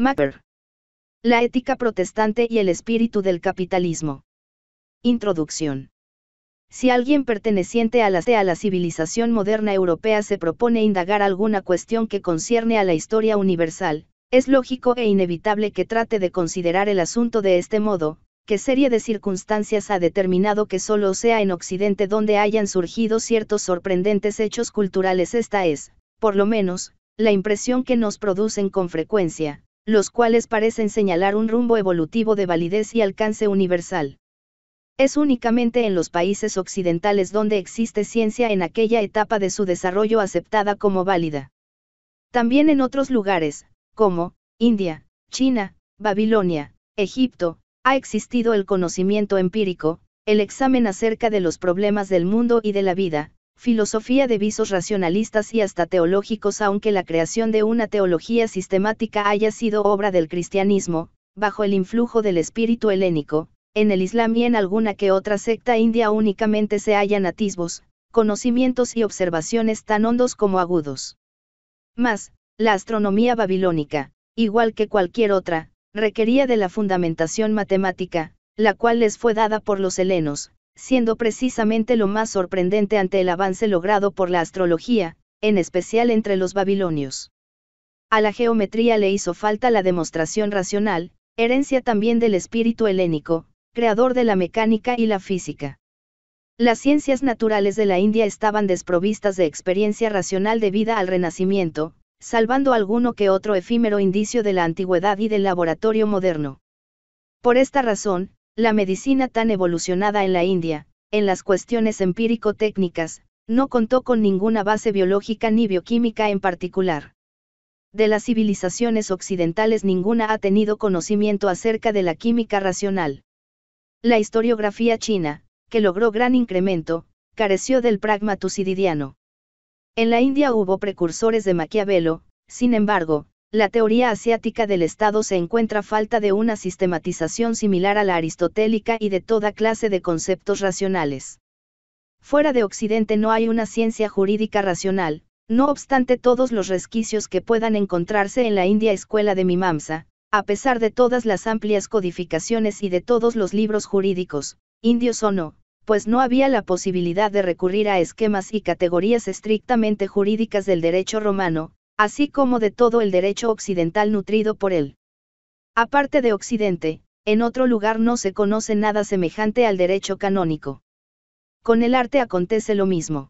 Mapper. La ética protestante y el espíritu del capitalismo. Introducción. Si alguien perteneciente a la, la civilización moderna europea se propone indagar alguna cuestión que concierne a la historia universal, es lógico e inevitable que trate de considerar el asunto de este modo, que serie de circunstancias ha determinado que solo sea en Occidente donde hayan surgido ciertos sorprendentes hechos culturales. Esta es, por lo menos, la impresión que nos producen con frecuencia, los cuales parecen señalar un rumbo evolutivo de validez y alcance universal. Es únicamente en los países occidentales donde existe ciencia en aquella etapa de su desarrollo aceptada como válida. También en otros lugares, como India, China, Babilonia, Egipto, ha existido el conocimiento empírico, el examen acerca de los problemas del mundo y de la vida, filosofía de visos racionalistas y hasta teológicos aunque la creación de una teología sistemática haya sido obra del cristianismo, bajo el influjo del espíritu helénico, en el Islam y en alguna que otra secta india únicamente se hallan atisbos, conocimientos y observaciones tan hondos como agudos. Más, la astronomía babilónica, igual que cualquier otra, requería de la fundamentación matemática, la cual les fue dada por los helenos, siendo precisamente lo más sorprendente ante el avance logrado por la astrología, en especial entre los babilonios. A la geometría le hizo falta la demostración racional, herencia también del espíritu helénico, creador de la mecánica y la física. Las ciencias naturales de la India estaban desprovistas de experiencia racional debida al Renacimiento, salvando alguno que otro efímero indicio de la antigüedad y del laboratorio moderno. Por esta razón, la medicina tan evolucionada en la India, en las cuestiones empírico-técnicas, no contó con ninguna base biológica ni bioquímica en particular. De las civilizaciones occidentales ninguna ha tenido conocimiento acerca de la química racional. La historiografía china, que logró gran incremento, careció del pragma tucididiano. En la India hubo precursores de Maquiavelo, sin embargo, la teoría asiática del Estado se encuentra falta de una sistematización similar a la aristotélica y de toda clase de conceptos racionales. Fuera de Occidente no hay una ciencia jurídica racional, no obstante todos los resquicios que puedan encontrarse en la India escuela de Mimamsa, a pesar de todas las amplias codificaciones y de todos los libros jurídicos, indios o no, pues no había la posibilidad de recurrir a esquemas y categorías estrictamente jurídicas del derecho romano, así como de todo el derecho occidental nutrido por él. Aparte de Occidente, en otro lugar no se conoce nada semejante al derecho canónico. Con el arte acontece lo mismo.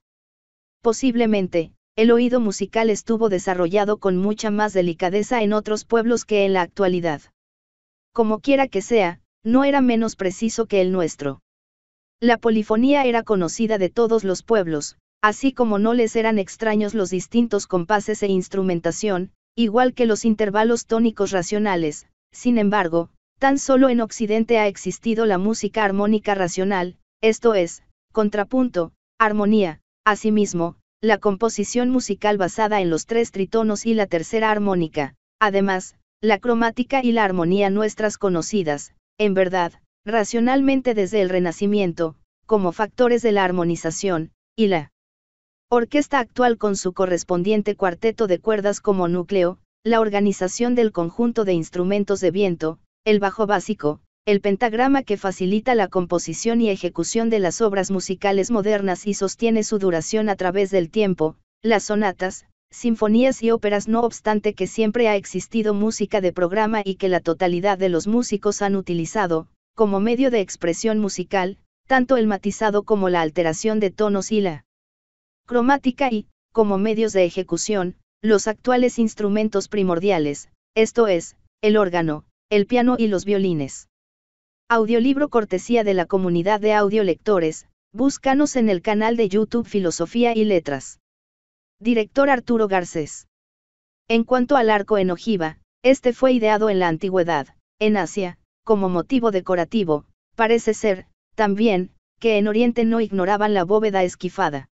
Posiblemente, el oído musical estuvo desarrollado con mucha más delicadeza en otros pueblos que en la actualidad. Como quiera que sea, no era menos preciso que el nuestro. La polifonía era conocida de todos los pueblos, así como no les eran extraños los distintos compases e instrumentación, igual que los intervalos tónicos racionales, sin embargo, tan solo en Occidente ha existido la música armónica racional, esto es, contrapunto, armonía, asimismo, la composición musical basada en los tres tritonos y la tercera armónica, además, la cromática y la armonía nuestras conocidas, en verdad, racionalmente desde el Renacimiento, como factores de la armonización, y la orquesta actual con su correspondiente cuarteto de cuerdas como núcleo, la organización del conjunto de instrumentos de viento, el bajo básico, el pentagrama que facilita la composición y ejecución de las obras musicales modernas y sostiene su duración a través del tiempo, las sonatas, sinfonías y óperas no obstante que siempre ha existido música de programa y que la totalidad de los músicos han utilizado, como medio de expresión musical, tanto el matizado como la alteración de tonos y la cromática y, como medios de ejecución, los actuales instrumentos primordiales, esto es, el órgano, el piano y los violines. Audiolibro cortesía de la comunidad de audiolectores, búscanos en el canal de YouTube Filosofía y Letras. Director Arturo Garcés. En cuanto al arco en ojiva, este fue ideado en la antigüedad, en Asia, como motivo decorativo, parece ser, también, que en Oriente no ignoraban la bóveda esquifada.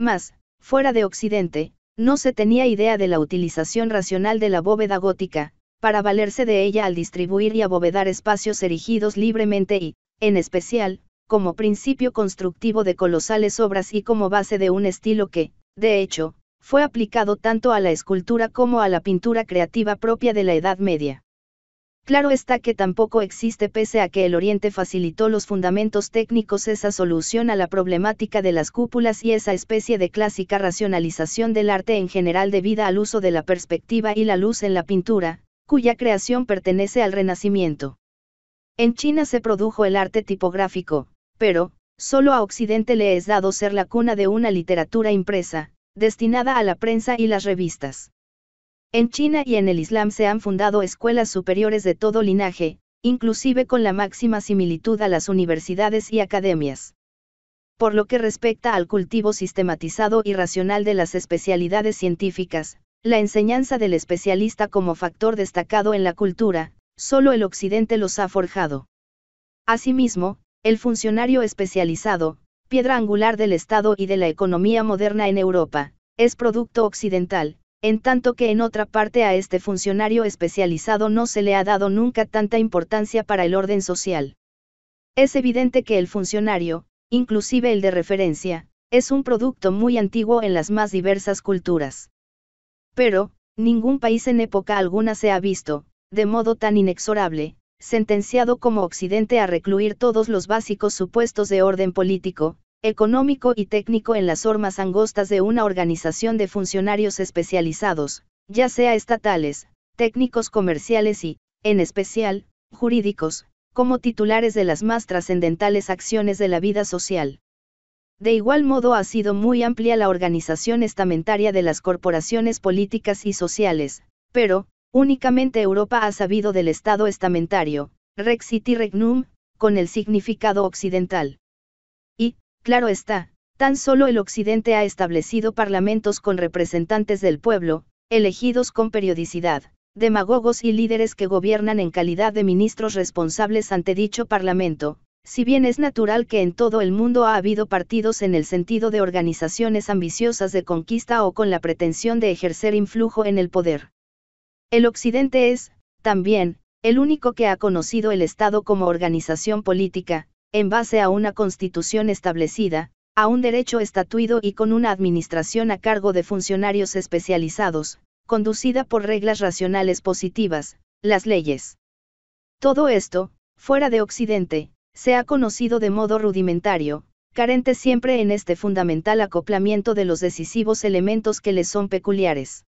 Más, fuera de Occidente, no se tenía idea de la utilización racional de la bóveda gótica, para valerse de ella al distribuir y abovedar espacios erigidos libremente y, en especial, como principio constructivo de colosales obras y como base de un estilo que, de hecho, fue aplicado tanto a la escultura como a la pintura creativa propia de la Edad Media. Claro está que tampoco existe pese a que el Oriente facilitó los fundamentos técnicos esa solución a la problemática de las cúpulas y esa especie de clásica racionalización del arte en general debido al uso de la perspectiva y la luz en la pintura, cuya creación pertenece al Renacimiento. En China se produjo el arte tipográfico, pero, solo a Occidente le es dado ser la cuna de una literatura impresa, destinada a la prensa y las revistas. En China y en el Islam se han fundado escuelas superiores de todo linaje, inclusive con la máxima similitud a las universidades y academias. Por lo que respecta al cultivo sistematizado y racional de las especialidades científicas, la enseñanza del especialista como factor destacado en la cultura, solo el Occidente los ha forjado. Asimismo, el funcionario especializado, piedra angular del Estado y de la economía moderna en Europa, es producto occidental, en tanto que en otra parte a este funcionario especializado no se le ha dado nunca tanta importancia para el orden social. Es evidente que el funcionario, inclusive el de referencia, es un producto muy antiguo en las más diversas culturas. Pero, ningún país en época alguna se ha visto, de modo tan inexorable, sentenciado como Occidente a recluir todos los básicos supuestos de orden político, económico y técnico en las formas angostas de una organización de funcionarios especializados, ya sea estatales, técnicos comerciales y, en especial, jurídicos, como titulares de las más trascendentales acciones de la vida social. De igual modo ha sido muy amplia la organización estamentaria de las corporaciones políticas y sociales, pero, únicamente Europa ha sabido del Estado estamentario, Rex City Regnum, con el significado occidental. Claro está, tan solo el Occidente ha establecido parlamentos con representantes del pueblo, elegidos con periodicidad, demagogos y líderes que gobiernan en calidad de ministros responsables ante dicho parlamento, si bien es natural que en todo el mundo ha habido partidos en el sentido de organizaciones ambiciosas de conquista o con la pretensión de ejercer influjo en el poder. El Occidente es, también, el único que ha conocido el Estado como organización política, en base a una constitución establecida, a un derecho estatuido y con una administración a cargo de funcionarios especializados, conducida por reglas racionales positivas, las leyes. Todo esto, fuera de Occidente, se ha conocido de modo rudimentario, carente siempre en este fundamental acoplamiento de los decisivos elementos que le son peculiares.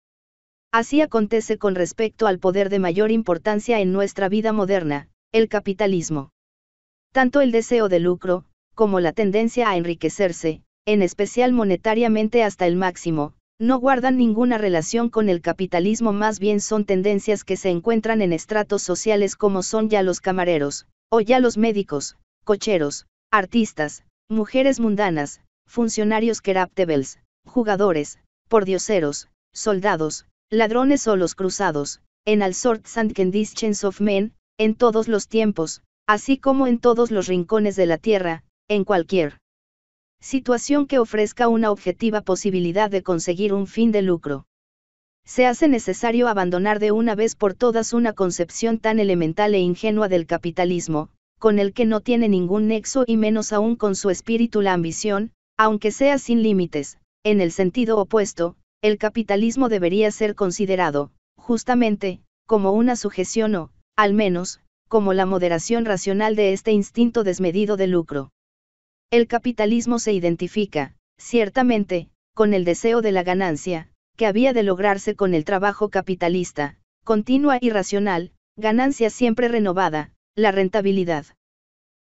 Así acontece con respecto al poder de mayor importancia en nuestra vida moderna, el capitalismo. Tanto el deseo de lucro, como la tendencia a enriquecerse, en especial monetariamente hasta el máximo, no guardan ninguna relación con el capitalismo, más bien son tendencias que se encuentran en estratos sociales como son ya los camareros, o ya los médicos, cocheros, artistas, mujeres mundanas, funcionarios queraptebels, jugadores, pordioseros, soldados, ladrones o los cruzados, en all sorts and conditions of men, en todos los tiempos, así como en todos los rincones de la Tierra, en cualquier situación que ofrezca una objetiva posibilidad de conseguir un fin de lucro. Se hace necesario abandonar de una vez por todas una concepción tan elemental e ingenua del capitalismo, con el que no tiene ningún nexo y menos aún con su espíritu la ambición, aunque sea sin límites, en el sentido opuesto, el capitalismo debería ser considerado, justamente, como una sujeción o, al menos, como la moderación racional de este instinto desmedido de lucro. El capitalismo se identifica, ciertamente, con el deseo de la ganancia, que había de lograrse con el trabajo capitalista, continua y racional, ganancia siempre renovada, la rentabilidad.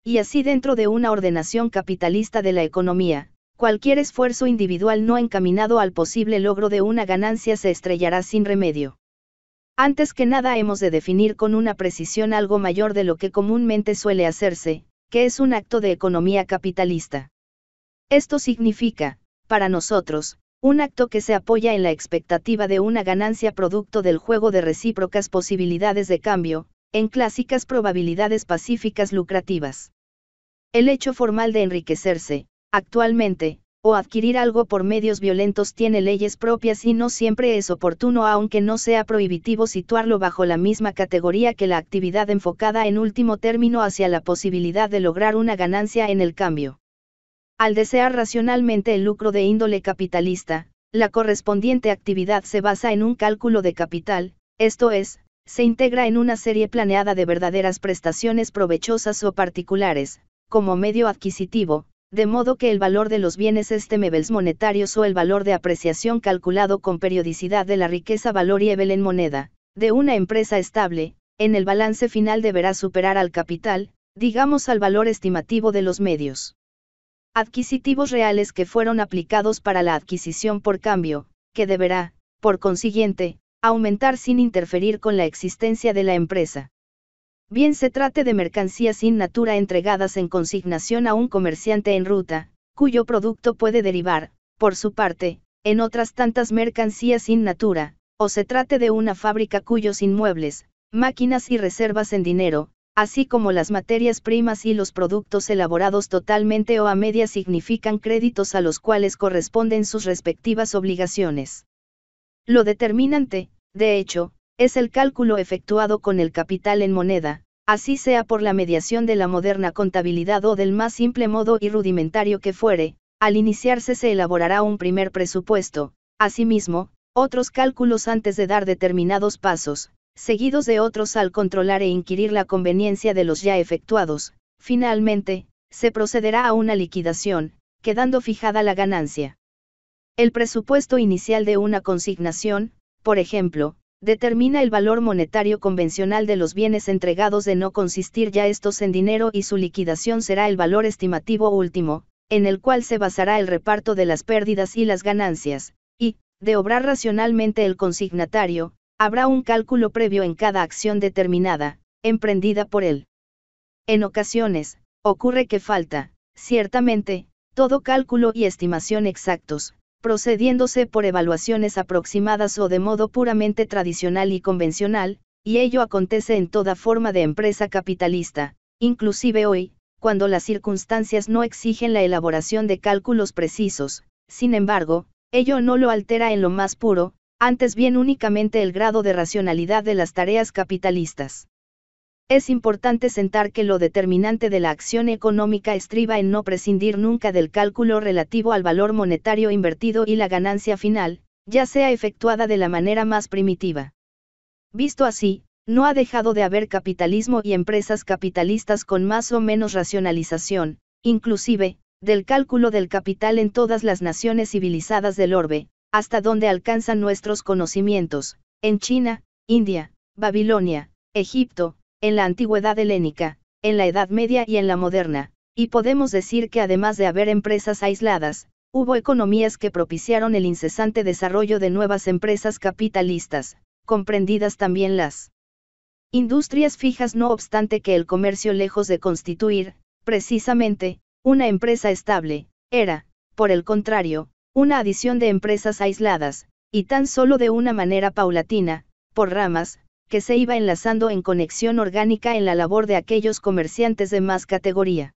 Y así dentro de una ordenación capitalista de la economía, cualquier esfuerzo individual no encaminado al posible logro de una ganancia se estrellará sin remedio. Antes que nada hemos de definir con una precisión algo mayor de lo que comúnmente suele hacerse, que es un acto de economía capitalista. Esto significa, para nosotros, un acto que se apoya en la expectativa de una ganancia producto del juego de recíprocas posibilidades de cambio, en clásicas probabilidades pacíficas lucrativas. El hecho formal de enriquecerse, actualmente, o adquirir algo por medios violentos tiene leyes propias y no siempre es oportuno aunque no sea prohibitivo situarlo bajo la misma categoría que la actividad enfocada en último término hacia la posibilidad de lograr una ganancia en el cambio. Al desear racionalmente el lucro de índole capitalista, la correspondiente actividad se basa en un cálculo de capital, esto es, se integra en una serie planeada de verdaderas prestaciones provechosas o particulares, como medio adquisitivo, de modo que el valor de los bienes este monetarios o el valor de apreciación calculado con periodicidad de la riqueza valor valoriable en moneda, de una empresa estable, en el balance final deberá superar al capital, digamos al valor estimativo de los medios adquisitivos reales que fueron aplicados para la adquisición por cambio, que deberá, por consiguiente, aumentar sin interferir con la existencia de la empresa. Bien se trate de mercancías sin natura entregadas en consignación a un comerciante en ruta, cuyo producto puede derivar, por su parte, en otras tantas mercancías sin natura, o se trate de una fábrica cuyos inmuebles, máquinas y reservas en dinero, así como las materias primas y los productos elaborados totalmente o a media significan créditos a los cuales corresponden sus respectivas obligaciones. Lo determinante, de hecho, es el cálculo efectuado con el capital en moneda, así sea por la mediación de la moderna contabilidad o del más simple modo y rudimentario que fuere, al iniciarse se elaborará un primer presupuesto, asimismo, otros cálculos antes de dar determinados pasos, seguidos de otros al controlar e inquirir la conveniencia de los ya efectuados, finalmente, se procederá a una liquidación, quedando fijada la ganancia. El presupuesto inicial de una consignación, por ejemplo, Determina el valor monetario convencional de los bienes entregados de no consistir ya estos en dinero y su liquidación será el valor estimativo último, en el cual se basará el reparto de las pérdidas y las ganancias, y, de obrar racionalmente el consignatario, habrá un cálculo previo en cada acción determinada, emprendida por él. En ocasiones, ocurre que falta, ciertamente, todo cálculo y estimación exactos, procediéndose por evaluaciones aproximadas o de modo puramente tradicional y convencional, y ello acontece en toda forma de empresa capitalista, inclusive hoy, cuando las circunstancias no exigen la elaboración de cálculos precisos, sin embargo, ello no lo altera en lo más puro, antes bien únicamente el grado de racionalidad de las tareas capitalistas. Es importante sentar que lo determinante de la acción económica estriba en no prescindir nunca del cálculo relativo al valor monetario invertido y la ganancia final, ya sea efectuada de la manera más primitiva. Visto así, no ha dejado de haber capitalismo y empresas capitalistas con más o menos racionalización, inclusive, del cálculo del capital en todas las naciones civilizadas del orbe, hasta donde alcanzan nuestros conocimientos, en China, India, Babilonia, Egipto, en la antigüedad helénica, en la Edad Media y en la moderna, y podemos decir que además de haber empresas aisladas, hubo economías que propiciaron el incesante desarrollo de nuevas empresas capitalistas, comprendidas también las industrias fijas no obstante que el comercio lejos de constituir, precisamente, una empresa estable, era, por el contrario, una adición de empresas aisladas, y tan solo de una manera paulatina, por ramas, que se iba enlazando en conexión orgánica en la labor de aquellos comerciantes de más categoría.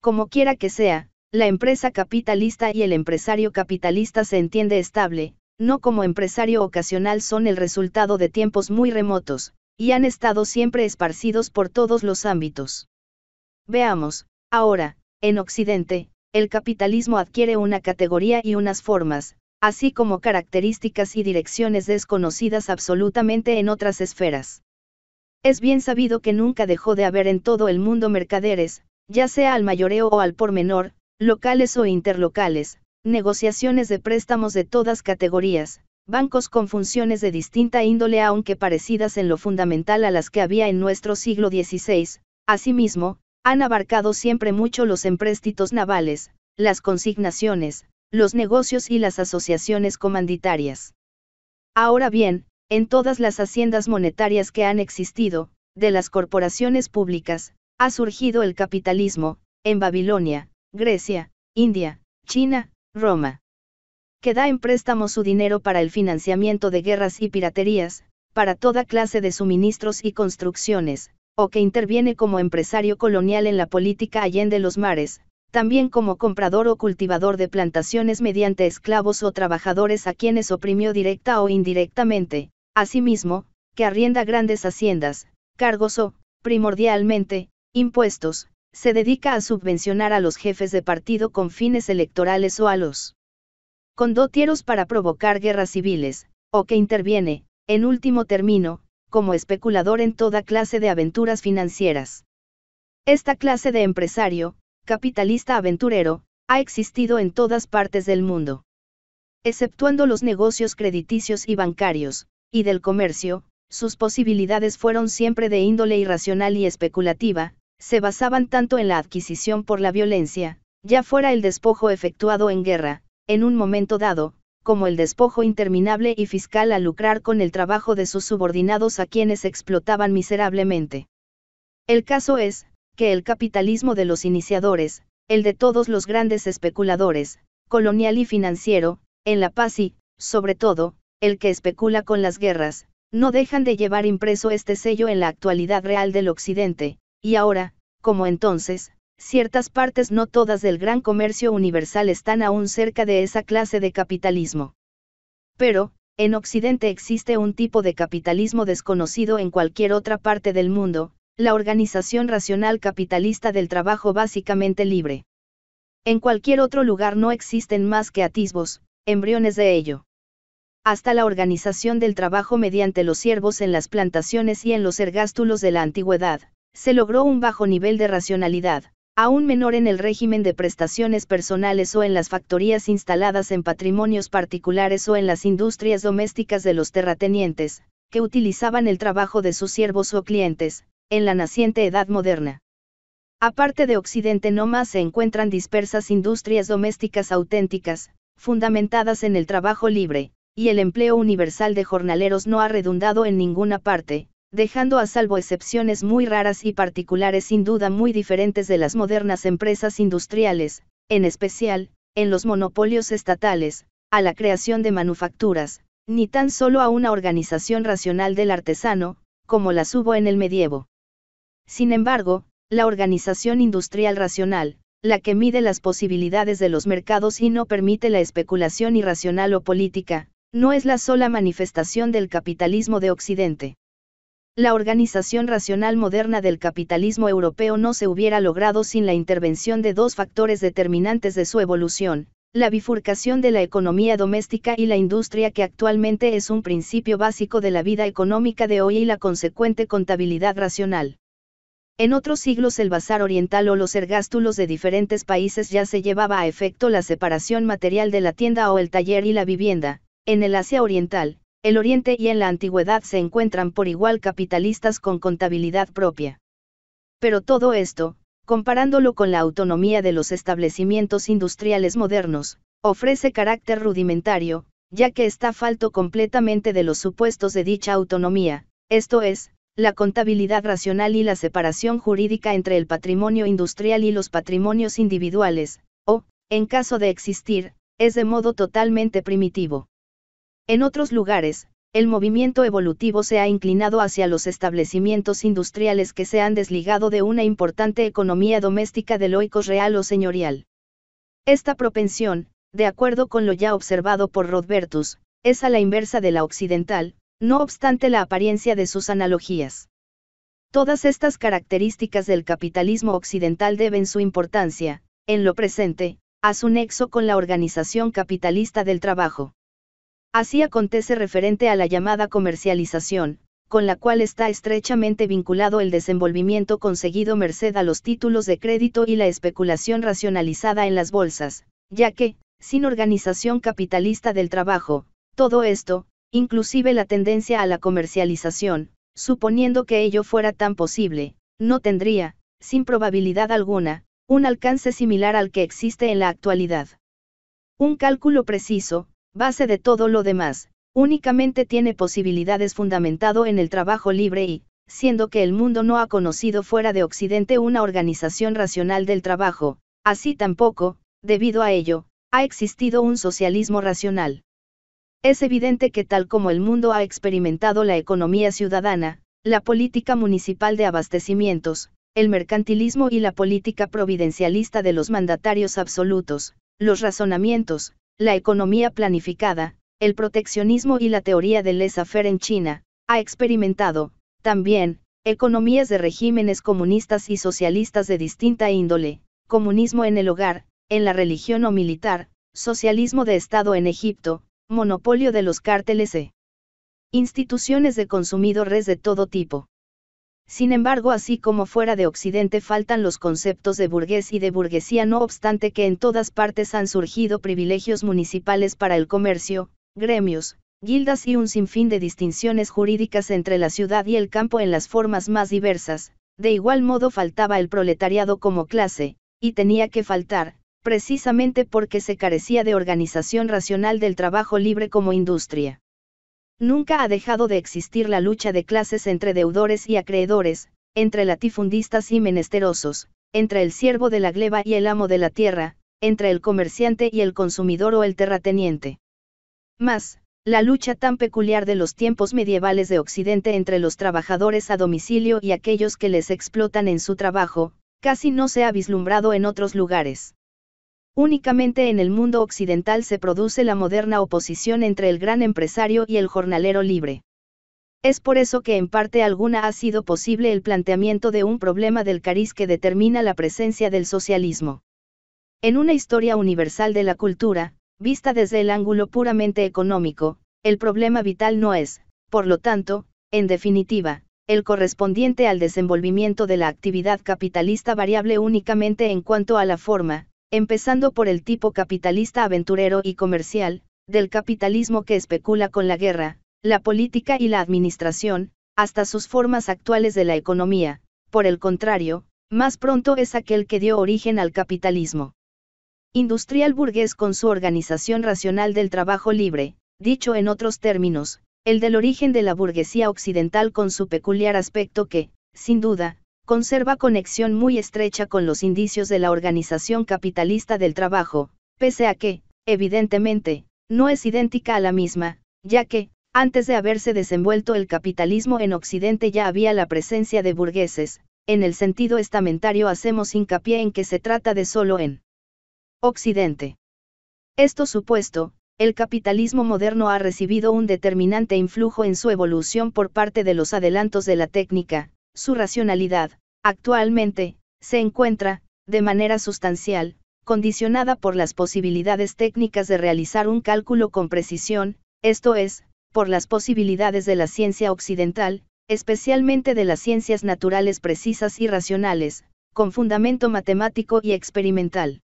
Como quiera que sea, la empresa capitalista y el empresario capitalista se entiende estable, no como empresario ocasional son el resultado de tiempos muy remotos, y han estado siempre esparcidos por todos los ámbitos. Veamos, ahora, en Occidente, el capitalismo adquiere una categoría y unas formas, así como características y direcciones desconocidas absolutamente en otras esferas. Es bien sabido que nunca dejó de haber en todo el mundo mercaderes, ya sea al mayoreo o al por menor, locales o interlocales, negociaciones de préstamos de todas categorías, bancos con funciones de distinta índole aunque parecidas en lo fundamental a las que había en nuestro siglo XVI, asimismo, han abarcado siempre mucho los empréstitos navales, las consignaciones, los negocios y las asociaciones comanditarias. Ahora bien, en todas las haciendas monetarias que han existido, de las corporaciones públicas, ha surgido el capitalismo, en Babilonia, Grecia, India, China, Roma. Que da en préstamo su dinero para el financiamiento de guerras y piraterías, para toda clase de suministros y construcciones, o que interviene como empresario colonial en la política allende los mares, también como comprador o cultivador de plantaciones mediante esclavos o trabajadores a quienes oprimió directa o indirectamente, asimismo, que arrienda grandes haciendas, cargos o, primordialmente, impuestos, se dedica a subvencionar a los jefes de partido con fines electorales o a los condotieros para provocar guerras civiles, o que interviene, en último término, como especulador en toda clase de aventuras financieras. Esta clase de empresario, capitalista aventurero, ha existido en todas partes del mundo. Exceptuando los negocios crediticios y bancarios, y del comercio, sus posibilidades fueron siempre de índole irracional y especulativa, se basaban tanto en la adquisición por la violencia, ya fuera el despojo efectuado en guerra, en un momento dado, como el despojo interminable y fiscal al lucrar con el trabajo de sus subordinados a quienes explotaban miserablemente. El caso es, que el capitalismo de los iniciadores, el de todos los grandes especuladores, colonial y financiero, en la paz y, sobre todo, el que especula con las guerras, no dejan de llevar impreso este sello en la actualidad real del Occidente, y ahora, como entonces, ciertas partes no todas del gran comercio universal están aún cerca de esa clase de capitalismo. Pero, en Occidente existe un tipo de capitalismo desconocido en cualquier otra parte del mundo, la organización racional capitalista del trabajo básicamente libre. En cualquier otro lugar no existen más que atisbos, embriones de ello. Hasta la organización del trabajo mediante los siervos en las plantaciones y en los ergástulos de la antigüedad, se logró un bajo nivel de racionalidad, aún menor en el régimen de prestaciones personales o en las factorías instaladas en patrimonios particulares o en las industrias domésticas de los terratenientes, que utilizaban el trabajo de sus siervos o clientes, en la naciente edad moderna. Aparte de Occidente no más se encuentran dispersas industrias domésticas auténticas, fundamentadas en el trabajo libre, y el empleo universal de jornaleros no ha redundado en ninguna parte, dejando a salvo excepciones muy raras y particulares sin duda muy diferentes de las modernas empresas industriales, en especial, en los monopolios estatales, a la creación de manufacturas, ni tan solo a una organización racional del artesano, como las hubo en el medievo. Sin embargo, la organización industrial racional, la que mide las posibilidades de los mercados y no permite la especulación irracional o política, no es la sola manifestación del capitalismo de Occidente. La organización racional moderna del capitalismo europeo no se hubiera logrado sin la intervención de dos factores determinantes de su evolución, la bifurcación de la economía doméstica y la industria que actualmente es un principio básico de la vida económica de hoy y la consecuente contabilidad racional. En otros siglos el bazar oriental o los ergástulos de diferentes países ya se llevaba a efecto la separación material de la tienda o el taller y la vivienda, en el Asia Oriental, el Oriente y en la Antigüedad se encuentran por igual capitalistas con contabilidad propia. Pero todo esto, comparándolo con la autonomía de los establecimientos industriales modernos, ofrece carácter rudimentario, ya que está falto completamente de los supuestos de dicha autonomía, esto es, la contabilidad racional y la separación jurídica entre el patrimonio industrial y los patrimonios individuales, o, en caso de existir, es de modo totalmente primitivo. En otros lugares, el movimiento evolutivo se ha inclinado hacia los establecimientos industriales que se han desligado de una importante economía doméstica de loicos real o señorial. Esta propensión, de acuerdo con lo ya observado por Rodbertus, es a la inversa de la occidental, no obstante la apariencia de sus analogías. Todas estas características del capitalismo occidental deben su importancia, en lo presente, a su nexo con la organización capitalista del trabajo. Así acontece referente a la llamada comercialización, con la cual está estrechamente vinculado el desenvolvimiento conseguido merced a los títulos de crédito y la especulación racionalizada en las bolsas, ya que, sin organización capitalista del trabajo, todo esto, inclusive la tendencia a la comercialización, suponiendo que ello fuera tan posible, no tendría, sin probabilidad alguna, un alcance similar al que existe en la actualidad. Un cálculo preciso, base de todo lo demás, únicamente tiene posibilidades fundamentado en el trabajo libre y, siendo que el mundo no ha conocido fuera de Occidente una organización racional del trabajo, así tampoco, debido a ello, ha existido un socialismo racional. Es evidente que tal como el mundo ha experimentado la economía ciudadana, la política municipal de abastecimientos, el mercantilismo y la política providencialista de los mandatarios absolutos, los razonamientos, la economía planificada, el proteccionismo y la teoría del laissez-faire en China, ha experimentado, también, economías de regímenes comunistas y socialistas de distinta índole, comunismo en el hogar, en la religión o militar, socialismo de Estado en Egipto, monopolio de los cárteles e instituciones de res de todo tipo. Sin embargo, así como fuera de Occidente faltan los conceptos de burgués y de burguesía, no obstante que en todas partes han surgido privilegios municipales para el comercio, gremios, guildas y un sinfín de distinciones jurídicas entre la ciudad y el campo en las formas más diversas, de igual modo faltaba el proletariado como clase, y tenía que faltar, precisamente porque se carecía de organización racional del trabajo libre como industria. Nunca ha dejado de existir la lucha de clases entre deudores y acreedores, entre latifundistas y menesterosos, entre el siervo de la gleba y el amo de la tierra, entre el comerciante y el consumidor o el terrateniente. Más, la lucha tan peculiar de los tiempos medievales de Occidente entre los trabajadores a domicilio y aquellos que les explotan en su trabajo, casi no se ha vislumbrado en otros lugares. Únicamente en el mundo occidental se produce la moderna oposición entre el gran empresario y el jornalero libre. Es por eso que en parte alguna ha sido posible el planteamiento de un problema del cariz que determina la presencia del socialismo. En una historia universal de la cultura, vista desde el ángulo puramente económico, el problema vital no es, por lo tanto, en definitiva, el correspondiente al desenvolvimiento de la actividad capitalista variable únicamente en cuanto a la forma, empezando por el tipo capitalista aventurero y comercial, del capitalismo que especula con la guerra, la política y la administración, hasta sus formas actuales de la economía, por el contrario, más pronto es aquel que dio origen al capitalismo. Industrial burgués con su organización racional del trabajo libre, dicho en otros términos, el del origen de la burguesía occidental con su peculiar aspecto que, sin duda, conserva conexión muy estrecha con los indicios de la Organización Capitalista del Trabajo, pese a que, evidentemente, no es idéntica a la misma, ya que, antes de haberse desenvuelto el capitalismo en Occidente ya había la presencia de burgueses, en el sentido estamentario hacemos hincapié en que se trata de solo en Occidente. Esto supuesto, el capitalismo moderno ha recibido un determinante influjo en su evolución por parte de los adelantos de la técnica, su racionalidad, actualmente, se encuentra, de manera sustancial, condicionada por las posibilidades técnicas de realizar un cálculo con precisión, esto es, por las posibilidades de la ciencia occidental, especialmente de las ciencias naturales precisas y racionales, con fundamento matemático y experimental.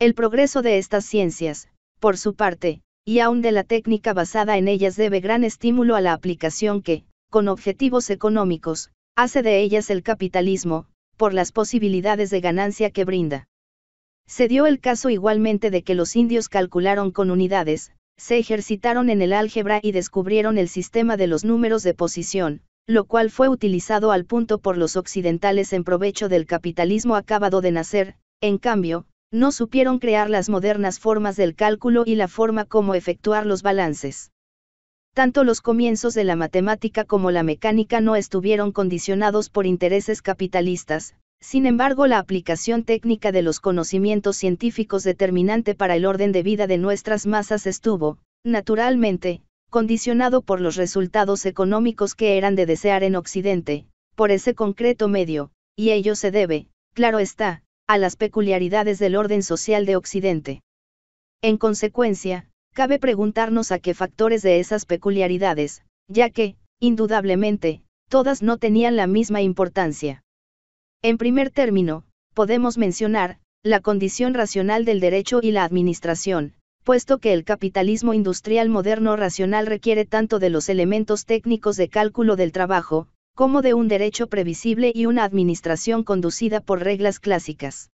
El progreso de estas ciencias, por su parte, y aún de la técnica basada en ellas debe gran estímulo a la aplicación que, con objetivos económicos, hace de ellas el capitalismo, por las posibilidades de ganancia que brinda. Se dio el caso igualmente de que los indios calcularon con unidades, se ejercitaron en el álgebra y descubrieron el sistema de los números de posición, lo cual fue utilizado al punto por los occidentales en provecho del capitalismo acabado de nacer, en cambio, no supieron crear las modernas formas del cálculo y la forma como efectuar los balances tanto los comienzos de la matemática como la mecánica no estuvieron condicionados por intereses capitalistas, sin embargo la aplicación técnica de los conocimientos científicos determinante para el orden de vida de nuestras masas estuvo, naturalmente, condicionado por los resultados económicos que eran de desear en Occidente, por ese concreto medio, y ello se debe, claro está, a las peculiaridades del orden social de Occidente. En consecuencia, cabe preguntarnos a qué factores de esas peculiaridades, ya que, indudablemente, todas no tenían la misma importancia. En primer término, podemos mencionar, la condición racional del derecho y la administración, puesto que el capitalismo industrial moderno racional requiere tanto de los elementos técnicos de cálculo del trabajo, como de un derecho previsible y una administración conducida por reglas clásicas.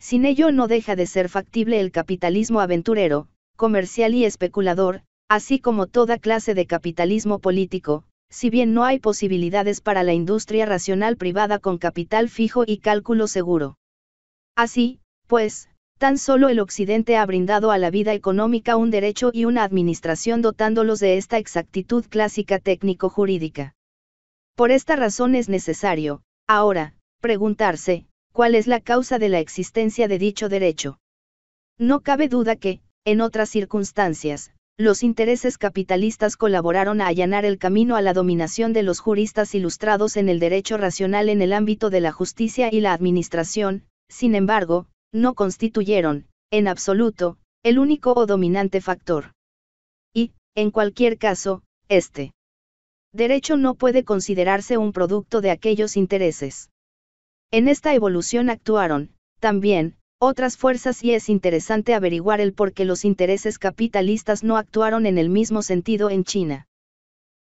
Sin ello no deja de ser factible el capitalismo aventurero, comercial y especulador, así como toda clase de capitalismo político, si bien no hay posibilidades para la industria racional privada con capital fijo y cálculo seguro. Así, pues, tan solo el Occidente ha brindado a la vida económica un derecho y una administración dotándolos de esta exactitud clásica técnico-jurídica. Por esta razón es necesario, ahora, preguntarse, cuál es la causa de la existencia de dicho derecho. No cabe duda que, en otras circunstancias, los intereses capitalistas colaboraron a allanar el camino a la dominación de los juristas ilustrados en el derecho racional en el ámbito de la justicia y la administración, sin embargo, no constituyeron, en absoluto, el único o dominante factor. Y, en cualquier caso, este derecho no puede considerarse un producto de aquellos intereses. En esta evolución actuaron, también, otras fuerzas y es interesante averiguar el por qué los intereses capitalistas no actuaron en el mismo sentido en China.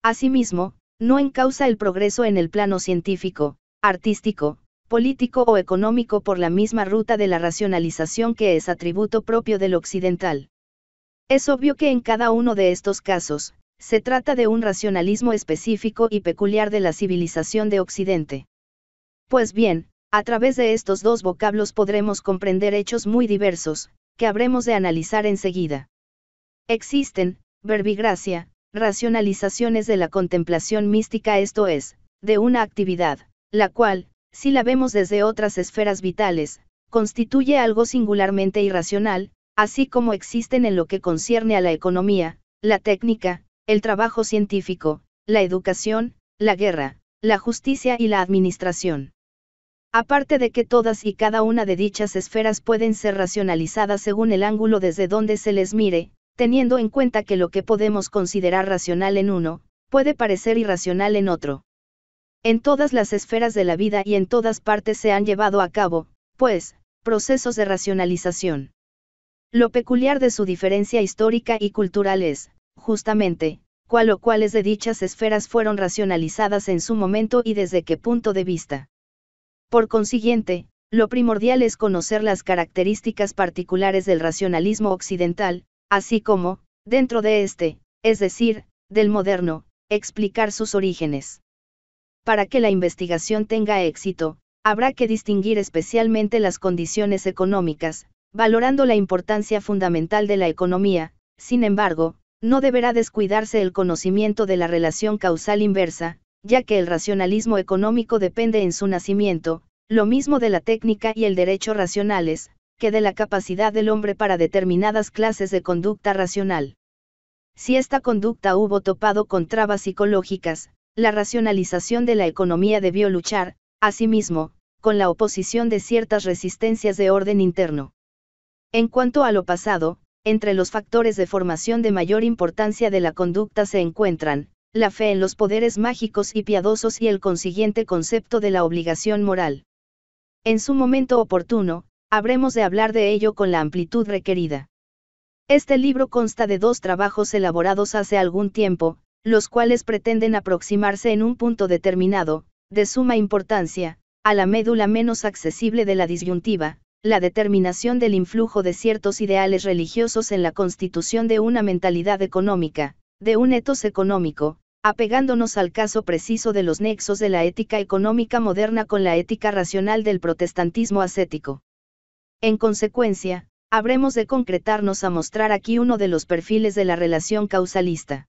Asimismo, no encausa el progreso en el plano científico, artístico, político o económico por la misma ruta de la racionalización que es atributo propio del occidental. Es obvio que en cada uno de estos casos, se trata de un racionalismo específico y peculiar de la civilización de Occidente. Pues bien, a través de estos dos vocablos podremos comprender hechos muy diversos, que habremos de analizar enseguida. Existen, verbigracia, racionalizaciones de la contemplación mística, esto es, de una actividad, la cual, si la vemos desde otras esferas vitales, constituye algo singularmente irracional, así como existen en lo que concierne a la economía, la técnica, el trabajo científico, la educación, la guerra, la justicia y la administración. Aparte de que todas y cada una de dichas esferas pueden ser racionalizadas según el ángulo desde donde se les mire, teniendo en cuenta que lo que podemos considerar racional en uno, puede parecer irracional en otro. En todas las esferas de la vida y en todas partes se han llevado a cabo, pues, procesos de racionalización. Lo peculiar de su diferencia histórica y cultural es, justamente, cuál o cuáles de dichas esferas fueron racionalizadas en su momento y desde qué punto de vista. Por consiguiente, lo primordial es conocer las características particulares del racionalismo occidental, así como, dentro de este, es decir, del moderno, explicar sus orígenes. Para que la investigación tenga éxito, habrá que distinguir especialmente las condiciones económicas, valorando la importancia fundamental de la economía, sin embargo, no deberá descuidarse el conocimiento de la relación causal inversa, ya que el racionalismo económico depende en su nacimiento, lo mismo de la técnica y el derecho racionales, que de la capacidad del hombre para determinadas clases de conducta racional. Si esta conducta hubo topado con trabas psicológicas, la racionalización de la economía debió luchar, asimismo, con la oposición de ciertas resistencias de orden interno. En cuanto a lo pasado, entre los factores de formación de mayor importancia de la conducta se encuentran, la fe en los poderes mágicos y piadosos y el consiguiente concepto de la obligación moral. En su momento oportuno, habremos de hablar de ello con la amplitud requerida. Este libro consta de dos trabajos elaborados hace algún tiempo, los cuales pretenden aproximarse en un punto determinado, de suma importancia, a la médula menos accesible de la disyuntiva, la determinación del influjo de ciertos ideales religiosos en la constitución de una mentalidad económica, de un etos económico, apegándonos al caso preciso de los nexos de la ética económica moderna con la ética racional del protestantismo ascético. En consecuencia, habremos de concretarnos a mostrar aquí uno de los perfiles de la relación causalista.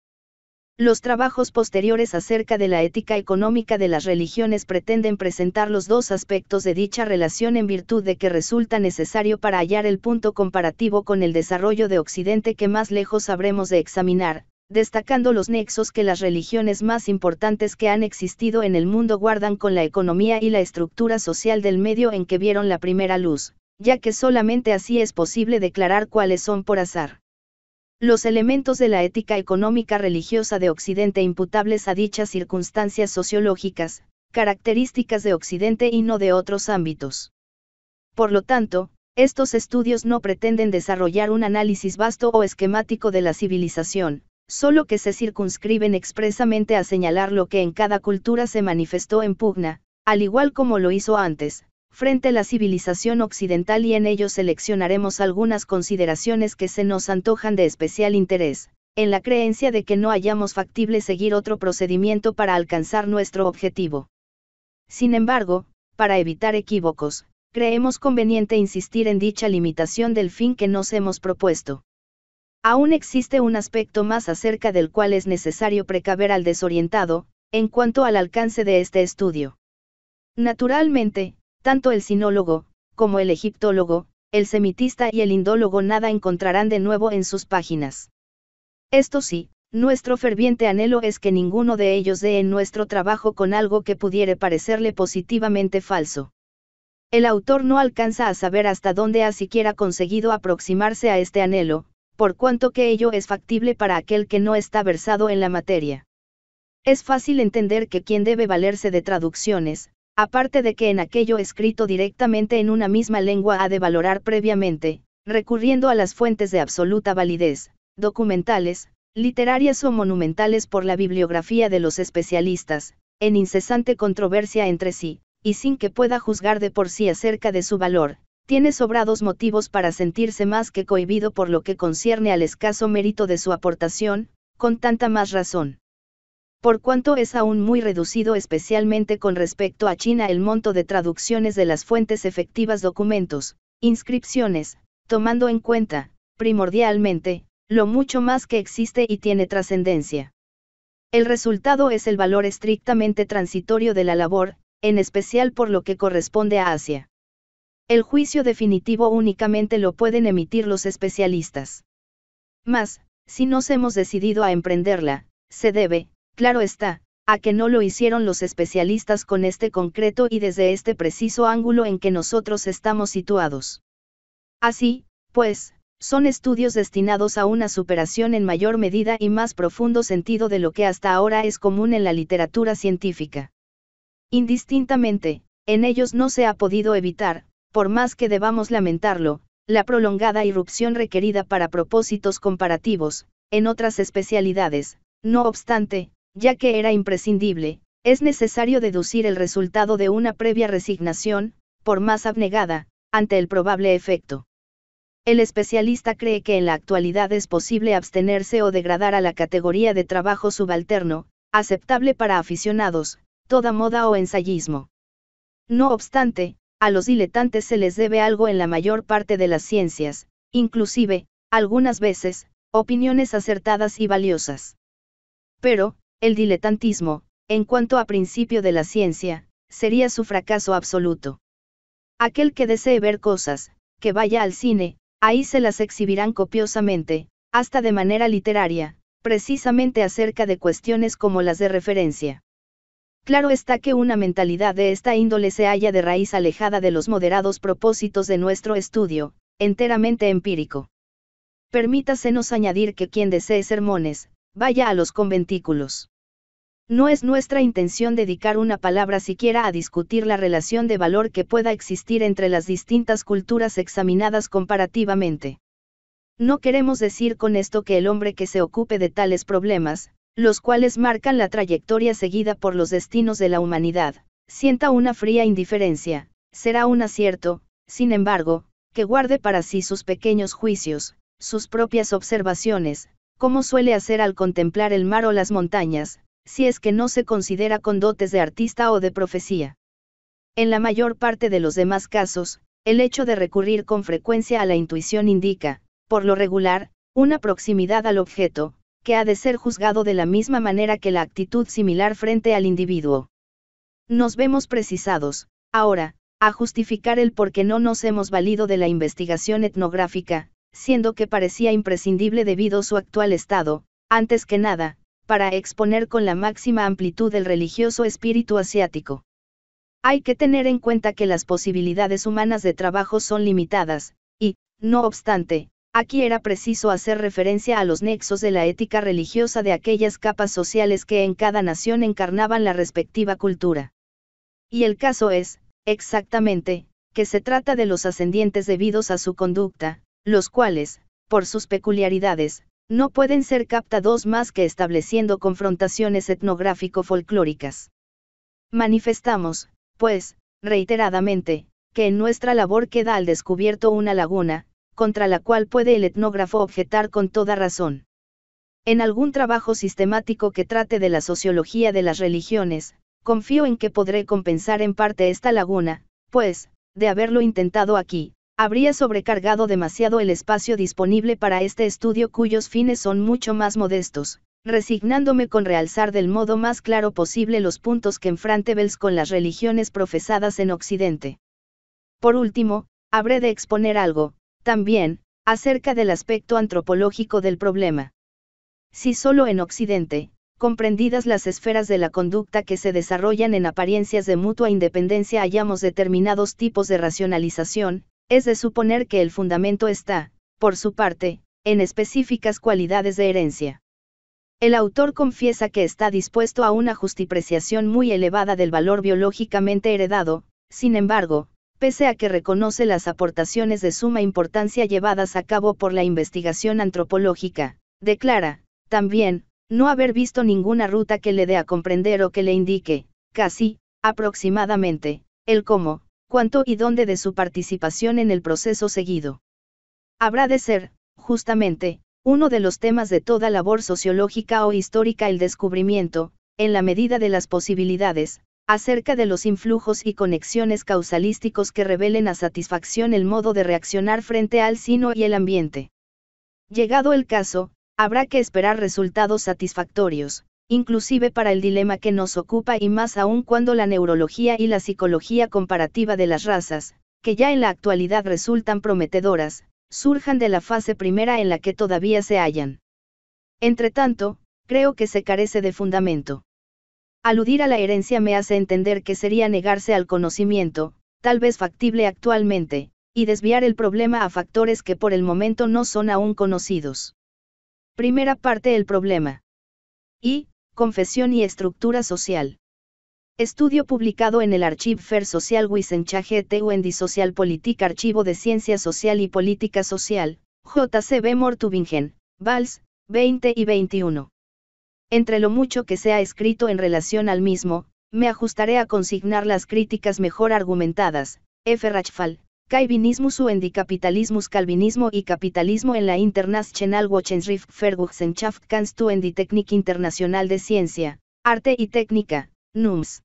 Los trabajos posteriores acerca de la ética económica de las religiones pretenden presentar los dos aspectos de dicha relación en virtud de que resulta necesario para hallar el punto comparativo con el desarrollo de Occidente que más lejos habremos de examinar, destacando los nexos que las religiones más importantes que han existido en el mundo guardan con la economía y la estructura social del medio en que vieron la primera luz, ya que solamente así es posible declarar cuáles son por azar. Los elementos de la ética económica religiosa de Occidente imputables a dichas circunstancias sociológicas, características de Occidente y no de otros ámbitos. Por lo tanto, estos estudios no pretenden desarrollar un análisis vasto o esquemático de la civilización, solo que se circunscriben expresamente a señalar lo que en cada cultura se manifestó en pugna, al igual como lo hizo antes, frente a la civilización occidental y en ello seleccionaremos algunas consideraciones que se nos antojan de especial interés, en la creencia de que no hayamos factible seguir otro procedimiento para alcanzar nuestro objetivo. Sin embargo, para evitar equívocos, creemos conveniente insistir en dicha limitación del fin que nos hemos propuesto. Aún existe un aspecto más acerca del cual es necesario precaver al desorientado, en cuanto al alcance de este estudio. Naturalmente, tanto el sinólogo, como el egiptólogo, el semitista y el indólogo nada encontrarán de nuevo en sus páginas. Esto sí, nuestro ferviente anhelo es que ninguno de ellos dé en nuestro trabajo con algo que pudiere parecerle positivamente falso. El autor no alcanza a saber hasta dónde ha siquiera conseguido aproximarse a este anhelo, por cuanto que ello es factible para aquel que no está versado en la materia. Es fácil entender que quien debe valerse de traducciones, aparte de que en aquello escrito directamente en una misma lengua ha de valorar previamente, recurriendo a las fuentes de absoluta validez, documentales, literarias o monumentales por la bibliografía de los especialistas, en incesante controversia entre sí, y sin que pueda juzgar de por sí acerca de su valor, tiene sobrados motivos para sentirse más que cohibido por lo que concierne al escaso mérito de su aportación, con tanta más razón. Por cuanto es aún muy reducido especialmente con respecto a China el monto de traducciones de las fuentes efectivas documentos, inscripciones, tomando en cuenta, primordialmente, lo mucho más que existe y tiene trascendencia. El resultado es el valor estrictamente transitorio de la labor, en especial por lo que corresponde a Asia. El juicio definitivo únicamente lo pueden emitir los especialistas. Mas, si nos hemos decidido a emprenderla, se debe, claro está, a que no lo hicieron los especialistas con este concreto y desde este preciso ángulo en que nosotros estamos situados. Así, pues, son estudios destinados a una superación en mayor medida y más profundo sentido de lo que hasta ahora es común en la literatura científica. Indistintamente, en ellos no se ha podido evitar, por más que debamos lamentarlo, la prolongada irrupción requerida para propósitos comparativos, en otras especialidades, no obstante, ya que era imprescindible, es necesario deducir el resultado de una previa resignación, por más abnegada, ante el probable efecto. El especialista cree que en la actualidad es posible abstenerse o degradar a la categoría de trabajo subalterno, aceptable para aficionados, toda moda o ensayismo. No obstante, a los diletantes se les debe algo en la mayor parte de las ciencias, inclusive, algunas veces, opiniones acertadas y valiosas. Pero, el diletantismo, en cuanto a principio de la ciencia, sería su fracaso absoluto. Aquel que desee ver cosas, que vaya al cine, ahí se las exhibirán copiosamente, hasta de manera literaria, precisamente acerca de cuestiones como las de referencia. Claro está que una mentalidad de esta índole se halla de raíz alejada de los moderados propósitos de nuestro estudio, enteramente empírico. Permítasenos añadir que quien desee sermones, vaya a los conventículos. No es nuestra intención dedicar una palabra siquiera a discutir la relación de valor que pueda existir entre las distintas culturas examinadas comparativamente. No queremos decir con esto que el hombre que se ocupe de tales problemas, los cuales marcan la trayectoria seguida por los destinos de la humanidad, sienta una fría indiferencia, será un acierto, sin embargo, que guarde para sí sus pequeños juicios, sus propias observaciones, como suele hacer al contemplar el mar o las montañas, si es que no se considera con dotes de artista o de profecía. En la mayor parte de los demás casos, el hecho de recurrir con frecuencia a la intuición indica, por lo regular, una proximidad al objeto, que ha de ser juzgado de la misma manera que la actitud similar frente al individuo. Nos vemos precisados, ahora, a justificar el por qué no nos hemos valido de la investigación etnográfica, siendo que parecía imprescindible debido a su actual estado, antes que nada, para exponer con la máxima amplitud el religioso espíritu asiático. Hay que tener en cuenta que las posibilidades humanas de trabajo son limitadas, y, no obstante, Aquí era preciso hacer referencia a los nexos de la ética religiosa de aquellas capas sociales que en cada nación encarnaban la respectiva cultura. Y el caso es, exactamente, que se trata de los ascendientes debidos a su conducta, los cuales, por sus peculiaridades, no pueden ser captados más que estableciendo confrontaciones etnográfico-folclóricas. Manifestamos, pues, reiteradamente, que en nuestra labor queda al descubierto una laguna, contra la cual puede el etnógrafo objetar con toda razón. En algún trabajo sistemático que trate de la sociología de las religiones, confío en que podré compensar en parte esta laguna, pues, de haberlo intentado aquí, habría sobrecargado demasiado el espacio disponible para este estudio cuyos fines son mucho más modestos, resignándome con realzar del modo más claro posible los puntos que Bells con las religiones profesadas en Occidente. Por último, habré de exponer algo, también, acerca del aspecto antropológico del problema. Si solo en Occidente, comprendidas las esferas de la conducta que se desarrollan en apariencias de mutua independencia hallamos determinados tipos de racionalización, es de suponer que el fundamento está, por su parte, en específicas cualidades de herencia. El autor confiesa que está dispuesto a una justipreciación muy elevada del valor biológicamente heredado, sin embargo, pese a que reconoce las aportaciones de suma importancia llevadas a cabo por la investigación antropológica, declara, también, no haber visto ninguna ruta que le dé a comprender o que le indique, casi, aproximadamente, el cómo, cuánto y dónde de su participación en el proceso seguido. Habrá de ser, justamente, uno de los temas de toda labor sociológica o histórica el descubrimiento, en la medida de las posibilidades, acerca de los influjos y conexiones causalísticos que revelen a satisfacción el modo de reaccionar frente al sino y el ambiente. Llegado el caso, habrá que esperar resultados satisfactorios, inclusive para el dilema que nos ocupa y más aún cuando la neurología y la psicología comparativa de las razas, que ya en la actualidad resultan prometedoras, surjan de la fase primera en la que todavía se hallan. Entretanto, creo que se carece de fundamento. Aludir a la herencia me hace entender que sería negarse al conocimiento, tal vez factible actualmente, y desviar el problema a factores que por el momento no son aún conocidos. Primera parte el problema. Y, confesión y estructura social. Estudio publicado en el Archiv Fair Social und en Social Sozialpolitik Archivo de Ciencia Social y Política Social, JCB Mortubingen, Vals, 20 y 21 entre lo mucho que se ha escrito en relación al mismo, me ajustaré a consignar las críticas mejor argumentadas, F. Rachfal, Calvinismus u Endicapitalismus Calvinismo y Capitalismo en la International Wochenschrift Verguchenschaft kannst du Technik Internacional de Ciencia, Arte y Técnica, NUMS.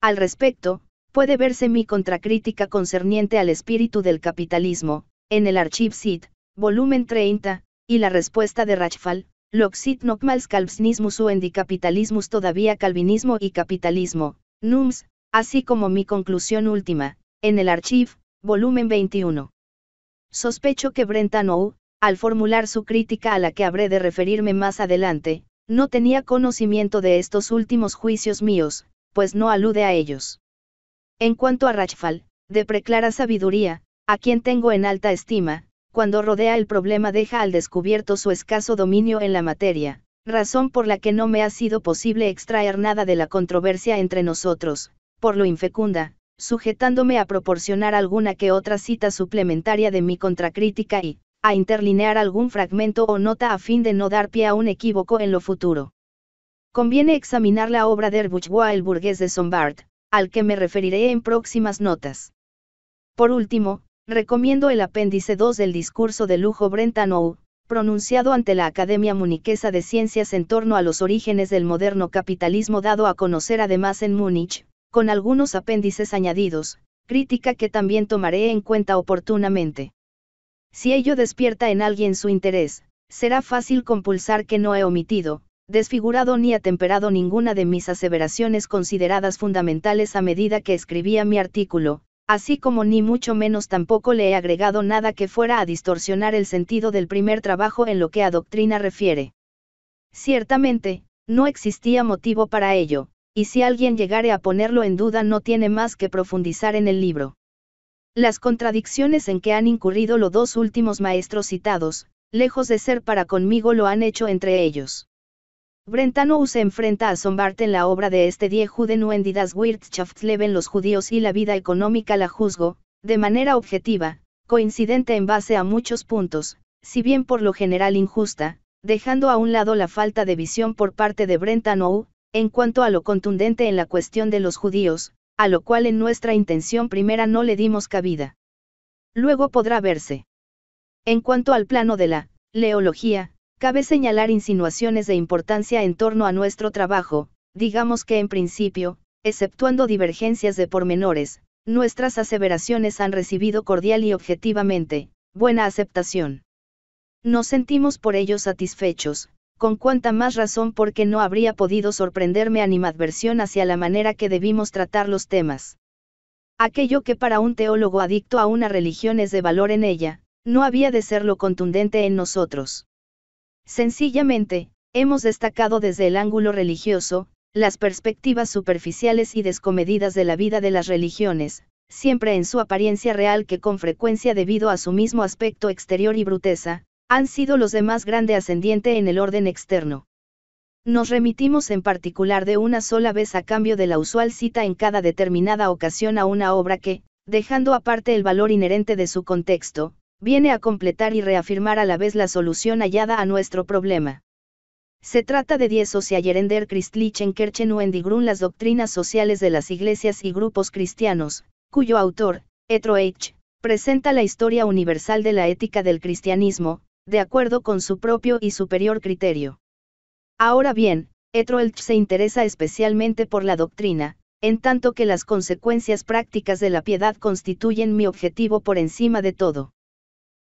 Al respecto, puede verse mi contracrítica concerniente al espíritu del capitalismo, en el Archiv SID, volumen 30, y la respuesta de Rachfal, Loxit nocmals calvinismus u capitalismus todavía calvinismo y capitalismo, NUMS, así como mi conclusión última, en el archivo, volumen 21. Sospecho que Brentano, al formular su crítica a la que habré de referirme más adelante, no tenía conocimiento de estos últimos juicios míos, pues no alude a ellos. En cuanto a Rachfal, de preclara sabiduría, a quien tengo en alta estima, cuando rodea el problema deja al descubierto su escaso dominio en la materia, razón por la que no me ha sido posible extraer nada de la controversia entre nosotros, por lo infecunda, sujetándome a proporcionar alguna que otra cita suplementaria de mi contracrítica y, a interlinear algún fragmento o nota a fin de no dar pie a un equívoco en lo futuro. Conviene examinar la obra de Bourgeois el burgués de Sombart, al que me referiré en próximas notas. Por último, Recomiendo el apéndice 2 del discurso de lujo Brentano, pronunciado ante la Academia Muniquesa de Ciencias en torno a los orígenes del moderno capitalismo dado a conocer además en Múnich, con algunos apéndices añadidos, crítica que también tomaré en cuenta oportunamente. Si ello despierta en alguien su interés, será fácil compulsar que no he omitido, desfigurado ni atemperado ninguna de mis aseveraciones consideradas fundamentales a medida que escribía mi artículo, así como ni mucho menos tampoco le he agregado nada que fuera a distorsionar el sentido del primer trabajo en lo que a doctrina refiere. Ciertamente, no existía motivo para ello, y si alguien llegare a ponerlo en duda no tiene más que profundizar en el libro. Las contradicciones en que han incurrido los dos últimos maestros citados, lejos de ser para conmigo lo han hecho entre ellos. Brentano se enfrenta a Sombart en la obra de este Die Juden und Wirtschaftsleben los judíos y la vida económica la juzgo, de manera objetiva, coincidente en base a muchos puntos, si bien por lo general injusta, dejando a un lado la falta de visión por parte de Brentano, en cuanto a lo contundente en la cuestión de los judíos, a lo cual en nuestra intención primera no le dimos cabida. Luego podrá verse. En cuanto al plano de la leología, Cabe señalar insinuaciones de importancia en torno a nuestro trabajo, digamos que en principio, exceptuando divergencias de pormenores, nuestras aseveraciones han recibido cordial y objetivamente, buena aceptación. Nos sentimos por ello satisfechos, con cuanta más razón porque no habría podido sorprenderme animadversión hacia la manera que debimos tratar los temas. Aquello que para un teólogo adicto a una religión es de valor en ella, no había de serlo contundente en nosotros. Sencillamente, hemos destacado desde el ángulo religioso, las perspectivas superficiales y descomedidas de la vida de las religiones, siempre en su apariencia real que con frecuencia debido a su mismo aspecto exterior y bruteza, han sido los de más grande ascendiente en el orden externo. Nos remitimos en particular de una sola vez a cambio de la usual cita en cada determinada ocasión a una obra que, dejando aparte el valor inherente de su contexto, viene a completar y reafirmar a la vez la solución hallada a nuestro problema. Se trata de Die Jerender Christlichen Kirchen Grun las doctrinas sociales de las iglesias y grupos cristianos, cuyo autor, H., presenta la historia universal de la ética del cristianismo, de acuerdo con su propio y superior criterio. Ahora bien, Etroelch se interesa especialmente por la doctrina, en tanto que las consecuencias prácticas de la piedad constituyen mi objetivo por encima de todo.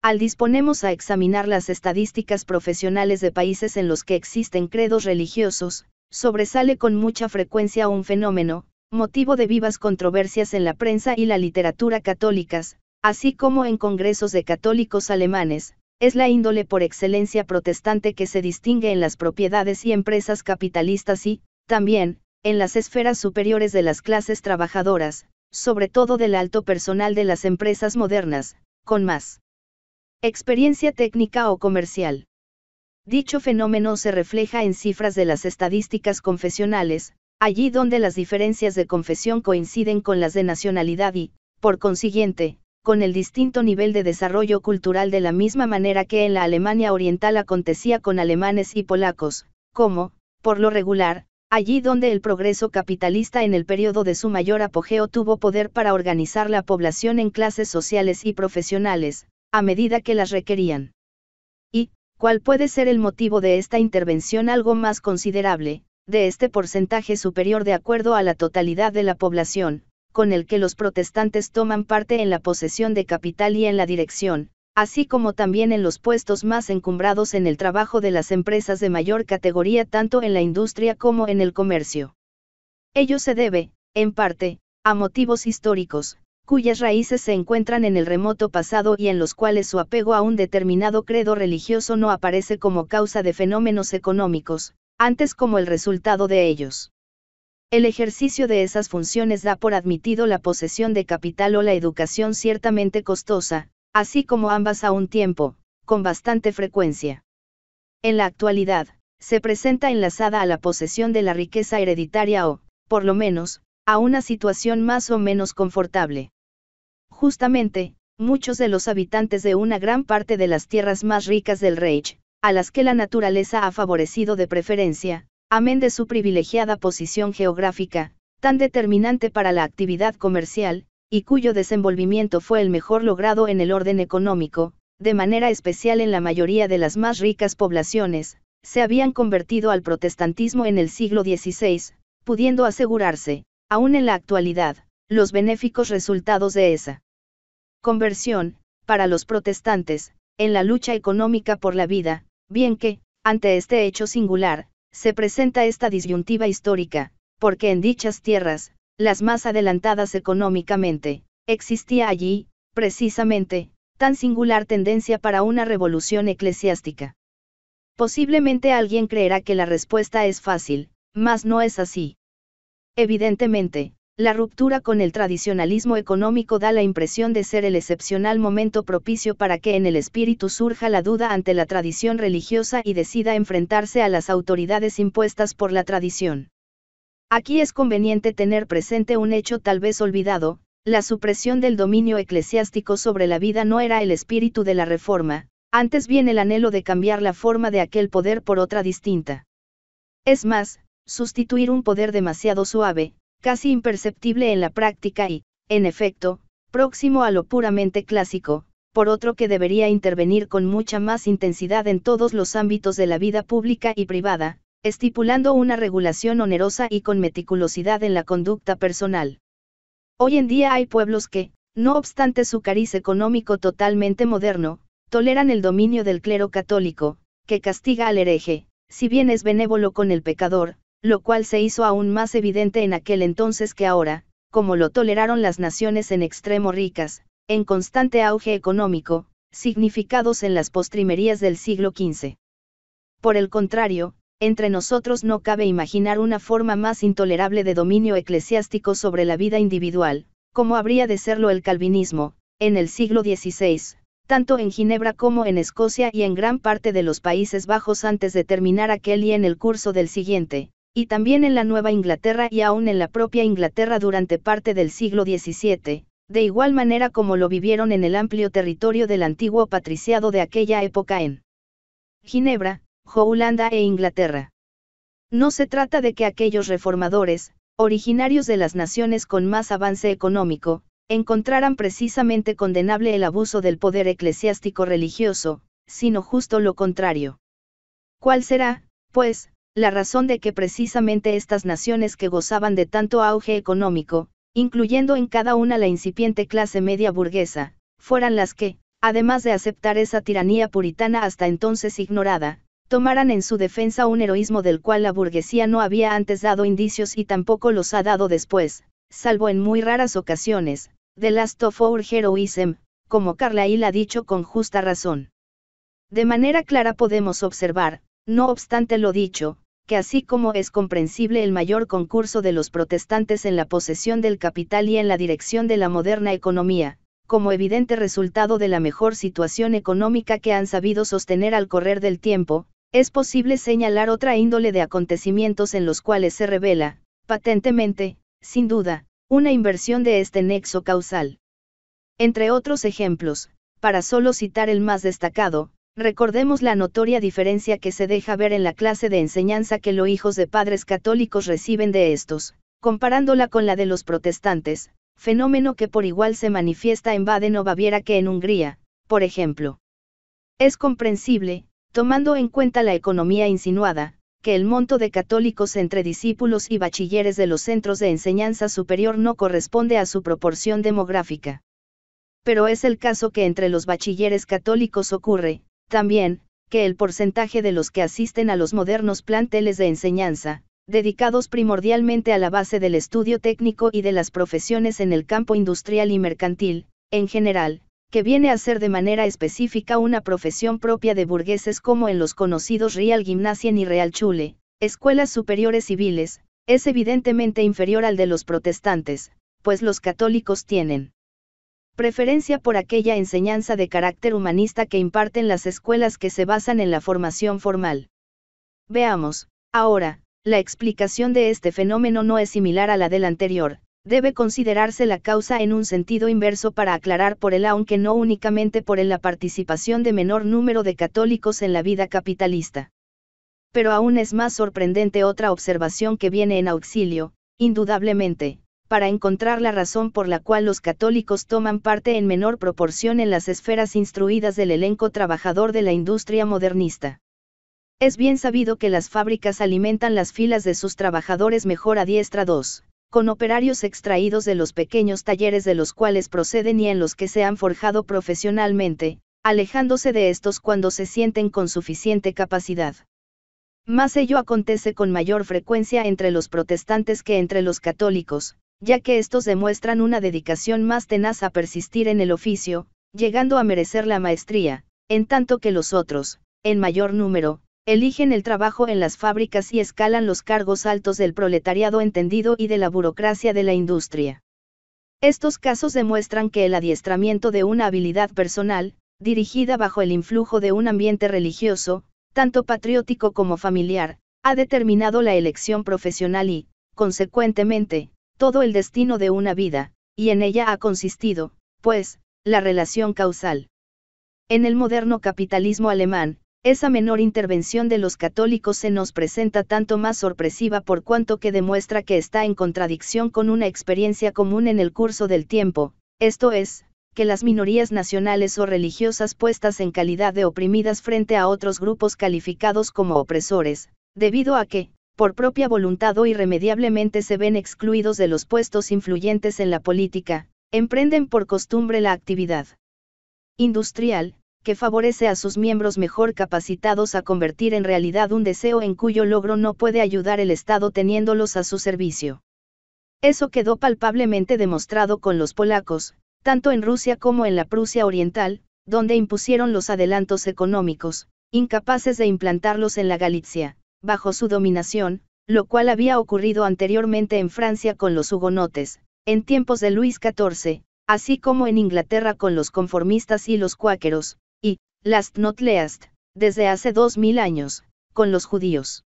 Al disponemos a examinar las estadísticas profesionales de países en los que existen credos religiosos, sobresale con mucha frecuencia un fenómeno, motivo de vivas controversias en la prensa y la literatura católicas, así como en congresos de católicos alemanes, es la índole por excelencia protestante que se distingue en las propiedades y empresas capitalistas y, también, en las esferas superiores de las clases trabajadoras, sobre todo del alto personal de las empresas modernas, con más Experiencia técnica o comercial. Dicho fenómeno se refleja en cifras de las estadísticas confesionales, allí donde las diferencias de confesión coinciden con las de nacionalidad y, por consiguiente, con el distinto nivel de desarrollo cultural de la misma manera que en la Alemania Oriental acontecía con alemanes y polacos, como, por lo regular, allí donde el progreso capitalista en el periodo de su mayor apogeo tuvo poder para organizar la población en clases sociales y profesionales, a medida que las requerían. ¿Y cuál puede ser el motivo de esta intervención algo más considerable, de este porcentaje superior de acuerdo a la totalidad de la población, con el que los protestantes toman parte en la posesión de capital y en la dirección, así como también en los puestos más encumbrados en el trabajo de las empresas de mayor categoría tanto en la industria como en el comercio. Ello se debe, en parte, a motivos históricos, cuyas raíces se encuentran en el remoto pasado y en los cuales su apego a un determinado credo religioso no aparece como causa de fenómenos económicos, antes como el resultado de ellos. El ejercicio de esas funciones da por admitido la posesión de capital o la educación ciertamente costosa, así como ambas a un tiempo, con bastante frecuencia. En la actualidad, se presenta enlazada a la posesión de la riqueza hereditaria o, por lo menos, a una situación más o menos confortable. Justamente, muchos de los habitantes de una gran parte de las tierras más ricas del Reich, a las que la naturaleza ha favorecido de preferencia, amén de su privilegiada posición geográfica, tan determinante para la actividad comercial, y cuyo desenvolvimiento fue el mejor logrado en el orden económico, de manera especial en la mayoría de las más ricas poblaciones, se habían convertido al protestantismo en el siglo XVI, pudiendo asegurarse, aún en la actualidad, los benéficos resultados de esa conversión, para los protestantes, en la lucha económica por la vida, bien que, ante este hecho singular, se presenta esta disyuntiva histórica, porque en dichas tierras, las más adelantadas económicamente, existía allí, precisamente, tan singular tendencia para una revolución eclesiástica. Posiblemente alguien creerá que la respuesta es fácil, mas no es así. Evidentemente, la ruptura con el tradicionalismo económico da la impresión de ser el excepcional momento propicio para que en el espíritu surja la duda ante la tradición religiosa y decida enfrentarse a las autoridades impuestas por la tradición. Aquí es conveniente tener presente un hecho tal vez olvidado, la supresión del dominio eclesiástico sobre la vida no era el espíritu de la reforma, antes bien el anhelo de cambiar la forma de aquel poder por otra distinta. Es más, sustituir un poder demasiado suave, casi imperceptible en la práctica y, en efecto, próximo a lo puramente clásico, por otro que debería intervenir con mucha más intensidad en todos los ámbitos de la vida pública y privada, estipulando una regulación onerosa y con meticulosidad en la conducta personal. Hoy en día hay pueblos que, no obstante su cariz económico totalmente moderno, toleran el dominio del clero católico, que castiga al hereje, si bien es benévolo con el pecador, lo cual se hizo aún más evidente en aquel entonces que ahora, como lo toleraron las naciones en extremo ricas, en constante auge económico, significados en las postrimerías del siglo XV. Por el contrario, entre nosotros no cabe imaginar una forma más intolerable de dominio eclesiástico sobre la vida individual, como habría de serlo el calvinismo, en el siglo XVI, tanto en Ginebra como en Escocia y en gran parte de los Países Bajos antes de terminar aquel y en el curso del siguiente, y también en la Nueva Inglaterra y aún en la propia Inglaterra durante parte del siglo XVII, de igual manera como lo vivieron en el amplio territorio del antiguo patriciado de aquella época en Ginebra, Holanda e Inglaterra. No se trata de que aquellos reformadores, originarios de las naciones con más avance económico, encontraran precisamente condenable el abuso del poder eclesiástico religioso, sino justo lo contrario. ¿Cuál será, pues, la razón de que precisamente estas naciones que gozaban de tanto auge económico, incluyendo en cada una la incipiente clase media burguesa, fueran las que, además de aceptar esa tiranía puritana hasta entonces ignorada, tomaran en su defensa un heroísmo del cual la burguesía no había antes dado indicios y tampoco los ha dado después, salvo en muy raras ocasiones, de Last of Our Heroism, como Carlyle ha dicho con justa razón. De manera clara podemos observar, no obstante lo dicho, que así como es comprensible el mayor concurso de los protestantes en la posesión del capital y en la dirección de la moderna economía, como evidente resultado de la mejor situación económica que han sabido sostener al correr del tiempo, es posible señalar otra índole de acontecimientos en los cuales se revela, patentemente, sin duda, una inversión de este nexo causal. Entre otros ejemplos, para solo citar el más destacado, Recordemos la notoria diferencia que se deja ver en la clase de enseñanza que los hijos de padres católicos reciben de estos, comparándola con la de los protestantes, fenómeno que por igual se manifiesta en Baden o Baviera que en Hungría, por ejemplo. Es comprensible, tomando en cuenta la economía insinuada, que el monto de católicos entre discípulos y bachilleres de los centros de enseñanza superior no corresponde a su proporción demográfica. Pero es el caso que entre los bachilleres católicos ocurre, también, que el porcentaje de los que asisten a los modernos planteles de enseñanza, dedicados primordialmente a la base del estudio técnico y de las profesiones en el campo industrial y mercantil, en general, que viene a ser de manera específica una profesión propia de burgueses como en los conocidos Real Gymnasium y Real Chule, escuelas superiores civiles, es evidentemente inferior al de los protestantes, pues los católicos tienen preferencia por aquella enseñanza de carácter humanista que imparten las escuelas que se basan en la formación formal. Veamos, ahora, la explicación de este fenómeno no es similar a la del anterior, debe considerarse la causa en un sentido inverso para aclarar por él aunque no únicamente por él la participación de menor número de católicos en la vida capitalista. Pero aún es más sorprendente otra observación que viene en auxilio, indudablemente, para encontrar la razón por la cual los católicos toman parte en menor proporción en las esferas instruidas del elenco trabajador de la industria modernista. Es bien sabido que las fábricas alimentan las filas de sus trabajadores mejor a diestra dos, con operarios extraídos de los pequeños talleres de los cuales proceden y en los que se han forjado profesionalmente, alejándose de estos cuando se sienten con suficiente capacidad. Más ello acontece con mayor frecuencia entre los protestantes que entre los católicos, ya que estos demuestran una dedicación más tenaz a persistir en el oficio, llegando a merecer la maestría, en tanto que los otros, en mayor número, eligen el trabajo en las fábricas y escalan los cargos altos del proletariado entendido y de la burocracia de la industria. Estos casos demuestran que el adiestramiento de una habilidad personal, dirigida bajo el influjo de un ambiente religioso, tanto patriótico como familiar, ha determinado la elección profesional y, consecuentemente, todo el destino de una vida, y en ella ha consistido, pues, la relación causal. En el moderno capitalismo alemán, esa menor intervención de los católicos se nos presenta tanto más sorpresiva por cuanto que demuestra que está en contradicción con una experiencia común en el curso del tiempo, esto es, que las minorías nacionales o religiosas puestas en calidad de oprimidas frente a otros grupos calificados como opresores, debido a que, por propia voluntad o irremediablemente se ven excluidos de los puestos influyentes en la política, emprenden por costumbre la actividad industrial, que favorece a sus miembros mejor capacitados a convertir en realidad un deseo en cuyo logro no puede ayudar el Estado teniéndolos a su servicio. Eso quedó palpablemente demostrado con los polacos, tanto en Rusia como en la Prusia Oriental, donde impusieron los adelantos económicos, incapaces de implantarlos en la Galicia, bajo su dominación, lo cual había ocurrido anteriormente en Francia con los hugonotes, en tiempos de Luis XIV, así como en Inglaterra con los conformistas y los cuáqueros, y, last not least, desde hace dos mil años, con los judíos.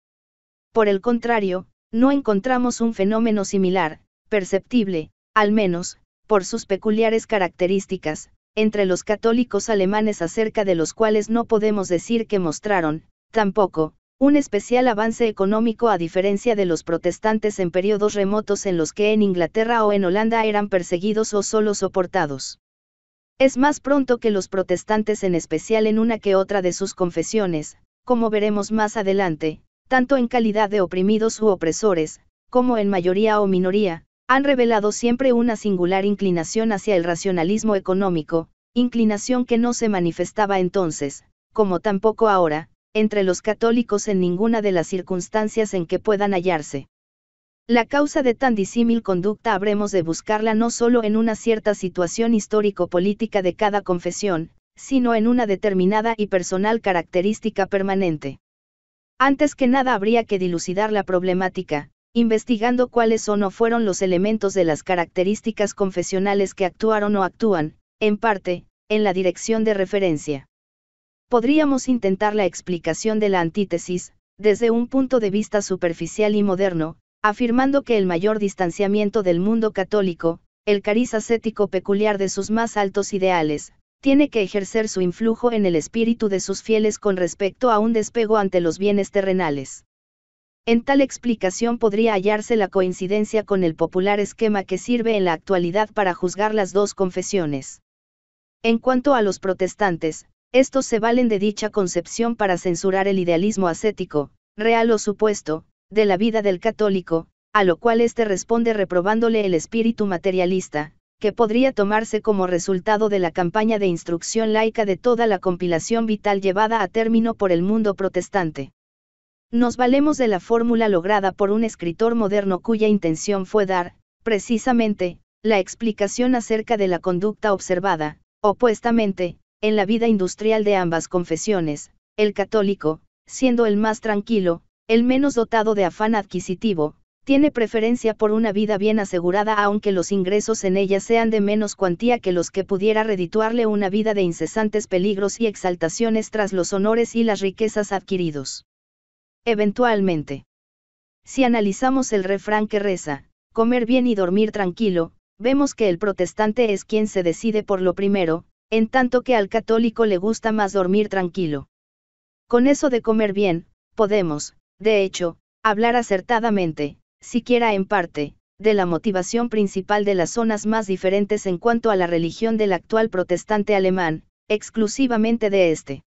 Por el contrario, no encontramos un fenómeno similar, perceptible, al menos, por sus peculiares características, entre los católicos alemanes acerca de los cuales no podemos decir que mostraron, tampoco, un especial avance económico a diferencia de los protestantes en periodos remotos en los que en Inglaterra o en Holanda eran perseguidos o solo soportados. Es más pronto que los protestantes en especial en una que otra de sus confesiones, como veremos más adelante, tanto en calidad de oprimidos u opresores, como en mayoría o minoría, han revelado siempre una singular inclinación hacia el racionalismo económico, inclinación que no se manifestaba entonces, como tampoco ahora, entre los católicos en ninguna de las circunstancias en que puedan hallarse. La causa de tan disímil conducta habremos de buscarla no solo en una cierta situación histórico-política de cada confesión, sino en una determinada y personal característica permanente. Antes que nada habría que dilucidar la problemática, investigando cuáles son o fueron los elementos de las características confesionales que actuaron o actúan, en parte, en la dirección de referencia. Podríamos intentar la explicación de la antítesis, desde un punto de vista superficial y moderno, afirmando que el mayor distanciamiento del mundo católico, el cariz ascético peculiar de sus más altos ideales, tiene que ejercer su influjo en el espíritu de sus fieles con respecto a un despego ante los bienes terrenales. En tal explicación podría hallarse la coincidencia con el popular esquema que sirve en la actualidad para juzgar las dos confesiones. En cuanto a los protestantes, estos se valen de dicha concepción para censurar el idealismo ascético, real o supuesto, de la vida del católico, a lo cual éste responde reprobándole el espíritu materialista, que podría tomarse como resultado de la campaña de instrucción laica de toda la compilación vital llevada a término por el mundo protestante. Nos valemos de la fórmula lograda por un escritor moderno cuya intención fue dar, precisamente, la explicación acerca de la conducta observada, opuestamente, en la vida industrial de ambas confesiones, el católico, siendo el más tranquilo, el menos dotado de afán adquisitivo, tiene preferencia por una vida bien asegurada aunque los ingresos en ella sean de menos cuantía que los que pudiera redituarle una vida de incesantes peligros y exaltaciones tras los honores y las riquezas adquiridos. Eventualmente. Si analizamos el refrán que reza, comer bien y dormir tranquilo, vemos que el protestante es quien se decide por lo primero, en tanto que al católico le gusta más dormir tranquilo. Con eso de comer bien, podemos, de hecho, hablar acertadamente, siquiera en parte, de la motivación principal de las zonas más diferentes en cuanto a la religión del actual protestante alemán, exclusivamente de este.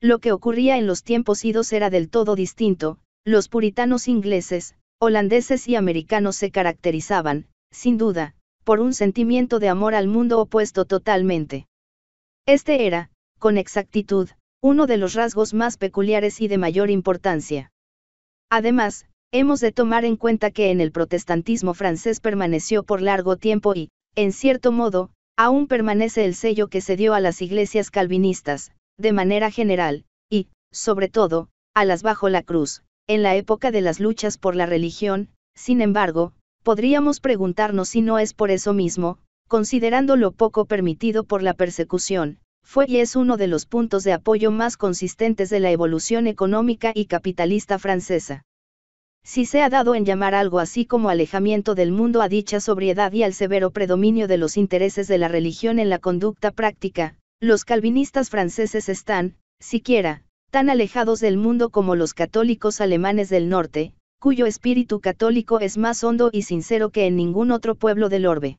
Lo que ocurría en los tiempos idos era del todo distinto, los puritanos ingleses, holandeses y americanos se caracterizaban, sin duda, por un sentimiento de amor al mundo opuesto totalmente. Este era, con exactitud, uno de los rasgos más peculiares y de mayor importancia. Además, hemos de tomar en cuenta que en el protestantismo francés permaneció por largo tiempo y, en cierto modo, aún permanece el sello que se dio a las iglesias calvinistas, de manera general, y, sobre todo, a las bajo la cruz, en la época de las luchas por la religión, sin embargo, podríamos preguntarnos si no es por eso mismo, considerando lo poco permitido por la persecución, fue y es uno de los puntos de apoyo más consistentes de la evolución económica y capitalista francesa. Si se ha dado en llamar algo así como alejamiento del mundo a dicha sobriedad y al severo predominio de los intereses de la religión en la conducta práctica, los calvinistas franceses están, siquiera, tan alejados del mundo como los católicos alemanes del norte, cuyo espíritu católico es más hondo y sincero que en ningún otro pueblo del orbe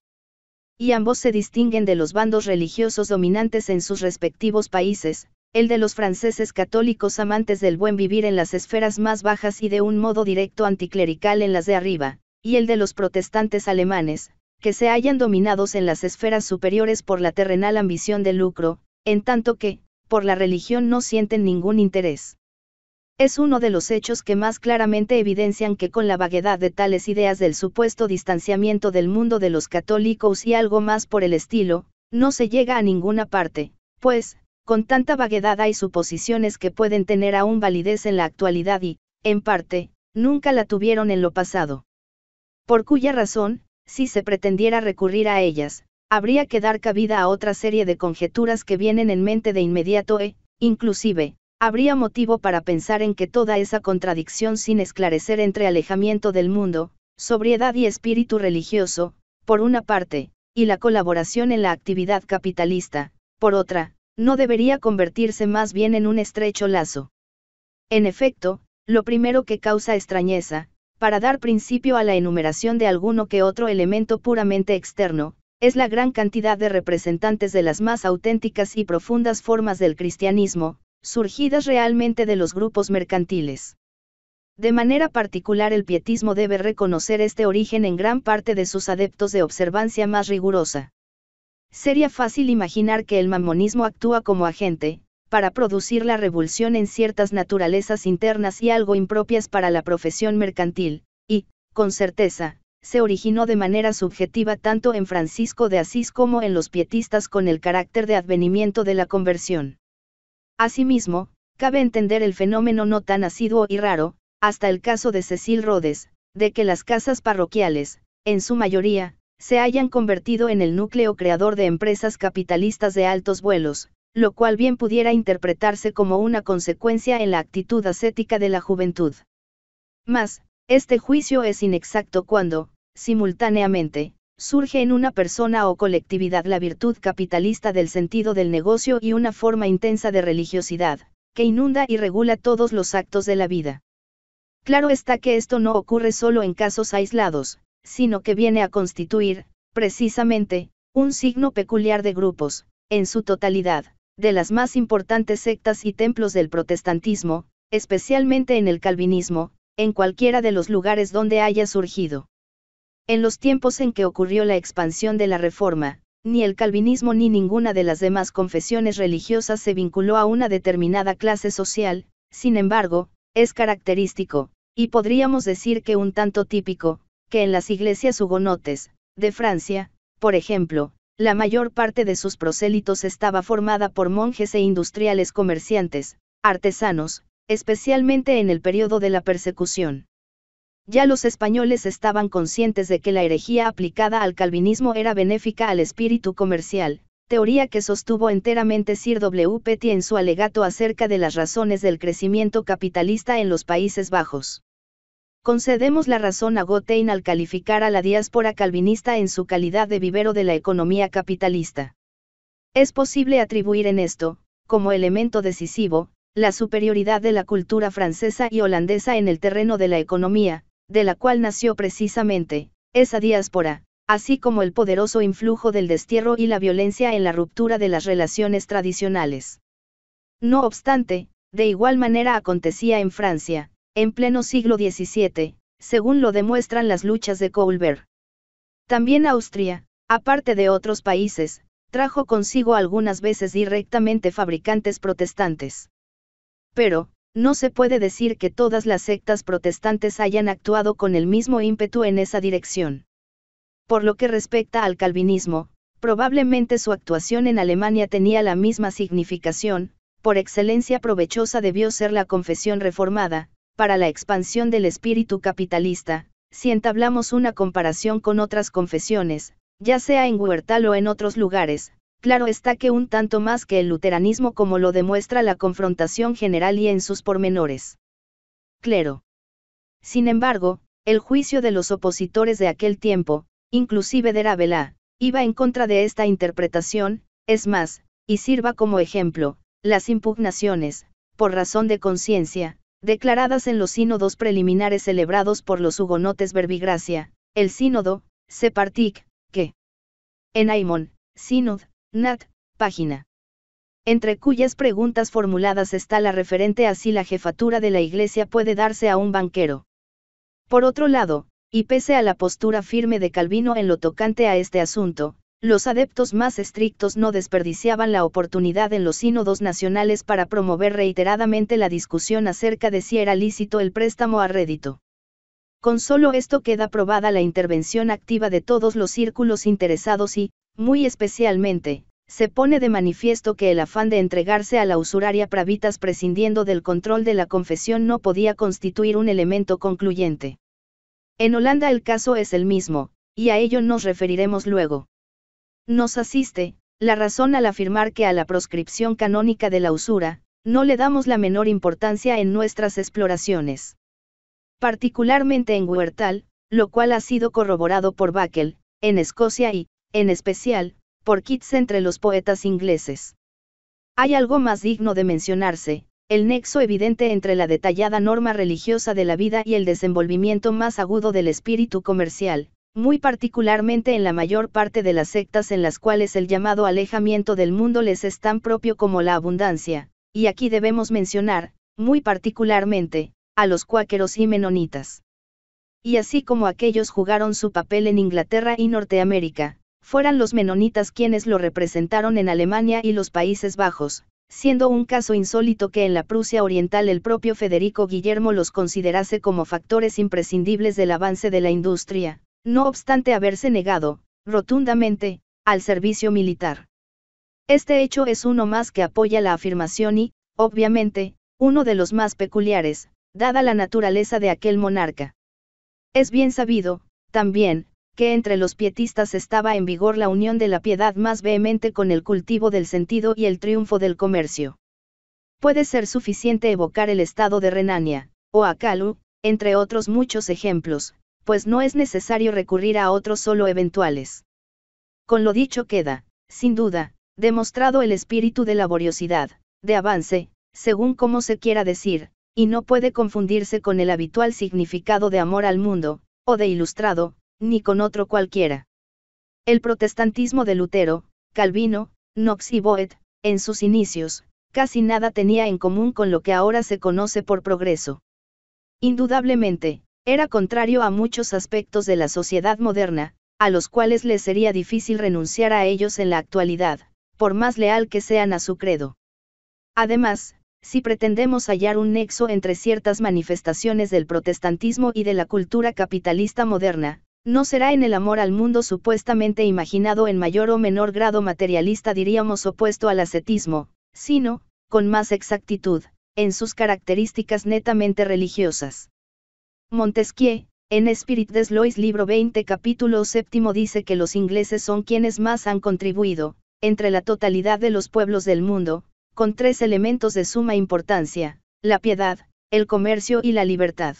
y ambos se distinguen de los bandos religiosos dominantes en sus respectivos países, el de los franceses católicos amantes del buen vivir en las esferas más bajas y de un modo directo anticlerical en las de arriba, y el de los protestantes alemanes, que se hallan dominados en las esferas superiores por la terrenal ambición de lucro, en tanto que, por la religión no sienten ningún interés. Es uno de los hechos que más claramente evidencian que con la vaguedad de tales ideas del supuesto distanciamiento del mundo de los católicos y algo más por el estilo, no se llega a ninguna parte, pues, con tanta vaguedad hay suposiciones que pueden tener aún validez en la actualidad y, en parte, nunca la tuvieron en lo pasado. Por cuya razón, si se pretendiera recurrir a ellas, habría que dar cabida a otra serie de conjeturas que vienen en mente de inmediato e, inclusive, Habría motivo para pensar en que toda esa contradicción sin esclarecer entre alejamiento del mundo, sobriedad y espíritu religioso, por una parte, y la colaboración en la actividad capitalista, por otra, no debería convertirse más bien en un estrecho lazo. En efecto, lo primero que causa extrañeza, para dar principio a la enumeración de alguno que otro elemento puramente externo, es la gran cantidad de representantes de las más auténticas y profundas formas del cristianismo, surgidas realmente de los grupos mercantiles. De manera particular el pietismo debe reconocer este origen en gran parte de sus adeptos de observancia más rigurosa. Sería fácil imaginar que el mamonismo actúa como agente, para producir la revulsión en ciertas naturalezas internas y algo impropias para la profesión mercantil, y, con certeza, se originó de manera subjetiva tanto en Francisco de Asís como en los pietistas con el carácter de advenimiento de la conversión. Asimismo, cabe entender el fenómeno no tan asiduo y raro, hasta el caso de Cecil Rhodes, de que las casas parroquiales, en su mayoría, se hayan convertido en el núcleo creador de empresas capitalistas de altos vuelos, lo cual bien pudiera interpretarse como una consecuencia en la actitud ascética de la juventud. Mas, este juicio es inexacto cuando, simultáneamente, surge en una persona o colectividad la virtud capitalista del sentido del negocio y una forma intensa de religiosidad, que inunda y regula todos los actos de la vida. Claro está que esto no ocurre solo en casos aislados, sino que viene a constituir, precisamente, un signo peculiar de grupos, en su totalidad, de las más importantes sectas y templos del protestantismo, especialmente en el calvinismo, en cualquiera de los lugares donde haya surgido. En los tiempos en que ocurrió la expansión de la Reforma, ni el calvinismo ni ninguna de las demás confesiones religiosas se vinculó a una determinada clase social, sin embargo, es característico, y podríamos decir que un tanto típico, que en las iglesias hugonotes, de Francia, por ejemplo, la mayor parte de sus prosélitos estaba formada por monjes e industriales comerciantes, artesanos, especialmente en el periodo de la persecución. Ya los españoles estaban conscientes de que la herejía aplicada al calvinismo era benéfica al espíritu comercial, teoría que sostuvo enteramente Sir W. Petty en su alegato acerca de las razones del crecimiento capitalista en los Países Bajos. Concedemos la razón a Gotein al calificar a la diáspora calvinista en su calidad de vivero de la economía capitalista. Es posible atribuir en esto, como elemento decisivo, la superioridad de la cultura francesa y holandesa en el terreno de la economía, de la cual nació precisamente, esa diáspora, así como el poderoso influjo del destierro y la violencia en la ruptura de las relaciones tradicionales. No obstante, de igual manera acontecía en Francia, en pleno siglo XVII, según lo demuestran las luchas de Colbert. También Austria, aparte de otros países, trajo consigo algunas veces directamente fabricantes protestantes. Pero, no se puede decir que todas las sectas protestantes hayan actuado con el mismo ímpetu en esa dirección. Por lo que respecta al calvinismo, probablemente su actuación en Alemania tenía la misma significación, por excelencia provechosa debió ser la confesión reformada, para la expansión del espíritu capitalista, si entablamos una comparación con otras confesiones, ya sea en Huertal o en otros lugares, Claro está que un tanto más que el luteranismo como lo demuestra la confrontación general y en sus pormenores. Clero. Sin embargo, el juicio de los opositores de aquel tiempo, inclusive de Rabelá, iba en contra de esta interpretación, es más, y sirva como ejemplo, las impugnaciones, por razón de conciencia, declaradas en los sínodos preliminares celebrados por los hugonotes Verbigracia, el sínodo, Separtic, que en Sínod, Nat, página. Entre cuyas preguntas formuladas está la referente a si la jefatura de la Iglesia puede darse a un banquero. Por otro lado, y pese a la postura firme de Calvino en lo tocante a este asunto, los adeptos más estrictos no desperdiciaban la oportunidad en los sínodos nacionales para promover reiteradamente la discusión acerca de si era lícito el préstamo a rédito. Con solo esto queda probada la intervención activa de todos los círculos interesados y, muy especialmente, se pone de manifiesto que el afán de entregarse a la usuraria Pravitas prescindiendo del control de la confesión no podía constituir un elemento concluyente. En Holanda el caso es el mismo, y a ello nos referiremos luego. Nos asiste, la razón al afirmar que a la proscripción canónica de la usura, no le damos la menor importancia en nuestras exploraciones. Particularmente en Huertal, lo cual ha sido corroborado por Bakel, en Escocia y, en especial, por Keats entre los poetas ingleses. Hay algo más digno de mencionarse, el nexo evidente entre la detallada norma religiosa de la vida y el desenvolvimiento más agudo del espíritu comercial, muy particularmente en la mayor parte de las sectas en las cuales el llamado alejamiento del mundo les es tan propio como la abundancia, y aquí debemos mencionar, muy particularmente, a los cuáqueros y menonitas. Y así como aquellos jugaron su papel en Inglaterra y Norteamérica, fueran los menonitas quienes lo representaron en Alemania y los Países Bajos, siendo un caso insólito que en la Prusia Oriental el propio Federico Guillermo los considerase como factores imprescindibles del avance de la industria, no obstante haberse negado, rotundamente, al servicio militar. Este hecho es uno más que apoya la afirmación y, obviamente, uno de los más peculiares, dada la naturaleza de aquel monarca. Es bien sabido, también, que entre los pietistas estaba en vigor la unión de la piedad más vehemente con el cultivo del sentido y el triunfo del comercio. Puede ser suficiente evocar el estado de Renania, o Akalu, entre otros muchos ejemplos, pues no es necesario recurrir a otros solo eventuales. Con lo dicho queda, sin duda, demostrado el espíritu de laboriosidad, de avance, según como se quiera decir, y no puede confundirse con el habitual significado de amor al mundo, o de ilustrado, ni con otro cualquiera. El protestantismo de Lutero, Calvino, Knox y Boet, en sus inicios, casi nada tenía en común con lo que ahora se conoce por progreso. Indudablemente, era contrario a muchos aspectos de la sociedad moderna, a los cuales les sería difícil renunciar a ellos en la actualidad, por más leal que sean a su credo. Además, si pretendemos hallar un nexo entre ciertas manifestaciones del protestantismo y de la cultura capitalista moderna, no será en el amor al mundo supuestamente imaginado en mayor o menor grado materialista diríamos opuesto al ascetismo, sino, con más exactitud, en sus características netamente religiosas. Montesquieu, en Spirit des Lois libro 20 capítulo VII dice que los ingleses son quienes más han contribuido, entre la totalidad de los pueblos del mundo, con tres elementos de suma importancia, la piedad, el comercio y la libertad.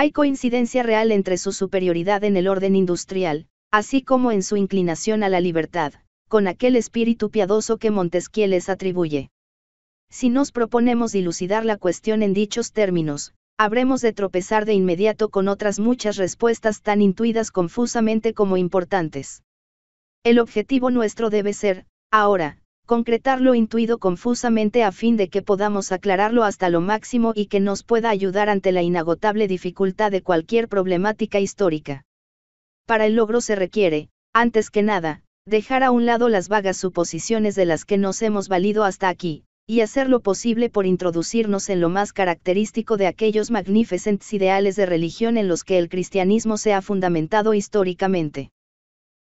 Hay coincidencia real entre su superioridad en el orden industrial, así como en su inclinación a la libertad, con aquel espíritu piadoso que Montesquieu les atribuye. Si nos proponemos dilucidar la cuestión en dichos términos, habremos de tropezar de inmediato con otras muchas respuestas tan intuidas confusamente como importantes. El objetivo nuestro debe ser, ahora, concretarlo lo intuido confusamente a fin de que podamos aclararlo hasta lo máximo y que nos pueda ayudar ante la inagotable dificultad de cualquier problemática histórica. Para el logro se requiere, antes que nada, dejar a un lado las vagas suposiciones de las que nos hemos valido hasta aquí, y hacer lo posible por introducirnos en lo más característico de aquellos magnificentes ideales de religión en los que el cristianismo se ha fundamentado históricamente.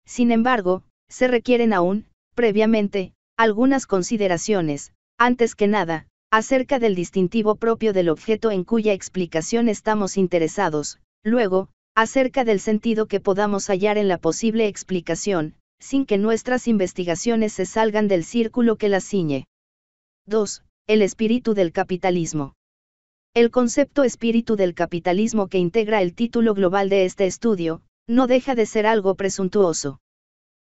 Sin embargo, se requieren aún, previamente, algunas consideraciones, antes que nada, acerca del distintivo propio del objeto en cuya explicación estamos interesados, luego, acerca del sentido que podamos hallar en la posible explicación, sin que nuestras investigaciones se salgan del círculo que las ciñe. 2. El espíritu del capitalismo. El concepto espíritu del capitalismo que integra el título global de este estudio, no deja de ser algo presuntuoso.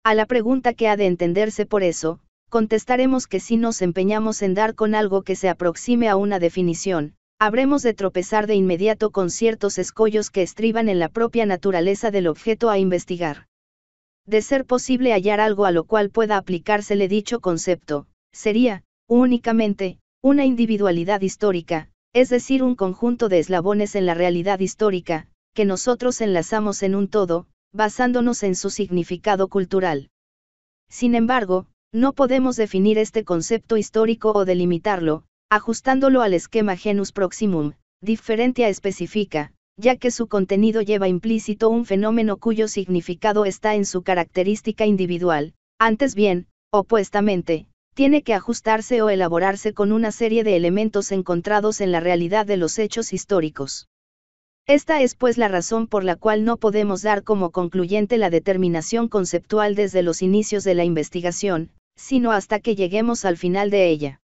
A la pregunta que ha de entenderse por eso, contestaremos que si nos empeñamos en dar con algo que se aproxime a una definición, habremos de tropezar de inmediato con ciertos escollos que estriban en la propia naturaleza del objeto a investigar. De ser posible hallar algo a lo cual pueda aplicársele dicho concepto, sería, únicamente, una individualidad histórica, es decir, un conjunto de eslabones en la realidad histórica, que nosotros enlazamos en un todo, basándonos en su significado cultural. Sin embargo, no podemos definir este concepto histórico o delimitarlo, ajustándolo al esquema genus proximum, diferente a específica, ya que su contenido lleva implícito un fenómeno cuyo significado está en su característica individual, antes bien, opuestamente, tiene que ajustarse o elaborarse con una serie de elementos encontrados en la realidad de los hechos históricos. Esta es pues la razón por la cual no podemos dar como concluyente la determinación conceptual desde los inicios de la investigación, sino hasta que lleguemos al final de ella.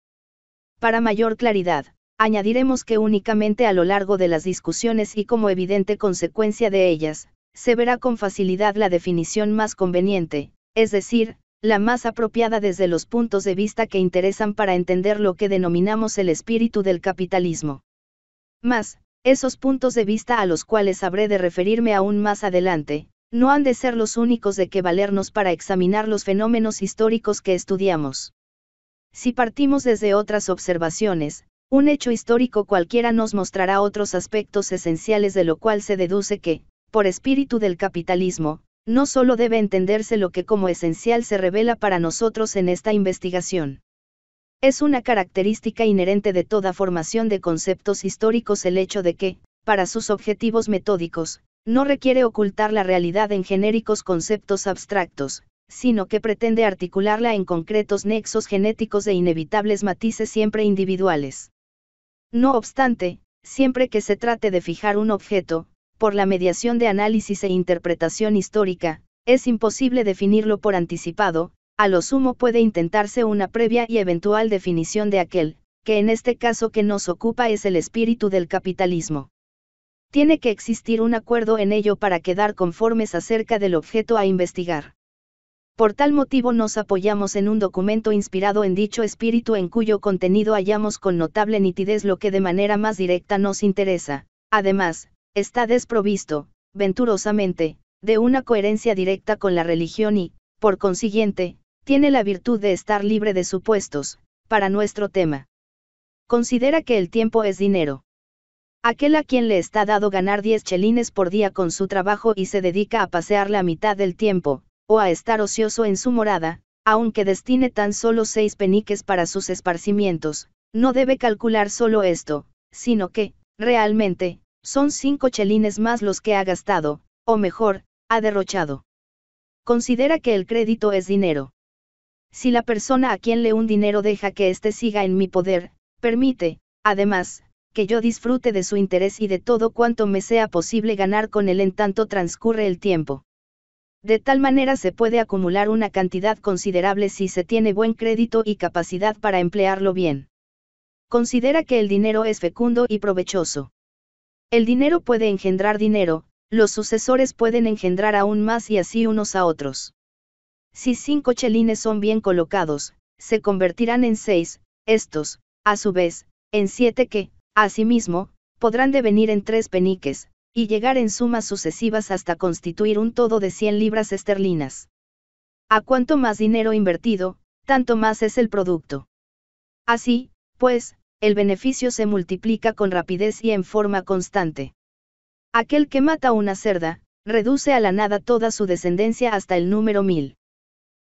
Para mayor claridad, añadiremos que únicamente a lo largo de las discusiones y como evidente consecuencia de ellas, se verá con facilidad la definición más conveniente, es decir, la más apropiada desde los puntos de vista que interesan para entender lo que denominamos el espíritu del capitalismo. Más, esos puntos de vista a los cuales habré de referirme aún más adelante, no han de ser los únicos de que valernos para examinar los fenómenos históricos que estudiamos. Si partimos desde otras observaciones, un hecho histórico cualquiera nos mostrará otros aspectos esenciales de lo cual se deduce que, por espíritu del capitalismo, no solo debe entenderse lo que como esencial se revela para nosotros en esta investigación. Es una característica inherente de toda formación de conceptos históricos el hecho de que, para sus objetivos metódicos, no requiere ocultar la realidad en genéricos conceptos abstractos, sino que pretende articularla en concretos nexos genéticos e inevitables matices siempre individuales. No obstante, siempre que se trate de fijar un objeto, por la mediación de análisis e interpretación histórica, es imposible definirlo por anticipado, a lo sumo puede intentarse una previa y eventual definición de aquel, que en este caso que nos ocupa es el espíritu del capitalismo tiene que existir un acuerdo en ello para quedar conformes acerca del objeto a investigar. Por tal motivo nos apoyamos en un documento inspirado en dicho espíritu en cuyo contenido hallamos con notable nitidez lo que de manera más directa nos interesa. Además, está desprovisto, venturosamente, de una coherencia directa con la religión y, por consiguiente, tiene la virtud de estar libre de supuestos, para nuestro tema. Considera que el tiempo es dinero. Aquel a quien le está dado ganar 10 chelines por día con su trabajo y se dedica a pasear la mitad del tiempo, o a estar ocioso en su morada, aunque destine tan solo seis peniques para sus esparcimientos, no debe calcular solo esto, sino que, realmente, son 5 chelines más los que ha gastado, o mejor, ha derrochado. Considera que el crédito es dinero. Si la persona a quien le un dinero deja que éste siga en mi poder, permite, además, que yo disfrute de su interés y de todo cuanto me sea posible ganar con él en tanto transcurre el tiempo. De tal manera se puede acumular una cantidad considerable si se tiene buen crédito y capacidad para emplearlo bien. Considera que el dinero es fecundo y provechoso. El dinero puede engendrar dinero, los sucesores pueden engendrar aún más y así unos a otros. Si cinco chelines son bien colocados, se convertirán en seis, estos, a su vez, en siete que, Asimismo, podrán devenir en tres peniques, y llegar en sumas sucesivas hasta constituir un todo de 100 libras esterlinas. A cuanto más dinero invertido, tanto más es el producto. Así, pues, el beneficio se multiplica con rapidez y en forma constante. Aquel que mata una cerda, reduce a la nada toda su descendencia hasta el número mil.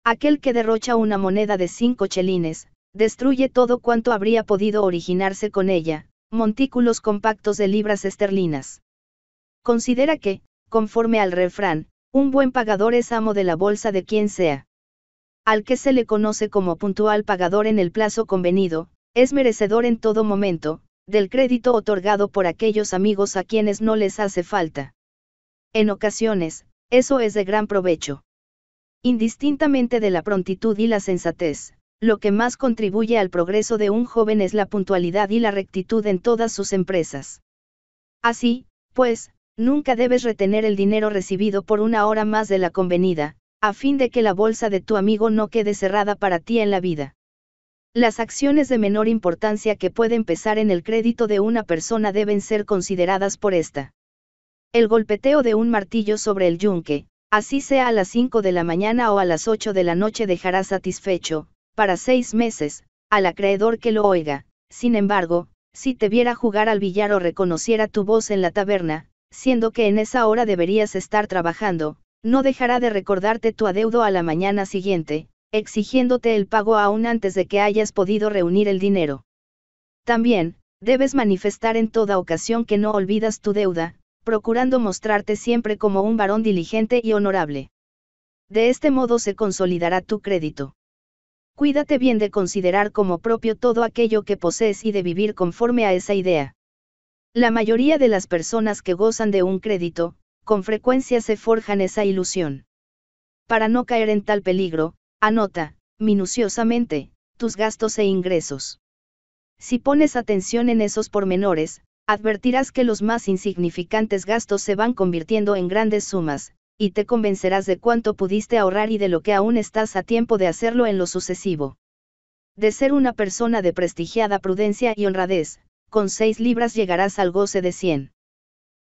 Aquel que derrocha una moneda de cinco chelines, destruye todo cuanto habría podido originarse con ella, montículos compactos de libras esterlinas. Considera que, conforme al refrán, un buen pagador es amo de la bolsa de quien sea. Al que se le conoce como puntual pagador en el plazo convenido, es merecedor en todo momento, del crédito otorgado por aquellos amigos a quienes no les hace falta. En ocasiones, eso es de gran provecho. Indistintamente de la prontitud y la sensatez. Lo que más contribuye al progreso de un joven es la puntualidad y la rectitud en todas sus empresas. Así, pues, nunca debes retener el dinero recibido por una hora más de la convenida, a fin de que la bolsa de tu amigo no quede cerrada para ti en la vida. Las acciones de menor importancia que pueden pesar en el crédito de una persona deben ser consideradas por esta. El golpeteo de un martillo sobre el yunque, así sea a las 5 de la mañana o a las 8 de la noche, dejará satisfecho, para seis meses, al acreedor que lo oiga, sin embargo, si te viera jugar al billar o reconociera tu voz en la taberna, siendo que en esa hora deberías estar trabajando, no dejará de recordarte tu adeudo a la mañana siguiente, exigiéndote el pago aún antes de que hayas podido reunir el dinero. También, debes manifestar en toda ocasión que no olvidas tu deuda, procurando mostrarte siempre como un varón diligente y honorable. De este modo se consolidará tu crédito. Cuídate bien de considerar como propio todo aquello que posees y de vivir conforme a esa idea. La mayoría de las personas que gozan de un crédito, con frecuencia se forjan esa ilusión. Para no caer en tal peligro, anota, minuciosamente, tus gastos e ingresos. Si pones atención en esos pormenores, advertirás que los más insignificantes gastos se van convirtiendo en grandes sumas, y te convencerás de cuánto pudiste ahorrar y de lo que aún estás a tiempo de hacerlo en lo sucesivo. De ser una persona de prestigiada prudencia y honradez, con seis libras llegarás al goce de cien.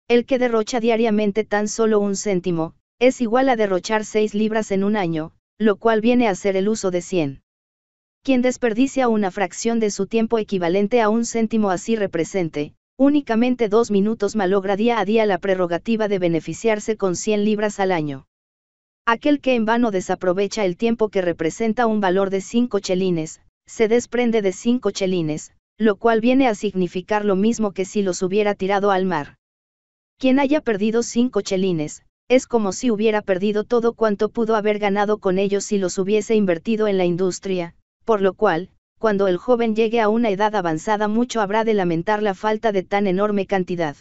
El que derrocha diariamente tan solo un céntimo, es igual a derrochar seis libras en un año, lo cual viene a ser el uso de cien. Quien desperdicia una fracción de su tiempo equivalente a un céntimo así represente, Únicamente dos minutos malogra día a día la prerrogativa de beneficiarse con 100 libras al año. Aquel que en vano desaprovecha el tiempo que representa un valor de 5 chelines, se desprende de 5 chelines, lo cual viene a significar lo mismo que si los hubiera tirado al mar. Quien haya perdido 5 chelines, es como si hubiera perdido todo cuanto pudo haber ganado con ellos si los hubiese invertido en la industria, por lo cual, cuando el joven llegue a una edad avanzada mucho habrá de lamentar la falta de tan enorme cantidad.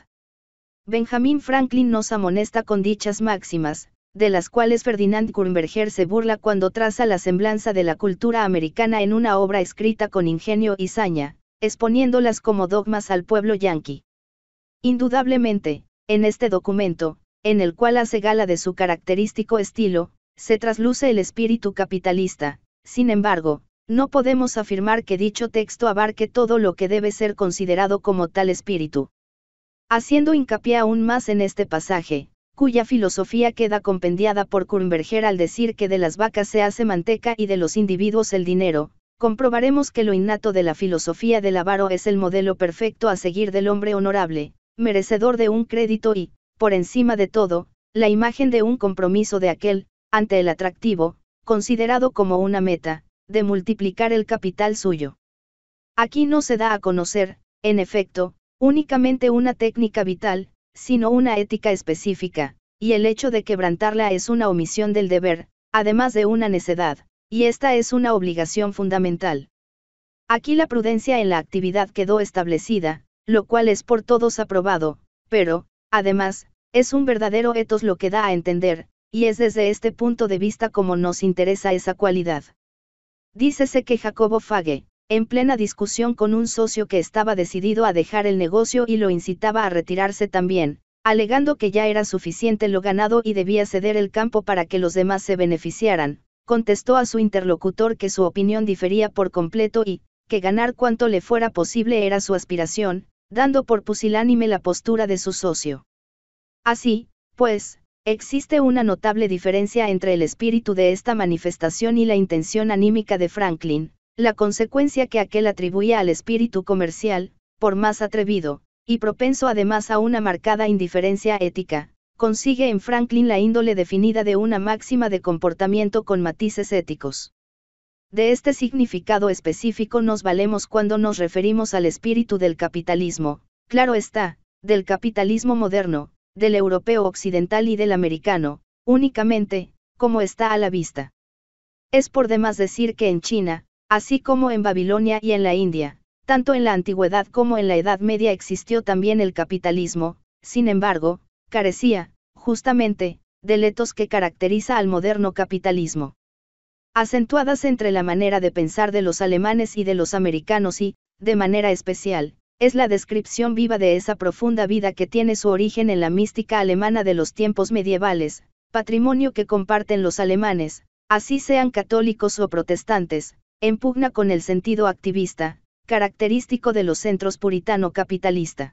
Benjamin Franklin nos amonesta con dichas máximas, de las cuales Ferdinand Kurnberger se burla cuando traza la semblanza de la cultura americana en una obra escrita con ingenio y saña, exponiéndolas como dogmas al pueblo yanqui. Indudablemente, en este documento, en el cual hace gala de su característico estilo, se trasluce el espíritu capitalista, sin embargo, no podemos afirmar que dicho texto abarque todo lo que debe ser considerado como tal espíritu. Haciendo hincapié aún más en este pasaje, cuya filosofía queda compendiada por Kurnberger al decir que de las vacas se hace manteca y de los individuos el dinero, comprobaremos que lo innato de la filosofía del avaro es el modelo perfecto a seguir del hombre honorable, merecedor de un crédito y, por encima de todo, la imagen de un compromiso de aquel, ante el atractivo, considerado como una meta, de multiplicar el capital suyo. Aquí no se da a conocer, en efecto, únicamente una técnica vital, sino una ética específica, y el hecho de quebrantarla es una omisión del deber, además de una necedad, y esta es una obligación fundamental. Aquí la prudencia en la actividad quedó establecida, lo cual es por todos aprobado, pero, además, es un verdadero etos lo que da a entender, y es desde este punto de vista como nos interesa esa cualidad. Dícese que Jacobo Fage, en plena discusión con un socio que estaba decidido a dejar el negocio y lo incitaba a retirarse también, alegando que ya era suficiente lo ganado y debía ceder el campo para que los demás se beneficiaran, contestó a su interlocutor que su opinión difería por completo y, que ganar cuanto le fuera posible era su aspiración, dando por pusilánime la postura de su socio. Así, pues, Existe una notable diferencia entre el espíritu de esta manifestación y la intención anímica de Franklin, la consecuencia que aquel atribuía al espíritu comercial, por más atrevido, y propenso además a una marcada indiferencia ética, consigue en Franklin la índole definida de una máxima de comportamiento con matices éticos. De este significado específico nos valemos cuando nos referimos al espíritu del capitalismo, claro está, del capitalismo moderno, del europeo occidental y del americano, únicamente, como está a la vista. Es por demás decir que en China, así como en Babilonia y en la India, tanto en la antigüedad como en la Edad Media existió también el capitalismo, sin embargo, carecía, justamente, de letos que caracteriza al moderno capitalismo. Acentuadas entre la manera de pensar de los alemanes y de los americanos y, de manera especial, es la descripción viva de esa profunda vida que tiene su origen en la mística alemana de los tiempos medievales, patrimonio que comparten los alemanes, así sean católicos o protestantes, en pugna con el sentido activista, característico de los centros puritano-capitalista.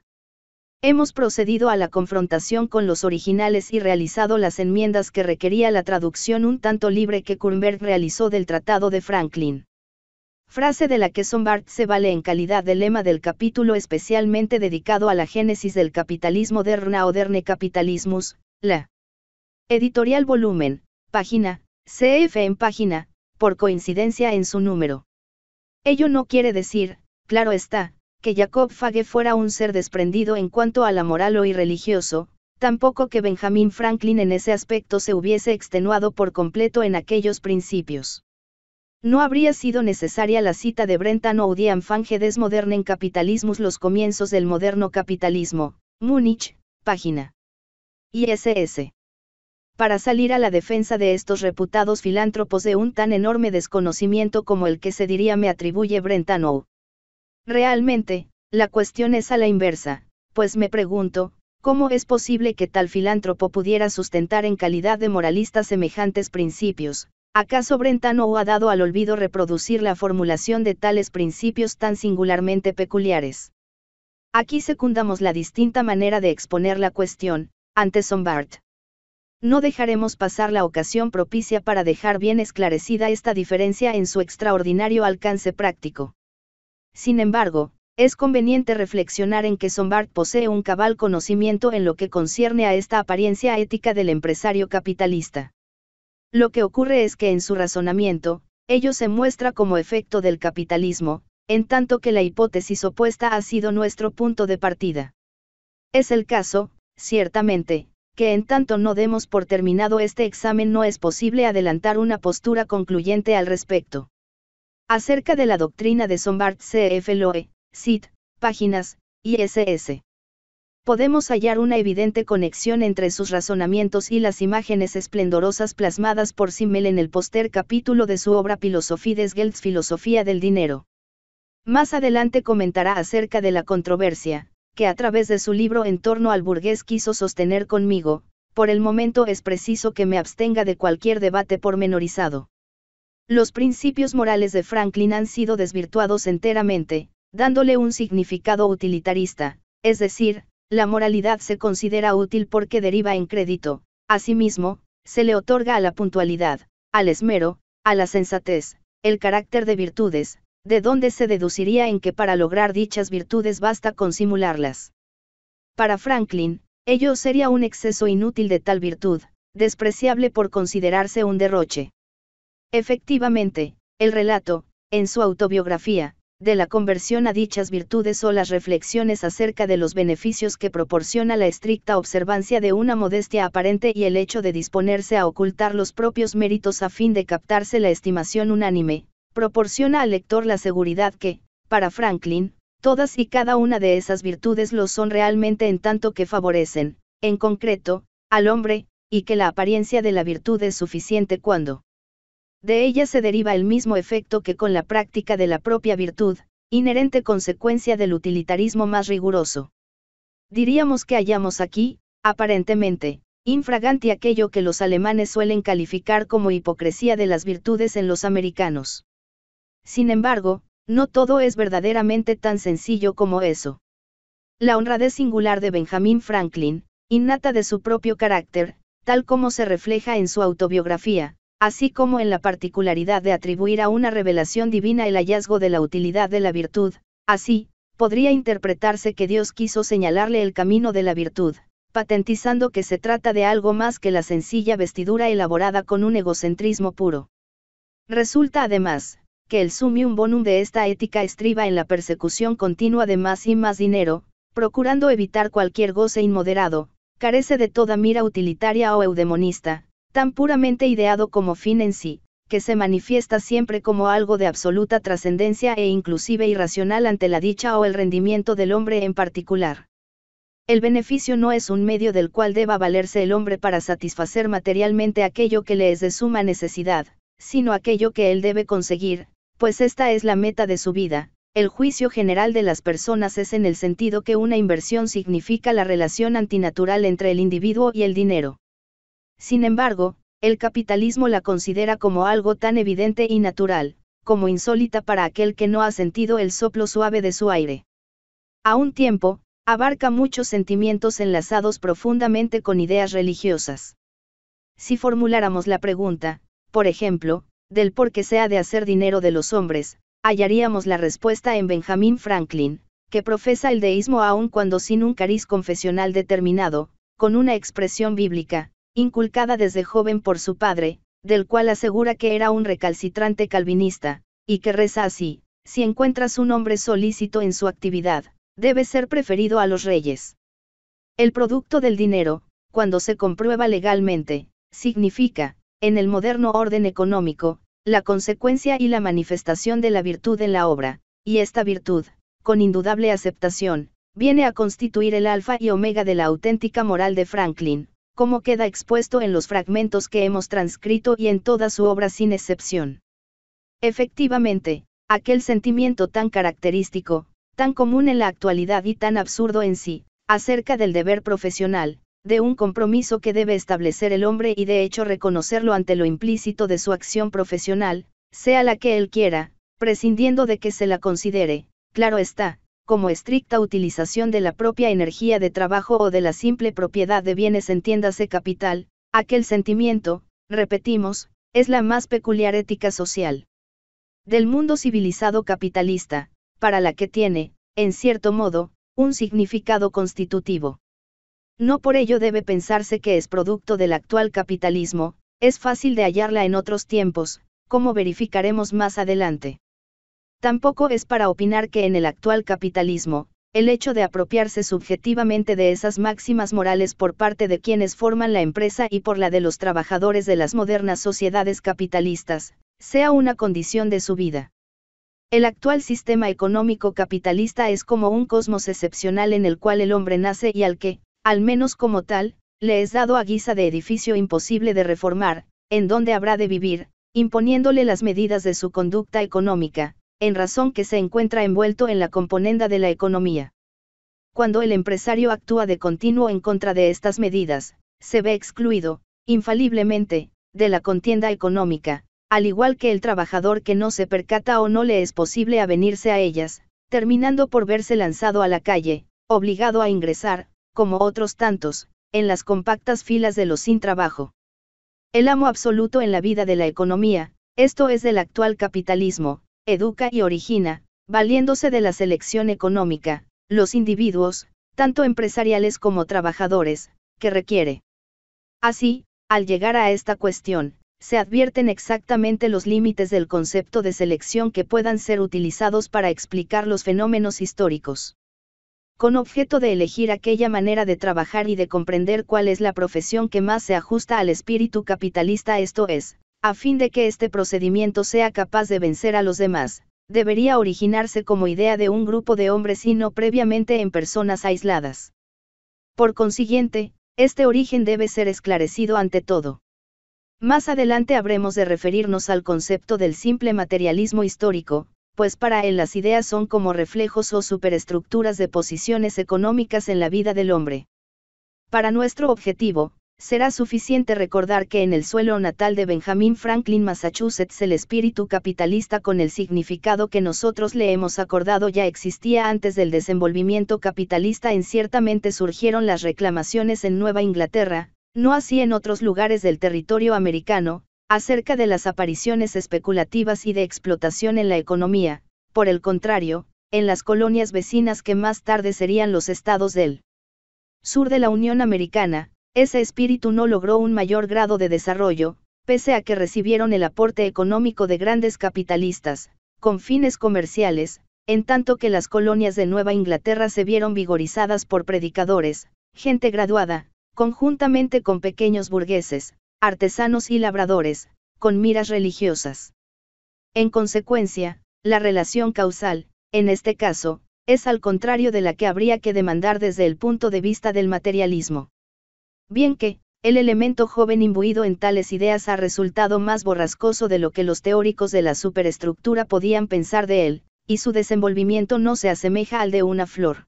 Hemos procedido a la confrontación con los originales y realizado las enmiendas que requería la traducción un tanto libre que Kurnberg realizó del Tratado de Franklin frase de la que Sombart se vale en calidad de lema del capítulo especialmente dedicado a la génesis del capitalismo derna o derne capitalismus, la editorial volumen, página, CF en página, por coincidencia en su número. Ello no quiere decir, claro está, que Jacob Fage fuera un ser desprendido en cuanto a la moral o irreligioso, tampoco que Benjamin Franklin en ese aspecto se hubiese extenuado por completo en aquellos principios. No habría sido necesaria la cita de Brentan Anfange des Modernen Capitalismus Los comienzos del moderno capitalismo, Múnich, página. ISS. Para salir a la defensa de estos reputados filántropos de un tan enorme desconocimiento como el que se diría me atribuye Brentano. Realmente, la cuestión es a la inversa, pues me pregunto, ¿cómo es posible que tal filántropo pudiera sustentar en calidad de moralista semejantes principios? ¿Acaso Brentano ha dado al olvido reproducir la formulación de tales principios tan singularmente peculiares? Aquí secundamos la distinta manera de exponer la cuestión, ante Sombart. No dejaremos pasar la ocasión propicia para dejar bien esclarecida esta diferencia en su extraordinario alcance práctico. Sin embargo, es conveniente reflexionar en que Sombart posee un cabal conocimiento en lo que concierne a esta apariencia ética del empresario capitalista. Lo que ocurre es que en su razonamiento, ello se muestra como efecto del capitalismo, en tanto que la hipótesis opuesta ha sido nuestro punto de partida. Es el caso, ciertamente, que en tanto no demos por terminado este examen no es posible adelantar una postura concluyente al respecto. Acerca de la doctrina de Sombart C.F. Loe, CIT, páginas, ISS podemos hallar una evidente conexión entre sus razonamientos y las imágenes esplendorosas plasmadas por Simmel en el poster capítulo de su obra des Gelds Filosofía del Dinero. Más adelante comentará acerca de la controversia, que a través de su libro En torno al burgués quiso sostener conmigo, por el momento es preciso que me abstenga de cualquier debate pormenorizado. Los principios morales de Franklin han sido desvirtuados enteramente, dándole un significado utilitarista, es decir, la moralidad se considera útil porque deriva en crédito, asimismo, se le otorga a la puntualidad, al esmero, a la sensatez, el carácter de virtudes, de donde se deduciría en que para lograr dichas virtudes basta con simularlas. Para Franklin, ello sería un exceso inútil de tal virtud, despreciable por considerarse un derroche. Efectivamente, el relato, en su autobiografía, de la conversión a dichas virtudes o las reflexiones acerca de los beneficios que proporciona la estricta observancia de una modestia aparente y el hecho de disponerse a ocultar los propios méritos a fin de captarse la estimación unánime, proporciona al lector la seguridad que, para Franklin, todas y cada una de esas virtudes lo son realmente en tanto que favorecen, en concreto, al hombre, y que la apariencia de la virtud es suficiente cuando de ella se deriva el mismo efecto que con la práctica de la propia virtud, inherente consecuencia del utilitarismo más riguroso. Diríamos que hallamos aquí, aparentemente, infragante aquello que los alemanes suelen calificar como hipocresía de las virtudes en los americanos. Sin embargo, no todo es verdaderamente tan sencillo como eso. La honradez singular de Benjamin Franklin, innata de su propio carácter, tal como se refleja en su autobiografía, así como en la particularidad de atribuir a una revelación divina el hallazgo de la utilidad de la virtud, así, podría interpretarse que Dios quiso señalarle el camino de la virtud, patentizando que se trata de algo más que la sencilla vestidura elaborada con un egocentrismo puro. Resulta además, que el sumium bonum de esta ética estriba en la persecución continua de más y más dinero, procurando evitar cualquier goce inmoderado, carece de toda mira utilitaria o eudemonista, tan puramente ideado como fin en sí, que se manifiesta siempre como algo de absoluta trascendencia e inclusive irracional ante la dicha o el rendimiento del hombre en particular. El beneficio no es un medio del cual deba valerse el hombre para satisfacer materialmente aquello que le es de suma necesidad, sino aquello que él debe conseguir, pues esta es la meta de su vida. El juicio general de las personas es en el sentido que una inversión significa la relación antinatural entre el individuo y el dinero. Sin embargo, el capitalismo la considera como algo tan evidente y natural, como insólita para aquel que no ha sentido el soplo suave de su aire. A un tiempo, abarca muchos sentimientos enlazados profundamente con ideas religiosas. Si formuláramos la pregunta, por ejemplo, del por qué se ha de hacer dinero de los hombres, hallaríamos la respuesta en Benjamin Franklin, que profesa el deísmo aun cuando sin un cariz confesional determinado, con una expresión bíblica, inculcada desde joven por su padre, del cual asegura que era un recalcitrante calvinista, y que reza así, si encuentras un hombre solícito en su actividad, debe ser preferido a los reyes. El producto del dinero, cuando se comprueba legalmente, significa, en el moderno orden económico, la consecuencia y la manifestación de la virtud en la obra, y esta virtud, con indudable aceptación, viene a constituir el alfa y omega de la auténtica moral de Franklin, como queda expuesto en los fragmentos que hemos transcrito y en toda su obra sin excepción. Efectivamente, aquel sentimiento tan característico, tan común en la actualidad y tan absurdo en sí, acerca del deber profesional, de un compromiso que debe establecer el hombre y de hecho reconocerlo ante lo implícito de su acción profesional, sea la que él quiera, prescindiendo de que se la considere, claro está, como estricta utilización de la propia energía de trabajo o de la simple propiedad de bienes entiéndase capital, aquel sentimiento, repetimos, es la más peculiar ética social del mundo civilizado capitalista, para la que tiene, en cierto modo, un significado constitutivo. No por ello debe pensarse que es producto del actual capitalismo, es fácil de hallarla en otros tiempos, como verificaremos más adelante. Tampoco es para opinar que en el actual capitalismo, el hecho de apropiarse subjetivamente de esas máximas morales por parte de quienes forman la empresa y por la de los trabajadores de las modernas sociedades capitalistas, sea una condición de su vida. El actual sistema económico capitalista es como un cosmos excepcional en el cual el hombre nace y al que, al menos como tal, le es dado a guisa de edificio imposible de reformar, en donde habrá de vivir, imponiéndole las medidas de su conducta económica, en razón que se encuentra envuelto en la componenda de la economía. Cuando el empresario actúa de continuo en contra de estas medidas, se ve excluido, infaliblemente, de la contienda económica, al igual que el trabajador que no se percata o no le es posible avenirse a ellas, terminando por verse lanzado a la calle, obligado a ingresar, como otros tantos, en las compactas filas de los sin trabajo. El amo absoluto en la vida de la economía, esto es del actual capitalismo, educa y origina, valiéndose de la selección económica, los individuos, tanto empresariales como trabajadores, que requiere. Así, al llegar a esta cuestión, se advierten exactamente los límites del concepto de selección que puedan ser utilizados para explicar los fenómenos históricos. Con objeto de elegir aquella manera de trabajar y de comprender cuál es la profesión que más se ajusta al espíritu capitalista, esto es, a fin de que este procedimiento sea capaz de vencer a los demás, debería originarse como idea de un grupo de hombres y no previamente en personas aisladas. Por consiguiente, este origen debe ser esclarecido ante todo. Más adelante habremos de referirnos al concepto del simple materialismo histórico, pues para él las ideas son como reflejos o superestructuras de posiciones económicas en la vida del hombre. Para nuestro objetivo, será suficiente recordar que en el suelo natal de Benjamin Franklin, Massachusetts, el espíritu capitalista con el significado que nosotros le hemos acordado ya existía antes del desenvolvimiento capitalista en ciertamente surgieron las reclamaciones en Nueva Inglaterra, no así en otros lugares del territorio americano, acerca de las apariciones especulativas y de explotación en la economía, por el contrario, en las colonias vecinas que más tarde serían los estados del sur de la Unión Americana, ese espíritu no logró un mayor grado de desarrollo, pese a que recibieron el aporte económico de grandes capitalistas, con fines comerciales, en tanto que las colonias de Nueva Inglaterra se vieron vigorizadas por predicadores, gente graduada, conjuntamente con pequeños burgueses, artesanos y labradores, con miras religiosas. En consecuencia, la relación causal, en este caso, es al contrario de la que habría que demandar desde el punto de vista del materialismo. Bien que, el elemento joven imbuido en tales ideas ha resultado más borrascoso de lo que los teóricos de la superestructura podían pensar de él, y su desenvolvimiento no se asemeja al de una flor.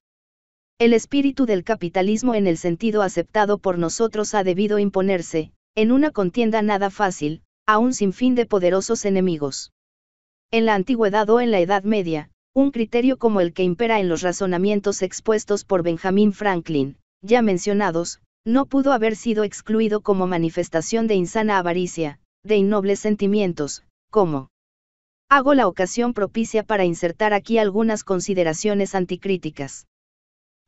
El espíritu del capitalismo en el sentido aceptado por nosotros ha debido imponerse, en una contienda nada fácil, a un sinfín de poderosos enemigos. En la antigüedad o en la Edad Media, un criterio como el que impera en los razonamientos expuestos por Benjamin Franklin, ya mencionados, no pudo haber sido excluido como manifestación de insana avaricia, de innobles sentimientos, como. Hago la ocasión propicia para insertar aquí algunas consideraciones anticríticas.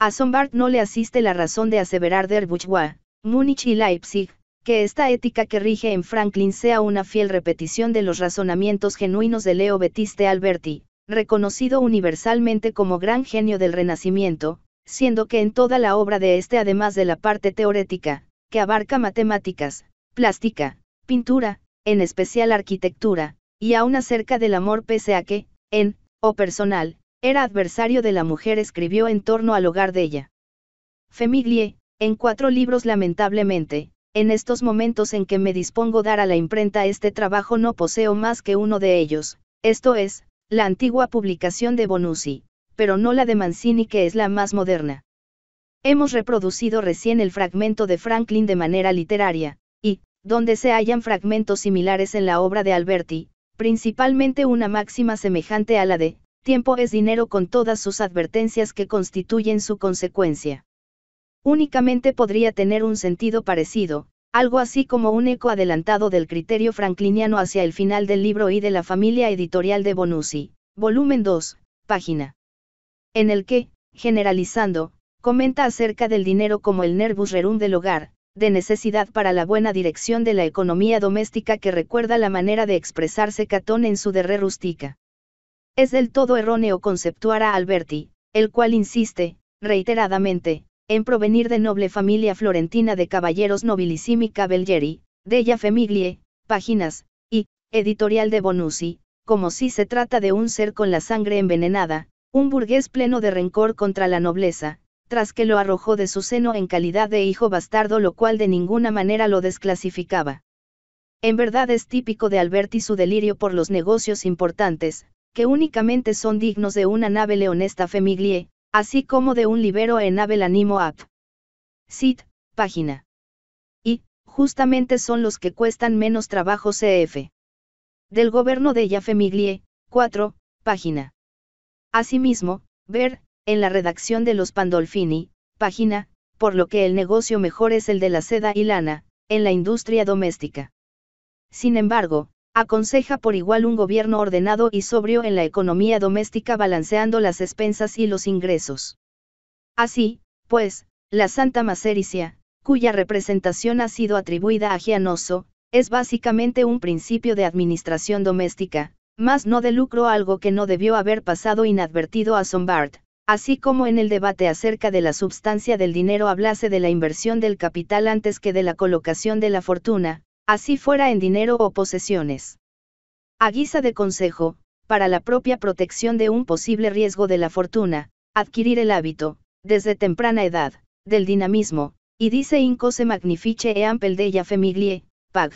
A Sombart no le asiste la razón de aseverar der Bourgeois, Múnich y Leipzig, que esta ética que rige en Franklin sea una fiel repetición de los razonamientos genuinos de Leo Bettiste Alberti, reconocido universalmente como gran genio del Renacimiento, siendo que en toda la obra de este además de la parte teórica, que abarca matemáticas, plástica, pintura, en especial arquitectura, y aún acerca del amor pese a que, en, o personal, era adversario de la mujer escribió en torno al hogar de ella. Femiglie, en cuatro libros lamentablemente, en estos momentos en que me dispongo dar a la imprenta este trabajo no poseo más que uno de ellos, esto es, la antigua publicación de Bonussi pero no la de Mancini que es la más moderna. Hemos reproducido recién el fragmento de Franklin de manera literaria, y, donde se hallan fragmentos similares en la obra de Alberti, principalmente una máxima semejante a la de, tiempo es dinero con todas sus advertencias que constituyen su consecuencia. Únicamente podría tener un sentido parecido, algo así como un eco adelantado del criterio frankliniano hacia el final del libro y de la familia editorial de Bonucci, volumen 2, página en el que, generalizando, comenta acerca del dinero como el nervus rerum del hogar, de necesidad para la buena dirección de la economía doméstica que recuerda la manera de expresarse Catón en su Derre Rustica. Es del todo erróneo conceptuar a Alberti, el cual insiste, reiteradamente, en provenir de noble familia florentina de caballeros nobilissimi de Della Femiglie, páginas, y, editorial de Bonussi, como si se trata de un ser con la sangre envenenada, un burgués pleno de rencor contra la nobleza, tras que lo arrojó de su seno en calidad de hijo bastardo, lo cual de ninguna manera lo desclasificaba. En verdad es típico de Alberti su delirio por los negocios importantes, que únicamente son dignos de una nave leonesta femiglie, así como de un libero en nave animo app. Sit, página. Y, justamente son los que cuestan menos trabajo CF. Del gobierno de ella 4, página. Asimismo, ver, en la redacción de los Pandolfini, página, por lo que el negocio mejor es el de la seda y lana, en la industria doméstica. Sin embargo, aconseja por igual un gobierno ordenado y sobrio en la economía doméstica balanceando las expensas y los ingresos. Así, pues, la Santa Macericia, cuya representación ha sido atribuida a Gianoso, es básicamente un principio de administración doméstica, más no de lucro algo que no debió haber pasado inadvertido a Sombart, así como en el debate acerca de la substancia del dinero hablase de la inversión del capital antes que de la colocación de la fortuna, así fuera en dinero o posesiones. A guisa de consejo, para la propia protección de un posible riesgo de la fortuna, adquirir el hábito, desde temprana edad, del dinamismo, y dice Inco se magnifice e ampel la femiglie, pag.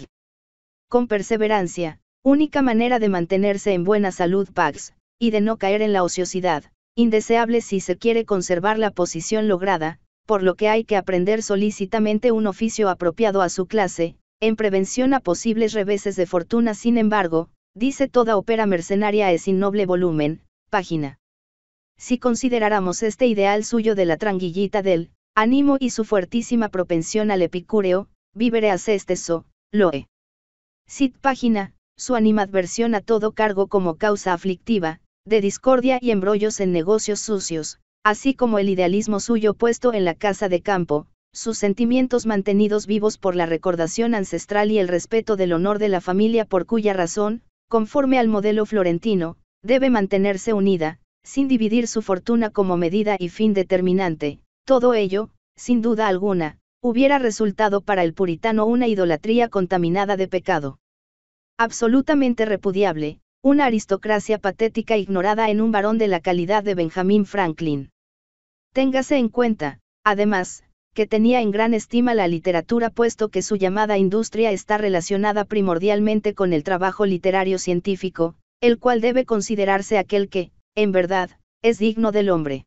Con perseverancia, Única manera de mantenerse en buena salud Pax, y de no caer en la ociosidad, indeseable si se quiere conservar la posición lograda, por lo que hay que aprender solícitamente un oficio apropiado a su clase, en prevención a posibles reveses de fortuna. Sin embargo, dice toda ópera mercenaria es innoble volumen, página. Si consideráramos este ideal suyo de la tranguillita del ánimo y su fuertísima propensión al epicúreo, vivere so loe. Cit página su animadversión a todo cargo como causa aflictiva, de discordia y embrollos en negocios sucios, así como el idealismo suyo puesto en la casa de campo, sus sentimientos mantenidos vivos por la recordación ancestral y el respeto del honor de la familia por cuya razón, conforme al modelo florentino, debe mantenerse unida, sin dividir su fortuna como medida y fin determinante, todo ello, sin duda alguna, hubiera resultado para el puritano una idolatría contaminada de pecado. Absolutamente repudiable, una aristocracia patética ignorada en un varón de la calidad de Benjamin Franklin. Téngase en cuenta, además, que tenía en gran estima la literatura puesto que su llamada industria está relacionada primordialmente con el trabajo literario científico, el cual debe considerarse aquel que, en verdad, es digno del hombre.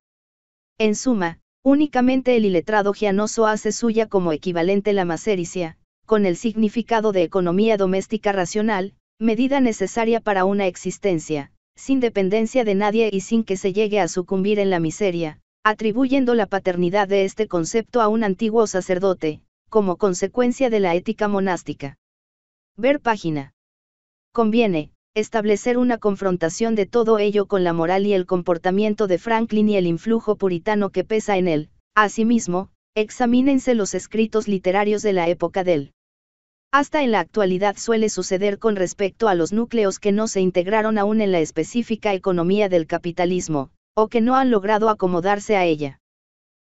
En suma, únicamente el iletrado gianoso hace suya como equivalente la macericia, con el significado de economía doméstica racional, medida necesaria para una existencia, sin dependencia de nadie y sin que se llegue a sucumbir en la miseria, atribuyendo la paternidad de este concepto a un antiguo sacerdote, como consecuencia de la ética monástica. Ver página. Conviene, establecer una confrontación de todo ello con la moral y el comportamiento de Franklin y el influjo puritano que pesa en él. Asimismo, examínense los escritos literarios de la época del hasta en la actualidad suele suceder con respecto a los núcleos que no se integraron aún en la específica economía del capitalismo, o que no han logrado acomodarse a ella.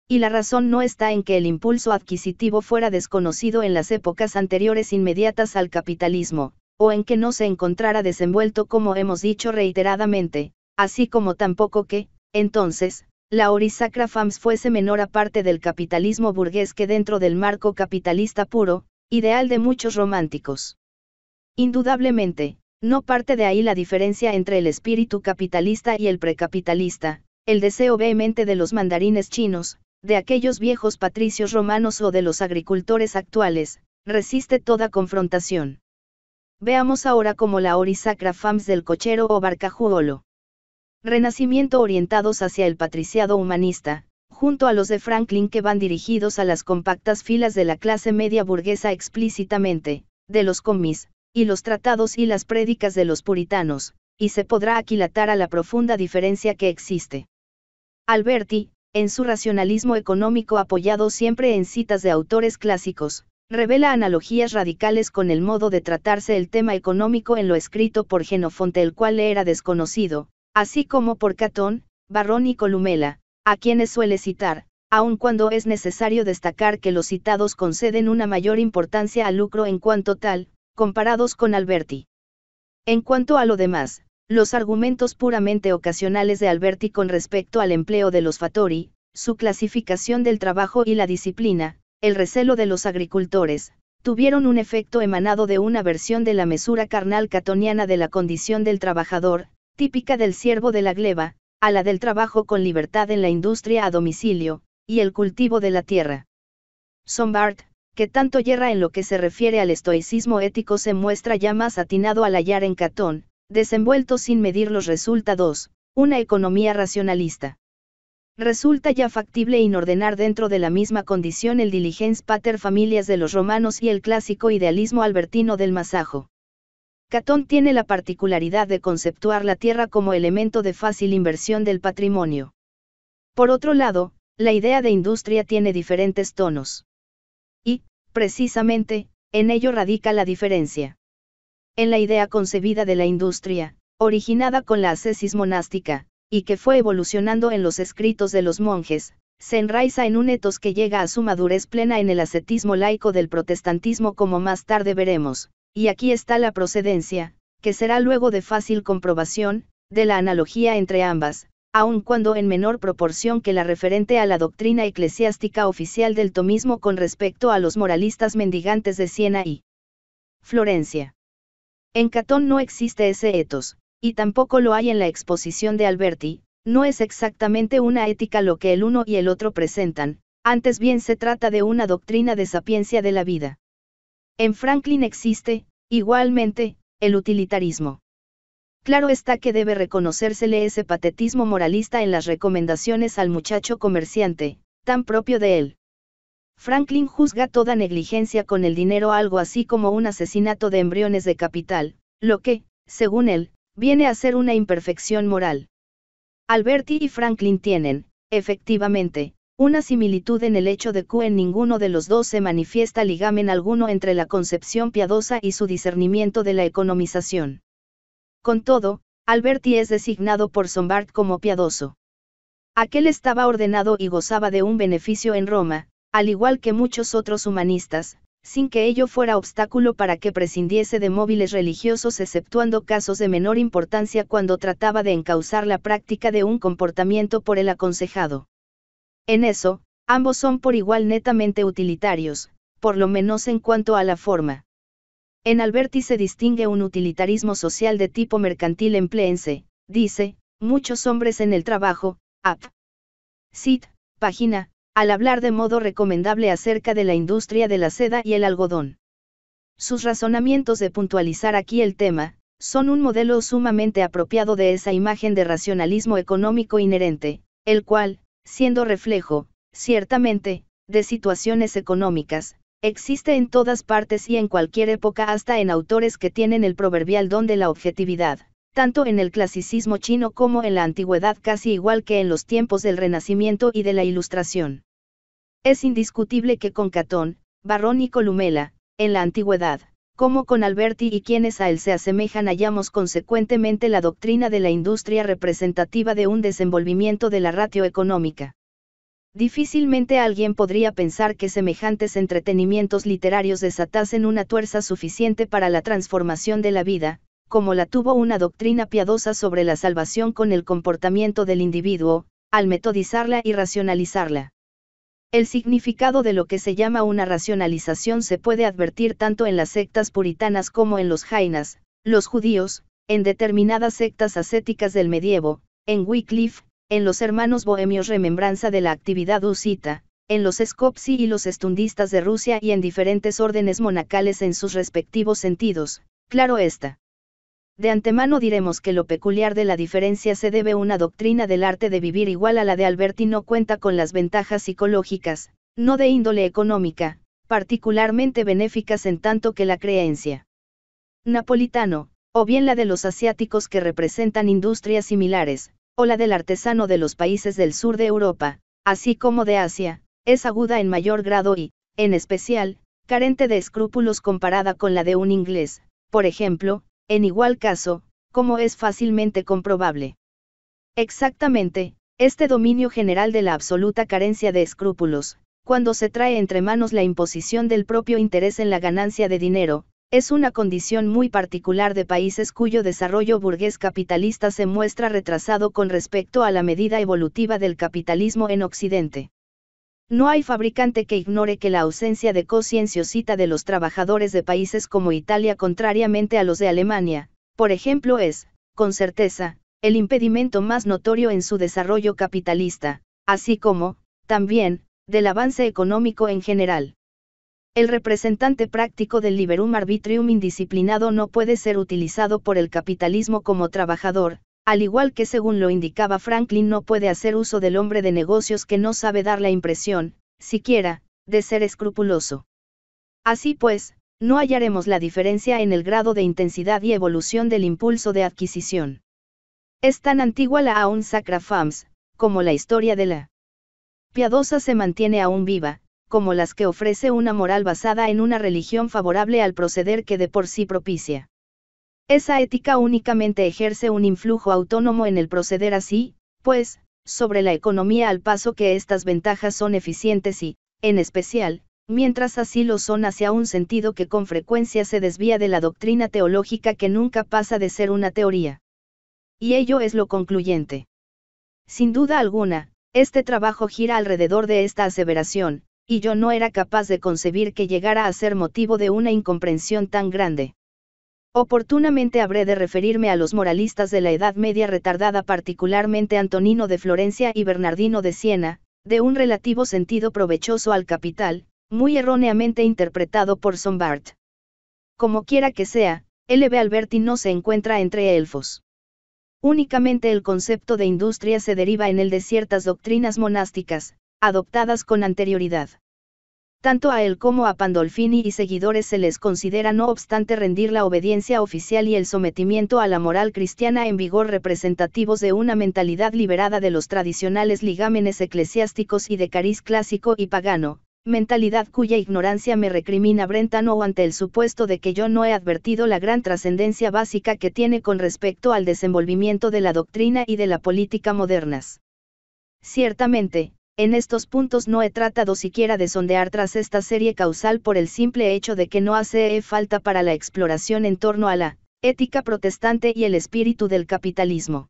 Y la razón no está en que el impulso adquisitivo fuera desconocido en las épocas anteriores inmediatas al capitalismo, o en que no se encontrara desenvuelto como hemos dicho reiteradamente, así como tampoco que, entonces, la Orisacra FAMS fuese menor aparte del capitalismo burgués que dentro del marco capitalista puro, Ideal de muchos románticos. Indudablemente, no parte de ahí la diferencia entre el espíritu capitalista y el precapitalista, el deseo vehemente de los mandarines chinos, de aquellos viejos patricios romanos o de los agricultores actuales, resiste toda confrontación. Veamos ahora cómo la orisacra fams del cochero o barcajuolo. Renacimiento orientados hacia el patriciado humanista, junto a los de Franklin que van dirigidos a las compactas filas de la clase media burguesa explícitamente, de los comis, y los tratados y las prédicas de los puritanos, y se podrá aquilatar a la profunda diferencia que existe. Alberti, en su racionalismo económico apoyado siempre en citas de autores clásicos, revela analogías radicales con el modo de tratarse el tema económico en lo escrito por Genofonte el cual le era desconocido, así como por Catón, Barrón y Columela, a quienes suele citar, aun cuando es necesario destacar que los citados conceden una mayor importancia al lucro en cuanto tal, comparados con Alberti. En cuanto a lo demás, los argumentos puramente ocasionales de Alberti con respecto al empleo de los fatori, su clasificación del trabajo y la disciplina, el recelo de los agricultores, tuvieron un efecto emanado de una versión de la mesura carnal catoniana de la condición del trabajador, típica del siervo de la gleba, a la del trabajo con libertad en la industria a domicilio, y el cultivo de la tierra. Sombart, que tanto yerra en lo que se refiere al estoicismo ético se muestra ya más atinado al hallar en Catón, desenvuelto sin medir los resultados, una economía racionalista. Resulta ya factible inordenar dentro de la misma condición el diligence pater familias de los romanos y el clásico idealismo albertino del masajo. Catón tiene la particularidad de conceptuar la tierra como elemento de fácil inversión del patrimonio. Por otro lado, la idea de industria tiene diferentes tonos. Y, precisamente, en ello radica la diferencia. En la idea concebida de la industria, originada con la ascesis monástica, y que fue evolucionando en los escritos de los monjes, se enraiza en un etos que llega a su madurez plena en el ascetismo laico del protestantismo como más tarde veremos, y aquí está la procedencia, que será luego de fácil comprobación, de la analogía entre ambas, aun cuando en menor proporción que la referente a la doctrina eclesiástica oficial del tomismo con respecto a los moralistas mendigantes de Siena y Florencia. En Catón no existe ese etos, y tampoco lo hay en la exposición de Alberti, no es exactamente una ética lo que el uno y el otro presentan, antes bien se trata de una doctrina de sapiencia de la vida. En Franklin existe, igualmente, el utilitarismo. Claro está que debe reconocérsele ese patetismo moralista en las recomendaciones al muchacho comerciante, tan propio de él. Franklin juzga toda negligencia con el dinero algo así como un asesinato de embriones de capital, lo que, según él, viene a ser una imperfección moral. Alberti y Franklin tienen, efectivamente, una similitud en el hecho de que en ninguno de los dos se manifiesta ligamen alguno entre la concepción piadosa y su discernimiento de la economización. Con todo, Alberti es designado por Sombart como piadoso. Aquel estaba ordenado y gozaba de un beneficio en Roma, al igual que muchos otros humanistas, sin que ello fuera obstáculo para que prescindiese de móviles religiosos exceptuando casos de menor importancia cuando trataba de encauzar la práctica de un comportamiento por el aconsejado. En eso, ambos son por igual netamente utilitarios, por lo menos en cuanto a la forma. En Alberti se distingue un utilitarismo social de tipo mercantil empleense, dice, muchos hombres en el trabajo, app. Sit, página, al hablar de modo recomendable acerca de la industria de la seda y el algodón. Sus razonamientos de puntualizar aquí el tema, son un modelo sumamente apropiado de esa imagen de racionalismo económico inherente, el cual, siendo reflejo, ciertamente, de situaciones económicas, existe en todas partes y en cualquier época hasta en autores que tienen el proverbial don de la objetividad, tanto en el clasicismo chino como en la antigüedad casi igual que en los tiempos del Renacimiento y de la Ilustración. Es indiscutible que con Catón, Barrón y Columela, en la antigüedad, como con Alberti y quienes a él se asemejan hallamos consecuentemente la doctrina de la industria representativa de un desenvolvimiento de la ratio económica. Difícilmente alguien podría pensar que semejantes entretenimientos literarios desatasen una tuerza suficiente para la transformación de la vida, como la tuvo una doctrina piadosa sobre la salvación con el comportamiento del individuo, al metodizarla y racionalizarla. El significado de lo que se llama una racionalización se puede advertir tanto en las sectas puritanas como en los jainas, los judíos, en determinadas sectas ascéticas del medievo, en Wycliffe, en los hermanos bohemios remembranza de la actividad usita, en los Skopsi y los estundistas de Rusia y en diferentes órdenes monacales en sus respectivos sentidos, claro está. De antemano diremos que lo peculiar de la diferencia se debe a una doctrina del arte de vivir igual a la de Alberti no cuenta con las ventajas psicológicas, no de índole económica, particularmente benéficas en tanto que la creencia napolitano, o bien la de los asiáticos que representan industrias similares, o la del artesano de los países del sur de Europa, así como de Asia, es aguda en mayor grado y, en especial, carente de escrúpulos comparada con la de un inglés, por ejemplo, en igual caso, como es fácilmente comprobable. Exactamente, este dominio general de la absoluta carencia de escrúpulos, cuando se trae entre manos la imposición del propio interés en la ganancia de dinero, es una condición muy particular de países cuyo desarrollo burgués capitalista se muestra retrasado con respecto a la medida evolutiva del capitalismo en Occidente. No hay fabricante que ignore que la ausencia de cita de los trabajadores de países como Italia contrariamente a los de Alemania, por ejemplo, es, con certeza, el impedimento más notorio en su desarrollo capitalista, así como, también, del avance económico en general. El representante práctico del liberum arbitrium indisciplinado no puede ser utilizado por el capitalismo como trabajador, al igual que según lo indicaba Franklin no puede hacer uso del hombre de negocios que no sabe dar la impresión, siquiera, de ser escrupuloso. Así pues, no hallaremos la diferencia en el grado de intensidad y evolución del impulso de adquisición. Es tan antigua la aún sacra fams, como la historia de la piadosa se mantiene aún viva, como las que ofrece una moral basada en una religión favorable al proceder que de por sí propicia. Esa ética únicamente ejerce un influjo autónomo en el proceder así, pues, sobre la economía al paso que estas ventajas son eficientes y, en especial, mientras así lo son hacia un sentido que con frecuencia se desvía de la doctrina teológica que nunca pasa de ser una teoría. Y ello es lo concluyente. Sin duda alguna, este trabajo gira alrededor de esta aseveración, y yo no era capaz de concebir que llegara a ser motivo de una incomprensión tan grande. Oportunamente habré de referirme a los moralistas de la Edad Media retardada particularmente Antonino de Florencia y Bernardino de Siena, de un relativo sentido provechoso al capital, muy erróneamente interpretado por Sombart. Como quiera que sea, L.B. Alberti no se encuentra entre elfos. Únicamente el concepto de industria se deriva en el de ciertas doctrinas monásticas, adoptadas con anterioridad. Tanto a él como a Pandolfini y seguidores se les considera no obstante rendir la obediencia oficial y el sometimiento a la moral cristiana en vigor representativos de una mentalidad liberada de los tradicionales ligámenes eclesiásticos y de cariz clásico y pagano, mentalidad cuya ignorancia me recrimina Brentano ante el supuesto de que yo no he advertido la gran trascendencia básica que tiene con respecto al desenvolvimiento de la doctrina y de la política modernas. Ciertamente, en estos puntos no he tratado siquiera de sondear tras esta serie causal por el simple hecho de que no hace falta para la exploración en torno a la ética protestante y el espíritu del capitalismo.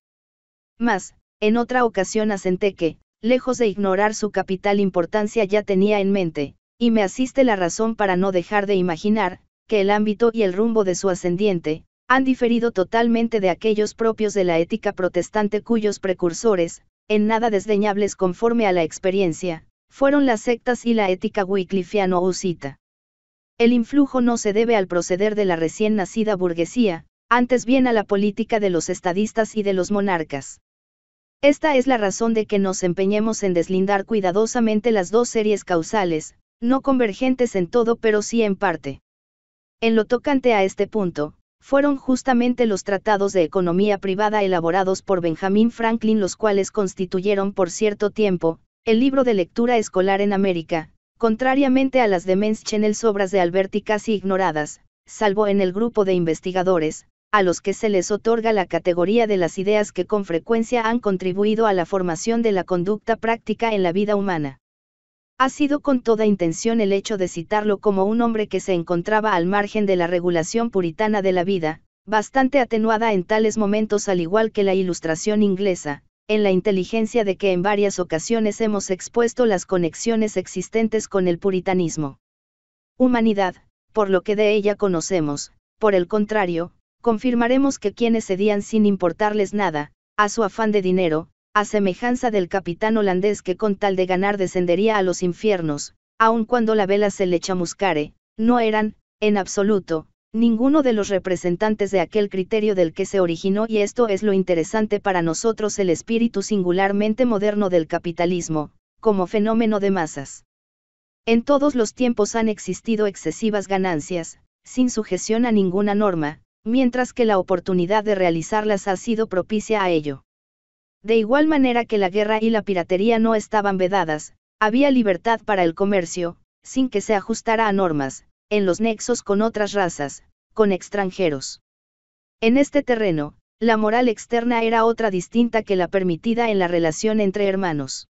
Mas, en otra ocasión asenté que, lejos de ignorar su capital importancia ya tenía en mente, y me asiste la razón para no dejar de imaginar, que el ámbito y el rumbo de su ascendiente, han diferido totalmente de aquellos propios de la ética protestante cuyos precursores, en nada desdeñables conforme a la experiencia, fueron las sectas y la ética Wiclifiano usita El influjo no se debe al proceder de la recién nacida burguesía, antes bien a la política de los estadistas y de los monarcas. Esta es la razón de que nos empeñemos en deslindar cuidadosamente las dos series causales, no convergentes en todo pero sí en parte. En lo tocante a este punto, fueron justamente los tratados de economía privada elaborados por Benjamin Franklin los cuales constituyeron por cierto tiempo, el libro de lectura escolar en América, contrariamente a las de Chanel, obras de Alberti casi ignoradas, salvo en el grupo de investigadores, a los que se les otorga la categoría de las ideas que con frecuencia han contribuido a la formación de la conducta práctica en la vida humana. Ha sido con toda intención el hecho de citarlo como un hombre que se encontraba al margen de la regulación puritana de la vida, bastante atenuada en tales momentos al igual que la ilustración inglesa, en la inteligencia de que en varias ocasiones hemos expuesto las conexiones existentes con el puritanismo. Humanidad, por lo que de ella conocemos, por el contrario, confirmaremos que quienes cedían sin importarles nada, a su afán de dinero, a semejanza del capitán holandés que con tal de ganar descendería a los infiernos, aun cuando la vela se le chamuscare, no eran, en absoluto, ninguno de los representantes de aquel criterio del que se originó y esto es lo interesante para nosotros el espíritu singularmente moderno del capitalismo, como fenómeno de masas. En todos los tiempos han existido excesivas ganancias, sin sujeción a ninguna norma, mientras que la oportunidad de realizarlas ha sido propicia a ello. De igual manera que la guerra y la piratería no estaban vedadas, había libertad para el comercio, sin que se ajustara a normas, en los nexos con otras razas, con extranjeros. En este terreno, la moral externa era otra distinta que la permitida en la relación entre hermanos.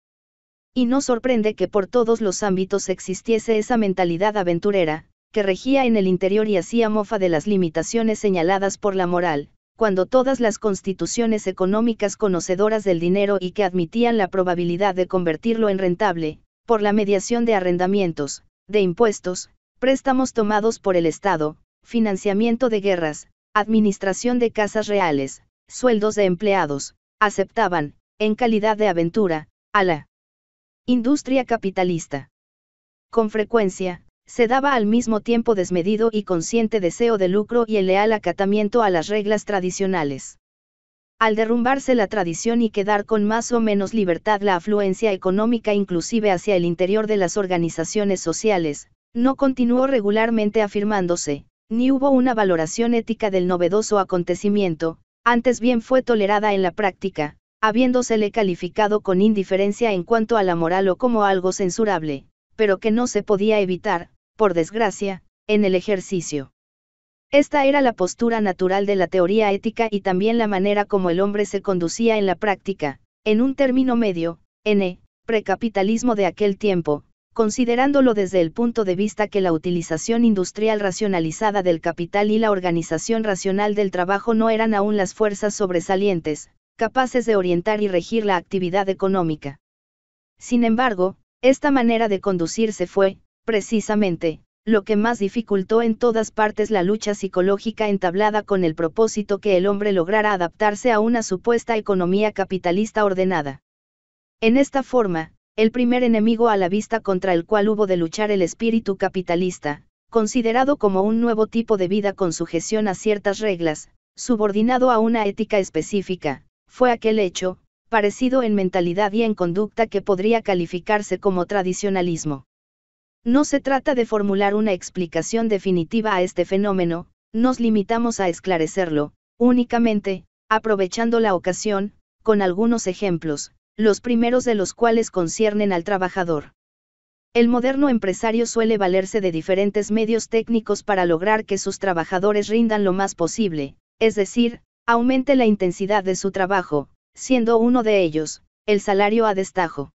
Y no sorprende que por todos los ámbitos existiese esa mentalidad aventurera, que regía en el interior y hacía mofa de las limitaciones señaladas por la moral, cuando todas las constituciones económicas conocedoras del dinero y que admitían la probabilidad de convertirlo en rentable, por la mediación de arrendamientos, de impuestos, préstamos tomados por el Estado, financiamiento de guerras, administración de casas reales, sueldos de empleados, aceptaban, en calidad de aventura, a la industria capitalista. Con frecuencia, se daba al mismo tiempo desmedido y consciente deseo de lucro y el leal acatamiento a las reglas tradicionales. Al derrumbarse la tradición y quedar con más o menos libertad la afluencia económica inclusive hacia el interior de las organizaciones sociales, no continuó regularmente afirmándose, ni hubo una valoración ética del novedoso acontecimiento, antes bien fue tolerada en la práctica, habiéndosele calificado con indiferencia en cuanto a la moral o como algo censurable, pero que no se podía evitar, por desgracia, en el ejercicio. Esta era la postura natural de la teoría ética y también la manera como el hombre se conducía en la práctica, en un término medio, n, e, precapitalismo de aquel tiempo, considerándolo desde el punto de vista que la utilización industrial racionalizada del capital y la organización racional del trabajo no eran aún las fuerzas sobresalientes, capaces de orientar y regir la actividad económica. Sin embargo, esta manera de conducirse fue, precisamente, lo que más dificultó en todas partes la lucha psicológica entablada con el propósito que el hombre lograra adaptarse a una supuesta economía capitalista ordenada. En esta forma, el primer enemigo a la vista contra el cual hubo de luchar el espíritu capitalista, considerado como un nuevo tipo de vida con sujeción a ciertas reglas, subordinado a una ética específica, fue aquel hecho, parecido en mentalidad y en conducta que podría calificarse como tradicionalismo. No se trata de formular una explicación definitiva a este fenómeno, nos limitamos a esclarecerlo, únicamente, aprovechando la ocasión, con algunos ejemplos, los primeros de los cuales conciernen al trabajador. El moderno empresario suele valerse de diferentes medios técnicos para lograr que sus trabajadores rindan lo más posible, es decir, aumente la intensidad de su trabajo, siendo uno de ellos, el salario a destajo.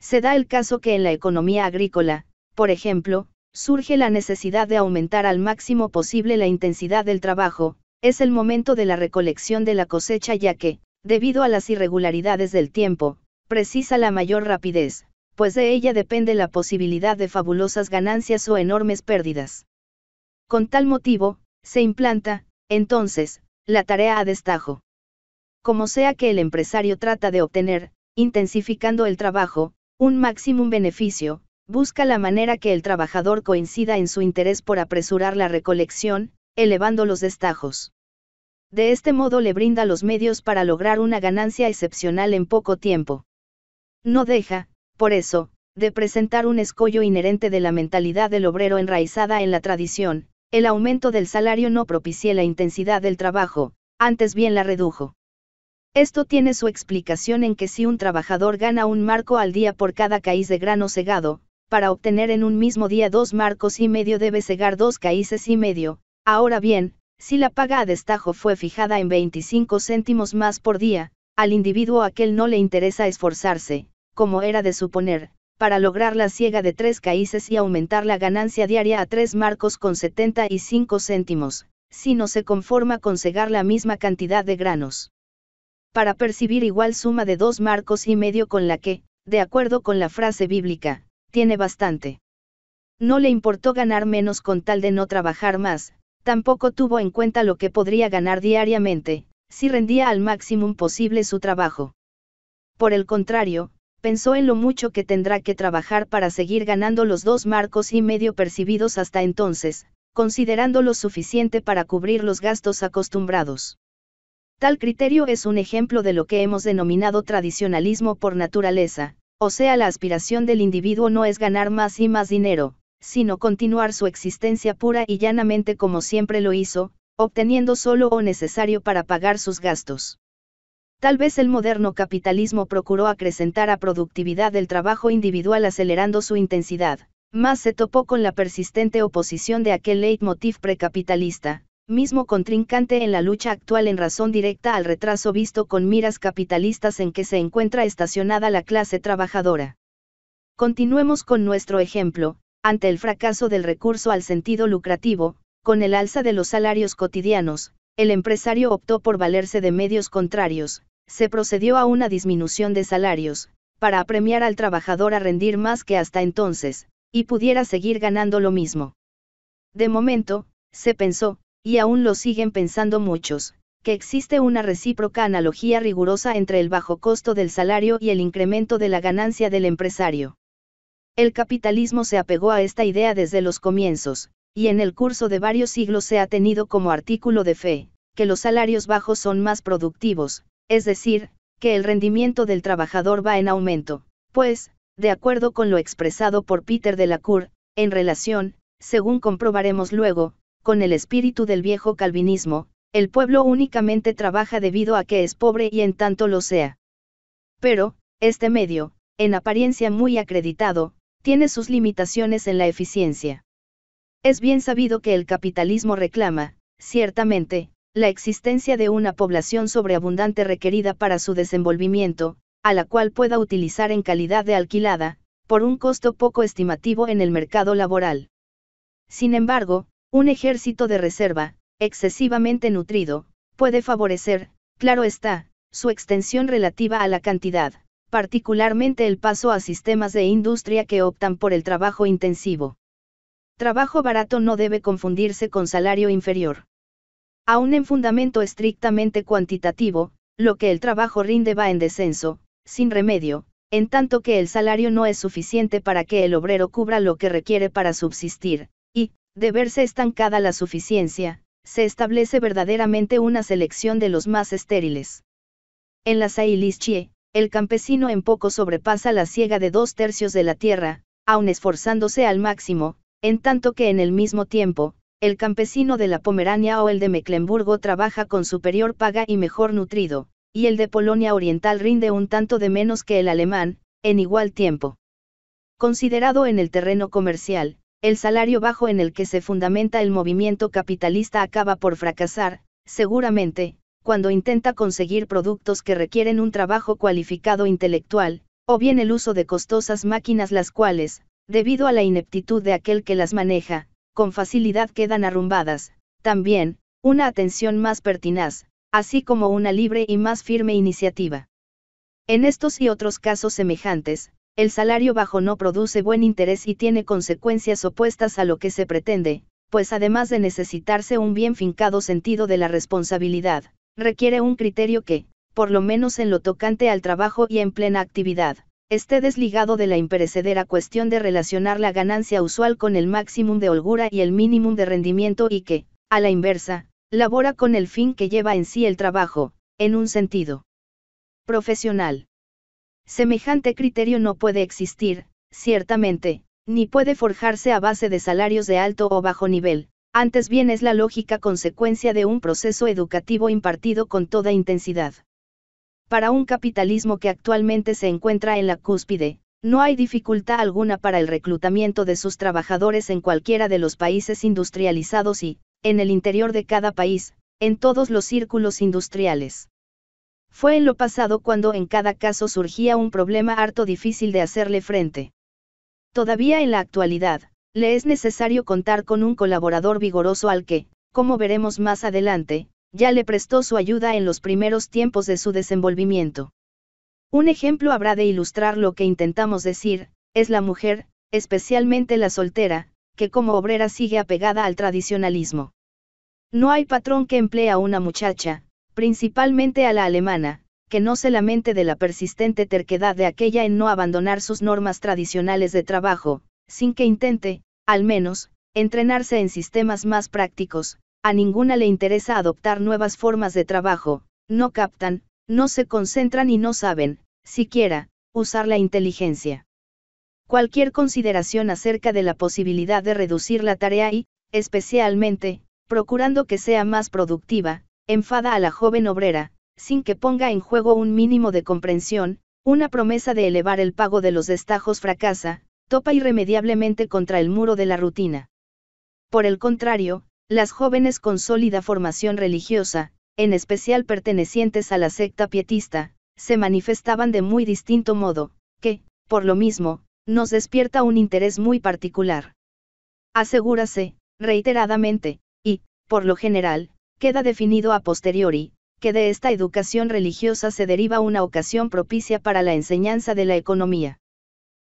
Se da el caso que en la economía agrícola, por ejemplo, surge la necesidad de aumentar al máximo posible la intensidad del trabajo, es el momento de la recolección de la cosecha ya que, debido a las irregularidades del tiempo, precisa la mayor rapidez, pues de ella depende la posibilidad de fabulosas ganancias o enormes pérdidas. Con tal motivo, se implanta, entonces, la tarea a destajo. Como sea que el empresario trata de obtener, intensificando el trabajo, un máximo beneficio, Busca la manera que el trabajador coincida en su interés por apresurar la recolección, elevando los destajos. De este modo le brinda los medios para lograr una ganancia excepcional en poco tiempo. No deja, por eso, de presentar un escollo inherente de la mentalidad del obrero enraizada en la tradición, el aumento del salario no propicie la intensidad del trabajo, antes bien la redujo. Esto tiene su explicación en que si un trabajador gana un marco al día por cada caíz de grano segado, para obtener en un mismo día dos marcos y medio debe cegar dos caíces y medio, ahora bien, si la paga a destajo fue fijada en 25 céntimos más por día, al individuo aquel no le interesa esforzarse, como era de suponer, para lograr la ciega de tres caíces y aumentar la ganancia diaria a tres marcos con 75 céntimos, sino se conforma con cegar la misma cantidad de granos. Para percibir igual suma de dos marcos y medio con la que, de acuerdo con la frase bíblica, tiene bastante. No le importó ganar menos con tal de no trabajar más, tampoco tuvo en cuenta lo que podría ganar diariamente, si rendía al máximo posible su trabajo. Por el contrario, pensó en lo mucho que tendrá que trabajar para seguir ganando los dos marcos y medio percibidos hasta entonces, considerando lo suficiente para cubrir los gastos acostumbrados. Tal criterio es un ejemplo de lo que hemos denominado tradicionalismo por naturaleza, o sea, la aspiración del individuo no es ganar más y más dinero, sino continuar su existencia pura y llanamente como siempre lo hizo, obteniendo solo lo necesario para pagar sus gastos. Tal vez el moderno capitalismo procuró acrecentar a productividad del trabajo individual acelerando su intensidad, más se topó con la persistente oposición de aquel leitmotiv precapitalista, mismo contrincante en la lucha actual en razón directa al retraso visto con miras capitalistas en que se encuentra estacionada la clase trabajadora. Continuemos con nuestro ejemplo, ante el fracaso del recurso al sentido lucrativo, con el alza de los salarios cotidianos, el empresario optó por valerse de medios contrarios, se procedió a una disminución de salarios, para apremiar al trabajador a rendir más que hasta entonces, y pudiera seguir ganando lo mismo. De momento, se pensó, y aún lo siguen pensando muchos, que existe una recíproca analogía rigurosa entre el bajo costo del salario y el incremento de la ganancia del empresario. El capitalismo se apegó a esta idea desde los comienzos, y en el curso de varios siglos se ha tenido como artículo de fe, que los salarios bajos son más productivos, es decir, que el rendimiento del trabajador va en aumento, pues, de acuerdo con lo expresado por Peter de la Cour, en relación, según comprobaremos luego, con el espíritu del viejo calvinismo, el pueblo únicamente trabaja debido a que es pobre y en tanto lo sea. Pero, este medio, en apariencia muy acreditado, tiene sus limitaciones en la eficiencia. Es bien sabido que el capitalismo reclama, ciertamente, la existencia de una población sobreabundante requerida para su desenvolvimiento, a la cual pueda utilizar en calidad de alquilada, por un costo poco estimativo en el mercado laboral. Sin embargo, un ejército de reserva, excesivamente nutrido, puede favorecer, claro está, su extensión relativa a la cantidad, particularmente el paso a sistemas de industria que optan por el trabajo intensivo. Trabajo barato no debe confundirse con salario inferior. Aún en fundamento estrictamente cuantitativo, lo que el trabajo rinde va en descenso, sin remedio, en tanto que el salario no es suficiente para que el obrero cubra lo que requiere para subsistir, de verse estancada la suficiencia, se establece verdaderamente una selección de los más estériles. En la Sailischie, el campesino en poco sobrepasa la siega de dos tercios de la tierra, aun esforzándose al máximo, en tanto que en el mismo tiempo, el campesino de la Pomerania o el de Mecklenburgo trabaja con superior paga y mejor nutrido, y el de Polonia Oriental rinde un tanto de menos que el alemán, en igual tiempo. Considerado en el terreno comercial, el salario bajo en el que se fundamenta el movimiento capitalista acaba por fracasar, seguramente, cuando intenta conseguir productos que requieren un trabajo cualificado intelectual, o bien el uso de costosas máquinas las cuales, debido a la ineptitud de aquel que las maneja, con facilidad quedan arrumbadas, también, una atención más pertinaz, así como una libre y más firme iniciativa. En estos y otros casos semejantes, el salario bajo no produce buen interés y tiene consecuencias opuestas a lo que se pretende, pues además de necesitarse un bien fincado sentido de la responsabilidad, requiere un criterio que, por lo menos en lo tocante al trabajo y en plena actividad, esté desligado de la imperecedera cuestión de relacionar la ganancia usual con el máximo de holgura y el mínimo de rendimiento y que, a la inversa, labora con el fin que lleva en sí el trabajo, en un sentido profesional. Semejante criterio no puede existir, ciertamente, ni puede forjarse a base de salarios de alto o bajo nivel, antes bien es la lógica consecuencia de un proceso educativo impartido con toda intensidad. Para un capitalismo que actualmente se encuentra en la cúspide, no hay dificultad alguna para el reclutamiento de sus trabajadores en cualquiera de los países industrializados y, en el interior de cada país, en todos los círculos industriales. Fue en lo pasado cuando en cada caso surgía un problema harto difícil de hacerle frente. Todavía en la actualidad, le es necesario contar con un colaborador vigoroso al que, como veremos más adelante, ya le prestó su ayuda en los primeros tiempos de su desenvolvimiento. Un ejemplo habrá de ilustrar lo que intentamos decir, es la mujer, especialmente la soltera, que como obrera sigue apegada al tradicionalismo. No hay patrón que emplee a una muchacha, principalmente a la alemana, que no se lamente de la persistente terquedad de aquella en no abandonar sus normas tradicionales de trabajo, sin que intente, al menos, entrenarse en sistemas más prácticos, a ninguna le interesa adoptar nuevas formas de trabajo, no captan, no se concentran y no saben, siquiera, usar la inteligencia. Cualquier consideración acerca de la posibilidad de reducir la tarea y, especialmente, procurando que sea más productiva, enfada a la joven obrera, sin que ponga en juego un mínimo de comprensión, una promesa de elevar el pago de los destajos fracasa, topa irremediablemente contra el muro de la rutina. Por el contrario, las jóvenes con sólida formación religiosa, en especial pertenecientes a la secta pietista, se manifestaban de muy distinto modo, que, por lo mismo, nos despierta un interés muy particular. Asegúrase, reiteradamente, y, por lo general, queda definido a posteriori, que de esta educación religiosa se deriva una ocasión propicia para la enseñanza de la economía.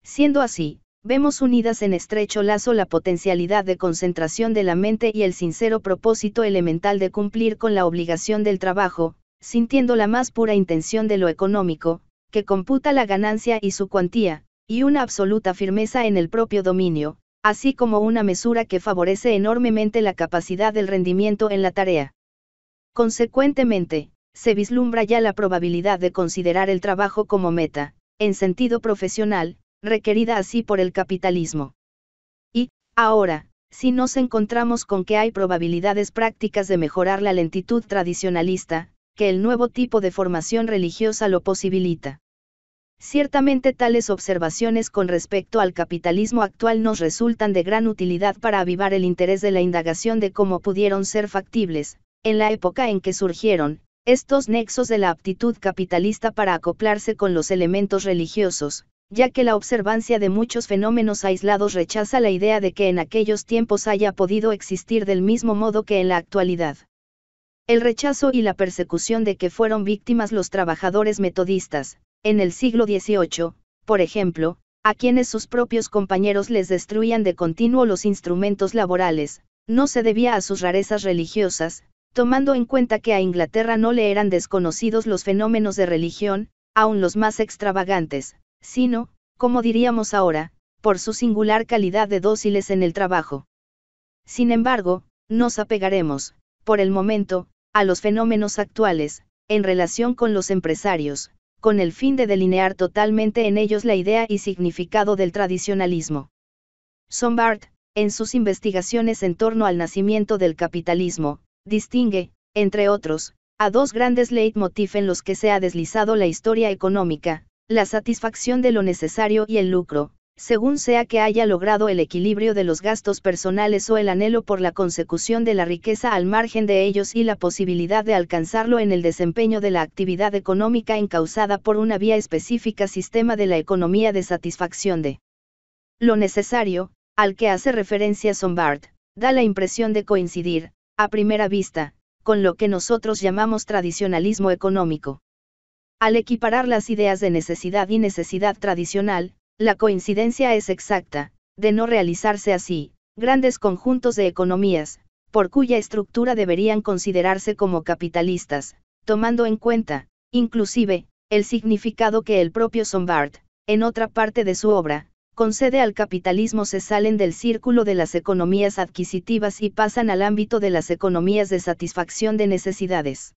Siendo así, vemos unidas en estrecho lazo la potencialidad de concentración de la mente y el sincero propósito elemental de cumplir con la obligación del trabajo, sintiendo la más pura intención de lo económico, que computa la ganancia y su cuantía, y una absoluta firmeza en el propio dominio, así como una mesura que favorece enormemente la capacidad del rendimiento en la tarea. Consecuentemente, se vislumbra ya la probabilidad de considerar el trabajo como meta, en sentido profesional, requerida así por el capitalismo. Y, ahora, si nos encontramos con que hay probabilidades prácticas de mejorar la lentitud tradicionalista, que el nuevo tipo de formación religiosa lo posibilita. Ciertamente tales observaciones con respecto al capitalismo actual nos resultan de gran utilidad para avivar el interés de la indagación de cómo pudieron ser factibles, en la época en que surgieron, estos nexos de la aptitud capitalista para acoplarse con los elementos religiosos, ya que la observancia de muchos fenómenos aislados rechaza la idea de que en aquellos tiempos haya podido existir del mismo modo que en la actualidad. El rechazo y la persecución de que fueron víctimas los trabajadores metodistas, en el siglo XVIII, por ejemplo, a quienes sus propios compañeros les destruían de continuo los instrumentos laborales, no se debía a sus rarezas religiosas, tomando en cuenta que a Inglaterra no le eran desconocidos los fenómenos de religión, aun los más extravagantes, sino, como diríamos ahora, por su singular calidad de dóciles en el trabajo. Sin embargo, nos apegaremos, por el momento, a los fenómenos actuales, en relación con los empresarios, con el fin de delinear totalmente en ellos la idea y significado del tradicionalismo. Sombart, en sus investigaciones en torno al nacimiento del capitalismo, distingue, entre otros, a dos grandes leitmotiv en los que se ha deslizado la historia económica, la satisfacción de lo necesario y el lucro, según sea que haya logrado el equilibrio de los gastos personales o el anhelo por la consecución de la riqueza al margen de ellos y la posibilidad de alcanzarlo en el desempeño de la actividad económica encausada por una vía específica sistema de la economía de satisfacción de lo necesario, al que hace referencia Sombart, da la impresión de coincidir, a primera vista, con lo que nosotros llamamos tradicionalismo económico. Al equiparar las ideas de necesidad y necesidad tradicional, la coincidencia es exacta, de no realizarse así, grandes conjuntos de economías, por cuya estructura deberían considerarse como capitalistas, tomando en cuenta, inclusive, el significado que el propio Sombart, en otra parte de su obra, concede al capitalismo se salen del círculo de las economías adquisitivas y pasan al ámbito de las economías de satisfacción de necesidades.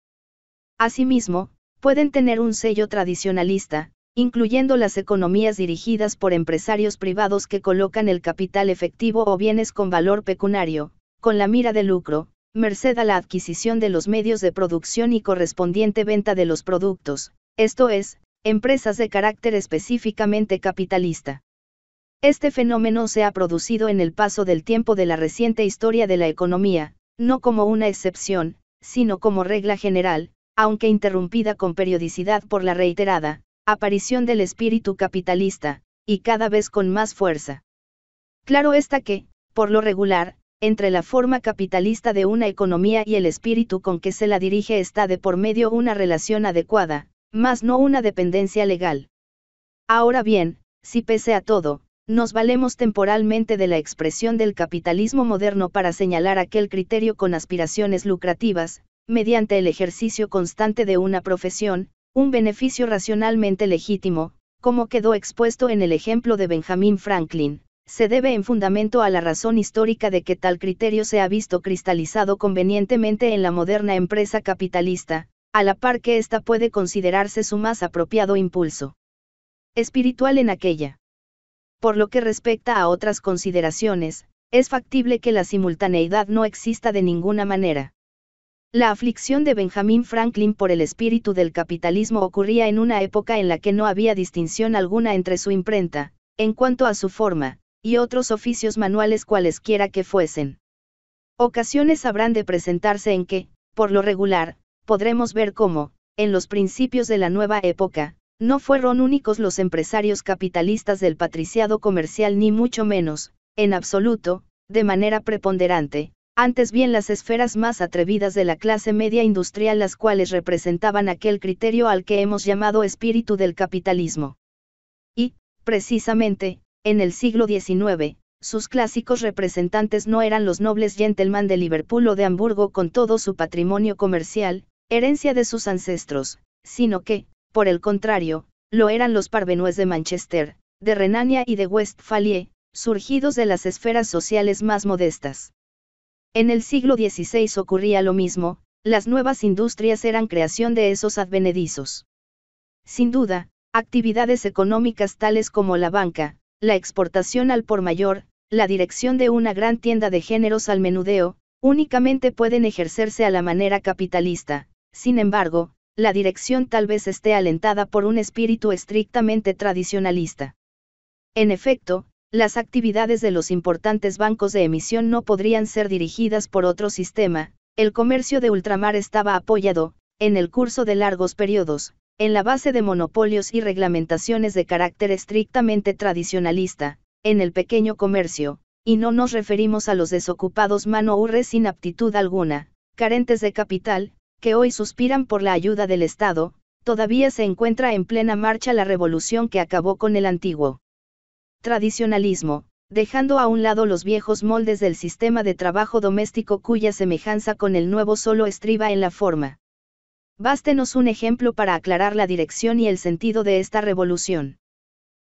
Asimismo, pueden tener un sello tradicionalista, incluyendo las economías dirigidas por empresarios privados que colocan el capital efectivo o bienes con valor pecunario, con la mira de lucro, merced a la adquisición de los medios de producción y correspondiente venta de los productos, esto es, empresas de carácter específicamente capitalista. Este fenómeno se ha producido en el paso del tiempo de la reciente historia de la economía, no como una excepción, sino como regla general, aunque interrumpida con periodicidad por la reiterada aparición del espíritu capitalista, y cada vez con más fuerza. Claro está que, por lo regular, entre la forma capitalista de una economía y el espíritu con que se la dirige está de por medio una relación adecuada, más no una dependencia legal. Ahora bien, si pese a todo, nos valemos temporalmente de la expresión del capitalismo moderno para señalar aquel criterio con aspiraciones lucrativas, mediante el ejercicio constante de una profesión, un beneficio racionalmente legítimo, como quedó expuesto en el ejemplo de Benjamin Franklin, se debe en fundamento a la razón histórica de que tal criterio se ha visto cristalizado convenientemente en la moderna empresa capitalista, a la par que ésta puede considerarse su más apropiado impulso espiritual en aquella por lo que respecta a otras consideraciones, es factible que la simultaneidad no exista de ninguna manera. La aflicción de Benjamin Franklin por el espíritu del capitalismo ocurría en una época en la que no había distinción alguna entre su imprenta, en cuanto a su forma, y otros oficios manuales cualesquiera que fuesen. Ocasiones habrán de presentarse en que, por lo regular, podremos ver cómo, en los principios de la nueva época, no fueron únicos los empresarios capitalistas del patriciado comercial ni mucho menos, en absoluto, de manera preponderante, antes bien las esferas más atrevidas de la clase media industrial las cuales representaban aquel criterio al que hemos llamado espíritu del capitalismo. Y, precisamente, en el siglo XIX, sus clásicos representantes no eran los nobles gentlemen de Liverpool o de Hamburgo con todo su patrimonio comercial, herencia de sus ancestros, sino que, por el contrario, lo eran los parvenues de Manchester, de Renania y de Westfalia, surgidos de las esferas sociales más modestas. En el siglo XVI ocurría lo mismo, las nuevas industrias eran creación de esos advenedizos. Sin duda, actividades económicas tales como la banca, la exportación al por mayor, la dirección de una gran tienda de géneros al menudeo, únicamente pueden ejercerse a la manera capitalista, sin embargo, la dirección tal vez esté alentada por un espíritu estrictamente tradicionalista. En efecto, las actividades de los importantes bancos de emisión no podrían ser dirigidas por otro sistema, el comercio de ultramar estaba apoyado, en el curso de largos periodos, en la base de monopolios y reglamentaciones de carácter estrictamente tradicionalista, en el pequeño comercio, y no nos referimos a los desocupados mano sin aptitud alguna, carentes de capital, que hoy suspiran por la ayuda del Estado, todavía se encuentra en plena marcha la revolución que acabó con el antiguo tradicionalismo, dejando a un lado los viejos moldes del sistema de trabajo doméstico cuya semejanza con el nuevo solo estriba en la forma. Bástenos un ejemplo para aclarar la dirección y el sentido de esta revolución.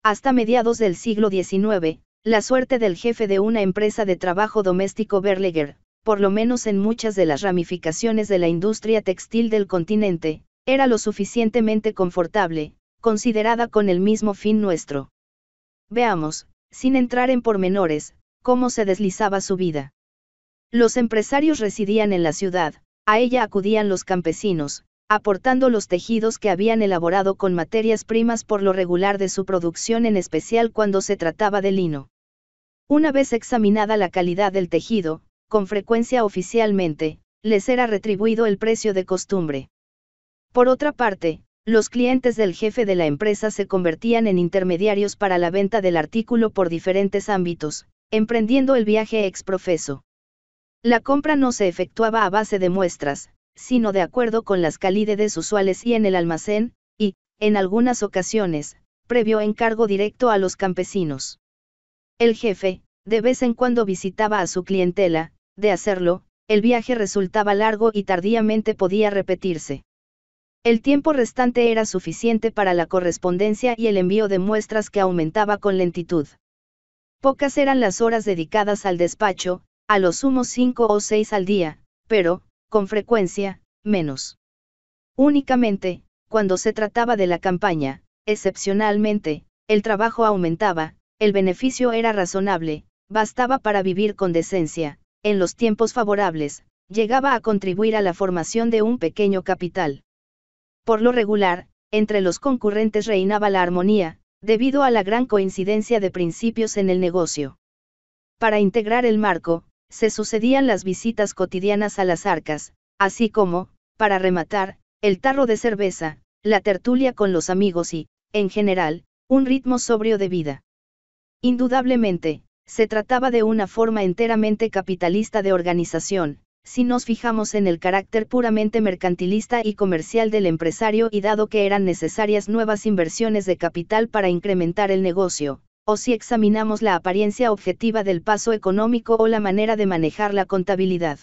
Hasta mediados del siglo XIX, la suerte del jefe de una empresa de trabajo doméstico Berleger, por lo menos en muchas de las ramificaciones de la industria textil del continente, era lo suficientemente confortable, considerada con el mismo fin nuestro. Veamos, sin entrar en pormenores, cómo se deslizaba su vida. Los empresarios residían en la ciudad, a ella acudían los campesinos, aportando los tejidos que habían elaborado con materias primas por lo regular de su producción en especial cuando se trataba de lino. Una vez examinada la calidad del tejido, con frecuencia oficialmente, les era retribuido el precio de costumbre. Por otra parte, los clientes del jefe de la empresa se convertían en intermediarios para la venta del artículo por diferentes ámbitos, emprendiendo el viaje profeso. La compra no se efectuaba a base de muestras, sino de acuerdo con las calidades usuales y en el almacén, y, en algunas ocasiones, previo encargo directo a los campesinos. El jefe, de vez en cuando visitaba a su clientela, de hacerlo, el viaje resultaba largo y tardíamente podía repetirse. El tiempo restante era suficiente para la correspondencia y el envío de muestras que aumentaba con lentitud. Pocas eran las horas dedicadas al despacho, a lo sumo cinco o seis al día, pero, con frecuencia, menos. Únicamente, cuando se trataba de la campaña, excepcionalmente, el trabajo aumentaba, el beneficio era razonable, bastaba para vivir con decencia, en los tiempos favorables, llegaba a contribuir a la formación de un pequeño capital. Por lo regular, entre los concurrentes reinaba la armonía, debido a la gran coincidencia de principios en el negocio. Para integrar el marco, se sucedían las visitas cotidianas a las arcas, así como, para rematar, el tarro de cerveza, la tertulia con los amigos y, en general, un ritmo sobrio de vida. Indudablemente, se trataba de una forma enteramente capitalista de organización, si nos fijamos en el carácter puramente mercantilista y comercial del empresario y dado que eran necesarias nuevas inversiones de capital para incrementar el negocio, o si examinamos la apariencia objetiva del paso económico o la manera de manejar la contabilidad.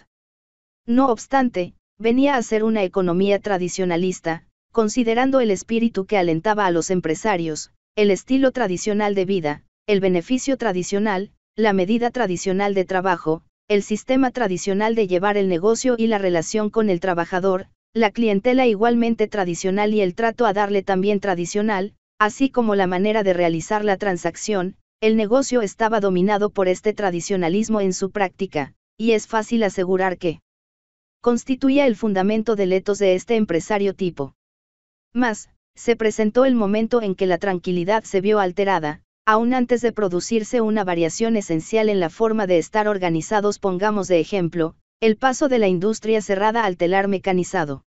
No obstante, venía a ser una economía tradicionalista, considerando el espíritu que alentaba a los empresarios, el estilo tradicional de vida, el beneficio tradicional, la medida tradicional de trabajo, el sistema tradicional de llevar el negocio y la relación con el trabajador, la clientela igualmente tradicional y el trato a darle también tradicional, así como la manera de realizar la transacción, el negocio estaba dominado por este tradicionalismo en su práctica, y es fácil asegurar que constituía el fundamento de letos de este empresario tipo. Más, se presentó el momento en que la tranquilidad se vio alterada, aún antes de producirse una variación esencial en la forma de estar organizados, pongamos de ejemplo, el paso de la industria cerrada al telar mecanizado.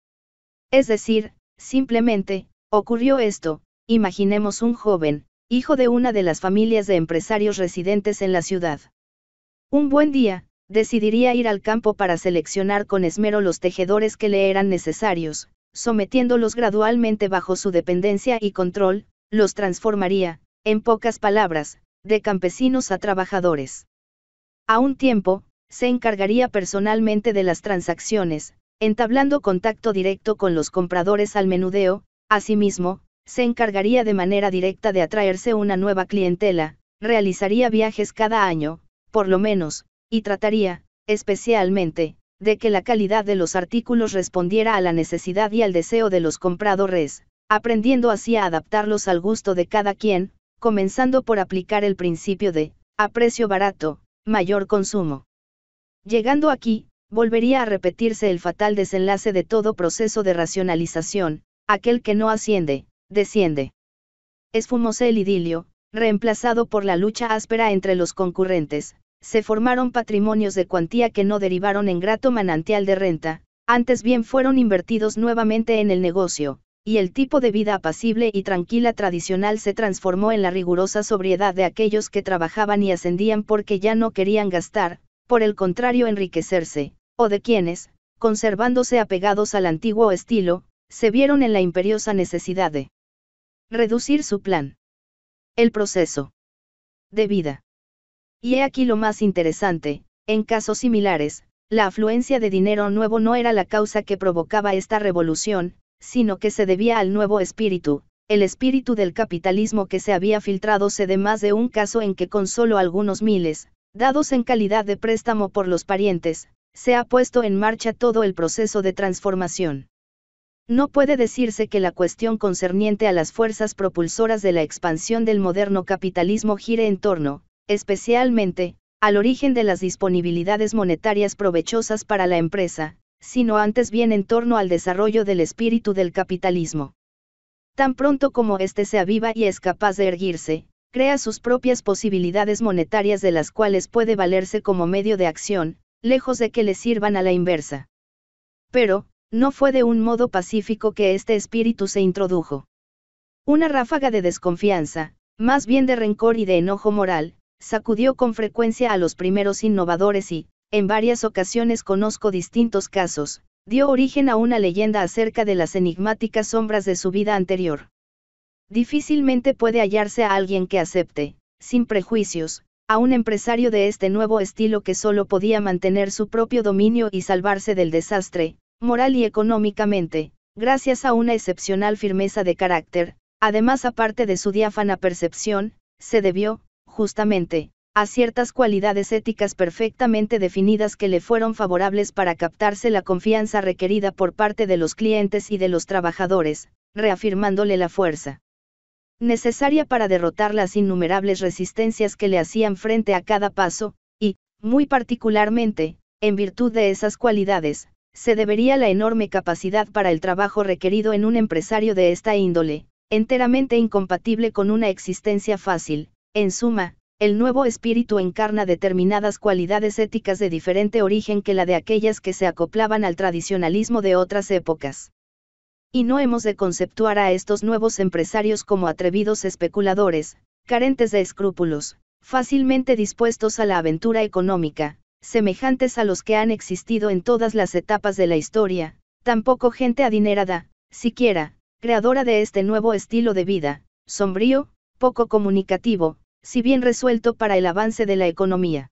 Es decir, simplemente, ocurrió esto, imaginemos un joven, hijo de una de las familias de empresarios residentes en la ciudad. Un buen día, decidiría ir al campo para seleccionar con esmero los tejedores que le eran necesarios, sometiéndolos gradualmente bajo su dependencia y control, los transformaría, en pocas palabras, de campesinos a trabajadores. A un tiempo, se encargaría personalmente de las transacciones, entablando contacto directo con los compradores al menudeo, asimismo, se encargaría de manera directa de atraerse una nueva clientela, realizaría viajes cada año, por lo menos, y trataría, especialmente, de que la calidad de los artículos respondiera a la necesidad y al deseo de los compradores, aprendiendo así a adaptarlos al gusto de cada quien, comenzando por aplicar el principio de, a precio barato, mayor consumo. Llegando aquí, volvería a repetirse el fatal desenlace de todo proceso de racionalización, aquel que no asciende, desciende. Esfumose el idilio, reemplazado por la lucha áspera entre los concurrentes, se formaron patrimonios de cuantía que no derivaron en grato manantial de renta, antes bien fueron invertidos nuevamente en el negocio, y el tipo de vida apacible y tranquila tradicional se transformó en la rigurosa sobriedad de aquellos que trabajaban y ascendían porque ya no querían gastar, por el contrario enriquecerse, o de quienes, conservándose apegados al antiguo estilo, se vieron en la imperiosa necesidad de reducir su plan. El proceso de vida. Y he aquí lo más interesante, en casos similares, la afluencia de dinero nuevo no era la causa que provocaba esta revolución, sino que se debía al nuevo espíritu, el espíritu del capitalismo que se había filtrado se de más de un caso en que con solo algunos miles, dados en calidad de préstamo por los parientes, se ha puesto en marcha todo el proceso de transformación. No puede decirse que la cuestión concerniente a las fuerzas propulsoras de la expansión del moderno capitalismo gire en torno, especialmente, al origen de las disponibilidades monetarias provechosas para la empresa, sino antes bien en torno al desarrollo del espíritu del capitalismo. Tan pronto como éste se aviva y es capaz de erguirse, crea sus propias posibilidades monetarias de las cuales puede valerse como medio de acción, lejos de que le sirvan a la inversa. Pero, no fue de un modo pacífico que este espíritu se introdujo. Una ráfaga de desconfianza, más bien de rencor y de enojo moral, sacudió con frecuencia a los primeros innovadores y, en varias ocasiones conozco distintos casos, dio origen a una leyenda acerca de las enigmáticas sombras de su vida anterior. Difícilmente puede hallarse a alguien que acepte, sin prejuicios, a un empresario de este nuevo estilo que solo podía mantener su propio dominio y salvarse del desastre, moral y económicamente, gracias a una excepcional firmeza de carácter, además aparte de su diáfana percepción, se debió, justamente, a ciertas cualidades éticas perfectamente definidas que le fueron favorables para captarse la confianza requerida por parte de los clientes y de los trabajadores, reafirmándole la fuerza necesaria para derrotar las innumerables resistencias que le hacían frente a cada paso, y, muy particularmente, en virtud de esas cualidades, se debería la enorme capacidad para el trabajo requerido en un empresario de esta índole, enteramente incompatible con una existencia fácil, en suma, el nuevo espíritu encarna determinadas cualidades éticas de diferente origen que la de aquellas que se acoplaban al tradicionalismo de otras épocas. Y no hemos de conceptuar a estos nuevos empresarios como atrevidos especuladores, carentes de escrúpulos, fácilmente dispuestos a la aventura económica, semejantes a los que han existido en todas las etapas de la historia, tampoco gente adinerada, siquiera, creadora de este nuevo estilo de vida, sombrío, poco comunicativo, si bien resuelto para el avance de la economía.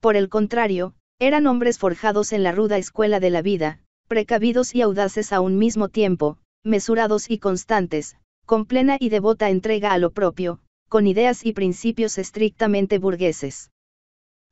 Por el contrario, eran hombres forjados en la ruda escuela de la vida, precavidos y audaces a un mismo tiempo, mesurados y constantes, con plena y devota entrega a lo propio, con ideas y principios estrictamente burgueses.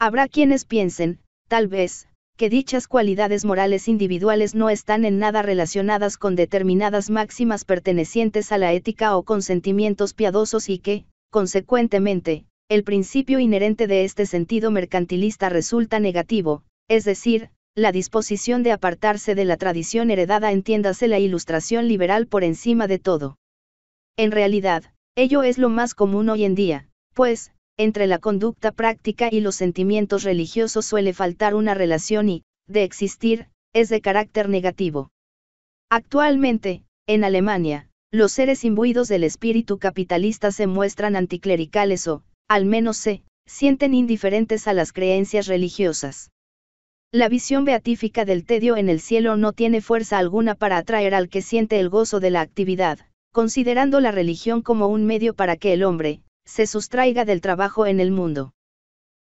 Habrá quienes piensen, tal vez, que dichas cualidades morales individuales no están en nada relacionadas con determinadas máximas pertenecientes a la ética o con sentimientos piadosos y que, Consecuentemente, el principio inherente de este sentido mercantilista resulta negativo, es decir, la disposición de apartarse de la tradición heredada entiéndase la ilustración liberal por encima de todo. En realidad, ello es lo más común hoy en día, pues, entre la conducta práctica y los sentimientos religiosos suele faltar una relación y, de existir, es de carácter negativo. Actualmente, en Alemania, los seres imbuidos del espíritu capitalista se muestran anticlericales o, al menos se, sienten indiferentes a las creencias religiosas. La visión beatífica del tedio en el cielo no tiene fuerza alguna para atraer al que siente el gozo de la actividad, considerando la religión como un medio para que el hombre, se sustraiga del trabajo en el mundo.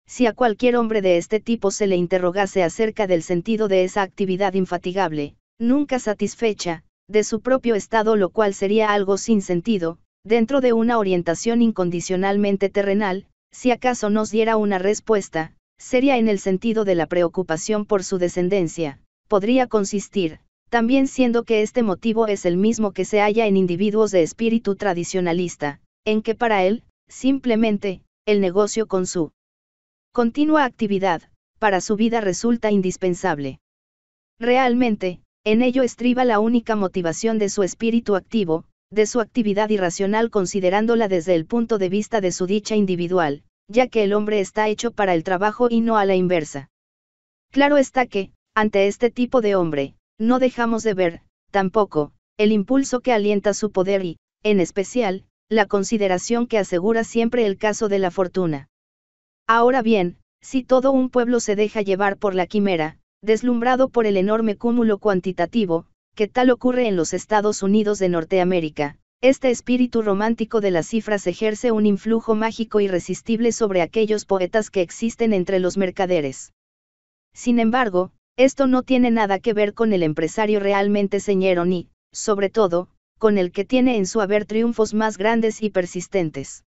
Si a cualquier hombre de este tipo se le interrogase acerca del sentido de esa actividad infatigable, nunca satisfecha, de su propio estado, lo cual sería algo sin sentido, dentro de una orientación incondicionalmente terrenal, si acaso nos diera una respuesta, sería en el sentido de la preocupación por su descendencia, podría consistir, también siendo que este motivo es el mismo que se halla en individuos de espíritu tradicionalista, en que para él, simplemente, el negocio con su continua actividad, para su vida resulta indispensable. Realmente, en ello estriba la única motivación de su espíritu activo, de su actividad irracional considerándola desde el punto de vista de su dicha individual, ya que el hombre está hecho para el trabajo y no a la inversa. Claro está que, ante este tipo de hombre, no dejamos de ver, tampoco, el impulso que alienta su poder y, en especial, la consideración que asegura siempre el caso de la fortuna. Ahora bien, si todo un pueblo se deja llevar por la quimera, deslumbrado por el enorme cúmulo cuantitativo, que tal ocurre en los Estados Unidos de Norteamérica, este espíritu romántico de las cifras ejerce un influjo mágico irresistible sobre aquellos poetas que existen entre los mercaderes. Sin embargo, esto no tiene nada que ver con el empresario realmente señero ni, sobre todo, con el que tiene en su haber triunfos más grandes y persistentes.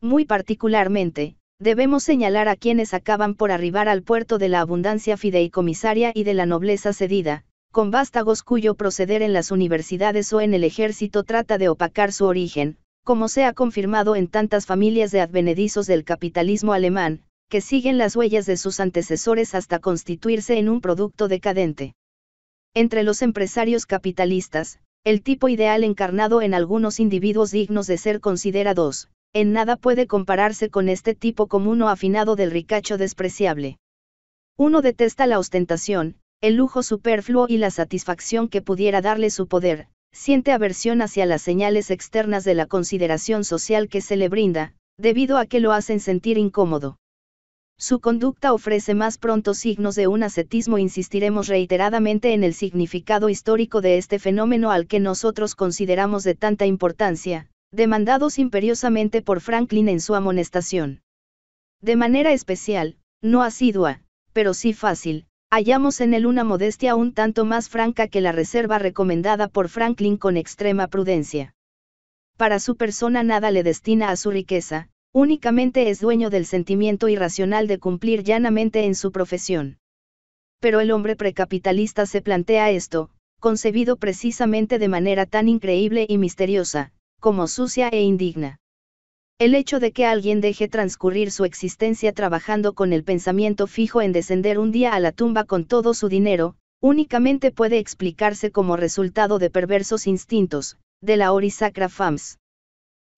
Muy particularmente, Debemos señalar a quienes acaban por arribar al puerto de la abundancia fideicomisaria y de la nobleza cedida, con vástagos cuyo proceder en las universidades o en el ejército trata de opacar su origen, como se ha confirmado en tantas familias de advenedizos del capitalismo alemán, que siguen las huellas de sus antecesores hasta constituirse en un producto decadente. Entre los empresarios capitalistas, el tipo ideal encarnado en algunos individuos dignos de ser considerados, en nada puede compararse con este tipo común o afinado del ricacho despreciable. Uno detesta la ostentación, el lujo superfluo y la satisfacción que pudiera darle su poder, siente aversión hacia las señales externas de la consideración social que se le brinda, debido a que lo hacen sentir incómodo. Su conducta ofrece más pronto signos de un ascetismo. Insistiremos reiteradamente en el significado histórico de este fenómeno al que nosotros consideramos de tanta importancia, demandados imperiosamente por Franklin en su amonestación. De manera especial, no asidua, pero sí fácil, hallamos en él una modestia un tanto más franca que la reserva recomendada por Franklin con extrema prudencia. Para su persona nada le destina a su riqueza, únicamente es dueño del sentimiento irracional de cumplir llanamente en su profesión. Pero el hombre precapitalista se plantea esto, concebido precisamente de manera tan increíble y misteriosa, como sucia e indigna. El hecho de que alguien deje transcurrir su existencia trabajando con el pensamiento fijo en descender un día a la tumba con todo su dinero, únicamente puede explicarse como resultado de perversos instintos, de la orisacra FAMS.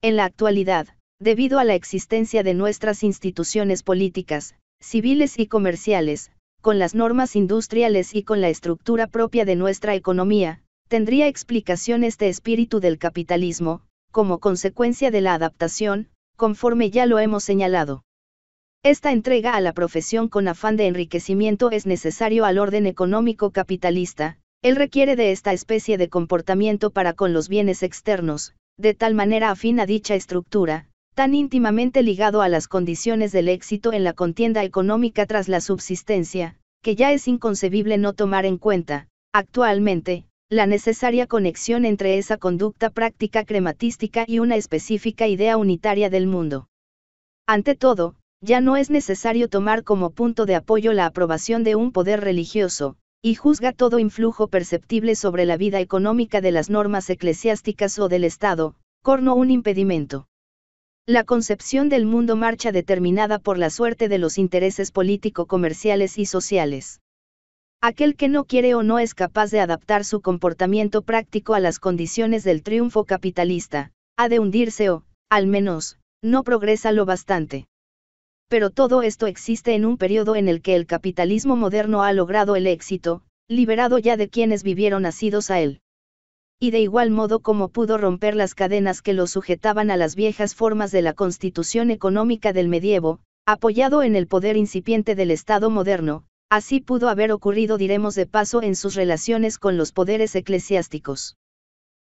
En la actualidad, debido a la existencia de nuestras instituciones políticas, civiles y comerciales, con las normas industriales y con la estructura propia de nuestra economía, tendría explicación este espíritu del capitalismo, como consecuencia de la adaptación, conforme ya lo hemos señalado. Esta entrega a la profesión con afán de enriquecimiento es necesario al orden económico capitalista, él requiere de esta especie de comportamiento para con los bienes externos, de tal manera afín a dicha estructura, tan íntimamente ligado a las condiciones del éxito en la contienda económica tras la subsistencia, que ya es inconcebible no tomar en cuenta, actualmente, la necesaria conexión entre esa conducta práctica crematística y una específica idea unitaria del mundo. Ante todo, ya no es necesario tomar como punto de apoyo la aprobación de un poder religioso, y juzga todo influjo perceptible sobre la vida económica de las normas eclesiásticas o del Estado, corno un impedimento. La concepción del mundo marcha determinada por la suerte de los intereses político-comerciales y sociales. Aquel que no quiere o no es capaz de adaptar su comportamiento práctico a las condiciones del triunfo capitalista, ha de hundirse o, al menos, no progresa lo bastante. Pero todo esto existe en un periodo en el que el capitalismo moderno ha logrado el éxito, liberado ya de quienes vivieron asidos a él. Y de igual modo como pudo romper las cadenas que lo sujetaban a las viejas formas de la constitución económica del medievo, apoyado en el poder incipiente del Estado moderno, Así pudo haber ocurrido, diremos de paso, en sus relaciones con los poderes eclesiásticos.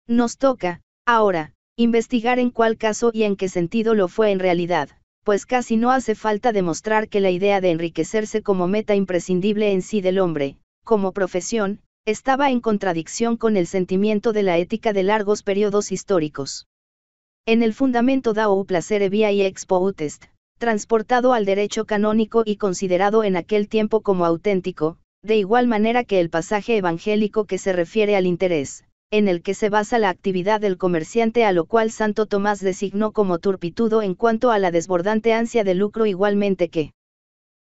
Nos toca, ahora, investigar en cuál caso y en qué sentido lo fue en realidad, pues casi no hace falta demostrar que la idea de enriquecerse como meta imprescindible en sí del hombre, como profesión, estaba en contradicción con el sentimiento de la ética de largos periodos históricos. En el fundamento Dao placere via y expo utest, transportado al derecho canónico y considerado en aquel tiempo como auténtico, de igual manera que el pasaje evangélico que se refiere al interés, en el que se basa la actividad del comerciante a lo cual Santo Tomás designó como turpitudo en cuanto a la desbordante ansia de lucro igualmente que.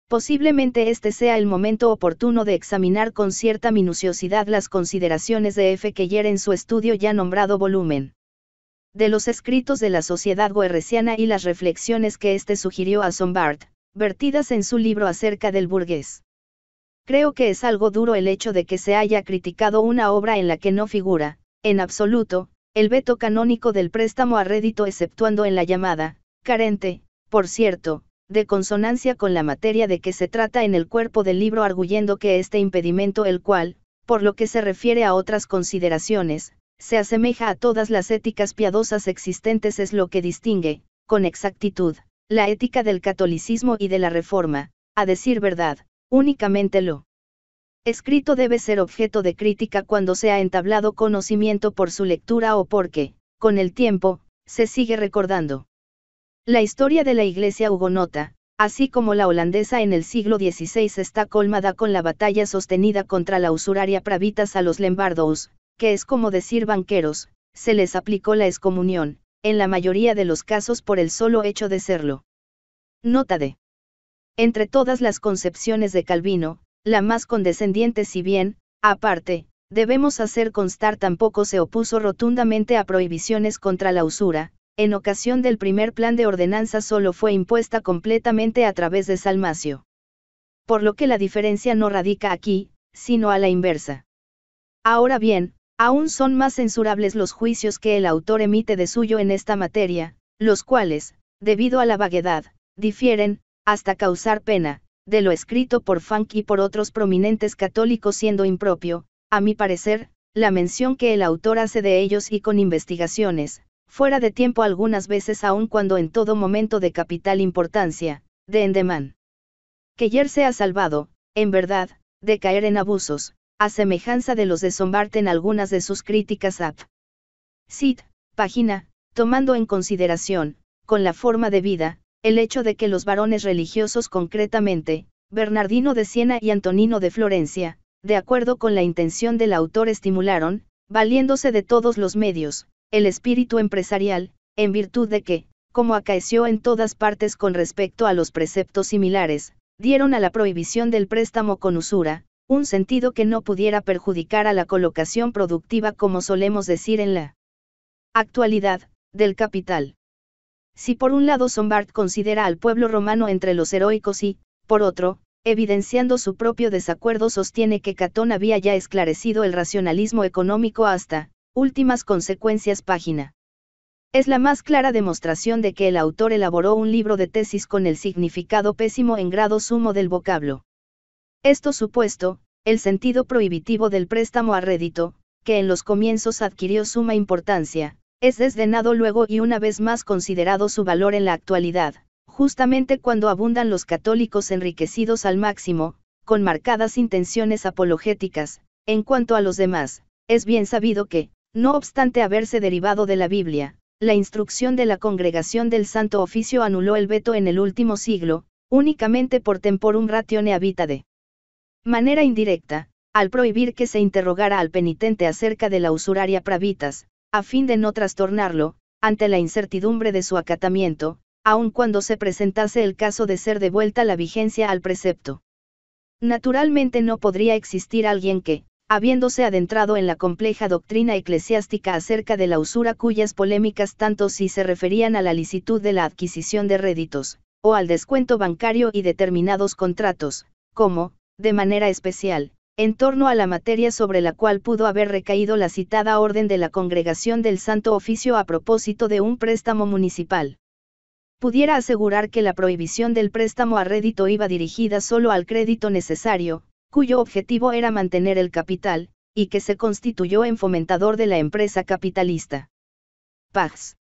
Posiblemente este sea el momento oportuno de examinar con cierta minuciosidad las consideraciones de F. que en su estudio ya nombrado volumen de los escritos de la sociedad guerreciana y las reflexiones que éste sugirió a Sombart, vertidas en su libro acerca del burgués. Creo que es algo duro el hecho de que se haya criticado una obra en la que no figura, en absoluto, el veto canónico del préstamo a rédito exceptuando en la llamada, carente, por cierto, de consonancia con la materia de que se trata en el cuerpo del libro arguyendo que este impedimento el cual, por lo que se refiere a otras consideraciones, se asemeja a todas las éticas piadosas existentes es lo que distingue, con exactitud, la ética del catolicismo y de la reforma, a decir verdad, únicamente lo escrito debe ser objeto de crítica cuando se ha entablado conocimiento por su lectura o porque, con el tiempo, se sigue recordando. La historia de la iglesia hugonota, así como la holandesa en el siglo XVI está colmada con la batalla sostenida contra la usuraria pravitas a los lembardos, que es como decir banqueros, se les aplicó la excomunión, en la mayoría de los casos por el solo hecho de serlo. Nota de. Entre todas las concepciones de Calvino, la más condescendiente si bien, aparte, debemos hacer constar tampoco se opuso rotundamente a prohibiciones contra la usura, en ocasión del primer plan de ordenanza solo fue impuesta completamente a través de Salmacio. Por lo que la diferencia no radica aquí, sino a la inversa. Ahora bien, Aún son más censurables los juicios que el autor emite de suyo en esta materia, los cuales, debido a la vaguedad, difieren, hasta causar pena, de lo escrito por Funk y por otros prominentes católicos siendo impropio, a mi parecer, la mención que el autor hace de ellos y con investigaciones, fuera de tiempo algunas veces aun cuando en todo momento de capital importancia, de endemán. yer se ha salvado, en verdad, de caer en abusos, a semejanza de los de Sombart en algunas de sus críticas a Cid, página, tomando en consideración, con la forma de vida, el hecho de que los varones religiosos concretamente, Bernardino de Siena y Antonino de Florencia, de acuerdo con la intención del autor estimularon, valiéndose de todos los medios, el espíritu empresarial, en virtud de que, como acaeció en todas partes con respecto a los preceptos similares, dieron a la prohibición del préstamo con usura, un sentido que no pudiera perjudicar a la colocación productiva como solemos decir en la actualidad, del capital. Si por un lado Sombart considera al pueblo romano entre los heroicos y, por otro, evidenciando su propio desacuerdo sostiene que Catón había ya esclarecido el racionalismo económico hasta, últimas consecuencias página. Es la más clara demostración de que el autor elaboró un libro de tesis con el significado pésimo en grado sumo del vocablo. Esto supuesto, el sentido prohibitivo del préstamo a rédito, que en los comienzos adquirió suma importancia, es desdenado luego y una vez más considerado su valor en la actualidad, justamente cuando abundan los católicos enriquecidos al máximo, con marcadas intenciones apologéticas, en cuanto a los demás, es bien sabido que, no obstante haberse derivado de la Biblia, la instrucción de la Congregación del Santo Oficio anuló el veto en el último siglo, únicamente por temporum ratione habitade manera indirecta, al prohibir que se interrogara al penitente acerca de la usuraria pravitas, a fin de no trastornarlo, ante la incertidumbre de su acatamiento, aun cuando se presentase el caso de ser devuelta la vigencia al precepto. Naturalmente no podría existir alguien que, habiéndose adentrado en la compleja doctrina eclesiástica acerca de la usura cuyas polémicas tanto si se referían a la licitud de la adquisición de réditos, o al descuento bancario y determinados contratos, como, de manera especial, en torno a la materia sobre la cual pudo haber recaído la citada orden de la Congregación del Santo Oficio a propósito de un préstamo municipal. Pudiera asegurar que la prohibición del préstamo a rédito iba dirigida solo al crédito necesario, cuyo objetivo era mantener el capital, y que se constituyó en fomentador de la empresa capitalista. Pax.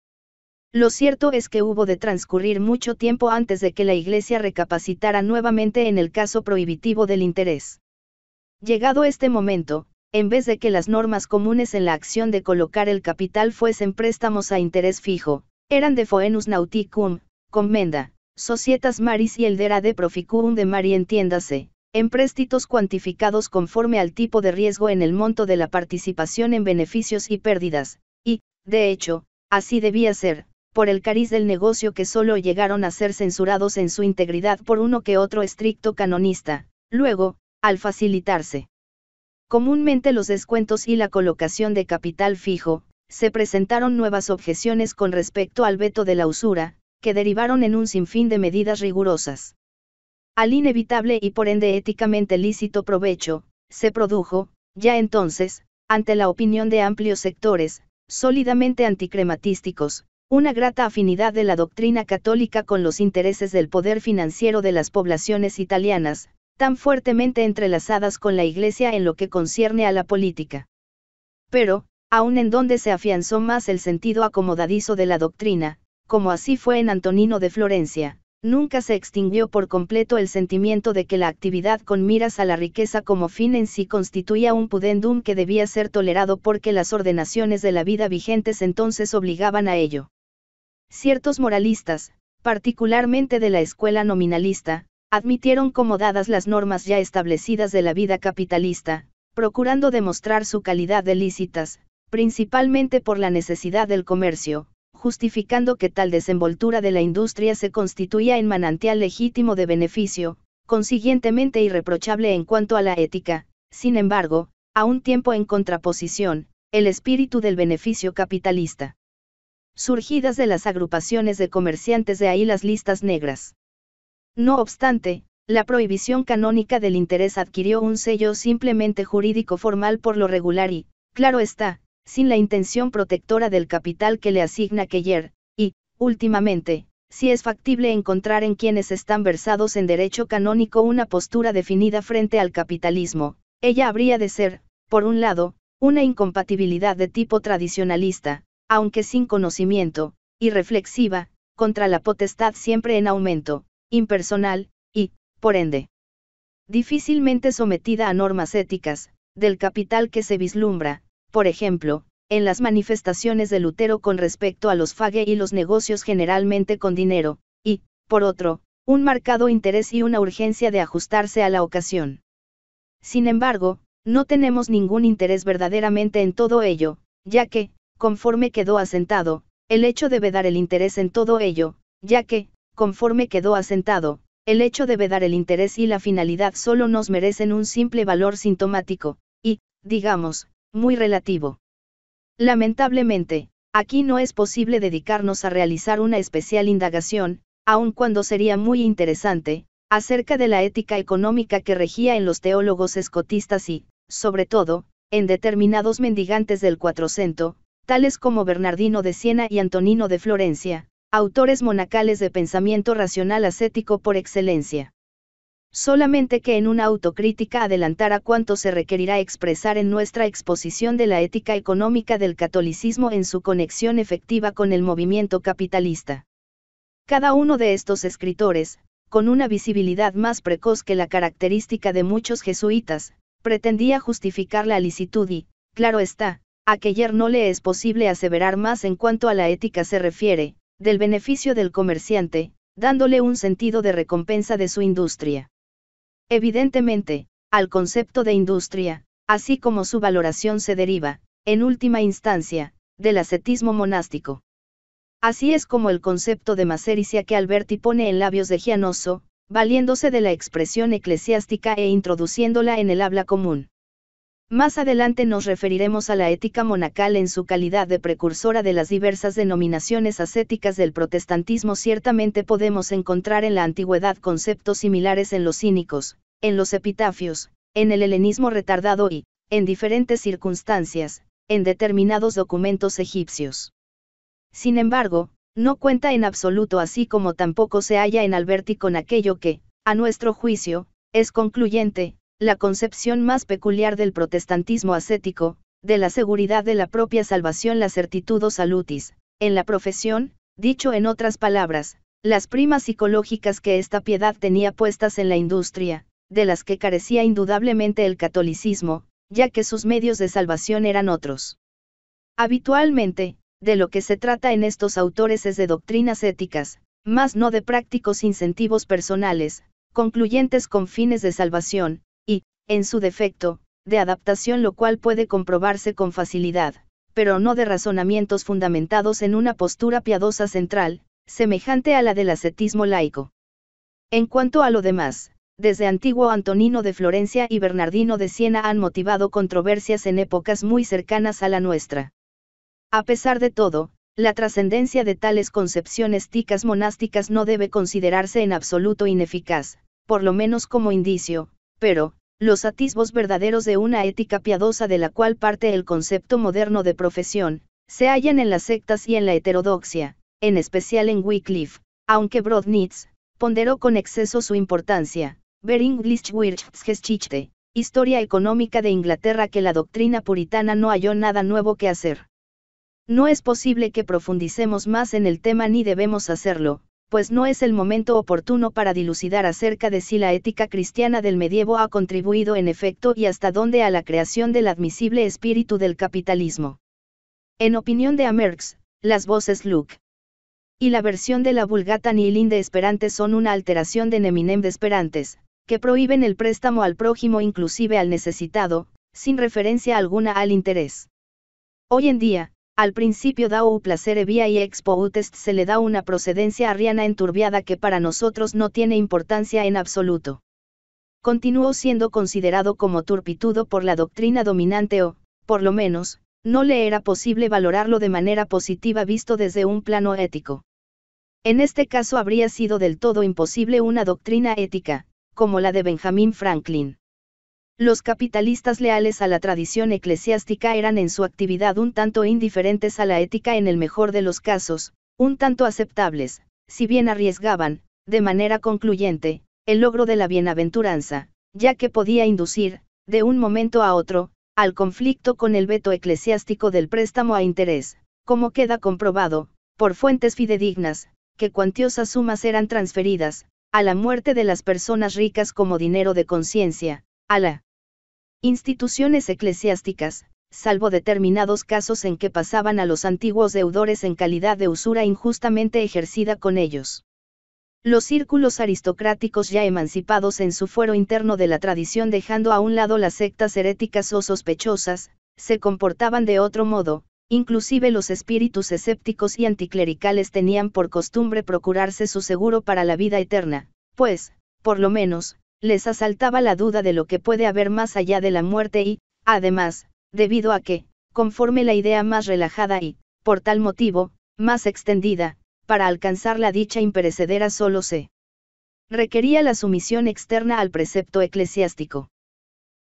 Lo cierto es que hubo de transcurrir mucho tiempo antes de que la Iglesia recapacitara nuevamente en el caso prohibitivo del interés. Llegado este momento, en vez de que las normas comunes en la acción de colocar el capital fuesen préstamos a interés fijo, eran de Foenus Nauticum, Commenda, Societas Maris y Eldera de Proficuum de Mari entiéndase, en cuantificados conforme al tipo de riesgo en el monto de la participación en beneficios y pérdidas, y, de hecho, así debía ser, por el cariz del negocio que solo llegaron a ser censurados en su integridad por uno que otro estricto canonista, luego, al facilitarse. Comúnmente los descuentos y la colocación de capital fijo, se presentaron nuevas objeciones con respecto al veto de la usura, que derivaron en un sinfín de medidas rigurosas. Al inevitable y por ende éticamente lícito provecho, se produjo, ya entonces, ante la opinión de amplios sectores, sólidamente anticrematísticos, una grata afinidad de la doctrina católica con los intereses del poder financiero de las poblaciones italianas, tan fuertemente entrelazadas con la Iglesia en lo que concierne a la política. Pero, aun en donde se afianzó más el sentido acomodadizo de la doctrina, como así fue en Antonino de Florencia, nunca se extinguió por completo el sentimiento de que la actividad con miras a la riqueza como fin en sí constituía un pudendum que debía ser tolerado porque las ordenaciones de la vida vigentes entonces obligaban a ello. Ciertos moralistas, particularmente de la escuela nominalista, admitieron como dadas las normas ya establecidas de la vida capitalista, procurando demostrar su calidad de lícitas, principalmente por la necesidad del comercio, justificando que tal desenvoltura de la industria se constituía en manantial legítimo de beneficio, consiguientemente irreprochable en cuanto a la ética, sin embargo, a un tiempo en contraposición, el espíritu del beneficio capitalista surgidas de las agrupaciones de comerciantes de ahí las listas negras. No obstante, la prohibición canónica del interés adquirió un sello simplemente jurídico formal por lo regular y, claro está, sin la intención protectora del capital que le asigna Keyer, y, últimamente, si es factible encontrar en quienes están versados en derecho canónico una postura definida frente al capitalismo, ella habría de ser, por un lado, una incompatibilidad de tipo tradicionalista, aunque sin conocimiento, y reflexiva, contra la potestad siempre en aumento, impersonal, y, por ende, difícilmente sometida a normas éticas, del capital que se vislumbra, por ejemplo, en las manifestaciones de Lutero con respecto a los fague y los negocios generalmente con dinero, y, por otro, un marcado interés y una urgencia de ajustarse a la ocasión. Sin embargo, no tenemos ningún interés verdaderamente en todo ello, ya que, conforme quedó asentado, el hecho debe dar el interés en todo ello, ya que, conforme quedó asentado, el hecho debe dar el interés y la finalidad solo nos merecen un simple valor sintomático, y, digamos, muy relativo. Lamentablemente, aquí no es posible dedicarnos a realizar una especial indagación, aun cuando sería muy interesante, acerca de la ética económica que regía en los teólogos escotistas y, sobre todo, en determinados mendigantes del 400, tales como Bernardino de Siena y Antonino de Florencia, autores monacales de pensamiento racional ascético por excelencia. Solamente que en una autocrítica adelantara cuánto se requerirá expresar en nuestra exposición de la ética económica del catolicismo en su conexión efectiva con el movimiento capitalista. Cada uno de estos escritores, con una visibilidad más precoz que la característica de muchos jesuitas, pretendía justificar la licitud y, claro está, ayer no le es posible aseverar más en cuanto a la ética se refiere, del beneficio del comerciante, dándole un sentido de recompensa de su industria. Evidentemente, al concepto de industria, así como su valoración se deriva, en última instancia, del ascetismo monástico. Así es como el concepto de macericia que Alberti pone en labios de Gianoso, valiéndose de la expresión eclesiástica e introduciéndola en el habla común. Más adelante nos referiremos a la ética monacal en su calidad de precursora de las diversas denominaciones ascéticas del protestantismo. Ciertamente podemos encontrar en la antigüedad conceptos similares en los cínicos, en los epitafios, en el helenismo retardado y, en diferentes circunstancias, en determinados documentos egipcios. Sin embargo, no cuenta en absoluto así como tampoco se halla en Alberti con aquello que, a nuestro juicio, es concluyente, la concepción más peculiar del protestantismo ascético, de la seguridad de la propia salvación la certitud o salutis, en la profesión, dicho en otras palabras, las primas psicológicas que esta piedad tenía puestas en la industria, de las que carecía indudablemente el catolicismo, ya que sus medios de salvación eran otros. Habitualmente, de lo que se trata en estos autores es de doctrinas éticas, más no de prácticos incentivos personales, concluyentes con fines de salvación, en su defecto, de adaptación lo cual puede comprobarse con facilidad, pero no de razonamientos fundamentados en una postura piadosa central, semejante a la del ascetismo laico. En cuanto a lo demás, desde antiguo Antonino de Florencia y Bernardino de Siena han motivado controversias en épocas muy cercanas a la nuestra. A pesar de todo, la trascendencia de tales concepciones ticas monásticas no debe considerarse en absoluto ineficaz, por lo menos como indicio, pero, los atisbos verdaderos de una ética piadosa de la cual parte el concepto moderno de profesión, se hallan en las sectas y en la heterodoxia, en especial en Wycliffe, aunque Brodnitz, ponderó con exceso su importancia, ver Geschichte, Historia Económica de Inglaterra que la doctrina puritana no halló nada nuevo que hacer. No es posible que profundicemos más en el tema ni debemos hacerlo, pues no es el momento oportuno para dilucidar acerca de si la ética cristiana del medievo ha contribuido en efecto y hasta dónde a la creación del admisible espíritu del capitalismo. En opinión de Amerx, las voces Luke y la versión de la Vulgata Nihilin de Esperantes son una alteración de Neminem de Esperantes, que prohíben el préstamo al prójimo inclusive al necesitado, sin referencia alguna al interés. Hoy en día, al principio da placer e vía y test se le da una procedencia arriana enturbiada que para nosotros no tiene importancia en absoluto. Continuó siendo considerado como turpitudo por la doctrina dominante o, por lo menos, no le era posible valorarlo de manera positiva visto desde un plano ético. En este caso habría sido del todo imposible una doctrina ética, como la de Benjamin Franklin. Los capitalistas leales a la tradición eclesiástica eran en su actividad un tanto indiferentes a la ética en el mejor de los casos, un tanto aceptables, si bien arriesgaban, de manera concluyente, el logro de la bienaventuranza, ya que podía inducir, de un momento a otro, al conflicto con el veto eclesiástico del préstamo a interés, como queda comprobado, por fuentes fidedignas, que cuantiosas sumas eran transferidas, a la muerte de las personas ricas como dinero de conciencia, a la Instituciones eclesiásticas, salvo determinados casos en que pasaban a los antiguos deudores en calidad de usura injustamente ejercida con ellos. Los círculos aristocráticos ya emancipados en su fuero interno de la tradición dejando a un lado las sectas heréticas o sospechosas, se comportaban de otro modo, inclusive los espíritus escépticos y anticlericales tenían por costumbre procurarse su seguro para la vida eterna, pues, por lo menos, les asaltaba la duda de lo que puede haber más allá de la muerte y, además, debido a que, conforme la idea más relajada y, por tal motivo, más extendida, para alcanzar la dicha imperecedera solo se requería la sumisión externa al precepto eclesiástico.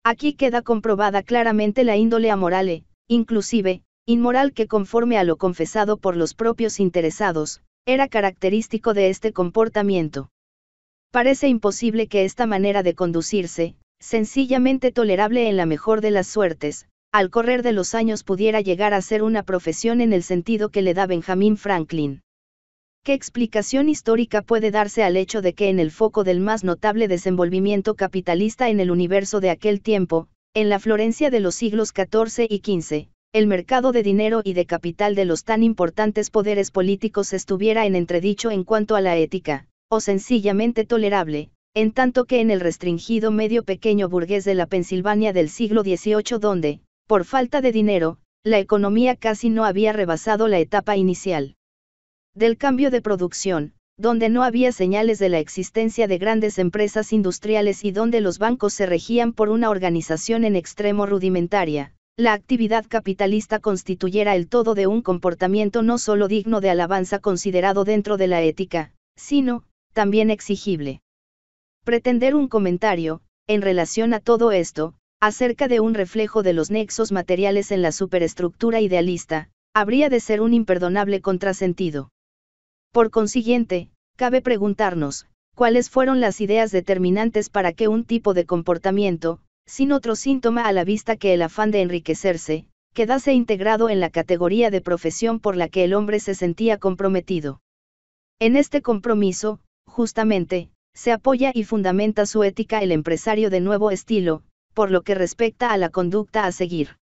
Aquí queda comprobada claramente la índole amoral e, inclusive, inmoral que conforme a lo confesado por los propios interesados, era característico de este comportamiento. Parece imposible que esta manera de conducirse, sencillamente tolerable en la mejor de las suertes, al correr de los años pudiera llegar a ser una profesión en el sentido que le da Benjamin Franklin. ¿Qué explicación histórica puede darse al hecho de que en el foco del más notable desenvolvimiento capitalista en el universo de aquel tiempo, en la Florencia de los siglos XIV y XV, el mercado de dinero y de capital de los tan importantes poderes políticos estuviera en entredicho en cuanto a la ética, o sencillamente tolerable, en tanto que en el restringido medio pequeño burgués de la Pensilvania del siglo XVIII donde, por falta de dinero, la economía casi no había rebasado la etapa inicial del cambio de producción, donde no había señales de la existencia de grandes empresas industriales y donde los bancos se regían por una organización en extremo rudimentaria, la actividad capitalista constituyera el todo de un comportamiento no solo digno de alabanza considerado dentro de la ética, sino, también exigible. Pretender un comentario, en relación a todo esto, acerca de un reflejo de los nexos materiales en la superestructura idealista, habría de ser un imperdonable contrasentido. Por consiguiente, cabe preguntarnos, cuáles fueron las ideas determinantes para que un tipo de comportamiento, sin otro síntoma a la vista que el afán de enriquecerse, quedase integrado en la categoría de profesión por la que el hombre se sentía comprometido. En este compromiso, Justamente, se apoya y fundamenta su ética el empresario de nuevo estilo, por lo que respecta a la conducta a seguir.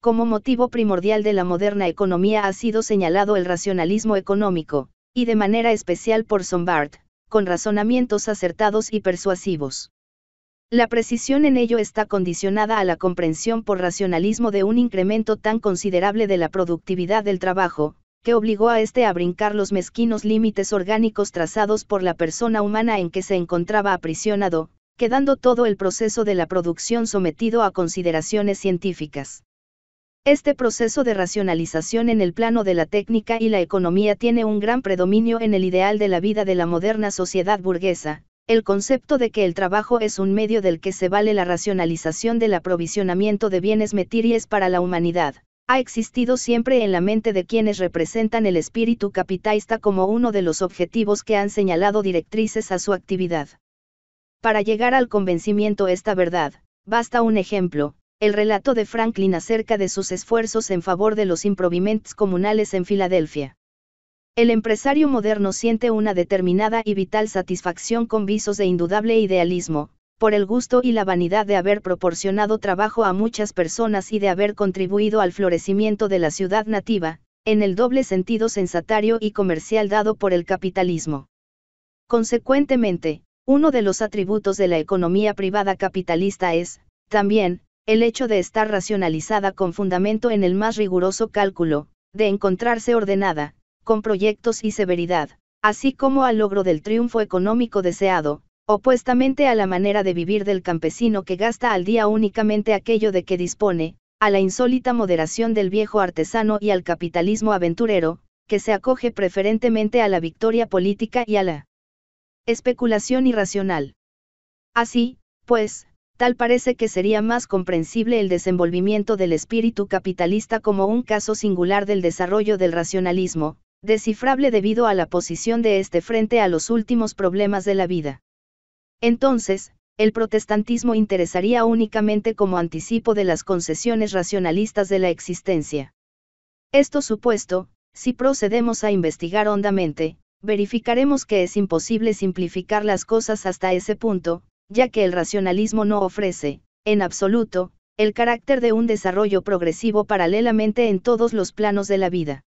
Como motivo primordial de la moderna economía ha sido señalado el racionalismo económico, y de manera especial por Sombart, con razonamientos acertados y persuasivos. La precisión en ello está condicionada a la comprensión por racionalismo de un incremento tan considerable de la productividad del trabajo, que obligó a este a brincar los mezquinos límites orgánicos trazados por la persona humana en que se encontraba aprisionado, quedando todo el proceso de la producción sometido a consideraciones científicas. Este proceso de racionalización en el plano de la técnica y la economía tiene un gran predominio en el ideal de la vida de la moderna sociedad burguesa, el concepto de que el trabajo es un medio del que se vale la racionalización del aprovisionamiento de bienes metiries para la humanidad ha existido siempre en la mente de quienes representan el espíritu capitalista como uno de los objetivos que han señalado directrices a su actividad. Para llegar al convencimiento esta verdad, basta un ejemplo, el relato de Franklin acerca de sus esfuerzos en favor de los improviments comunales en Filadelfia. El empresario moderno siente una determinada y vital satisfacción con visos de indudable idealismo, por el gusto y la vanidad de haber proporcionado trabajo a muchas personas y de haber contribuido al florecimiento de la ciudad nativa, en el doble sentido sensatario y comercial dado por el capitalismo. Consecuentemente, uno de los atributos de la economía privada capitalista es, también, el hecho de estar racionalizada con fundamento en el más riguroso cálculo, de encontrarse ordenada, con proyectos y severidad, así como al logro del triunfo económico deseado, Opuestamente a la manera de vivir del campesino que gasta al día únicamente aquello de que dispone, a la insólita moderación del viejo artesano y al capitalismo aventurero, que se acoge preferentemente a la victoria política y a la especulación irracional. Así, pues, tal parece que sería más comprensible el desenvolvimiento del espíritu capitalista como un caso singular del desarrollo del racionalismo, descifrable debido a la posición de este frente a los últimos problemas de la vida. Entonces, el protestantismo interesaría únicamente como anticipo de las concesiones racionalistas de la existencia. Esto supuesto, si procedemos a investigar hondamente, verificaremos que es imposible simplificar las cosas hasta ese punto, ya que el racionalismo no ofrece, en absoluto, el carácter de un desarrollo progresivo paralelamente en todos los planos de la vida.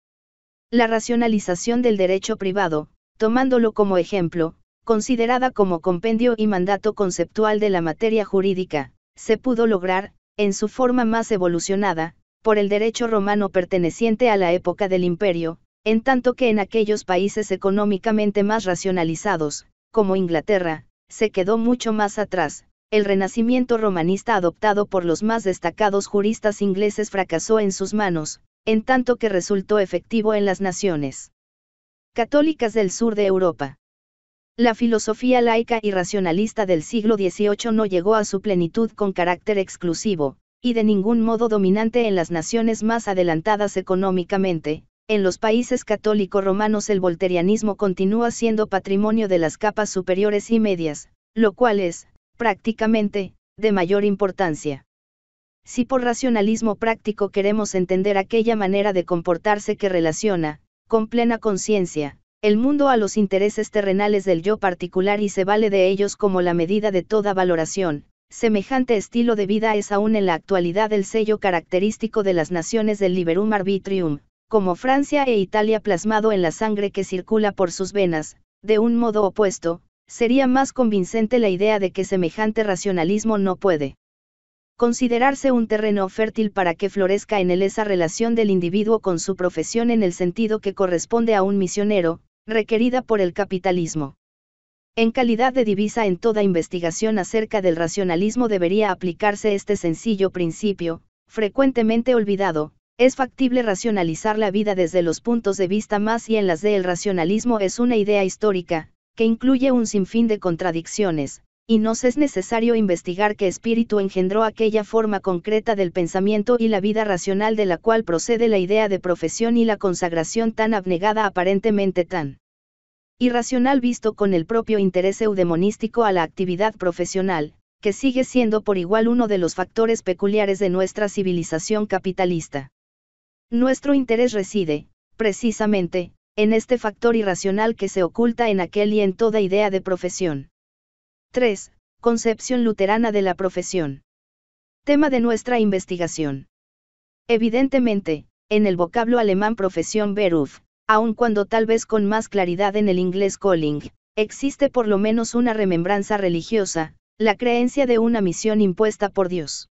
La racionalización del derecho privado, tomándolo como ejemplo, considerada como compendio y mandato conceptual de la materia jurídica, se pudo lograr, en su forma más evolucionada, por el derecho romano perteneciente a la época del imperio, en tanto que en aquellos países económicamente más racionalizados, como Inglaterra, se quedó mucho más atrás. El renacimiento romanista adoptado por los más destacados juristas ingleses fracasó en sus manos, en tanto que resultó efectivo en las naciones católicas del sur de Europa. La filosofía laica y racionalista del siglo XVIII no llegó a su plenitud con carácter exclusivo, y de ningún modo dominante en las naciones más adelantadas económicamente, en los países católico romanos el volterianismo continúa siendo patrimonio de las capas superiores y medias, lo cual es, prácticamente, de mayor importancia. Si por racionalismo práctico queremos entender aquella manera de comportarse que relaciona, con plena conciencia, el mundo a los intereses terrenales del yo particular y se vale de ellos como la medida de toda valoración. Semejante estilo de vida es aún en la actualidad el sello característico de las naciones del liberum arbitrium, como Francia e Italia plasmado en la sangre que circula por sus venas, de un modo opuesto, sería más convincente la idea de que semejante racionalismo no puede Considerarse un terreno fértil para que florezca en él esa relación del individuo con su profesión en el sentido que corresponde a un misionero, requerida por el capitalismo. En calidad de divisa en toda investigación acerca del racionalismo debería aplicarse este sencillo principio, frecuentemente olvidado, es factible racionalizar la vida desde los puntos de vista más y en las de el racionalismo es una idea histórica, que incluye un sinfín de contradicciones, y nos es necesario investigar qué espíritu engendró aquella forma concreta del pensamiento y la vida racional de la cual procede la idea de profesión y la consagración tan abnegada aparentemente tan irracional visto con el propio interés eudemonístico a la actividad profesional, que sigue siendo por igual uno de los factores peculiares de nuestra civilización capitalista. Nuestro interés reside, precisamente, en este factor irracional que se oculta en aquel y en toda idea de profesión. 3. Concepción luterana de la profesión. Tema de nuestra investigación. Evidentemente, en el vocablo alemán profesión Beruf, aun cuando tal vez con más claridad en el inglés calling, existe por lo menos una remembranza religiosa, la creencia de una misión impuesta por Dios.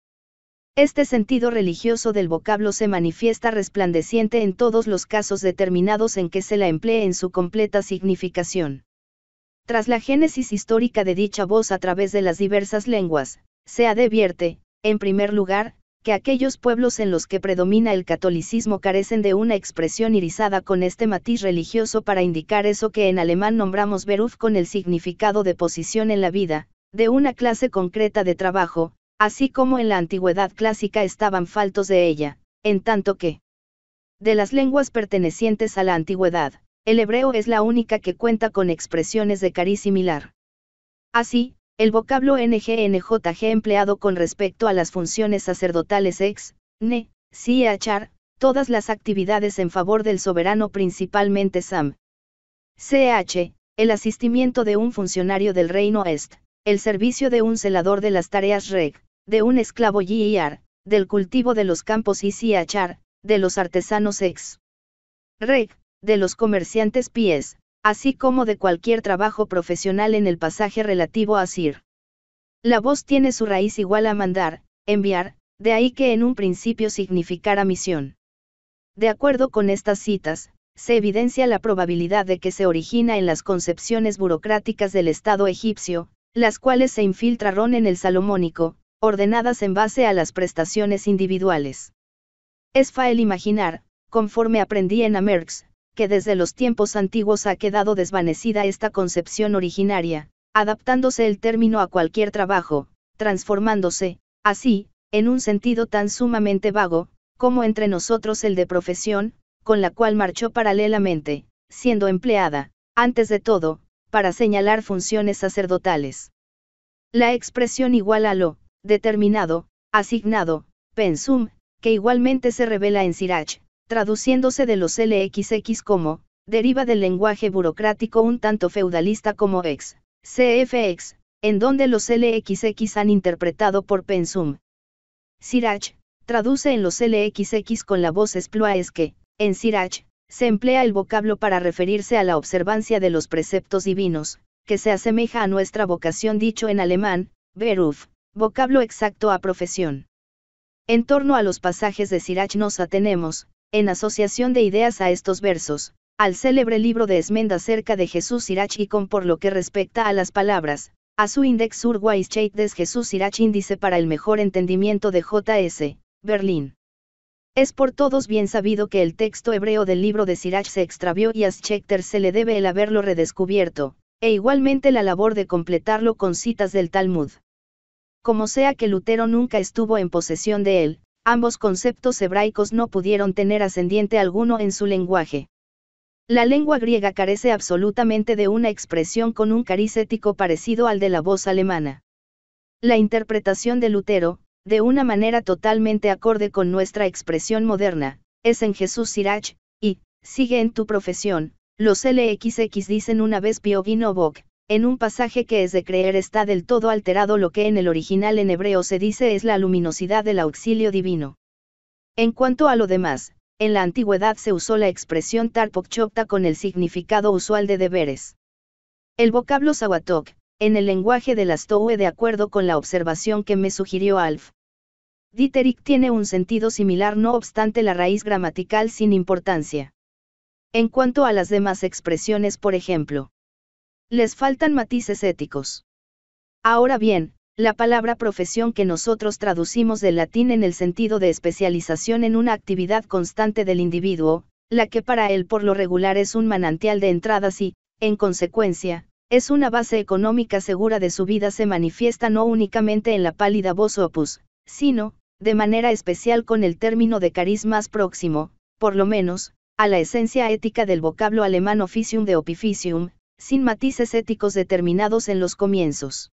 Este sentido religioso del vocablo se manifiesta resplandeciente en todos los casos determinados en que se la emplee en su completa significación. Tras la génesis histórica de dicha voz a través de las diversas lenguas, se advierte, en primer lugar, que aquellos pueblos en los que predomina el catolicismo carecen de una expresión irisada con este matiz religioso para indicar eso que en alemán nombramos Beruf con el significado de posición en la vida, de una clase concreta de trabajo, así como en la antigüedad clásica estaban faltos de ella, en tanto que de las lenguas pertenecientes a la antigüedad, el hebreo es la única que cuenta con expresiones de cariz similar. Así, el vocablo NGNJG empleado con respecto a las funciones sacerdotales ex, ne, si achar, todas las actividades en favor del soberano principalmente Sam. CH, el asistimiento de un funcionario del reino Est, el servicio de un celador de las tareas reg, de un esclavo yar del cultivo de los campos y achar, de los artesanos ex. Reg, de los comerciantes pies, así como de cualquier trabajo profesional en el pasaje relativo a Sir. La voz tiene su raíz igual a mandar, enviar, de ahí que en un principio significara misión. De acuerdo con estas citas, se evidencia la probabilidad de que se origina en las concepciones burocráticas del Estado egipcio, las cuales se infiltraron en el salomónico, ordenadas en base a las prestaciones individuales. Es fael imaginar, conforme aprendí en Amerx, que desde los tiempos antiguos ha quedado desvanecida esta concepción originaria, adaptándose el término a cualquier trabajo, transformándose, así, en un sentido tan sumamente vago, como entre nosotros el de profesión, con la cual marchó paralelamente, siendo empleada, antes de todo, para señalar funciones sacerdotales. La expresión igual a lo, determinado, asignado, pensum, que igualmente se revela en Sirach, traduciéndose de los LXX como, deriva del lenguaje burocrático un tanto feudalista como ex, CFX, en donde los LXX han interpretado por pensum. Sirach, traduce en los LXX con la voz es que, en Sirach, se emplea el vocablo para referirse a la observancia de los preceptos divinos, que se asemeja a nuestra vocación dicho en alemán, Beruf, vocablo exacto a profesión. En torno a los pasajes de Sirach nos atenemos, en asociación de ideas a estos versos, al célebre libro de Esmenda acerca de Jesús Sirach y con por lo que respecta a las palabras, a su Index Urwais des Jesús Sirach Índice para el Mejor Entendimiento de JS, Berlín. Es por todos bien sabido que el texto hebreo del libro de Sirach se extravió y a Schechter se le debe el haberlo redescubierto, e igualmente la labor de completarlo con citas del Talmud. Como sea que Lutero nunca estuvo en posesión de él, ambos conceptos hebraicos no pudieron tener ascendiente alguno en su lenguaje. La lengua griega carece absolutamente de una expresión con un cariz ético parecido al de la voz alemana. La interpretación de Lutero, de una manera totalmente acorde con nuestra expresión moderna, es en Jesús Sirach, y, sigue en tu profesión, los LXX dicen una vez Piovino Bog en un pasaje que es de creer está del todo alterado lo que en el original en hebreo se dice es la luminosidad del auxilio divino. En cuanto a lo demás, en la antigüedad se usó la expresión tarpokchokta con el significado usual de deberes. El vocablo sawatok, en el lenguaje de las Toue de acuerdo con la observación que me sugirió Alf. Dieterich tiene un sentido similar no obstante la raíz gramatical sin importancia. En cuanto a las demás expresiones por ejemplo, les faltan matices éticos. Ahora bien, la palabra profesión que nosotros traducimos del latín en el sentido de especialización en una actividad constante del individuo, la que para él por lo regular es un manantial de entradas y, en consecuencia, es una base económica segura de su vida se manifiesta no únicamente en la pálida voz opus, sino, de manera especial con el término de cariz más próximo, por lo menos, a la esencia ética del vocablo alemán officium de opificium, sin matices éticos determinados en los comienzos.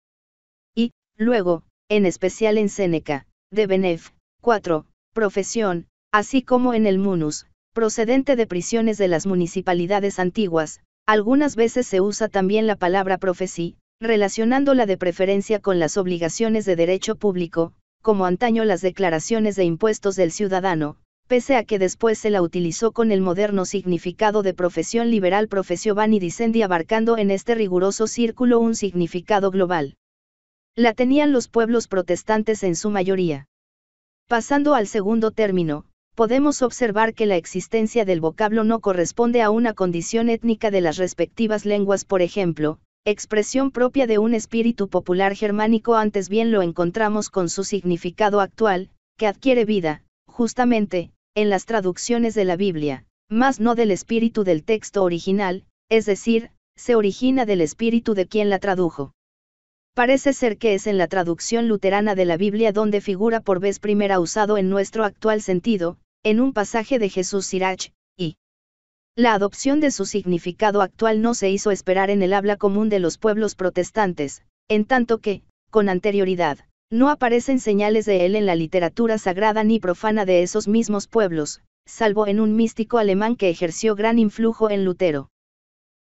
Y, luego, en especial en Séneca, de Benef, 4, profesión, así como en el munus, procedente de prisiones de las municipalidades antiguas, algunas veces se usa también la palabra profecía, relacionándola de preferencia con las obligaciones de derecho público, como antaño las declaraciones de impuestos del ciudadano, pese a que después se la utilizó con el moderno significado de profesión liberal profesio y dicendi abarcando en este riguroso círculo un significado global. La tenían los pueblos protestantes en su mayoría. Pasando al segundo término, podemos observar que la existencia del vocablo no corresponde a una condición étnica de las respectivas lenguas, por ejemplo, expresión propia de un espíritu popular germánico, antes bien lo encontramos con su significado actual, que adquiere vida, justamente, en las traducciones de la Biblia, más no del espíritu del texto original, es decir, se origina del espíritu de quien la tradujo. Parece ser que es en la traducción luterana de la Biblia donde figura por vez primera usado en nuestro actual sentido, en un pasaje de Jesús Sirach, y la adopción de su significado actual no se hizo esperar en el habla común de los pueblos protestantes, en tanto que, con anterioridad, no aparecen señales de él en la literatura sagrada ni profana de esos mismos pueblos, salvo en un místico alemán que ejerció gran influjo en Lutero.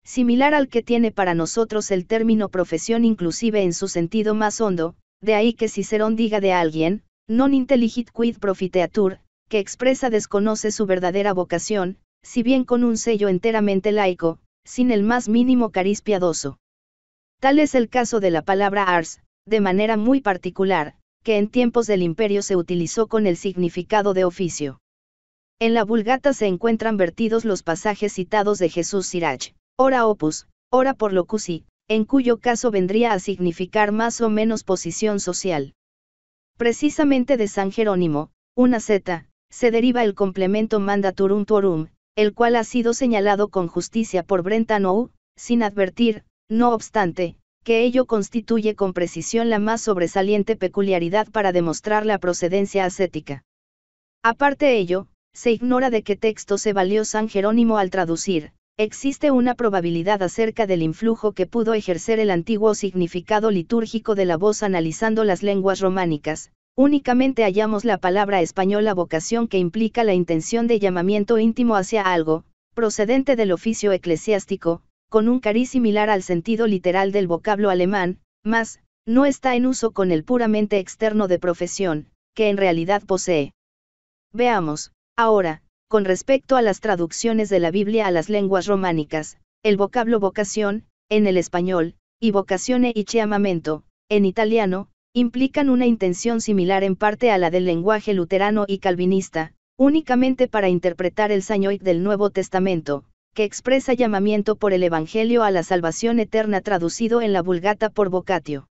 Similar al que tiene para nosotros el término profesión inclusive en su sentido más hondo, de ahí que Cicerón diga de alguien, non intelligit quid profiteatur, que expresa desconoce su verdadera vocación, si bien con un sello enteramente laico, sin el más mínimo cariz piadoso. Tal es el caso de la palabra ars, de manera muy particular, que en tiempos del imperio se utilizó con el significado de oficio. En la Vulgata se encuentran vertidos los pasajes citados de Jesús Sirach, ora opus, ora por locusi, en cuyo caso vendría a significar más o menos posición social. Precisamente de San Jerónimo, una zeta, se deriva el complemento mandaturum tuorum, el cual ha sido señalado con justicia por Brentano, sin advertir, no obstante, que ello constituye con precisión la más sobresaliente peculiaridad para demostrar la procedencia ascética. Aparte ello, se ignora de qué texto se valió San Jerónimo al traducir, existe una probabilidad acerca del influjo que pudo ejercer el antiguo significado litúrgico de la voz analizando las lenguas románicas, únicamente hallamos la palabra española vocación que implica la intención de llamamiento íntimo hacia algo, procedente del oficio eclesiástico, con un cariz similar al sentido literal del vocablo alemán, más no está en uso con el puramente externo de profesión, que en realidad posee. Veamos, ahora, con respecto a las traducciones de la Biblia a las lenguas románicas, el vocablo vocación, en el español, y vocazione y chiamamento, en italiano, implican una intención similar en parte a la del lenguaje luterano y calvinista, únicamente para interpretar el sañoic del Nuevo Testamento, que expresa llamamiento por el Evangelio a la salvación eterna traducido en la Vulgata por Bocatio.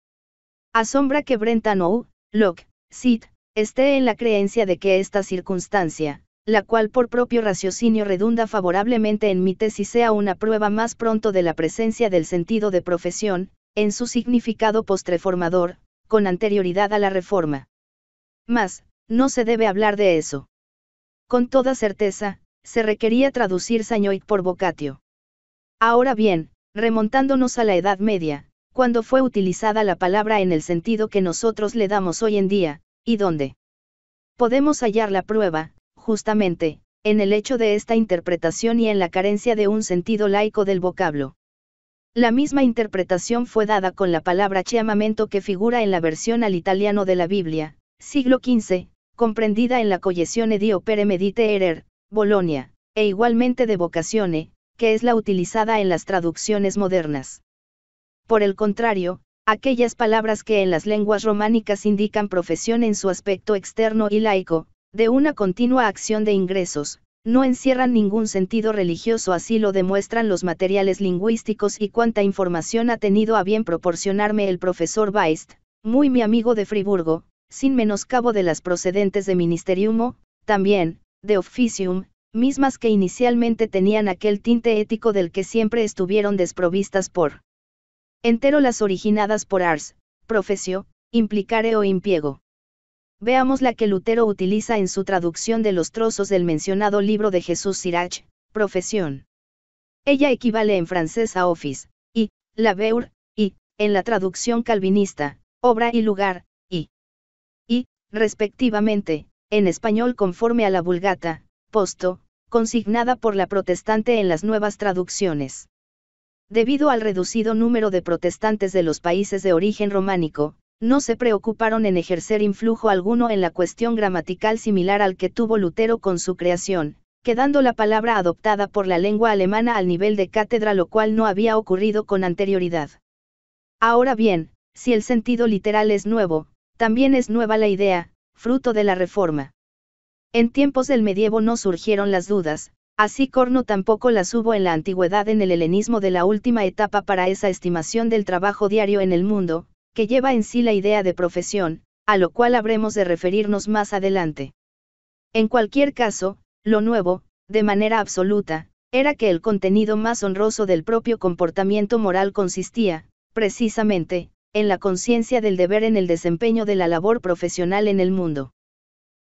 Asombra que Brentano, Locke, Sid, esté en la creencia de que esta circunstancia, la cual por propio raciocinio redunda favorablemente en mi tesis sea una prueba más pronto de la presencia del sentido de profesión, en su significado postreformador, con anterioridad a la reforma. Mas, no se debe hablar de eso. Con toda certeza, se requería traducir Sañoic por vocatio. Ahora bien, remontándonos a la Edad Media, cuando fue utilizada la palabra en el sentido que nosotros le damos hoy en día, y dónde. Podemos hallar la prueba, justamente, en el hecho de esta interpretación y en la carencia de un sentido laico del vocablo. La misma interpretación fue dada con la palabra chiamamento que figura en la versión al italiano de la Biblia, siglo XV, comprendida en la Collesione Dio pere Medite Erer, Bolonia, e igualmente de vocazione, que es la utilizada en las traducciones modernas. Por el contrario, aquellas palabras que en las lenguas románicas indican profesión en su aspecto externo y laico, de una continua acción de ingresos, no encierran ningún sentido religioso, así lo demuestran los materiales lingüísticos y cuánta información ha tenido a bien proporcionarme el profesor Baist, muy mi amigo de Friburgo, sin menoscabo de las procedentes de Ministeriumo, también, de Officium, mismas que inicialmente tenían aquel tinte ético del que siempre estuvieron desprovistas por entero las originadas por Ars, Profesio, Implicare o Impiego. Veamos la que Lutero utiliza en su traducción de los trozos del mencionado libro de Jesús Sirach, Profesión. Ella equivale en francés a office, y, la beur, y, en la traducción calvinista, obra y lugar, y, y, respectivamente, en español conforme a la Vulgata, posto, consignada por la protestante en las nuevas traducciones. Debido al reducido número de protestantes de los países de origen románico, no se preocuparon en ejercer influjo alguno en la cuestión gramatical similar al que tuvo Lutero con su creación, quedando la palabra adoptada por la lengua alemana al nivel de cátedra lo cual no había ocurrido con anterioridad. Ahora bien, si el sentido literal es nuevo, también es nueva la idea, fruto de la reforma. En tiempos del medievo no surgieron las dudas, así Corno tampoco las hubo en la antigüedad en el helenismo de la última etapa para esa estimación del trabajo diario en el mundo, que lleva en sí la idea de profesión, a lo cual habremos de referirnos más adelante. En cualquier caso, lo nuevo, de manera absoluta, era que el contenido más honroso del propio comportamiento moral consistía, precisamente, en la conciencia del deber en el desempeño de la labor profesional en el mundo.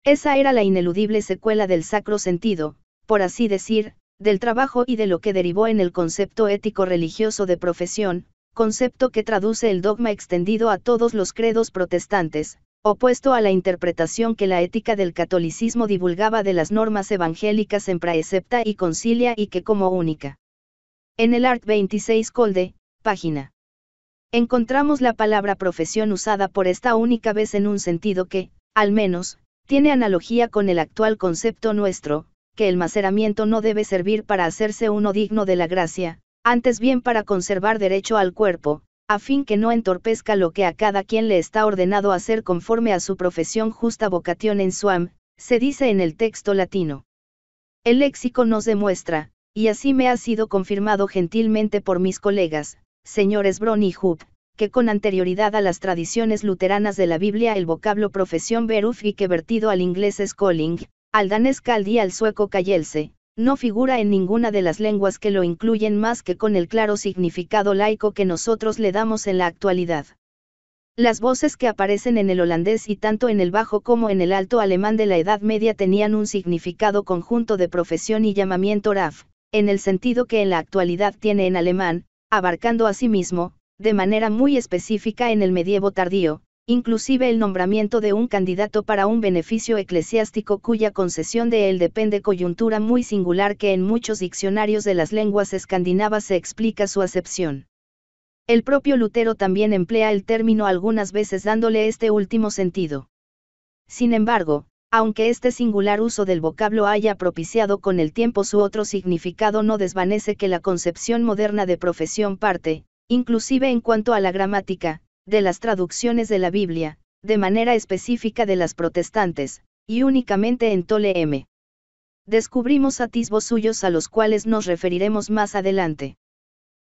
Esa era la ineludible secuela del sacro sentido, por así decir, del trabajo y de lo que derivó en el concepto ético religioso de profesión, concepto que traduce el dogma extendido a todos los credos protestantes, opuesto a la interpretación que la ética del catolicismo divulgaba de las normas evangélicas en Praecepta y Concilia y que como única. En el Art 26 Colde, página encontramos la palabra profesión usada por esta única vez en un sentido que, al menos, tiene analogía con el actual concepto nuestro, que el maceramiento no debe servir para hacerse uno digno de la gracia, antes bien para conservar derecho al cuerpo, a fin que no entorpezca lo que a cada quien le está ordenado hacer conforme a su profesión justa vocación en suam, se dice en el texto latino. El léxico nos demuestra, y así me ha sido confirmado gentilmente por mis colegas, señores Bron y Hub, que con anterioridad a las tradiciones luteranas de la Biblia el vocablo profesión beruf y que vertido al inglés es calling, al danés cald y al sueco cayelse, no figura en ninguna de las lenguas que lo incluyen más que con el claro significado laico que nosotros le damos en la actualidad. Las voces que aparecen en el holandés y tanto en el bajo como en el alto alemán de la Edad Media tenían un significado conjunto de profesión y llamamiento RAF, en el sentido que en la actualidad tiene en alemán, abarcando asimismo, de manera muy específica en el medievo tardío, inclusive el nombramiento de un candidato para un beneficio eclesiástico cuya concesión de él depende coyuntura muy singular que en muchos diccionarios de las lenguas escandinavas se explica su acepción. El propio Lutero también emplea el término algunas veces dándole este último sentido. Sin embargo, aunque este singular uso del vocablo haya propiciado con el tiempo su otro significado no desvanece que la concepción moderna de profesión parte, inclusive en cuanto a la gramática, de las traducciones de la Biblia, de manera específica de las protestantes, y únicamente en Tole M. Descubrimos atisbos suyos a los cuales nos referiremos más adelante.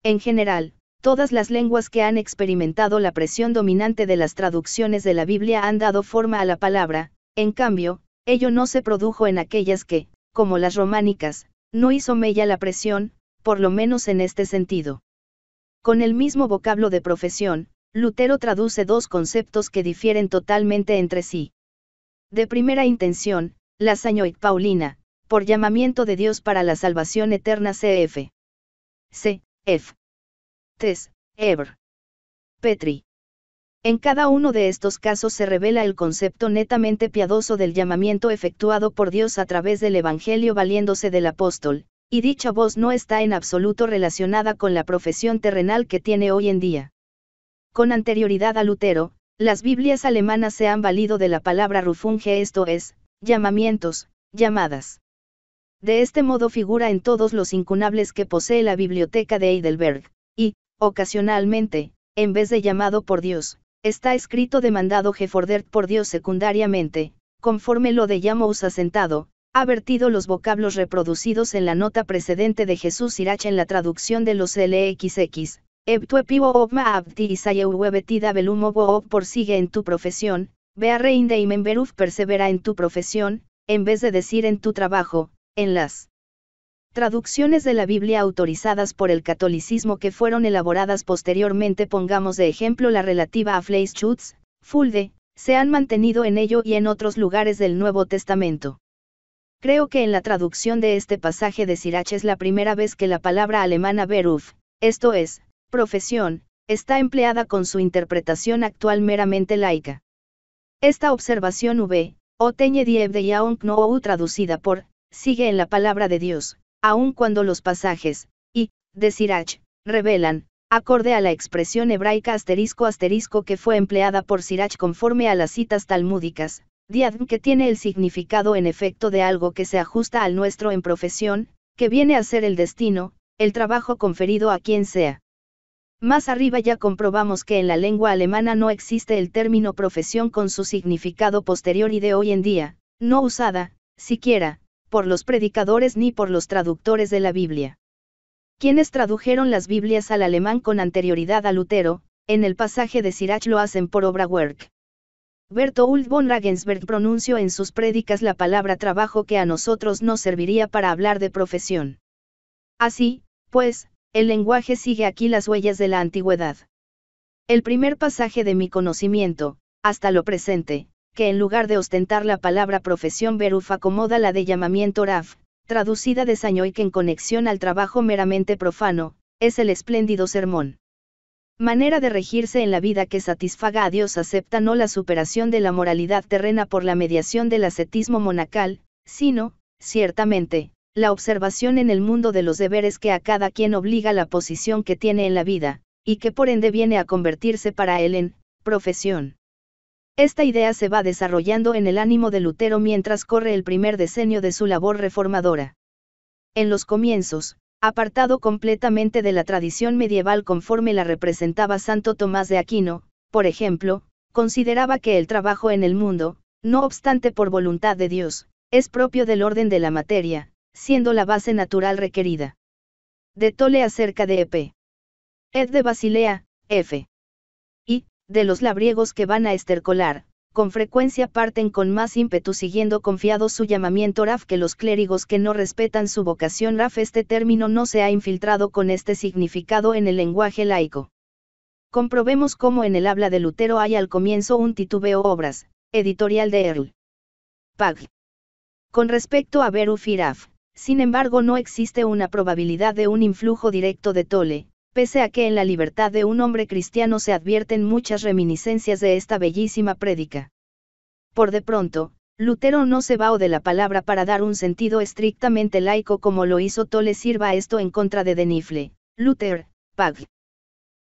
En general, todas las lenguas que han experimentado la presión dominante de las traducciones de la Biblia han dado forma a la palabra, en cambio, ello no se produjo en aquellas que, como las románicas, no hizo mella la presión, por lo menos en este sentido. Con el mismo vocablo de profesión, Lutero traduce dos conceptos que difieren totalmente entre sí. De primera intención, la Sañoit Paulina, por llamamiento de Dios para la salvación eterna CF. C. F. Tes, Ev. Petri. En cada uno de estos casos se revela el concepto netamente piadoso del llamamiento efectuado por Dios a través del Evangelio valiéndose del apóstol, y dicha voz no está en absoluto relacionada con la profesión terrenal que tiene hoy en día. Con anterioridad a Lutero, las Biblias alemanas se han valido de la palabra rufunge, esto es, llamamientos, llamadas. De este modo figura en todos los incunables que posee la biblioteca de Heidelberg, y, ocasionalmente, en vez de llamado por Dios, Está escrito demandado Jefordert por Dios secundariamente, conforme lo de Yamous asentado, ha vertido los vocablos reproducidos en la nota precedente de Jesús Irach en la traducción de los LXX, Ebtuepivo obma abti isayeuwebetida por sigue en tu profesión, vea reinde y persevera en tu profesión, en vez de decir en tu trabajo, en las Traducciones de la Biblia autorizadas por el catolicismo que fueron elaboradas posteriormente pongamos de ejemplo la relativa a Fleischutz, Fulde, se han mantenido en ello y en otros lugares del Nuevo Testamento. Creo que en la traducción de este pasaje de Sirach es la primera vez que la palabra alemana Beruf, esto es, profesión, está empleada con su interpretación actual meramente laica. Esta observación V, o teñe dieb de Yaung no traducida por, sigue en la palabra de Dios, aun cuando los pasajes, y, de Sirach, revelan, acorde a la expresión hebraica asterisco asterisco que fue empleada por Sirach conforme a las citas talmúdicas, diadm que tiene el significado en efecto de algo que se ajusta al nuestro en profesión, que viene a ser el destino, el trabajo conferido a quien sea. Más arriba ya comprobamos que en la lengua alemana no existe el término profesión con su significado posterior y de hoy en día, no usada, siquiera, por los predicadores ni por los traductores de la Biblia. Quienes tradujeron las Biblias al alemán con anterioridad a Lutero, en el pasaje de Sirach lo hacen por obra work. Bertold von Ragensberg pronunció en sus prédicas la palabra trabajo que a nosotros nos serviría para hablar de profesión. Así, pues, el lenguaje sigue aquí las huellas de la antigüedad. El primer pasaje de mi conocimiento, hasta lo presente, que en lugar de ostentar la palabra profesión beruf acomoda la de llamamiento raf, traducida de que en conexión al trabajo meramente profano, es el espléndido sermón. Manera de regirse en la vida que satisfaga a Dios acepta no la superación de la moralidad terrena por la mediación del ascetismo monacal, sino, ciertamente, la observación en el mundo de los deberes que a cada quien obliga la posición que tiene en la vida, y que por ende viene a convertirse para él en profesión. Esta idea se va desarrollando en el ánimo de Lutero mientras corre el primer decenio de su labor reformadora. En los comienzos, apartado completamente de la tradición medieval conforme la representaba Santo Tomás de Aquino, por ejemplo, consideraba que el trabajo en el mundo, no obstante por voluntad de Dios, es propio del orden de la materia, siendo la base natural requerida. De Tole acerca de E.P. Ed de Basilea, F de los labriegos que van a estercolar, con frecuencia parten con más ímpetu siguiendo confiado su llamamiento RAF que los clérigos que no respetan su vocación RAF. Este término no se ha infiltrado con este significado en el lenguaje laico. Comprobemos cómo en el habla de Lutero hay al comienzo un titubeo obras, editorial de Earl. Pag. Con respecto a Beruf y RAF, sin embargo no existe una probabilidad de un influjo directo de Tole, pese a que en la libertad de un hombre cristiano se advierten muchas reminiscencias de esta bellísima prédica. Por de pronto, Lutero no se o de la palabra para dar un sentido estrictamente laico como lo hizo Tole sirva esto en contra de Denifle, Luther, Pag.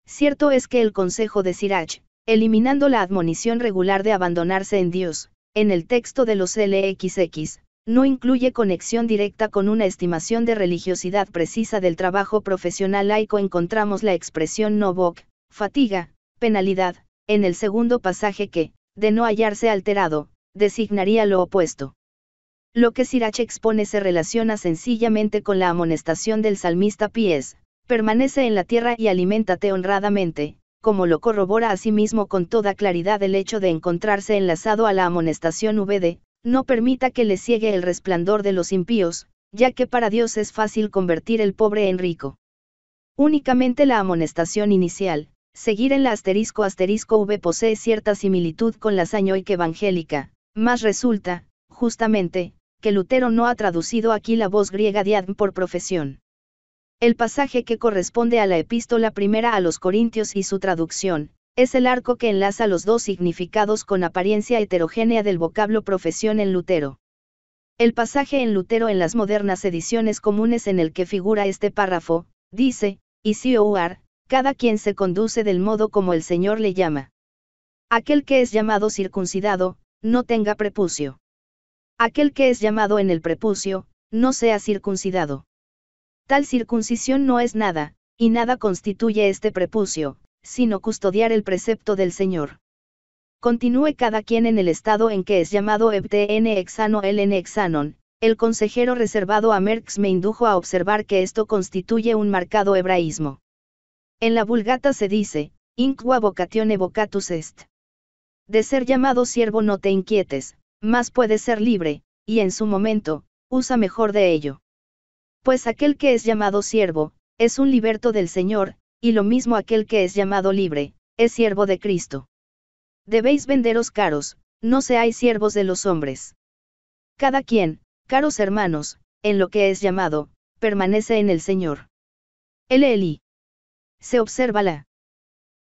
Cierto es que el consejo de Sirach, eliminando la admonición regular de abandonarse en Dios, en el texto de los LXX, no incluye conexión directa con una estimación de religiosidad precisa del trabajo profesional laico. Encontramos la expresión no voc, fatiga, penalidad, en el segundo pasaje que, de no hallarse alterado, designaría lo opuesto. Lo que Sirach expone se relaciona sencillamente con la amonestación del salmista Pies, permanece en la tierra y aliméntate honradamente, como lo corrobora asimismo sí con toda claridad el hecho de encontrarse enlazado a la amonestación vd, no permita que le ciegue el resplandor de los impíos, ya que para Dios es fácil convertir el pobre en rico. Únicamente la amonestación inicial, seguir en la asterisco asterisco V posee cierta similitud con la sañoica evangélica, más resulta, justamente, que Lutero no ha traducido aquí la voz griega diadm por profesión. El pasaje que corresponde a la epístola primera a los Corintios y su traducción, es el arco que enlaza los dos significados con apariencia heterogénea del vocablo profesión en Lutero. El pasaje en Lutero en las modernas ediciones comunes en el que figura este párrafo, dice, y si o ar, cada quien se conduce del modo como el Señor le llama. Aquel que es llamado circuncidado, no tenga prepucio. Aquel que es llamado en el prepucio, no sea circuncidado. Tal circuncisión no es nada, y nada constituye este prepucio, sino custodiar el precepto del Señor. Continúe cada quien en el estado en que es llamado EBTN exano LN exanon el consejero reservado a Merckx me indujo a observar que esto constituye un marcado hebraísmo. En la Vulgata se dice, Inqua vocatione vocatus est. De ser llamado siervo no te inquietes, más puedes ser libre, y en su momento, usa mejor de ello. Pues aquel que es llamado siervo, es un liberto del Señor, y lo mismo aquel que es llamado libre, es siervo de Cristo. Debéis venderos caros, no seáis siervos de los hombres. Cada quien, caros hermanos, en lo que es llamado, permanece en el Señor. El Eli. Se observa la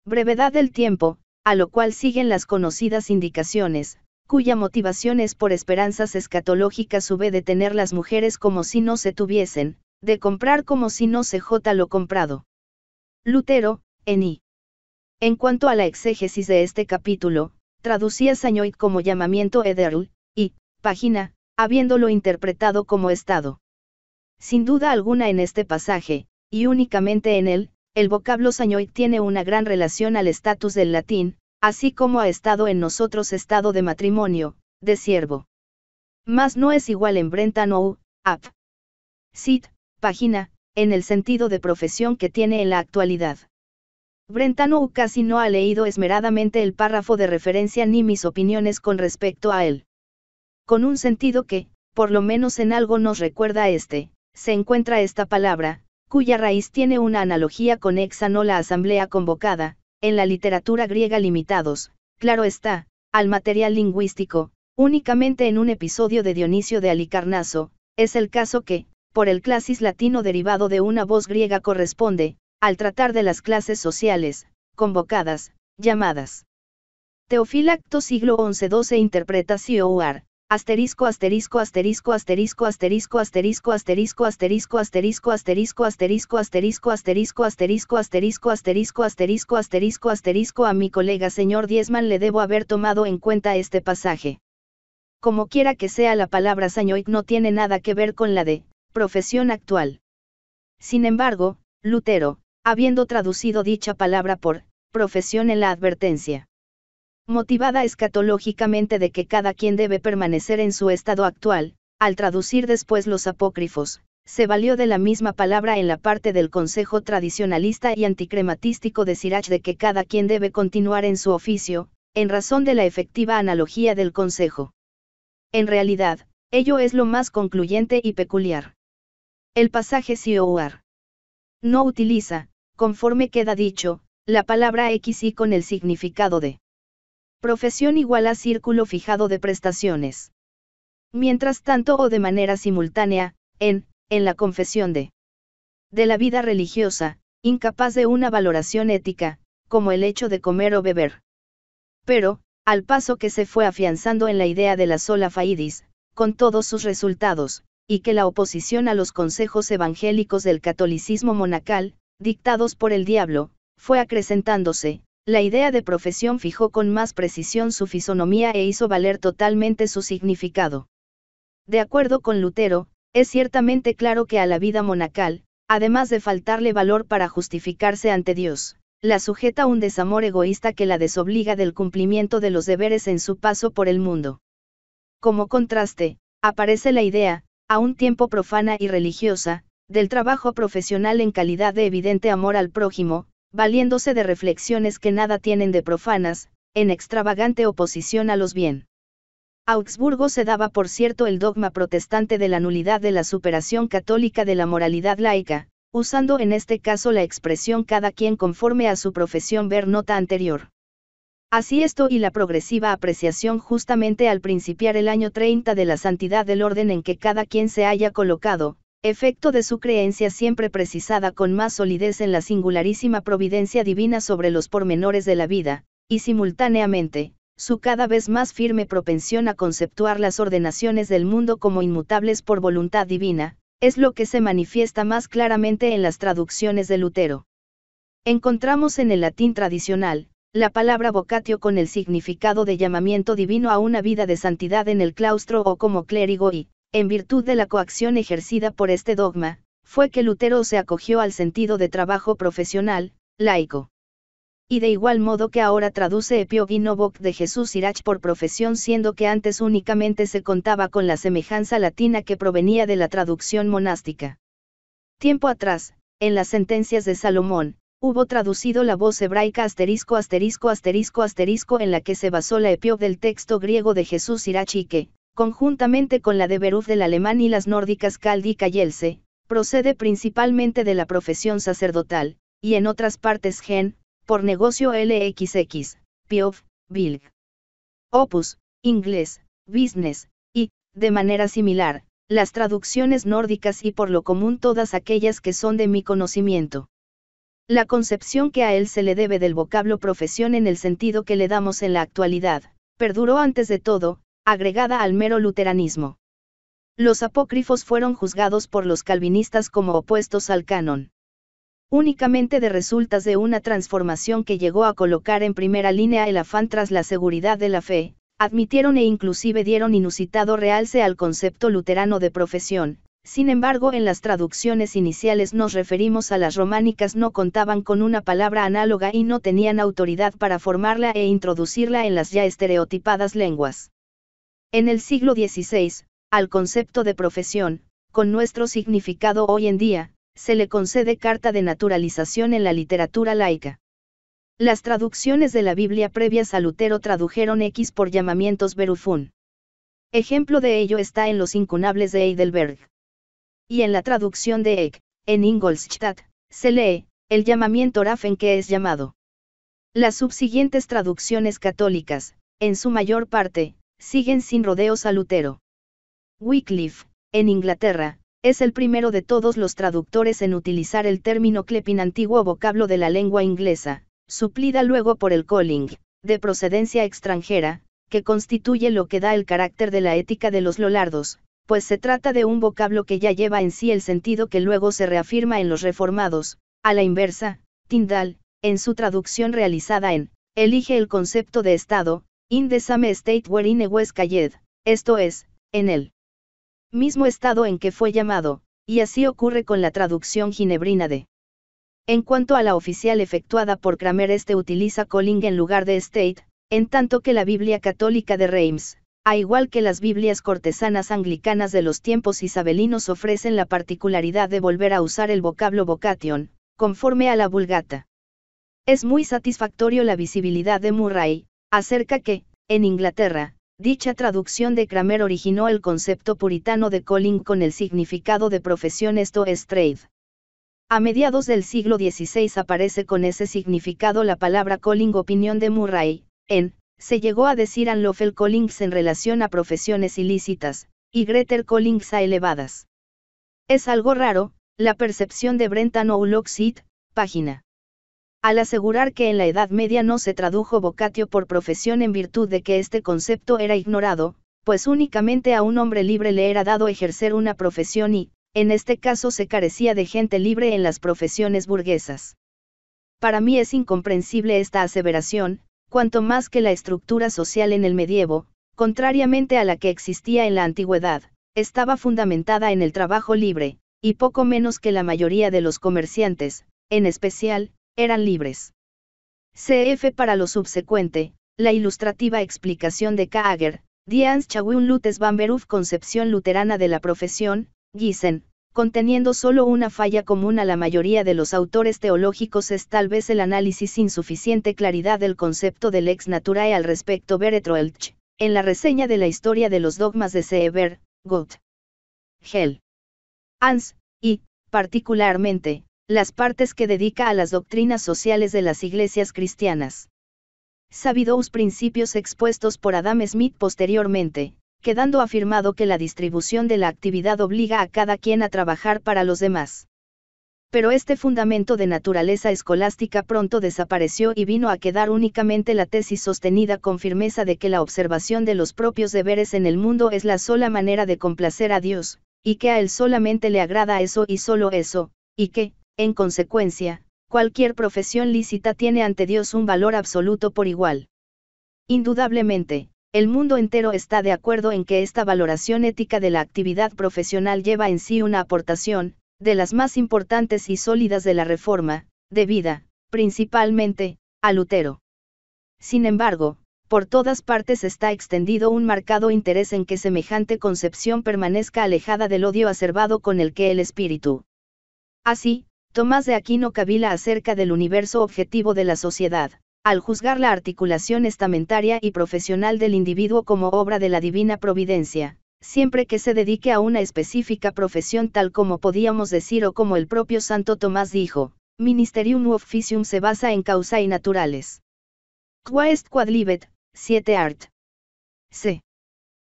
brevedad del tiempo, a lo cual siguen las conocidas indicaciones, cuya motivación es por esperanzas escatológicas sube de tener las mujeres como si no se tuviesen, de comprar como si no se jota lo comprado. Lutero, en I. En cuanto a la exégesis de este capítulo, traducía Sañoit como llamamiento Ederl, y, página, habiéndolo interpretado como estado. Sin duda alguna en este pasaje, y únicamente en él, el vocablo Sañoit tiene una gran relación al estatus del latín, así como ha estado en nosotros estado de matrimonio, de siervo. Mas no es igual en Brentano, ap. Sit, página, en el sentido de profesión que tiene en la actualidad. Brentano casi no ha leído esmeradamente el párrafo de referencia ni mis opiniones con respecto a él. Con un sentido que, por lo menos en algo nos recuerda a este, se encuentra esta palabra, cuya raíz tiene una analogía con exano la asamblea convocada, en la literatura griega limitados, claro está, al material lingüístico, únicamente en un episodio de Dionisio de Alicarnaso, es el caso que, por el clasis latino derivado de una voz griega corresponde, al tratar de las clases sociales, convocadas, llamadas. Teofilacto siglo XI-XII interpreta COR, asterisco asterisco asterisco asterisco asterisco asterisco asterisco asterisco asterisco asterisco asterisco asterisco asterisco asterisco asterisco asterisco asterisco asterisco asterisco a mi colega señor Diezman le debo haber tomado en cuenta este pasaje. Como quiera que sea la palabra sañoit no tiene nada que ver con la de profesión actual. Sin embargo, Lutero, habiendo traducido dicha palabra por profesión en la advertencia, motivada escatológicamente de que cada quien debe permanecer en su estado actual, al traducir después los apócrifos, se valió de la misma palabra en la parte del consejo tradicionalista y anticrematístico de Sirach de que cada quien debe continuar en su oficio, en razón de la efectiva analogía del consejo. En realidad, ello es lo más concluyente y peculiar. El pasaje COR no utiliza, conforme queda dicho, la palabra XY con el significado de profesión igual a círculo fijado de prestaciones. Mientras tanto o de manera simultánea, en, en la confesión de de la vida religiosa, incapaz de una valoración ética, como el hecho de comer o beber. Pero, al paso que se fue afianzando en la idea de la sola faidis, con todos sus resultados, y que la oposición a los consejos evangélicos del catolicismo monacal, dictados por el diablo, fue acrecentándose, la idea de profesión fijó con más precisión su fisonomía e hizo valer totalmente su significado. De acuerdo con Lutero, es ciertamente claro que a la vida monacal, además de faltarle valor para justificarse ante Dios, la sujeta un desamor egoísta que la desobliga del cumplimiento de los deberes en su paso por el mundo. Como contraste, aparece la idea, a un tiempo profana y religiosa, del trabajo profesional en calidad de evidente amor al prójimo, valiéndose de reflexiones que nada tienen de profanas, en extravagante oposición a los bien. Augsburgo se daba por cierto el dogma protestante de la nulidad de la superación católica de la moralidad laica, usando en este caso la expresión cada quien conforme a su profesión ver nota anterior. Así esto y la progresiva apreciación justamente al principiar el año 30 de la santidad del orden en que cada quien se haya colocado, efecto de su creencia siempre precisada con más solidez en la singularísima providencia divina sobre los pormenores de la vida, y simultáneamente, su cada vez más firme propensión a conceptuar las ordenaciones del mundo como inmutables por voluntad divina, es lo que se manifiesta más claramente en las traducciones de Lutero. Encontramos en el latín tradicional, la palabra vocatio con el significado de llamamiento divino a una vida de santidad en el claustro o como clérigo y, en virtud de la coacción ejercida por este dogma, fue que Lutero se acogió al sentido de trabajo profesional, laico. Y de igual modo que ahora traduce voc de Jesús Irach por profesión siendo que antes únicamente se contaba con la semejanza latina que provenía de la traducción monástica. Tiempo atrás, en las sentencias de Salomón, hubo traducido la voz hebraica asterisco asterisco asterisco asterisco en la que se basó la epíope del texto griego de Jesús Irachi que, conjuntamente con la de Beruf del alemán y las nórdicas y Else, procede principalmente de la profesión sacerdotal, y en otras partes gen, por negocio LXX, piov Bilg. Opus, inglés, business, y, de manera similar, las traducciones nórdicas y por lo común todas aquellas que son de mi conocimiento la concepción que a él se le debe del vocablo profesión en el sentido que le damos en la actualidad, perduró antes de todo, agregada al mero luteranismo. Los apócrifos fueron juzgados por los calvinistas como opuestos al canon. Únicamente de resultas de una transformación que llegó a colocar en primera línea el afán tras la seguridad de la fe, admitieron e inclusive dieron inusitado realce al concepto luterano de profesión, sin embargo, en las traducciones iniciales nos referimos a las románicas no contaban con una palabra análoga y no tenían autoridad para formarla e introducirla en las ya estereotipadas lenguas. En el siglo XVI, al concepto de profesión, con nuestro significado hoy en día, se le concede carta de naturalización en la literatura laica. Las traducciones de la Biblia previas a Lutero tradujeron X por llamamientos berufun. Ejemplo de ello está en Los Incunables de Heidelberg y en la traducción de Eck, en Ingolstadt, se lee, el llamamiento Rafen que es llamado. Las subsiguientes traducciones católicas, en su mayor parte, siguen sin rodeos a Lutero. Wycliffe, en Inglaterra, es el primero de todos los traductores en utilizar el término clepin antiguo vocablo de la lengua inglesa, suplida luego por el calling, de procedencia extranjera, que constituye lo que da el carácter de la ética de los lolardos, pues se trata de un vocablo que ya lleva en sí el sentido que luego se reafirma en los reformados, a la inversa, Tindal, en su traducción realizada en, elige el concepto de Estado, in the same state wherein he was called, esto es, en el mismo estado en que fue llamado, y así ocurre con la traducción ginebrina de. En cuanto a la oficial efectuada por Kramer, este utiliza calling en lugar de State, en tanto que la Biblia católica de Reims, a igual que las Biblias cortesanas anglicanas de los tiempos isabelinos ofrecen la particularidad de volver a usar el vocablo vocation, conforme a la vulgata. Es muy satisfactorio la visibilidad de Murray, acerca que, en Inglaterra, dicha traducción de Kramer originó el concepto puritano de calling con el significado de profesión esto es trade. A mediados del siglo XVI aparece con ese significado la palabra calling opinión de Murray, en se llegó a decir Anlofel Collins en relación a profesiones ilícitas, y Greter Collins a elevadas. Es algo raro, la percepción de brentano O'Loxit, página. Al asegurar que en la Edad Media no se tradujo vocatio por profesión en virtud de que este concepto era ignorado, pues únicamente a un hombre libre le era dado ejercer una profesión y, en este caso se carecía de gente libre en las profesiones burguesas. Para mí es incomprensible esta aseveración, cuanto más que la estructura social en el medievo, contrariamente a la que existía en la antigüedad, estaba fundamentada en el trabajo libre, y poco menos que la mayoría de los comerciantes, en especial, eran libres. CF para lo subsecuente, la ilustrativa explicación de Kager, Dians Chawun Lutes Bamberuf Concepción Luterana de la Profesión, Gissen, conteniendo solo una falla común a la mayoría de los autores teológicos es tal vez el análisis insuficiente claridad del concepto del ex naturae al respecto Beretroelch, en la reseña de la historia de los dogmas de Seeber, Gott, Hell, Hans, y, particularmente, las partes que dedica a las doctrinas sociales de las iglesias cristianas. Sabidos principios expuestos por Adam Smith posteriormente, quedando afirmado que la distribución de la actividad obliga a cada quien a trabajar para los demás. Pero este fundamento de naturaleza escolástica pronto desapareció y vino a quedar únicamente la tesis sostenida con firmeza de que la observación de los propios deberes en el mundo es la sola manera de complacer a Dios, y que a Él solamente le agrada eso y solo eso, y que, en consecuencia, cualquier profesión lícita tiene ante Dios un valor absoluto por igual. Indudablemente, el mundo entero está de acuerdo en que esta valoración ética de la actividad profesional lleva en sí una aportación, de las más importantes y sólidas de la reforma, debida, principalmente, a Lutero. Sin embargo, por todas partes está extendido un marcado interés en que semejante concepción permanezca alejada del odio acervado con el que el espíritu. Así, Tomás de Aquino cavila acerca del universo objetivo de la sociedad al juzgar la articulación estamentaria y profesional del individuo como obra de la divina providencia, siempre que se dedique a una específica profesión tal como podíamos decir o como el propio Santo Tomás dijo, Ministerium u Officium se basa en causa y naturales. Qua est quadlibet, 7 art. C.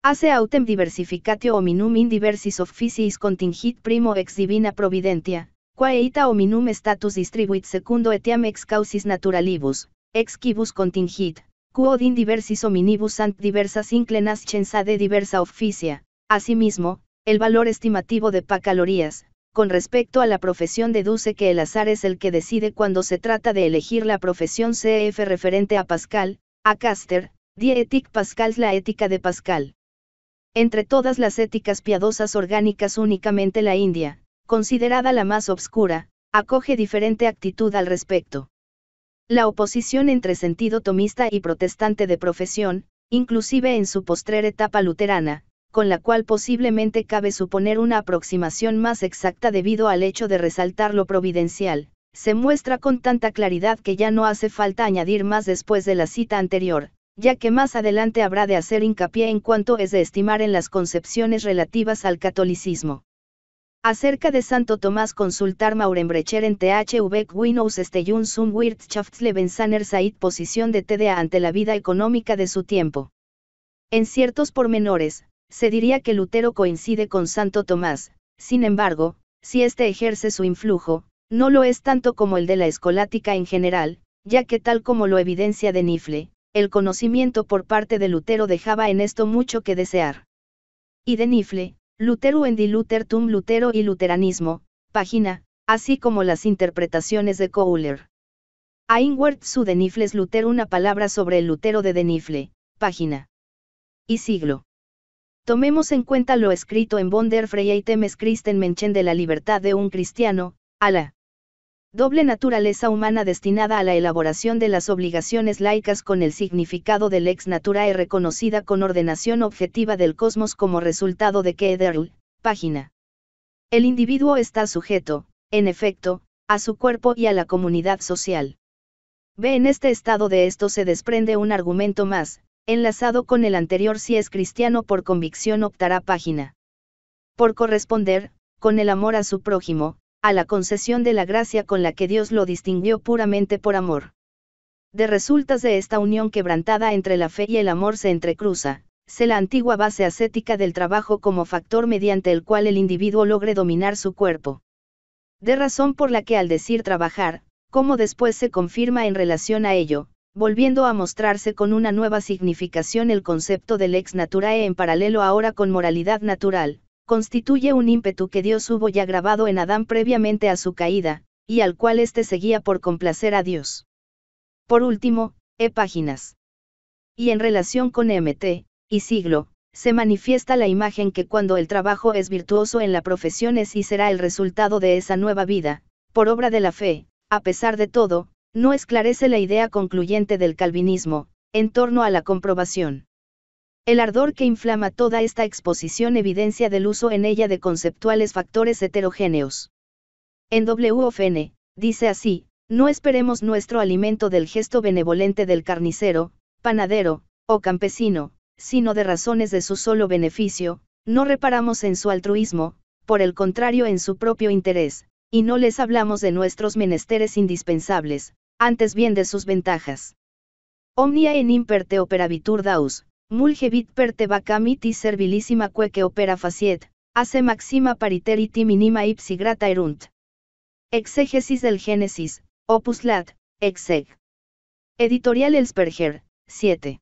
Hace autem diversificatio hominum in diversis officiis contingit primo ex divina providentia, quae ita hominum status distribuit secundo etiam ex causis naturalibus, Exquibus contingit, quod in diversis hominibus ant diversas inclenas de diversa officia, Asimismo, el valor estimativo de pacalorías, con respecto a la profesión deduce que el azar es el que decide cuando se trata de elegir la profesión CF referente a Pascal, a Caster, Dietic Pascal la ética de Pascal. Entre todas las éticas piadosas orgánicas únicamente la India, considerada la más obscura, acoge diferente actitud al respecto. La oposición entre sentido tomista y protestante de profesión, inclusive en su postrer etapa luterana, con la cual posiblemente cabe suponer una aproximación más exacta debido al hecho de resaltar lo providencial, se muestra con tanta claridad que ya no hace falta añadir más después de la cita anterior, ya que más adelante habrá de hacer hincapié en cuanto es de estimar en las concepciones relativas al catolicismo. Acerca de Santo Tomás consultar Maurenbrecher en THV Winows este zum Wirtschaftsleben Saner Said posición de TDA ante la vida económica de su tiempo. En ciertos pormenores, se diría que Lutero coincide con Santo Tomás, sin embargo, si éste ejerce su influjo, no lo es tanto como el de la escolática en general, ya que tal como lo evidencia de Nifle, el conocimiento por parte de Lutero dejaba en esto mucho que desear. Y de Nifle, Lutero en di Lutero y Luteranismo, página, así como las interpretaciones de Kohler. A Ingwert su Denifles Lutero una palabra sobre el Lutero de Denifle, página. Y siglo. Tomemos en cuenta lo escrito en Bonder y Temes Christen Menchen de la libertad de un cristiano, a la Doble naturaleza humana destinada a la elaboración de las obligaciones laicas con el significado del ex naturae reconocida con ordenación objetiva del cosmos como resultado de que Ederl, página. El individuo está sujeto, en efecto, a su cuerpo y a la comunidad social. Ve en este estado de esto se desprende un argumento más, enlazado con el anterior si es cristiano por convicción optará página. Por corresponder, con el amor a su prójimo, a la concesión de la gracia con la que Dios lo distinguió puramente por amor. De resultas de esta unión quebrantada entre la fe y el amor se entrecruza, se la antigua base ascética del trabajo como factor mediante el cual el individuo logre dominar su cuerpo. De razón por la que al decir trabajar, como después se confirma en relación a ello, volviendo a mostrarse con una nueva significación el concepto del ex naturae en paralelo ahora con moralidad natural, constituye un ímpetu que Dios hubo ya grabado en Adán previamente a su caída, y al cual éste seguía por complacer a Dios. Por último, e páginas. Y en relación con MT, y siglo, se manifiesta la imagen que cuando el trabajo es virtuoso en la profesión es y será el resultado de esa nueva vida, por obra de la fe, a pesar de todo, no esclarece la idea concluyente del calvinismo, en torno a la comprobación. El ardor que inflama toda esta exposición evidencia del uso en ella de conceptuales factores heterogéneos. En W dice así, no esperemos nuestro alimento del gesto benevolente del carnicero, panadero, o campesino, sino de razones de su solo beneficio, no reparamos en su altruismo, por el contrario en su propio interés, y no les hablamos de nuestros menesteres indispensables, antes bien de sus ventajas. Omnia en imperte operavitur daus, Mulgevit pertebacamiti servilísima cueque opera faciet, hace maxima pariteriti minima ipsi grata erunt. Exégesis del Génesis, opus lat, exeg. Editorial Elsperger, 7.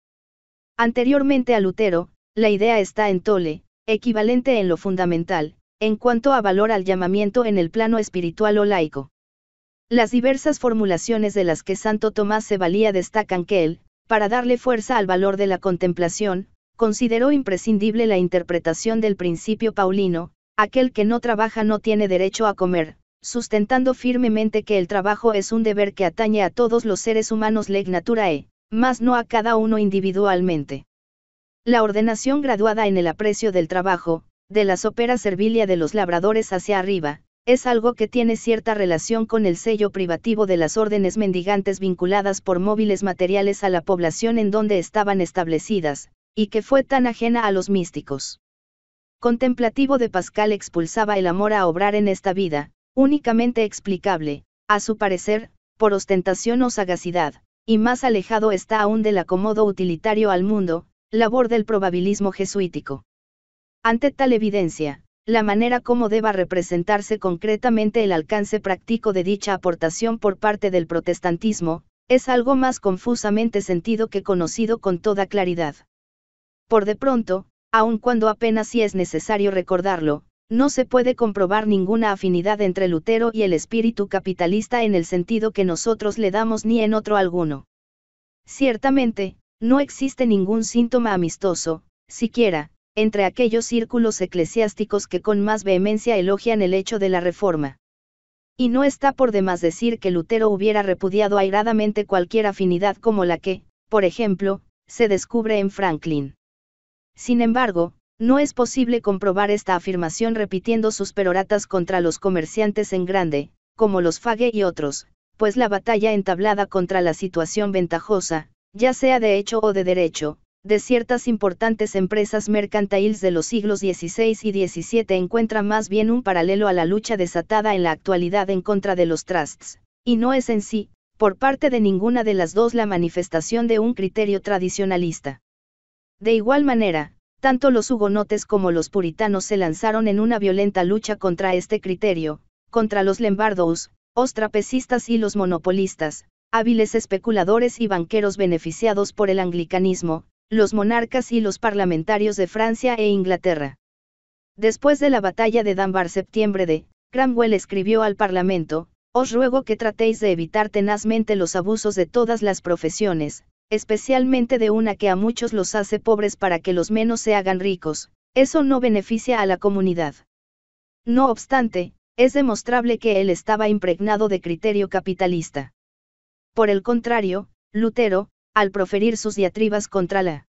Anteriormente a Lutero, la idea está en Tole, equivalente en lo fundamental, en cuanto a valor al llamamiento en el plano espiritual o laico. Las diversas formulaciones de las que Santo Tomás se valía destacan que él, para darle fuerza al valor de la contemplación, consideró imprescindible la interpretación del principio paulino, aquel que no trabaja no tiene derecho a comer, sustentando firmemente que el trabajo es un deber que atañe a todos los seres humanos leg naturae, mas no a cada uno individualmente. La ordenación graduada en el aprecio del trabajo, de las operas servilia de los labradores hacia arriba, es algo que tiene cierta relación con el sello privativo de las órdenes mendigantes vinculadas por móviles materiales a la población en donde estaban establecidas, y que fue tan ajena a los místicos. Contemplativo de Pascal expulsaba el amor a obrar en esta vida, únicamente explicable, a su parecer, por ostentación o sagacidad, y más alejado está aún del acomodo utilitario al mundo, labor del probabilismo jesuítico. Ante tal evidencia, la manera como deba representarse concretamente el alcance práctico de dicha aportación por parte del protestantismo, es algo más confusamente sentido que conocido con toda claridad. Por de pronto, aun cuando apenas si es necesario recordarlo, no se puede comprobar ninguna afinidad entre Lutero y el espíritu capitalista en el sentido que nosotros le damos ni en otro alguno. Ciertamente, no existe ningún síntoma amistoso, siquiera, entre aquellos círculos eclesiásticos que con más vehemencia elogian el hecho de la reforma. Y no está por demás decir que Lutero hubiera repudiado airadamente cualquier afinidad como la que, por ejemplo, se descubre en Franklin. Sin embargo, no es posible comprobar esta afirmación repitiendo sus peroratas contra los comerciantes en grande, como los Fage y otros, pues la batalla entablada contra la situación ventajosa, ya sea de hecho o de derecho, de ciertas importantes empresas mercantiles de los siglos XVI y XVII encuentra más bien un paralelo a la lucha desatada en la actualidad en contra de los trusts, y no es en sí, por parte de ninguna de las dos la manifestación de un criterio tradicionalista. De igual manera, tanto los hugonotes como los puritanos se lanzaron en una violenta lucha contra este criterio, contra los lembardos, ostrapecistas y los monopolistas, hábiles especuladores y banqueros beneficiados por el anglicanismo, los monarcas y los parlamentarios de Francia e Inglaterra. Después de la batalla de Danbar, septiembre de, Cromwell escribió al Parlamento, os ruego que tratéis de evitar tenazmente los abusos de todas las profesiones, especialmente de una que a muchos los hace pobres para que los menos se hagan ricos, eso no beneficia a la comunidad. No obstante, es demostrable que él estaba impregnado de criterio capitalista. Por el contrario, Lutero, al proferir sus diatribas contra la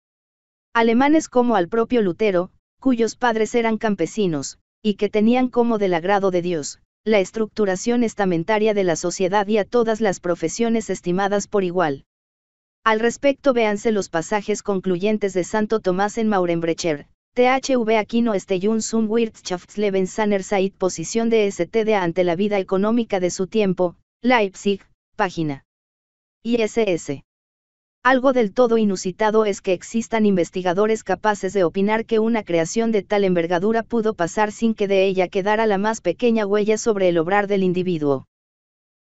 alemanes como al propio Lutero, cuyos padres eran campesinos, y que tenían como del agrado de Dios, la estructuración estamentaria de la sociedad y a todas las profesiones estimadas por igual. Al respecto véanse los pasajes concluyentes de Santo Tomás en Maurenbrecher, THV Aquino Estellun zum Wirtschaftsleben Position Posición de STD ante la vida económica de su tiempo, Leipzig, página. ISS. Algo del todo inusitado es que existan investigadores capaces de opinar que una creación de tal envergadura pudo pasar sin que de ella quedara la más pequeña huella sobre el obrar del individuo.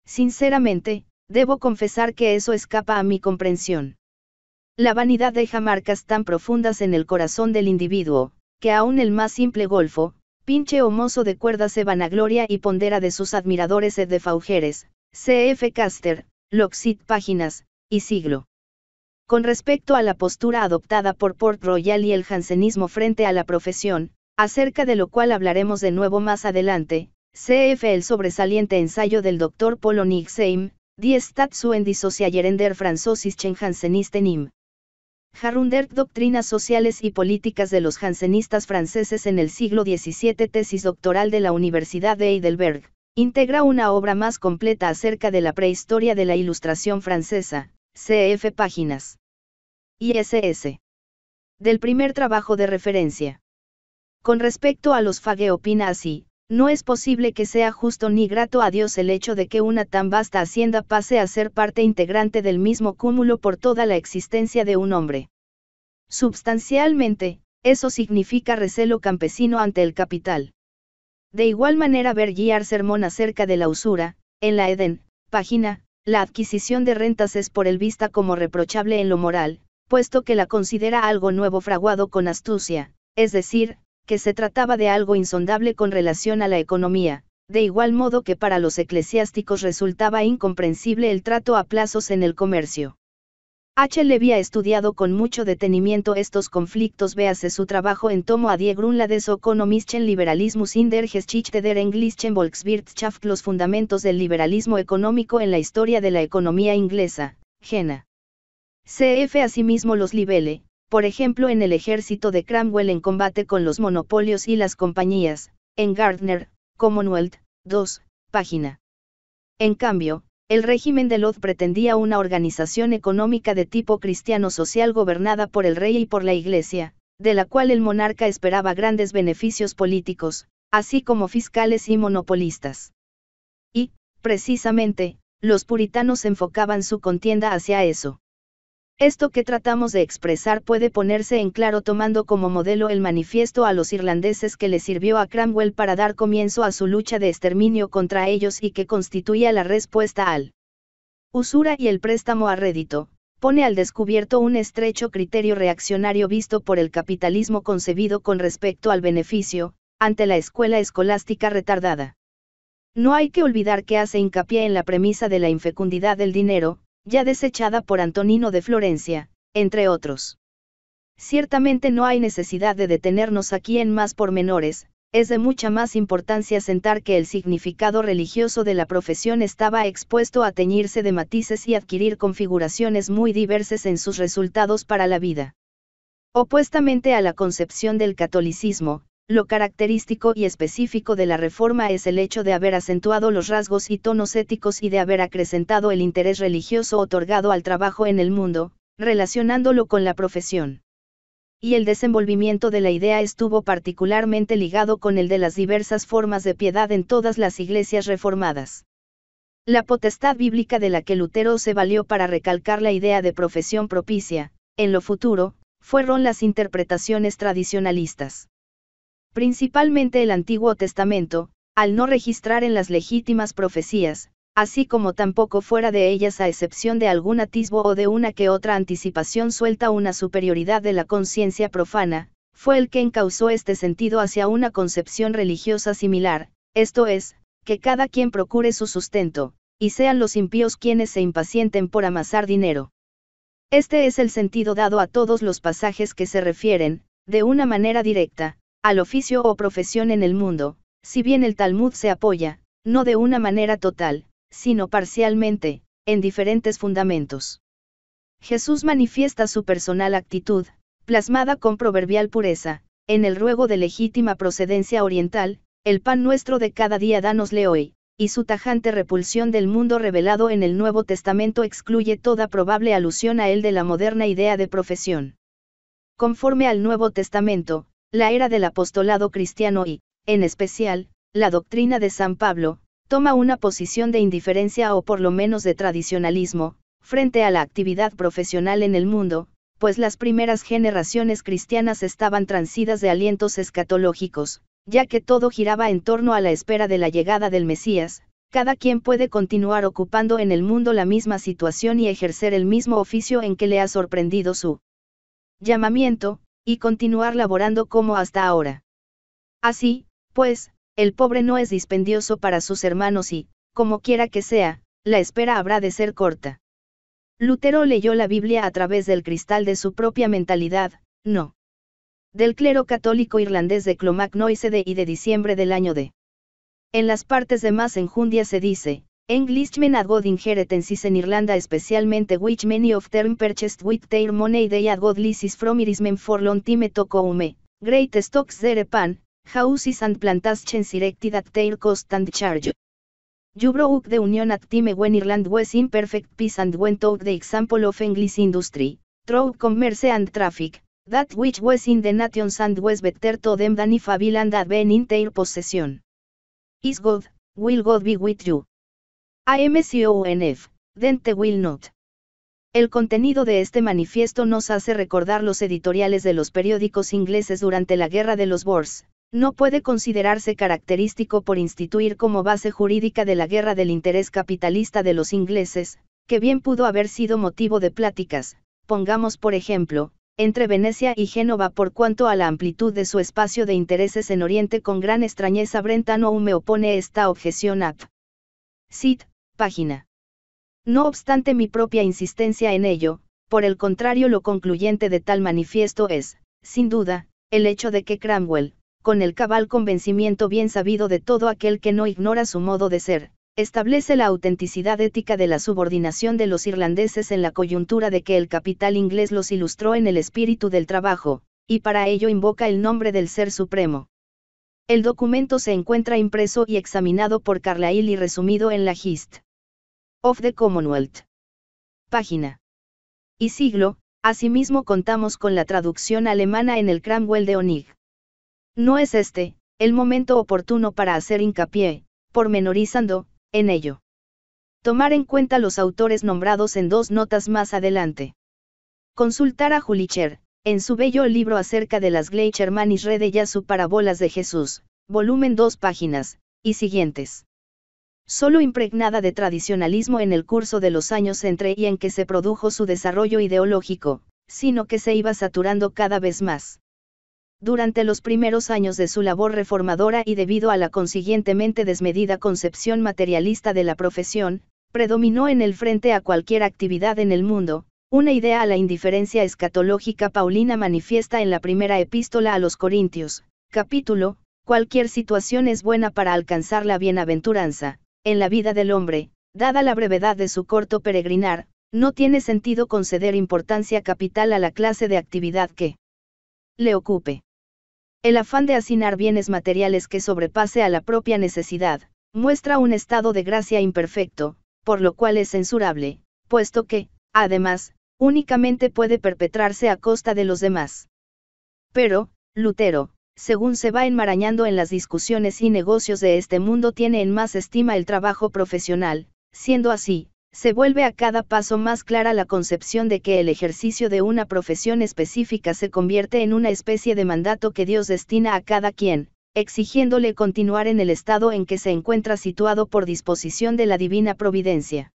Sinceramente, debo confesar que eso escapa a mi comprensión. La vanidad deja marcas tan profundas en el corazón del individuo, que aún el más simple golfo, pinche o mozo de cuerda se vanagloria y pondera de sus admiradores Ed de Faujeres, C.F. Caster, Loxit Páginas, y siglo. Con respecto a la postura adoptada por Port Royal y el jansenismo frente a la profesión, acerca de lo cual hablaremos de nuevo más adelante, cf. el sobresaliente ensayo del doctor Polo Nixheim, Die en der Franzosischen Jansenisten Harundert Doctrinas Sociales y Políticas de los Jansenistas Franceses en el siglo XVII Tesis doctoral de la Universidad de Heidelberg, integra una obra más completa acerca de la prehistoria de la Ilustración francesa, CF Páginas. ISS. Del primer trabajo de referencia. Con respecto a los Fage opina así, no es posible que sea justo ni grato a Dios el hecho de que una tan vasta hacienda pase a ser parte integrante del mismo cúmulo por toda la existencia de un hombre. Substancialmente, eso significa recelo campesino ante el capital. De igual manera ver Guiar sermón acerca de la usura, en la Edén, página la adquisición de rentas es por el vista como reprochable en lo moral, puesto que la considera algo nuevo fraguado con astucia, es decir, que se trataba de algo insondable con relación a la economía, de igual modo que para los eclesiásticos resultaba incomprensible el trato a plazos en el comercio. H. Levy ha estudiado con mucho detenimiento estos conflictos. Véase su trabajo en tomo a Die Grundlades Ökonomischen Liberalismus in der Geschichte der englischen Volkswirtschaft Los fundamentos del liberalismo económico en la historia de la economía inglesa, Jena. CF asimismo los libele, por ejemplo en el ejército de Cromwell en combate con los monopolios y las compañías, en Gardner, Commonwealth, 2, página. En cambio, el régimen de Lod pretendía una organización económica de tipo cristiano-social gobernada por el rey y por la iglesia, de la cual el monarca esperaba grandes beneficios políticos, así como fiscales y monopolistas. Y, precisamente, los puritanos enfocaban su contienda hacia eso. Esto que tratamos de expresar puede ponerse en claro tomando como modelo el manifiesto a los irlandeses que le sirvió a Cromwell para dar comienzo a su lucha de exterminio contra ellos y que constituía la respuesta al usura y el préstamo a rédito, pone al descubierto un estrecho criterio reaccionario visto por el capitalismo concebido con respecto al beneficio, ante la escuela escolástica retardada. No hay que olvidar que hace hincapié en la premisa de la infecundidad del dinero, ya desechada por Antonino de Florencia, entre otros. Ciertamente no hay necesidad de detenernos aquí en más pormenores, es de mucha más importancia sentar que el significado religioso de la profesión estaba expuesto a teñirse de matices y adquirir configuraciones muy diversas en sus resultados para la vida. Opuestamente a la concepción del catolicismo, lo característico y específico de la reforma es el hecho de haber acentuado los rasgos y tonos éticos y de haber acrecentado el interés religioso otorgado al trabajo en el mundo, relacionándolo con la profesión. Y el desenvolvimiento de la idea estuvo particularmente ligado con el de las diversas formas de piedad en todas las iglesias reformadas. La potestad bíblica de la que Lutero se valió para recalcar la idea de profesión propicia, en lo futuro, fueron las interpretaciones tradicionalistas principalmente el Antiguo Testamento, al no registrar en las legítimas profecías, así como tampoco fuera de ellas a excepción de algún atisbo o de una que otra anticipación suelta una superioridad de la conciencia profana, fue el que encausó este sentido hacia una concepción religiosa similar, esto es, que cada quien procure su sustento, y sean los impíos quienes se impacienten por amasar dinero. Este es el sentido dado a todos los pasajes que se refieren, de una manera directa, al oficio o profesión en el mundo, si bien el Talmud se apoya, no de una manera total, sino parcialmente, en diferentes fundamentos. Jesús manifiesta su personal actitud, plasmada con proverbial pureza, en el ruego de legítima procedencia oriental, el pan nuestro de cada día dánosle hoy, y su tajante repulsión del mundo revelado en el Nuevo Testamento excluye toda probable alusión a él de la moderna idea de profesión. Conforme al Nuevo Testamento, la era del apostolado cristiano y, en especial, la doctrina de San Pablo, toma una posición de indiferencia o por lo menos de tradicionalismo, frente a la actividad profesional en el mundo, pues las primeras generaciones cristianas estaban transidas de alientos escatológicos, ya que todo giraba en torno a la espera de la llegada del Mesías, cada quien puede continuar ocupando en el mundo la misma situación y ejercer el mismo oficio en que le ha sorprendido su llamamiento, y continuar laborando como hasta ahora. Así, pues, el pobre no es dispendioso para sus hermanos y, como quiera que sea, la espera habrá de ser corta. Lutero leyó la Biblia a través del cristal de su propia mentalidad, no. Del clero católico irlandés de Clomacnoise de y de diciembre del año de. En las partes de más enjundia se dice, Englishmen had God inheritances in Ireland especially which many of them purchased with their money they had got leases from Irishmen for long time to come, great stocks there pan, houses and plantations erected at their cost and charge. You broke the union at time when Ireland was in perfect peace and went out the example of English industry, through commerce and traffic, that which was in the nations and was better to them than if a and had been in their possession. Is God, will God be with you? AMCONF, Dente Will Not. El contenido de este manifiesto nos hace recordar los editoriales de los periódicos ingleses durante la Guerra de los Bors, No puede considerarse característico por instituir como base jurídica de la guerra del interés capitalista de los ingleses, que bien pudo haber sido motivo de pláticas, pongamos por ejemplo, entre Venecia y Génova por cuanto a la amplitud de su espacio de intereses en Oriente con gran extrañeza Brentano me opone esta objeción Cit, página. No obstante mi propia insistencia en ello, por el contrario lo concluyente de tal manifiesto es, sin duda, el hecho de que Cramwell, con el cabal convencimiento bien sabido de todo aquel que no ignora su modo de ser, establece la autenticidad ética de la subordinación de los irlandeses en la coyuntura de que el capital inglés los ilustró en el espíritu del trabajo, y para ello invoca el nombre del Ser Supremo. El documento se encuentra impreso y examinado por Carlyle y resumido en la Gist of the Commonwealth. Página. Y siglo, asimismo contamos con la traducción alemana en el Cramwell de Onig. No es este, el momento oportuno para hacer hincapié, pormenorizando, en ello. Tomar en cuenta los autores nombrados en dos notas más adelante. Consultar a Julicher, en su bello libro acerca de las Gleichermanis Rede ya su Parábolas de Jesús, volumen 2 páginas, y siguientes solo impregnada de tradicionalismo en el curso de los años entre y en que se produjo su desarrollo ideológico, sino que se iba saturando cada vez más. Durante los primeros años de su labor reformadora y debido a la consiguientemente desmedida concepción materialista de la profesión, predominó en el frente a cualquier actividad en el mundo, una idea a la indiferencia escatológica Paulina manifiesta en la primera epístola a los Corintios, capítulo, cualquier situación es buena para alcanzar la bienaventuranza, en la vida del hombre, dada la brevedad de su corto peregrinar, no tiene sentido conceder importancia capital a la clase de actividad que le ocupe. El afán de hacinar bienes materiales que sobrepase a la propia necesidad, muestra un estado de gracia imperfecto, por lo cual es censurable, puesto que, además, únicamente puede perpetrarse a costa de los demás. Pero, Lutero, según se va enmarañando en las discusiones y negocios de este mundo, tiene en más estima el trabajo profesional, siendo así, se vuelve a cada paso más clara la concepción de que el ejercicio de una profesión específica se convierte en una especie de mandato que Dios destina a cada quien, exigiéndole continuar en el estado en que se encuentra situado por disposición de la divina providencia.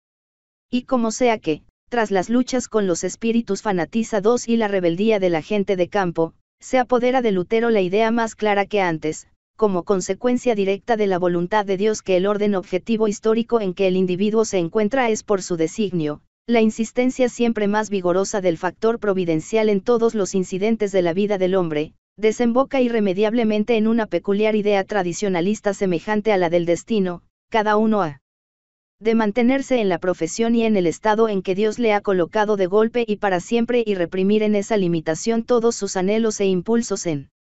Y como sea que, tras las luchas con los espíritus fanatizados y la rebeldía de la gente de campo, se apodera de Lutero la idea más clara que antes, como consecuencia directa de la voluntad de Dios que el orden objetivo histórico en que el individuo se encuentra es por su designio, la insistencia siempre más vigorosa del factor providencial en todos los incidentes de la vida del hombre, desemboca irremediablemente en una peculiar idea tradicionalista semejante a la del destino, cada uno a de mantenerse en la profesión y en el estado en que Dios le ha colocado de golpe y para siempre y reprimir en esa limitación todos sus anhelos e impulsos en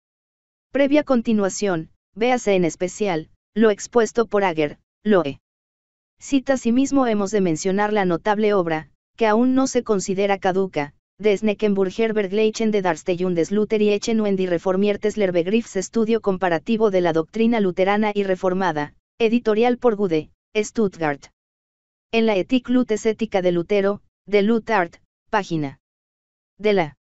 previa continuación, véase en especial, lo expuesto por Ager, Loe. Cita mismo hemos de mencionar la notable obra, que aún no se considera caduca, de Herbert Bergleichen de Darsteyundes Luther y Echenuen Reformiertes Lerbegriffs Estudio Comparativo de la Doctrina Luterana y Reformada, editorial por Gude, Stuttgart. En la Ethic Lutes de Lutero, de Lutart, página. De la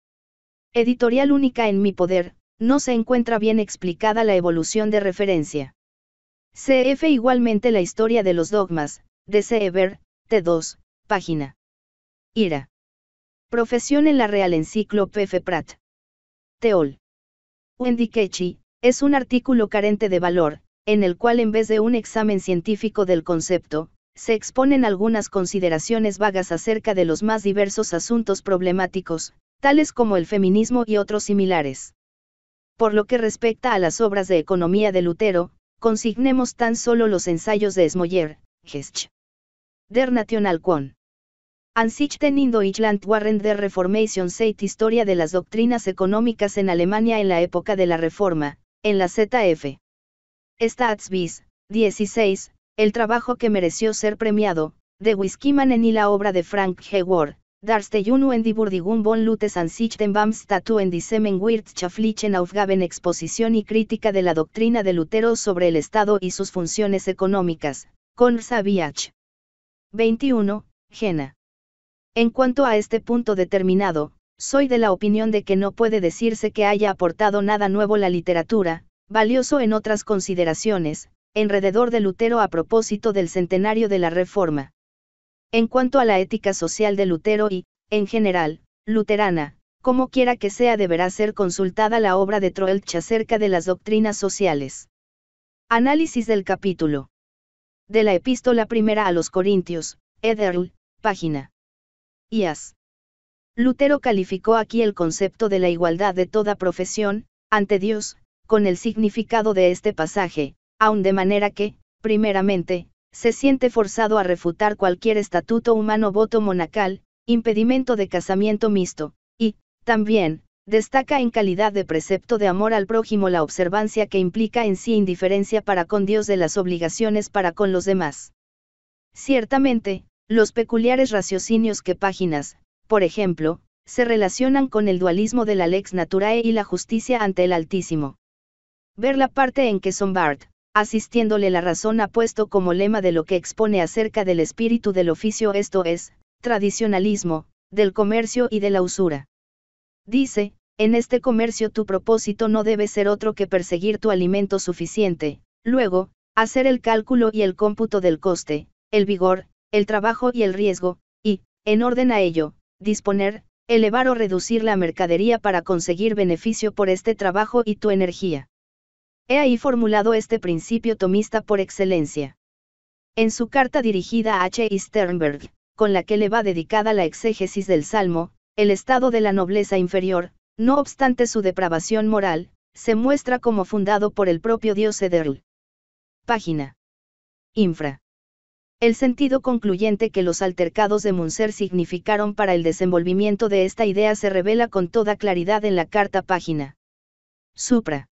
editorial única en mi poder, no se encuentra bien explicada la evolución de referencia. CF igualmente la historia de los dogmas, de Sever, T2, página. Ira. Profesión en la Real enciclo P.F. Pratt. Teol. Wendy Kechi, es un artículo carente de valor, en el cual en vez de un examen científico del concepto, se exponen algunas consideraciones vagas acerca de los más diversos asuntos problemáticos, tales como el feminismo y otros similares. Por lo que respecta a las obras de economía de Lutero, consignemos tan solo los ensayos de Smoller, Gesch. Der Nationalquon. Ansichten in Deutschland Warren der Reformation Seit Historia de las doctrinas económicas en Alemania en la época de la Reforma, en la ZF. Staatsvis, 16, el trabajo que mereció ser premiado, de en y la obra de Frank G. darste Darste en die Burdigun von Lutes an sich den Bamstatu Statuen die Aufgaben Exposición y Crítica de la Doctrina de Lutero sobre el Estado y sus funciones económicas, con Sabiach. 21, Jena. En cuanto a este punto determinado, soy de la opinión de que no puede decirse que haya aportado nada nuevo la literatura, valioso en otras consideraciones, enrededor de Lutero a propósito del centenario de la Reforma. En cuanto a la ética social de Lutero y, en general, luterana, como quiera que sea deberá ser consultada la obra de Troeltsch acerca de las doctrinas sociales. Análisis del capítulo. De la epístola primera a los Corintios, Ederl, página. IAS. Lutero calificó aquí el concepto de la igualdad de toda profesión, ante Dios, con el significado de este pasaje, aun de manera que, primeramente, se siente forzado a refutar cualquier estatuto humano voto monacal, impedimento de casamiento mixto, y, también, destaca en calidad de precepto de amor al prójimo la observancia que implica en sí indiferencia para con Dios de las obligaciones para con los demás. Ciertamente, los peculiares raciocinios que páginas, por ejemplo, se relacionan con el dualismo de la lex naturae y la justicia ante el Altísimo. Ver la parte en que Sombart, asistiéndole la razón ha puesto como lema de lo que expone acerca del espíritu del oficio, esto es, tradicionalismo, del comercio y de la usura. Dice, en este comercio tu propósito no debe ser otro que perseguir tu alimento suficiente, luego, hacer el cálculo y el cómputo del coste, el vigor, el trabajo y el riesgo, y, en orden a ello, disponer, elevar o reducir la mercadería para conseguir beneficio por este trabajo y tu energía. He ahí formulado este principio tomista por excelencia. En su carta dirigida a H. E. Sternberg, con la que le va dedicada la exégesis del Salmo, el estado de la nobleza inferior, no obstante su depravación moral, se muestra como fundado por el propio dios Ederl. Página. Infra. El sentido concluyente que los altercados de Munzer significaron para el desenvolvimiento de esta idea se revela con toda claridad en la carta página. Supra.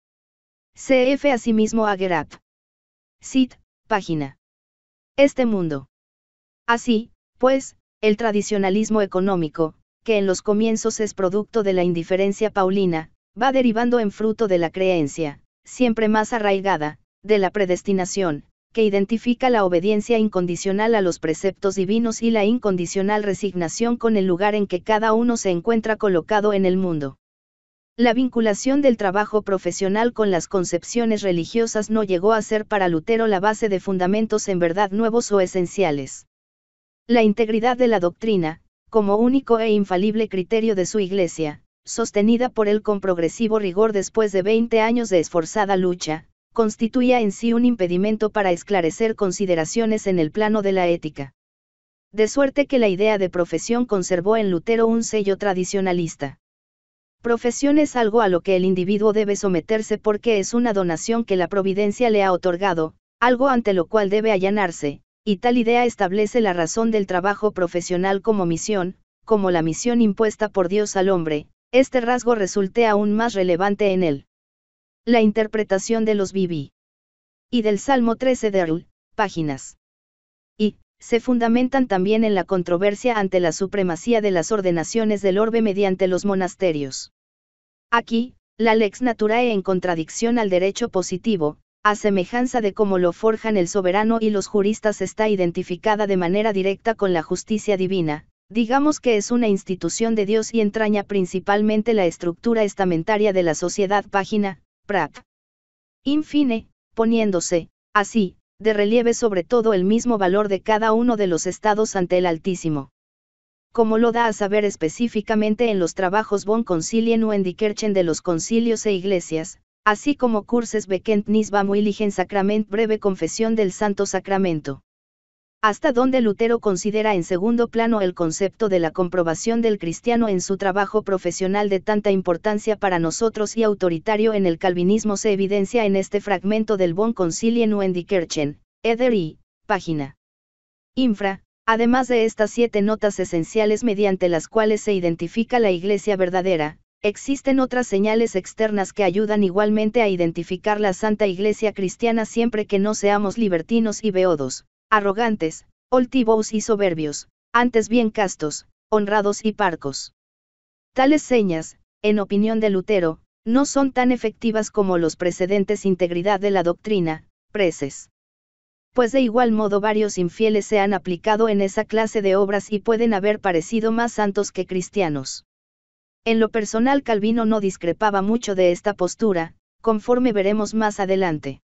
CF asimismo a Gerap. página. Este mundo. Así, pues, el tradicionalismo económico, que en los comienzos es producto de la indiferencia paulina, va derivando en fruto de la creencia, siempre más arraigada, de la predestinación, que identifica la obediencia incondicional a los preceptos divinos y la incondicional resignación con el lugar en que cada uno se encuentra colocado en el mundo. La vinculación del trabajo profesional con las concepciones religiosas no llegó a ser para Lutero la base de fundamentos en verdad nuevos o esenciales. La integridad de la doctrina, como único e infalible criterio de su Iglesia, sostenida por él con progresivo rigor después de 20 años de esforzada lucha, constituía en sí un impedimento para esclarecer consideraciones en el plano de la ética. De suerte que la idea de profesión conservó en Lutero un sello tradicionalista. Profesión es algo a lo que el individuo debe someterse porque es una donación que la providencia le ha otorgado, algo ante lo cual debe allanarse, y tal idea establece la razón del trabajo profesional como misión, como la misión impuesta por Dios al hombre, este rasgo resulte aún más relevante en él. La interpretación de los Bibi. Y del Salmo 13 de Arul, páginas se fundamentan también en la controversia ante la supremacía de las ordenaciones del orbe mediante los monasterios. Aquí, la lex naturae en contradicción al derecho positivo, a semejanza de cómo lo forjan el soberano y los juristas está identificada de manera directa con la justicia divina, digamos que es una institución de Dios y entraña principalmente la estructura estamentaria de la sociedad página, Prat. Infine, poniéndose, así, de relieve sobre todo el mismo valor de cada uno de los estados ante el Altísimo. Como lo da a saber específicamente en los trabajos Bon Concilien o Kirchen de los concilios e iglesias, así como Curses Bekentnis Bamuiligen Sacrament Breve Confesión del Santo Sacramento hasta donde Lutero considera en segundo plano el concepto de la comprobación del cristiano en su trabajo profesional de tanta importancia para nosotros y autoritario en el calvinismo se evidencia en este fragmento del Bon Concilien Kirchen, Eder y, página. Infra, además de estas siete notas esenciales mediante las cuales se identifica la iglesia verdadera, existen otras señales externas que ayudan igualmente a identificar la Santa Iglesia cristiana siempre que no seamos libertinos y beodos arrogantes, altivos y soberbios, antes bien castos, honrados y parcos. Tales señas, en opinión de Lutero, no son tan efectivas como los precedentes integridad de la doctrina, preces. Pues de igual modo varios infieles se han aplicado en esa clase de obras y pueden haber parecido más santos que cristianos. En lo personal Calvino no discrepaba mucho de esta postura, conforme veremos más adelante.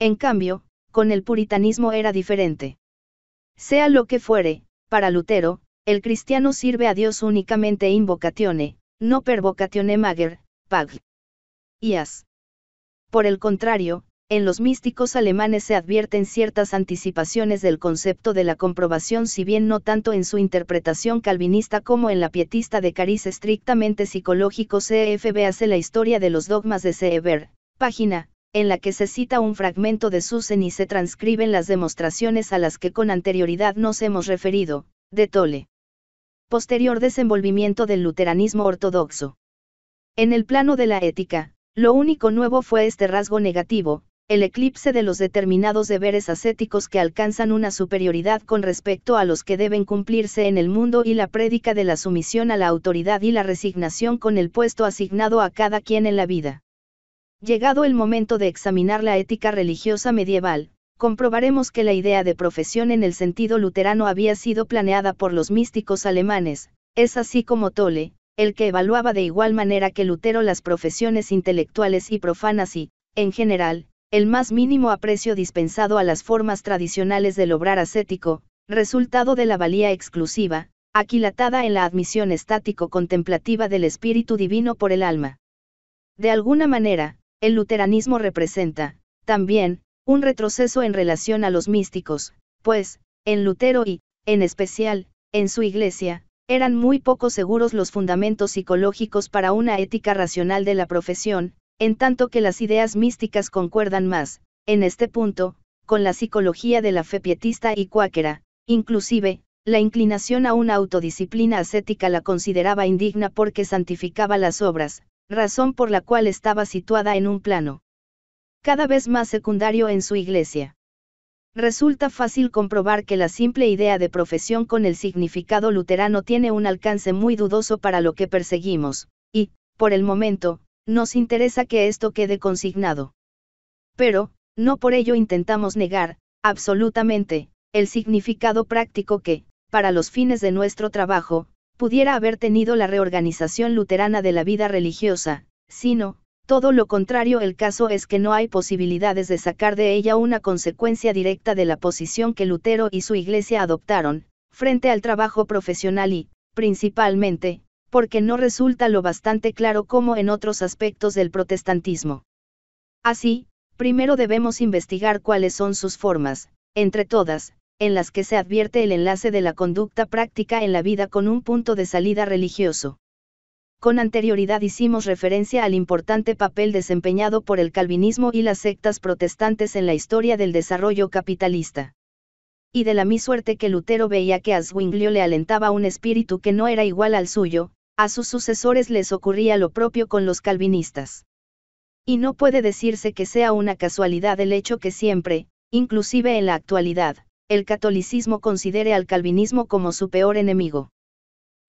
En cambio, con el puritanismo era diferente. Sea lo que fuere, para Lutero, el cristiano sirve a Dios únicamente invocatione, no per vocatione mager, pag. Ias. Por el contrario, en los místicos alemanes se advierten ciertas anticipaciones del concepto de la comprobación si bien no tanto en su interpretación calvinista como en la pietista de cariz estrictamente psicológico CFB hace la historia de los dogmas de Seeber, página en la que se cita un fragmento de Susen y se transcriben las demostraciones a las que con anterioridad nos hemos referido, de Tole. Posterior desenvolvimiento del luteranismo ortodoxo. En el plano de la ética, lo único nuevo fue este rasgo negativo, el eclipse de los determinados deberes ascéticos que alcanzan una superioridad con respecto a los que deben cumplirse en el mundo y la prédica de la sumisión a la autoridad y la resignación con el puesto asignado a cada quien en la vida. Llegado el momento de examinar la ética religiosa medieval, comprobaremos que la idea de profesión en el sentido luterano había sido planeada por los místicos alemanes, es así como Tole, el que evaluaba de igual manera que Lutero las profesiones intelectuales y profanas y, en general, el más mínimo aprecio dispensado a las formas tradicionales del obrar ascético, resultado de la valía exclusiva, aquilatada en la admisión estático-contemplativa del espíritu divino por el alma. De alguna manera, el luteranismo representa, también, un retroceso en relación a los místicos, pues, en Lutero y, en especial, en su iglesia, eran muy poco seguros los fundamentos psicológicos para una ética racional de la profesión, en tanto que las ideas místicas concuerdan más, en este punto, con la psicología de la fe pietista y cuáquera, inclusive, la inclinación a una autodisciplina ascética la consideraba indigna porque santificaba las obras, razón por la cual estaba situada en un plano cada vez más secundario en su iglesia. Resulta fácil comprobar que la simple idea de profesión con el significado luterano tiene un alcance muy dudoso para lo que perseguimos, y, por el momento, nos interesa que esto quede consignado. Pero, no por ello intentamos negar, absolutamente, el significado práctico que, para los fines de nuestro trabajo, pudiera haber tenido la reorganización luterana de la vida religiosa, sino, todo lo contrario, el caso es que no hay posibilidades de sacar de ella una consecuencia directa de la posición que Lutero y su iglesia adoptaron, frente al trabajo profesional y, principalmente, porque no resulta lo bastante claro como en otros aspectos del protestantismo. Así, primero debemos investigar cuáles son sus formas, entre todas, en las que se advierte el enlace de la conducta práctica en la vida con un punto de salida religioso. Con anterioridad hicimos referencia al importante papel desempeñado por el calvinismo y las sectas protestantes en la historia del desarrollo capitalista. Y de la mi suerte que Lutero veía que a Zwinglio le alentaba un espíritu que no era igual al suyo, a sus sucesores les ocurría lo propio con los calvinistas. Y no puede decirse que sea una casualidad el hecho que siempre, inclusive en la actualidad, el catolicismo considere al calvinismo como su peor enemigo.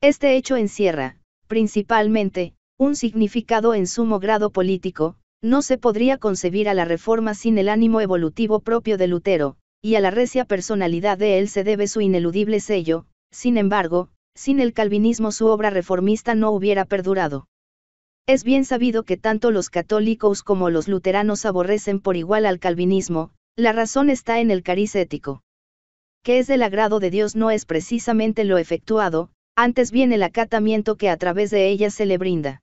Este hecho encierra, principalmente, un significado en sumo grado político, no se podría concebir a la reforma sin el ánimo evolutivo propio de Lutero, y a la recia personalidad de él se debe su ineludible sello, sin embargo, sin el calvinismo su obra reformista no hubiera perdurado. Es bien sabido que tanto los católicos como los luteranos aborrecen por igual al calvinismo, la razón está en el cariz ético que es del agrado de Dios no es precisamente lo efectuado, antes bien el acatamiento que a través de ella se le brinda.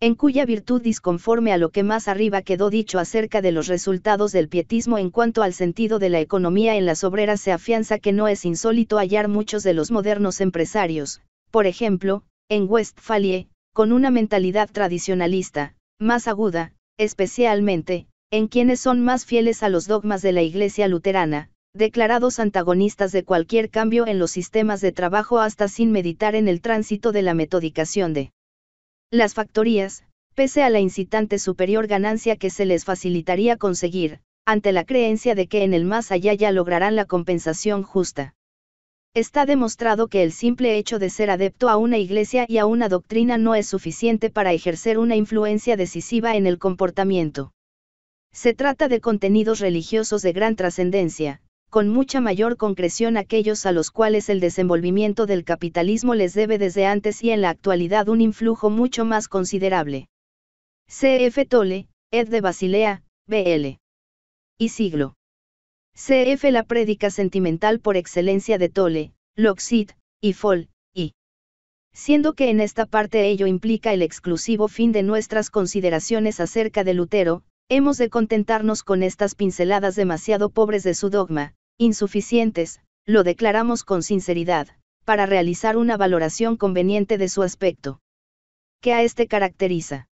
En cuya virtud disconforme a lo que más arriba quedó dicho acerca de los resultados del pietismo en cuanto al sentido de la economía en las obreras se afianza que no es insólito hallar muchos de los modernos empresarios, por ejemplo, en Westfalia, con una mentalidad tradicionalista, más aguda, especialmente, en quienes son más fieles a los dogmas de la Iglesia luterana, declarados antagonistas de cualquier cambio en los sistemas de trabajo hasta sin meditar en el tránsito de la metodicación de las factorías, pese a la incitante superior ganancia que se les facilitaría conseguir, ante la creencia de que en el más allá ya lograrán la compensación justa. Está demostrado que el simple hecho de ser adepto a una iglesia y a una doctrina no es suficiente para ejercer una influencia decisiva en el comportamiento. Se trata de contenidos religiosos de gran trascendencia, con mucha mayor concreción aquellos a los cuales el desenvolvimiento del capitalismo les debe desde antes y en la actualidad un influjo mucho más considerable. C.F. Tolle, Ed de Basilea, BL. Y siglo. C.F. La prédica sentimental por excelencia de Tolle, Loxit, y Fol, y. Siendo que en esta parte ello implica el exclusivo fin de nuestras consideraciones acerca de Lutero, hemos de contentarnos con estas pinceladas demasiado pobres de su dogma, insuficientes, lo declaramos con sinceridad, para realizar una valoración conveniente de su aspecto. ¿Qué a este caracteriza?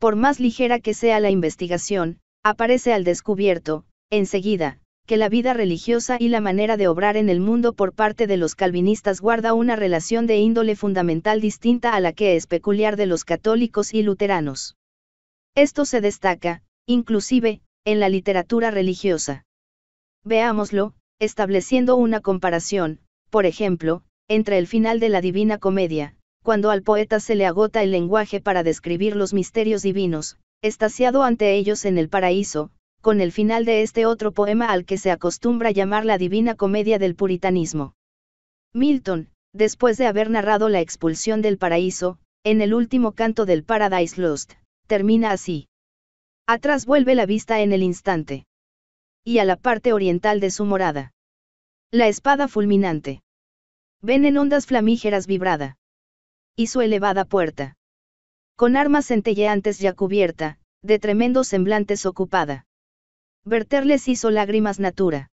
Por más ligera que sea la investigación, aparece al descubierto, enseguida, que la vida religiosa y la manera de obrar en el mundo por parte de los calvinistas guarda una relación de índole fundamental distinta a la que es peculiar de los católicos y luteranos. Esto se destaca, inclusive, en la literatura religiosa. Veámoslo, estableciendo una comparación, por ejemplo, entre el final de la Divina Comedia, cuando al poeta se le agota el lenguaje para describir los misterios divinos, estaciado ante ellos en el paraíso, con el final de este otro poema al que se acostumbra llamar la Divina Comedia del Puritanismo. Milton, después de haber narrado la expulsión del paraíso, en el último canto del Paradise Lost, termina así. Atrás vuelve la vista en el instante y a la parte oriental de su morada. La espada fulminante. Ven en ondas flamígeras vibrada. Y su elevada puerta. Con armas centelleantes ya cubierta, de tremendos semblantes ocupada. Verterles hizo lágrimas natura.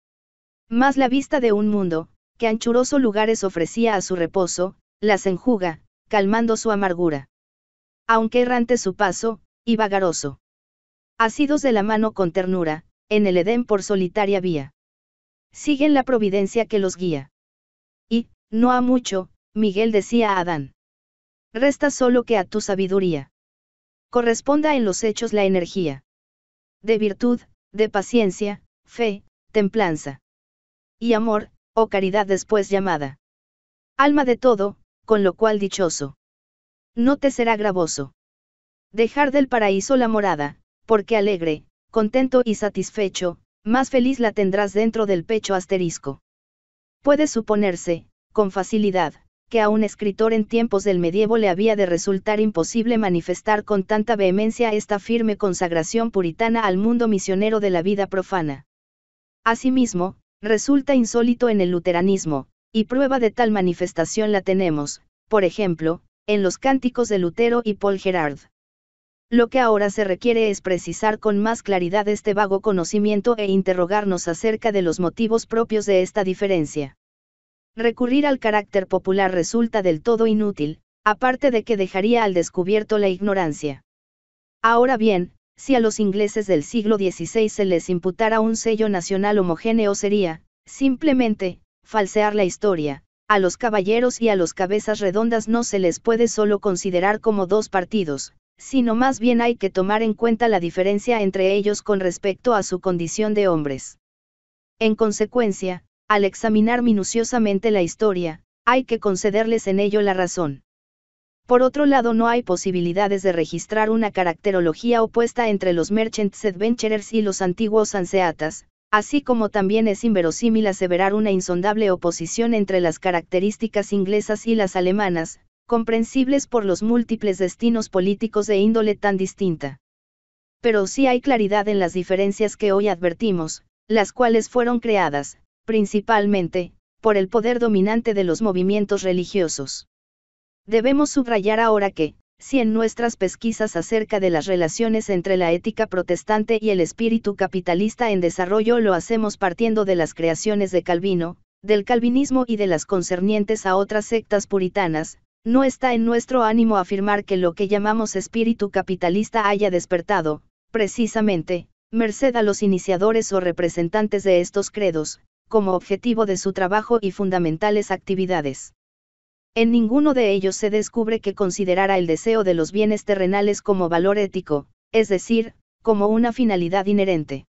Más la vista de un mundo, que anchuroso lugares ofrecía a su reposo, las enjuga, calmando su amargura. Aunque errante su paso, y vagaroso. Asidos de la mano con ternura, en el Edén por solitaria vía. Siguen la providencia que los guía. Y, no ha mucho, Miguel decía a Adán. Resta solo que a tu sabiduría. Corresponda en los hechos la energía. De virtud, de paciencia, fe, templanza. Y amor, o oh caridad después llamada. Alma de todo, con lo cual dichoso. No te será gravoso. Dejar del paraíso la morada, porque alegre, contento y satisfecho, más feliz la tendrás dentro del pecho asterisco. Puede suponerse, con facilidad, que a un escritor en tiempos del medievo le había de resultar imposible manifestar con tanta vehemencia esta firme consagración puritana al mundo misionero de la vida profana. Asimismo, resulta insólito en el luteranismo, y prueba de tal manifestación la tenemos, por ejemplo, en los cánticos de Lutero y Paul Gerard lo que ahora se requiere es precisar con más claridad este vago conocimiento e interrogarnos acerca de los motivos propios de esta diferencia. Recurrir al carácter popular resulta del todo inútil, aparte de que dejaría al descubierto la ignorancia. Ahora bien, si a los ingleses del siglo XVI se les imputara un sello nacional homogéneo sería, simplemente, falsear la historia, a los caballeros y a los cabezas redondas no se les puede solo considerar como dos partidos, sino más bien hay que tomar en cuenta la diferencia entre ellos con respecto a su condición de hombres. En consecuencia, al examinar minuciosamente la historia, hay que concederles en ello la razón. Por otro lado, no hay posibilidades de registrar una caracterología opuesta entre los merchants adventurers y los antiguos anseatas, así como también es inverosímil aseverar una insondable oposición entre las características inglesas y las alemanas, comprensibles por los múltiples destinos políticos de índole tan distinta. Pero sí hay claridad en las diferencias que hoy advertimos, las cuales fueron creadas, principalmente, por el poder dominante de los movimientos religiosos. Debemos subrayar ahora que, si en nuestras pesquisas acerca de las relaciones entre la ética protestante y el espíritu capitalista en desarrollo lo hacemos partiendo de las creaciones de Calvino, del calvinismo y de las concernientes a otras sectas puritanas, no está en nuestro ánimo afirmar que lo que llamamos espíritu capitalista haya despertado, precisamente, merced a los iniciadores o representantes de estos credos, como objetivo de su trabajo y fundamentales actividades. En ninguno de ellos se descubre que considerara el deseo de los bienes terrenales como valor ético, es decir, como una finalidad inherente.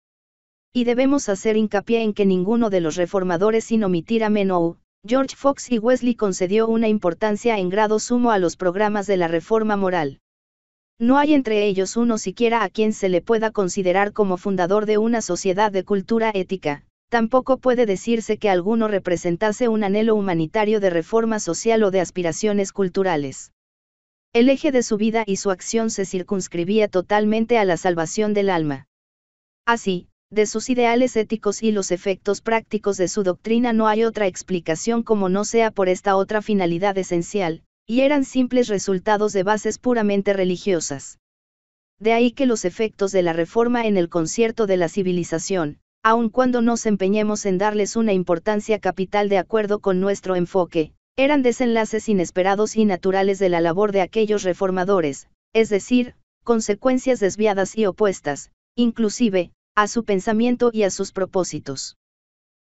Y debemos hacer hincapié en que ninguno de los reformadores sin omitir a Menou, George Fox y Wesley concedió una importancia en grado sumo a los programas de la reforma moral. No hay entre ellos uno siquiera a quien se le pueda considerar como fundador de una sociedad de cultura ética, tampoco puede decirse que alguno representase un anhelo humanitario de reforma social o de aspiraciones culturales. El eje de su vida y su acción se circunscribía totalmente a la salvación del alma. Así, de sus ideales éticos y los efectos prácticos de su doctrina no hay otra explicación como no sea por esta otra finalidad esencial, y eran simples resultados de bases puramente religiosas. De ahí que los efectos de la reforma en el concierto de la civilización, aun cuando nos empeñemos en darles una importancia capital de acuerdo con nuestro enfoque, eran desenlaces inesperados y naturales de la labor de aquellos reformadores, es decir, consecuencias desviadas y opuestas, inclusive, a su pensamiento y a sus propósitos.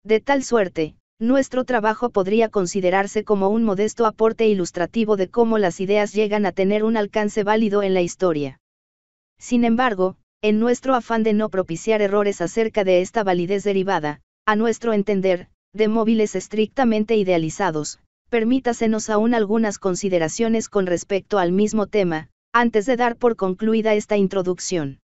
De tal suerte, nuestro trabajo podría considerarse como un modesto aporte ilustrativo de cómo las ideas llegan a tener un alcance válido en la historia. Sin embargo, en nuestro afán de no propiciar errores acerca de esta validez derivada, a nuestro entender, de móviles estrictamente idealizados, permítasenos aún algunas consideraciones con respecto al mismo tema, antes de dar por concluida esta introducción.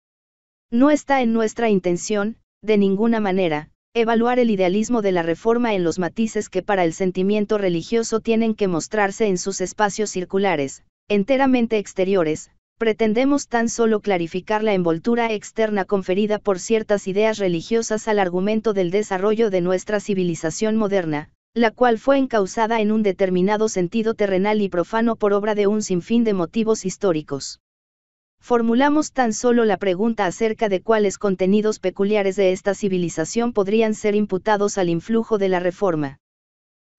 No está en nuestra intención, de ninguna manera, evaluar el idealismo de la reforma en los matices que para el sentimiento religioso tienen que mostrarse en sus espacios circulares, enteramente exteriores, pretendemos tan solo clarificar la envoltura externa conferida por ciertas ideas religiosas al argumento del desarrollo de nuestra civilización moderna, la cual fue encausada en un determinado sentido terrenal y profano por obra de un sinfín de motivos históricos formulamos tan solo la pregunta acerca de cuáles contenidos peculiares de esta civilización podrían ser imputados al influjo de la reforma.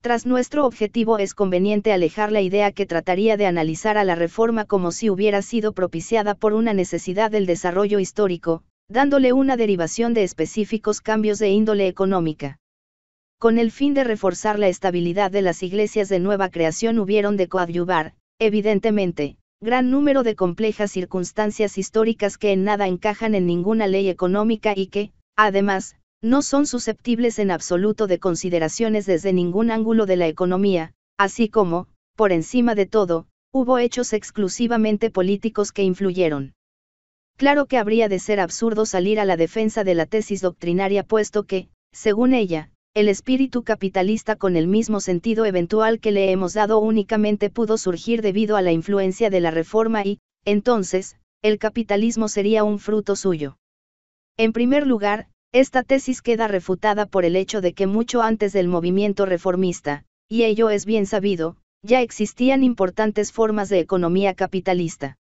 Tras nuestro objetivo es conveniente alejar la idea que trataría de analizar a la reforma como si hubiera sido propiciada por una necesidad del desarrollo histórico, dándole una derivación de específicos cambios de índole económica. Con el fin de reforzar la estabilidad de las iglesias de nueva creación hubieron de coadyuvar, evidentemente, gran número de complejas circunstancias históricas que en nada encajan en ninguna ley económica y que, además, no son susceptibles en absoluto de consideraciones desde ningún ángulo de la economía, así como, por encima de todo, hubo hechos exclusivamente políticos que influyeron. Claro que habría de ser absurdo salir a la defensa de la tesis doctrinaria puesto que, según ella, el espíritu capitalista con el mismo sentido eventual que le hemos dado únicamente pudo surgir debido a la influencia de la reforma y, entonces, el capitalismo sería un fruto suyo. En primer lugar, esta tesis queda refutada por el hecho de que mucho antes del movimiento reformista, y ello es bien sabido, ya existían importantes formas de economía capitalista.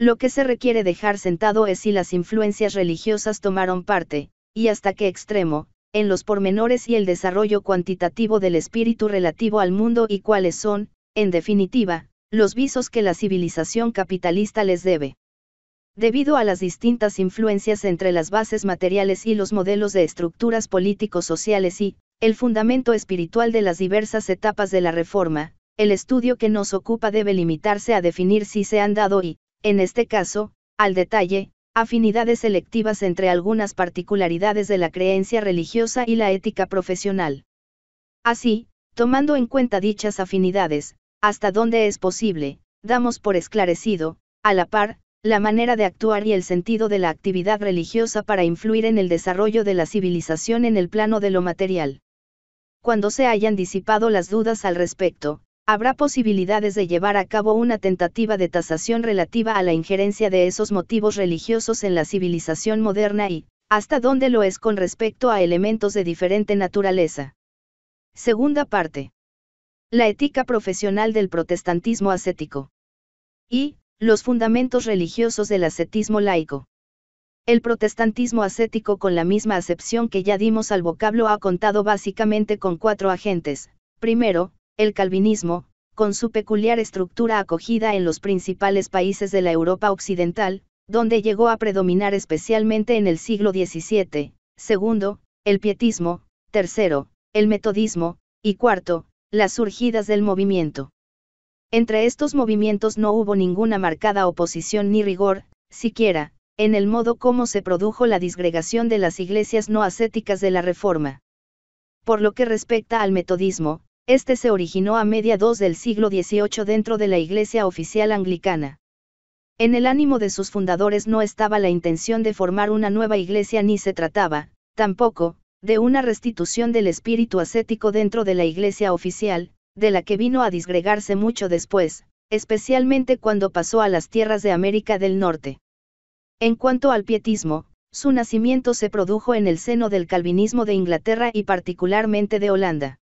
Lo que se requiere dejar sentado es si las influencias religiosas tomaron parte, y hasta qué extremo, en los pormenores y el desarrollo cuantitativo del espíritu relativo al mundo y cuáles son, en definitiva, los visos que la civilización capitalista les debe. Debido a las distintas influencias entre las bases materiales y los modelos de estructuras políticos sociales y, el fundamento espiritual de las diversas etapas de la reforma, el estudio que nos ocupa debe limitarse a definir si se han dado y, en este caso, al detalle, afinidades selectivas entre algunas particularidades de la creencia religiosa y la ética profesional. Así, tomando en cuenta dichas afinidades, hasta donde es posible, damos por esclarecido, a la par, la manera de actuar y el sentido de la actividad religiosa para influir en el desarrollo de la civilización en el plano de lo material. Cuando se hayan disipado las dudas al respecto, habrá posibilidades de llevar a cabo una tentativa de tasación relativa a la injerencia de esos motivos religiosos en la civilización moderna y, hasta dónde lo es con respecto a elementos de diferente naturaleza. Segunda parte. La ética profesional del protestantismo ascético. Y, los fundamentos religiosos del ascetismo laico. El protestantismo ascético con la misma acepción que ya dimos al vocablo ha contado básicamente con cuatro agentes. Primero, el calvinismo, con su peculiar estructura acogida en los principales países de la Europa occidental, donde llegó a predominar especialmente en el siglo XVII, segundo, el pietismo, tercero, el metodismo, y cuarto, las surgidas del movimiento. Entre estos movimientos no hubo ninguna marcada oposición ni rigor, siquiera, en el modo como se produjo la disgregación de las iglesias no ascéticas de la Reforma. Por lo que respecta al metodismo, este se originó a media dos del siglo XVIII dentro de la Iglesia oficial anglicana. En el ánimo de sus fundadores no estaba la intención de formar una nueva iglesia ni se trataba, tampoco, de una restitución del espíritu ascético dentro de la iglesia oficial, de la que vino a disgregarse mucho después, especialmente cuando pasó a las tierras de América del Norte. En cuanto al pietismo, su nacimiento se produjo en el seno del calvinismo de Inglaterra y particularmente de Holanda.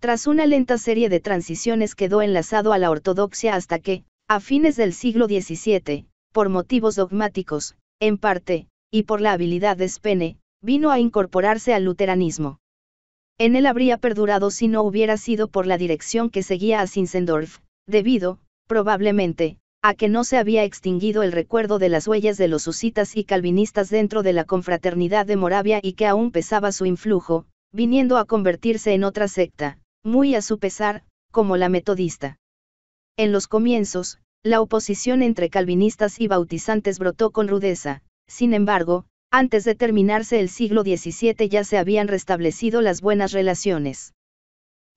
Tras una lenta serie de transiciones quedó enlazado a la ortodoxia hasta que, a fines del siglo XVII, por motivos dogmáticos, en parte, y por la habilidad de Spene, vino a incorporarse al luteranismo. En él habría perdurado si no hubiera sido por la dirección que seguía a Zinzendorf, debido, probablemente, a que no se había extinguido el recuerdo de las huellas de los husitas y calvinistas dentro de la confraternidad de Moravia y que aún pesaba su influjo, viniendo a convertirse en otra secta muy a su pesar, como la metodista. En los comienzos, la oposición entre calvinistas y bautizantes brotó con rudeza, sin embargo, antes de terminarse el siglo XVII ya se habían restablecido las buenas relaciones.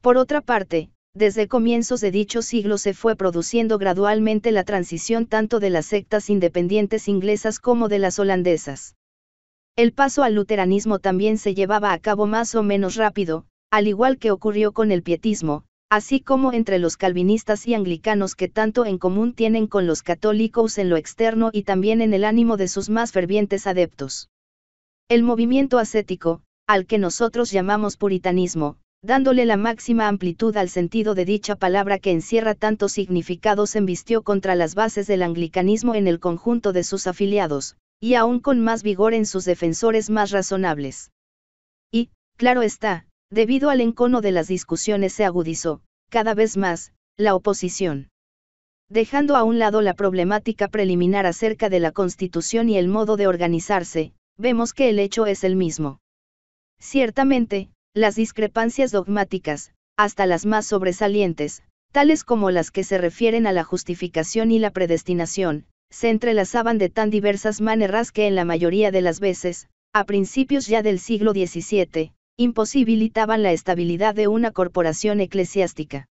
Por otra parte, desde comienzos de dicho siglo se fue produciendo gradualmente la transición tanto de las sectas independientes inglesas como de las holandesas. El paso al luteranismo también se llevaba a cabo más o menos rápido, al igual que ocurrió con el pietismo, así como entre los calvinistas y anglicanos que tanto en común tienen con los católicos en lo externo y también en el ánimo de sus más fervientes adeptos. El movimiento ascético, al que nosotros llamamos puritanismo, dándole la máxima amplitud al sentido de dicha palabra que encierra tantos significados, embistió contra las bases del anglicanismo en el conjunto de sus afiliados, y aún con más vigor en sus defensores más razonables. Y, claro está, Debido al encono de las discusiones se agudizó, cada vez más, la oposición. Dejando a un lado la problemática preliminar acerca de la constitución y el modo de organizarse, vemos que el hecho es el mismo. Ciertamente, las discrepancias dogmáticas, hasta las más sobresalientes, tales como las que se refieren a la justificación y la predestinación, se entrelazaban de tan diversas maneras que en la mayoría de las veces, a principios ya del siglo XVII, imposibilitaban la estabilidad de una corporación eclesiástica.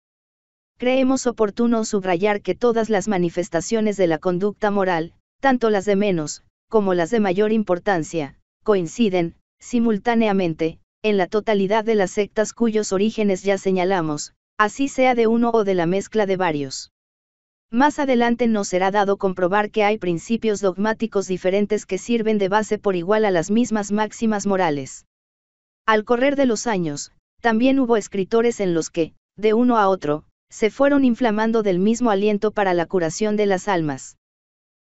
Creemos oportuno subrayar que todas las manifestaciones de la conducta moral, tanto las de menos, como las de mayor importancia, coinciden, simultáneamente, en la totalidad de las sectas cuyos orígenes ya señalamos, así sea de uno o de la mezcla de varios. Más adelante nos será dado comprobar que hay principios dogmáticos diferentes que sirven de base por igual a las mismas máximas morales. Al correr de los años, también hubo escritores en los que, de uno a otro, se fueron inflamando del mismo aliento para la curación de las almas.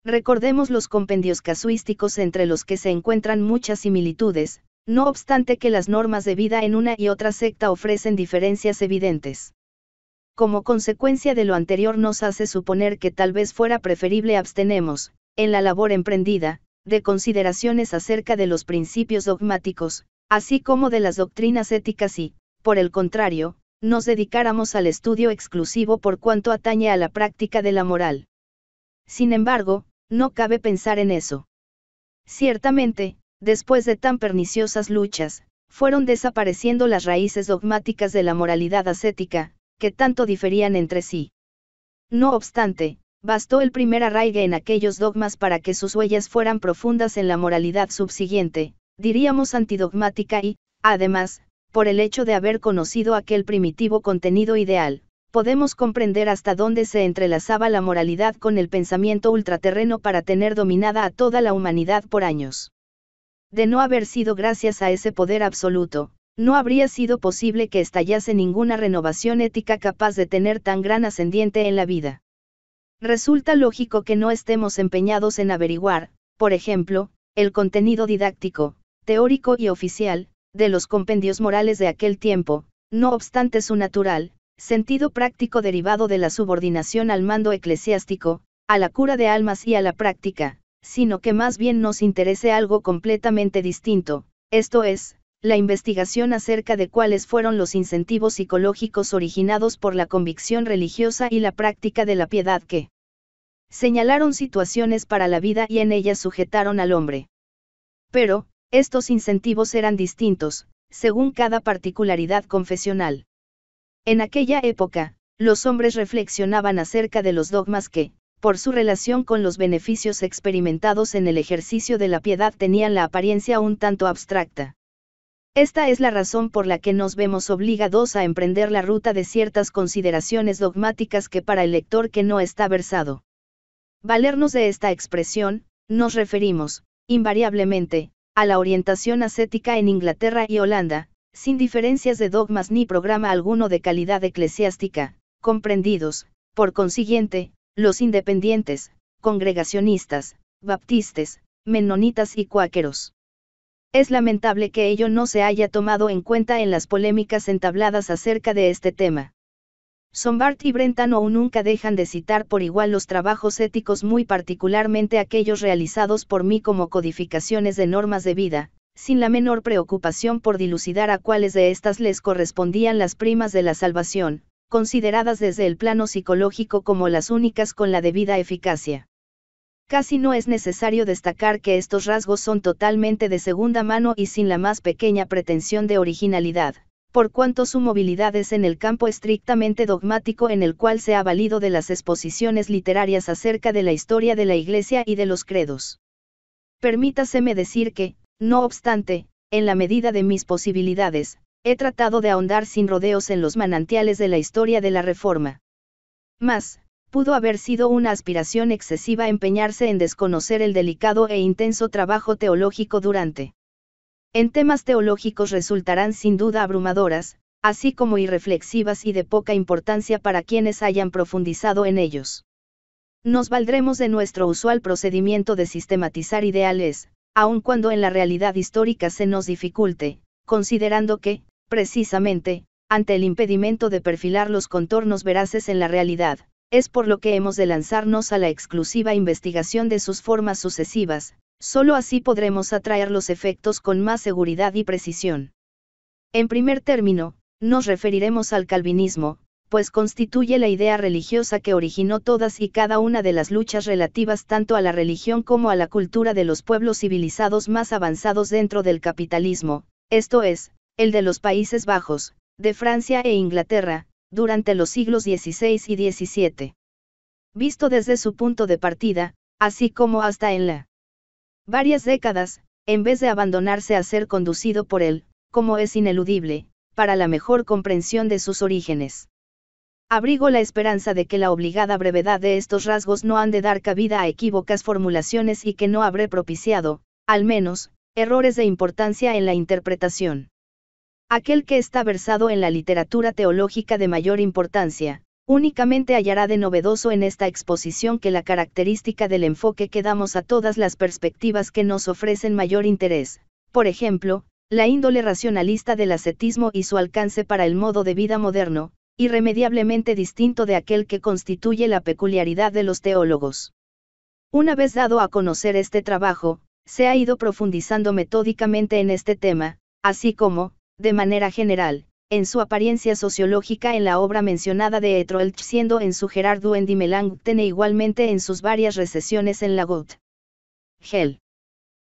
Recordemos los compendios casuísticos entre los que se encuentran muchas similitudes, no obstante que las normas de vida en una y otra secta ofrecen diferencias evidentes. Como consecuencia de lo anterior nos hace suponer que tal vez fuera preferible abstenemos, en la labor emprendida, de consideraciones acerca de los principios dogmáticos, así como de las doctrinas éticas y, por el contrario, nos dedicáramos al estudio exclusivo por cuanto atañe a la práctica de la moral. Sin embargo, no cabe pensar en eso. Ciertamente, después de tan perniciosas luchas, fueron desapareciendo las raíces dogmáticas de la moralidad ascética, que tanto diferían entre sí. No obstante, bastó el primer arraigue en aquellos dogmas para que sus huellas fueran profundas en la moralidad subsiguiente, diríamos antidogmática y, además, por el hecho de haber conocido aquel primitivo contenido ideal, podemos comprender hasta dónde se entrelazaba la moralidad con el pensamiento ultraterreno para tener dominada a toda la humanidad por años. De no haber sido gracias a ese poder absoluto, no habría sido posible que estallase ninguna renovación ética capaz de tener tan gran ascendiente en la vida. Resulta lógico que no estemos empeñados en averiguar, por ejemplo, el contenido didáctico, teórico y oficial, de los compendios morales de aquel tiempo, no obstante su natural, sentido práctico derivado de la subordinación al mando eclesiástico, a la cura de almas y a la práctica, sino que más bien nos interese algo completamente distinto, esto es, la investigación acerca de cuáles fueron los incentivos psicológicos originados por la convicción religiosa y la práctica de la piedad que señalaron situaciones para la vida y en ellas sujetaron al hombre. Pero, estos incentivos eran distintos, según cada particularidad confesional. En aquella época, los hombres reflexionaban acerca de los dogmas que, por su relación con los beneficios experimentados en el ejercicio de la piedad, tenían la apariencia un tanto abstracta. Esta es la razón por la que nos vemos obligados a emprender la ruta de ciertas consideraciones dogmáticas que para el lector que no está versado. Valernos de esta expresión, nos referimos, invariablemente, a la orientación ascética en Inglaterra y Holanda, sin diferencias de dogmas ni programa alguno de calidad eclesiástica, comprendidos, por consiguiente, los independientes, congregacionistas, baptistas, menonitas y cuáqueros. Es lamentable que ello no se haya tomado en cuenta en las polémicas entabladas acerca de este tema. Sombart y Brentano nunca dejan de citar por igual los trabajos éticos muy particularmente aquellos realizados por mí como codificaciones de normas de vida, sin la menor preocupación por dilucidar a cuáles de estas les correspondían las primas de la salvación, consideradas desde el plano psicológico como las únicas con la debida eficacia. Casi no es necesario destacar que estos rasgos son totalmente de segunda mano y sin la más pequeña pretensión de originalidad por cuanto su movilidad es en el campo estrictamente dogmático en el cual se ha valido de las exposiciones literarias acerca de la historia de la Iglesia y de los credos. Permítaseme decir que, no obstante, en la medida de mis posibilidades, he tratado de ahondar sin rodeos en los manantiales de la historia de la Reforma. Mas, pudo haber sido una aspiración excesiva empeñarse en desconocer el delicado e intenso trabajo teológico durante en temas teológicos resultarán sin duda abrumadoras, así como irreflexivas y de poca importancia para quienes hayan profundizado en ellos. Nos valdremos de nuestro usual procedimiento de sistematizar ideales, aun cuando en la realidad histórica se nos dificulte, considerando que, precisamente, ante el impedimento de perfilar los contornos veraces en la realidad, es por lo que hemos de lanzarnos a la exclusiva investigación de sus formas sucesivas, solo así podremos atraer los efectos con más seguridad y precisión. En primer término, nos referiremos al calvinismo, pues constituye la idea religiosa que originó todas y cada una de las luchas relativas tanto a la religión como a la cultura de los pueblos civilizados más avanzados dentro del capitalismo, esto es, el de los Países Bajos, de Francia e Inglaterra, durante los siglos XVI y XVII. Visto desde su punto de partida, así como hasta en la varias décadas, en vez de abandonarse a ser conducido por él, como es ineludible, para la mejor comprensión de sus orígenes. Abrigo la esperanza de que la obligada brevedad de estos rasgos no han de dar cabida a equívocas formulaciones y que no habré propiciado, al menos, errores de importancia en la interpretación. Aquel que está versado en la literatura teológica de mayor importancia, Únicamente hallará de novedoso en esta exposición que la característica del enfoque que damos a todas las perspectivas que nos ofrecen mayor interés, por ejemplo, la índole racionalista del ascetismo y su alcance para el modo de vida moderno, irremediablemente distinto de aquel que constituye la peculiaridad de los teólogos. Una vez dado a conocer este trabajo, se ha ido profundizando metódicamente en este tema, así como, de manera general, en su apariencia sociológica en la obra mencionada de Etroelch siendo en su Gerardo en tiene igualmente en sus varias recesiones en la Got Hell.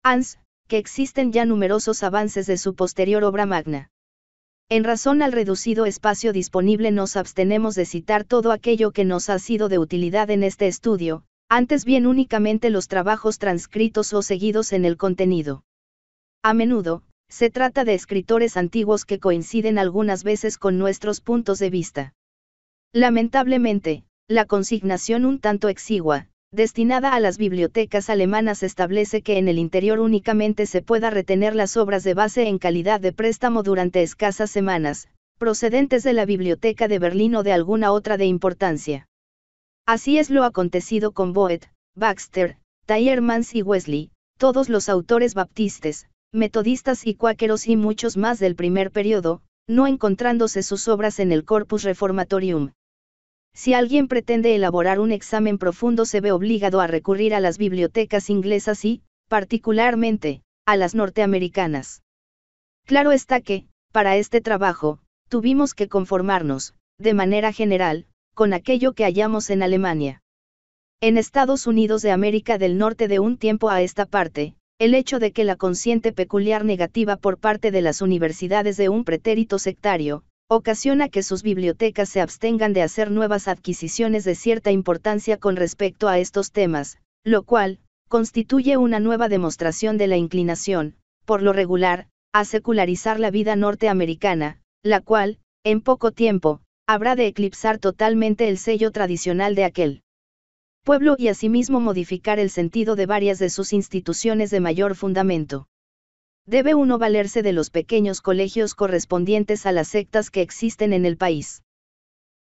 Ans, que existen ya numerosos avances de su posterior obra magna. En razón al reducido espacio disponible nos abstenemos de citar todo aquello que nos ha sido de utilidad en este estudio, antes bien únicamente los trabajos transcritos o seguidos en el contenido. A menudo, se trata de escritores antiguos que coinciden algunas veces con nuestros puntos de vista. Lamentablemente, la consignación un tanto exigua, destinada a las bibliotecas alemanas establece que en el interior únicamente se pueda retener las obras de base en calidad de préstamo durante escasas semanas, procedentes de la biblioteca de Berlín o de alguna otra de importancia. Así es lo acontecido con Boet, Baxter, Tiermans y Wesley, todos los autores baptistas metodistas y cuáqueros y muchos más del primer periodo, no encontrándose sus obras en el Corpus Reformatorium. Si alguien pretende elaborar un examen profundo se ve obligado a recurrir a las bibliotecas inglesas y, particularmente, a las norteamericanas. Claro está que, para este trabajo, tuvimos que conformarnos, de manera general, con aquello que hallamos en Alemania. En Estados Unidos de América del Norte de un tiempo a esta parte, el hecho de que la consciente peculiar negativa por parte de las universidades de un pretérito sectario, ocasiona que sus bibliotecas se abstengan de hacer nuevas adquisiciones de cierta importancia con respecto a estos temas, lo cual, constituye una nueva demostración de la inclinación, por lo regular, a secularizar la vida norteamericana, la cual, en poco tiempo, habrá de eclipsar totalmente el sello tradicional de aquel pueblo y asimismo modificar el sentido de varias de sus instituciones de mayor fundamento. Debe uno valerse de los pequeños colegios correspondientes a las sectas que existen en el país.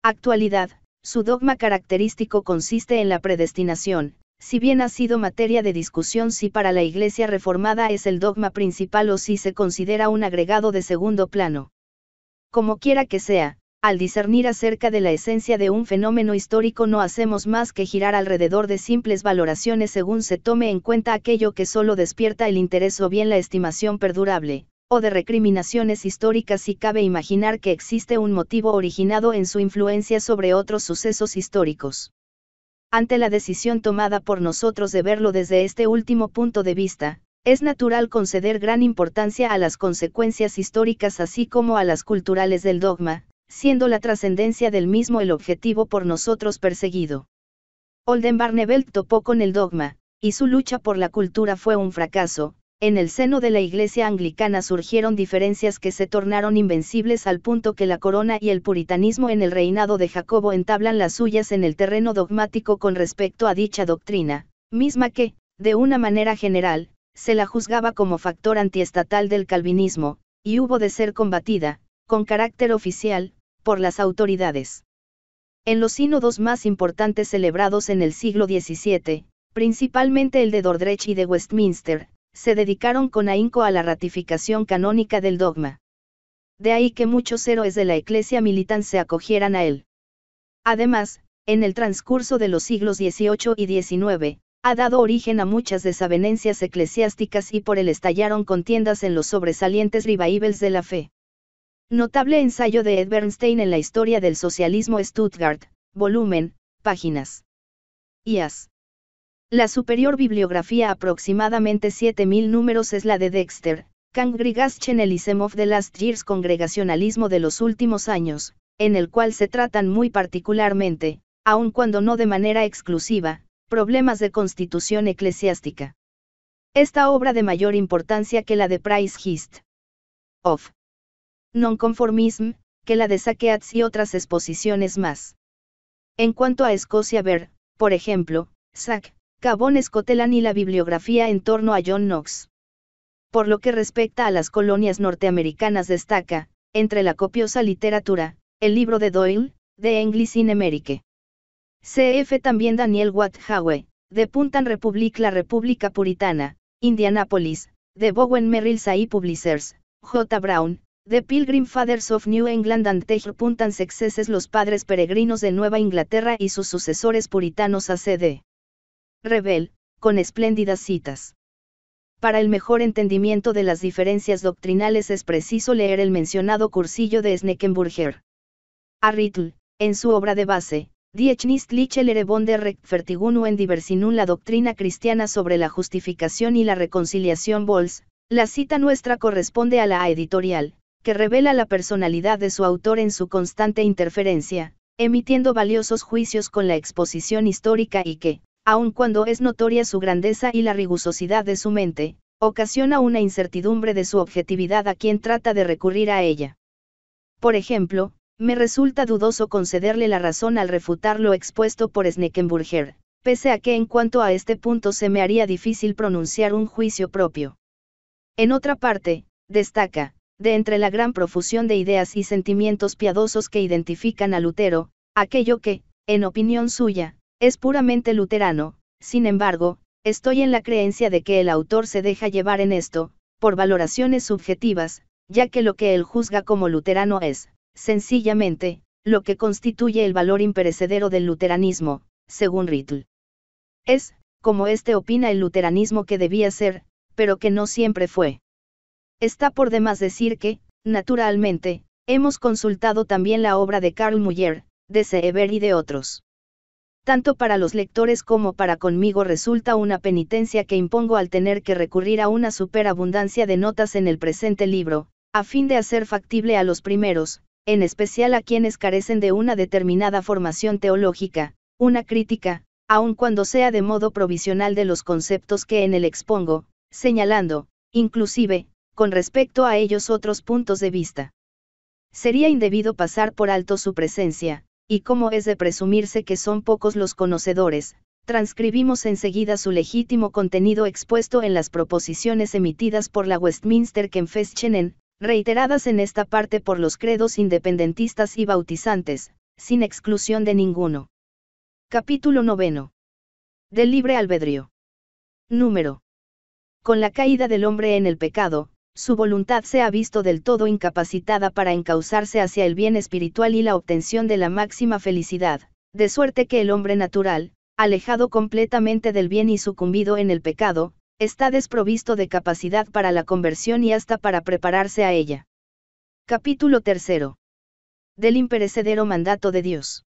Actualidad, su dogma característico consiste en la predestinación, si bien ha sido materia de discusión si para la Iglesia reformada es el dogma principal o si se considera un agregado de segundo plano. Como quiera que sea, al discernir acerca de la esencia de un fenómeno histórico no hacemos más que girar alrededor de simples valoraciones según se tome en cuenta aquello que solo despierta el interés o bien la estimación perdurable, o de recriminaciones históricas si cabe imaginar que existe un motivo originado en su influencia sobre otros sucesos históricos. Ante la decisión tomada por nosotros de verlo desde este último punto de vista, es natural conceder gran importancia a las consecuencias históricas así como a las culturales del dogma, siendo la trascendencia del mismo el objetivo por nosotros perseguido. Olden topó con el dogma, y su lucha por la cultura fue un fracaso, en el seno de la Iglesia anglicana surgieron diferencias que se tornaron invencibles al punto que la corona y el puritanismo en el reinado de Jacobo entablan las suyas en el terreno dogmático con respecto a dicha doctrina, misma que, de una manera general, se la juzgaba como factor antiestatal del calvinismo, y hubo de ser combatida, con carácter oficial, por las autoridades. En los sínodos más importantes celebrados en el siglo XVII, principalmente el de Dordrecht y de Westminster, se dedicaron con ahínco a la ratificación canónica del dogma. De ahí que muchos héroes de la Iglesia militante se acogieran a él. Además, en el transcurso de los siglos XVIII y XIX, ha dado origen a muchas desavenencias eclesiásticas y por él estallaron contiendas en los sobresalientes ribaíbles de la fe. Notable ensayo de Ed Bernstein en la historia del socialismo Stuttgart, volumen, páginas. IAS. La superior bibliografía aproximadamente 7.000 números es la de Dexter, Kangrigaschen Elisemov de Last Years Congregacionalismo de los últimos años, en el cual se tratan muy particularmente, aun cuando no de manera exclusiva, problemas de constitución eclesiástica. Esta obra de mayor importancia que la de Price Hist. Of. Nonconformism, que la de saqueats y otras exposiciones más. En cuanto a Escocia Ver, por ejemplo, Sack, Cabón Scotelan y la bibliografía en torno a John Knox. Por lo que respecta a las colonias norteamericanas destaca, entre la copiosa literatura, el libro de Doyle, de English in America. CF también Daniel Howe, de Puntan Republic La República Puritana, Indianapolis, de Bowen Merrill Say Publishers, J. Brown, The Pilgrim Fathers of New England and their Puntan Los padres peregrinos de Nueva Inglaterra y sus sucesores puritanos A.C.D. Rebel, con espléndidas citas. Para el mejor entendimiento de las diferencias doctrinales es preciso leer el mencionado cursillo de Sneckenburger. A Rittl, en su obra de base, Diechnistliche Lehre von der rechtfertigung en diversinum la doctrina cristiana sobre la justificación y la reconciliación Bols, la cita nuestra corresponde a la editorial, que revela la personalidad de su autor en su constante interferencia, emitiendo valiosos juicios con la exposición histórica y que, aun cuando es notoria su grandeza y la rigurosidad de su mente, ocasiona una incertidumbre de su objetividad a quien trata de recurrir a ella. Por ejemplo, me resulta dudoso concederle la razón al refutar lo expuesto por Sneckenburger, pese a que en cuanto a este punto se me haría difícil pronunciar un juicio propio. En otra parte, destaca, de entre la gran profusión de ideas y sentimientos piadosos que identifican a Lutero, aquello que, en opinión suya, es puramente luterano, sin embargo, estoy en la creencia de que el autor se deja llevar en esto, por valoraciones subjetivas, ya que lo que él juzga como luterano es, sencillamente, lo que constituye el valor imperecedero del luteranismo, según Rittl. Es, como este opina el luteranismo que debía ser, pero que no siempre fue. Está por demás decir que, naturalmente, hemos consultado también la obra de Karl Muller, de Seever y de otros. Tanto para los lectores como para conmigo resulta una penitencia que impongo al tener que recurrir a una superabundancia de notas en el presente libro, a fin de hacer factible a los primeros, en especial a quienes carecen de una determinada formación teológica, una crítica, aun cuando sea de modo provisional de los conceptos que en él expongo, señalando, inclusive, con respecto a ellos otros puntos de vista. Sería indebido pasar por alto su presencia, y como es de presumirse que son pocos los conocedores, transcribimos enseguida su legítimo contenido expuesto en las proposiciones emitidas por la Westminster Confession, reiteradas en esta parte por los credos independentistas y bautizantes, sin exclusión de ninguno. Capítulo noveno. Del libre albedrío. Número. Con la caída del hombre en el pecado, su voluntad se ha visto del todo incapacitada para encauzarse hacia el bien espiritual y la obtención de la máxima felicidad, de suerte que el hombre natural, alejado completamente del bien y sucumbido en el pecado, está desprovisto de capacidad para la conversión y hasta para prepararse a ella. Capítulo 3. Del imperecedero mandato de Dios.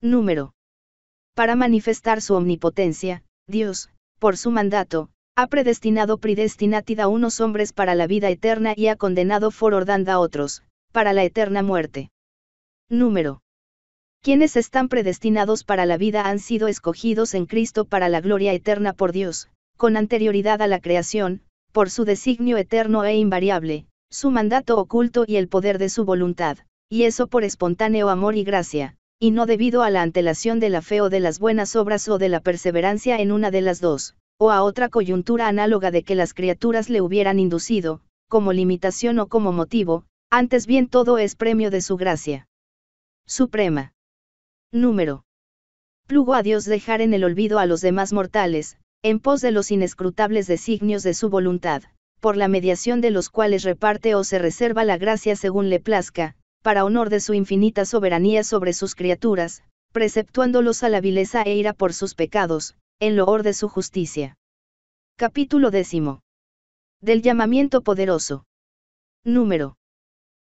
Número. Para manifestar su omnipotencia, Dios, por su mandato, ha predestinado predestinatida a unos hombres para la vida eterna y ha condenado forordanda, a otros, para la eterna muerte. Número. Quienes están predestinados para la vida han sido escogidos en Cristo para la gloria eterna por Dios, con anterioridad a la creación, por su designio eterno e invariable, su mandato oculto y el poder de su voluntad, y eso por espontáneo amor y gracia, y no debido a la antelación de la fe o de las buenas obras o de la perseverancia en una de las dos, o a otra coyuntura análoga de que las criaturas le hubieran inducido, como limitación o como motivo, antes bien todo es premio de su gracia. Suprema. Número. Plugo a Dios dejar en el olvido a los demás mortales, en pos de los inescrutables designios de su voluntad, por la mediación de los cuales reparte o se reserva la gracia según le plazca, para honor de su infinita soberanía sobre sus criaturas, preceptuándolos a la vileza e ira por sus pecados, en loor de su justicia. Capítulo décimo. Del llamamiento poderoso. Número.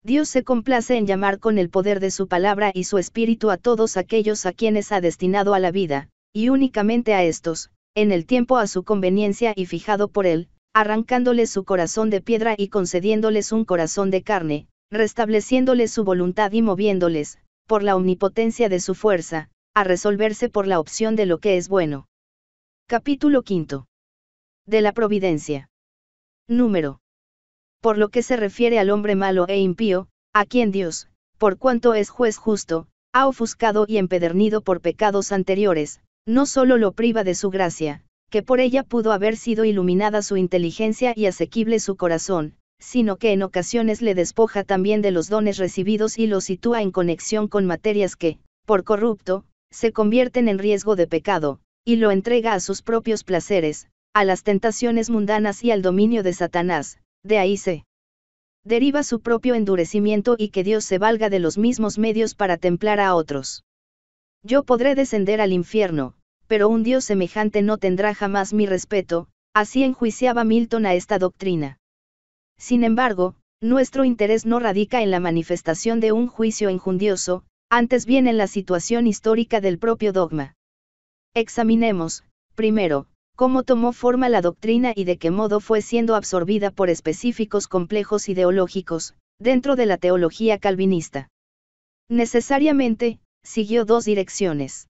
Dios se complace en llamar con el poder de su palabra y su espíritu a todos aquellos a quienes ha destinado a la vida, y únicamente a estos, en el tiempo a su conveniencia y fijado por él, arrancándoles su corazón de piedra y concediéndoles un corazón de carne, restableciéndoles su voluntad y moviéndoles, por la omnipotencia de su fuerza, a resolverse por la opción de lo que es bueno. Capítulo V. De la providencia. Número. Por lo que se refiere al hombre malo e impío, a quien Dios, por cuanto es juez justo, ha ofuscado y empedernido por pecados anteriores, no solo lo priva de su gracia, que por ella pudo haber sido iluminada su inteligencia y asequible su corazón, sino que en ocasiones le despoja también de los dones recibidos y lo sitúa en conexión con materias que, por corrupto, se convierten en riesgo de pecado, y lo entrega a sus propios placeres, a las tentaciones mundanas y al dominio de Satanás, de ahí se deriva su propio endurecimiento y que Dios se valga de los mismos medios para templar a otros. Yo podré descender al infierno, pero un Dios semejante no tendrá jamás mi respeto, así enjuiciaba Milton a esta doctrina. Sin embargo, nuestro interés no radica en la manifestación de un juicio injundioso, antes bien en la situación histórica del propio dogma. Examinemos, primero, cómo tomó forma la doctrina y de qué modo fue siendo absorbida por específicos complejos ideológicos, dentro de la teología calvinista. Necesariamente, siguió dos direcciones.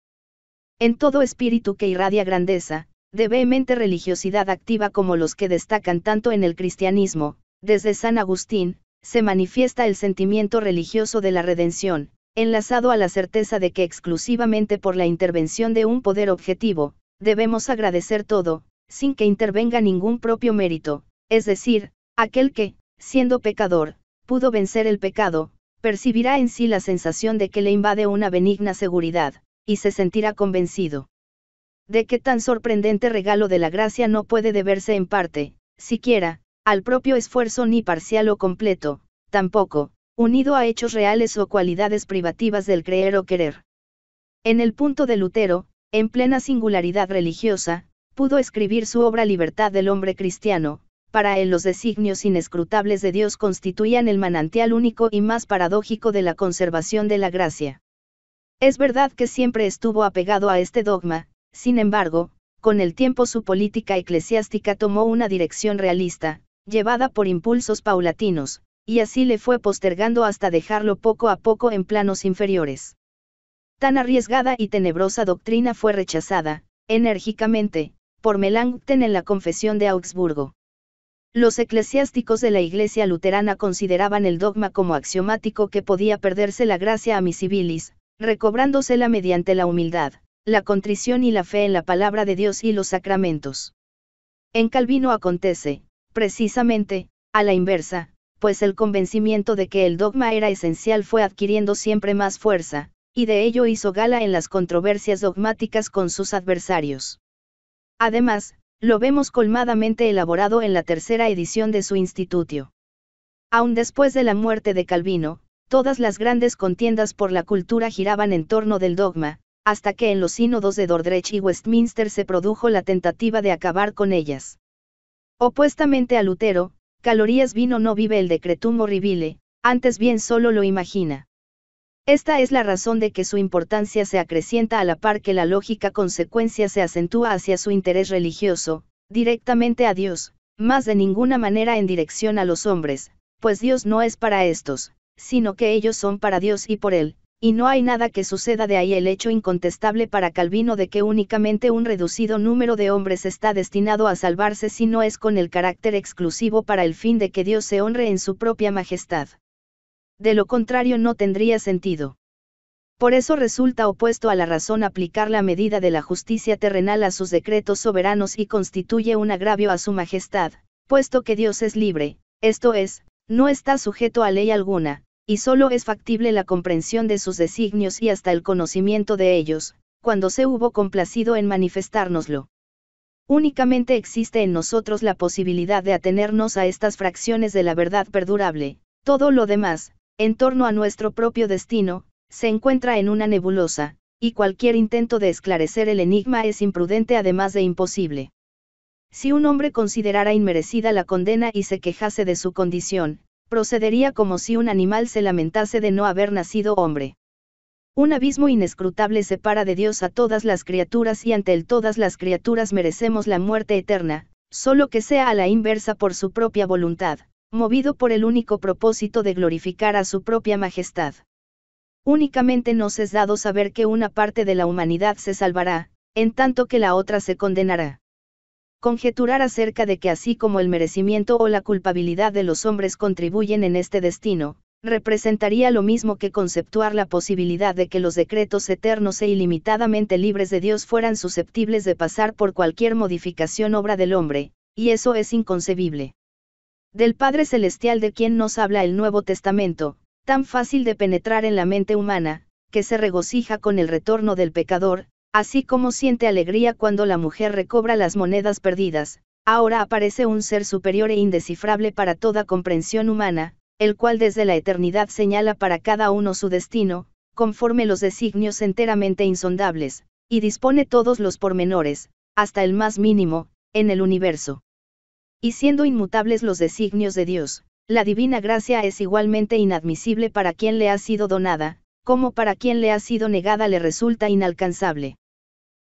En todo espíritu que irradia grandeza, de vehemente religiosidad activa como los que destacan tanto en el cristianismo, desde San Agustín, se manifiesta el sentimiento religioso de la redención, enlazado a la certeza de que exclusivamente por la intervención de un poder objetivo, debemos agradecer todo, sin que intervenga ningún propio mérito, es decir, aquel que, siendo pecador, pudo vencer el pecado, percibirá en sí la sensación de que le invade una benigna seguridad, y se sentirá convencido de que tan sorprendente regalo de la gracia no puede deberse en parte, siquiera, al propio esfuerzo ni parcial o completo, tampoco, unido a hechos reales o cualidades privativas del creer o querer. En el punto de Lutero, en plena singularidad religiosa, pudo escribir su obra Libertad del hombre cristiano, para él los designios inescrutables de Dios constituían el manantial único y más paradójico de la conservación de la gracia. Es verdad que siempre estuvo apegado a este dogma, sin embargo, con el tiempo su política eclesiástica tomó una dirección realista, llevada por impulsos paulatinos, y así le fue postergando hasta dejarlo poco a poco en planos inferiores. Tan arriesgada y tenebrosa doctrina fue rechazada, enérgicamente, por Melanchthon en la Confesión de Augsburgo. Los eclesiásticos de la Iglesia luterana consideraban el dogma como axiomático que podía perderse la gracia a mi civilis, recobrándosela mediante la humildad, la contrición y la fe en la palabra de Dios y los sacramentos. En Calvino acontece, precisamente, a la inversa, pues el convencimiento de que el dogma era esencial fue adquiriendo siempre más fuerza, y de ello hizo gala en las controversias dogmáticas con sus adversarios. Además, lo vemos colmadamente elaborado en la tercera edición de su Institutio. Aun después de la muerte de Calvino, todas las grandes contiendas por la cultura giraban en torno del dogma, hasta que en los sínodos de Dordrecht y Westminster se produjo la tentativa de acabar con ellas. Opuestamente a Lutero, calorías vino no vive el decretum horribile, antes bien solo lo imagina. Esta es la razón de que su importancia se acrecienta a la par que la lógica consecuencia se acentúa hacia su interés religioso, directamente a Dios, más de ninguna manera en dirección a los hombres, pues Dios no es para estos, sino que ellos son para Dios y por Él, y no hay nada que suceda de ahí el hecho incontestable para Calvino de que únicamente un reducido número de hombres está destinado a salvarse si no es con el carácter exclusivo para el fin de que Dios se honre en su propia majestad. De lo contrario no tendría sentido. Por eso resulta opuesto a la razón aplicar la medida de la justicia terrenal a sus decretos soberanos y constituye un agravio a su majestad, puesto que Dios es libre, esto es, no está sujeto a ley alguna, y solo es factible la comprensión de sus designios y hasta el conocimiento de ellos, cuando se hubo complacido en manifestárnoslo. Únicamente existe en nosotros la posibilidad de atenernos a estas fracciones de la verdad perdurable, todo lo demás, en torno a nuestro propio destino, se encuentra en una nebulosa, y cualquier intento de esclarecer el enigma es imprudente además de imposible. Si un hombre considerara inmerecida la condena y se quejase de su condición, procedería como si un animal se lamentase de no haber nacido hombre. Un abismo inescrutable separa de Dios a todas las criaturas y ante él todas las criaturas merecemos la muerte eterna, solo que sea a la inversa por su propia voluntad, movido por el único propósito de glorificar a su propia majestad. Únicamente nos es dado saber que una parte de la humanidad se salvará, en tanto que la otra se condenará conjeturar acerca de que así como el merecimiento o la culpabilidad de los hombres contribuyen en este destino, representaría lo mismo que conceptuar la posibilidad de que los decretos eternos e ilimitadamente libres de Dios fueran susceptibles de pasar por cualquier modificación obra del hombre, y eso es inconcebible. Del Padre Celestial de quien nos habla el Nuevo Testamento, tan fácil de penetrar en la mente humana, que se regocija con el retorno del pecador, Así como siente alegría cuando la mujer recobra las monedas perdidas, ahora aparece un ser superior e indescifrable para toda comprensión humana, el cual desde la eternidad señala para cada uno su destino, conforme los designios enteramente insondables, y dispone todos los pormenores, hasta el más mínimo, en el universo. Y siendo inmutables los designios de Dios, la divina gracia es igualmente inadmisible para quien le ha sido donada, como para quien le ha sido negada le resulta inalcanzable.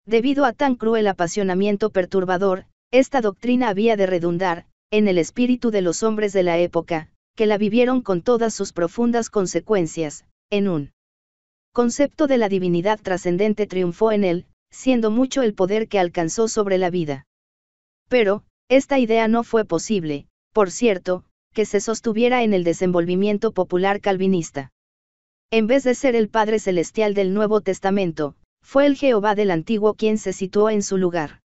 Debido a tan cruel apasionamiento perturbador, esta doctrina había de redundar, en el espíritu de los hombres de la época, que la vivieron con todas sus profundas consecuencias, en un concepto de la divinidad trascendente triunfó en él, siendo mucho el poder que alcanzó sobre la vida. Pero, esta idea no fue posible, por cierto, que se sostuviera en el desenvolvimiento popular calvinista. En vez de ser el Padre Celestial del Nuevo Testamento, fue el Jehová del Antiguo quien se situó en su lugar.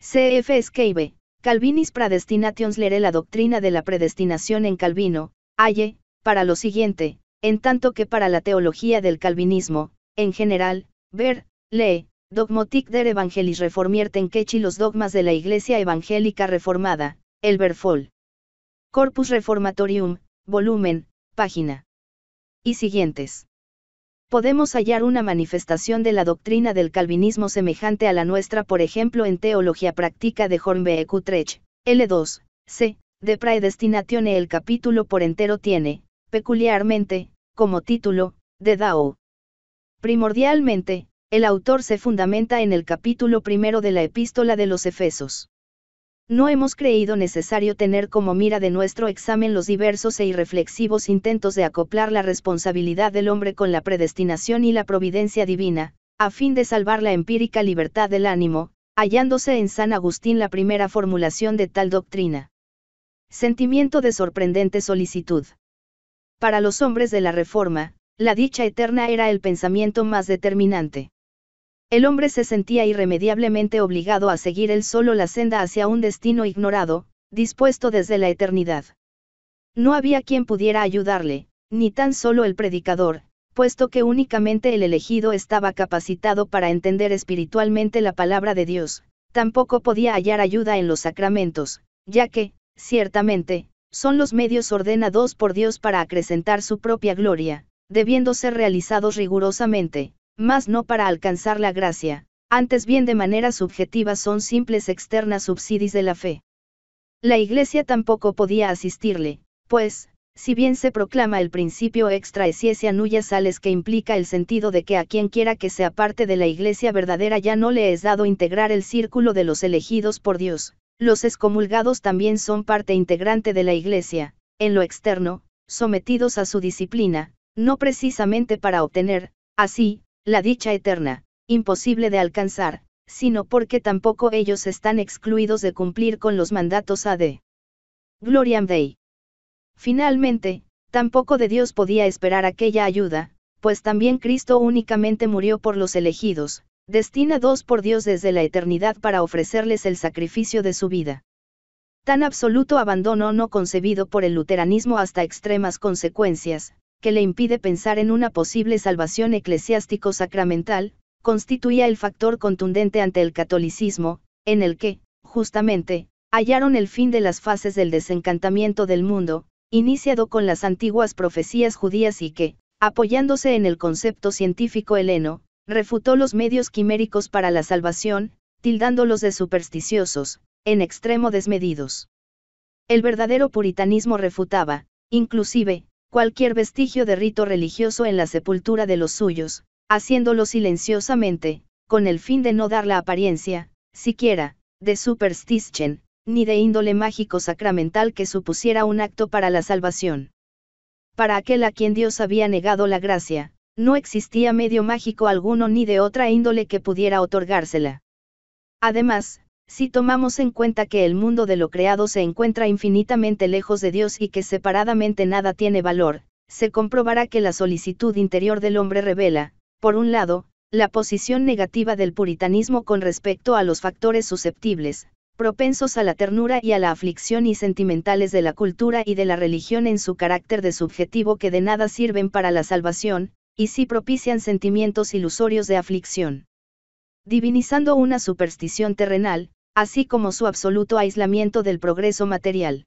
Cf. F. Calvinis Predestinations Leré la doctrina de la predestinación en Calvino, aye, para lo siguiente, en tanto que para la teología del calvinismo, en general, ver, lee, Dogmatic der Evangelis Reformierten quechi los dogmas de la Iglesia Evangélica Reformada, el Verfol. Corpus Reformatorium, volumen, página. Y siguientes podemos hallar una manifestación de la doctrina del calvinismo semejante a la nuestra, por ejemplo, en Teología Práctica de Hornbeck Utrecht, L2, C, de predestinación El capítulo por entero tiene, peculiarmente, como título, de Dao. Primordialmente, el autor se fundamenta en el capítulo primero de la Epístola de los Efesos no hemos creído necesario tener como mira de nuestro examen los diversos e irreflexivos intentos de acoplar la responsabilidad del hombre con la predestinación y la providencia divina, a fin de salvar la empírica libertad del ánimo, hallándose en San Agustín la primera formulación de tal doctrina. Sentimiento de sorprendente solicitud. Para los hombres de la Reforma, la dicha eterna era el pensamiento más determinante. El hombre se sentía irremediablemente obligado a seguir él solo la senda hacia un destino ignorado, dispuesto desde la eternidad. No había quien pudiera ayudarle, ni tan solo el predicador, puesto que únicamente el elegido estaba capacitado para entender espiritualmente la palabra de Dios, tampoco podía hallar ayuda en los sacramentos, ya que, ciertamente, son los medios ordenados por Dios para acrecentar su propia gloria, debiendo ser realizados rigurosamente, mas no para alcanzar la gracia, antes bien de manera subjetiva son simples externas subsidis de la fe. La Iglesia tampoco podía asistirle, pues, si bien se proclama el principio extra esciesia nulla sales que implica el sentido de que a quien quiera que sea parte de la iglesia verdadera ya no le es dado integrar el círculo de los elegidos por Dios, los excomulgados también son parte integrante de la iglesia, en lo externo, sometidos a su disciplina, no precisamente para obtener, así, la dicha eterna, imposible de alcanzar, sino porque tampoco ellos están excluidos de cumplir con los mandatos AD. Gloriam Dei. Finalmente, tampoco de Dios podía esperar aquella ayuda, pues también Cristo únicamente murió por los elegidos, destina dos por Dios desde la eternidad para ofrecerles el sacrificio de su vida. Tan absoluto abandono no concebido por el luteranismo hasta extremas consecuencias, que le impide pensar en una posible salvación eclesiástico-sacramental, constituía el factor contundente ante el catolicismo, en el que, justamente, hallaron el fin de las fases del desencantamiento del mundo, iniciado con las antiguas profecías judías y que, apoyándose en el concepto científico heleno, refutó los medios quiméricos para la salvación, tildándolos de supersticiosos, en extremo desmedidos. El verdadero puritanismo refutaba, inclusive, cualquier vestigio de rito religioso en la sepultura de los suyos, haciéndolo silenciosamente, con el fin de no dar la apariencia, siquiera, de superstition, ni de índole mágico sacramental que supusiera un acto para la salvación. Para aquel a quien Dios había negado la gracia, no existía medio mágico alguno ni de otra índole que pudiera otorgársela. Además, si tomamos en cuenta que el mundo de lo creado se encuentra infinitamente lejos de Dios y que separadamente nada tiene valor, se comprobará que la solicitud interior del hombre revela, por un lado, la posición negativa del puritanismo con respecto a los factores susceptibles, propensos a la ternura y a la aflicción y sentimentales de la cultura y de la religión en su carácter de subjetivo que de nada sirven para la salvación, y si propician sentimientos ilusorios de aflicción divinizando una superstición terrenal, así como su absoluto aislamiento del progreso material.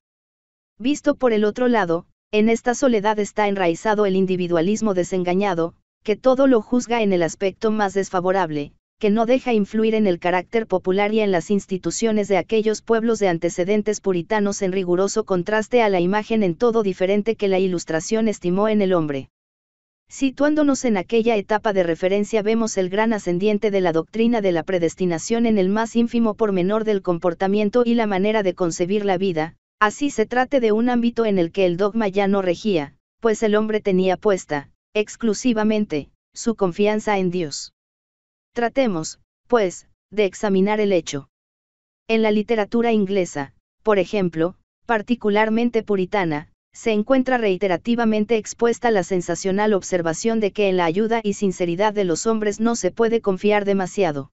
Visto por el otro lado, en esta soledad está enraizado el individualismo desengañado, que todo lo juzga en el aspecto más desfavorable, que no deja influir en el carácter popular y en las instituciones de aquellos pueblos de antecedentes puritanos en riguroso contraste a la imagen en todo diferente que la Ilustración estimó en el hombre. Situándonos en aquella etapa de referencia vemos el gran ascendiente de la doctrina de la predestinación en el más ínfimo pormenor del comportamiento y la manera de concebir la vida, así se trate de un ámbito en el que el dogma ya no regía, pues el hombre tenía puesta, exclusivamente, su confianza en Dios. Tratemos, pues, de examinar el hecho. En la literatura inglesa, por ejemplo, particularmente puritana, se encuentra reiterativamente expuesta la sensacional observación de que en la ayuda y sinceridad de los hombres no se puede confiar demasiado.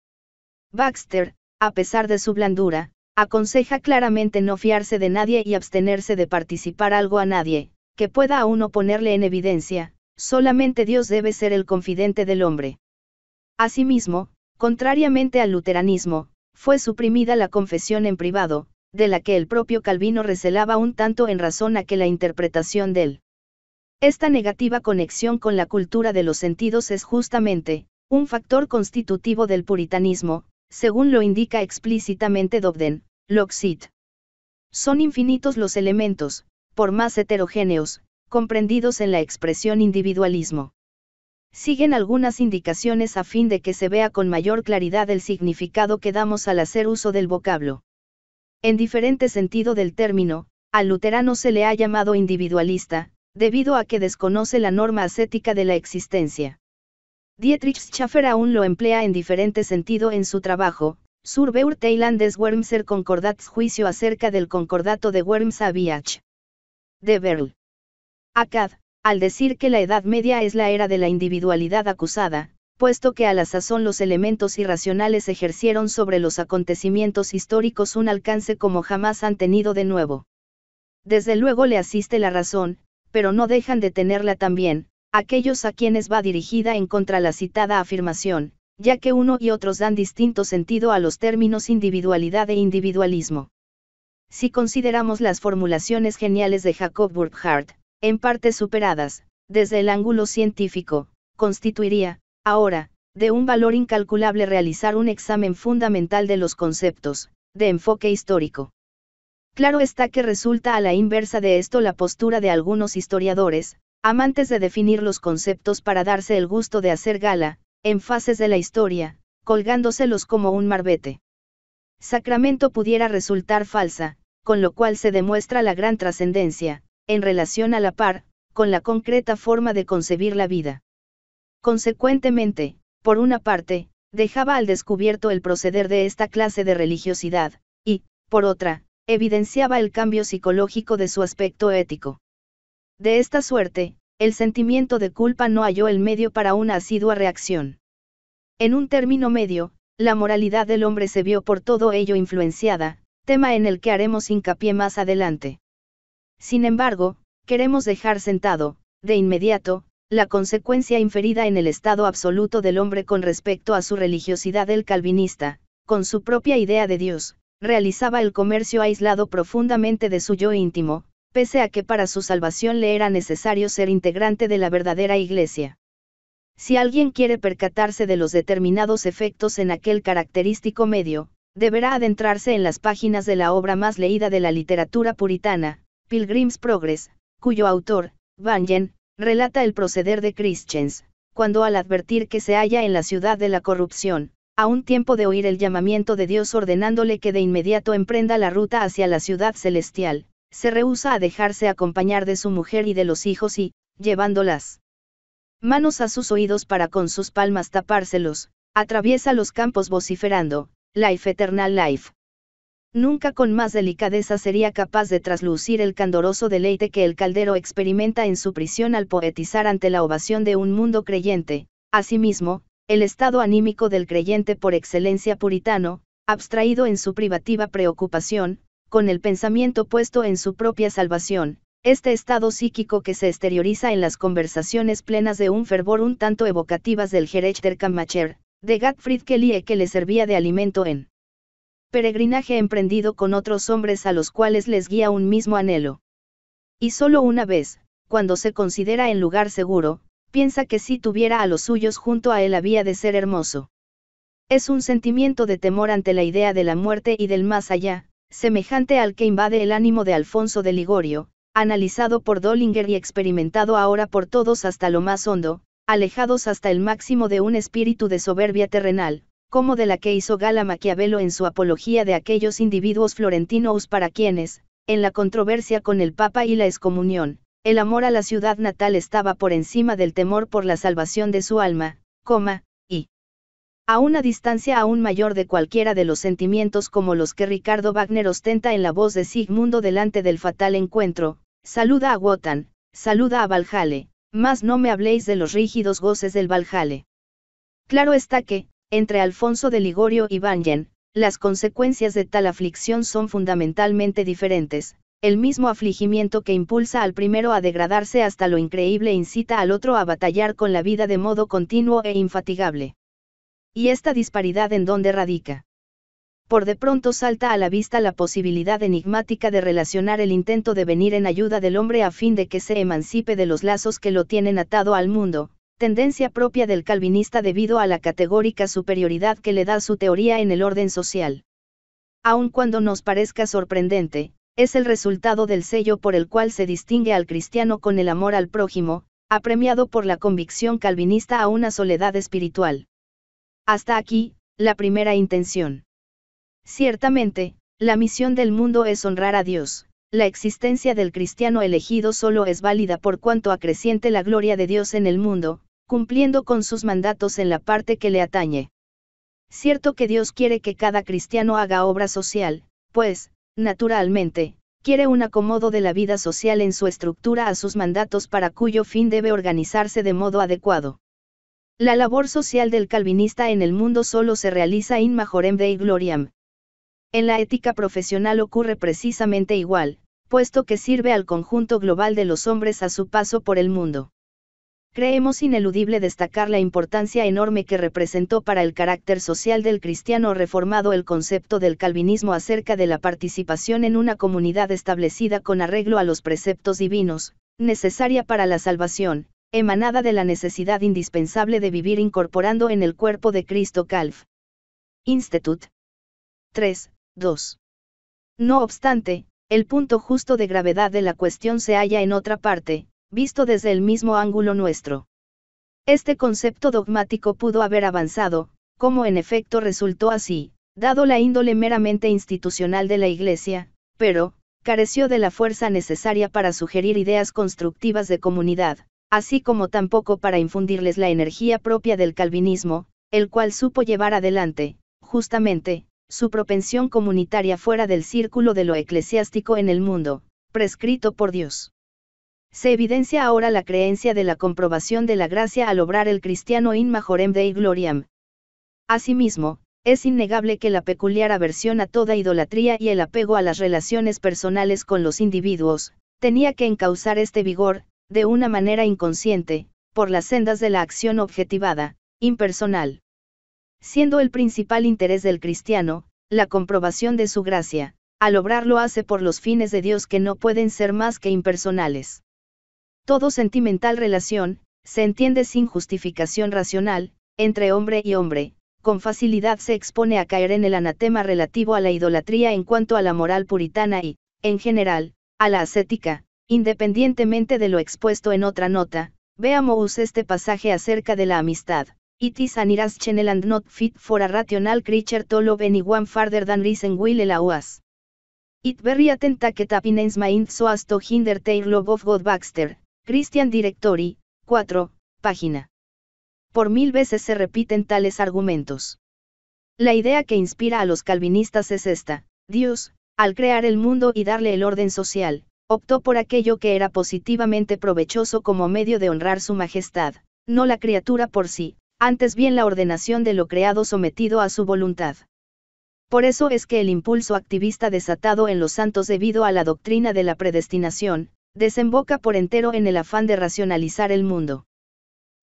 Baxter, a pesar de su blandura, aconseja claramente no fiarse de nadie y abstenerse de participar algo a nadie, que pueda a uno ponerle en evidencia, solamente Dios debe ser el confidente del hombre. Asimismo, contrariamente al luteranismo, fue suprimida la confesión en privado, de la que el propio Calvino recelaba un tanto en razón a que la interpretación él. esta negativa conexión con la cultura de los sentidos es justamente, un factor constitutivo del puritanismo, según lo indica explícitamente Dobden, Locksit. Son infinitos los elementos, por más heterogéneos, comprendidos en la expresión individualismo. Siguen algunas indicaciones a fin de que se vea con mayor claridad el significado que damos al hacer uso del vocablo. En diferente sentido del término, al luterano se le ha llamado individualista, debido a que desconoce la norma ascética de la existencia. Dietrich Schaffer aún lo emplea en diferente sentido en su trabajo, Sur Beur des Wormser Concordats juicio acerca del concordato de Worms a Biach. De Berl. Acad, al decir que la Edad Media es la era de la individualidad acusada, puesto que a la sazón los elementos irracionales ejercieron sobre los acontecimientos históricos un alcance como jamás han tenido de nuevo. Desde luego le asiste la razón, pero no dejan de tenerla también, aquellos a quienes va dirigida en contra la citada afirmación, ya que uno y otros dan distinto sentido a los términos individualidad e individualismo. Si consideramos las formulaciones geniales de Jacob Burckhardt, en parte superadas, desde el ángulo científico, constituiría, Ahora, de un valor incalculable realizar un examen fundamental de los conceptos, de enfoque histórico. Claro está que resulta a la inversa de esto la postura de algunos historiadores, amantes de definir los conceptos para darse el gusto de hacer gala, en fases de la historia, colgándoselos como un marbete. Sacramento pudiera resultar falsa, con lo cual se demuestra la gran trascendencia, en relación a la par, con la concreta forma de concebir la vida. Consecuentemente, por una parte, dejaba al descubierto el proceder de esta clase de religiosidad, y, por otra, evidenciaba el cambio psicológico de su aspecto ético. De esta suerte, el sentimiento de culpa no halló el medio para una asidua reacción. En un término medio, la moralidad del hombre se vio por todo ello influenciada, tema en el que haremos hincapié más adelante. Sin embargo, queremos dejar sentado, de inmediato, la consecuencia inferida en el estado absoluto del hombre con respecto a su religiosidad el calvinista, con su propia idea de Dios, realizaba el comercio aislado profundamente de su yo íntimo, pese a que para su salvación le era necesario ser integrante de la verdadera iglesia. Si alguien quiere percatarse de los determinados efectos en aquel característico medio, deberá adentrarse en las páginas de la obra más leída de la literatura puritana, Pilgrim's Progress, cuyo autor, Bunyan, relata el proceder de Christians, cuando al advertir que se halla en la ciudad de la corrupción, a un tiempo de oír el llamamiento de Dios ordenándole que de inmediato emprenda la ruta hacia la ciudad celestial, se rehúsa a dejarse acompañar de su mujer y de los hijos y, llevándolas manos a sus oídos para con sus palmas tapárselos, atraviesa los campos vociferando, Life Eternal Life. Nunca con más delicadeza sería capaz de traslucir el candoroso deleite que el caldero experimenta en su prisión al poetizar ante la ovación de un mundo creyente, asimismo, el estado anímico del creyente por excelencia puritano, abstraído en su privativa preocupación, con el pensamiento puesto en su propia salvación, este estado psíquico que se exterioriza en las conversaciones plenas de un fervor un tanto evocativas del Gerechter Kammacher, de Gottfried Kelly que le servía de alimento en peregrinaje emprendido con otros hombres a los cuales les guía un mismo anhelo. Y solo una vez, cuando se considera en lugar seguro, piensa que si tuviera a los suyos junto a él había de ser hermoso. Es un sentimiento de temor ante la idea de la muerte y del más allá, semejante al que invade el ánimo de Alfonso de Ligorio, analizado por Dollinger y experimentado ahora por todos hasta lo más hondo, alejados hasta el máximo de un espíritu de soberbia terrenal, como de la que hizo gala Maquiavelo en su apología de aquellos individuos florentinos para quienes, en la controversia con el Papa y la excomunión, el amor a la ciudad natal estaba por encima del temor por la salvación de su alma, y a una distancia aún mayor de cualquiera de los sentimientos como los que Ricardo Wagner ostenta en la voz de Sigmundo delante del fatal encuentro, saluda a Wotan, saluda a Valhalle, mas no me habléis de los rígidos goces del Valjale. Claro está que, entre Alfonso de Ligorio y Banyen, las consecuencias de tal aflicción son fundamentalmente diferentes, el mismo afligimiento que impulsa al primero a degradarse hasta lo increíble incita al otro a batallar con la vida de modo continuo e infatigable. ¿Y esta disparidad en dónde radica? Por de pronto salta a la vista la posibilidad enigmática de relacionar el intento de venir en ayuda del hombre a fin de que se emancipe de los lazos que lo tienen atado al mundo, tendencia propia del calvinista debido a la categórica superioridad que le da su teoría en el orden social. Aun cuando nos parezca sorprendente, es el resultado del sello por el cual se distingue al cristiano con el amor al prójimo, apremiado por la convicción calvinista a una soledad espiritual. Hasta aquí, la primera intención. Ciertamente, la misión del mundo es honrar a Dios. La existencia del cristiano elegido solo es válida por cuanto acreciente la gloria de Dios en el mundo, cumpliendo con sus mandatos en la parte que le atañe. Cierto que Dios quiere que cada cristiano haga obra social, pues, naturalmente, quiere un acomodo de la vida social en su estructura a sus mandatos para cuyo fin debe organizarse de modo adecuado. La labor social del calvinista en el mundo solo se realiza in majorem dei gloriam. En la ética profesional ocurre precisamente igual, puesto que sirve al conjunto global de los hombres a su paso por el mundo creemos ineludible destacar la importancia enorme que representó para el carácter social del cristiano reformado el concepto del calvinismo acerca de la participación en una comunidad establecida con arreglo a los preceptos divinos, necesaria para la salvación, emanada de la necesidad indispensable de vivir incorporando en el cuerpo de Cristo Calf. Institut. 3, 2. No obstante, el punto justo de gravedad de la cuestión se halla en otra parte, visto desde el mismo ángulo nuestro. Este concepto dogmático pudo haber avanzado, como en efecto resultó así, dado la índole meramente institucional de la Iglesia, pero, careció de la fuerza necesaria para sugerir ideas constructivas de comunidad, así como tampoco para infundirles la energía propia del calvinismo, el cual supo llevar adelante, justamente, su propensión comunitaria fuera del círculo de lo eclesiástico en el mundo, prescrito por Dios se evidencia ahora la creencia de la comprobación de la gracia al obrar el cristiano in majorem dei gloriam. Asimismo, es innegable que la peculiar aversión a toda idolatría y el apego a las relaciones personales con los individuos, tenía que encauzar este vigor, de una manera inconsciente, por las sendas de la acción objetivada, impersonal. Siendo el principal interés del cristiano, la comprobación de su gracia, al obrar lo hace por los fines de Dios que no pueden ser más que impersonales. Todo sentimental relación, se entiende sin justificación racional, entre hombre y hombre, con facilidad se expone a caer en el anatema relativo a la idolatría en cuanto a la moral puritana y, en general, a la ascética, independientemente de lo expuesto en otra nota, veamos este pasaje acerca de la amistad. It is an irrational and not fit for a rational creature to love one farther than reason will allow us. It very que happiness mind so as to hinder the love of God Baxter, Christian Directory, 4, página. Por mil veces se repiten tales argumentos. La idea que inspira a los calvinistas es esta, Dios, al crear el mundo y darle el orden social, optó por aquello que era positivamente provechoso como medio de honrar su majestad, no la criatura por sí, antes bien la ordenación de lo creado sometido a su voluntad. Por eso es que el impulso activista desatado en los santos debido a la doctrina de la predestinación, desemboca por entero en el afán de racionalizar el mundo.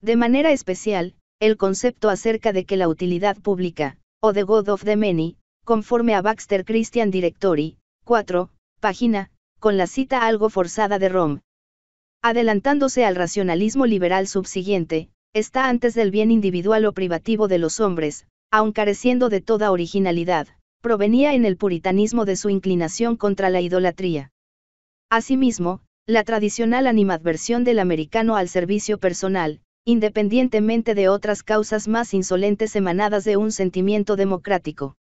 De manera especial, el concepto acerca de que la utilidad pública, o The God of the Many, conforme a Baxter Christian Directory, 4, página, con la cita algo forzada de Rom. Adelantándose al racionalismo liberal subsiguiente, está antes del bien individual o privativo de los hombres, aun careciendo de toda originalidad, provenía en el puritanismo de su inclinación contra la idolatría. Asimismo, la tradicional animadversión del americano al servicio personal, independientemente de otras causas más insolentes emanadas de un sentimiento democrático.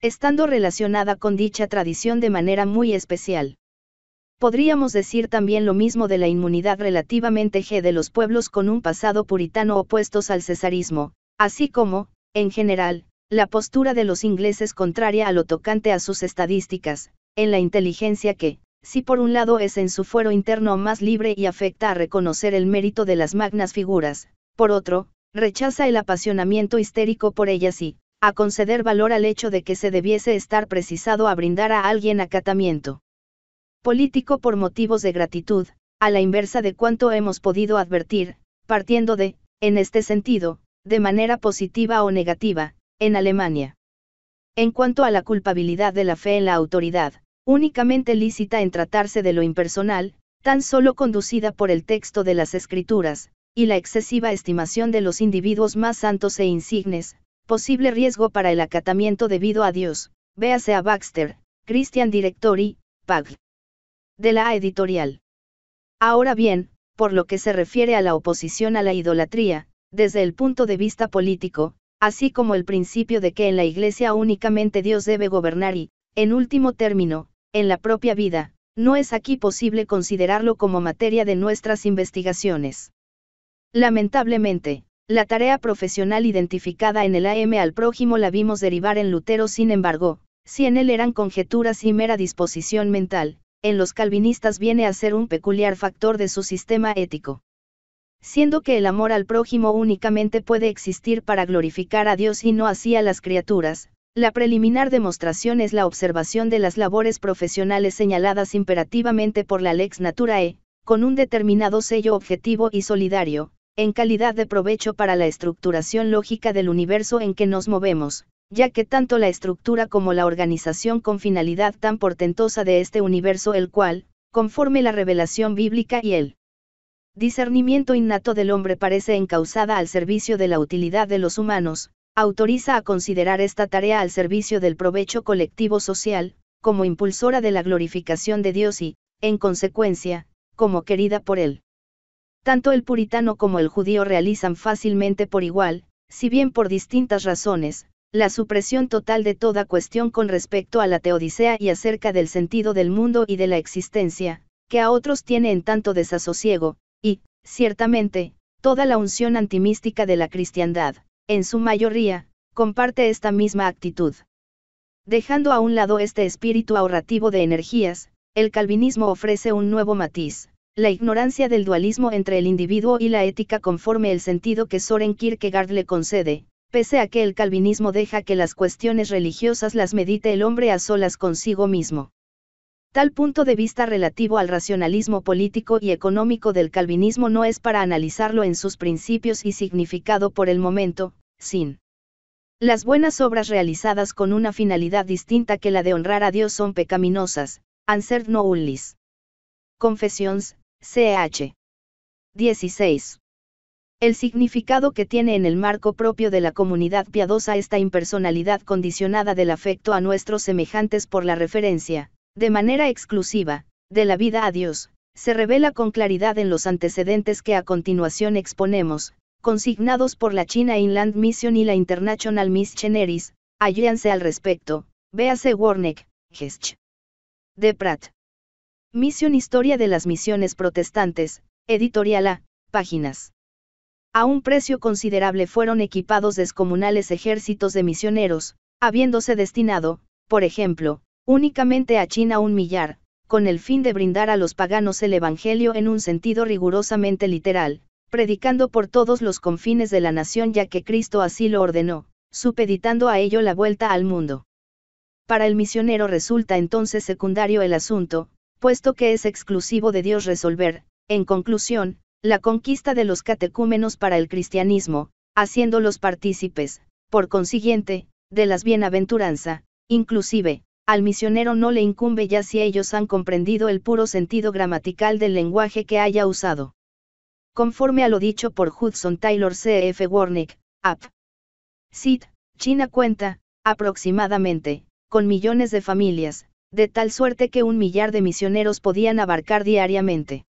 Estando relacionada con dicha tradición de manera muy especial. Podríamos decir también lo mismo de la inmunidad relativamente G de los pueblos con un pasado puritano opuestos al cesarismo, así como, en general, la postura de los ingleses contraria a lo tocante a sus estadísticas, en la inteligencia que, si por un lado es en su fuero interno más libre y afecta a reconocer el mérito de las magnas figuras, por otro, rechaza el apasionamiento histérico por ellas y, a conceder valor al hecho de que se debiese estar precisado a brindar a alguien acatamiento político por motivos de gratitud, a la inversa de cuanto hemos podido advertir, partiendo de, en este sentido, de manera positiva o negativa, en Alemania. En cuanto a la culpabilidad de la fe en la autoridad, únicamente lícita en tratarse de lo impersonal, tan solo conducida por el texto de las escrituras, y la excesiva estimación de los individuos más santos e insignes, posible riesgo para el acatamiento debido a Dios, véase a Baxter, Christian Directory, Pag. De la editorial. Ahora bien, por lo que se refiere a la oposición a la idolatría, desde el punto de vista político, así como el principio de que en la Iglesia únicamente Dios debe gobernar y, en último término, en la propia vida, no es aquí posible considerarlo como materia de nuestras investigaciones. Lamentablemente, la tarea profesional identificada en el AM al prójimo la vimos derivar en Lutero, sin embargo, si en él eran conjeturas y mera disposición mental, en los calvinistas viene a ser un peculiar factor de su sistema ético. Siendo que el amor al prójimo únicamente puede existir para glorificar a Dios y no así a las criaturas, la preliminar demostración es la observación de las labores profesionales señaladas imperativamente por la Lex Naturae, con un determinado sello objetivo y solidario, en calidad de provecho para la estructuración lógica del universo en que nos movemos, ya que tanto la estructura como la organización con finalidad tan portentosa de este universo el cual, conforme la revelación bíblica y el discernimiento innato del hombre parece encausada al servicio de la utilidad de los humanos, autoriza a considerar esta tarea al servicio del provecho colectivo social, como impulsora de la glorificación de Dios y, en consecuencia, como querida por Él. Tanto el puritano como el judío realizan fácilmente por igual, si bien por distintas razones, la supresión total de toda cuestión con respecto a la teodicea y acerca del sentido del mundo y de la existencia, que a otros tiene en tanto desasosiego, y, ciertamente, toda la unción antimística de la cristiandad en su mayoría, comparte esta misma actitud. Dejando a un lado este espíritu ahorrativo de energías, el calvinismo ofrece un nuevo matiz, la ignorancia del dualismo entre el individuo y la ética conforme el sentido que Soren Kierkegaard le concede, pese a que el calvinismo deja que las cuestiones religiosas las medite el hombre a solas consigo mismo. Tal punto de vista relativo al racionalismo político y económico del calvinismo no es para analizarlo en sus principios y significado por el momento, sin. Las buenas obras realizadas con una finalidad distinta que la de honrar a Dios son pecaminosas, anser no ullis. Confessions, CH. 16. El significado que tiene en el marco propio de la comunidad piadosa esta impersonalidad condicionada del afecto a nuestros semejantes por la referencia, de manera exclusiva, de la vida a Dios, se revela con claridad en los antecedentes que a continuación exponemos, consignados por la China Inland Mission y la International Missionaries, halléanse al respecto, véase Warneck, Gesch. De Pratt. Misión Historia de las Misiones Protestantes, editorial A, páginas. A un precio considerable fueron equipados descomunales ejércitos de misioneros, habiéndose destinado, por ejemplo, únicamente a China un millar, con el fin de brindar a los paganos el Evangelio en un sentido rigurosamente literal, predicando por todos los confines de la nación ya que Cristo así lo ordenó, supeditando a ello la vuelta al mundo. Para el misionero resulta entonces secundario el asunto, puesto que es exclusivo de Dios resolver, en conclusión, la conquista de los catecúmenos para el cristianismo, haciéndolos partícipes, por consiguiente, de las bienaventuranza, inclusive, al misionero no le incumbe ya si ellos han comprendido el puro sentido gramatical del lenguaje que haya usado. Conforme a lo dicho por Hudson Taylor C.F. Warnick, AP. Cit. China cuenta, aproximadamente, con millones de familias, de tal suerte que un millar de misioneros podían abarcar diariamente.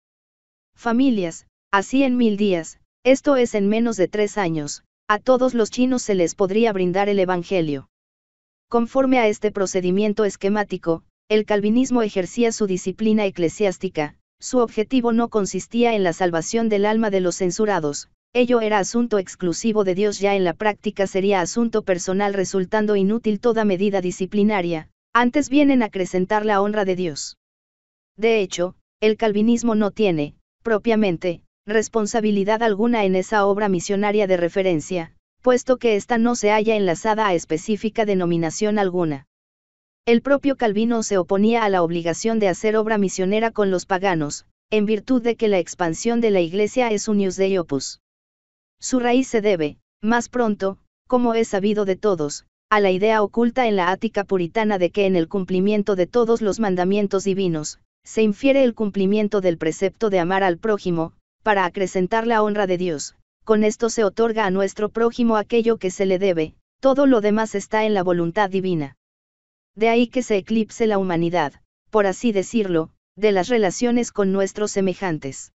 Familias, así en mil días, esto es en menos de tres años, a todos los chinos se les podría brindar el Evangelio. Conforme a este procedimiento esquemático, el calvinismo ejercía su disciplina eclesiástica, su objetivo no consistía en la salvación del alma de los censurados, ello era asunto exclusivo de Dios ya en la práctica sería asunto personal resultando inútil toda medida disciplinaria, antes vienen a acrecentar la honra de Dios. De hecho, el calvinismo no tiene, propiamente, responsabilidad alguna en esa obra misionaria de referencia, puesto que ésta no se halla enlazada a específica denominación alguna. El propio Calvino se oponía a la obligación de hacer obra misionera con los paganos, en virtud de que la expansión de la Iglesia es unius de opus. Su raíz se debe, más pronto, como es sabido de todos, a la idea oculta en la ática puritana de que en el cumplimiento de todos los mandamientos divinos, se infiere el cumplimiento del precepto de amar al prójimo, para acrecentar la honra de Dios, con esto se otorga a nuestro prójimo aquello que se le debe, todo lo demás está en la voluntad divina. De ahí que se eclipse la humanidad, por así decirlo, de las relaciones con nuestros semejantes.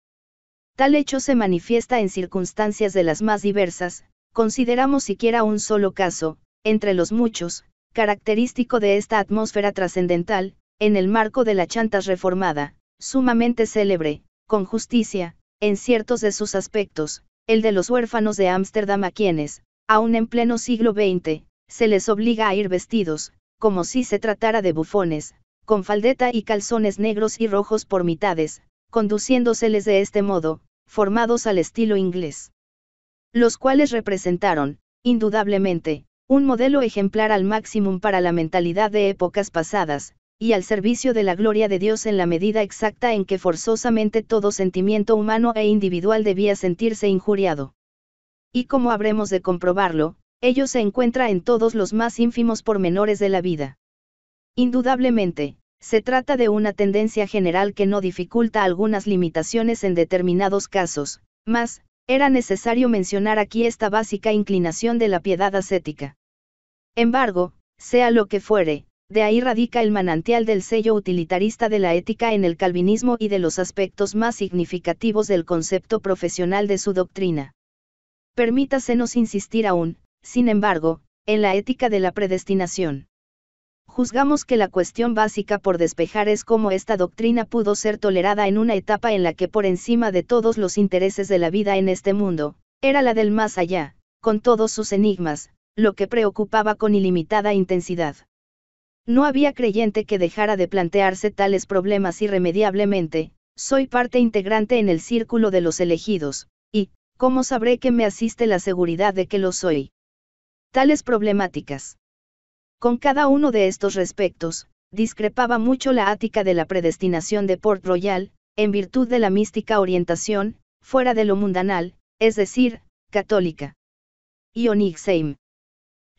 Tal hecho se manifiesta en circunstancias de las más diversas, consideramos siquiera un solo caso, entre los muchos, característico de esta atmósfera trascendental, en el marco de la Chantas reformada, sumamente célebre, con justicia, en ciertos de sus aspectos, el de los huérfanos de Ámsterdam a quienes, aún en pleno siglo XX, se les obliga a ir vestidos, como si se tratara de bufones, con faldeta y calzones negros y rojos por mitades, conduciéndoseles de este modo, formados al estilo inglés. Los cuales representaron, indudablemente, un modelo ejemplar al máximo para la mentalidad de épocas pasadas, y al servicio de la gloria de Dios en la medida exacta en que forzosamente todo sentimiento humano e individual debía sentirse injuriado. Y como habremos de comprobarlo, ello se encuentra en todos los más ínfimos pormenores de la vida. Indudablemente, se trata de una tendencia general que no dificulta algunas limitaciones en determinados casos, mas, era necesario mencionar aquí esta básica inclinación de la piedad ascética. Embargo, sea lo que fuere, de ahí radica el manantial del sello utilitarista de la ética en el calvinismo y de los aspectos más significativos del concepto profesional de su doctrina. Permítasenos insistir aún, sin embargo, en la ética de la predestinación. Juzgamos que la cuestión básica por despejar es cómo esta doctrina pudo ser tolerada en una etapa en la que por encima de todos los intereses de la vida en este mundo, era la del más allá, con todos sus enigmas, lo que preocupaba con ilimitada intensidad. No había creyente que dejara de plantearse tales problemas irremediablemente, soy parte integrante en el círculo de los elegidos, y, ¿cómo sabré que me asiste la seguridad de que lo soy? Tales problemáticas. Con cada uno de estos respectos, discrepaba mucho la ática de la predestinación de Port Royal, en virtud de la mística orientación, fuera de lo mundanal, es decir, católica. Ionixheim.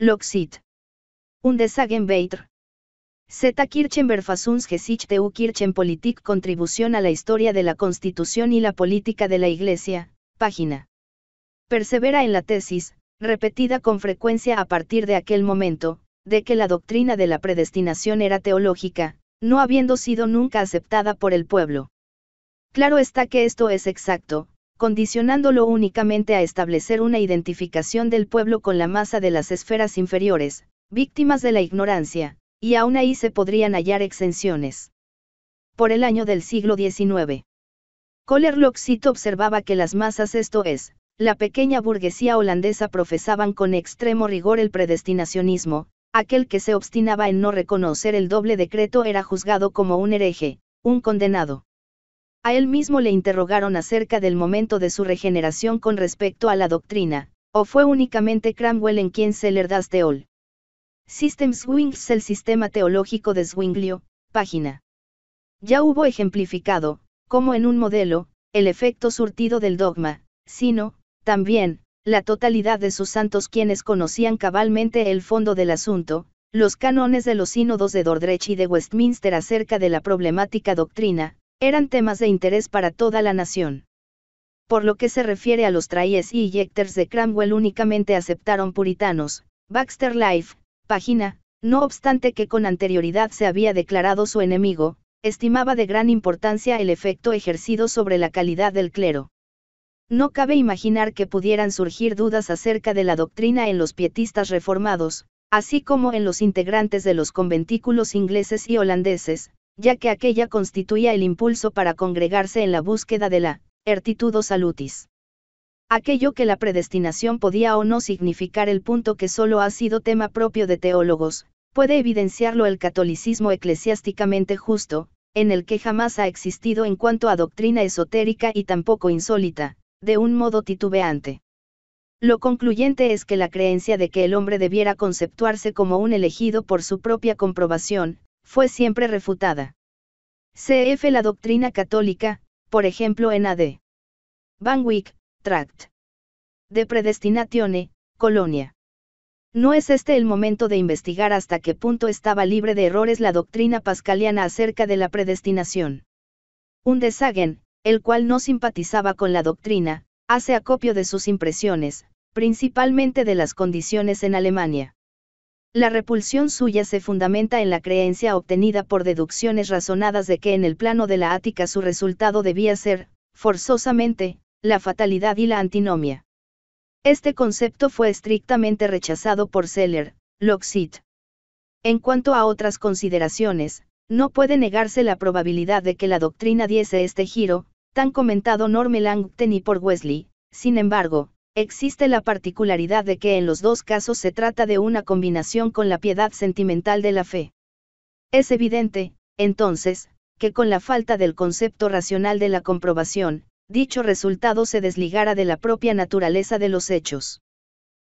Loxit. Un Z. Gesichte u Kirchenpolitik Contribución a la historia de la Constitución y la política de la Iglesia, página. Persevera en la tesis, repetida con frecuencia a partir de aquel momento, de que la doctrina de la predestinación era teológica, no habiendo sido nunca aceptada por el pueblo. Claro está que esto es exacto, condicionándolo únicamente a establecer una identificación del pueblo con la masa de las esferas inferiores, víctimas de la ignorancia, y aún ahí se podrían hallar exenciones. Por el año del siglo XIX. kohler observaba que las masas, esto es, la pequeña burguesía holandesa profesaban con extremo rigor el predestinacionismo, aquel que se obstinaba en no reconocer el doble decreto era juzgado como un hereje, un condenado. A él mismo le interrogaron acerca del momento de su regeneración con respecto a la doctrina, o fue únicamente Cranwell en quien se le das de System Swings el sistema teológico de Zwinglio, página. Ya hubo ejemplificado, como en un modelo, el efecto surtido del dogma, sino, también, la totalidad de sus santos quienes conocían cabalmente el fondo del asunto, los cánones de los sínodos de Dordrecht y de Westminster acerca de la problemática doctrina, eran temas de interés para toda la nación. Por lo que se refiere a los traíes y ejectors de Cramwell únicamente aceptaron puritanos, Baxter Life, página, no obstante que con anterioridad se había declarado su enemigo, estimaba de gran importancia el efecto ejercido sobre la calidad del clero. No cabe imaginar que pudieran surgir dudas acerca de la doctrina en los pietistas reformados, así como en los integrantes de los conventículos ingleses y holandeses, ya que aquella constituía el impulso para congregarse en la búsqueda de la ertitudo salutis aquello que la predestinación podía o no significar el punto que solo ha sido tema propio de teólogos, puede evidenciarlo el catolicismo eclesiásticamente justo, en el que jamás ha existido en cuanto a doctrina esotérica y tampoco insólita, de un modo titubeante. Lo concluyente es que la creencia de que el hombre debiera conceptuarse como un elegido por su propia comprobación, fue siempre refutada. CF La doctrina católica, por ejemplo en AD. Van Wyck, Tract. De Predestinatione, Colonia. No es este el momento de investigar hasta qué punto estaba libre de errores la doctrina pascaliana acerca de la predestinación. Un desagen, el cual no simpatizaba con la doctrina, hace acopio de sus impresiones, principalmente de las condiciones en Alemania. La repulsión suya se fundamenta en la creencia obtenida por deducciones razonadas de que en el plano de la ática su resultado debía ser, forzosamente, la fatalidad y la antinomia. Este concepto fue estrictamente rechazado por Seller, Locksit. En cuanto a otras consideraciones, no puede negarse la probabilidad de que la doctrina diese este giro, tan comentado Norman Langton y por Wesley, sin embargo, existe la particularidad de que en los dos casos se trata de una combinación con la piedad sentimental de la fe. Es evidente, entonces, que con la falta del concepto racional de la comprobación, dicho resultado se desligara de la propia naturaleza de los hechos.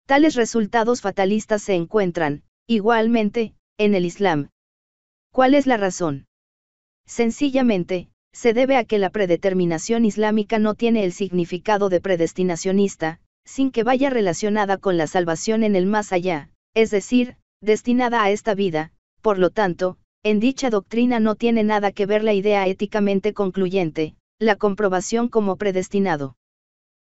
Tales resultados fatalistas se encuentran, igualmente, en el Islam. ¿Cuál es la razón? Sencillamente, se debe a que la predeterminación islámica no tiene el significado de predestinacionista, sin que vaya relacionada con la salvación en el más allá, es decir, destinada a esta vida, por lo tanto, en dicha doctrina no tiene nada que ver la idea éticamente concluyente, la comprobación como predestinado.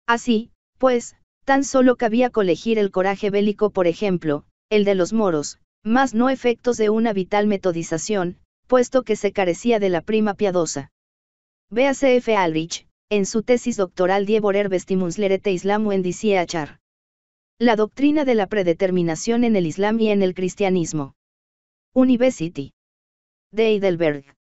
Así, pues, tan solo cabía colegir el coraje bélico, por ejemplo, el de los moros, más no efectos de una vital metodización, puesto que se carecía de la prima piadosa. Véase F. Alrich, en su tesis doctoral Die Vestimunslerte Islamu en Dicie La doctrina de la predeterminación en el Islam y en el cristianismo. University. De Heidelberg.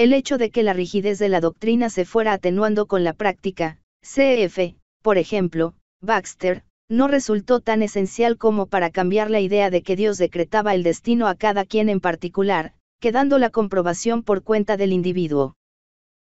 El hecho de que la rigidez de la doctrina se fuera atenuando con la práctica, CF, por ejemplo, Baxter, no resultó tan esencial como para cambiar la idea de que Dios decretaba el destino a cada quien en particular, quedando la comprobación por cuenta del individuo.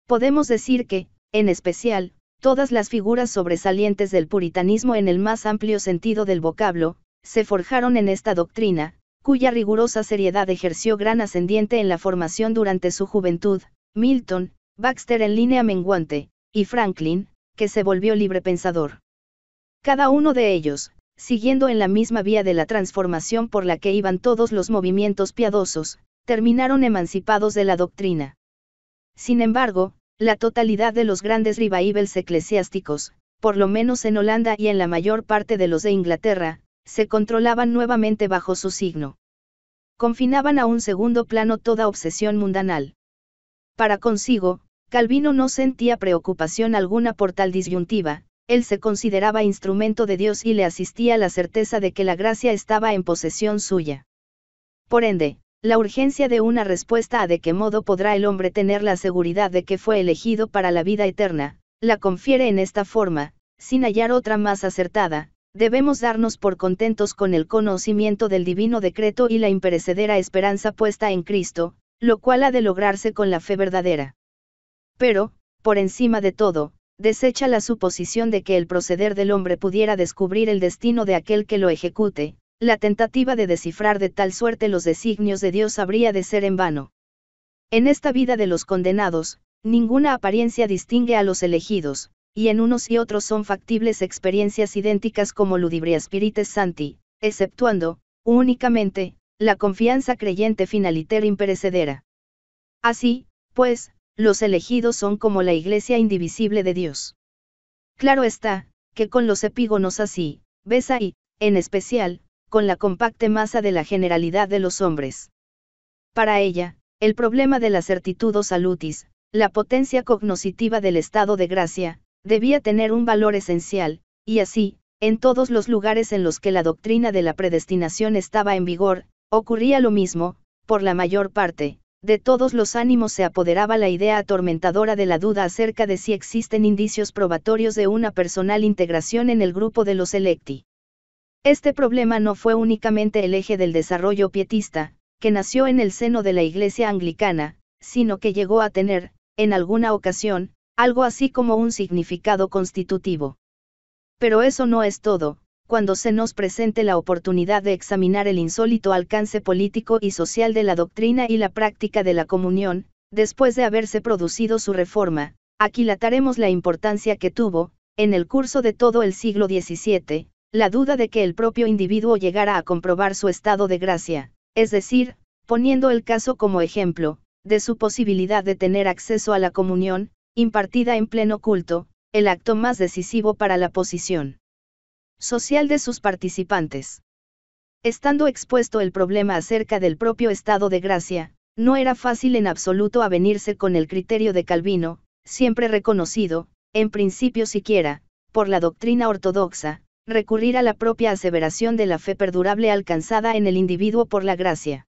Podemos decir que, en especial, todas las figuras sobresalientes del puritanismo en el más amplio sentido del vocablo, se forjaron en esta doctrina, cuya rigurosa seriedad ejerció gran ascendiente en la formación durante su juventud, Milton, Baxter en línea menguante, y Franklin, que se volvió libre pensador. Cada uno de ellos, siguiendo en la misma vía de la transformación por la que iban todos los movimientos piadosos, terminaron emancipados de la doctrina. Sin embargo, la totalidad de los grandes revivals eclesiásticos, por lo menos en Holanda y en la mayor parte de los de Inglaterra, se controlaban nuevamente bajo su signo. Confinaban a un segundo plano toda obsesión mundanal. Para consigo, Calvino no sentía preocupación alguna por tal disyuntiva, él se consideraba instrumento de Dios y le asistía la certeza de que la gracia estaba en posesión suya. Por ende, la urgencia de una respuesta a de qué modo podrá el hombre tener la seguridad de que fue elegido para la vida eterna, la confiere en esta forma, sin hallar otra más acertada, Debemos darnos por contentos con el conocimiento del divino decreto y la imperecedera esperanza puesta en Cristo, lo cual ha de lograrse con la fe verdadera. Pero, por encima de todo, desecha la suposición de que el proceder del hombre pudiera descubrir el destino de aquel que lo ejecute, la tentativa de descifrar de tal suerte los designios de Dios habría de ser en vano. En esta vida de los condenados, ninguna apariencia distingue a los elegidos, y en unos y otros son factibles experiencias idénticas como ludibria spirites santi, exceptuando, únicamente, la confianza creyente finaliter imperecedera. Así, pues, los elegidos son como la iglesia indivisible de Dios. Claro está, que con los epígonos así, ves ahí, en especial, con la compacte masa de la generalidad de los hombres. Para ella, el problema de la o salutis, la potencia cognoscitiva del estado de gracia, Debía tener un valor esencial, y así, en todos los lugares en los que la doctrina de la predestinación estaba en vigor, ocurría lo mismo, por la mayor parte, de todos los ánimos se apoderaba la idea atormentadora de la duda acerca de si existen indicios probatorios de una personal integración en el grupo de los electi. Este problema no fue únicamente el eje del desarrollo pietista, que nació en el seno de la Iglesia anglicana, sino que llegó a tener, en alguna ocasión, algo así como un significado constitutivo. Pero eso no es todo, cuando se nos presente la oportunidad de examinar el insólito alcance político y social de la doctrina y la práctica de la comunión, después de haberse producido su reforma, aquilataremos la importancia que tuvo, en el curso de todo el siglo XVII, la duda de que el propio individuo llegara a comprobar su estado de gracia, es decir, poniendo el caso como ejemplo, de su posibilidad de tener acceso a la comunión, impartida en pleno culto, el acto más decisivo para la posición social de sus participantes. Estando expuesto el problema acerca del propio estado de gracia, no era fácil en absoluto avenirse con el criterio de Calvino, siempre reconocido, en principio siquiera, por la doctrina ortodoxa, recurrir a la propia aseveración de la fe perdurable alcanzada en el individuo por la gracia.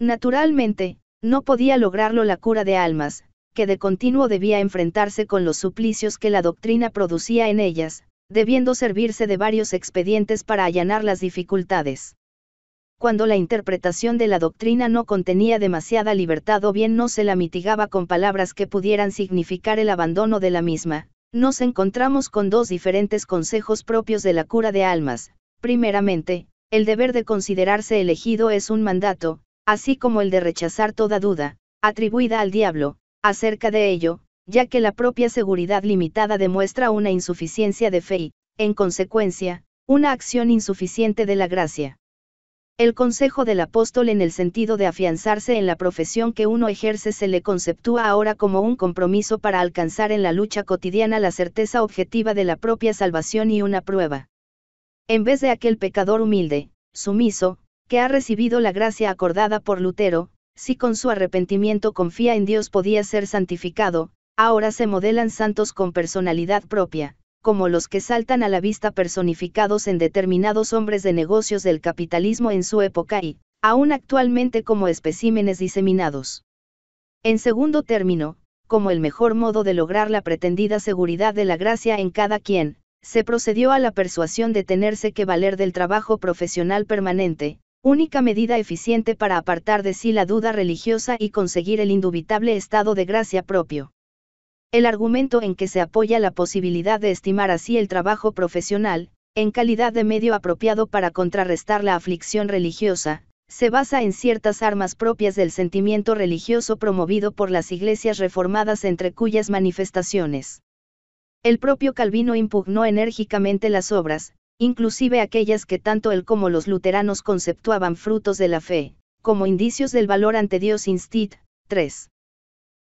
Naturalmente, no podía lograrlo la cura de almas, que de continuo debía enfrentarse con los suplicios que la doctrina producía en ellas, debiendo servirse de varios expedientes para allanar las dificultades. Cuando la interpretación de la doctrina no contenía demasiada libertad o bien no se la mitigaba con palabras que pudieran significar el abandono de la misma, nos encontramos con dos diferentes consejos propios de la cura de almas. Primeramente, el deber de considerarse elegido es un mandato, así como el de rechazar toda duda, atribuida al diablo, acerca de ello, ya que la propia seguridad limitada demuestra una insuficiencia de fe y, en consecuencia, una acción insuficiente de la gracia. El consejo del apóstol en el sentido de afianzarse en la profesión que uno ejerce se le conceptúa ahora como un compromiso para alcanzar en la lucha cotidiana la certeza objetiva de la propia salvación y una prueba. En vez de aquel pecador humilde, sumiso, que ha recibido la gracia acordada por Lutero, si con su arrepentimiento confía en Dios podía ser santificado, ahora se modelan santos con personalidad propia, como los que saltan a la vista personificados en determinados hombres de negocios del capitalismo en su época y, aún actualmente como especímenes diseminados. En segundo término, como el mejor modo de lograr la pretendida seguridad de la gracia en cada quien, se procedió a la persuasión de tenerse que valer del trabajo profesional permanente, única medida eficiente para apartar de sí la duda religiosa y conseguir el indubitable estado de gracia propio. El argumento en que se apoya la posibilidad de estimar así el trabajo profesional, en calidad de medio apropiado para contrarrestar la aflicción religiosa, se basa en ciertas armas propias del sentimiento religioso promovido por las iglesias reformadas entre cuyas manifestaciones. El propio Calvino impugnó enérgicamente las obras, inclusive aquellas que tanto él como los luteranos conceptuaban frutos de la fe, como indicios del valor ante Dios instit. 3.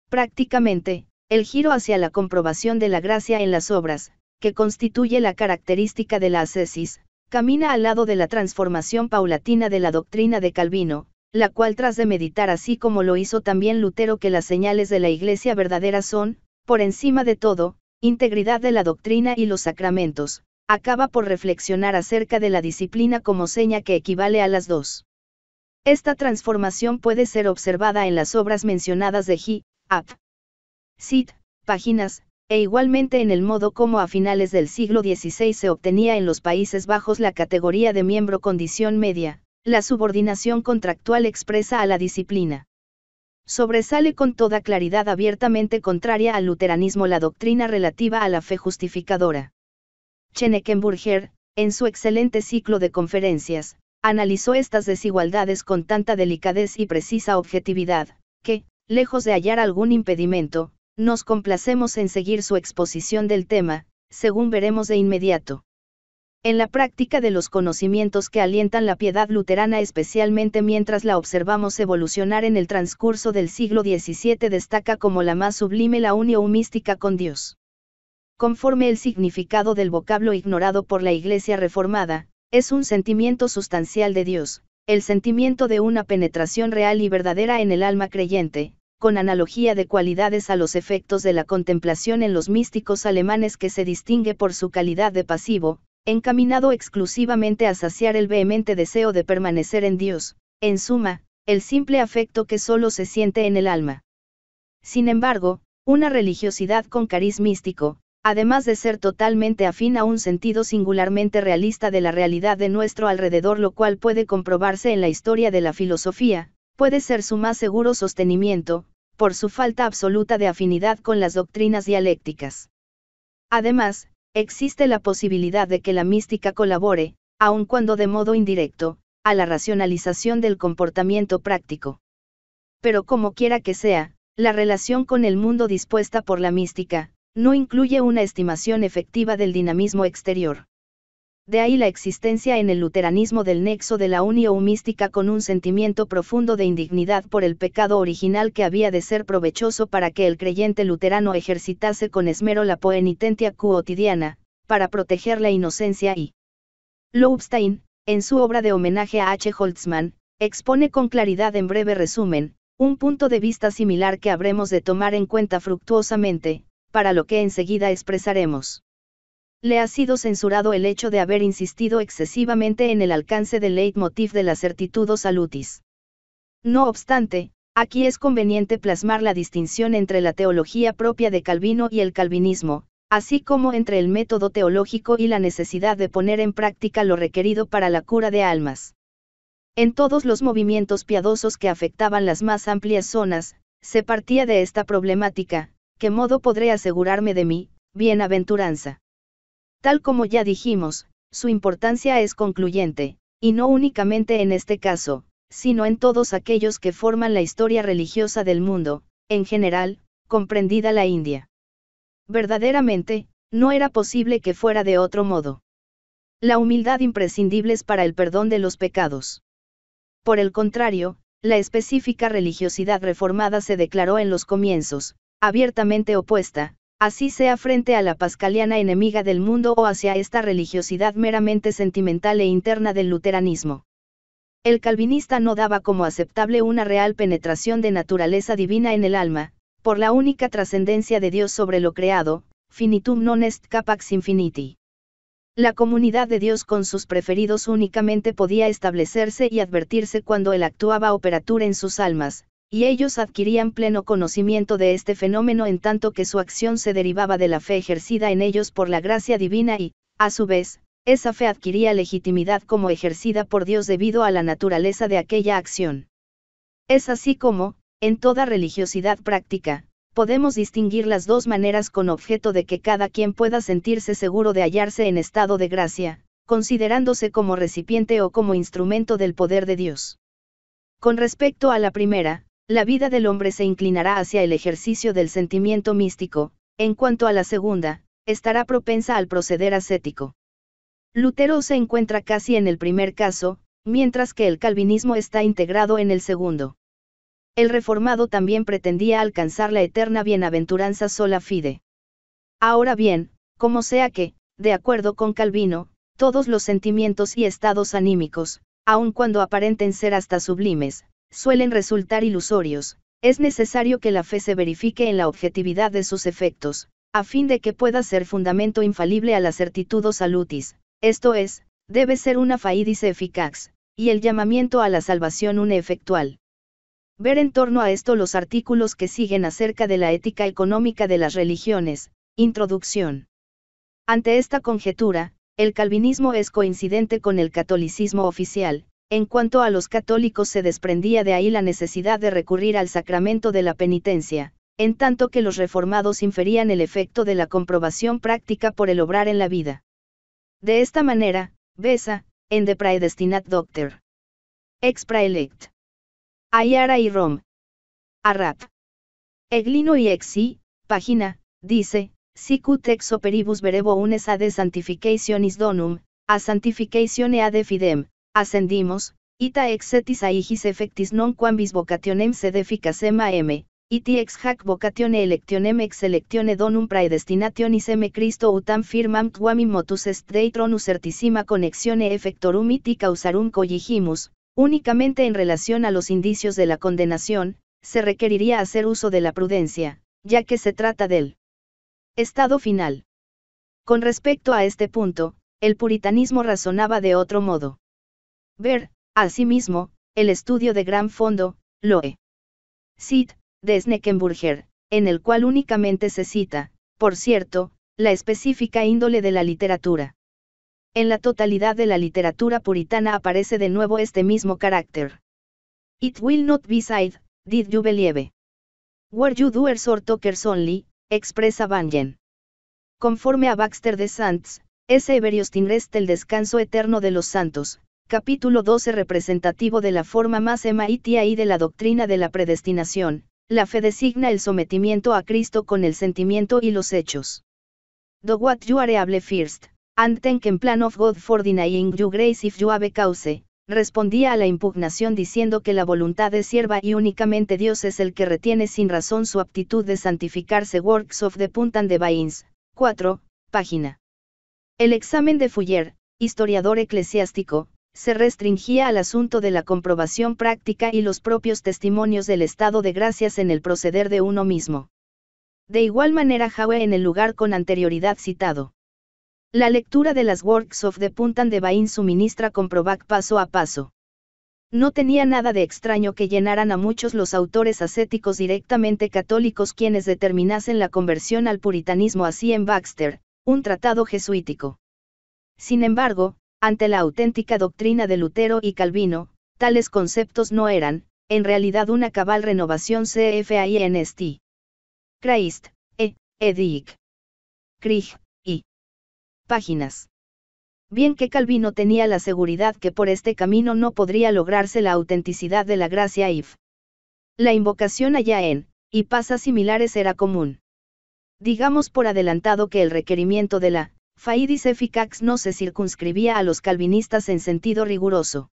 Prácticamente, el giro hacia la comprobación de la gracia en las obras, que constituye la característica de la ascesis, camina al lado de la transformación paulatina de la doctrina de Calvino, la cual tras de meditar así como lo hizo también Lutero que las señales de la Iglesia verdadera son, por encima de todo, integridad de la doctrina y los sacramentos, acaba por reflexionar acerca de la disciplina como seña que equivale a las dos. Esta transformación puede ser observada en las obras mencionadas de He, Ap, Sit, páginas, e igualmente en el modo como a finales del siglo XVI se obtenía en los Países Bajos la categoría de miembro condición media, la subordinación contractual expresa a la disciplina. Sobresale con toda claridad abiertamente contraria al luteranismo la doctrina relativa a la fe justificadora. Schneckenburger, en su excelente ciclo de conferencias, analizó estas desigualdades con tanta delicadez y precisa objetividad, que, lejos de hallar algún impedimento, nos complacemos en seguir su exposición del tema, según veremos de inmediato. En la práctica de los conocimientos que alientan la piedad luterana especialmente mientras la observamos evolucionar en el transcurso del siglo XVII destaca como la más sublime la unión mística con Dios conforme el significado del vocablo ignorado por la Iglesia reformada, es un sentimiento sustancial de Dios, el sentimiento de una penetración real y verdadera en el alma creyente, con analogía de cualidades a los efectos de la contemplación en los místicos alemanes que se distingue por su calidad de pasivo, encaminado exclusivamente a saciar el vehemente deseo de permanecer en Dios, en suma, el simple afecto que solo se siente en el alma. Sin embargo, una religiosidad con cariz místico, además de ser totalmente afín a un sentido singularmente realista de la realidad de nuestro alrededor, lo cual puede comprobarse en la historia de la filosofía, puede ser su más seguro sostenimiento, por su falta absoluta de afinidad con las doctrinas dialécticas. Además, existe la posibilidad de que la mística colabore, aun cuando de modo indirecto, a la racionalización del comportamiento práctico. Pero como quiera que sea, la relación con el mundo dispuesta por la mística, no incluye una estimación efectiva del dinamismo exterior. De ahí la existencia en el luteranismo del nexo de la unión mística con un sentimiento profundo de indignidad por el pecado original que había de ser provechoso para que el creyente luterano ejercitase con esmero la poenitentia cuotidiana, para proteger la inocencia y. Lobstein, en su obra de homenaje a H. Holtzman, expone con claridad en breve resumen, un punto de vista similar que habremos de tomar en cuenta fructuosamente, para lo que enseguida expresaremos. Le ha sido censurado el hecho de haber insistido excesivamente en el alcance del leitmotiv de la certitud o salutis. No obstante, aquí es conveniente plasmar la distinción entre la teología propia de Calvino y el calvinismo, así como entre el método teológico y la necesidad de poner en práctica lo requerido para la cura de almas. En todos los movimientos piadosos que afectaban las más amplias zonas, se partía de esta problemática, ¿qué modo podré asegurarme de mí, bienaventuranza? Tal como ya dijimos, su importancia es concluyente, y no únicamente en este caso, sino en todos aquellos que forman la historia religiosa del mundo, en general, comprendida la India. Verdaderamente, no era posible que fuera de otro modo. La humildad imprescindible es para el perdón de los pecados. Por el contrario, la específica religiosidad reformada se declaró en los comienzos, abiertamente opuesta, así sea frente a la pascaliana enemiga del mundo o hacia esta religiosidad meramente sentimental e interna del luteranismo. El calvinista no daba como aceptable una real penetración de naturaleza divina en el alma, por la única trascendencia de Dios sobre lo creado, finitum non est capax infiniti. La comunidad de Dios con sus preferidos únicamente podía establecerse y advertirse cuando Él actuaba operatura en sus almas, y ellos adquirían pleno conocimiento de este fenómeno en tanto que su acción se derivaba de la fe ejercida en ellos por la gracia divina y, a su vez, esa fe adquiría legitimidad como ejercida por Dios debido a la naturaleza de aquella acción. Es así como, en toda religiosidad práctica, podemos distinguir las dos maneras con objeto de que cada quien pueda sentirse seguro de hallarse en estado de gracia, considerándose como recipiente o como instrumento del poder de Dios. Con respecto a la primera, la vida del hombre se inclinará hacia el ejercicio del sentimiento místico, en cuanto a la segunda, estará propensa al proceder ascético. Lutero se encuentra casi en el primer caso, mientras que el calvinismo está integrado en el segundo. El reformado también pretendía alcanzar la eterna bienaventuranza sola fide. Ahora bien, como sea que, de acuerdo con Calvino, todos los sentimientos y estados anímicos, aun cuando aparenten ser hasta sublimes, suelen resultar ilusorios, es necesario que la fe se verifique en la objetividad de sus efectos, a fin de que pueda ser fundamento infalible a la o salutis, esto es, debe ser una faídice eficaz, y el llamamiento a la salvación un efectual. Ver en torno a esto los artículos que siguen acerca de la ética económica de las religiones, introducción. Ante esta conjetura, el calvinismo es coincidente con el catolicismo oficial, en cuanto a los católicos se desprendía de ahí la necesidad de recurrir al sacramento de la penitencia, en tanto que los reformados inferían el efecto de la comprobación práctica por el obrar en la vida. De esta manera, Besa, en De Praedestinat Doctor. Ex Praelect. Ayara y Rom. Arrap. Eglino y Exi, página, dice, sicut ex operibus verebo unes ad sanctificationis donum, a sanctificatione ad fidem, ascendimos, ita exetis aigis effectis non quambis vocationem sed efficacem am, iti ex hac vocatione electionem ex electione donum praedestinationis m Christo utam firmam in motus est deitronus certissima conexione effectorum iti causarum colligimus, únicamente en relación a los indicios de la condenación, se requeriría hacer uso de la prudencia, ya que se trata del estado final. Con respecto a este punto, el puritanismo razonaba de otro modo. Ver, asimismo, el estudio de gran fondo, Loe. Sid, de Sneckenburger, en el cual únicamente se cita, por cierto, la específica índole de la literatura. En la totalidad de la literatura puritana aparece de nuevo este mismo carácter. It will not be said, did you believe. Were you doers or talkers only, expresa Banyan. Conforme a Baxter de Sants, ese Everios rest el descanso eterno de los santos, capítulo 12 representativo de la forma más emaitia y de la doctrina de la predestinación, la fe designa el sometimiento a Cristo con el sentimiento y los hechos. Do what you are able first, and then plan of God for denying you grace if you have cause, respondía a la impugnación diciendo que la voluntad es sierva y únicamente Dios es el que retiene sin razón su aptitud de santificarse Works of the Puntan de Bains, 4, página. El examen de Fuller, historiador eclesiástico, se restringía al asunto de la comprobación práctica y los propios testimonios del estado de gracias en el proceder de uno mismo. De igual manera Jaue en el lugar con anterioridad citado. La lectura de las works of the Puntan de Bain suministra comprobac paso a paso. No tenía nada de extraño que llenaran a muchos los autores ascéticos directamente católicos quienes determinasen la conversión al puritanismo así en Baxter, un tratado jesuítico. Sin embargo, ante la auténtica doctrina de Lutero y Calvino, tales conceptos no eran, en realidad, una cabal renovación C.F.A.I.N.S.T. Christ, E, Edic. Krieg, I. Páginas. Bien que Calvino tenía la seguridad que por este camino no podría lograrse la autenticidad de la gracia if. La invocación allá en, y pasas similares era común. Digamos por adelantado que el requerimiento de la Faidis Eficax no se circunscribía a los calvinistas en sentido riguroso.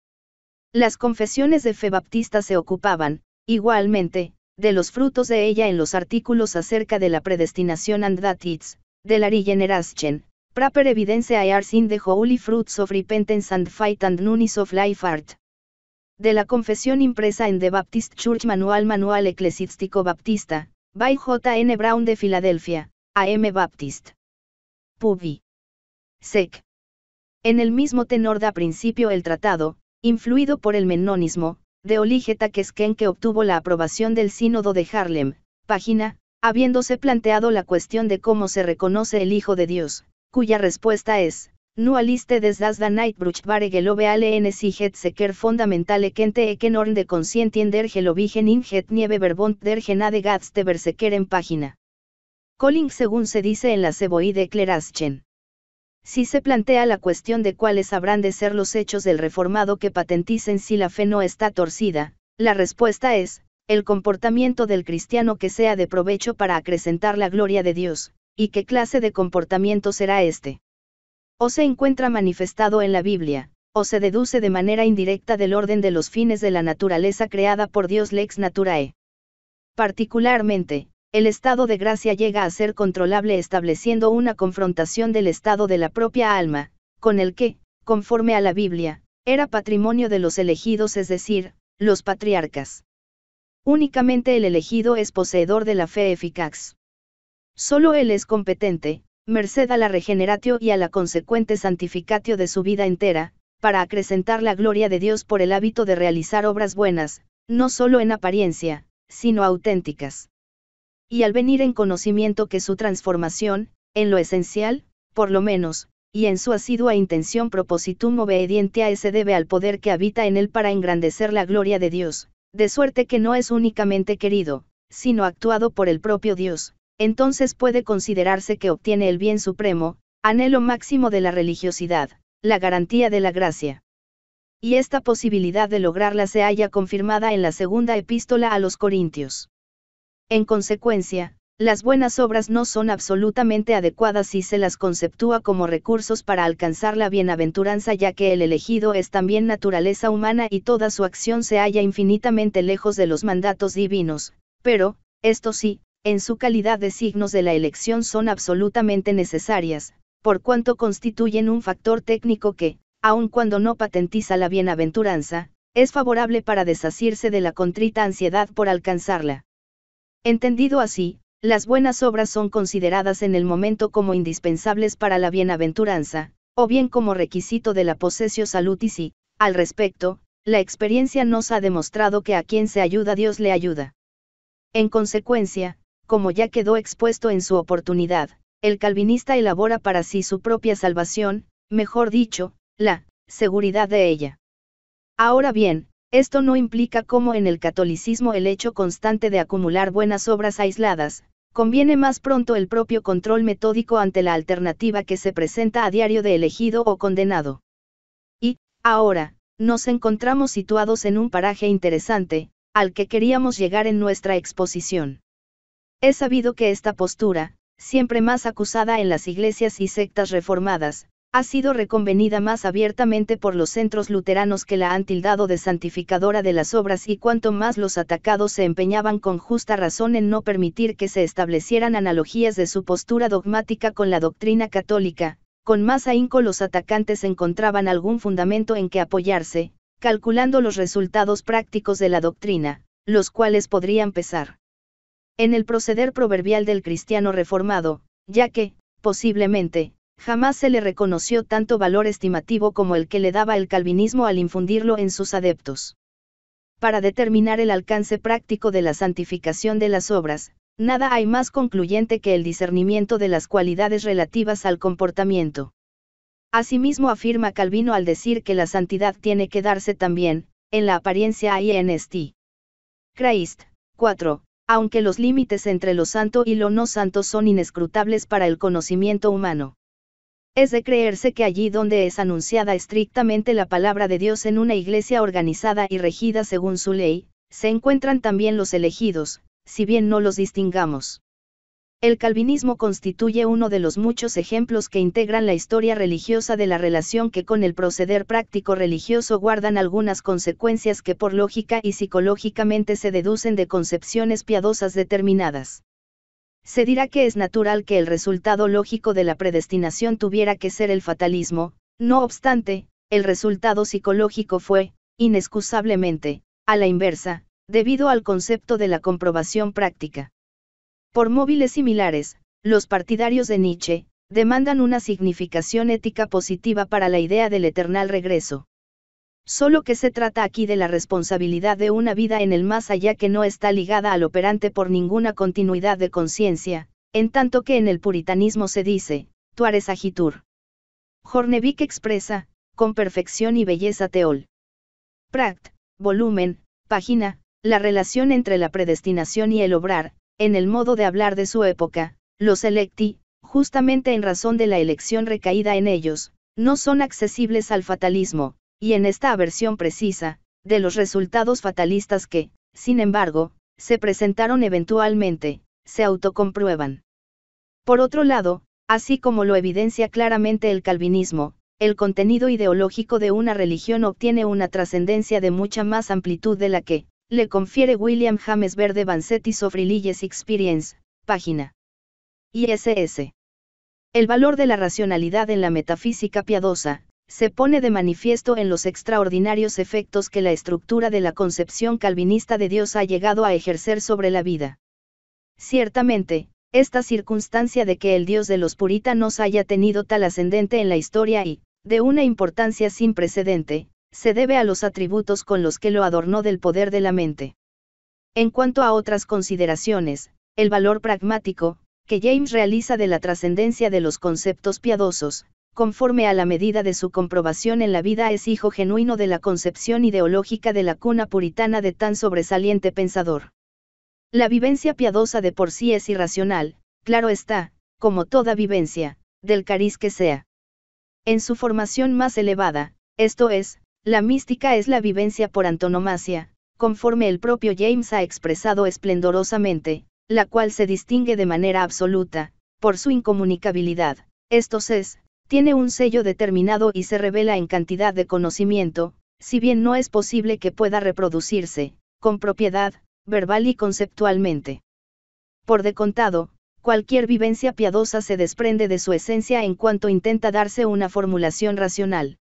Las confesiones de fe baptista se ocupaban, igualmente, de los frutos de ella en los artículos acerca de la predestinación and that it's, de la regeneration, proper evidence ars in the holy fruits of repentance and fight and nunis of life art. De la confesión impresa en The Baptist Church Manual Manual Eclesiástico Baptista, by J. N. Brown de Filadelfia, M. Baptist. Pubi. Sec. En el mismo tenor da principio el tratado, influido por el menonismo, de Olige quien que obtuvo la aprobación del Sínodo de Harlem, página, habiéndose planteado la cuestión de cómo se reconoce el Hijo de Dios, cuya respuesta es, No aliste des das da bare gelove ale si het seker fundamentale kente orn de conscientien der in het nieve verbont der genade gats te verseker en página. Colling según se dice en la Ceboide Cleraschen. Si se plantea la cuestión de cuáles habrán de ser los hechos del reformado que patenticen si la fe no está torcida, la respuesta es, el comportamiento del cristiano que sea de provecho para acrecentar la gloria de Dios, y qué clase de comportamiento será este. O se encuentra manifestado en la Biblia, o se deduce de manera indirecta del orden de los fines de la naturaleza creada por Dios lex naturae. Particularmente, el estado de gracia llega a ser controlable estableciendo una confrontación del estado de la propia alma, con el que, conforme a la Biblia, era patrimonio de los elegidos, es decir, los patriarcas. Únicamente el elegido es poseedor de la fe eficaz. Solo él es competente, merced a la regeneratio y a la consecuente santificatio de su vida entera, para acrecentar la gloria de Dios por el hábito de realizar obras buenas, no solo en apariencia, sino auténticas y al venir en conocimiento que su transformación, en lo esencial, por lo menos, y en su asidua intención propositum a ese debe al poder que habita en él para engrandecer la gloria de Dios, de suerte que no es únicamente querido, sino actuado por el propio Dios, entonces puede considerarse que obtiene el bien supremo, anhelo máximo de la religiosidad, la garantía de la gracia. Y esta posibilidad de lograrla se halla confirmada en la segunda epístola a los Corintios. En consecuencia, las buenas obras no son absolutamente adecuadas si se las conceptúa como recursos para alcanzar la bienaventuranza ya que el elegido es también naturaleza humana y toda su acción se halla infinitamente lejos de los mandatos divinos, pero, esto sí, en su calidad de signos de la elección son absolutamente necesarias, por cuanto constituyen un factor técnico que, aun cuando no patentiza la bienaventuranza, es favorable para desasirse de la contrita ansiedad por alcanzarla. Entendido así, las buenas obras son consideradas en el momento como indispensables para la bienaventuranza, o bien como requisito de la posesio salutis y, al respecto, la experiencia nos ha demostrado que a quien se ayuda Dios le ayuda. En consecuencia, como ya quedó expuesto en su oportunidad, el calvinista elabora para sí su propia salvación, mejor dicho, la seguridad de ella. Ahora bien, esto no implica como en el catolicismo el hecho constante de acumular buenas obras aisladas, conviene más pronto el propio control metódico ante la alternativa que se presenta a diario de elegido o condenado. Y, ahora, nos encontramos situados en un paraje interesante, al que queríamos llegar en nuestra exposición. He sabido que esta postura, siempre más acusada en las iglesias y sectas reformadas, ha sido reconvenida más abiertamente por los centros luteranos que la han tildado de santificadora de las obras y cuanto más los atacados se empeñaban con justa razón en no permitir que se establecieran analogías de su postura dogmática con la doctrina católica, con más ahínco los atacantes encontraban algún fundamento en que apoyarse, calculando los resultados prácticos de la doctrina, los cuales podrían pesar. En el proceder proverbial del cristiano reformado, ya que, posiblemente, Jamás se le reconoció tanto valor estimativo como el que le daba el calvinismo al infundirlo en sus adeptos. Para determinar el alcance práctico de la santificación de las obras, nada hay más concluyente que el discernimiento de las cualidades relativas al comportamiento. Asimismo afirma Calvino al decir que la santidad tiene que darse también, en la apariencia y en este. Christ, 4. Aunque los límites entre lo santo y lo no santo son inescrutables para el conocimiento humano. Es de creerse que allí donde es anunciada estrictamente la palabra de Dios en una iglesia organizada y regida según su ley, se encuentran también los elegidos, si bien no los distingamos. El calvinismo constituye uno de los muchos ejemplos que integran la historia religiosa de la relación que con el proceder práctico religioso guardan algunas consecuencias que por lógica y psicológicamente se deducen de concepciones piadosas determinadas se dirá que es natural que el resultado lógico de la predestinación tuviera que ser el fatalismo, no obstante, el resultado psicológico fue, inexcusablemente, a la inversa, debido al concepto de la comprobación práctica. Por móviles similares, los partidarios de Nietzsche, demandan una significación ética positiva para la idea del eternal regreso. Solo que se trata aquí de la responsabilidad de una vida en el más allá que no está ligada al operante por ninguna continuidad de conciencia, en tanto que en el puritanismo se dice, tu eres agitur. Jornevik expresa, con perfección y belleza teol. Pract, volumen, página, la relación entre la predestinación y el obrar, en el modo de hablar de su época, los electi, justamente en razón de la elección recaída en ellos, no son accesibles al fatalismo, y en esta aversión precisa, de los resultados fatalistas que, sin embargo, se presentaron eventualmente, se autocomprueban. Por otro lado, así como lo evidencia claramente el calvinismo, el contenido ideológico de una religión obtiene una trascendencia de mucha más amplitud de la que, le confiere William James Verde Bancetti Sofri Experience, página. ISS. El valor de la racionalidad en la metafísica piadosa, se pone de manifiesto en los extraordinarios efectos que la estructura de la concepción calvinista de Dios ha llegado a ejercer sobre la vida. Ciertamente, esta circunstancia de que el Dios de los puritanos haya tenido tal ascendente en la historia y, de una importancia sin precedente, se debe a los atributos con los que lo adornó del poder de la mente. En cuanto a otras consideraciones, el valor pragmático, que James realiza de la trascendencia de los conceptos piadosos, conforme a la medida de su comprobación en la vida es hijo genuino de la concepción ideológica de la cuna puritana de tan sobresaliente pensador. La vivencia piadosa de por sí es irracional, claro está, como toda vivencia, del cariz que sea. En su formación más elevada, esto es, la mística es la vivencia por antonomasia, conforme el propio James ha expresado esplendorosamente, la cual se distingue de manera absoluta, por su incomunicabilidad, esto es, tiene un sello determinado y se revela en cantidad de conocimiento, si bien no es posible que pueda reproducirse, con propiedad, verbal y conceptualmente. Por de contado, cualquier vivencia piadosa se desprende de su esencia en cuanto intenta darse una formulación racional.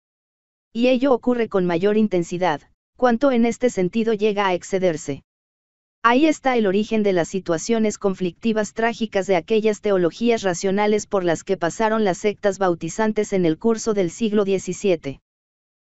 Y ello ocurre con mayor intensidad, cuanto en este sentido llega a excederse. Ahí está el origen de las situaciones conflictivas trágicas de aquellas teologías racionales por las que pasaron las sectas bautizantes en el curso del siglo XVII.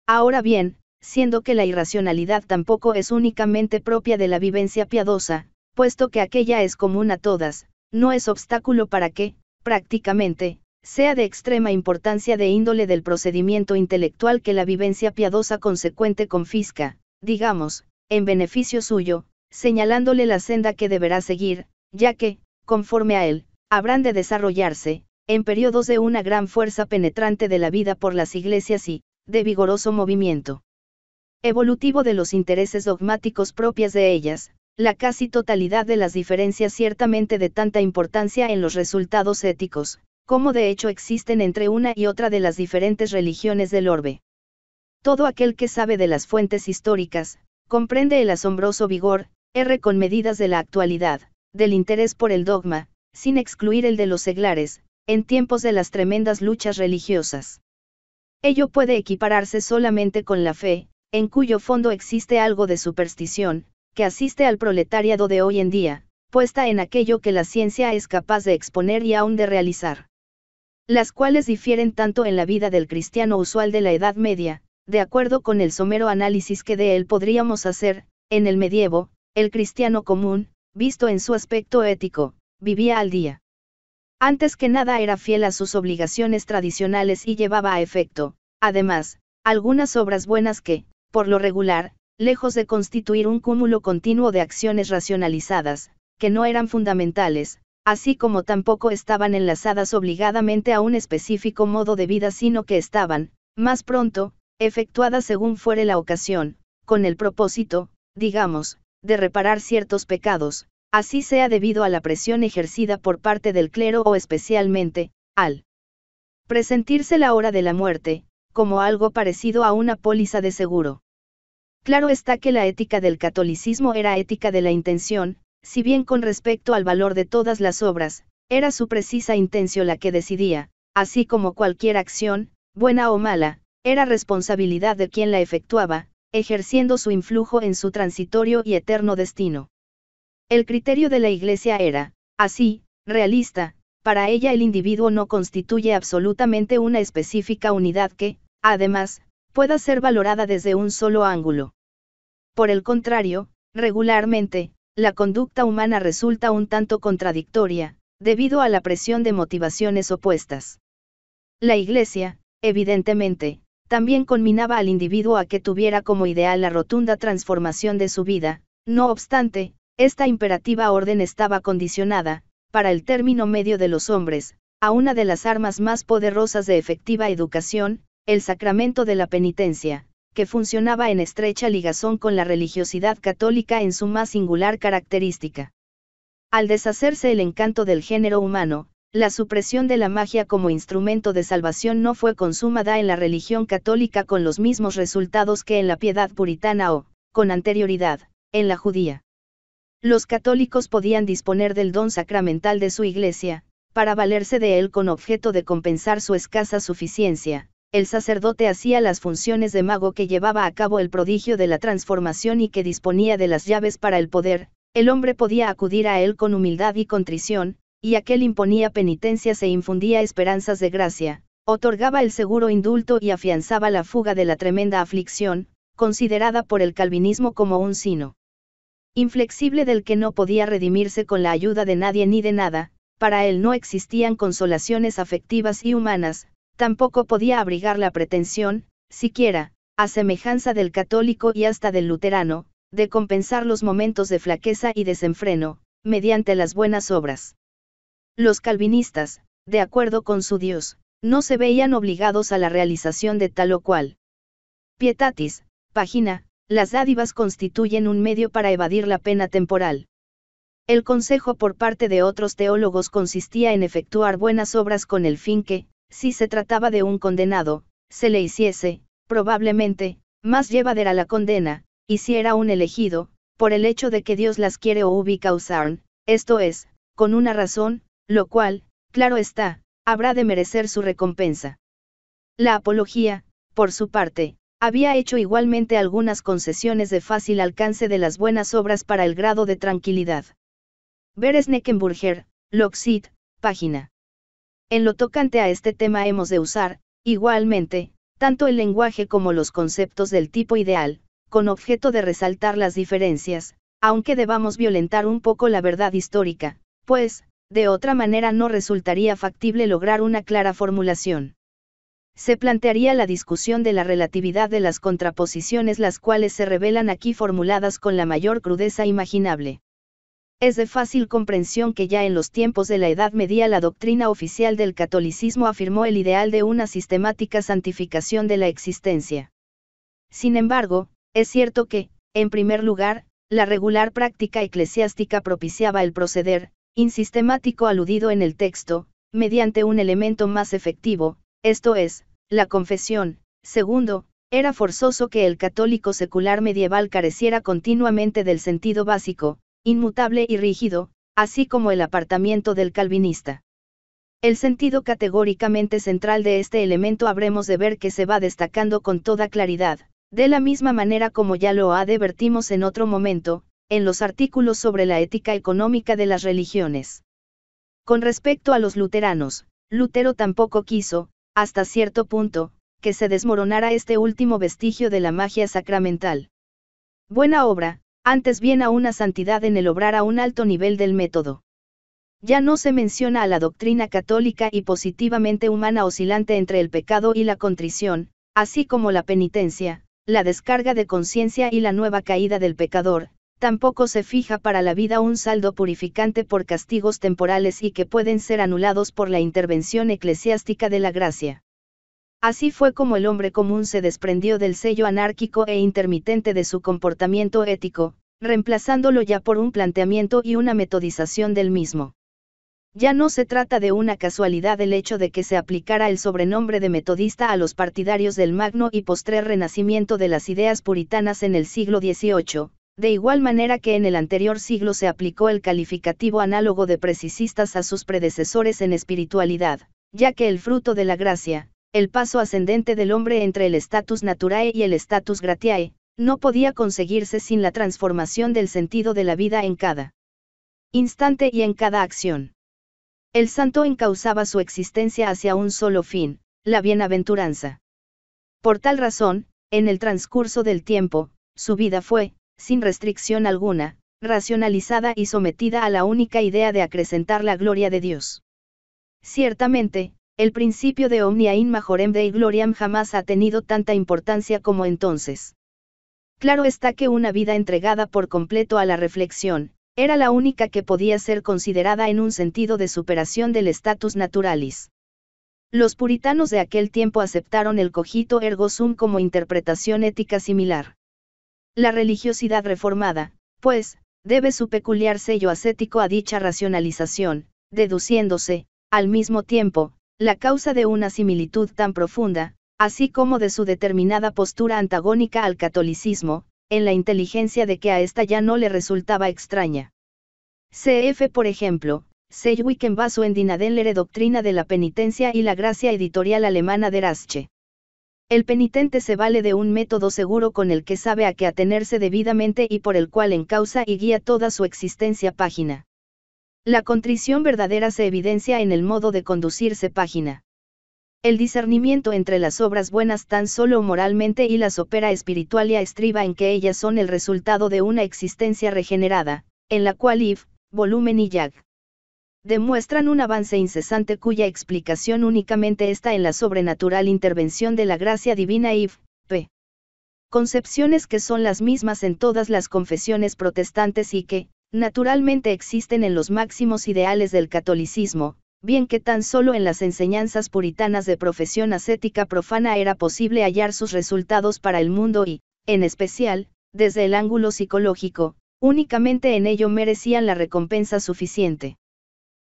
Ahora bien, siendo que la irracionalidad tampoco es únicamente propia de la vivencia piadosa, puesto que aquella es común a todas, no es obstáculo para que, prácticamente, sea de extrema importancia de índole del procedimiento intelectual que la vivencia piadosa consecuente confisca, digamos, en beneficio suyo, señalándole la senda que deberá seguir, ya que, conforme a él, habrán de desarrollarse, en periodos de una gran fuerza penetrante de la vida por las iglesias y, de vigoroso movimiento evolutivo de los intereses dogmáticos propias de ellas, la casi totalidad de las diferencias ciertamente de tanta importancia en los resultados éticos, como de hecho existen entre una y otra de las diferentes religiones del orbe. Todo aquel que sabe de las fuentes históricas, comprende el asombroso vigor, R con medidas de la actualidad, del interés por el dogma, sin excluir el de los seglares, en tiempos de las tremendas luchas religiosas. Ello puede equipararse solamente con la fe, en cuyo fondo existe algo de superstición, que asiste al proletariado de hoy en día, puesta en aquello que la ciencia es capaz de exponer y aún de realizar. Las cuales difieren tanto en la vida del cristiano usual de la Edad Media, de acuerdo con el somero análisis que de él podríamos hacer, en el medievo, el cristiano común, visto en su aspecto ético, vivía al día. Antes que nada era fiel a sus obligaciones tradicionales y llevaba a efecto, además, algunas obras buenas que, por lo regular, lejos de constituir un cúmulo continuo de acciones racionalizadas, que no eran fundamentales, así como tampoco estaban enlazadas obligadamente a un específico modo de vida, sino que estaban, más pronto, efectuadas según fuere la ocasión, con el propósito, digamos, de reparar ciertos pecados, así sea debido a la presión ejercida por parte del clero o especialmente, al presentirse la hora de la muerte, como algo parecido a una póliza de seguro. Claro está que la ética del catolicismo era ética de la intención, si bien con respecto al valor de todas las obras, era su precisa intención la que decidía, así como cualquier acción, buena o mala, era responsabilidad de quien la efectuaba, ejerciendo su influjo en su transitorio y eterno destino. El criterio de la Iglesia era, así, realista, para ella el individuo no constituye absolutamente una específica unidad que, además, pueda ser valorada desde un solo ángulo. Por el contrario, regularmente, la conducta humana resulta un tanto contradictoria, debido a la presión de motivaciones opuestas. La Iglesia, evidentemente, también conminaba al individuo a que tuviera como ideal la rotunda transformación de su vida, no obstante, esta imperativa orden estaba condicionada, para el término medio de los hombres, a una de las armas más poderosas de efectiva educación, el sacramento de la penitencia, que funcionaba en estrecha ligazón con la religiosidad católica en su más singular característica. Al deshacerse el encanto del género humano, la supresión de la magia como instrumento de salvación no fue consumada en la religión católica con los mismos resultados que en la piedad puritana o, con anterioridad, en la judía. Los católicos podían disponer del don sacramental de su iglesia, para valerse de él con objeto de compensar su escasa suficiencia. El sacerdote hacía las funciones de mago que llevaba a cabo el prodigio de la transformación y que disponía de las llaves para el poder, el hombre podía acudir a él con humildad y contrición, y aquel imponía penitencias e infundía esperanzas de gracia, otorgaba el seguro indulto y afianzaba la fuga de la tremenda aflicción, considerada por el calvinismo como un sino inflexible del que no podía redimirse con la ayuda de nadie ni de nada, para él no existían consolaciones afectivas y humanas, tampoco podía abrigar la pretensión, siquiera, a semejanza del católico y hasta del luterano, de compensar los momentos de flaqueza y desenfreno, mediante las buenas obras. Los calvinistas, de acuerdo con su Dios, no se veían obligados a la realización de tal o cual. Pietatis, página, las dádivas constituyen un medio para evadir la pena temporal. El consejo por parte de otros teólogos consistía en efectuar buenas obras con el fin que, si se trataba de un condenado, se le hiciese, probablemente, más llevadera la condena, y si era un elegido, por el hecho de que Dios las quiere o ubica usarn, esto es, con una razón, lo cual, claro está, habrá de merecer su recompensa. La apología, por su parte, había hecho igualmente algunas concesiones de fácil alcance de las buenas obras para el grado de tranquilidad. Ver Neckenburger, página. En lo tocante a este tema hemos de usar, igualmente, tanto el lenguaje como los conceptos del tipo ideal, con objeto de resaltar las diferencias, aunque debamos violentar un poco la verdad histórica, pues, de otra manera no resultaría factible lograr una clara formulación. Se plantearía la discusión de la relatividad de las contraposiciones las cuales se revelan aquí formuladas con la mayor crudeza imaginable. Es de fácil comprensión que ya en los tiempos de la Edad Media la doctrina oficial del catolicismo afirmó el ideal de una sistemática santificación de la existencia. Sin embargo, es cierto que, en primer lugar, la regular práctica eclesiástica propiciaba el proceder, insistemático aludido en el texto, mediante un elemento más efectivo, esto es, la confesión. Segundo, era forzoso que el católico secular medieval careciera continuamente del sentido básico, inmutable y rígido, así como el apartamiento del calvinista. El sentido categóricamente central de este elemento habremos de ver que se va destacando con toda claridad, de la misma manera como ya lo advertimos en otro momento, en los artículos sobre la ética económica de las religiones. Con respecto a los luteranos, Lutero tampoco quiso, hasta cierto punto, que se desmoronara este último vestigio de la magia sacramental. Buena obra, antes bien a una santidad en el obrar a un alto nivel del método. Ya no se menciona a la doctrina católica y positivamente humana oscilante entre el pecado y la contrición, así como la penitencia, la descarga de conciencia y la nueva caída del pecador, tampoco se fija para la vida un saldo purificante por castigos temporales y que pueden ser anulados por la intervención eclesiástica de la gracia. Así fue como el hombre común se desprendió del sello anárquico e intermitente de su comportamiento ético, reemplazándolo ya por un planteamiento y una metodización del mismo. Ya no se trata de una casualidad el hecho de que se aplicara el sobrenombre de metodista a los partidarios del magno y postrer renacimiento de las ideas puritanas en el siglo XVIII, de igual manera que en el anterior siglo se aplicó el calificativo análogo de precisistas a sus predecesores en espiritualidad, ya que el fruto de la gracia, el paso ascendente del hombre entre el status naturae y el status gratiae, no podía conseguirse sin la transformación del sentido de la vida en cada instante y en cada acción. El santo encauzaba su existencia hacia un solo fin, la bienaventuranza. Por tal razón, en el transcurso del tiempo, su vida fue, sin restricción alguna, racionalizada y sometida a la única idea de acrecentar la gloria de Dios. Ciertamente, el principio de omnia in majorem dei gloriam jamás ha tenido tanta importancia como entonces. Claro está que una vida entregada por completo a la reflexión, era la única que podía ser considerada en un sentido de superación del status naturalis. Los puritanos de aquel tiempo aceptaron el cogito ergo sum como interpretación ética similar. La religiosidad reformada, pues, debe su peculiar sello ascético a dicha racionalización, deduciéndose, al mismo tiempo, la causa de una similitud tan profunda, así como de su determinada postura antagónica al catolicismo, en la inteligencia de que a esta ya no le resultaba extraña. CF, por ejemplo, Seywick en Basu en Dinadellere Doctrina de la Penitencia y la Gracia Editorial Alemana de Rasche. El penitente se vale de un método seguro con el que sabe a qué atenerse debidamente y por el cual en causa y guía toda su existencia página. La contrición verdadera se evidencia en el modo de conducirse página. El discernimiento entre las obras buenas tan solo moralmente y las opera espiritual ya estriba en que ellas son el resultado de una existencia regenerada, en la cual If, volumen y Yag demuestran un avance incesante cuya explicación únicamente está en la sobrenatural intervención de la gracia divina y p. Concepciones que son las mismas en todas las confesiones protestantes y que, naturalmente existen en los máximos ideales del catolicismo, bien que tan solo en las enseñanzas puritanas de profesión ascética profana era posible hallar sus resultados para el mundo y, en especial, desde el ángulo psicológico, únicamente en ello merecían la recompensa suficiente.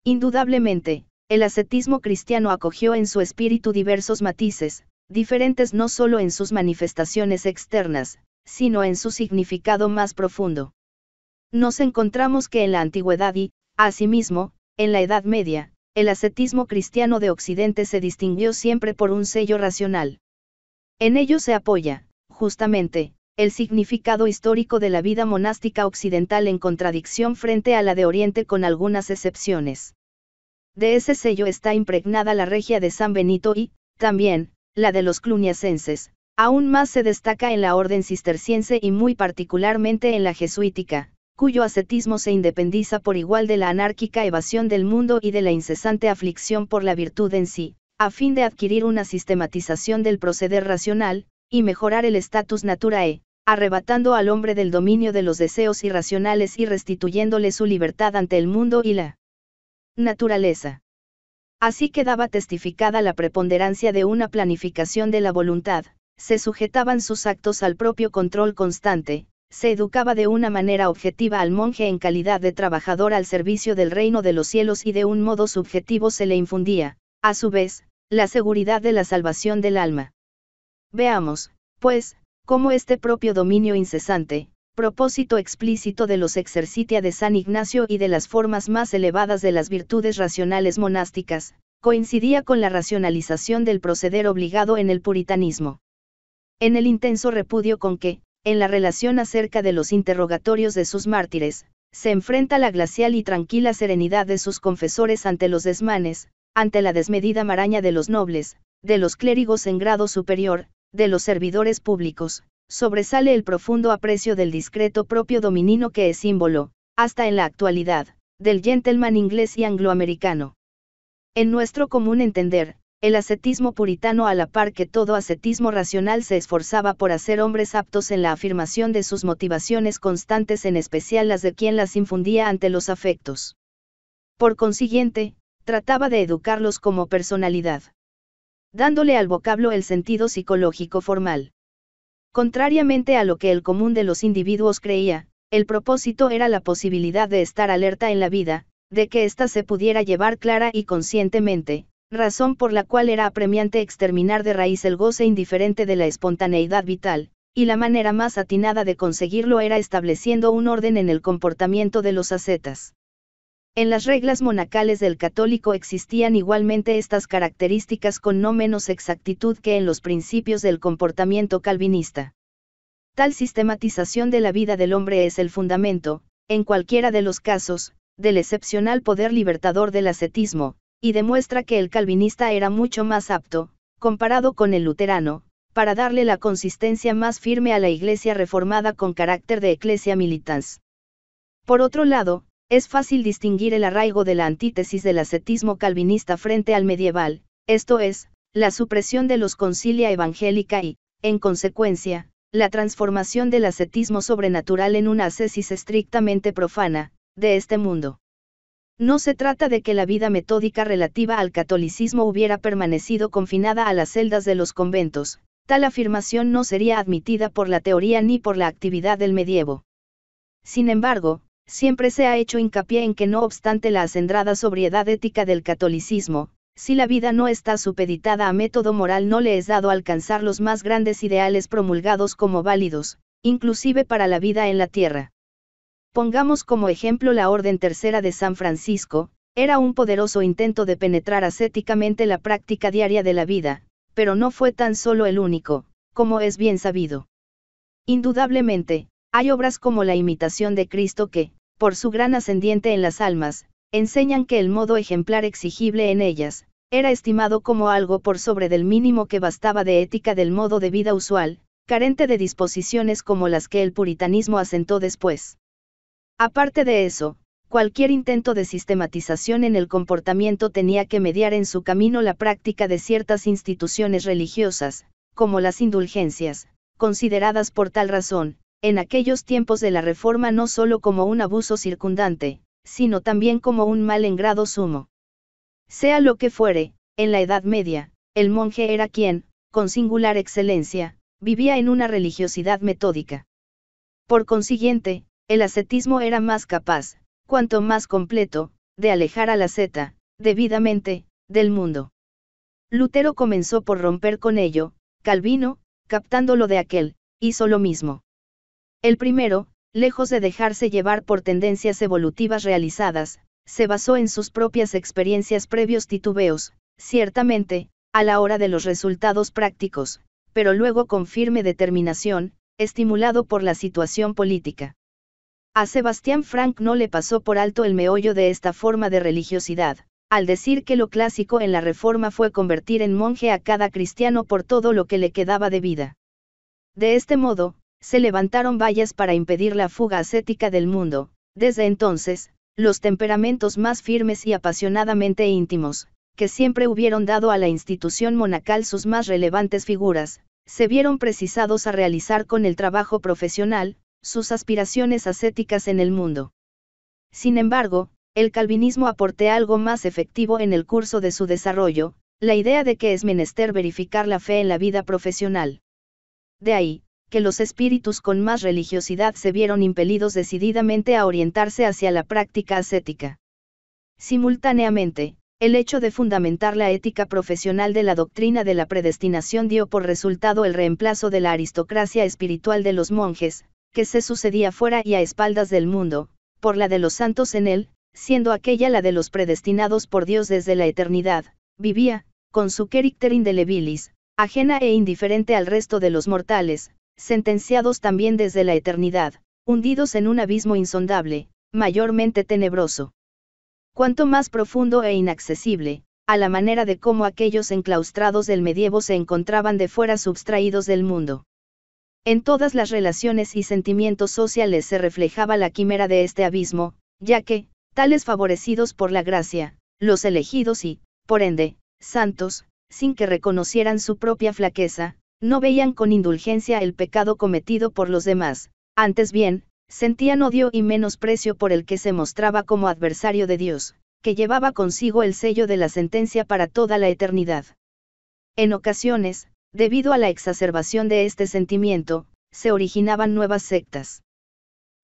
Indudablemente, el ascetismo cristiano acogió en su espíritu diversos matices, diferentes no solo en sus manifestaciones externas, sino en su significado más profundo. Nos encontramos que en la antigüedad y, asimismo, en la Edad Media, el ascetismo cristiano de Occidente se distinguió siempre por un sello racional. En ello se apoya, justamente, el significado histórico de la vida monástica occidental en contradicción frente a la de Oriente con algunas excepciones. De ese sello está impregnada la regia de San Benito y, también, la de los cluniacenses, aún más se destaca en la orden cisterciense y muy particularmente en la jesuítica, cuyo ascetismo se independiza por igual de la anárquica evasión del mundo y de la incesante aflicción por la virtud en sí, a fin de adquirir una sistematización del proceder racional, y mejorar el status naturae, arrebatando al hombre del dominio de los deseos irracionales y restituyéndole su libertad ante el mundo y la naturaleza. Así quedaba testificada la preponderancia de una planificación de la voluntad, se sujetaban sus actos al propio control constante, se educaba de una manera objetiva al monje en calidad de trabajador al servicio del reino de los cielos y de un modo subjetivo se le infundía, a su vez, la seguridad de la salvación del alma. Veamos, pues, cómo este propio dominio incesante, propósito explícito de los exercitia de San Ignacio y de las formas más elevadas de las virtudes racionales monásticas, coincidía con la racionalización del proceder obligado en el puritanismo. En el intenso repudio con que, en la relación acerca de los interrogatorios de sus mártires, se enfrenta la glacial y tranquila serenidad de sus confesores ante los desmanes, ante la desmedida maraña de los nobles, de los clérigos en grado superior, de los servidores públicos, sobresale el profundo aprecio del discreto propio dominino que es símbolo, hasta en la actualidad, del gentleman inglés y angloamericano. En nuestro común entender, el ascetismo puritano a la par que todo ascetismo racional se esforzaba por hacer hombres aptos en la afirmación de sus motivaciones constantes en especial las de quien las infundía ante los afectos. Por consiguiente, trataba de educarlos como personalidad dándole al vocablo el sentido psicológico formal. Contrariamente a lo que el común de los individuos creía, el propósito era la posibilidad de estar alerta en la vida, de que ésta se pudiera llevar clara y conscientemente, razón por la cual era apremiante exterminar de raíz el goce indiferente de la espontaneidad vital, y la manera más atinada de conseguirlo era estableciendo un orden en el comportamiento de los ascetas. En las reglas monacales del católico existían igualmente estas características con no menos exactitud que en los principios del comportamiento calvinista. Tal sistematización de la vida del hombre es el fundamento, en cualquiera de los casos, del excepcional poder libertador del ascetismo, y demuestra que el calvinista era mucho más apto, comparado con el luterano, para darle la consistencia más firme a la iglesia reformada con carácter de eclesia militans. Por otro lado, es fácil distinguir el arraigo de la antítesis del ascetismo calvinista frente al medieval, esto es, la supresión de los concilia evangélica y, en consecuencia, la transformación del ascetismo sobrenatural en una ascesis estrictamente profana, de este mundo. No se trata de que la vida metódica relativa al catolicismo hubiera permanecido confinada a las celdas de los conventos, tal afirmación no sería admitida por la teoría ni por la actividad del medievo. Sin embargo, siempre se ha hecho hincapié en que no obstante la acendrada sobriedad ética del catolicismo, si la vida no está supeditada a método moral no le es dado alcanzar los más grandes ideales promulgados como válidos, inclusive para la vida en la tierra. Pongamos como ejemplo la Orden Tercera de San Francisco, era un poderoso intento de penetrar ascéticamente la práctica diaria de la vida, pero no fue tan solo el único, como es bien sabido. Indudablemente, hay obras como la imitación de Cristo que, por su gran ascendiente en las almas, enseñan que el modo ejemplar exigible en ellas, era estimado como algo por sobre del mínimo que bastaba de ética del modo de vida usual, carente de disposiciones como las que el puritanismo asentó después. Aparte de eso, cualquier intento de sistematización en el comportamiento tenía que mediar en su camino la práctica de ciertas instituciones religiosas, como las indulgencias, consideradas por tal razón, en aquellos tiempos de la Reforma no solo como un abuso circundante, sino también como un mal en grado sumo. Sea lo que fuere, en la Edad Media, el monje era quien, con singular excelencia, vivía en una religiosidad metódica. Por consiguiente, el ascetismo era más capaz, cuanto más completo, de alejar a la zeta, debidamente, del mundo. Lutero comenzó por romper con ello, Calvino, captándolo de aquel, hizo lo mismo. El primero, lejos de dejarse llevar por tendencias evolutivas realizadas, se basó en sus propias experiencias previos titubeos, ciertamente, a la hora de los resultados prácticos, pero luego con firme determinación, estimulado por la situación política. A Sebastián Frank no le pasó por alto el meollo de esta forma de religiosidad, al decir que lo clásico en la reforma fue convertir en monje a cada cristiano por todo lo que le quedaba de vida. De este modo, se levantaron vallas para impedir la fuga ascética del mundo, desde entonces, los temperamentos más firmes y apasionadamente íntimos, que siempre hubieron dado a la institución monacal sus más relevantes figuras, se vieron precisados a realizar con el trabajo profesional, sus aspiraciones ascéticas en el mundo. Sin embargo, el calvinismo aporté algo más efectivo en el curso de su desarrollo, la idea de que es menester verificar la fe en la vida profesional. De ahí, que los espíritus con más religiosidad se vieron impelidos decididamente a orientarse hacia la práctica ascética. Simultáneamente, el hecho de fundamentar la ética profesional de la doctrina de la predestinación dio por resultado el reemplazo de la aristocracia espiritual de los monjes, que se sucedía fuera y a espaldas del mundo, por la de los santos en él, siendo aquella la de los predestinados por Dios desde la eternidad, vivía, con su carácter indelebilis, ajena e indiferente al resto de los mortales, sentenciados también desde la eternidad, hundidos en un abismo insondable, mayormente tenebroso. Cuanto más profundo e inaccesible, a la manera de cómo aquellos enclaustrados del medievo se encontraban de fuera subtraídos del mundo. En todas las relaciones y sentimientos sociales se reflejaba la quimera de este abismo, ya que, tales favorecidos por la gracia, los elegidos y, por ende, santos, sin que reconocieran su propia flaqueza, no veían con indulgencia el pecado cometido por los demás, antes bien, sentían odio y menosprecio por el que se mostraba como adversario de Dios, que llevaba consigo el sello de la sentencia para toda la eternidad. En ocasiones, debido a la exacerbación de este sentimiento, se originaban nuevas sectas.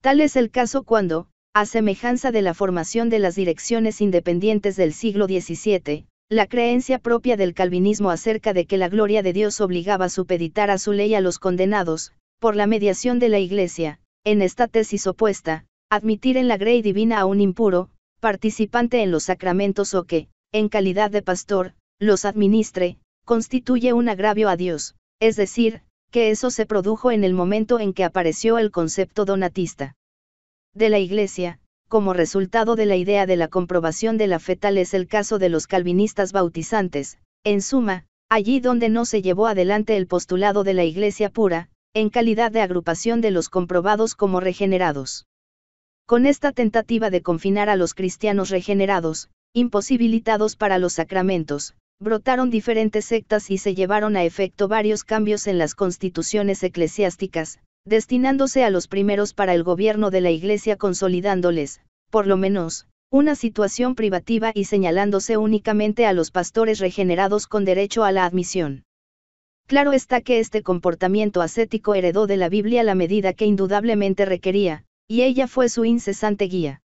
Tal es el caso cuando, a semejanza de la formación de las direcciones independientes del siglo XVII, la creencia propia del calvinismo acerca de que la gloria de Dios obligaba a supeditar a su ley a los condenados, por la mediación de la Iglesia, en esta tesis opuesta, admitir en la grey divina a un impuro, participante en los sacramentos o que, en calidad de pastor, los administre, constituye un agravio a Dios, es decir, que eso se produjo en el momento en que apareció el concepto donatista de la Iglesia, como resultado de la idea de la comprobación de la fe tal es el caso de los calvinistas bautizantes, en suma, allí donde no se llevó adelante el postulado de la Iglesia pura, en calidad de agrupación de los comprobados como regenerados. Con esta tentativa de confinar a los cristianos regenerados, imposibilitados para los sacramentos, brotaron diferentes sectas y se llevaron a efecto varios cambios en las constituciones eclesiásticas, destinándose a los primeros para el gobierno de la Iglesia consolidándoles, por lo menos, una situación privativa y señalándose únicamente a los pastores regenerados con derecho a la admisión. Claro está que este comportamiento ascético heredó de la Biblia la medida que indudablemente requería, y ella fue su incesante guía.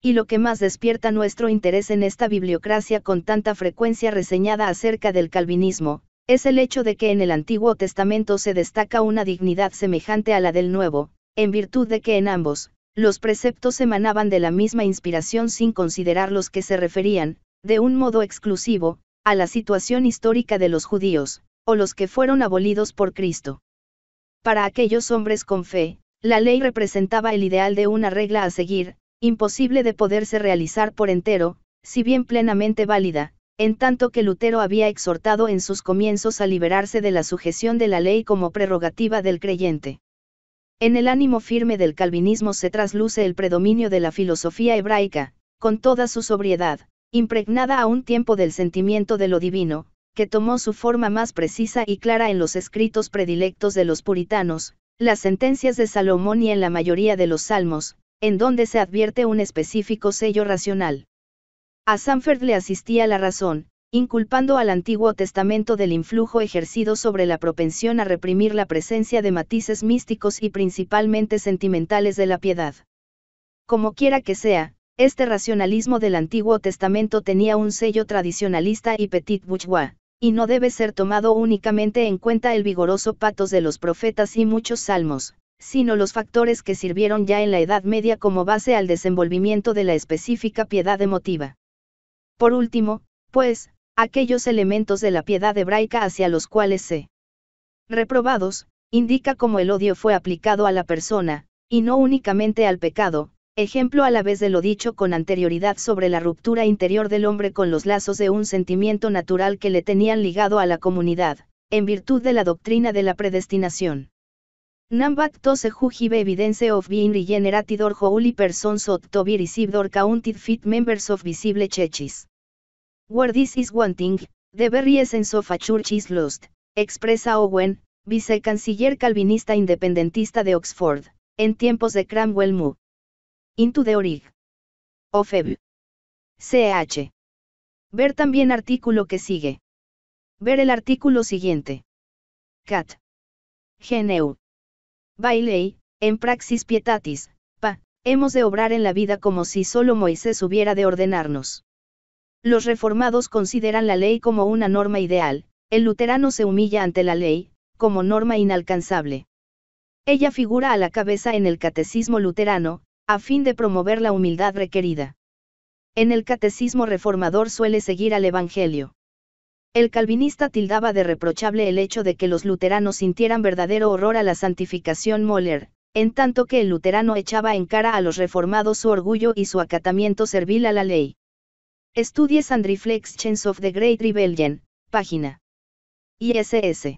Y lo que más despierta nuestro interés en esta bibliocracia con tanta frecuencia reseñada acerca del calvinismo, es el hecho de que en el Antiguo Testamento se destaca una dignidad semejante a la del Nuevo, en virtud de que en ambos, los preceptos emanaban de la misma inspiración sin considerar los que se referían, de un modo exclusivo, a la situación histórica de los judíos, o los que fueron abolidos por Cristo. Para aquellos hombres con fe, la ley representaba el ideal de una regla a seguir, imposible de poderse realizar por entero, si bien plenamente válida, en tanto que Lutero había exhortado en sus comienzos a liberarse de la sujeción de la ley como prerrogativa del creyente. En el ánimo firme del calvinismo se trasluce el predominio de la filosofía hebraica, con toda su sobriedad, impregnada a un tiempo del sentimiento de lo divino, que tomó su forma más precisa y clara en los escritos predilectos de los puritanos, las sentencias de Salomón y en la mayoría de los salmos, en donde se advierte un específico sello racional. A Sanford le asistía la razón, inculpando al Antiguo Testamento del influjo ejercido sobre la propensión a reprimir la presencia de matices místicos y principalmente sentimentales de la piedad. Como quiera que sea, este racionalismo del Antiguo Testamento tenía un sello tradicionalista y petit bourgeois, y no debe ser tomado únicamente en cuenta el vigoroso patos de los profetas y muchos salmos, sino los factores que sirvieron ya en la Edad Media como base al desenvolvimiento de la específica piedad emotiva. Por último, pues, aquellos elementos de la piedad hebraica hacia los cuales se reprobados, indica cómo el odio fue aplicado a la persona, y no únicamente al pecado, ejemplo a la vez de lo dicho con anterioridad sobre la ruptura interior del hombre con los lazos de un sentimiento natural que le tenían ligado a la comunidad, en virtud de la doctrina de la predestinación. of being fit members of visible chechis. Where this is wanting, the very essence of a church is lost, expresa Owen, vicecanciller calvinista independentista de Oxford, en tiempos de Cramwell Mu. Into the Orig. Of CH. Ver también artículo que sigue. Ver el artículo siguiente. Cat. Geneu. Bailey, en Praxis Pietatis, pa, hemos de obrar en la vida como si solo Moisés hubiera de ordenarnos. Los reformados consideran la ley como una norma ideal, el luterano se humilla ante la ley, como norma inalcanzable. Ella figura a la cabeza en el catecismo luterano, a fin de promover la humildad requerida. En el catecismo reformador suele seguir al Evangelio. El calvinista tildaba de reprochable el hecho de que los luteranos sintieran verdadero horror a la santificación Moller, en tanto que el luterano echaba en cara a los reformados su orgullo y su acatamiento servil a la ley. Estudies and Reflections of the Great Rebellion, página. ISS.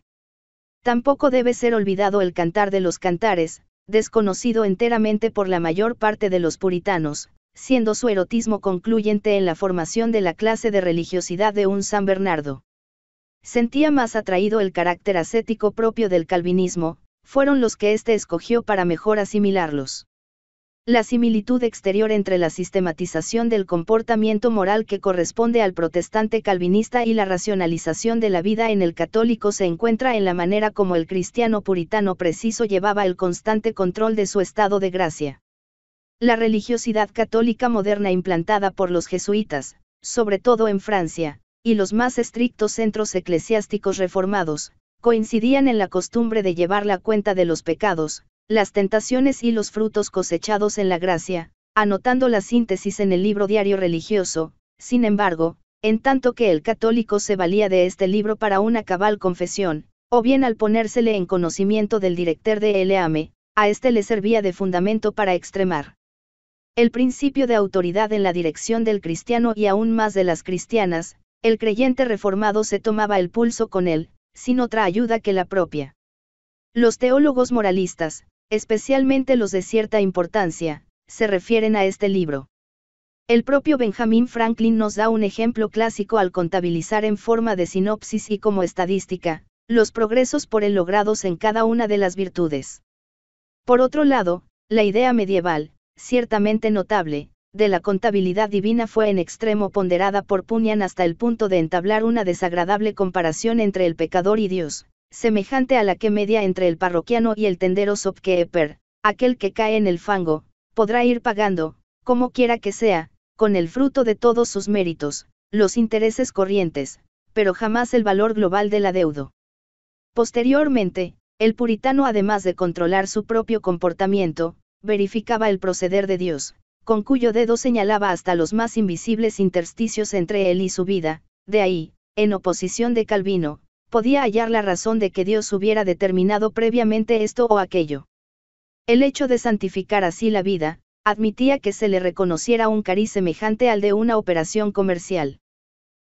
Tampoco debe ser olvidado el Cantar de los Cantares, desconocido enteramente por la mayor parte de los puritanos, siendo su erotismo concluyente en la formación de la clase de religiosidad de un San Bernardo. Sentía más atraído el carácter ascético propio del calvinismo, fueron los que éste escogió para mejor asimilarlos la similitud exterior entre la sistematización del comportamiento moral que corresponde al protestante calvinista y la racionalización de la vida en el católico se encuentra en la manera como el cristiano puritano preciso llevaba el constante control de su estado de gracia. La religiosidad católica moderna implantada por los jesuitas, sobre todo en Francia, y los más estrictos centros eclesiásticos reformados, coincidían en la costumbre de llevar la cuenta de los pecados, las tentaciones y los frutos cosechados en la gracia, anotando la síntesis en el libro diario religioso, sin embargo, en tanto que el católico se valía de este libro para una cabal confesión, o bien al ponérsele en conocimiento del director de L.A.M.E., a este le servía de fundamento para extremar. El principio de autoridad en la dirección del cristiano y aún más de las cristianas, el creyente reformado se tomaba el pulso con él, sin otra ayuda que la propia. Los teólogos moralistas, especialmente los de cierta importancia, se refieren a este libro. El propio Benjamin Franklin nos da un ejemplo clásico al contabilizar en forma de sinopsis y como estadística, los progresos por él logrados en cada una de las virtudes. Por otro lado, la idea medieval, ciertamente notable, de la contabilidad divina fue en extremo ponderada por Punyan hasta el punto de entablar una desagradable comparación entre el pecador y Dios, semejante a la que media entre el parroquiano y el tendero Sopkeeper, aquel que cae en el fango, podrá ir pagando, como quiera que sea, con el fruto de todos sus méritos, los intereses corrientes, pero jamás el valor global del adeudo. Posteriormente, el puritano además de controlar su propio comportamiento, verificaba el proceder de Dios, con cuyo dedo señalaba hasta los más invisibles intersticios entre él y su vida, de ahí, en oposición de Calvino, podía hallar la razón de que Dios hubiera determinado previamente esto o aquello. El hecho de santificar así la vida, admitía que se le reconociera un cariz semejante al de una operación comercial.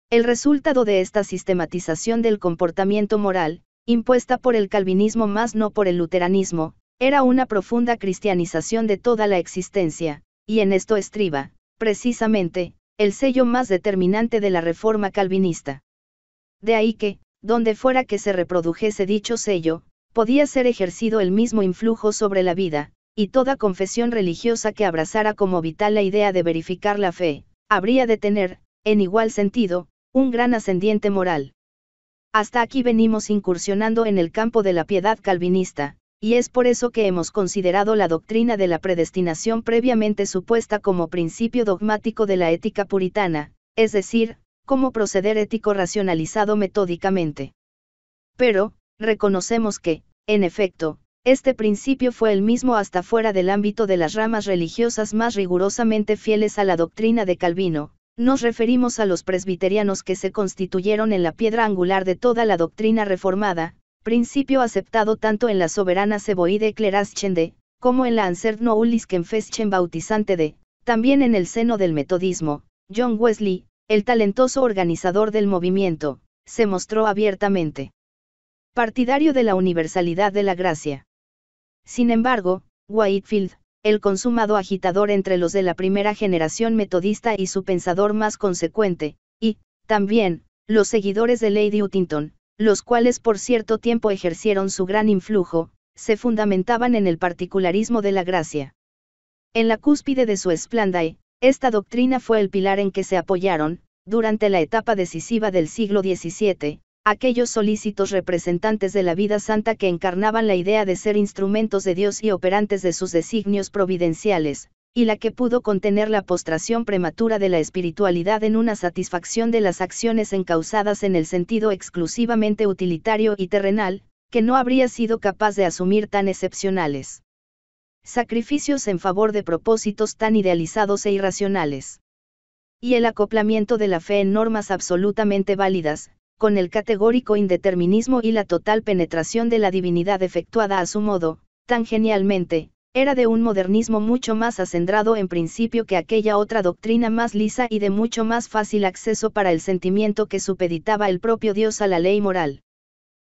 El resultado de esta sistematización del comportamiento moral, impuesta por el calvinismo más no por el luteranismo, era una profunda cristianización de toda la existencia, y en esto estriba, precisamente, el sello más determinante de la reforma calvinista. De ahí que, donde fuera que se reprodujese dicho sello, podía ser ejercido el mismo influjo sobre la vida, y toda confesión religiosa que abrazara como vital la idea de verificar la fe, habría de tener, en igual sentido, un gran ascendiente moral. Hasta aquí venimos incursionando en el campo de la piedad calvinista, y es por eso que hemos considerado la doctrina de la predestinación previamente supuesta como principio dogmático de la ética puritana, es decir, cómo proceder ético racionalizado metódicamente. Pero, reconocemos que, en efecto, este principio fue el mismo hasta fuera del ámbito de las ramas religiosas más rigurosamente fieles a la doctrina de Calvino, nos referimos a los presbiterianos que se constituyeron en la piedra angular de toda la doctrina reformada, principio aceptado tanto en la soberana Seboide de, como en la Ansert Noulis bautizante de, también en el seno del metodismo, John Wesley, el talentoso organizador del movimiento, se mostró abiertamente partidario de la universalidad de la gracia. Sin embargo, Whitefield, el consumado agitador entre los de la primera generación metodista y su pensador más consecuente, y, también, los seguidores de Lady Utington, los cuales por cierto tiempo ejercieron su gran influjo, se fundamentaban en el particularismo de la gracia. En la cúspide de su y esta doctrina fue el pilar en que se apoyaron, durante la etapa decisiva del siglo XVII, aquellos solícitos representantes de la vida santa que encarnaban la idea de ser instrumentos de Dios y operantes de sus designios providenciales, y la que pudo contener la postración prematura de la espiritualidad en una satisfacción de las acciones encausadas en el sentido exclusivamente utilitario y terrenal, que no habría sido capaz de asumir tan excepcionales sacrificios en favor de propósitos tan idealizados e irracionales. Y el acoplamiento de la fe en normas absolutamente válidas, con el categórico indeterminismo y la total penetración de la divinidad efectuada a su modo, tan genialmente, era de un modernismo mucho más acendrado en principio que aquella otra doctrina más lisa y de mucho más fácil acceso para el sentimiento que supeditaba el propio Dios a la ley moral.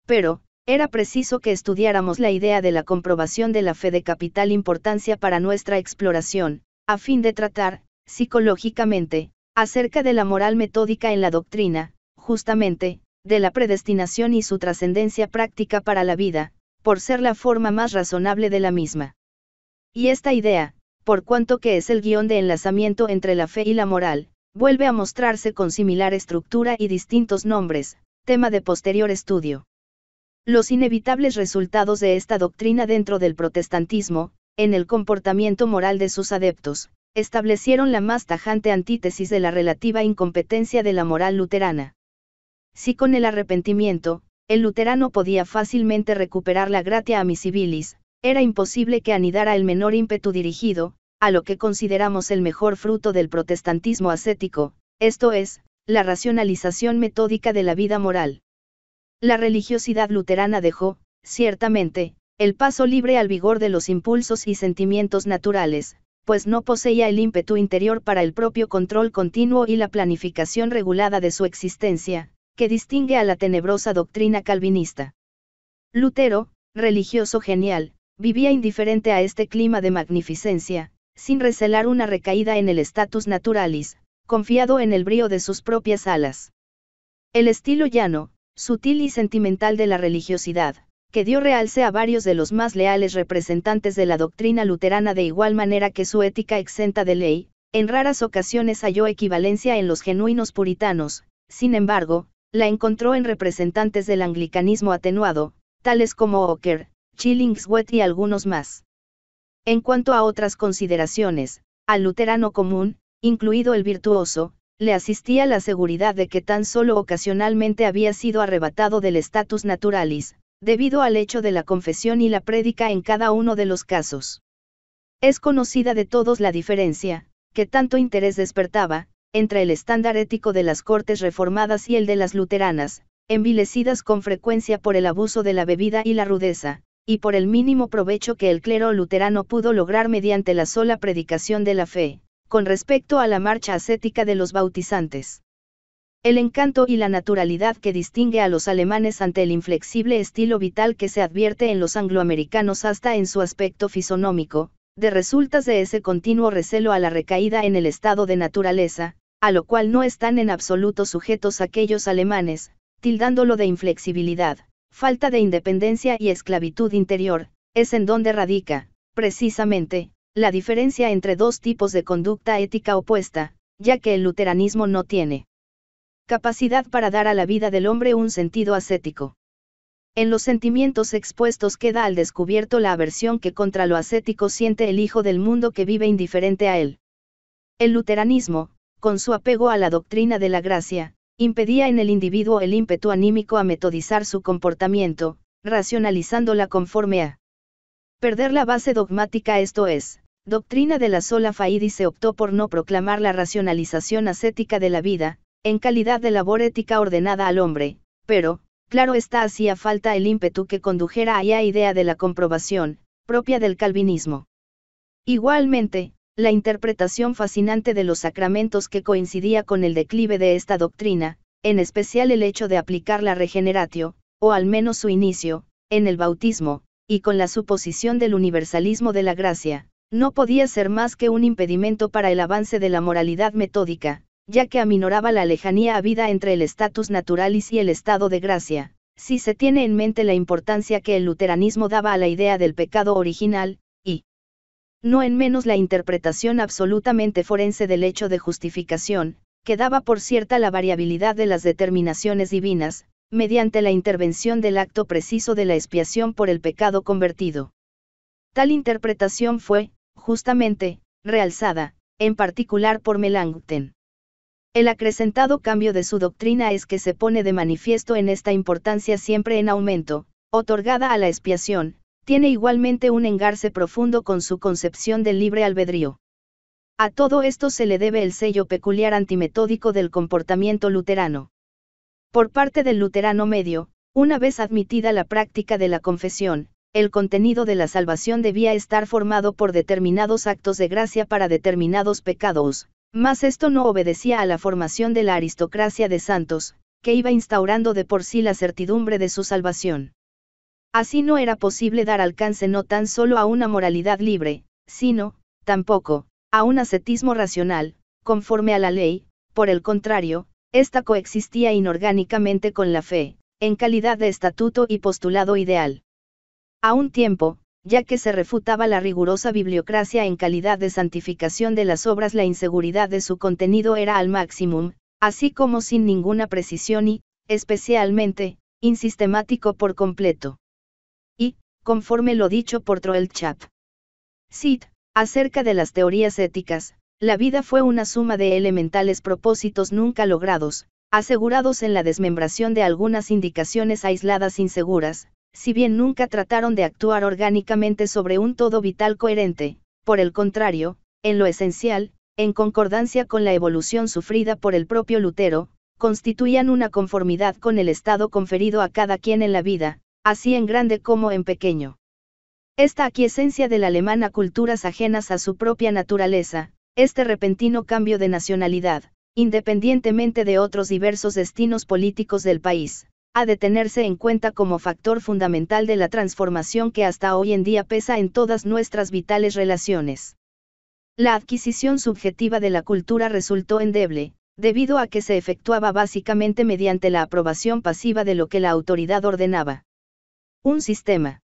Pero, era preciso que estudiáramos la idea de la comprobación de la fe de capital importancia para nuestra exploración, a fin de tratar, psicológicamente, acerca de la moral metódica en la doctrina, justamente, de la predestinación y su trascendencia práctica para la vida, por ser la forma más razonable de la misma. Y esta idea, por cuanto que es el guión de enlazamiento entre la fe y la moral, vuelve a mostrarse con similar estructura y distintos nombres, tema de posterior estudio. Los inevitables resultados de esta doctrina dentro del protestantismo, en el comportamiento moral de sus adeptos, establecieron la más tajante antítesis de la relativa incompetencia de la moral luterana. Si con el arrepentimiento, el luterano podía fácilmente recuperar la gratia a civilis, era imposible que anidara el menor ímpetu dirigido, a lo que consideramos el mejor fruto del protestantismo ascético, esto es, la racionalización metódica de la vida moral. La religiosidad luterana dejó, ciertamente, el paso libre al vigor de los impulsos y sentimientos naturales, pues no poseía el ímpetu interior para el propio control continuo y la planificación regulada de su existencia, que distingue a la tenebrosa doctrina calvinista. Lutero, religioso genial, vivía indiferente a este clima de magnificencia, sin recelar una recaída en el status naturalis, confiado en el brío de sus propias alas. El estilo llano, sutil y sentimental de la religiosidad, que dio realce a varios de los más leales representantes de la doctrina luterana de igual manera que su ética exenta de ley, en raras ocasiones halló equivalencia en los genuinos puritanos, sin embargo, la encontró en representantes del anglicanismo atenuado, tales como Ocker, Chillingsworth y algunos más. En cuanto a otras consideraciones, al luterano común, incluido el virtuoso, le asistía la seguridad de que tan solo ocasionalmente había sido arrebatado del status naturalis, debido al hecho de la confesión y la prédica en cada uno de los casos. Es conocida de todos la diferencia, que tanto interés despertaba, entre el estándar ético de las cortes reformadas y el de las luteranas, envilecidas con frecuencia por el abuso de la bebida y la rudeza, y por el mínimo provecho que el clero luterano pudo lograr mediante la sola predicación de la fe con respecto a la marcha ascética de los bautizantes. El encanto y la naturalidad que distingue a los alemanes ante el inflexible estilo vital que se advierte en los angloamericanos hasta en su aspecto fisonómico, de resultas de ese continuo recelo a la recaída en el estado de naturaleza, a lo cual no están en absoluto sujetos aquellos alemanes, tildándolo de inflexibilidad, falta de independencia y esclavitud interior, es en donde radica, precisamente, la diferencia entre dos tipos de conducta ética opuesta, ya que el luteranismo no tiene capacidad para dar a la vida del hombre un sentido ascético. En los sentimientos expuestos queda al descubierto la aversión que contra lo ascético siente el hijo del mundo que vive indiferente a él. El luteranismo, con su apego a la doctrina de la gracia, impedía en el individuo el ímpetu anímico a metodizar su comportamiento, racionalizándola conforme a perder la base dogmática, esto es, doctrina de la sola faidi se optó por no proclamar la racionalización ascética de la vida, en calidad de labor ética ordenada al hombre, pero, claro está, hacía falta el ímpetu que condujera a la idea de la comprobación, propia del calvinismo. Igualmente, la interpretación fascinante de los sacramentos que coincidía con el declive de esta doctrina, en especial el hecho de aplicar la regeneratio, o al menos su inicio, en el bautismo, y con la suposición del universalismo de la gracia, no podía ser más que un impedimento para el avance de la moralidad metódica, ya que aminoraba la lejanía habida entre el status naturalis y el estado de gracia, si se tiene en mente la importancia que el luteranismo daba a la idea del pecado original, y no en menos la interpretación absolutamente forense del hecho de justificación, que daba por cierta la variabilidad de las determinaciones divinas, mediante la intervención del acto preciso de la expiación por el pecado convertido. Tal interpretación fue, justamente, realzada, en particular por Melanchthon. El acrecentado cambio de su doctrina es que se pone de manifiesto en esta importancia siempre en aumento, otorgada a la expiación, tiene igualmente un engarce profundo con su concepción del libre albedrío. A todo esto se le debe el sello peculiar antimetódico del comportamiento luterano. Por parte del luterano medio, una vez admitida la práctica de la confesión, el contenido de la salvación debía estar formado por determinados actos de gracia para determinados pecados, mas esto no obedecía a la formación de la aristocracia de santos, que iba instaurando de por sí la certidumbre de su salvación. Así no era posible dar alcance no tan solo a una moralidad libre, sino, tampoco, a un ascetismo racional, conforme a la ley, por el contrario, ésta coexistía inorgánicamente con la fe, en calidad de estatuto y postulado ideal. A un tiempo, ya que se refutaba la rigurosa bibliocracia en calidad de santificación de las obras, la inseguridad de su contenido era al máximo, así como sin ninguna precisión y, especialmente, insistemático por completo. Y, conforme lo dicho por Troelchap. Cid, acerca de las teorías éticas, la vida fue una suma de elementales propósitos nunca logrados, asegurados en la desmembración de algunas indicaciones aisladas inseguras, si bien nunca trataron de actuar orgánicamente sobre un todo vital coherente, por el contrario, en lo esencial, en concordancia con la evolución sufrida por el propio Lutero, constituían una conformidad con el estado conferido a cada quien en la vida, así en grande como en pequeño. Esta aquiescencia del alemán a culturas ajenas a su propia naturaleza, este repentino cambio de nacionalidad, independientemente de otros diversos destinos políticos del país, ha de tenerse en cuenta como factor fundamental de la transformación que hasta hoy en día pesa en todas nuestras vitales relaciones. La adquisición subjetiva de la cultura resultó endeble, debido a que se efectuaba básicamente mediante la aprobación pasiva de lo que la autoridad ordenaba. Un sistema.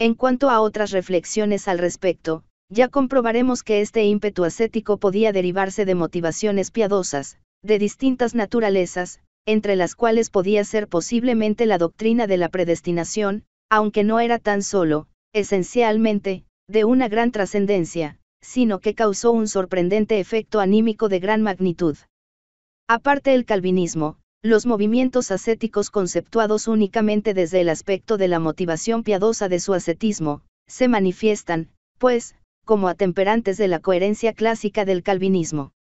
En cuanto a otras reflexiones al respecto, ya comprobaremos que este ímpetu ascético podía derivarse de motivaciones piadosas, de distintas naturalezas, entre las cuales podía ser posiblemente la doctrina de la predestinación, aunque no era tan solo, esencialmente, de una gran trascendencia, sino que causó un sorprendente efecto anímico de gran magnitud. Aparte el calvinismo, los movimientos ascéticos conceptuados únicamente desde el aspecto de la motivación piadosa de su ascetismo, se manifiestan, pues, como atemperantes de la coherencia clásica del calvinismo.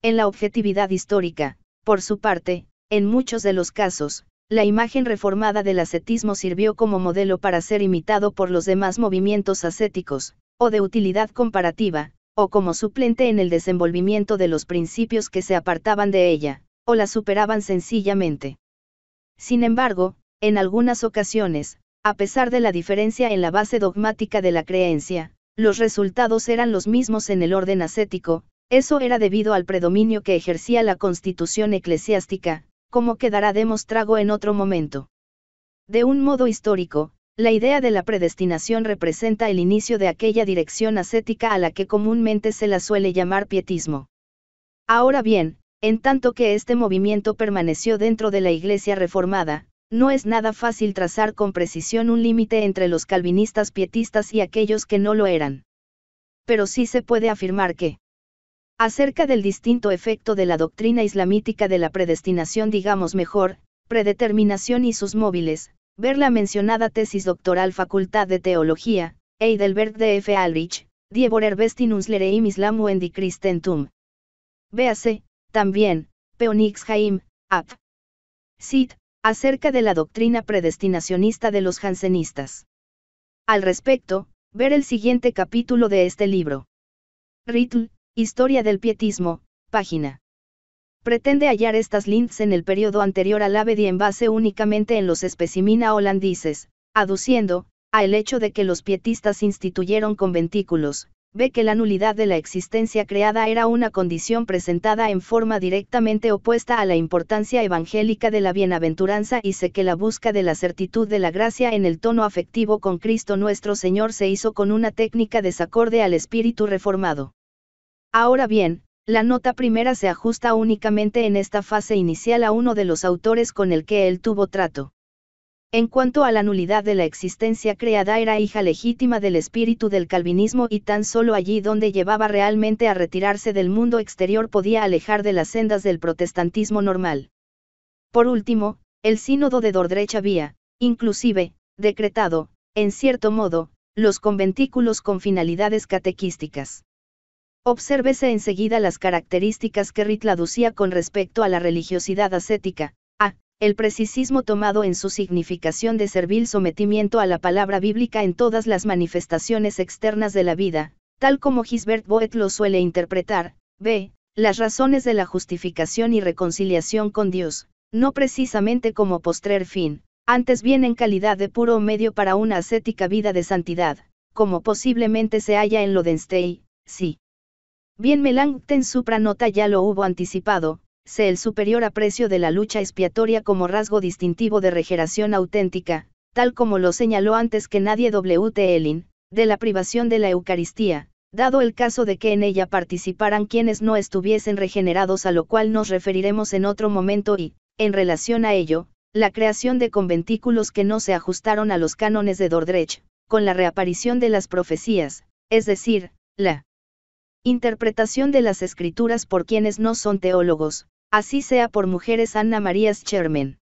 En la objetividad histórica, por su parte, en muchos de los casos, la imagen reformada del ascetismo sirvió como modelo para ser imitado por los demás movimientos ascéticos, o de utilidad comparativa, o como suplente en el desenvolvimiento de los principios que se apartaban de ella, o la superaban sencillamente. Sin embargo, en algunas ocasiones, a pesar de la diferencia en la base dogmática de la creencia, los resultados eran los mismos en el orden ascético, eso era debido al predominio que ejercía la constitución eclesiástica, como quedará demostrado en otro momento. De un modo histórico, la idea de la predestinación representa el inicio de aquella dirección ascética a la que comúnmente se la suele llamar pietismo. Ahora bien, en tanto que este movimiento permaneció dentro de la Iglesia reformada, no es nada fácil trazar con precisión un límite entre los calvinistas pietistas y aquellos que no lo eran. Pero sí se puede afirmar que Acerca del distinto efecto de la doctrina islamítica de la predestinación, digamos mejor, predeterminación y sus móviles, ver la mencionada tesis doctoral Facultad de Teología, Heidelberg de F. Alrich, Die e im Islamu und die Christentum. Véase, también, Peonix Jaim, Ab. Sid, acerca de la doctrina predestinacionista de los jansenistas. Al respecto, ver el siguiente capítulo de este libro. Ritl, Historia del pietismo, página. Pretende hallar estas links en el periodo anterior al Avedi en base únicamente en los especimina holandices, aduciendo, a el hecho de que los pietistas instituyeron conventículos, ve que la nulidad de la existencia creada era una condición presentada en forma directamente opuesta a la importancia evangélica de la bienaventuranza y sé que la busca de la certitud de la gracia en el tono afectivo con Cristo nuestro Señor se hizo con una técnica desacorde al espíritu reformado. Ahora bien, la nota primera se ajusta únicamente en esta fase inicial a uno de los autores con el que él tuvo trato. En cuanto a la nulidad de la existencia creada era hija legítima del espíritu del calvinismo y tan solo allí donde llevaba realmente a retirarse del mundo exterior podía alejar de las sendas del protestantismo normal. Por último, el sínodo de Dordrecht había, inclusive, decretado, en cierto modo, los conventículos con finalidades catequísticas. Obsérvese enseguida las características que ritladucía con respecto a la religiosidad ascética, a. El precisismo tomado en su significación de servil sometimiento a la palabra bíblica en todas las manifestaciones externas de la vida, tal como Gisbert Boet lo suele interpretar, b. Las razones de la justificación y reconciliación con Dios, no precisamente como postrer fin, antes bien en calidad de puro medio para una ascética vida de santidad, como posiblemente se halla en Lodenstey, sí. Bien Melanchthon supranota ya lo hubo anticipado, se el superior aprecio de la lucha expiatoria como rasgo distintivo de regeneración auténtica, tal como lo señaló antes que nadie W.T. Elin, de la privación de la Eucaristía, dado el caso de que en ella participaran quienes no estuviesen regenerados a lo cual nos referiremos en otro momento y, en relación a ello, la creación de conventículos que no se ajustaron a los cánones de Dordrecht, con la reaparición de las profecías, es decir, la Interpretación de las escrituras por quienes no son teólogos, así sea por mujeres Anna Marías Sherman.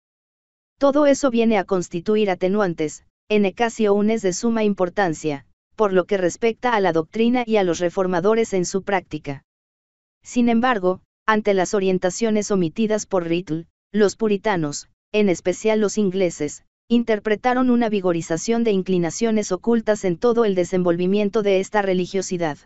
Todo eso viene a constituir atenuantes, en Unes de suma importancia, por lo que respecta a la doctrina y a los reformadores en su práctica. Sin embargo, ante las orientaciones omitidas por Riddle, los puritanos, en especial los ingleses, interpretaron una vigorización de inclinaciones ocultas en todo el desenvolvimiento de esta religiosidad.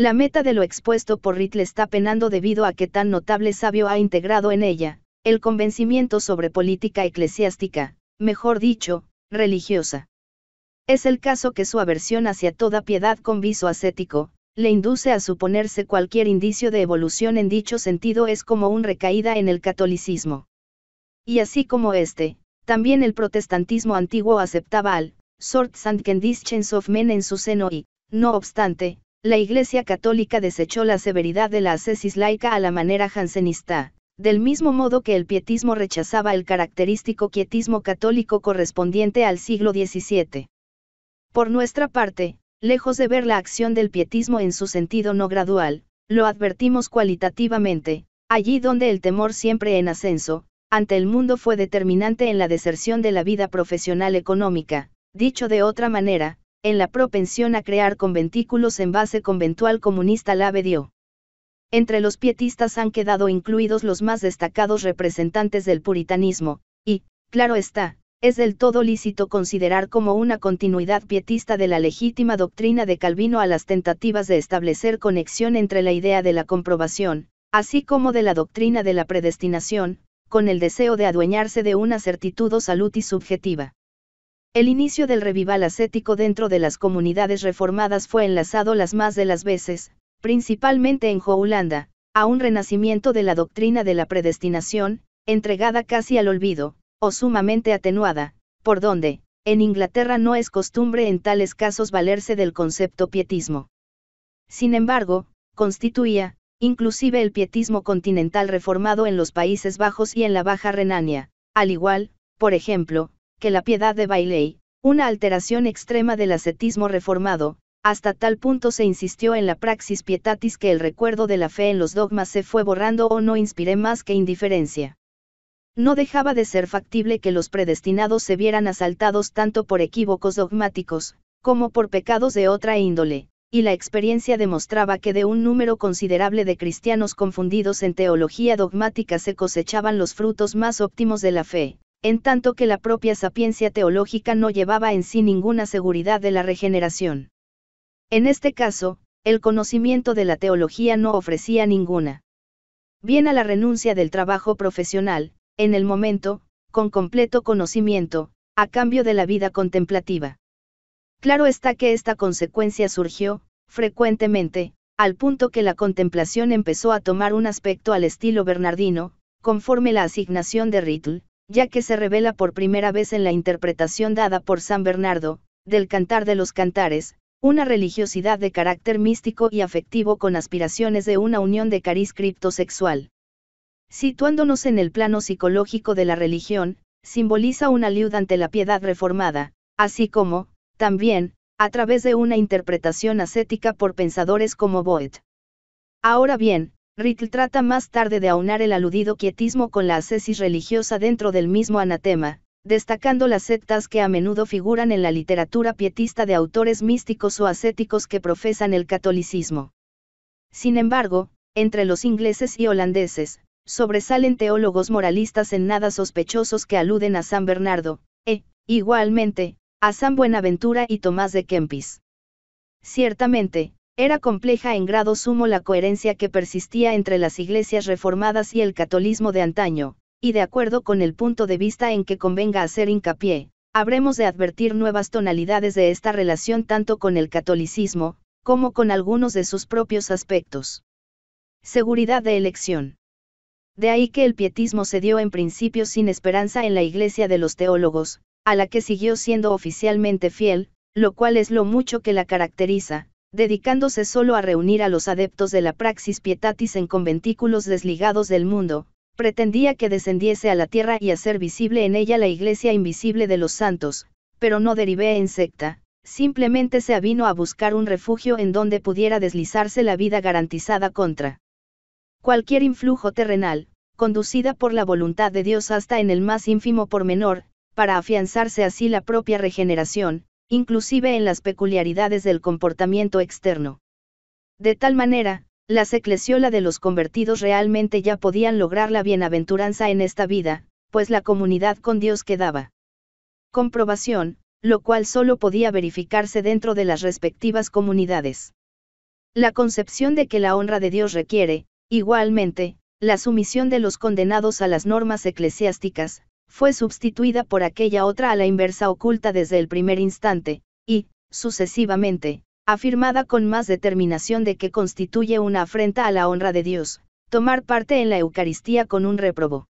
La meta de lo expuesto por le está penando debido a que tan notable sabio ha integrado en ella, el convencimiento sobre política eclesiástica, mejor dicho, religiosa. Es el caso que su aversión hacia toda piedad con viso ascético, le induce a suponerse cualquier indicio de evolución en dicho sentido es como un recaída en el catolicismo. Y así como este, también el protestantismo antiguo aceptaba al, sort and of Men en su seno y, no obstante, la Iglesia Católica desechó la severidad de la ascesis laica a la manera jansenista, del mismo modo que el pietismo rechazaba el característico quietismo católico correspondiente al siglo XVII. Por nuestra parte, lejos de ver la acción del pietismo en su sentido no gradual, lo advertimos cualitativamente, allí donde el temor siempre en ascenso, ante el mundo fue determinante en la deserción de la vida profesional económica, dicho de otra manera, en la propensión a crear conventículos en base conventual comunista la dio. Entre los pietistas han quedado incluidos los más destacados representantes del puritanismo, y, claro está, es del todo lícito considerar como una continuidad pietista de la legítima doctrina de Calvino a las tentativas de establecer conexión entre la idea de la comprobación, así como de la doctrina de la predestinación, con el deseo de adueñarse de una certitud o salud y subjetiva. El inicio del revival ascético dentro de las comunidades reformadas fue enlazado las más de las veces, principalmente en Joulanda, a un renacimiento de la doctrina de la predestinación, entregada casi al olvido, o sumamente atenuada, por donde, en Inglaterra no es costumbre en tales casos valerse del concepto pietismo. Sin embargo, constituía, inclusive el pietismo continental reformado en los Países Bajos y en la Baja Renania, al igual, por ejemplo, que la piedad de Bailey, una alteración extrema del ascetismo reformado, hasta tal punto se insistió en la praxis pietatis que el recuerdo de la fe en los dogmas se fue borrando o no inspiré más que indiferencia. No dejaba de ser factible que los predestinados se vieran asaltados tanto por equívocos dogmáticos, como por pecados de otra índole, y la experiencia demostraba que de un número considerable de cristianos confundidos en teología dogmática se cosechaban los frutos más óptimos de la fe en tanto que la propia sapiencia teológica no llevaba en sí ninguna seguridad de la regeneración. En este caso, el conocimiento de la teología no ofrecía ninguna. Bien a la renuncia del trabajo profesional, en el momento, con completo conocimiento, a cambio de la vida contemplativa. Claro está que esta consecuencia surgió, frecuentemente, al punto que la contemplación empezó a tomar un aspecto al estilo bernardino, conforme la asignación de Ritl, ya que se revela por primera vez en la interpretación dada por San Bernardo, del Cantar de los Cantares, una religiosidad de carácter místico y afectivo con aspiraciones de una unión de cariz criptosexual. Situándonos en el plano psicológico de la religión, simboliza una liuda ante la piedad reformada, así como, también, a través de una interpretación ascética por pensadores como Boet. Ahora bien, Rittl trata más tarde de aunar el aludido quietismo con la ascesis religiosa dentro del mismo anatema, destacando las sectas que a menudo figuran en la literatura pietista de autores místicos o ascéticos que profesan el catolicismo. Sin embargo, entre los ingleses y holandeses, sobresalen teólogos moralistas en nada sospechosos que aluden a San Bernardo, e, igualmente, a San Buenaventura y Tomás de Kempis. Ciertamente, era compleja en grado sumo la coherencia que persistía entre las iglesias reformadas y el catolicismo de antaño, y de acuerdo con el punto de vista en que convenga hacer hincapié, habremos de advertir nuevas tonalidades de esta relación tanto con el catolicismo, como con algunos de sus propios aspectos. Seguridad de elección. De ahí que el pietismo se dio en principio sin esperanza en la Iglesia de los Teólogos, a la que siguió siendo oficialmente fiel, lo cual es lo mucho que la caracteriza, dedicándose solo a reunir a los adeptos de la praxis pietatis en conventículos desligados del mundo, pretendía que descendiese a la tierra y hacer visible en ella la iglesia invisible de los santos, pero no derivé en secta, simplemente se avino a buscar un refugio en donde pudiera deslizarse la vida garantizada contra cualquier influjo terrenal, conducida por la voluntad de Dios hasta en el más ínfimo pormenor, para afianzarse así la propia regeneración, inclusive en las peculiaridades del comportamiento externo. De tal manera, la seclesiola de los convertidos realmente ya podían lograr la bienaventuranza en esta vida, pues la comunidad con Dios quedaba. Comprobación, lo cual solo podía verificarse dentro de las respectivas comunidades. La concepción de que la honra de Dios requiere, igualmente, la sumisión de los condenados a las normas eclesiásticas, fue sustituida por aquella otra a la inversa oculta desde el primer instante, y, sucesivamente, afirmada con más determinación de que constituye una afrenta a la honra de Dios, tomar parte en la Eucaristía con un réprobo.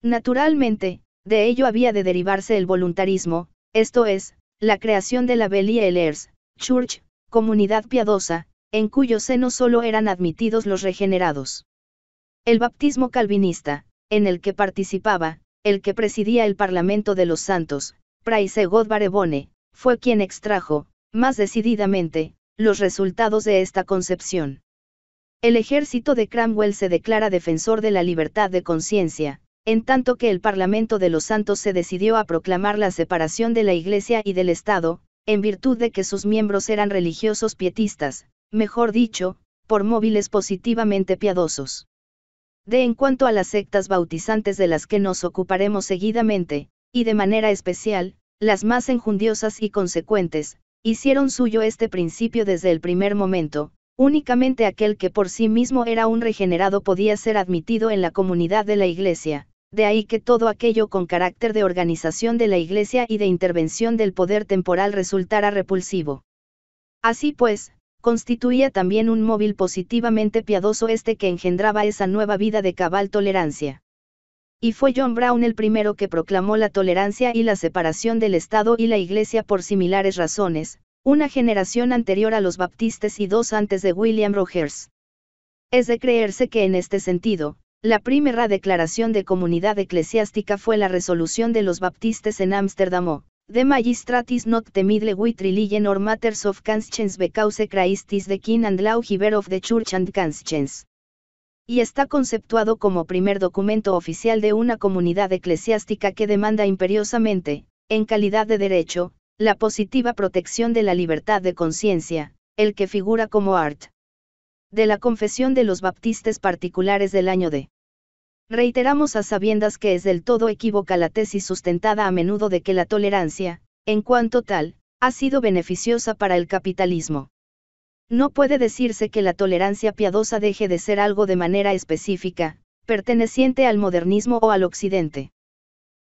Naturalmente, de ello había de derivarse el voluntarismo, esto es, la creación de la Elers, Church, comunidad piadosa, en cuyo seno solo eran admitidos los regenerados. El bautismo calvinista, en el que participaba, el que presidía el Parlamento de los Santos, Praise Godbarebone, fue quien extrajo, más decididamente, los resultados de esta concepción. El ejército de Cromwell se declara defensor de la libertad de conciencia, en tanto que el Parlamento de los Santos se decidió a proclamar la separación de la Iglesia y del Estado, en virtud de que sus miembros eran religiosos pietistas, mejor dicho, por móviles positivamente piadosos de en cuanto a las sectas bautizantes de las que nos ocuparemos seguidamente, y de manera especial, las más enjundiosas y consecuentes, hicieron suyo este principio desde el primer momento, únicamente aquel que por sí mismo era un regenerado podía ser admitido en la comunidad de la Iglesia, de ahí que todo aquello con carácter de organización de la Iglesia y de intervención del poder temporal resultara repulsivo. Así pues, constituía también un móvil positivamente piadoso este que engendraba esa nueva vida de cabal tolerancia. Y fue John Brown el primero que proclamó la tolerancia y la separación del Estado y la Iglesia por similares razones, una generación anterior a los baptistas y dos antes de William Rogers. Es de creerse que en este sentido, la primera declaración de comunidad eclesiástica fue la resolución de los baptistas en Ámsterdam de magistratis not temidle with or matters of conscience because Christ is the king and lawgiver of the church and conscience. Y está conceptuado como primer documento oficial de una comunidad eclesiástica que demanda imperiosamente, en calidad de derecho, la positiva protección de la libertad de conciencia, el que figura como art. De la Confesión de los Baptistas Particulares del año de Reiteramos a sabiendas que es del todo equívoca la tesis sustentada a menudo de que la tolerancia, en cuanto tal, ha sido beneficiosa para el capitalismo. No puede decirse que la tolerancia piadosa deje de ser algo de manera específica, perteneciente al modernismo o al occidente.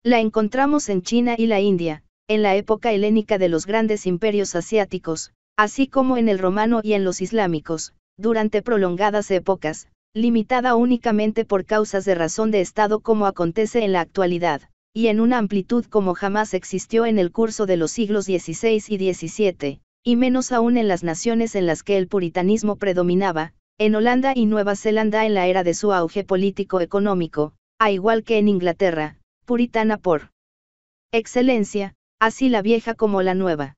La encontramos en China y la India, en la época helénica de los grandes imperios asiáticos, así como en el romano y en los islámicos, durante prolongadas épocas, limitada únicamente por causas de razón de Estado como acontece en la actualidad, y en una amplitud como jamás existió en el curso de los siglos XVI y XVII, y menos aún en las naciones en las que el puritanismo predominaba, en Holanda y Nueva Zelanda en la era de su auge político-económico, a igual que en Inglaterra, puritana por excelencia, así la vieja como la nueva.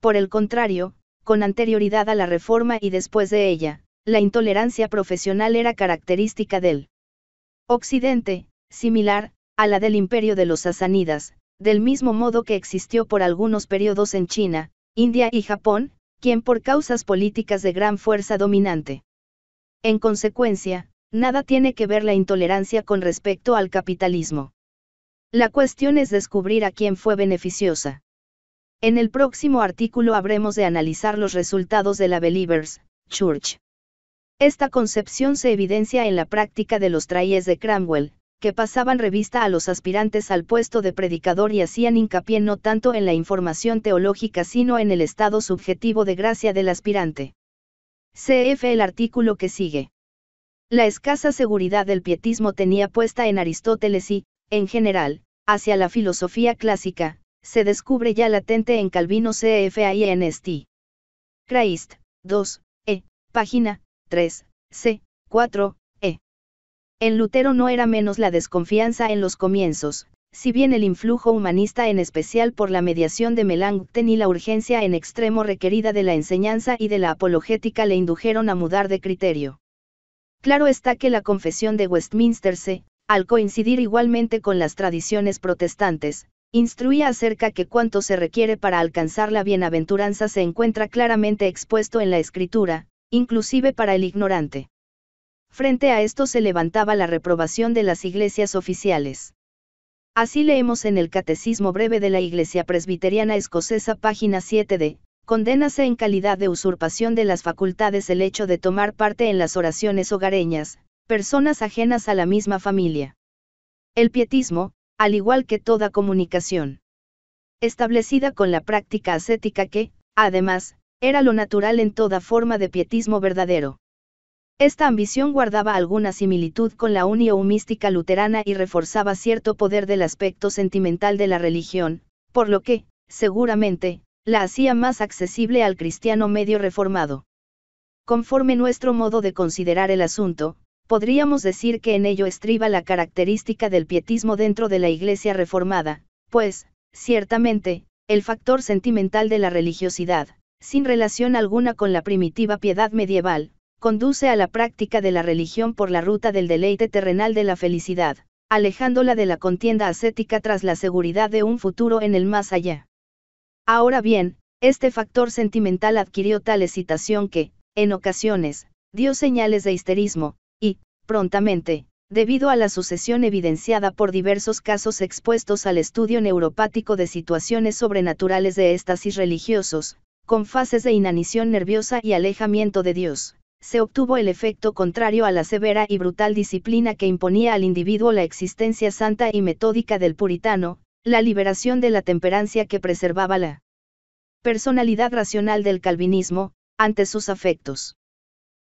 Por el contrario, con anterioridad a la Reforma y después de ella, la intolerancia profesional era característica del Occidente, similar a la del imperio de los sasánidas, del mismo modo que existió por algunos periodos en China, India y Japón, quien por causas políticas de gran fuerza dominante. En consecuencia, nada tiene que ver la intolerancia con respecto al capitalismo. La cuestión es descubrir a quién fue beneficiosa. En el próximo artículo habremos de analizar los resultados de la Believers Church. Esta concepción se evidencia en la práctica de los traíes de Cramwell, que pasaban revista a los aspirantes al puesto de predicador y hacían hincapié no tanto en la información teológica sino en el estado subjetivo de gracia del aspirante. CF el artículo que sigue. La escasa seguridad del pietismo tenía puesta en Aristóteles y, en general, hacia la filosofía clásica, se descubre ya latente en Calvino CF y St. Christ, 2, e, página 3, c, 4, e. En Lutero no era menos la desconfianza en los comienzos, si bien el influjo humanista en especial por la mediación de Melanchthon y la urgencia en extremo requerida de la enseñanza y de la apologética le indujeron a mudar de criterio. Claro está que la confesión de Westminster se, al coincidir igualmente con las tradiciones protestantes, instruía acerca que cuanto se requiere para alcanzar la bienaventuranza se encuentra claramente expuesto en la escritura, inclusive para el ignorante. Frente a esto se levantaba la reprobación de las iglesias oficiales. Así leemos en el Catecismo Breve de la Iglesia Presbiteriana Escocesa, página 7d, Condénase en calidad de usurpación de las facultades el hecho de tomar parte en las oraciones hogareñas, personas ajenas a la misma familia. El pietismo, al igual que toda comunicación establecida con la práctica ascética que, además, era lo natural en toda forma de pietismo verdadero. Esta ambición guardaba alguna similitud con la unión mística luterana y reforzaba cierto poder del aspecto sentimental de la religión, por lo que, seguramente, la hacía más accesible al cristiano medio reformado. Conforme nuestro modo de considerar el asunto, podríamos decir que en ello estriba la característica del pietismo dentro de la Iglesia reformada, pues, ciertamente, el factor sentimental de la religiosidad, sin relación alguna con la primitiva piedad medieval, conduce a la práctica de la religión por la ruta del deleite terrenal de la felicidad, alejándola de la contienda ascética tras la seguridad de un futuro en el más allá. Ahora bien, este factor sentimental adquirió tal excitación que, en ocasiones, dio señales de histerismo, y, prontamente, debido a la sucesión evidenciada por diversos casos expuestos al estudio neuropático de situaciones sobrenaturales de éstasis religiosos, con fases de inanición nerviosa y alejamiento de Dios, se obtuvo el efecto contrario a la severa y brutal disciplina que imponía al individuo la existencia santa y metódica del puritano, la liberación de la temperancia que preservaba la personalidad racional del calvinismo, ante sus afectos.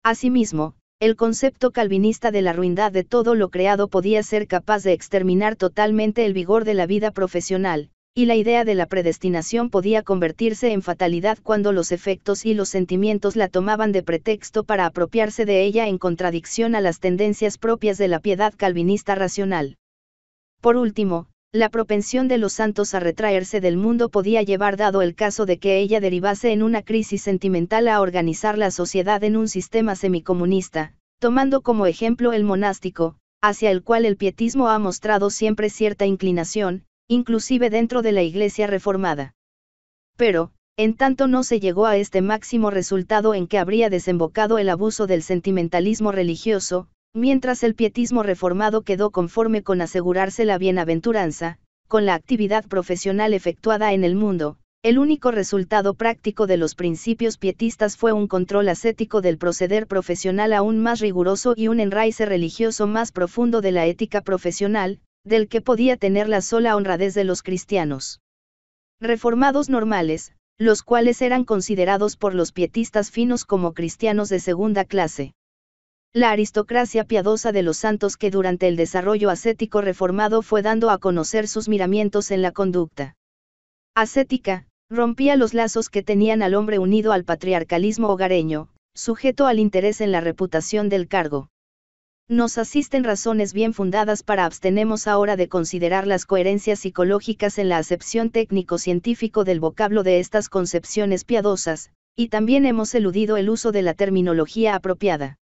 Asimismo, el concepto calvinista de la ruindad de todo lo creado podía ser capaz de exterminar totalmente el vigor de la vida profesional, y la idea de la predestinación podía convertirse en fatalidad cuando los efectos y los sentimientos la tomaban de pretexto para apropiarse de ella en contradicción a las tendencias propias de la piedad calvinista racional. Por último, la propensión de los santos a retraerse del mundo podía llevar dado el caso de que ella derivase en una crisis sentimental a organizar la sociedad en un sistema semicomunista, tomando como ejemplo el monástico, hacia el cual el pietismo ha mostrado siempre cierta inclinación, inclusive dentro de la Iglesia reformada. Pero, en tanto no se llegó a este máximo resultado en que habría desembocado el abuso del sentimentalismo religioso, mientras el pietismo reformado quedó conforme con asegurarse la bienaventuranza, con la actividad profesional efectuada en el mundo, el único resultado práctico de los principios pietistas fue un control ascético del proceder profesional aún más riguroso y un enraice religioso más profundo de la ética profesional, del que podía tener la sola honradez de los cristianos. Reformados normales, los cuales eran considerados por los pietistas finos como cristianos de segunda clase. La aristocracia piadosa de los santos que durante el desarrollo ascético reformado fue dando a conocer sus miramientos en la conducta ascética, rompía los lazos que tenían al hombre unido al patriarcalismo hogareño, sujeto al interés en la reputación del cargo nos asisten razones bien fundadas para abstenemos ahora de considerar las coherencias psicológicas en la acepción técnico-científico del vocablo de estas concepciones piadosas, y también hemos eludido el uso de la terminología apropiada.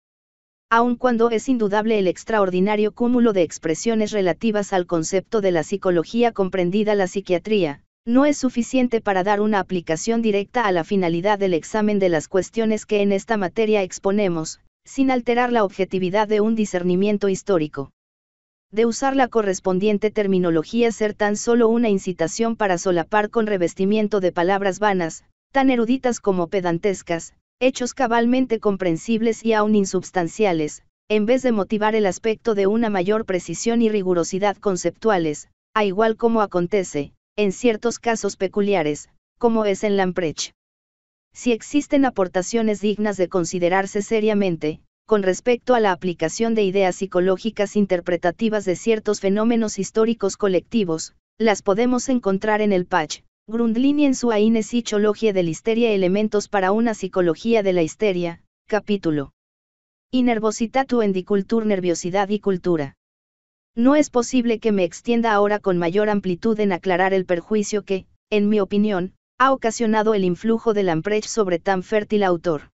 Aun cuando es indudable el extraordinario cúmulo de expresiones relativas al concepto de la psicología comprendida la psiquiatría, no es suficiente para dar una aplicación directa a la finalidad del examen de las cuestiones que en esta materia exponemos, sin alterar la objetividad de un discernimiento histórico. De usar la correspondiente terminología ser tan solo una incitación para solapar con revestimiento de palabras vanas, tan eruditas como pedantescas, hechos cabalmente comprensibles y aún insubstanciales, en vez de motivar el aspecto de una mayor precisión y rigurosidad conceptuales, a igual como acontece, en ciertos casos peculiares, como es en Lamprecht si existen aportaciones dignas de considerarse seriamente, con respecto a la aplicación de ideas psicológicas interpretativas de ciertos fenómenos históricos colectivos, las podemos encontrar en el Patch, Grundlin en su Aine Psychologie de la Histeria Elementos para una Psicología de la Histeria, capítulo. Y nervositatu en Dicultur Nerviosidad y Cultura. No es posible que me extienda ahora con mayor amplitud en aclarar el perjuicio que, en mi opinión, ha ocasionado el influjo de Lamprecht sobre tan fértil autor.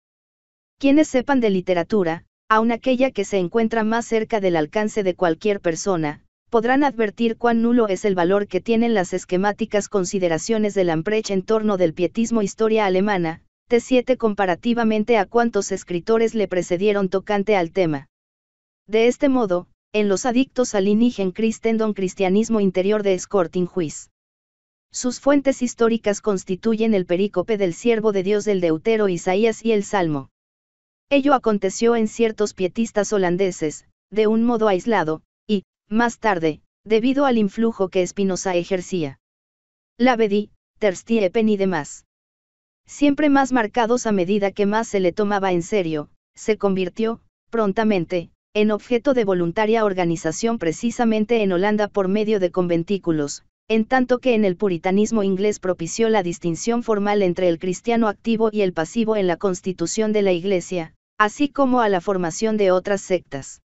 Quienes sepan de literatura, aun aquella que se encuentra más cerca del alcance de cualquier persona, podrán advertir cuán nulo es el valor que tienen las esquemáticas consideraciones de Lamprecht en torno del pietismo historia alemana, T7 comparativamente a cuantos escritores le precedieron tocante al tema. De este modo, en los adictos al Inigen Christendom cristianismo interior de Escorting Juiz. Sus fuentes históricas constituyen el perícope del siervo de Dios del Deutero Isaías y el Salmo. Ello aconteció en ciertos pietistas holandeses, de un modo aislado, y, más tarde, debido al influjo que Spinoza ejercía. Lavedi, Terstiepen y demás. Siempre más marcados a medida que más se le tomaba en serio, se convirtió, prontamente, en objeto de voluntaria organización precisamente en Holanda por medio de conventículos, en tanto que en el puritanismo inglés propició la distinción formal entre el cristiano activo y el pasivo en la constitución de la Iglesia, así como a la formación de otras sectas.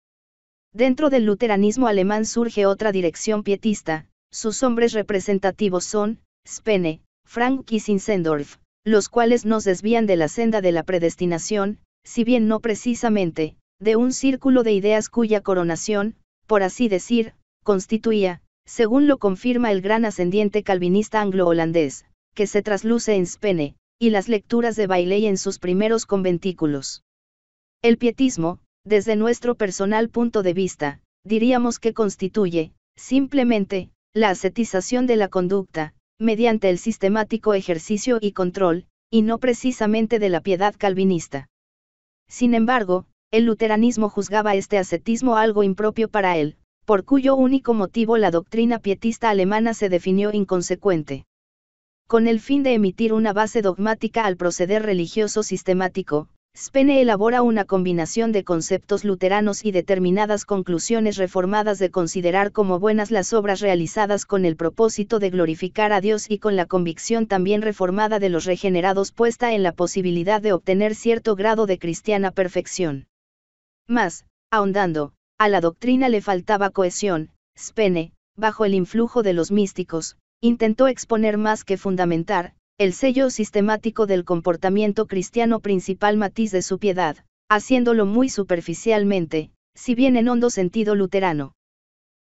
Dentro del luteranismo alemán surge otra dirección pietista, sus hombres representativos son, Spene, Frank y Zinzendorf, los cuales nos desvían de la senda de la predestinación, si bien no precisamente, de un círculo de ideas cuya coronación, por así decir, constituía, según lo confirma el gran ascendiente calvinista anglo-holandés, que se trasluce en Spene, y las lecturas de Bailey en sus primeros conventículos. El pietismo, desde nuestro personal punto de vista, diríamos que constituye, simplemente, la ascetización de la conducta, mediante el sistemático ejercicio y control, y no precisamente de la piedad calvinista. Sin embargo, el luteranismo juzgaba este ascetismo algo impropio para él, por cuyo único motivo la doctrina pietista alemana se definió inconsecuente. Con el fin de emitir una base dogmática al proceder religioso sistemático, Spene elabora una combinación de conceptos luteranos y determinadas conclusiones reformadas de considerar como buenas las obras realizadas con el propósito de glorificar a Dios y con la convicción también reformada de los regenerados puesta en la posibilidad de obtener cierto grado de cristiana perfección. Más, ahondando, a la doctrina le faltaba cohesión, Spene, bajo el influjo de los místicos, intentó exponer más que fundamentar, el sello sistemático del comportamiento cristiano principal matiz de su piedad, haciéndolo muy superficialmente, si bien en hondo sentido luterano.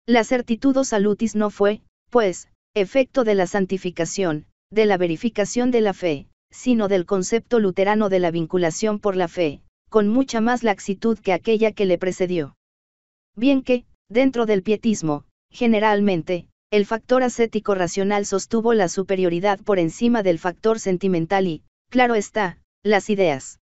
La certitud o salutis no fue, pues, efecto de la santificación, de la verificación de la fe, sino del concepto luterano de la vinculación por la fe, con mucha más laxitud que aquella que le precedió. Bien que, dentro del pietismo, generalmente, el factor ascético racional sostuvo la superioridad por encima del factor sentimental y, claro está, las ideas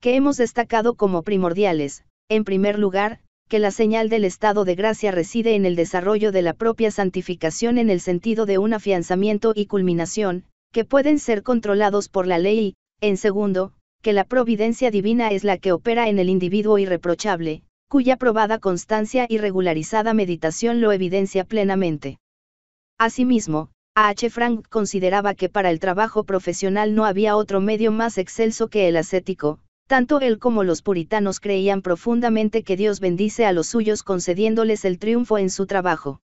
que hemos destacado como primordiales, en primer lugar, que la señal del estado de gracia reside en el desarrollo de la propia santificación en el sentido de un afianzamiento y culminación, que pueden ser controlados por la ley y, en segundo, que la providencia divina es la que opera en el individuo irreprochable, cuya probada constancia y regularizada meditación lo evidencia plenamente. Asimismo, H. Frank consideraba que para el trabajo profesional no había otro medio más excelso que el ascético, tanto él como los puritanos creían profundamente que Dios bendice a los suyos concediéndoles el triunfo en su trabajo.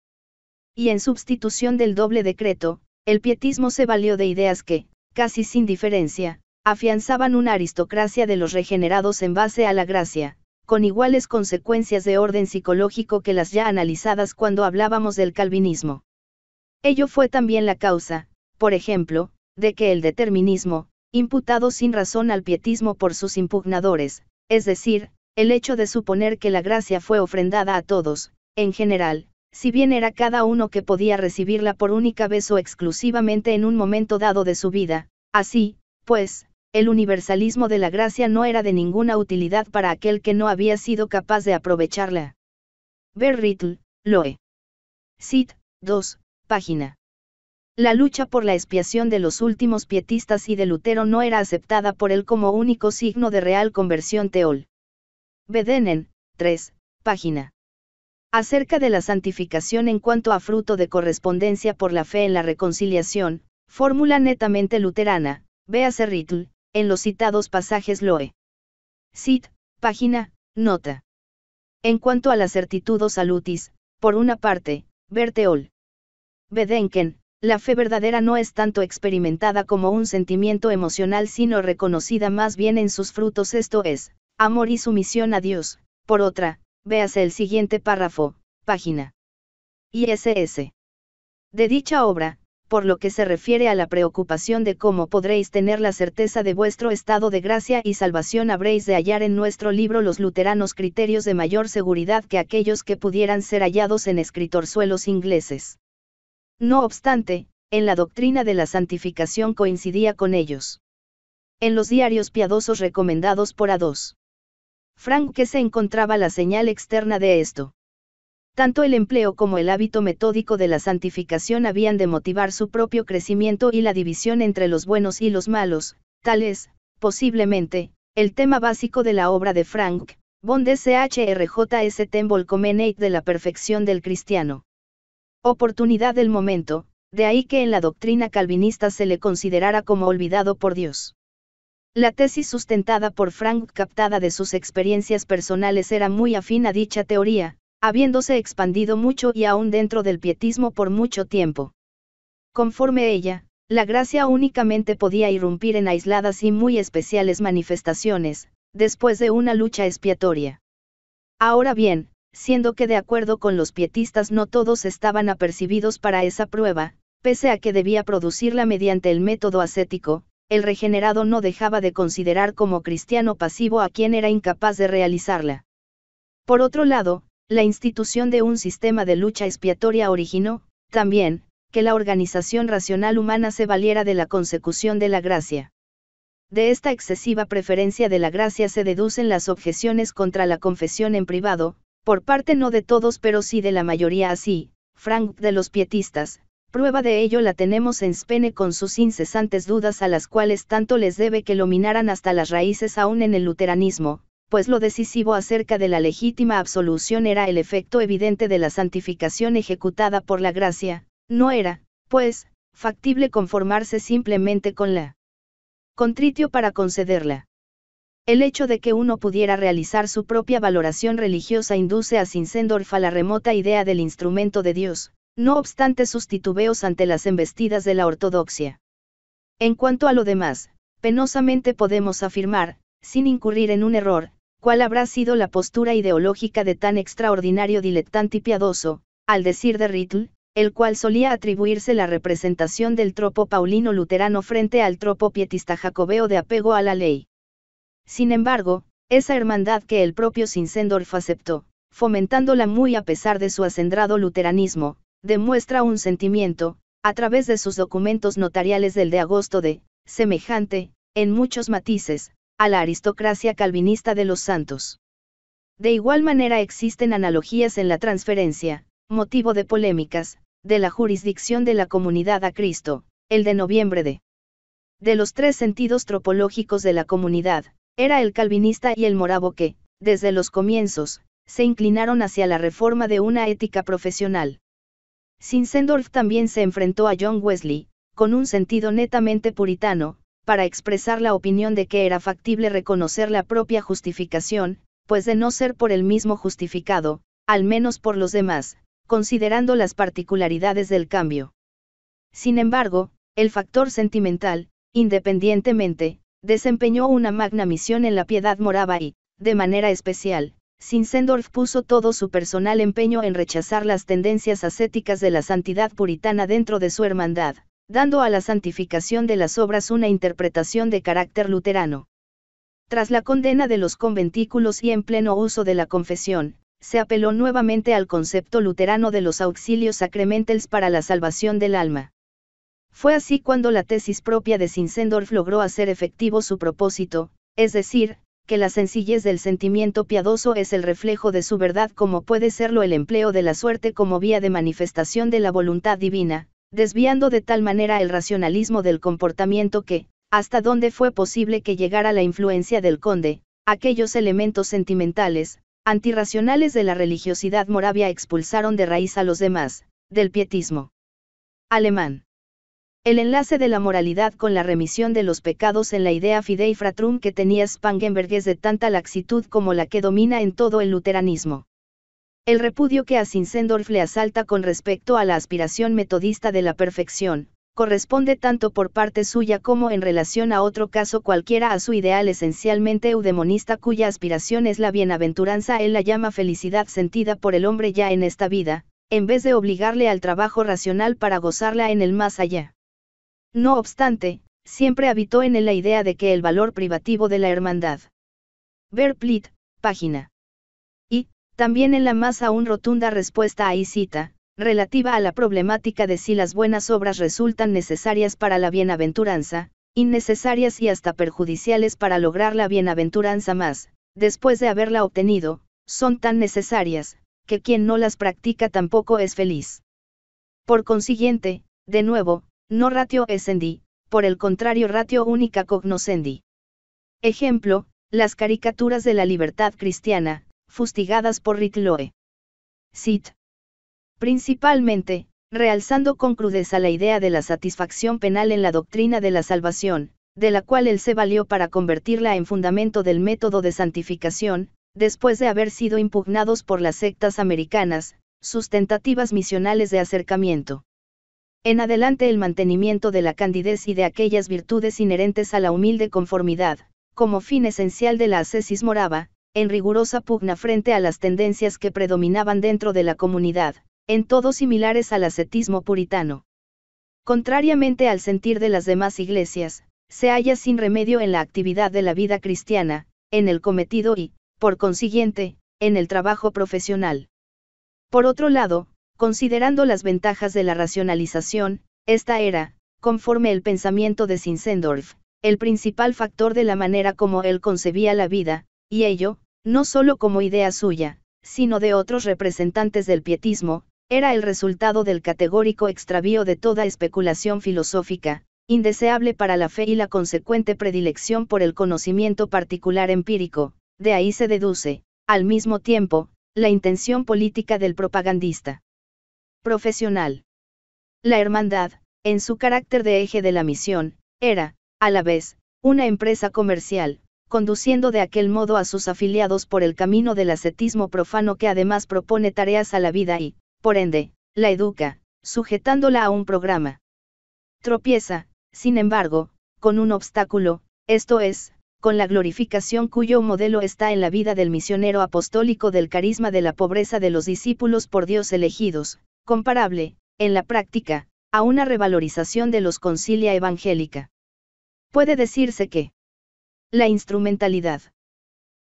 Y en sustitución del doble decreto, el pietismo se valió de ideas que, casi sin diferencia, afianzaban una aristocracia de los regenerados en base a la gracia, con iguales consecuencias de orden psicológico que las ya analizadas cuando hablábamos del calvinismo. Ello fue también la causa, por ejemplo, de que el determinismo, imputado sin razón al pietismo por sus impugnadores, es decir, el hecho de suponer que la gracia fue ofrendada a todos, en general, si bien era cada uno que podía recibirla por única vez o exclusivamente en un momento dado de su vida, así, pues, el universalismo de la gracia no era de ninguna utilidad para aquel que no había sido capaz de aprovecharla. Ver Rittl, Loe. Cit. 2, página. La lucha por la expiación de los últimos pietistas y de Lutero no era aceptada por él como único signo de real conversión teol. Bedenen, 3, página. Acerca de la santificación en cuanto a fruto de correspondencia por la fe en la reconciliación, fórmula netamente luterana, véase Rittl, en los citados pasajes Loe. Cit, página, nota. En cuanto a la certitud o salutis, por una parte, verteol. Bedenken, la fe verdadera no es tanto experimentada como un sentimiento emocional sino reconocida más bien en sus frutos esto es, amor y sumisión a Dios, por otra, véase el siguiente párrafo, página. ISS. De dicha obra, por lo que se refiere a la preocupación de cómo podréis tener la certeza de vuestro estado de gracia y salvación habréis de hallar en nuestro libro los luteranos criterios de mayor seguridad que aquellos que pudieran ser hallados en escritorzuelos ingleses. No obstante, en la doctrina de la santificación coincidía con ellos. En los diarios piadosos recomendados por a Frank que se encontraba la señal externa de esto. Tanto el empleo como el hábito metódico de la santificación habían de motivar su propio crecimiento y la división entre los buenos y los malos, tal es, posiblemente, el tema básico de la obra de Frank, Bond S.H.R.J.S. Tembol de la perfección del cristiano. Oportunidad del momento, de ahí que en la doctrina calvinista se le considerara como olvidado por Dios. La tesis sustentada por Frank captada de sus experiencias personales era muy afín a dicha teoría, habiéndose expandido mucho y aún dentro del pietismo por mucho tiempo. Conforme ella, la gracia únicamente podía irrumpir en aisladas y muy especiales manifestaciones, después de una lucha expiatoria. Ahora bien, siendo que de acuerdo con los pietistas no todos estaban apercibidos para esa prueba, pese a que debía producirla mediante el método ascético, el regenerado no dejaba de considerar como cristiano pasivo a quien era incapaz de realizarla. Por otro lado, la institución de un sistema de lucha expiatoria originó, también, que la organización racional humana se valiera de la consecución de la gracia. De esta excesiva preferencia de la gracia se deducen las objeciones contra la confesión en privado, por parte no de todos pero sí de la mayoría así, Frank de los pietistas, prueba de ello la tenemos en Spene con sus incesantes dudas a las cuales tanto les debe que lo minaran hasta las raíces aún en el luteranismo, pues lo decisivo acerca de la legítima absolución era el efecto evidente de la santificación ejecutada por la gracia, no era, pues, factible conformarse simplemente con la contritio para concederla. El hecho de que uno pudiera realizar su propia valoración religiosa induce a Sinsendorf a la remota idea del instrumento de Dios, no obstante sus titubeos ante las embestidas de la ortodoxia. En cuanto a lo demás, penosamente podemos afirmar, sin incurrir en un error, cuál habrá sido la postura ideológica de tan extraordinario diletante y piadoso, al decir de Rittl, el cual solía atribuirse la representación del tropo paulino luterano frente al tropo pietista jacobeo de apego a la ley. Sin embargo, esa hermandad que el propio Sinsendorf aceptó, fomentándola muy a pesar de su acendrado luteranismo, demuestra un sentimiento, a través de sus documentos notariales del de agosto de, semejante, en muchos matices, a la aristocracia calvinista de los santos. De igual manera existen analogías en la transferencia, motivo de polémicas, de la jurisdicción de la comunidad a Cristo, el de noviembre de. De los tres sentidos tropológicos de la comunidad, era el calvinista y el moravo que, desde los comienzos, se inclinaron hacia la reforma de una ética profesional. Sinsendorf también se enfrentó a John Wesley, con un sentido netamente puritano, para expresar la opinión de que era factible reconocer la propia justificación, pues de no ser por el mismo justificado, al menos por los demás, considerando las particularidades del cambio. Sin embargo, el factor sentimental, independientemente, desempeñó una magna misión en la piedad morava y, de manera especial, Sinsendorf puso todo su personal empeño en rechazar las tendencias ascéticas de la santidad puritana dentro de su hermandad, dando a la santificación de las obras una interpretación de carácter luterano. Tras la condena de los conventículos y en pleno uso de la confesión, se apeló nuevamente al concepto luterano de los auxilios sacramentales para la salvación del alma. Fue así cuando la tesis propia de Zinzendorf logró hacer efectivo su propósito, es decir, que la sencillez del sentimiento piadoso es el reflejo de su verdad como puede serlo el empleo de la suerte como vía de manifestación de la voluntad divina, desviando de tal manera el racionalismo del comportamiento que, hasta donde fue posible que llegara la influencia del conde, aquellos elementos sentimentales, antirracionales de la religiosidad moravia expulsaron de raíz a los demás, del pietismo. Alemán. El enlace de la moralidad con la remisión de los pecados en la idea fidei fratrum que tenía Spangenberg es de tanta laxitud como la que domina en todo el luteranismo. El repudio que a Zinzendorf le asalta con respecto a la aspiración metodista de la perfección, corresponde tanto por parte suya como en relación a otro caso cualquiera a su ideal esencialmente eudemonista cuya aspiración es la bienaventuranza. Él la llama felicidad sentida por el hombre ya en esta vida, en vez de obligarle al trabajo racional para gozarla en el más allá. No obstante, siempre habitó en él la idea de que el valor privativo de la hermandad. Ver página también en la más aún rotunda respuesta ahí cita, relativa a la problemática de si las buenas obras resultan necesarias para la bienaventuranza, innecesarias y hasta perjudiciales para lograr la bienaventuranza más, después de haberla obtenido, son tan necesarias, que quien no las practica tampoco es feliz. Por consiguiente, de nuevo, no ratio di, por el contrario ratio única cognoscendi. Ejemplo, las caricaturas de la libertad cristiana, fustigadas por Ritloe. Cit. Principalmente, realzando con crudeza la idea de la satisfacción penal en la doctrina de la salvación, de la cual él se valió para convertirla en fundamento del método de santificación, después de haber sido impugnados por las sectas americanas, sus tentativas misionales de acercamiento. En adelante el mantenimiento de la candidez y de aquellas virtudes inherentes a la humilde conformidad, como fin esencial de la ascesis morava, en rigurosa pugna frente a las tendencias que predominaban dentro de la comunidad, en todo similares al ascetismo puritano. Contrariamente al sentir de las demás iglesias, se halla sin remedio en la actividad de la vida cristiana, en el cometido y, por consiguiente, en el trabajo profesional. Por otro lado, considerando las ventajas de la racionalización, esta era, conforme el pensamiento de Zinzendorf, el principal factor de la manera como él concebía la vida, y ello, no solo como idea suya, sino de otros representantes del pietismo, era el resultado del categórico extravío de toda especulación filosófica, indeseable para la fe y la consecuente predilección por el conocimiento particular empírico, de ahí se deduce, al mismo tiempo, la intención política del propagandista. Profesional. La hermandad, en su carácter de eje de la misión, era, a la vez, una empresa comercial, conduciendo de aquel modo a sus afiliados por el camino del ascetismo profano que además propone tareas a la vida y, por ende, la educa, sujetándola a un programa. Tropieza, sin embargo, con un obstáculo, esto es, con la glorificación cuyo modelo está en la vida del misionero apostólico del carisma de la pobreza de los discípulos por Dios elegidos, comparable, en la práctica, a una revalorización de los concilia evangélica. Puede decirse que, la instrumentalidad.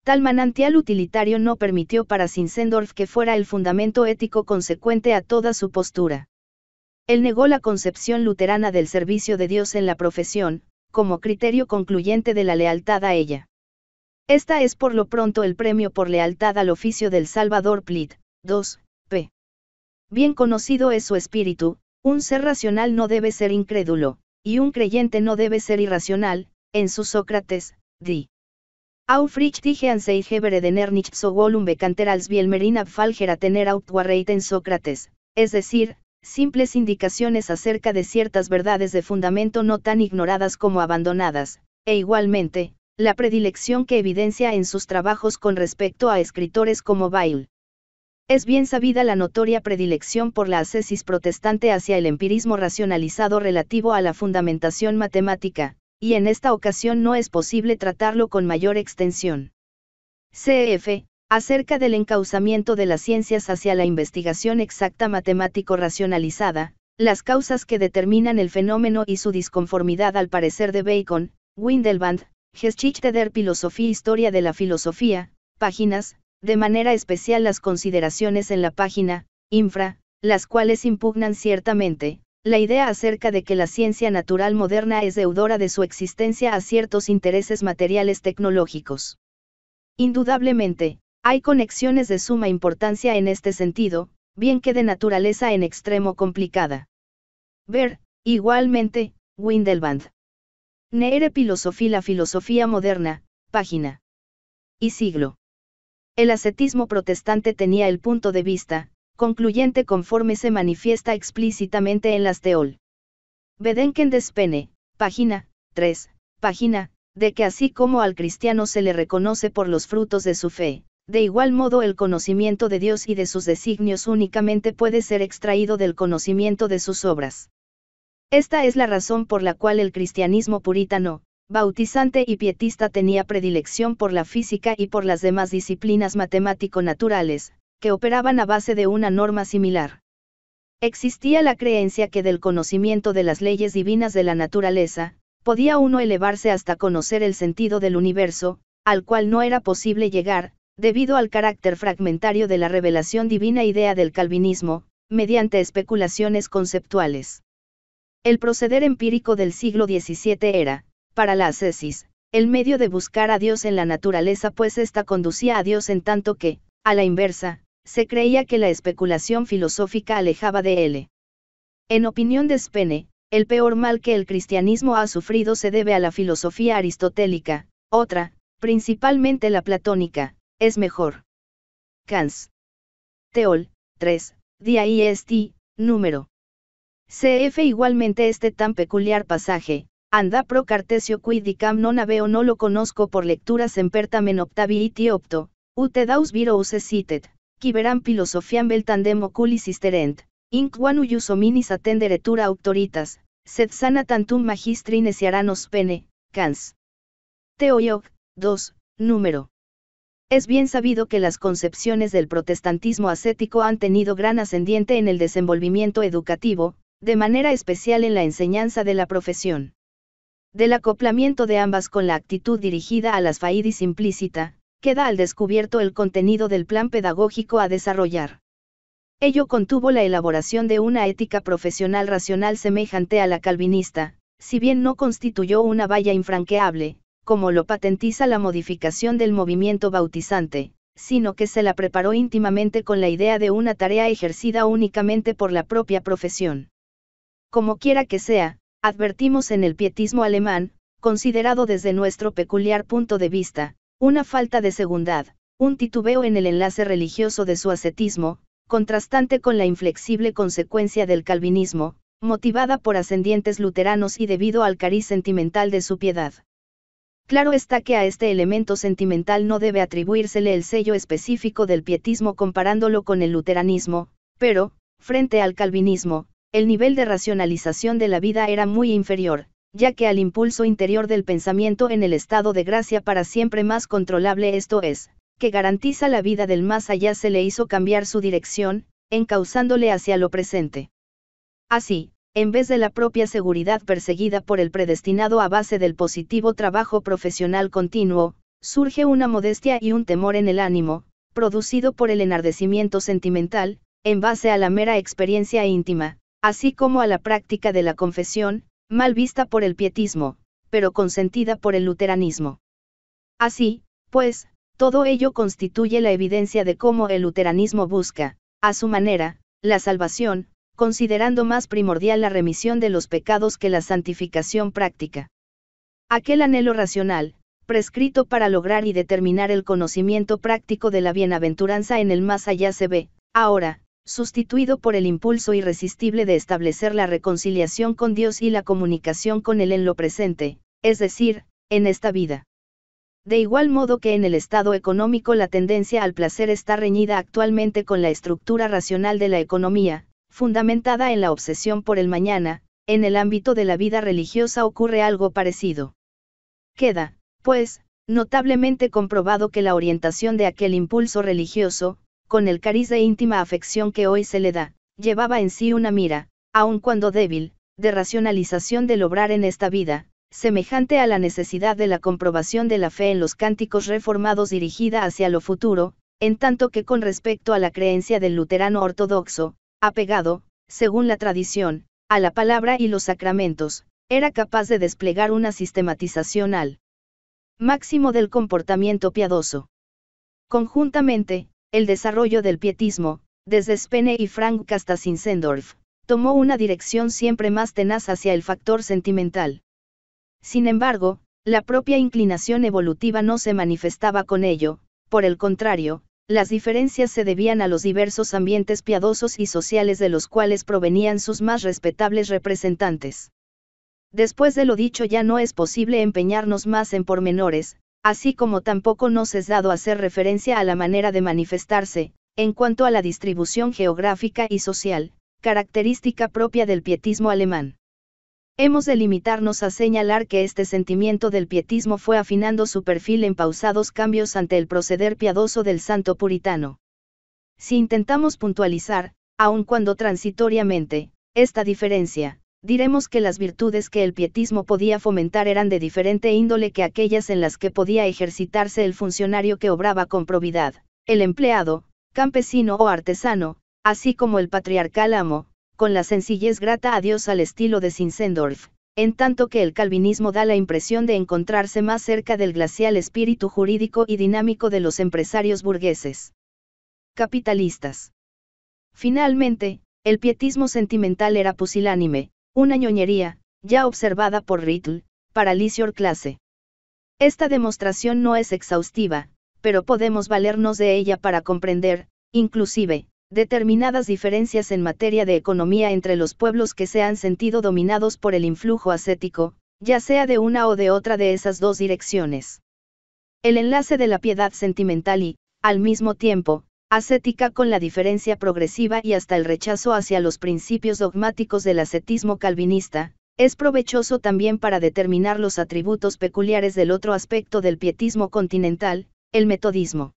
Tal manantial utilitario no permitió para Zinzendorf que fuera el fundamento ético consecuente a toda su postura. Él negó la concepción luterana del servicio de Dios en la profesión, como criterio concluyente de la lealtad a ella. Esta es por lo pronto el premio por lealtad al oficio del Salvador Plit, 2, p. Bien conocido es su espíritu, un ser racional no debe ser incrédulo, y un creyente no debe ser irracional, en su Sócrates, d. Aufrichtige sich de nicht so volum bekanter als Bielmerin abfalger a tener en Sócrates, es decir, simples indicaciones acerca de ciertas verdades de fundamento no tan ignoradas como abandonadas, e igualmente, la predilección que evidencia en sus trabajos con respecto a escritores como Bail. Es bien sabida la notoria predilección por la ascesis protestante hacia el empirismo racionalizado relativo a la fundamentación matemática, y en esta ocasión no es posible tratarlo con mayor extensión. CF, acerca del encauzamiento de las ciencias hacia la investigación exacta matemático-racionalizada, las causas que determinan el fenómeno y su disconformidad al parecer de Bacon, Windelband, Geschichte der Philosophie Historia de la Filosofía, páginas, de manera especial las consideraciones en la página, infra, las cuales impugnan ciertamente, la idea acerca de que la ciencia natural moderna es deudora de su existencia a ciertos intereses materiales tecnológicos. Indudablemente, hay conexiones de suma importancia en este sentido, bien que de naturaleza en extremo complicada. Ver, igualmente, Windelband. Neere Filosofía La filosofía moderna, página. Y siglo. El ascetismo protestante tenía el punto de vista, concluyente conforme se manifiesta explícitamente en las Teol. Bedenken Despene, página 3, página, de que así como al cristiano se le reconoce por los frutos de su fe, de igual modo el conocimiento de Dios y de sus designios únicamente puede ser extraído del conocimiento de sus obras. Esta es la razón por la cual el cristianismo puritano, bautizante y pietista tenía predilección por la física y por las demás disciplinas matemático-naturales, que operaban a base de una norma similar. Existía la creencia que del conocimiento de las leyes divinas de la naturaleza, podía uno elevarse hasta conocer el sentido del universo, al cual no era posible llegar, debido al carácter fragmentario de la revelación divina idea del calvinismo, mediante especulaciones conceptuales. El proceder empírico del siglo XVII era, para la ascesis, el medio de buscar a Dios en la naturaleza pues ésta conducía a Dios en tanto que, a la inversa, se creía que la especulación filosófica alejaba de él. En opinión de Spene, el peor mal que el cristianismo ha sufrido se debe a la filosofía aristotélica, otra, principalmente la platónica, es mejor. Cans. Teol, 3, D.I.S.T., este, número. CF igualmente este tan peculiar pasaje, anda pro cartesio quidicam non aveo no lo conozco por lecturas en pertamen opto, ut daus viro Kiberam filosofiam vel tandem oculis isterent, inc one autoritas, sed sana tantum magistrines iaranos pene, cans. Teoyog, 2, número. Es bien sabido que las concepciones del protestantismo ascético han tenido gran ascendiente en el desenvolvimiento educativo, de manera especial en la enseñanza de la profesión. Del acoplamiento de ambas con la actitud dirigida a las faidis implícita, queda al descubierto el contenido del plan pedagógico a desarrollar. Ello contuvo la elaboración de una ética profesional racional semejante a la calvinista, si bien no constituyó una valla infranqueable, como lo patentiza la modificación del movimiento bautizante, sino que se la preparó íntimamente con la idea de una tarea ejercida únicamente por la propia profesión. Como quiera que sea, advertimos en el pietismo alemán, considerado desde nuestro peculiar punto de vista, una falta de segundad, un titubeo en el enlace religioso de su ascetismo, contrastante con la inflexible consecuencia del calvinismo, motivada por ascendientes luteranos y debido al cariz sentimental de su piedad. Claro está que a este elemento sentimental no debe atribuírsele el sello específico del pietismo comparándolo con el luteranismo, pero, frente al calvinismo, el nivel de racionalización de la vida era muy inferior, ya que al impulso interior del pensamiento en el estado de gracia para siempre más controlable esto es, que garantiza la vida del más allá se le hizo cambiar su dirección, encauzándole hacia lo presente. Así, en vez de la propia seguridad perseguida por el predestinado a base del positivo trabajo profesional continuo, surge una modestia y un temor en el ánimo, producido por el enardecimiento sentimental, en base a la mera experiencia íntima, así como a la práctica de la confesión, mal vista por el pietismo, pero consentida por el luteranismo. Así, pues, todo ello constituye la evidencia de cómo el luteranismo busca, a su manera, la salvación, considerando más primordial la remisión de los pecados que la santificación práctica. Aquel anhelo racional, prescrito para lograr y determinar el conocimiento práctico de la bienaventuranza en el más allá se ve, ahora, sustituido por el impulso irresistible de establecer la reconciliación con Dios y la comunicación con Él en lo presente, es decir, en esta vida. De igual modo que en el estado económico la tendencia al placer está reñida actualmente con la estructura racional de la economía, fundamentada en la obsesión por el mañana, en el ámbito de la vida religiosa ocurre algo parecido. Queda, pues, notablemente comprobado que la orientación de aquel impulso religioso, con el cariz de íntima afección que hoy se le da, llevaba en sí una mira, aun cuando débil, de racionalización del obrar en esta vida, semejante a la necesidad de la comprobación de la fe en los cánticos reformados dirigida hacia lo futuro, en tanto que con respecto a la creencia del luterano ortodoxo, apegado, según la tradición, a la palabra y los sacramentos, era capaz de desplegar una sistematización al máximo del comportamiento piadoso. Conjuntamente, el desarrollo del pietismo, desde Spene y Frank hasta Zinzendorf, tomó una dirección siempre más tenaz hacia el factor sentimental. Sin embargo, la propia inclinación evolutiva no se manifestaba con ello, por el contrario, las diferencias se debían a los diversos ambientes piadosos y sociales de los cuales provenían sus más respetables representantes. Después de lo dicho ya no es posible empeñarnos más en pormenores, así como tampoco nos es dado hacer referencia a la manera de manifestarse, en cuanto a la distribución geográfica y social, característica propia del pietismo alemán. Hemos de limitarnos a señalar que este sentimiento del pietismo fue afinando su perfil en pausados cambios ante el proceder piadoso del santo puritano. Si intentamos puntualizar, aun cuando transitoriamente, esta diferencia, diremos que las virtudes que el pietismo podía fomentar eran de diferente índole que aquellas en las que podía ejercitarse el funcionario que obraba con probidad, el empleado, campesino o artesano, así como el patriarcal amo, con la sencillez grata a Dios al estilo de Zinzendorf, en tanto que el calvinismo da la impresión de encontrarse más cerca del glacial espíritu jurídico y dinámico de los empresarios burgueses. Capitalistas. Finalmente, el pietismo sentimental era pusilánime, una ñoñería, ya observada por Riddle, para Lisior clase. Esta demostración no es exhaustiva, pero podemos valernos de ella para comprender, inclusive, determinadas diferencias en materia de economía entre los pueblos que se han sentido dominados por el influjo ascético, ya sea de una o de otra de esas dos direcciones. El enlace de la piedad sentimental y, al mismo tiempo, ascética con la diferencia progresiva y hasta el rechazo hacia los principios dogmáticos del ascetismo calvinista, es provechoso también para determinar los atributos peculiares del otro aspecto del pietismo continental, el metodismo.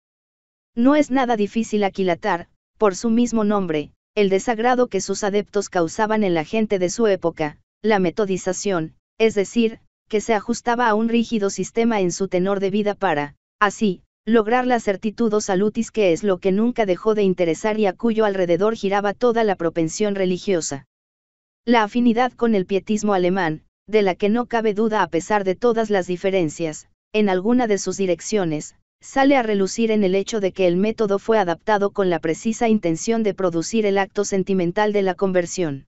No es nada difícil aquilatar, por su mismo nombre, el desagrado que sus adeptos causaban en la gente de su época, la metodización, es decir, que se ajustaba a un rígido sistema en su tenor de vida para, así, Lograr la certitud o salutis que es lo que nunca dejó de interesar y a cuyo alrededor giraba toda la propensión religiosa. La afinidad con el pietismo alemán, de la que no cabe duda a pesar de todas las diferencias, en alguna de sus direcciones, sale a relucir en el hecho de que el método fue adaptado con la precisa intención de producir el acto sentimental de la conversión.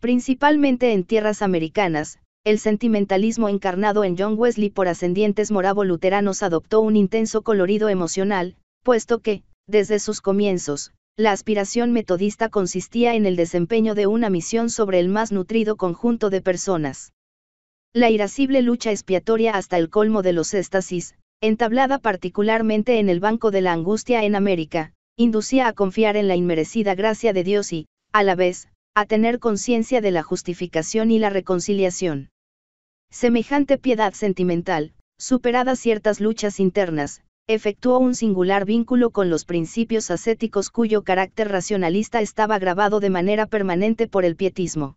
Principalmente en tierras americanas, el sentimentalismo encarnado en John Wesley por ascendientes moravo-luteranos adoptó un intenso colorido emocional, puesto que, desde sus comienzos, la aspiración metodista consistía en el desempeño de una misión sobre el más nutrido conjunto de personas. La irascible lucha expiatoria hasta el colmo de los éxtasis, entablada particularmente en el Banco de la Angustia en América, inducía a confiar en la inmerecida gracia de Dios y, a la vez, a tener conciencia de la justificación y la reconciliación. Semejante piedad sentimental, superadas ciertas luchas internas, efectuó un singular vínculo con los principios ascéticos cuyo carácter racionalista estaba grabado de manera permanente por el pietismo.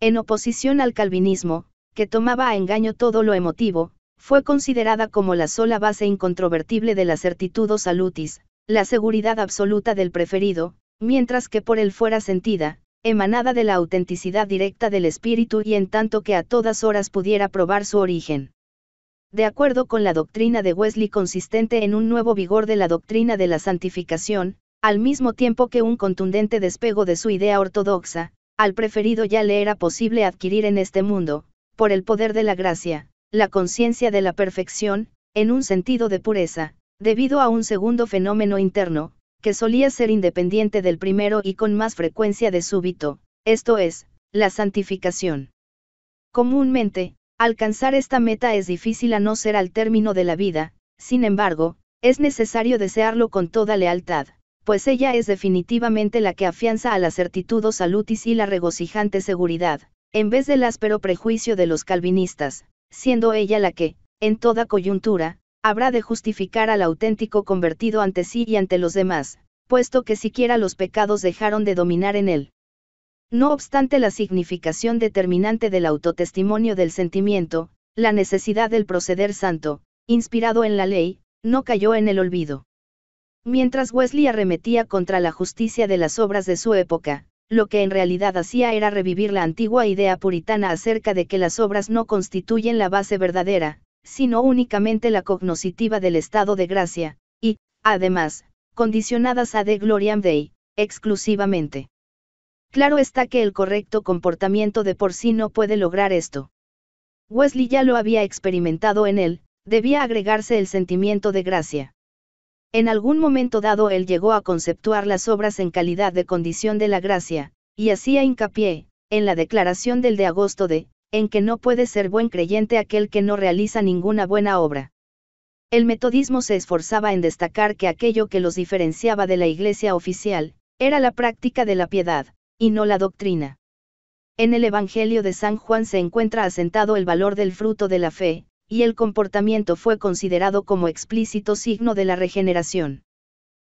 En oposición al calvinismo, que tomaba a engaño todo lo emotivo, fue considerada como la sola base incontrovertible de la o salutis, la seguridad absoluta del preferido, mientras que por él fuera sentida, emanada de la autenticidad directa del espíritu y en tanto que a todas horas pudiera probar su origen. De acuerdo con la doctrina de Wesley consistente en un nuevo vigor de la doctrina de la santificación, al mismo tiempo que un contundente despego de su idea ortodoxa, al preferido ya le era posible adquirir en este mundo, por el poder de la gracia, la conciencia de la perfección, en un sentido de pureza, debido a un segundo fenómeno interno, que solía ser independiente del primero y con más frecuencia de súbito, esto es, la santificación. Comúnmente, alcanzar esta meta es difícil a no ser al término de la vida, sin embargo, es necesario desearlo con toda lealtad, pues ella es definitivamente la que afianza a la certitud o salutis y la regocijante seguridad, en vez del áspero prejuicio de los calvinistas, siendo ella la que, en toda coyuntura, habrá de justificar al auténtico convertido ante sí y ante los demás, puesto que siquiera los pecados dejaron de dominar en él. No obstante la significación determinante del autotestimonio del sentimiento, la necesidad del proceder santo, inspirado en la ley, no cayó en el olvido. Mientras Wesley arremetía contra la justicia de las obras de su época, lo que en realidad hacía era revivir la antigua idea puritana acerca de que las obras no constituyen la base verdadera, sino únicamente la cognoscitiva del estado de gracia, y, además, condicionadas a de gloriam Dei, exclusivamente. Claro está que el correcto comportamiento de por sí no puede lograr esto. Wesley ya lo había experimentado en él, debía agregarse el sentimiento de gracia. En algún momento dado él llegó a conceptuar las obras en calidad de condición de la gracia, y hacía hincapié, en la declaración del de agosto de, en que no puede ser buen creyente aquel que no realiza ninguna buena obra. El metodismo se esforzaba en destacar que aquello que los diferenciaba de la iglesia oficial, era la práctica de la piedad, y no la doctrina. En el Evangelio de San Juan se encuentra asentado el valor del fruto de la fe, y el comportamiento fue considerado como explícito signo de la regeneración.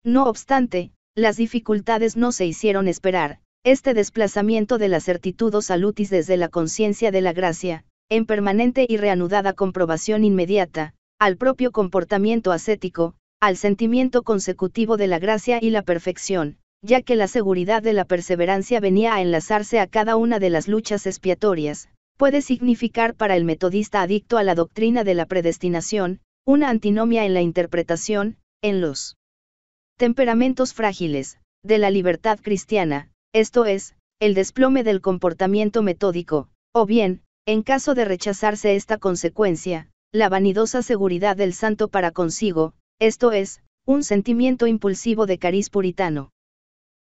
No obstante, las dificultades no se hicieron esperar, este desplazamiento de la certitud o salutis desde la conciencia de la gracia, en permanente y reanudada comprobación inmediata, al propio comportamiento ascético, al sentimiento consecutivo de la gracia y la perfección, ya que la seguridad de la perseverancia venía a enlazarse a cada una de las luchas expiatorias, puede significar para el metodista adicto a la doctrina de la predestinación, una antinomia en la interpretación, en los temperamentos frágiles, de la libertad cristiana, esto es, el desplome del comportamiento metódico, o bien, en caso de rechazarse esta consecuencia, la vanidosa seguridad del santo para consigo, esto es, un sentimiento impulsivo de cariz puritano.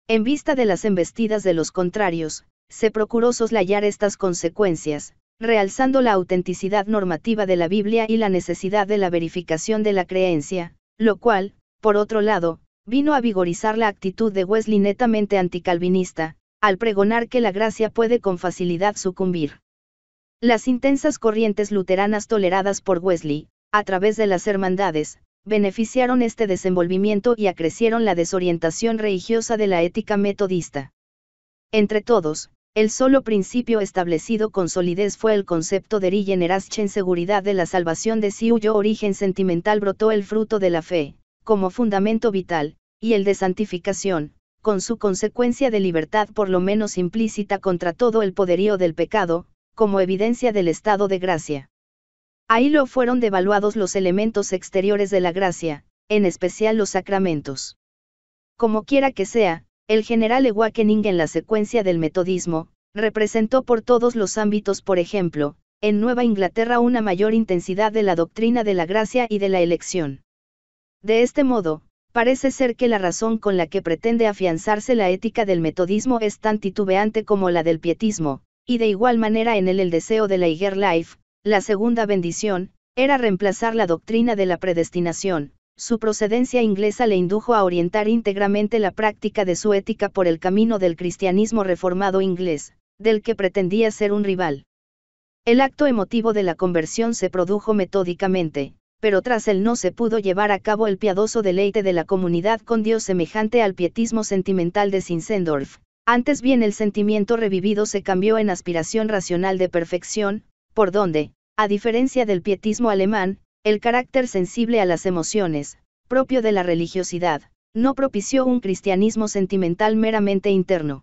En vista de las embestidas de los contrarios, se procuró soslayar estas consecuencias, realzando la autenticidad normativa de la Biblia y la necesidad de la verificación de la creencia, lo cual, por otro lado, vino a vigorizar la actitud de Wesley netamente anticalvinista, al pregonar que la gracia puede con facilidad sucumbir. Las intensas corrientes luteranas toleradas por Wesley, a través de las hermandades, beneficiaron este desenvolvimiento y acrecieron la desorientación religiosa de la ética metodista. Entre todos, el solo principio establecido con solidez fue el concepto de Rigenerasche en seguridad de la salvación de si origen sentimental brotó el fruto de la fe, como fundamento vital, y el de santificación, con su consecuencia de libertad por lo menos implícita contra todo el poderío del pecado, como evidencia del estado de gracia. Ahí lo fueron devaluados los elementos exteriores de la gracia, en especial los sacramentos. Como quiera que sea, el general Ewakening en la secuencia del metodismo, representó por todos los ámbitos, por ejemplo, en Nueva Inglaterra una mayor intensidad de la doctrina de la gracia y de la elección. De este modo, parece ser que la razón con la que pretende afianzarse la ética del metodismo es tan titubeante como la del pietismo, y de igual manera en él el deseo de la Iger Life, la segunda bendición, era reemplazar la doctrina de la predestinación. Su procedencia inglesa le indujo a orientar íntegramente la práctica de su ética por el camino del cristianismo reformado inglés, del que pretendía ser un rival. El acto emotivo de la conversión se produjo metódicamente, pero tras él no se pudo llevar a cabo el piadoso deleite de la comunidad con Dios semejante al pietismo sentimental de Zinzendorf. Antes bien el sentimiento revivido se cambió en aspiración racional de perfección, por donde, a diferencia del pietismo alemán, el carácter sensible a las emociones, propio de la religiosidad, no propició un cristianismo sentimental meramente interno.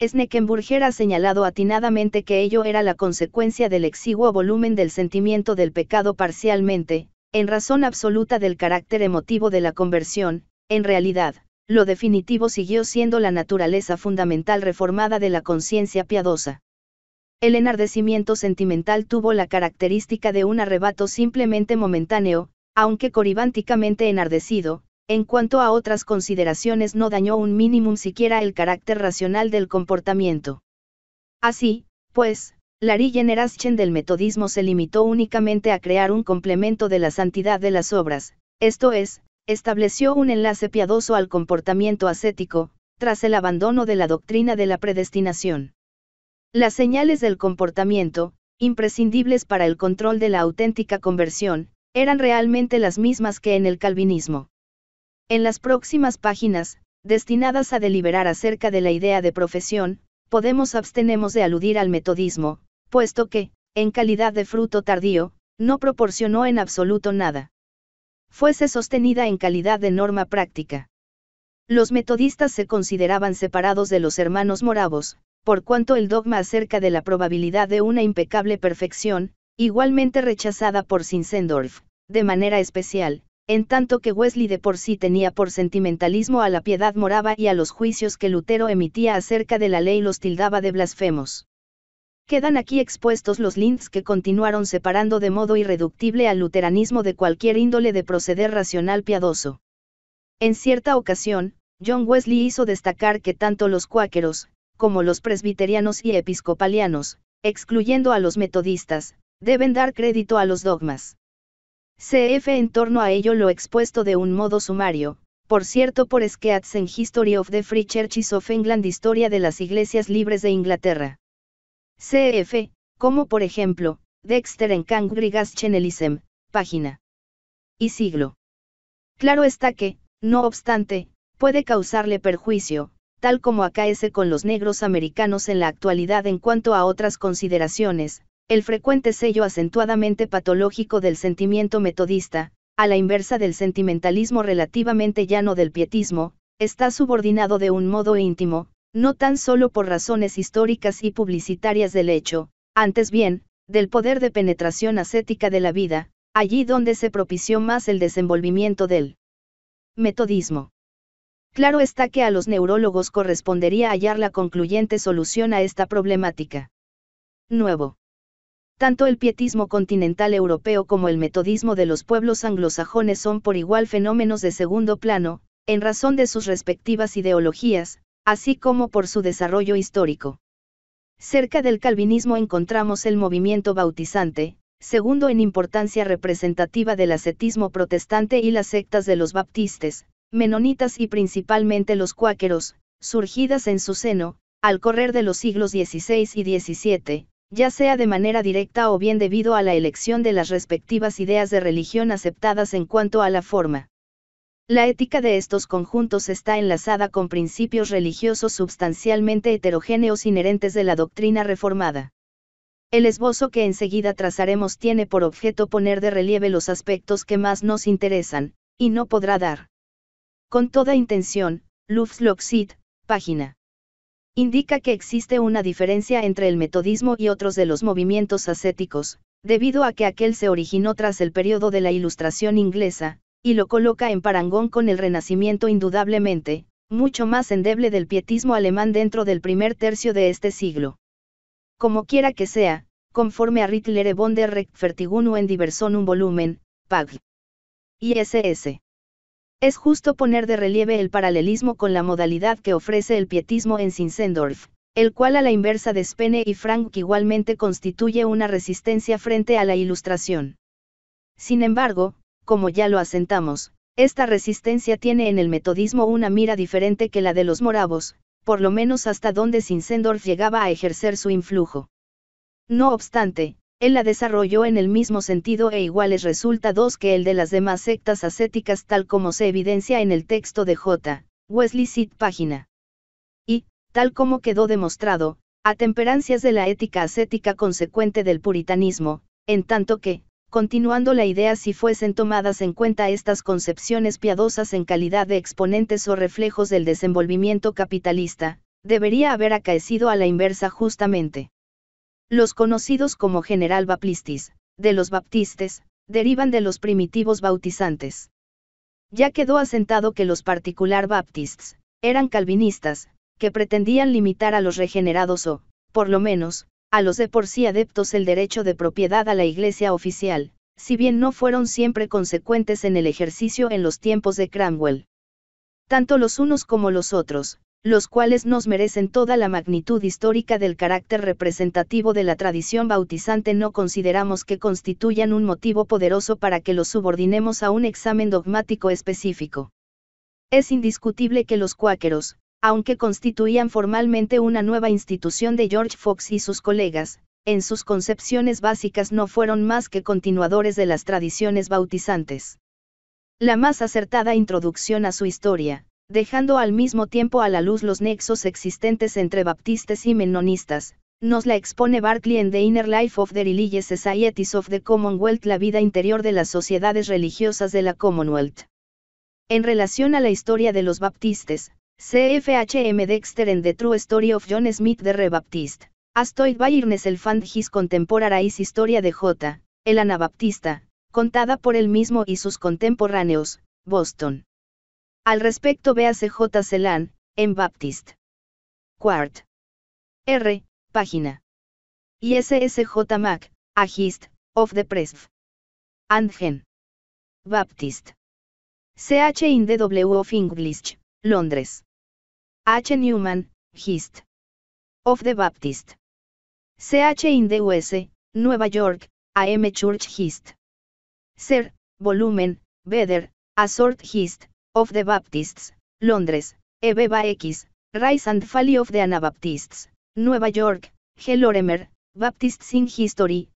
Sneckenburger ha señalado atinadamente que ello era la consecuencia del exiguo volumen del sentimiento del pecado parcialmente, en razón absoluta del carácter emotivo de la conversión, en realidad, lo definitivo siguió siendo la naturaleza fundamental reformada de la conciencia piadosa. El enardecimiento sentimental tuvo la característica de un arrebato simplemente momentáneo, aunque coribánticamente enardecido, en cuanto a otras consideraciones no dañó un mínimo siquiera el carácter racional del comportamiento. Así, pues, Larry Generation del metodismo se limitó únicamente a crear un complemento de la santidad de las obras, esto es, estableció un enlace piadoso al comportamiento ascético, tras el abandono de la doctrina de la predestinación. Las señales del comportamiento, imprescindibles para el control de la auténtica conversión, eran realmente las mismas que en el calvinismo. En las próximas páginas, destinadas a deliberar acerca de la idea de profesión, podemos abstenemos de aludir al metodismo, puesto que, en calidad de fruto tardío, no proporcionó en absoluto nada. Fuese sostenida en calidad de norma práctica. Los metodistas se consideraban separados de los hermanos moravos, por cuanto el dogma acerca de la probabilidad de una impecable perfección, igualmente rechazada por Zinzendorf, de manera especial, en tanto que Wesley de por sí tenía por sentimentalismo a la piedad morava y a los juicios que Lutero emitía acerca de la ley los tildaba de blasfemos. Quedan aquí expuestos los links que continuaron separando de modo irreductible al luteranismo de cualquier índole de proceder racional piadoso. En cierta ocasión, John Wesley hizo destacar que tanto los cuáqueros, como los presbiterianos y episcopalianos, excluyendo a los metodistas, deben dar crédito a los dogmas. CF en torno a ello lo expuesto de un modo sumario, por cierto por Skeats en History of the Free Churches of England Historia de las Iglesias Libres de Inglaterra. CF, como por ejemplo, Dexter en Cangrigas Chenelisem, página y siglo. Claro está que, no obstante, puede causarle perjuicio, tal como acaece con los negros americanos en la actualidad en cuanto a otras consideraciones, el frecuente sello acentuadamente patológico del sentimiento metodista, a la inversa del sentimentalismo relativamente llano del pietismo, está subordinado de un modo íntimo, no tan solo por razones históricas y publicitarias del hecho, antes bien, del poder de penetración ascética de la vida, allí donde se propició más el desenvolvimiento del metodismo. Claro está que a los neurólogos correspondería hallar la concluyente solución a esta problemática. Nuevo tanto el pietismo continental europeo como el metodismo de los pueblos anglosajones son por igual fenómenos de segundo plano, en razón de sus respectivas ideologías, así como por su desarrollo histórico. Cerca del calvinismo encontramos el movimiento bautizante, segundo en importancia representativa del ascetismo protestante y las sectas de los baptistes, menonitas y principalmente los cuáqueros, surgidas en su seno, al correr de los siglos XVI y XVII, ya sea de manera directa o bien debido a la elección de las respectivas ideas de religión aceptadas en cuanto a la forma. La ética de estos conjuntos está enlazada con principios religiosos sustancialmente heterogéneos inherentes de la doctrina reformada. El esbozo que enseguida trazaremos tiene por objeto poner de relieve los aspectos que más nos interesan, y no podrá dar. Con toda intención, Luftloxit, página indica que existe una diferencia entre el metodismo y otros de los movimientos ascéticos, debido a que aquel se originó tras el periodo de la Ilustración inglesa, y lo coloca en parangón con el Renacimiento indudablemente, mucho más endeble del pietismo alemán dentro del primer tercio de este siglo. Como quiera que sea, conforme a Rittlere der Rechtfertigung en un Volumen, Pag. ISS. Es justo poner de relieve el paralelismo con la modalidad que ofrece el pietismo en Zinzendorf, el cual a la inversa de Spene y Frank igualmente constituye una resistencia frente a la ilustración. Sin embargo, como ya lo asentamos, esta resistencia tiene en el metodismo una mira diferente que la de los moravos, por lo menos hasta donde Zinzendorf llegaba a ejercer su influjo. No obstante, él la desarrolló en el mismo sentido e iguales resultados que el de las demás sectas ascéticas tal como se evidencia en el texto de J. Wesley Sid página. Y, tal como quedó demostrado, a temperancias de la ética ascética consecuente del puritanismo, en tanto que, continuando la idea si fuesen tomadas en cuenta estas concepciones piadosas en calidad de exponentes o reflejos del desenvolvimiento capitalista, debería haber acaecido a la inversa justamente. Los conocidos como general baptistis, de los baptistes, derivan de los primitivos bautizantes. Ya quedó asentado que los particular baptists, eran calvinistas, que pretendían limitar a los regenerados o, por lo menos, a los de por sí adeptos el derecho de propiedad a la iglesia oficial, si bien no fueron siempre consecuentes en el ejercicio en los tiempos de Cromwell. Tanto los unos como los otros, los cuales nos merecen toda la magnitud histórica del carácter representativo de la tradición bautizante no consideramos que constituyan un motivo poderoso para que los subordinemos a un examen dogmático específico. Es indiscutible que los cuáqueros, aunque constituían formalmente una nueva institución de George Fox y sus colegas, en sus concepciones básicas no fueron más que continuadores de las tradiciones bautizantes. La más acertada introducción a su historia, dejando al mismo tiempo a la luz los nexos existentes entre baptistas y menonistas, nos la expone Barclay en The Inner Life of the Religious Societies of the Commonwealth, la vida interior de las sociedades religiosas de la Commonwealth. En relación a la historia de los baptistas, CFHM Dexter en The True Story of John Smith the Re-Baptist, Astoid by el His contemporarais Historia de J. el Anabaptista, contada por él mismo y sus contemporáneos, Boston, al respecto vea CJ en Baptist. Quart. R, página. Y SSJ Mac, Hist of the Press. Angen. Baptist. CH in the W of English, Londres. H. Newman, Hist Of the Baptist. CH in the US, Nueva York, AM Church Hist, Ser, volumen, Beder, Assort Hist of the Baptists, Londres, Ebeba X, Rise and Fall of the Anabaptists, Nueva York, G. Loremer, Baptists in History,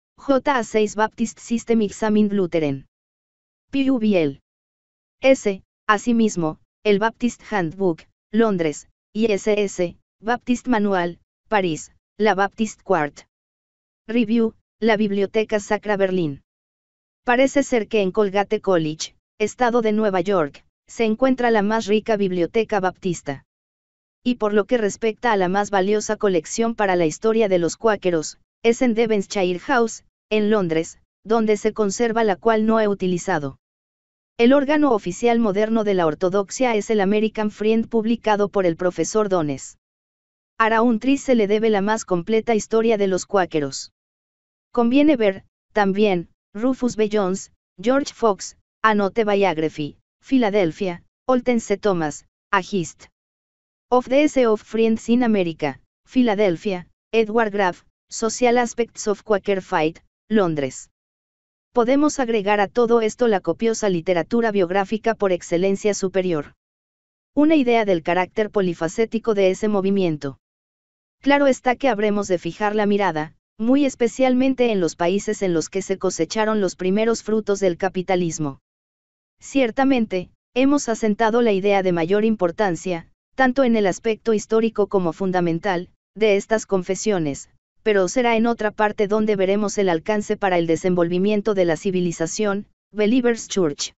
A. 6 Baptist System Examin Lutheran. PUBL. S. Asimismo, el Baptist Handbook, Londres, ISS, Baptist Manual, París, la Baptist Quart. Review, la Biblioteca Sacra Berlín. Parece ser que en Colgate College, Estado de Nueva York, se encuentra la más rica biblioteca baptista. Y por lo que respecta a la más valiosa colección para la historia de los cuáqueros, es en Devonshire House, en Londres, donde se conserva la cual no he utilizado. El órgano oficial moderno de la ortodoxia es el American Friend publicado por el profesor Dones. A Tris se le debe la más completa historia de los cuáqueros. Conviene ver, también, Rufus B. Jones, George Fox, Anote Biography, Philadelphia, Oltense Thomas, Agist. Of the S of Friends in America, Philadelphia, Edward Graff, Social Aspects of Quaker Fight, Londres. Podemos agregar a todo esto la copiosa literatura biográfica por excelencia superior. Una idea del carácter polifacético de ese movimiento. Claro está que habremos de fijar la mirada, muy especialmente en los países en los que se cosecharon los primeros frutos del capitalismo. Ciertamente, hemos asentado la idea de mayor importancia, tanto en el aspecto histórico como fundamental, de estas confesiones, pero será en otra parte donde veremos el alcance para el desenvolvimiento de la civilización, Believers Church.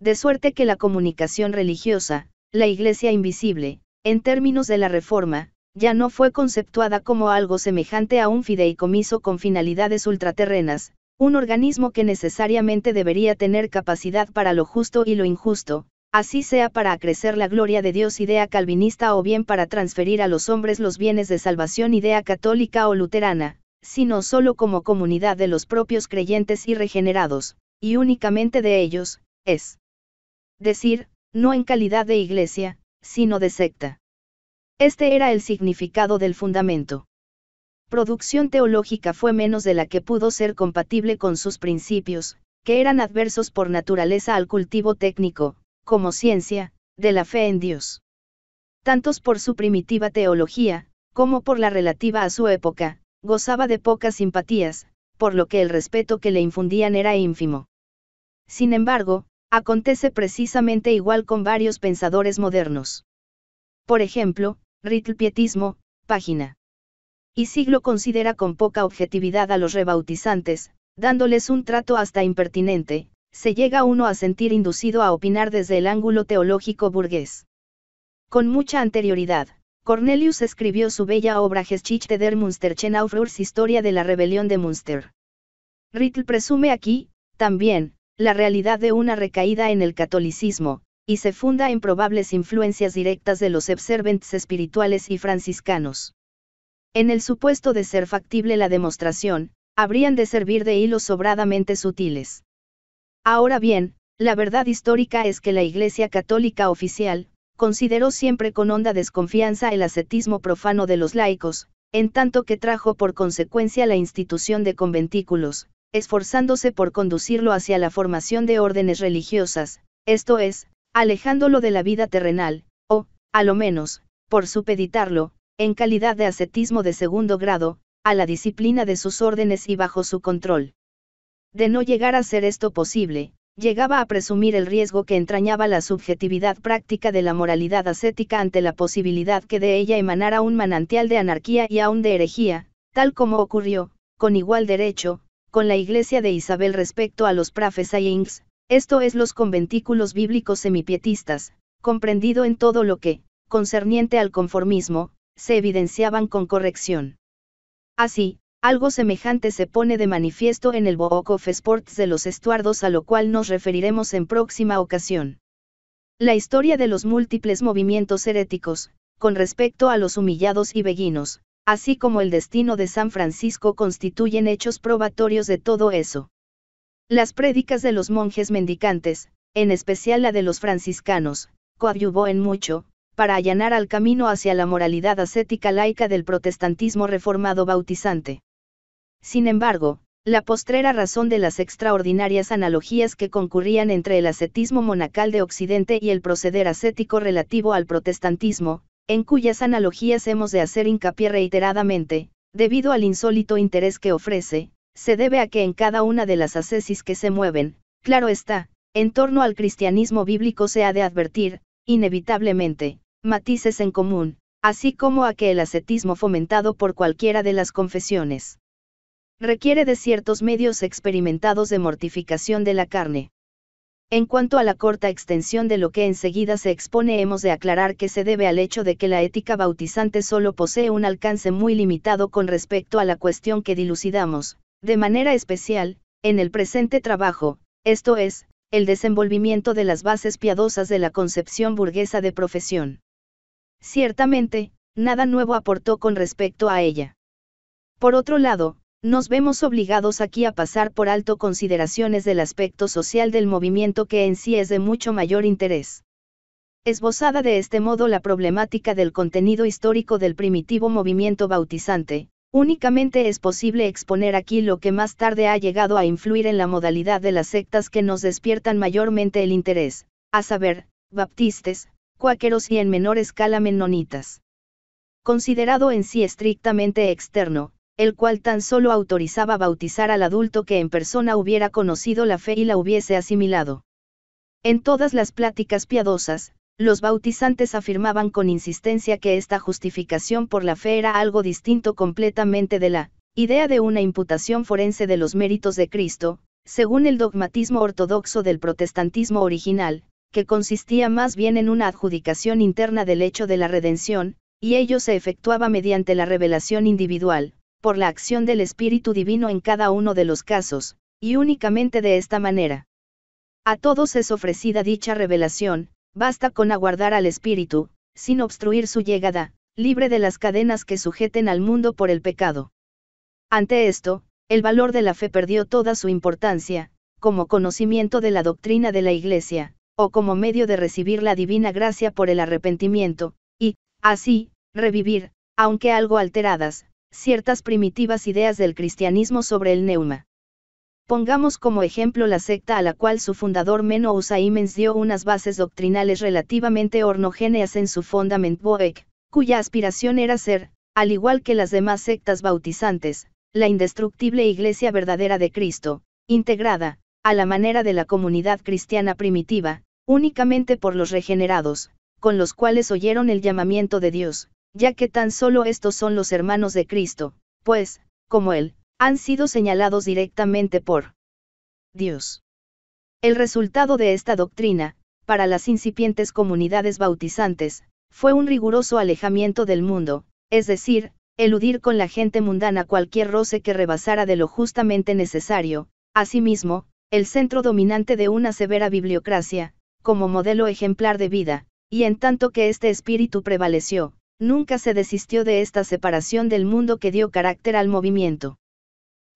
De suerte que la comunicación religiosa, la Iglesia invisible, en términos de la Reforma, ya no fue conceptuada como algo semejante a un fideicomiso con finalidades ultraterrenas, un organismo que necesariamente debería tener capacidad para lo justo y lo injusto, así sea para acrecer la gloria de Dios idea calvinista o bien para transferir a los hombres los bienes de salvación idea católica o luterana, sino solo como comunidad de los propios creyentes y regenerados, y únicamente de ellos, es decir, no en calidad de iglesia, sino de secta. Este era el significado del fundamento producción teológica fue menos de la que pudo ser compatible con sus principios, que eran adversos por naturaleza al cultivo técnico, como ciencia, de la fe en Dios. Tantos por su primitiva teología, como por la relativa a su época, gozaba de pocas simpatías, por lo que el respeto que le infundían era ínfimo. Sin embargo, acontece precisamente igual con varios pensadores modernos. Por ejemplo, Ritl Pietismo, página y Siglo considera con poca objetividad a los rebautizantes, dándoles un trato hasta impertinente, se llega uno a sentir inducido a opinar desde el ángulo teológico burgués. Con mucha anterioridad, Cornelius escribió su bella obra Geschichte der Münsterchen Aufruhrs Historia de la Rebelión de Münster. Rittl presume aquí, también, la realidad de una recaída en el catolicismo, y se funda en probables influencias directas de los observantes espirituales y franciscanos. En el supuesto de ser factible la demostración, habrían de servir de hilos sobradamente sutiles. Ahora bien, la verdad histórica es que la Iglesia Católica oficial, consideró siempre con honda desconfianza el ascetismo profano de los laicos, en tanto que trajo por consecuencia la institución de conventículos, esforzándose por conducirlo hacia la formación de órdenes religiosas, esto es, alejándolo de la vida terrenal, o, a lo menos, por supeditarlo, en calidad de ascetismo de segundo grado, a la disciplina de sus órdenes y bajo su control. De no llegar a ser esto posible, llegaba a presumir el riesgo que entrañaba la subjetividad práctica de la moralidad ascética ante la posibilidad que de ella emanara un manantial de anarquía y aún de herejía, tal como ocurrió, con igual derecho, con la iglesia de Isabel respecto a los prafesayings, e esto es los conventículos bíblicos semipietistas, comprendido en todo lo que, concerniente al conformismo, se evidenciaban con corrección. Así, algo semejante se pone de manifiesto en el Book of Sports de los Estuardos a lo cual nos referiremos en próxima ocasión. La historia de los múltiples movimientos heréticos, con respecto a los humillados y beguinos, así como el destino de San Francisco constituyen hechos probatorios de todo eso. Las prédicas de los monjes mendicantes, en especial la de los franciscanos, coadyuvó en mucho, para allanar al camino hacia la moralidad ascética laica del protestantismo reformado bautizante. Sin embargo, la postrera razón de las extraordinarias analogías que concurrían entre el ascetismo monacal de Occidente y el proceder ascético relativo al protestantismo, en cuyas analogías hemos de hacer hincapié reiteradamente, debido al insólito interés que ofrece, se debe a que en cada una de las ascesis que se mueven, claro está, en torno al cristianismo bíblico se ha de advertir, inevitablemente, matices en común, así como a que el ascetismo fomentado por cualquiera de las confesiones requiere de ciertos medios experimentados de mortificación de la carne. En cuanto a la corta extensión de lo que enseguida se expone, hemos de aclarar que se debe al hecho de que la ética bautizante solo posee un alcance muy limitado con respecto a la cuestión que dilucidamos, de manera especial, en el presente trabajo, esto es, el desenvolvimiento de las bases piadosas de la concepción burguesa de profesión. Ciertamente, nada nuevo aportó con respecto a ella. Por otro lado, nos vemos obligados aquí a pasar por alto consideraciones del aspecto social del movimiento que en sí es de mucho mayor interés. Esbozada de este modo la problemática del contenido histórico del primitivo movimiento bautizante, únicamente es posible exponer aquí lo que más tarde ha llegado a influir en la modalidad de las sectas que nos despiertan mayormente el interés, a saber, baptistes, cuáqueros y en menor escala menonitas. Considerado en sí estrictamente externo, el cual tan solo autorizaba bautizar al adulto que en persona hubiera conocido la fe y la hubiese asimilado. En todas las pláticas piadosas, los bautizantes afirmaban con insistencia que esta justificación por la fe era algo distinto completamente de la idea de una imputación forense de los méritos de Cristo, según el dogmatismo ortodoxo del protestantismo original, que consistía más bien en una adjudicación interna del hecho de la redención, y ello se efectuaba mediante la revelación individual, por la acción del Espíritu Divino en cada uno de los casos, y únicamente de esta manera. A todos es ofrecida dicha revelación, basta con aguardar al Espíritu, sin obstruir su llegada, libre de las cadenas que sujeten al mundo por el pecado. Ante esto, el valor de la fe perdió toda su importancia, como conocimiento de la doctrina de la Iglesia, o como medio de recibir la divina gracia por el arrepentimiento, y, así, revivir, aunque algo alteradas, ciertas primitivas ideas del cristianismo sobre el neuma. Pongamos como ejemplo la secta a la cual su fundador Menno Usaimens dio unas bases doctrinales relativamente ornogéneas en su Fundament Boek, cuya aspiración era ser, al igual que las demás sectas bautizantes, la indestructible Iglesia verdadera de Cristo, integrada, a la manera de la comunidad cristiana primitiva, únicamente por los regenerados, con los cuales oyeron el llamamiento de Dios, ya que tan solo estos son los hermanos de Cristo, pues, como Él, han sido señalados directamente por Dios. El resultado de esta doctrina, para las incipientes comunidades bautizantes, fue un riguroso alejamiento del mundo, es decir, eludir con la gente mundana cualquier roce que rebasara de lo justamente necesario, asimismo, el centro dominante de una severa bibliocracia, como modelo ejemplar de vida, y en tanto que este espíritu prevaleció, nunca se desistió de esta separación del mundo que dio carácter al movimiento.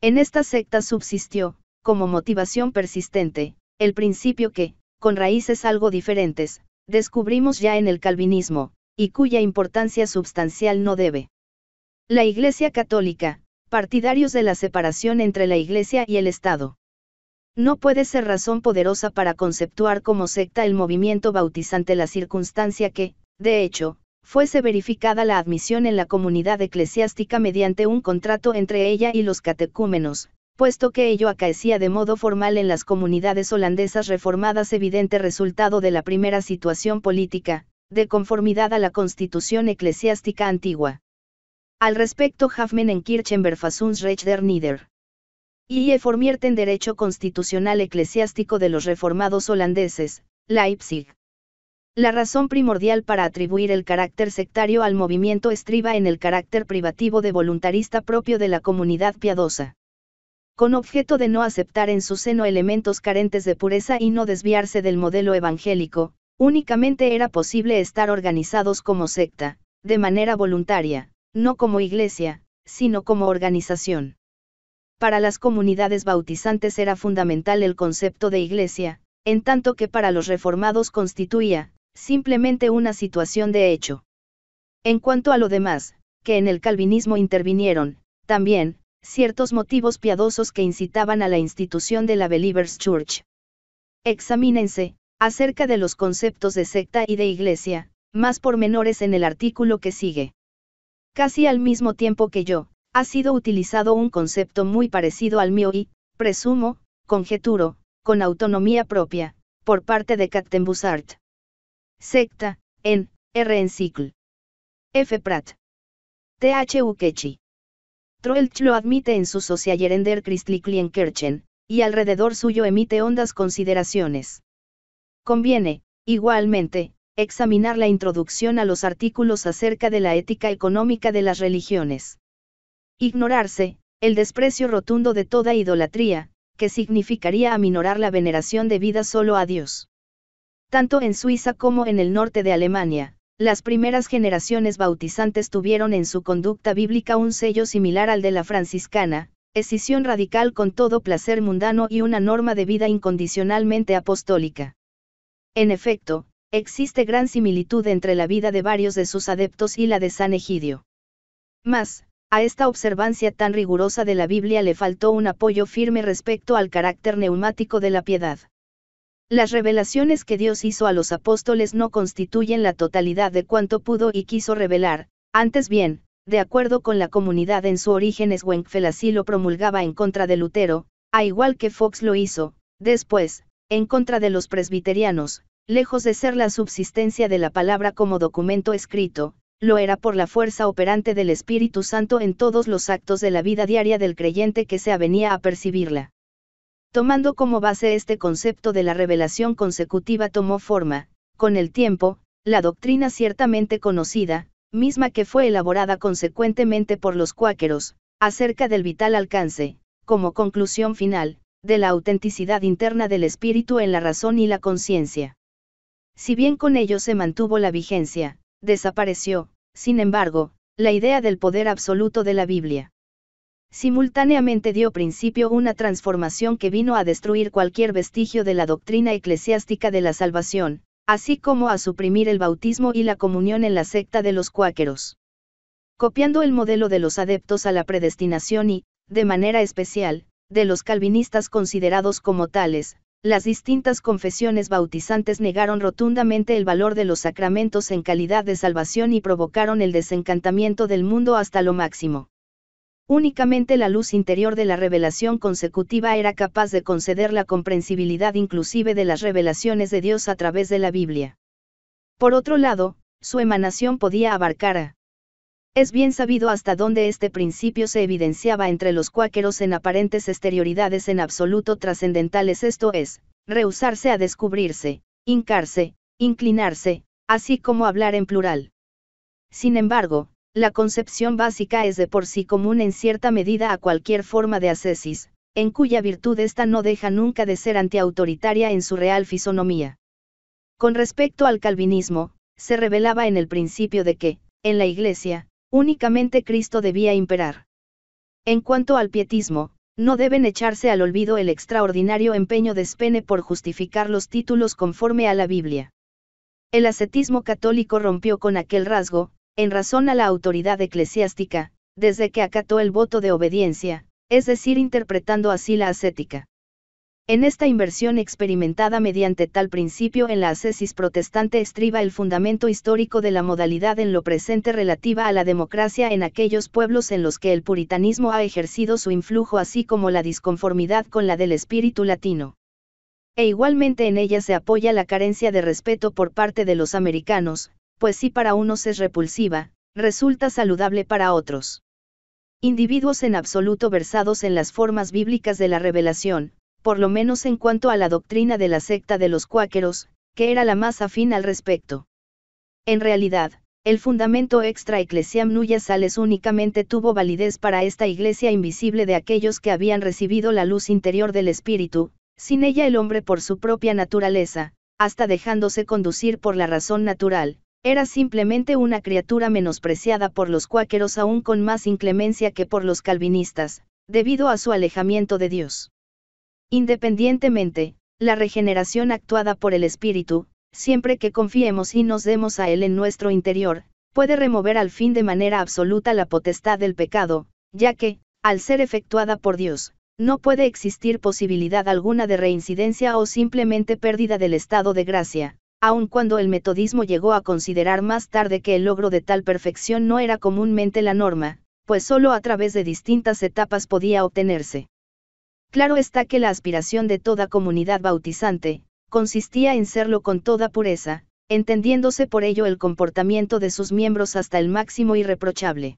En esta secta subsistió, como motivación persistente, el principio que, con raíces algo diferentes, descubrimos ya en el calvinismo, y cuya importancia substancial no debe. La Iglesia Católica, partidarios de la separación entre la Iglesia y el Estado. No puede ser razón poderosa para conceptuar como secta el movimiento bautizante la circunstancia que, de hecho, fuese verificada la admisión en la comunidad eclesiástica mediante un contrato entre ella y los catecúmenos, puesto que ello acaecía de modo formal en las comunidades holandesas reformadas evidente resultado de la primera situación política, de conformidad a la constitución eclesiástica antigua. Al respecto Hafmen en Kirchenberg der Nieder y e. Formiert en Derecho Constitucional Eclesiástico de los Reformados Holandeses, Leipzig. La razón primordial para atribuir el carácter sectario al movimiento estriba en el carácter privativo de voluntarista propio de la comunidad piadosa. Con objeto de no aceptar en su seno elementos carentes de pureza y no desviarse del modelo evangélico, únicamente era posible estar organizados como secta, de manera voluntaria, no como iglesia, sino como organización para las comunidades bautizantes era fundamental el concepto de iglesia, en tanto que para los reformados constituía, simplemente una situación de hecho. En cuanto a lo demás, que en el calvinismo intervinieron, también, ciertos motivos piadosos que incitaban a la institución de la Believers Church. Examínense, acerca de los conceptos de secta y de iglesia, más pormenores en el artículo que sigue. Casi al mismo tiempo que yo, ha sido utilizado un concepto muy parecido al mío y, presumo, conjeturo, con autonomía propia, por parte de Bussard. Secta, en, R. Encycl. F. Pratt. T.H. Ukechi. Troelch lo admite en su Christlichlien Kirchen, y alrededor suyo emite hondas consideraciones. Conviene, igualmente, examinar la introducción a los artículos acerca de la ética económica de las religiones. Ignorarse, el desprecio rotundo de toda idolatría, que significaría aminorar la veneración debida solo a Dios. Tanto en Suiza como en el norte de Alemania, las primeras generaciones bautizantes tuvieron en su conducta bíblica un sello similar al de la franciscana, escisión radical con todo placer mundano y una norma de vida incondicionalmente apostólica. En efecto, existe gran similitud entre la vida de varios de sus adeptos y la de San Egidio. Mas, a esta observancia tan rigurosa de la Biblia le faltó un apoyo firme respecto al carácter neumático de la piedad. Las revelaciones que Dios hizo a los apóstoles no constituyen la totalidad de cuanto pudo y quiso revelar, antes bien, de acuerdo con la comunidad en su origen Wenckfeld así lo promulgaba en contra de Lutero, a igual que Fox lo hizo, después, en contra de los presbiterianos, lejos de ser la subsistencia de la palabra como documento escrito, lo era por la fuerza operante del Espíritu Santo en todos los actos de la vida diaria del creyente que se avenía a percibirla. Tomando como base este concepto de la revelación consecutiva tomó forma, con el tiempo, la doctrina ciertamente conocida, misma que fue elaborada consecuentemente por los cuáqueros, acerca del vital alcance, como conclusión final, de la autenticidad interna del espíritu en la razón y la conciencia. Si bien con ello se mantuvo la vigencia, desapareció, sin embargo, la idea del poder absoluto de la Biblia. Simultáneamente dio principio una transformación que vino a destruir cualquier vestigio de la doctrina eclesiástica de la salvación, así como a suprimir el bautismo y la comunión en la secta de los cuáqueros. Copiando el modelo de los adeptos a la predestinación y, de manera especial, de los calvinistas considerados como tales, las distintas confesiones bautizantes negaron rotundamente el valor de los sacramentos en calidad de salvación y provocaron el desencantamiento del mundo hasta lo máximo. Únicamente la luz interior de la revelación consecutiva era capaz de conceder la comprensibilidad inclusive de las revelaciones de Dios a través de la Biblia. Por otro lado, su emanación podía abarcar a es bien sabido hasta dónde este principio se evidenciaba entre los cuáqueros en aparentes exterioridades en absoluto trascendentales, esto es, rehusarse a descubrirse, hincarse, inclinarse, así como hablar en plural. Sin embargo, la concepción básica es de por sí común en cierta medida a cualquier forma de ascesis, en cuya virtud ésta no deja nunca de ser antiautoritaria en su real fisonomía. Con respecto al calvinismo, se revelaba en el principio de que, en la Iglesia, Únicamente Cristo debía imperar. En cuanto al pietismo, no deben echarse al olvido el extraordinario empeño de Spene por justificar los títulos conforme a la Biblia. El ascetismo católico rompió con aquel rasgo, en razón a la autoridad eclesiástica, desde que acató el voto de obediencia, es decir, interpretando así la ascética. En esta inversión experimentada mediante tal principio en la ascesis protestante estriba el fundamento histórico de la modalidad en lo presente relativa a la democracia en aquellos pueblos en los que el puritanismo ha ejercido su influjo así como la disconformidad con la del espíritu latino. E igualmente en ella se apoya la carencia de respeto por parte de los americanos, pues si para unos es repulsiva, resulta saludable para otros. Individuos en absoluto versados en las formas bíblicas de la revelación, por lo menos en cuanto a la doctrina de la secta de los cuáqueros, que era la más afín al respecto. En realidad, el fundamento extra ecclesiam Nuya sales únicamente tuvo validez para esta iglesia invisible de aquellos que habían recibido la luz interior del espíritu, sin ella el hombre por su propia naturaleza, hasta dejándose conducir por la razón natural, era simplemente una criatura menospreciada por los cuáqueros aún con más inclemencia que por los calvinistas, debido a su alejamiento de Dios. Independientemente, la regeneración actuada por el Espíritu, siempre que confiemos y nos demos a Él en nuestro interior, puede remover al fin de manera absoluta la potestad del pecado, ya que, al ser efectuada por Dios, no puede existir posibilidad alguna de reincidencia o simplemente pérdida del estado de gracia, aun cuando el metodismo llegó a considerar más tarde que el logro de tal perfección no era comúnmente la norma, pues solo a través de distintas etapas podía obtenerse. Claro está que la aspiración de toda comunidad bautizante, consistía en serlo con toda pureza, entendiéndose por ello el comportamiento de sus miembros hasta el máximo irreprochable.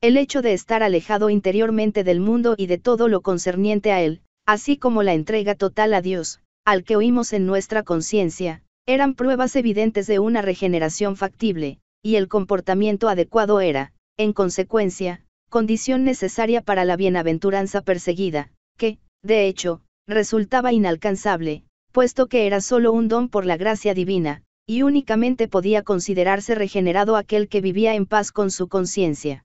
El hecho de estar alejado interiormente del mundo y de todo lo concerniente a él, así como la entrega total a Dios, al que oímos en nuestra conciencia, eran pruebas evidentes de una regeneración factible, y el comportamiento adecuado era, en consecuencia, condición necesaria para la bienaventuranza perseguida, que, de hecho, resultaba inalcanzable, puesto que era solo un don por la gracia divina, y únicamente podía considerarse regenerado aquel que vivía en paz con su conciencia.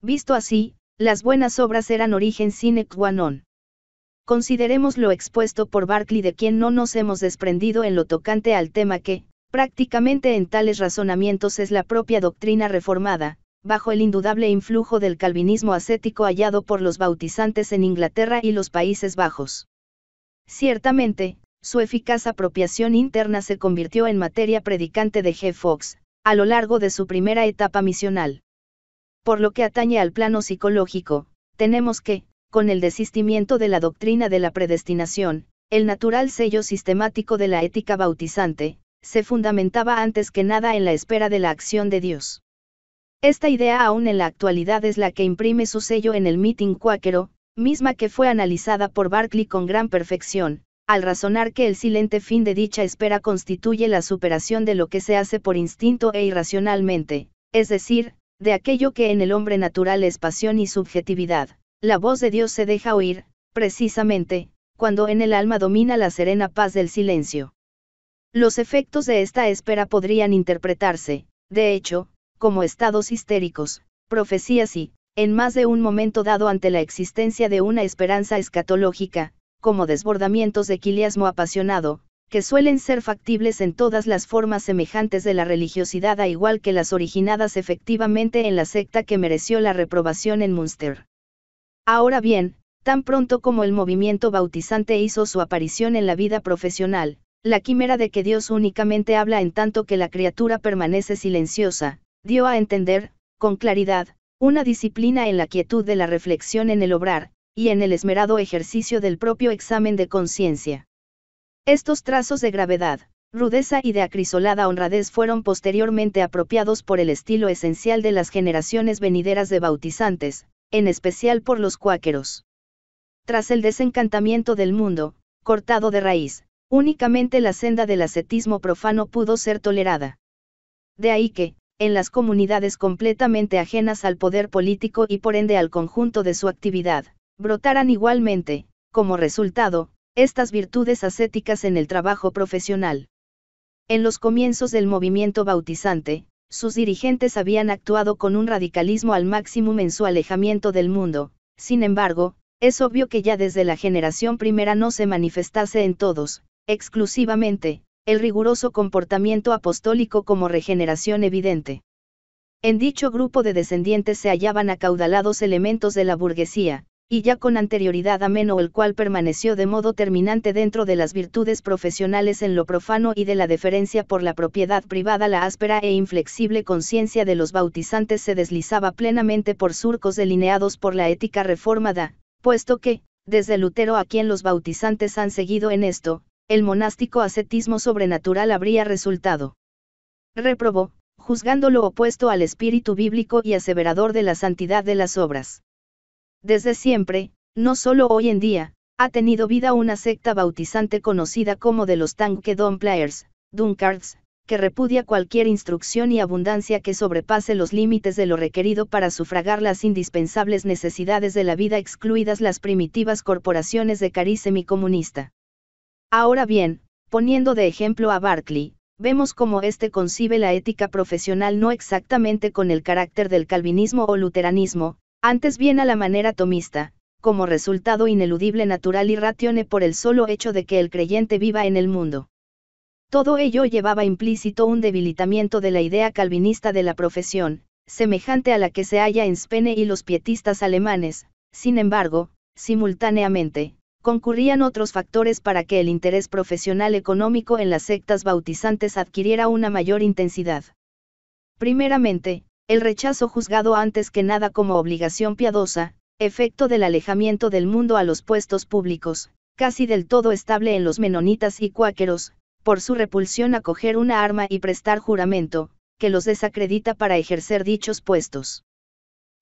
Visto así, las buenas obras eran origen sine qua non. Consideremos lo expuesto por Barclay de quien no nos hemos desprendido en lo tocante al tema que, prácticamente en tales razonamientos es la propia doctrina reformada, bajo el indudable influjo del calvinismo ascético hallado por los bautizantes en Inglaterra y los Países Bajos. Ciertamente, su eficaz apropiación interna se convirtió en materia predicante de G. Fox, a lo largo de su primera etapa misional. Por lo que atañe al plano psicológico, tenemos que, con el desistimiento de la doctrina de la predestinación, el natural sello sistemático de la ética bautizante, se fundamentaba antes que nada en la espera de la acción de Dios. Esta idea aún en la actualidad es la que imprime su sello en el meeting cuáquero, misma que fue analizada por Barclay con gran perfección, al razonar que el silente fin de dicha espera constituye la superación de lo que se hace por instinto e irracionalmente, es decir, de aquello que en el hombre natural es pasión y subjetividad. La voz de Dios se deja oír, precisamente, cuando en el alma domina la serena paz del silencio. Los efectos de esta espera podrían interpretarse, de hecho, como estados histéricos, profecías y, en más de un momento dado ante la existencia de una esperanza escatológica, como desbordamientos de quiliasmo apasionado, que suelen ser factibles en todas las formas semejantes de la religiosidad a igual que las originadas efectivamente en la secta que mereció la reprobación en Munster. Ahora bien, tan pronto como el movimiento bautizante hizo su aparición en la vida profesional, la quimera de que Dios únicamente habla en tanto que la criatura permanece silenciosa, dio a entender, con claridad, una disciplina en la quietud de la reflexión en el obrar, y en el esmerado ejercicio del propio examen de conciencia. Estos trazos de gravedad, rudeza y de acrisolada honradez fueron posteriormente apropiados por el estilo esencial de las generaciones venideras de bautizantes, en especial por los cuáqueros. Tras el desencantamiento del mundo, cortado de raíz, únicamente la senda del ascetismo profano pudo ser tolerada. De ahí que, en las comunidades completamente ajenas al poder político y por ende al conjunto de su actividad, brotaran igualmente, como resultado, estas virtudes ascéticas en el trabajo profesional. En los comienzos del movimiento bautizante, sus dirigentes habían actuado con un radicalismo al máximo en su alejamiento del mundo, sin embargo, es obvio que ya desde la generación primera no se manifestase en todos, exclusivamente, el riguroso comportamiento apostólico como regeneración evidente. En dicho grupo de descendientes se hallaban acaudalados elementos de la burguesía, y ya con anterioridad ameno el cual permaneció de modo terminante dentro de las virtudes profesionales en lo profano y de la deferencia por la propiedad privada la áspera e inflexible conciencia de los bautizantes se deslizaba plenamente por surcos delineados por la ética reformada, puesto que, desde Lutero a quien los bautizantes han seguido en esto, el monástico ascetismo sobrenatural habría resultado. Reprobó, juzgando lo opuesto al espíritu bíblico y aseverador de la santidad de las obras. Desde siempre, no solo hoy en día, ha tenido vida una secta bautizante conocida como de los Tanque Players, Dunkards, que repudia cualquier instrucción y abundancia que sobrepase los límites de lo requerido para sufragar las indispensables necesidades de la vida excluidas las primitivas corporaciones de cariz comunista. Ahora bien, poniendo de ejemplo a Barclay, vemos cómo éste concibe la ética profesional no exactamente con el carácter del calvinismo o luteranismo, antes bien a la manera tomista, como resultado ineludible natural y ratione por el solo hecho de que el creyente viva en el mundo. Todo ello llevaba implícito un debilitamiento de la idea calvinista de la profesión, semejante a la que se halla en Spene y los pietistas alemanes, sin embargo, simultáneamente, concurrían otros factores para que el interés profesional económico en las sectas bautizantes adquiriera una mayor intensidad. Primeramente, el rechazo juzgado antes que nada como obligación piadosa, efecto del alejamiento del mundo a los puestos públicos, casi del todo estable en los menonitas y cuáqueros, por su repulsión a coger una arma y prestar juramento, que los desacredita para ejercer dichos puestos.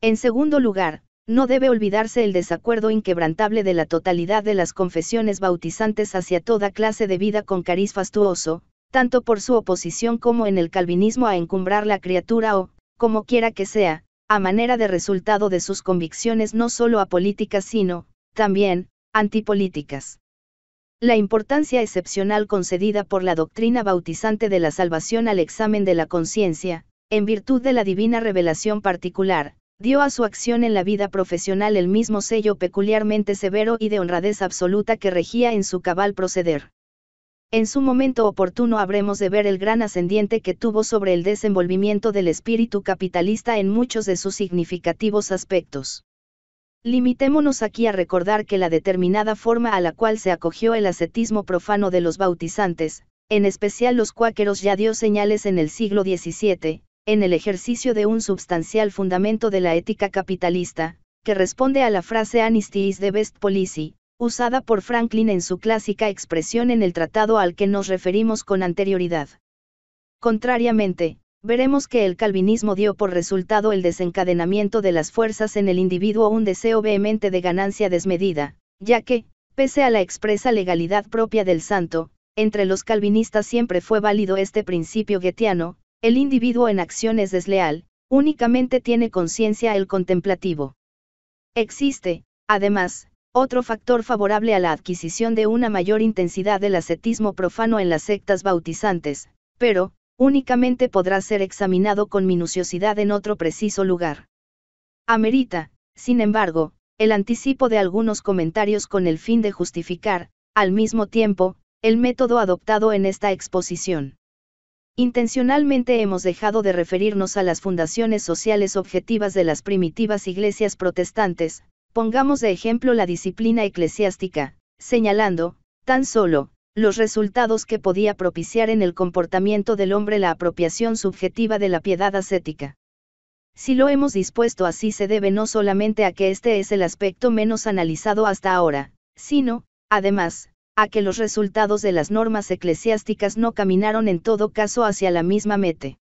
En segundo lugar, no debe olvidarse el desacuerdo inquebrantable de la totalidad de las confesiones bautizantes hacia toda clase de vida con cariz fastuoso, tanto por su oposición como en el calvinismo a encumbrar la criatura o, como quiera que sea, a manera de resultado de sus convicciones no solo apolíticas sino, también, antipolíticas. La importancia excepcional concedida por la doctrina bautizante de la salvación al examen de la conciencia, en virtud de la divina revelación particular, dio a su acción en la vida profesional el mismo sello peculiarmente severo y de honradez absoluta que regía en su cabal proceder. En su momento oportuno habremos de ver el gran ascendiente que tuvo sobre el desenvolvimiento del espíritu capitalista en muchos de sus significativos aspectos. Limitémonos aquí a recordar que la determinada forma a la cual se acogió el ascetismo profano de los bautizantes, en especial los cuáqueros ya dio señales en el siglo XVII, en el ejercicio de un substancial fundamento de la ética capitalista, que responde a la frase anistis de best policy, usada por Franklin en su clásica expresión en el tratado al que nos referimos con anterioridad. Contrariamente, veremos que el calvinismo dio por resultado el desencadenamiento de las fuerzas en el individuo un deseo vehemente de ganancia desmedida, ya que, pese a la expresa legalidad propia del santo, entre los calvinistas siempre fue válido este principio guetiano, el individuo en acción es desleal, únicamente tiene conciencia el contemplativo. Existe, además, otro factor favorable a la adquisición de una mayor intensidad del ascetismo profano en las sectas bautizantes, pero, únicamente podrá ser examinado con minuciosidad en otro preciso lugar. Amerita, sin embargo, el anticipo de algunos comentarios con el fin de justificar, al mismo tiempo, el método adoptado en esta exposición. Intencionalmente hemos dejado de referirnos a las fundaciones sociales objetivas de las primitivas iglesias protestantes, pongamos de ejemplo la disciplina eclesiástica, señalando, tan solo, los resultados que podía propiciar en el comportamiento del hombre la apropiación subjetiva de la piedad ascética. Si lo hemos dispuesto así se debe no solamente a que este es el aspecto menos analizado hasta ahora, sino, además, a que los resultados de las normas eclesiásticas no caminaron en todo caso hacia la misma meta.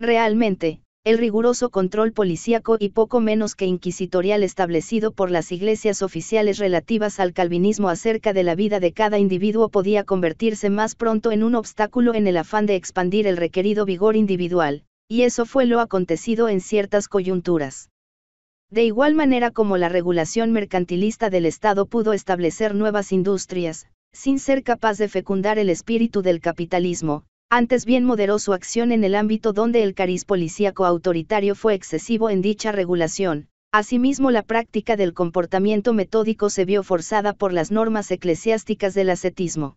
Realmente, el riguroso control policíaco y poco menos que inquisitorial establecido por las iglesias oficiales relativas al calvinismo acerca de la vida de cada individuo podía convertirse más pronto en un obstáculo en el afán de expandir el requerido vigor individual, y eso fue lo acontecido en ciertas coyunturas. De igual manera como la regulación mercantilista del Estado pudo establecer nuevas industrias, sin ser capaz de fecundar el espíritu del capitalismo, antes bien moderó su acción en el ámbito donde el cariz policíaco autoritario fue excesivo en dicha regulación. Asimismo, la práctica del comportamiento metódico se vio forzada por las normas eclesiásticas del ascetismo.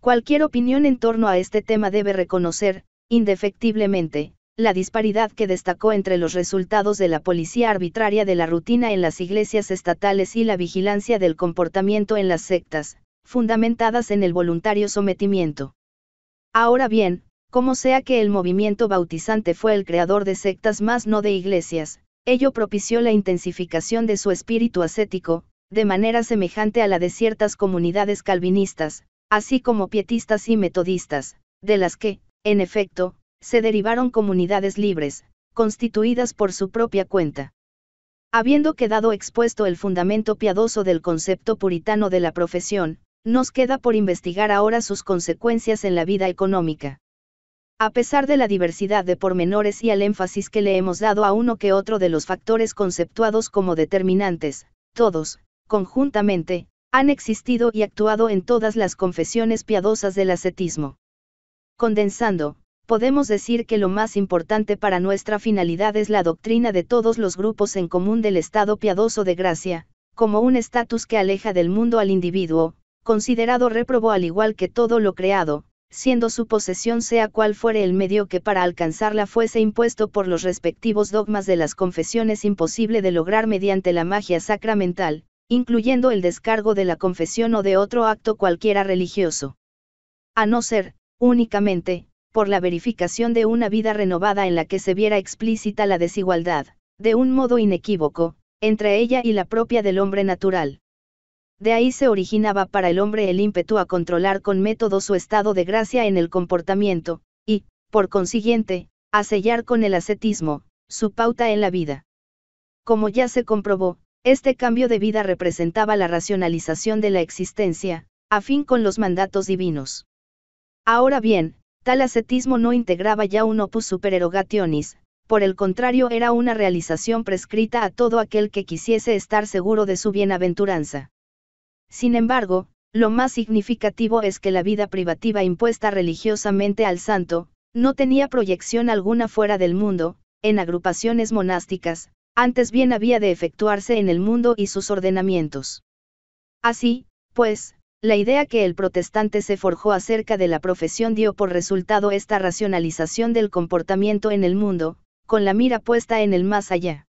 Cualquier opinión en torno a este tema debe reconocer, indefectiblemente, la disparidad que destacó entre los resultados de la policía arbitraria de la rutina en las iglesias estatales y la vigilancia del comportamiento en las sectas, fundamentadas en el voluntario sometimiento. Ahora bien, como sea que el movimiento bautizante fue el creador de sectas más no de iglesias, ello propició la intensificación de su espíritu ascético, de manera semejante a la de ciertas comunidades calvinistas, así como pietistas y metodistas, de las que, en efecto, se derivaron comunidades libres, constituidas por su propia cuenta. Habiendo quedado expuesto el fundamento piadoso del concepto puritano de la profesión, nos queda por investigar ahora sus consecuencias en la vida económica. A pesar de la diversidad de pormenores y al énfasis que le hemos dado a uno que otro de los factores conceptuados como determinantes, todos, conjuntamente, han existido y actuado en todas las confesiones piadosas del ascetismo. Condensando, podemos decir que lo más importante para nuestra finalidad es la doctrina de todos los grupos en común del estado piadoso de gracia, como un estatus que aleja del mundo al individuo, considerado réprobo al igual que todo lo creado, siendo su posesión sea cual fuere el medio que para alcanzarla fuese impuesto por los respectivos dogmas de las confesiones imposible de lograr mediante la magia sacramental, incluyendo el descargo de la confesión o de otro acto cualquiera religioso. A no ser, únicamente, por la verificación de una vida renovada en la que se viera explícita la desigualdad, de un modo inequívoco, entre ella y la propia del hombre natural. De ahí se originaba para el hombre el ímpetu a controlar con método su estado de gracia en el comportamiento, y, por consiguiente, a sellar con el ascetismo, su pauta en la vida. Como ya se comprobó, este cambio de vida representaba la racionalización de la existencia, a fin con los mandatos divinos. Ahora bien, Tal ascetismo no integraba ya un opus supererogationis, por el contrario era una realización prescrita a todo aquel que quisiese estar seguro de su bienaventuranza. Sin embargo, lo más significativo es que la vida privativa impuesta religiosamente al santo, no tenía proyección alguna fuera del mundo, en agrupaciones monásticas, antes bien había de efectuarse en el mundo y sus ordenamientos. Así, pues, la idea que el protestante se forjó acerca de la profesión dio por resultado esta racionalización del comportamiento en el mundo, con la mira puesta en el más allá.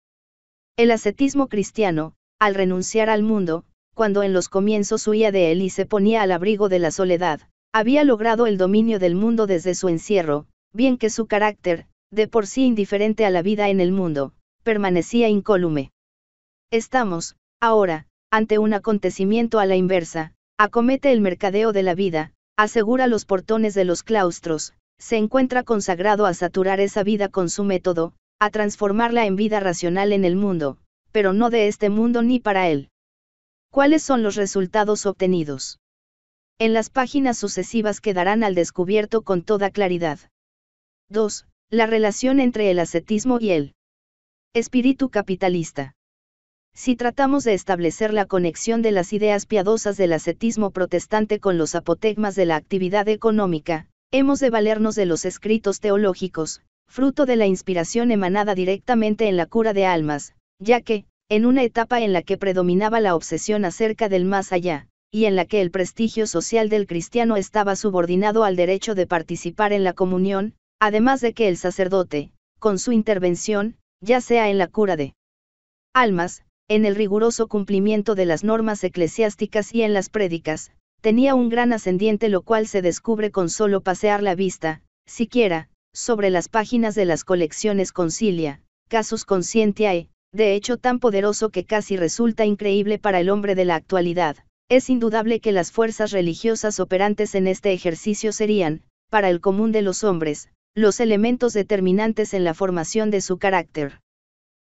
El ascetismo cristiano, al renunciar al mundo, cuando en los comienzos huía de él y se ponía al abrigo de la soledad, había logrado el dominio del mundo desde su encierro, bien que su carácter, de por sí indiferente a la vida en el mundo, permanecía incólume. Estamos, ahora, ante un acontecimiento a la inversa, Acomete el mercadeo de la vida, asegura los portones de los claustros, se encuentra consagrado a saturar esa vida con su método, a transformarla en vida racional en el mundo, pero no de este mundo ni para él. ¿Cuáles son los resultados obtenidos? En las páginas sucesivas quedarán al descubierto con toda claridad. 2. La relación entre el ascetismo y el espíritu capitalista. Si tratamos de establecer la conexión de las ideas piadosas del ascetismo protestante con los apotegmas de la actividad económica, hemos de valernos de los escritos teológicos, fruto de la inspiración emanada directamente en la cura de almas, ya que, en una etapa en la que predominaba la obsesión acerca del más allá, y en la que el prestigio social del cristiano estaba subordinado al derecho de participar en la comunión, además de que el sacerdote, con su intervención, ya sea en la cura de almas, en el riguroso cumplimiento de las normas eclesiásticas y en las prédicas, tenía un gran ascendiente lo cual se descubre con solo pasear la vista, siquiera, sobre las páginas de las colecciones concilia, casus conscientiae, de hecho tan poderoso que casi resulta increíble para el hombre de la actualidad. Es indudable que las fuerzas religiosas operantes en este ejercicio serían, para el común de los hombres, los elementos determinantes en la formación de su carácter.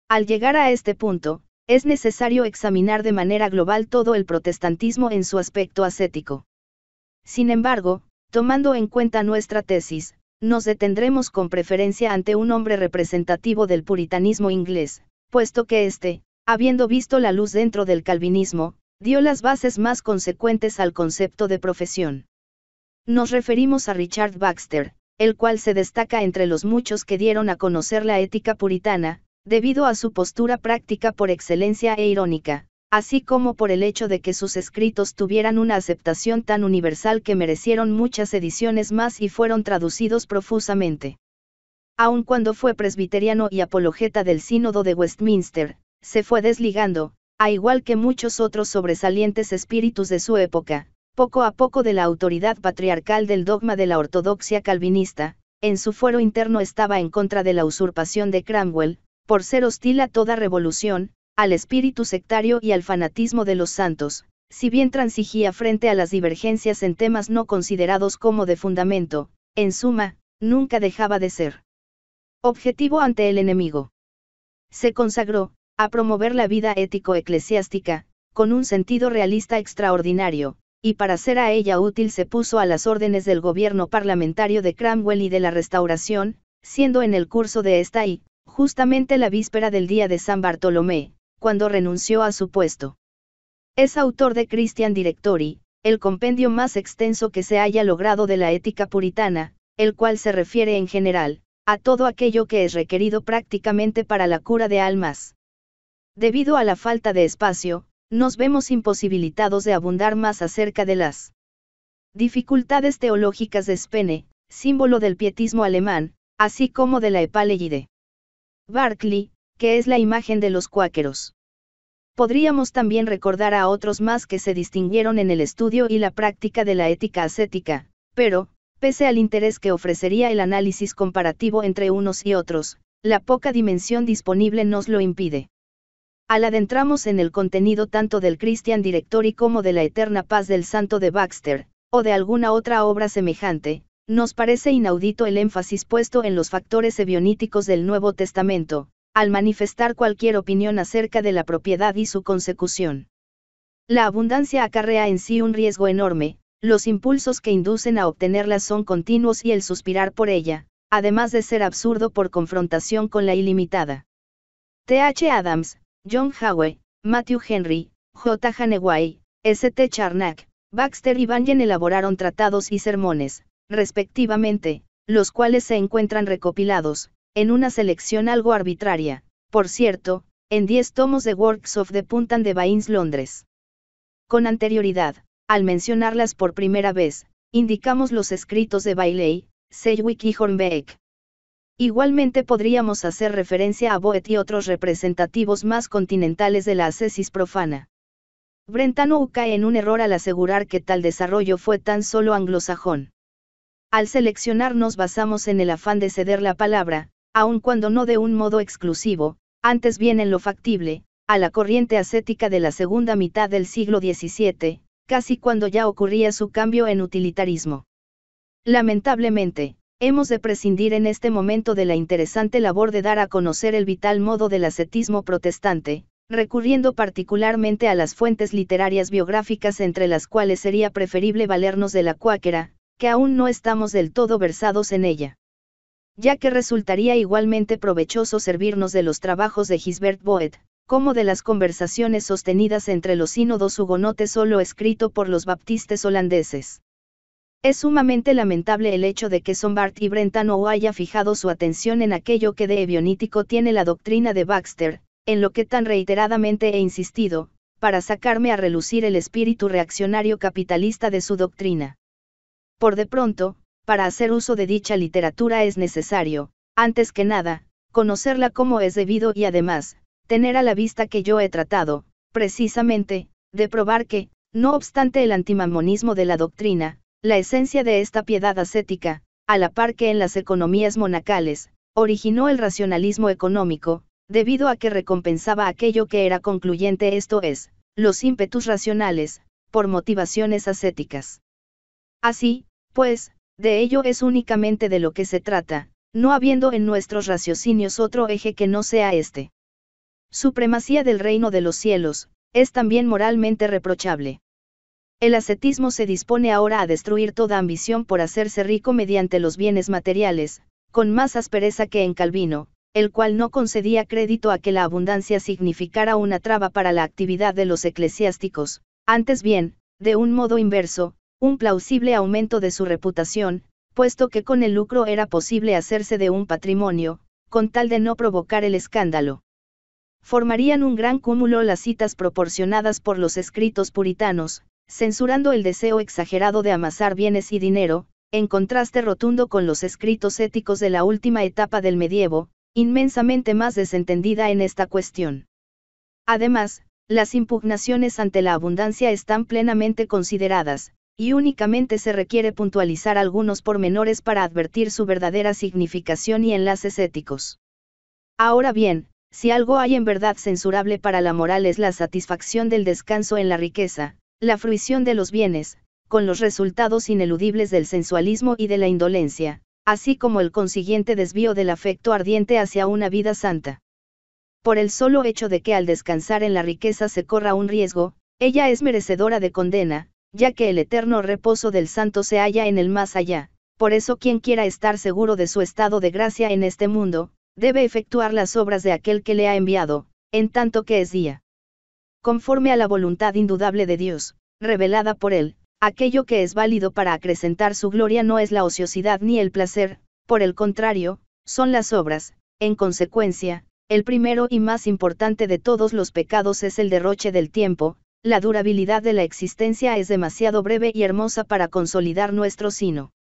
Al llegar a este punto, es necesario examinar de manera global todo el protestantismo en su aspecto ascético. Sin embargo, tomando en cuenta nuestra tesis, nos detendremos con preferencia ante un hombre representativo del puritanismo inglés, puesto que éste, habiendo visto la luz dentro del calvinismo, dio las bases más consecuentes al concepto de profesión. Nos referimos a Richard Baxter, el cual se destaca entre los muchos que dieron a conocer la ética puritana, debido a su postura práctica por excelencia e irónica, así como por el hecho de que sus escritos tuvieran una aceptación tan universal que merecieron muchas ediciones más y fueron traducidos profusamente. Aun cuando fue presbiteriano y apologeta del Sínodo de Westminster, se fue desligando, a igual que muchos otros sobresalientes espíritus de su época, poco a poco de la autoridad patriarcal del dogma de la ortodoxia calvinista, en su fuero interno estaba en contra de la usurpación de Cromwell, por ser hostil a toda revolución, al espíritu sectario y al fanatismo de los santos, si bien transigía frente a las divergencias en temas no considerados como de fundamento, en suma, nunca dejaba de ser objetivo ante el enemigo. Se consagró, a promover la vida ético-eclesiástica, con un sentido realista extraordinario, y para ser a ella útil se puso a las órdenes del gobierno parlamentario de Cromwell y de la Restauración, siendo en el curso de esta y, justamente la víspera del día de San Bartolomé, cuando renunció a su puesto. Es autor de Christian Directory, el compendio más extenso que se haya logrado de la ética puritana, el cual se refiere en general, a todo aquello que es requerido prácticamente para la cura de almas. Debido a la falta de espacio, nos vemos imposibilitados de abundar más acerca de las dificultades teológicas de Spene, símbolo del pietismo alemán, así como de la epalegide. Barclay, que es la imagen de los cuáqueros. Podríamos también recordar a otros más que se distinguieron en el estudio y la práctica de la ética ascética, pero, pese al interés que ofrecería el análisis comparativo entre unos y otros, la poca dimensión disponible nos lo impide. Al adentramos en el contenido tanto del Christian Directory como de la Eterna Paz del Santo de Baxter, o de alguna otra obra semejante, nos parece inaudito el énfasis puesto en los factores ebioníticos del Nuevo Testamento, al manifestar cualquier opinión acerca de la propiedad y su consecución. La abundancia acarrea en sí un riesgo enorme, los impulsos que inducen a obtenerla son continuos y el suspirar por ella, además de ser absurdo por confrontación con la ilimitada. T.H. Adams, John Howe, Matthew Henry, J. Haneway, S.T. Charnak, Baxter y Banyan elaboraron tratados y sermones, respectivamente, los cuales se encuentran recopilados, en una selección algo arbitraria, por cierto, en 10 tomos de Works of the Puntan de Bains Londres. Con anterioridad, al mencionarlas por primera vez, indicamos los escritos de Bailey, Sedgwick y Hornbeck. Igualmente podríamos hacer referencia a Boet y otros representativos más continentales de la ascesis profana. Brentano cae en un error al asegurar que tal desarrollo fue tan solo anglosajón. Al seleccionarnos basamos en el afán de ceder la palabra, aun cuando no de un modo exclusivo, antes bien en lo factible, a la corriente ascética de la segunda mitad del siglo XVII, casi cuando ya ocurría su cambio en utilitarismo. Lamentablemente, hemos de prescindir en este momento de la interesante labor de dar a conocer el vital modo del ascetismo protestante, recurriendo particularmente a las fuentes literarias biográficas entre las cuales sería preferible valernos de la cuáquera, que aún no estamos del todo versados en ella. Ya que resultaría igualmente provechoso servirnos de los trabajos de Gisbert Boet, como de las conversaciones sostenidas entre los sínodos hugonotes solo escrito por los baptistas holandeses. Es sumamente lamentable el hecho de que Sombart y Brentano no haya fijado su atención en aquello que de ebionítico tiene la doctrina de Baxter, en lo que tan reiteradamente he insistido, para sacarme a relucir el espíritu reaccionario capitalista de su doctrina. Por de pronto, para hacer uso de dicha literatura es necesario, antes que nada, conocerla como es debido y además, tener a la vista que yo he tratado, precisamente, de probar que, no obstante el antimamonismo de la doctrina, la esencia de esta piedad ascética, a la par que en las economías monacales, originó el racionalismo económico, debido a que recompensaba aquello que era concluyente, esto es, los ímpetus racionales, por motivaciones ascéticas. Así, ah, pues, de ello es únicamente de lo que se trata, no habiendo en nuestros raciocinios otro eje que no sea este. Supremacía del reino de los cielos, es también moralmente reprochable. El ascetismo se dispone ahora a destruir toda ambición por hacerse rico mediante los bienes materiales, con más aspereza que en Calvino, el cual no concedía crédito a que la abundancia significara una traba para la actividad de los eclesiásticos, antes bien, de un modo inverso, un plausible aumento de su reputación, puesto que con el lucro era posible hacerse de un patrimonio, con tal de no provocar el escándalo. Formarían un gran cúmulo las citas proporcionadas por los escritos puritanos, censurando el deseo exagerado de amasar bienes y dinero, en contraste rotundo con los escritos éticos de la última etapa del medievo, inmensamente más desentendida en esta cuestión. Además, las impugnaciones ante la abundancia están plenamente consideradas, y únicamente se requiere puntualizar algunos pormenores para advertir su verdadera significación y enlaces éticos. Ahora bien, si algo hay en verdad censurable para la moral es la satisfacción del descanso en la riqueza, la fruición de los bienes, con los resultados ineludibles del sensualismo y de la indolencia, así como el consiguiente desvío del afecto ardiente hacia una vida santa. Por el solo hecho de que al descansar en la riqueza se corra un riesgo, ella es merecedora de condena, ya que el eterno reposo del santo se halla en el más allá, por eso quien quiera estar seguro de su estado de gracia en este mundo, debe efectuar las obras de aquel que le ha enviado, en tanto que es día. Conforme a la voluntad indudable de Dios, revelada por Él, aquello que es válido para acrecentar su gloria no es la ociosidad ni el placer, por el contrario, son las obras, en consecuencia, el primero y más importante de todos los pecados es el derroche del tiempo, la durabilidad de la existencia es demasiado breve y hermosa para consolidar nuestro sino.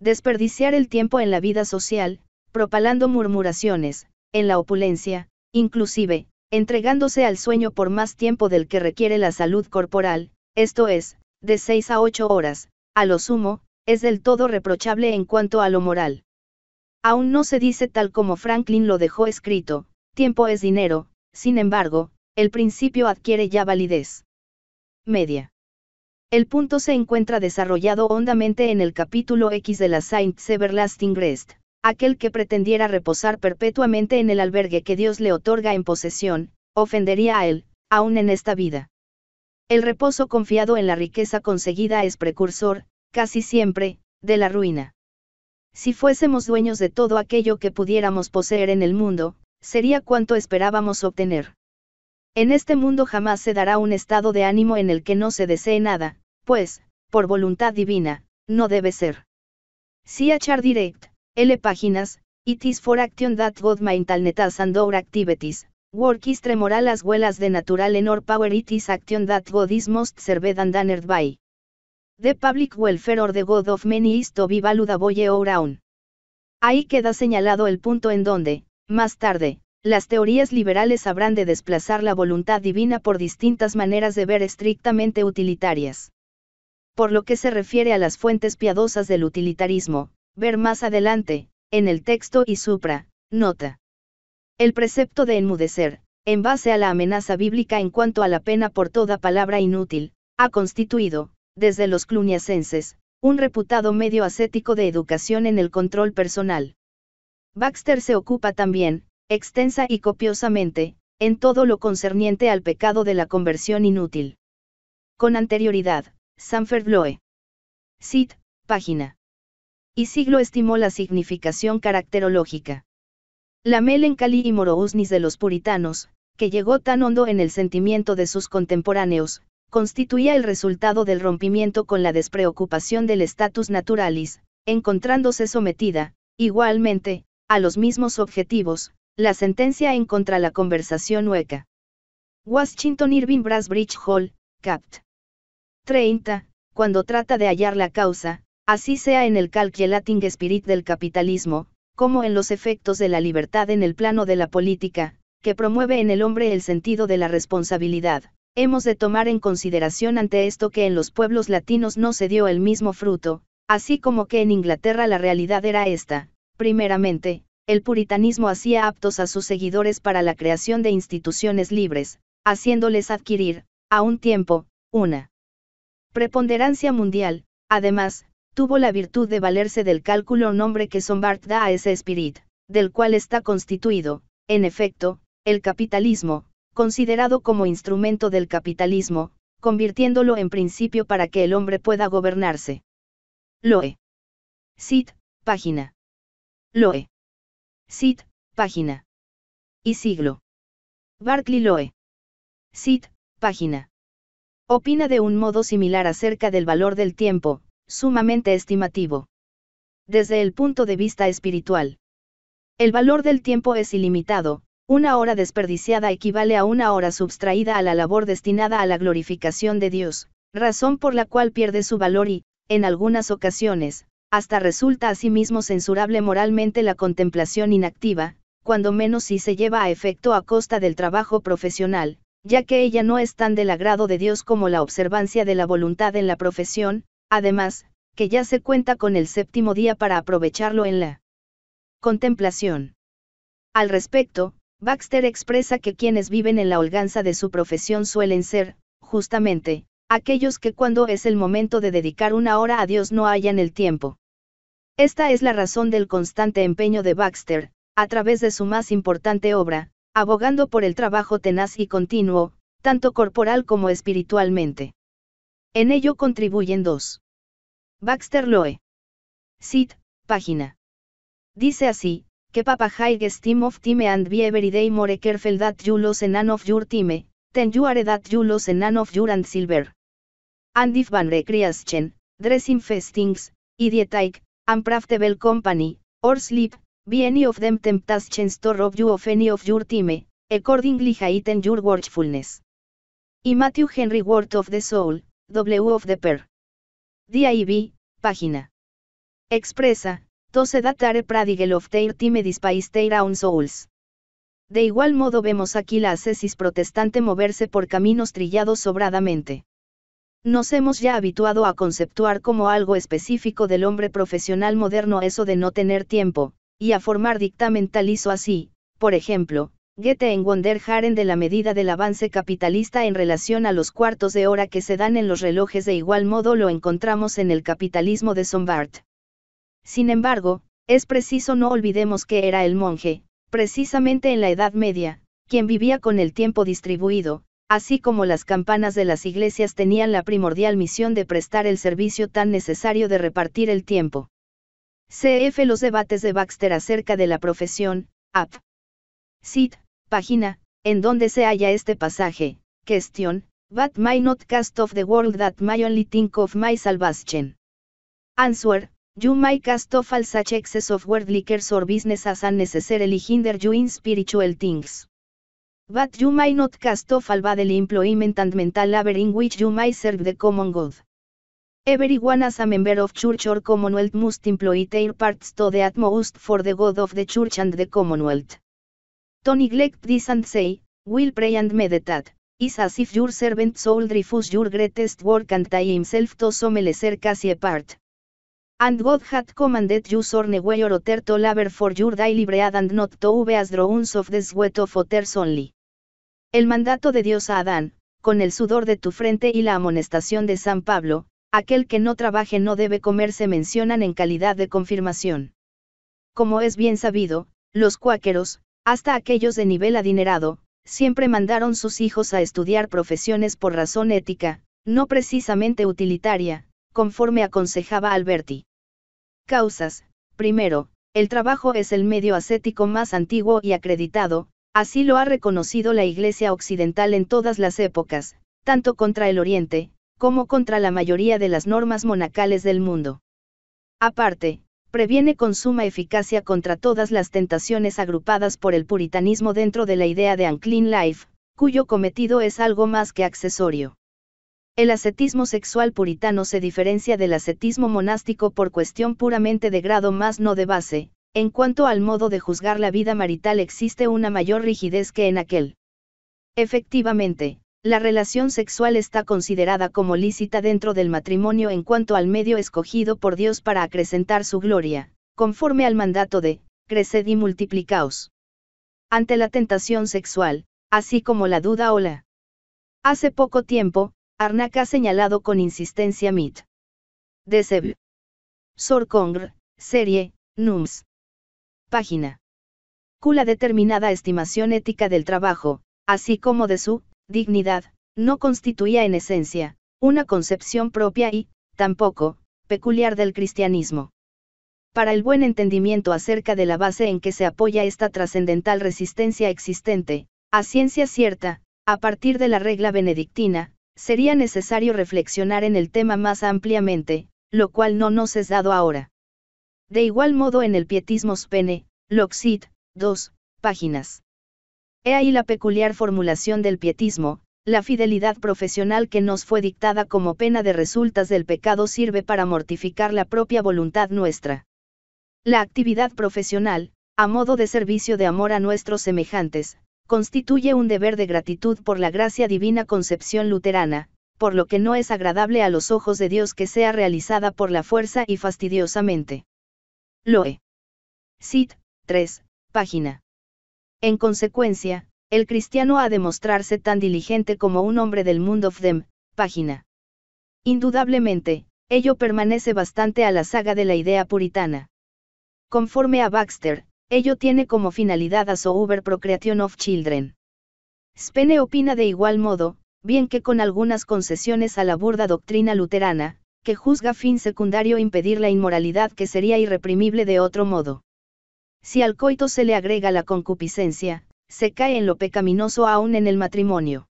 Desperdiciar el tiempo en la vida social, propalando murmuraciones, en la opulencia, inclusive, entregándose al sueño por más tiempo del que requiere la salud corporal, esto es, de 6 a 8 horas, a lo sumo, es del todo reprochable en cuanto a lo moral. Aún no se dice tal como Franklin lo dejó escrito, tiempo es dinero, sin embargo, el principio adquiere ya validez media. El punto se encuentra desarrollado hondamente en el capítulo X de la Saints Everlasting Rest, aquel que pretendiera reposar perpetuamente en el albergue que Dios le otorga en posesión, ofendería a él, aún en esta vida. El reposo confiado en la riqueza conseguida es precursor, casi siempre, de la ruina. Si fuésemos dueños de todo aquello que pudiéramos poseer en el mundo, sería cuanto esperábamos obtener. En este mundo jamás se dará un estado de ánimo en el que no se desee nada, pues, por voluntad divina, no debe ser. CHR Direct, L páginas, it is for action that God netas and our activities, work is tremoral as well as the natural en power it is action that God is most served and honored by. The public welfare or the God of many is to be valued above or Ahí queda señalado el punto en donde, más tarde, las teorías liberales habrán de desplazar la voluntad divina por distintas maneras de ver estrictamente utilitarias. Por lo que se refiere a las fuentes piadosas del utilitarismo, ver más adelante, en el texto y supra, nota. El precepto de enmudecer, en base a la amenaza bíblica en cuanto a la pena por toda palabra inútil, ha constituido, desde los cluniacenses, un reputado medio ascético de educación en el control personal. Baxter se ocupa también, extensa y copiosamente, en todo lo concerniente al pecado de la conversión inútil. Con anterioridad, Sanford Bloe. Cit, página. Y siglo estimó la significación caracterológica. La melancolía y Morousnis de los puritanos, que llegó tan hondo en el sentimiento de sus contemporáneos, constituía el resultado del rompimiento con la despreocupación del status naturalis, encontrándose sometida, igualmente, a los mismos objetivos, la sentencia en contra la conversación hueca. Washington Irving Brasbridge Hall, Capt. 30, cuando trata de hallar la causa, así sea en el calculating spirit del capitalismo, como en los efectos de la libertad en el plano de la política, que promueve en el hombre el sentido de la responsabilidad. Hemos de tomar en consideración ante esto que en los pueblos latinos no se dio el mismo fruto, así como que en Inglaterra la realidad era esta, primeramente, el puritanismo hacía aptos a sus seguidores para la creación de instituciones libres, haciéndoles adquirir, a un tiempo, una preponderancia mundial, además, tuvo la virtud de valerse del cálculo nombre que Sombart da a ese espíritu, del cual está constituido, en efecto, el capitalismo, considerado como instrumento del capitalismo, convirtiéndolo en principio para que el hombre pueda gobernarse. Loe. Cit, página. Loe. Sit, página. Y siglo. Barclay Loe. Sit, página. Opina de un modo similar acerca del valor del tiempo, sumamente estimativo. Desde el punto de vista espiritual. El valor del tiempo es ilimitado, una hora desperdiciada equivale a una hora subtraída a la labor destinada a la glorificación de Dios, razón por la cual pierde su valor y, en algunas ocasiones, hasta resulta asimismo censurable moralmente la contemplación inactiva, cuando menos si se lleva a efecto a costa del trabajo profesional, ya que ella no es tan del agrado de Dios como la observancia de la voluntad en la profesión, además, que ya se cuenta con el séptimo día para aprovecharlo en la contemplación. Al respecto, Baxter expresa que quienes viven en la holganza de su profesión suelen ser, justamente, aquellos que cuando es el momento de dedicar una hora a Dios no hallan el tiempo. Esta es la razón del constante empeño de Baxter, a través de su más importante obra, abogando por el trabajo tenaz y continuo, tanto corporal como espiritualmente. En ello contribuyen dos. Baxter Loe. Sid, página. Dice así, que Papa Haig Steam of Time and be every day more careful that you of your time, Ten you are that you lose a none of your and silver. And if van recreation, dressing festings, idiotic, unprofitable company, or sleep, be any of them temptations to rob you of any of your time, accordingly heighten your watchfulness. Y Matthew Henry Ward of the Soul, W of the Per. D.I.B., página. Expresa, to se pradigel of their time despise their own souls. De igual modo vemos aquí la ascesis protestante moverse por caminos trillados sobradamente. Nos hemos ya habituado a conceptuar como algo específico del hombre profesional moderno eso de no tener tiempo, y a formar dictamen talizo así, por ejemplo, Goethe en Wunderharen de la medida del avance capitalista en relación a los cuartos de hora que se dan en los relojes de igual modo lo encontramos en el capitalismo de Sombart. Sin embargo, es preciso no olvidemos que era el monje, Precisamente en la Edad Media, quien vivía con el tiempo distribuido, así como las campanas de las iglesias tenían la primordial misión de prestar el servicio tan necesario de repartir el tiempo. CF Los debates de Baxter acerca de la profesión, app. Sit, página, en donde se halla este pasaje, question, but may not cast of the world that may only think of my salvation. Answer, You may cast off all such excess of worldly cares or business as unnecessarily hinder you in spiritual things. But you may not cast off all badly employment and mental labor in which you may serve the common good. Everyone as a member of church or commonwealth must employ their parts to the utmost for the good of the church and the commonwealth. To neglect this and say, will pray and meditate, is as if your servant soul refuse your greatest work and tie himself to some casi a part." And God commanded you or to for your daily bread and not to be as drones of the of only. El mandato de Dios a Adán, con el sudor de tu frente y la amonestación de San Pablo, aquel que no trabaje no debe comer se mencionan en calidad de confirmación. Como es bien sabido, los cuáqueros, hasta aquellos de nivel adinerado, siempre mandaron sus hijos a estudiar profesiones por razón ética, no precisamente utilitaria, conforme aconsejaba Alberti. Causas, primero, el trabajo es el medio ascético más antiguo y acreditado, así lo ha reconocido la Iglesia Occidental en todas las épocas, tanto contra el Oriente, como contra la mayoría de las normas monacales del mundo. Aparte, previene con suma eficacia contra todas las tentaciones agrupadas por el puritanismo dentro de la idea de unclean life, cuyo cometido es algo más que accesorio. El ascetismo sexual puritano se diferencia del ascetismo monástico por cuestión puramente de grado más no de base, en cuanto al modo de juzgar la vida marital existe una mayor rigidez que en aquel. Efectivamente, la relación sexual está considerada como lícita dentro del matrimonio en cuanto al medio escogido por Dios para acrecentar su gloria, conforme al mandato de, creced y multiplicaos. Ante la tentación sexual, así como la duda o la... Hace poco tiempo, Arnak ha señalado con insistencia MIT. Sor Congre, serie, NUMS. Página. la determinada estimación ética del trabajo, así como de su dignidad, no constituía en esencia una concepción propia y, tampoco, peculiar del cristianismo. Para el buen entendimiento acerca de la base en que se apoya esta trascendental resistencia existente, a ciencia cierta, a partir de la regla benedictina, sería necesario reflexionar en el tema más ampliamente, lo cual no nos es dado ahora. De igual modo en el Pietismo Spene, Loxit, 2, páginas. He ahí la peculiar formulación del pietismo, la fidelidad profesional que nos fue dictada como pena de resultas del pecado sirve para mortificar la propia voluntad nuestra. La actividad profesional, a modo de servicio de amor a nuestros semejantes, constituye un deber de gratitud por la gracia divina concepción luterana, por lo que no es agradable a los ojos de Dios que sea realizada por la fuerza y fastidiosamente. Loe. Sid, 3. Página. En consecuencia, el cristiano ha de mostrarse tan diligente como un hombre del mundo them página. Indudablemente, ello permanece bastante a la saga de la idea puritana. Conforme a Baxter, Ello tiene como finalidad a Uber procreation of children. Spene opina de igual modo, bien que con algunas concesiones a la burda doctrina luterana, que juzga fin secundario impedir la inmoralidad que sería irreprimible de otro modo. Si al coito se le agrega la concupiscencia, se cae en lo pecaminoso aún en el matrimonio.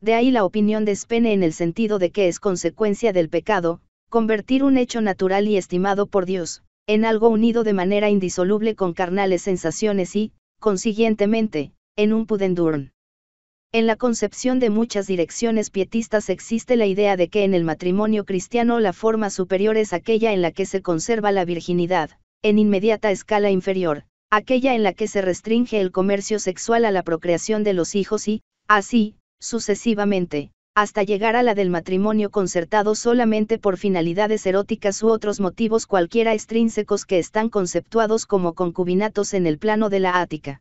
De ahí la opinión de Spene en el sentido de que es consecuencia del pecado, convertir un hecho natural y estimado por Dios, en algo unido de manera indisoluble con carnales sensaciones y, consiguientemente, en un pudendurn. En la concepción de muchas direcciones pietistas existe la idea de que en el matrimonio cristiano la forma superior es aquella en la que se conserva la virginidad, en inmediata escala inferior, aquella en la que se restringe el comercio sexual a la procreación de los hijos y, así, sucesivamente, hasta llegar a la del matrimonio concertado solamente por finalidades eróticas u otros motivos cualquiera extrínsecos que están conceptuados como concubinatos en el plano de la ática.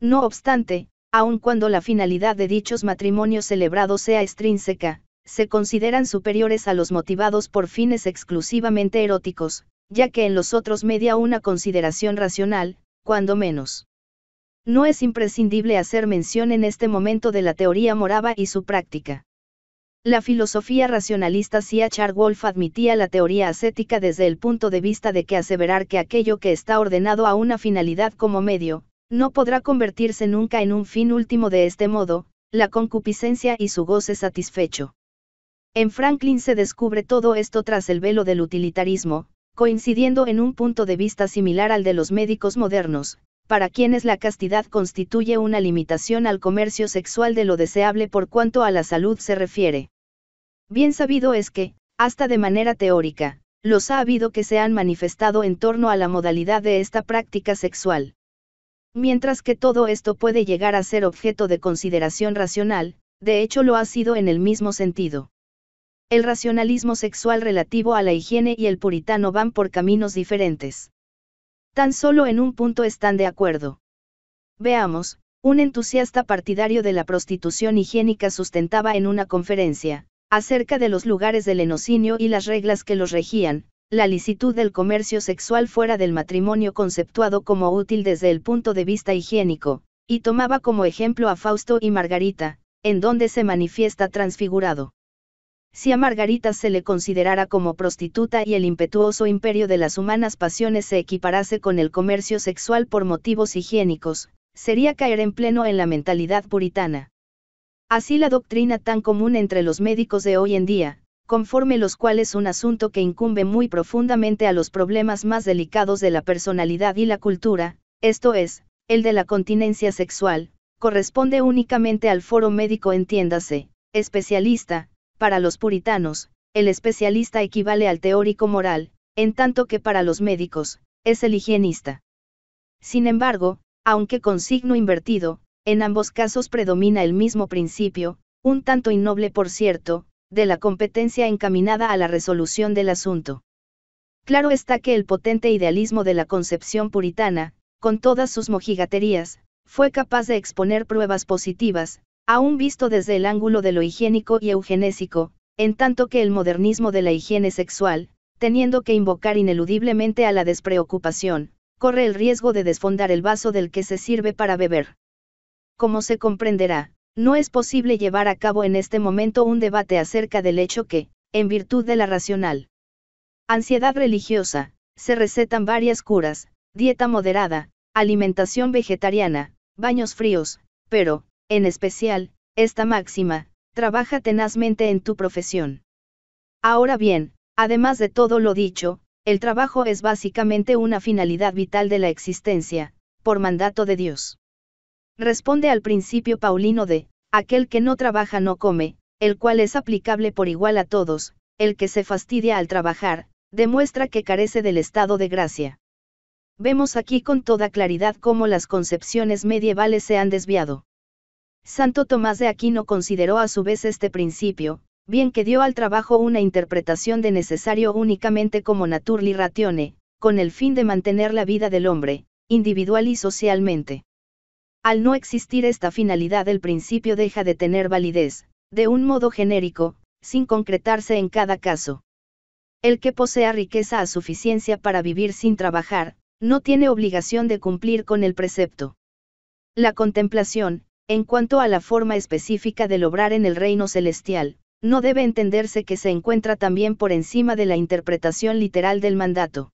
No obstante, aun cuando la finalidad de dichos matrimonios celebrados sea extrínseca, se consideran superiores a los motivados por fines exclusivamente eróticos, ya que en los otros media una consideración racional, cuando menos. No es imprescindible hacer mención en este momento de la teoría morava y su práctica. La filosofía racionalista C.H.R. Wolf admitía la teoría ascética desde el punto de vista de que aseverar que aquello que está ordenado a una finalidad como medio, no podrá convertirse nunca en un fin último de este modo, la concupiscencia y su goce satisfecho. En Franklin se descubre todo esto tras el velo del utilitarismo, coincidiendo en un punto de vista similar al de los médicos modernos, para quienes la castidad constituye una limitación al comercio sexual de lo deseable por cuanto a la salud se refiere. Bien sabido es que, hasta de manera teórica, los ha habido que se han manifestado en torno a la modalidad de esta práctica sexual. Mientras que todo esto puede llegar a ser objeto de consideración racional, de hecho lo ha sido en el mismo sentido. El racionalismo sexual relativo a la higiene y el puritano van por caminos diferentes. Tan solo en un punto están de acuerdo. Veamos, un entusiasta partidario de la prostitución higiénica sustentaba en una conferencia, acerca de los lugares del enocinio y las reglas que los regían, la licitud del comercio sexual fuera del matrimonio conceptuado como útil desde el punto de vista higiénico, y tomaba como ejemplo a Fausto y Margarita, en donde se manifiesta transfigurado. Si a Margarita se le considerara como prostituta y el impetuoso imperio de las humanas pasiones se equiparase con el comercio sexual por motivos higiénicos, sería caer en pleno en la mentalidad puritana. Así la doctrina tan común entre los médicos de hoy en día, conforme los cuales un asunto que incumbe muy profundamente a los problemas más delicados de la personalidad y la cultura, esto es, el de la continencia sexual, corresponde únicamente al foro médico entiéndase, especialista, para los puritanos, el especialista equivale al teórico moral, en tanto que para los médicos, es el higienista. Sin embargo, aunque con signo invertido, en ambos casos predomina el mismo principio, un tanto innoble por cierto, de la competencia encaminada a la resolución del asunto. Claro está que el potente idealismo de la concepción puritana, con todas sus mojigaterías, fue capaz de exponer pruebas positivas, aún visto desde el ángulo de lo higiénico y eugenésico, en tanto que el modernismo de la higiene sexual, teniendo que invocar ineludiblemente a la despreocupación, corre el riesgo de desfondar el vaso del que se sirve para beber como se comprenderá, no es posible llevar a cabo en este momento un debate acerca del hecho que, en virtud de la racional ansiedad religiosa, se recetan varias curas, dieta moderada, alimentación vegetariana, baños fríos, pero, en especial, esta máxima, trabaja tenazmente en tu profesión. Ahora bien, además de todo lo dicho, el trabajo es básicamente una finalidad vital de la existencia, por mandato de Dios. Responde al principio paulino de, aquel que no trabaja no come, el cual es aplicable por igual a todos, el que se fastidia al trabajar, demuestra que carece del estado de gracia. Vemos aquí con toda claridad cómo las concepciones medievales se han desviado. Santo Tomás de Aquino consideró a su vez este principio, bien que dio al trabajo una interpretación de necesario únicamente como naturli ratione, con el fin de mantener la vida del hombre, individual y socialmente. Al no existir esta finalidad el principio deja de tener validez, de un modo genérico, sin concretarse en cada caso. El que posea riqueza a suficiencia para vivir sin trabajar, no tiene obligación de cumplir con el precepto. La contemplación, en cuanto a la forma específica de obrar en el reino celestial, no debe entenderse que se encuentra también por encima de la interpretación literal del mandato.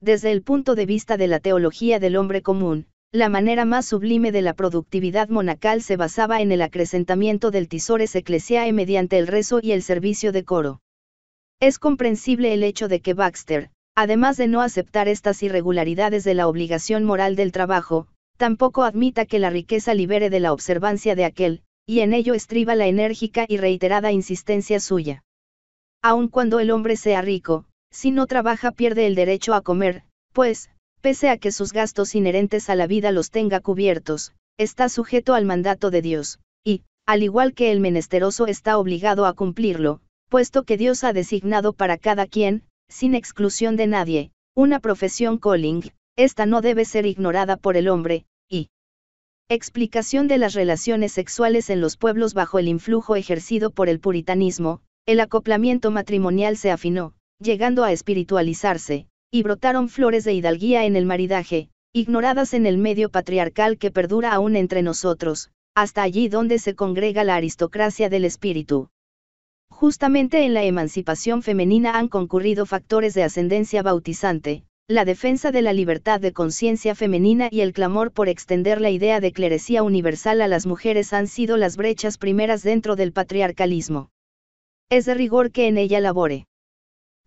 Desde el punto de vista de la teología del hombre común, la manera más sublime de la productividad monacal se basaba en el acrecentamiento del tisores ecclesiae mediante el rezo y el servicio de coro. Es comprensible el hecho de que Baxter, además de no aceptar estas irregularidades de la obligación moral del trabajo, tampoco admita que la riqueza libere de la observancia de aquel, y en ello estriba la enérgica y reiterada insistencia suya. Aun cuando el hombre sea rico, si no trabaja pierde el derecho a comer, pues, pese a que sus gastos inherentes a la vida los tenga cubiertos, está sujeto al mandato de Dios, y, al igual que el menesteroso está obligado a cumplirlo, puesto que Dios ha designado para cada quien, sin exclusión de nadie, una profesión calling, esta no debe ser ignorada por el hombre, y explicación de las relaciones sexuales en los pueblos bajo el influjo ejercido por el puritanismo, el acoplamiento matrimonial se afinó, llegando a espiritualizarse, y brotaron flores de hidalguía en el maridaje, ignoradas en el medio patriarcal que perdura aún entre nosotros, hasta allí donde se congrega la aristocracia del espíritu. Justamente en la emancipación femenina han concurrido factores de ascendencia bautizante, la defensa de la libertad de conciencia femenina y el clamor por extender la idea de clerecía universal a las mujeres han sido las brechas primeras dentro del patriarcalismo. Es de rigor que en ella labore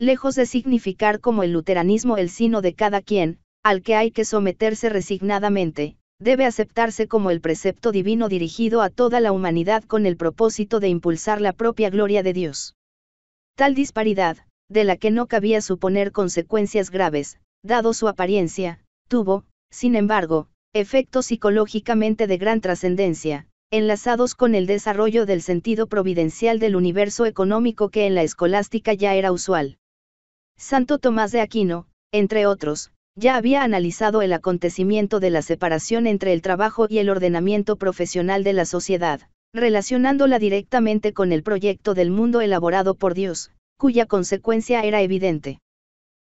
lejos de significar como el luteranismo el sino de cada quien, al que hay que someterse resignadamente, debe aceptarse como el precepto divino dirigido a toda la humanidad con el propósito de impulsar la propia gloria de Dios. Tal disparidad, de la que no cabía suponer consecuencias graves, dado su apariencia, tuvo, sin embargo, efectos psicológicamente de gran trascendencia, enlazados con el desarrollo del sentido providencial del universo económico que en la escolástica ya era usual. Santo Tomás de Aquino, entre otros, ya había analizado el acontecimiento de la separación entre el trabajo y el ordenamiento profesional de la sociedad, relacionándola directamente con el proyecto del mundo elaborado por Dios, cuya consecuencia era evidente.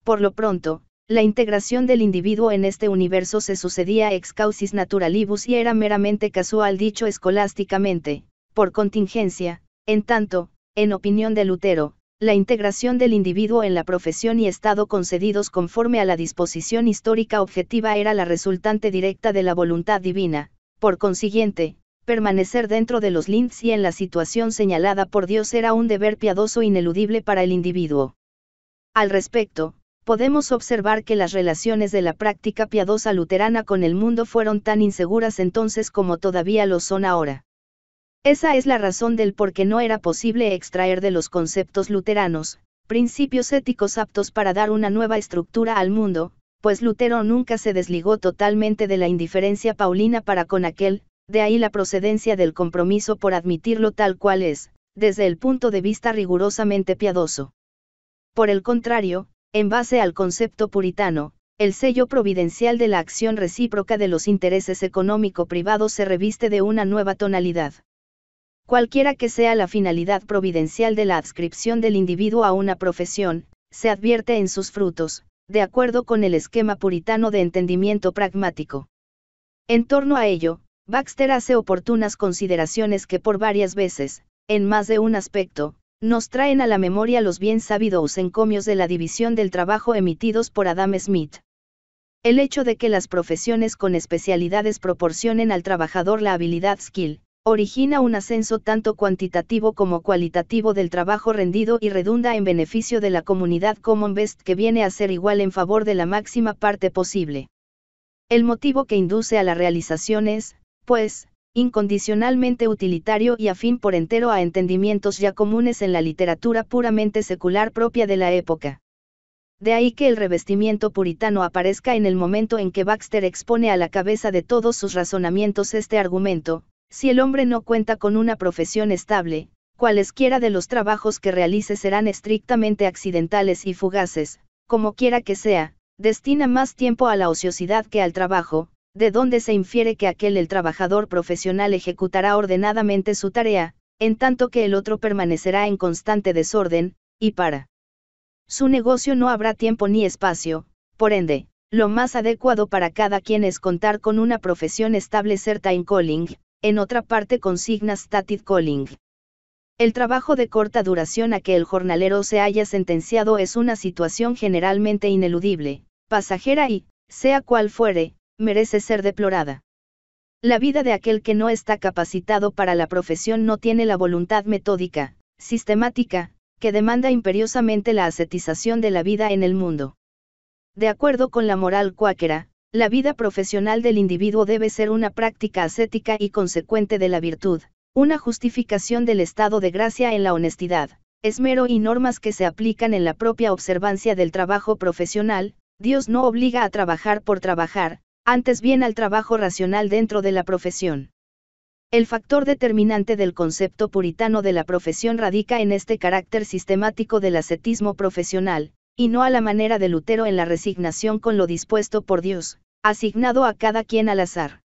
Por lo pronto, la integración del individuo en este universo se sucedía ex causis naturalibus y era meramente casual dicho escolásticamente, por contingencia, en tanto, en opinión de Lutero, la integración del individuo en la profesión y estado concedidos conforme a la disposición histórica objetiva era la resultante directa de la voluntad divina, por consiguiente, permanecer dentro de los linds y en la situación señalada por Dios era un deber piadoso ineludible para el individuo. Al respecto, podemos observar que las relaciones de la práctica piadosa luterana con el mundo fueron tan inseguras entonces como todavía lo son ahora. Esa es la razón del por qué no era posible extraer de los conceptos luteranos, principios éticos aptos para dar una nueva estructura al mundo, pues Lutero nunca se desligó totalmente de la indiferencia paulina para con aquel, de ahí la procedencia del compromiso por admitirlo tal cual es, desde el punto de vista rigurosamente piadoso. Por el contrario, en base al concepto puritano, el sello providencial de la acción recíproca de los intereses económico-privados se reviste de una nueva tonalidad. Cualquiera que sea la finalidad providencial de la adscripción del individuo a una profesión, se advierte en sus frutos, de acuerdo con el esquema puritano de entendimiento pragmático. En torno a ello, Baxter hace oportunas consideraciones que por varias veces, en más de un aspecto, nos traen a la memoria los bien sabidos encomios de la división del trabajo emitidos por Adam Smith. El hecho de que las profesiones con especialidades proporcionen al trabajador la habilidad skill, origina un ascenso tanto cuantitativo como cualitativo del trabajo rendido y redunda en beneficio de la comunidad Common Best que viene a ser igual en favor de la máxima parte posible. El motivo que induce a la realización es, pues, incondicionalmente utilitario y afín por entero a entendimientos ya comunes en la literatura puramente secular propia de la época. De ahí que el revestimiento puritano aparezca en el momento en que Baxter expone a la cabeza de todos sus razonamientos este argumento, si el hombre no cuenta con una profesión estable, cualesquiera de los trabajos que realice serán estrictamente accidentales y fugaces, como quiera que sea, destina más tiempo a la ociosidad que al trabajo, de donde se infiere que aquel el trabajador profesional ejecutará ordenadamente su tarea, en tanto que el otro permanecerá en constante desorden, y para su negocio no habrá tiempo ni espacio, por ende, lo más adecuado para cada quien es contar con una profesión estable ser time calling, en otra parte consigna static calling. El trabajo de corta duración a que el jornalero se haya sentenciado es una situación generalmente ineludible, pasajera y, sea cual fuere, merece ser deplorada. La vida de aquel que no está capacitado para la profesión no tiene la voluntad metódica, sistemática, que demanda imperiosamente la ascetización de la vida en el mundo. De acuerdo con la moral cuáquera, la vida profesional del individuo debe ser una práctica ascética y consecuente de la virtud, una justificación del estado de gracia en la honestidad, esmero y normas que se aplican en la propia observancia del trabajo profesional, Dios no obliga a trabajar por trabajar, antes bien al trabajo racional dentro de la profesión. El factor determinante del concepto puritano de la profesión radica en este carácter sistemático del ascetismo profesional, y no a la manera de Lutero en la resignación con lo dispuesto por Dios, asignado a cada quien al azar.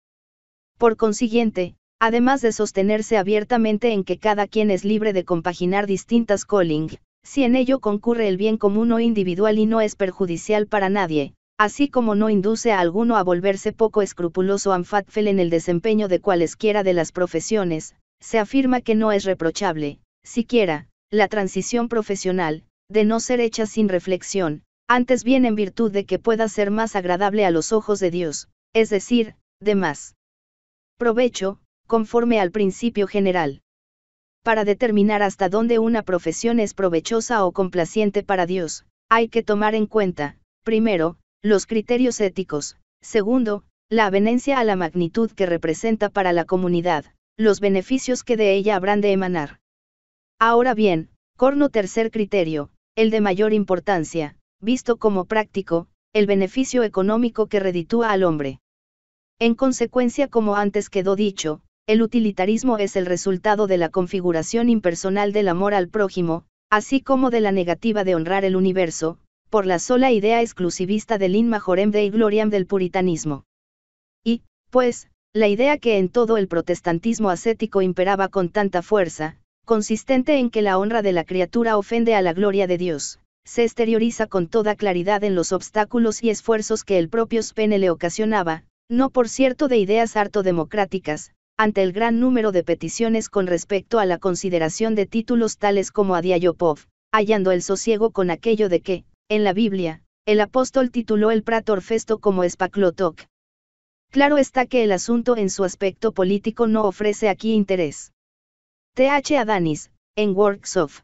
Por consiguiente, además de sostenerse abiertamente en que cada quien es libre de compaginar distintas calling, si en ello concurre el bien común o individual y no es perjudicial para nadie, así como no induce a alguno a volverse poco escrupuloso anfatfel en el desempeño de cualesquiera de las profesiones, se afirma que no es reprochable, siquiera, la transición profesional, de no ser hecha sin reflexión, antes bien en virtud de que pueda ser más agradable a los ojos de Dios, es decir, de más provecho, conforme al principio general. Para determinar hasta dónde una profesión es provechosa o complaciente para Dios, hay que tomar en cuenta, primero, los criterios éticos, segundo, la avenencia a la magnitud que representa para la comunidad, los beneficios que de ella habrán de emanar. Ahora bien, corno tercer criterio, el de mayor importancia, visto como práctico, el beneficio económico que reditúa al hombre. En consecuencia, como antes quedó dicho, el utilitarismo es el resultado de la configuración impersonal del amor al prójimo, así como de la negativa de honrar el universo, por la sola idea exclusivista del in majorem dei gloriam del puritanismo. Y, pues, la idea que en todo el protestantismo ascético imperaba con tanta fuerza, consistente en que la honra de la criatura ofende a la gloria de Dios, se exterioriza con toda claridad en los obstáculos y esfuerzos que el propio Spene le ocasionaba, no por cierto de ideas harto democráticas, ante el gran número de peticiones con respecto a la consideración de títulos tales como Adiayopov, hallando el sosiego con aquello de que, en la Biblia, el apóstol tituló el Prator Festo como Spaclotok. Claro está que el asunto en su aspecto político no ofrece aquí interés. TH Adanis, en Works of.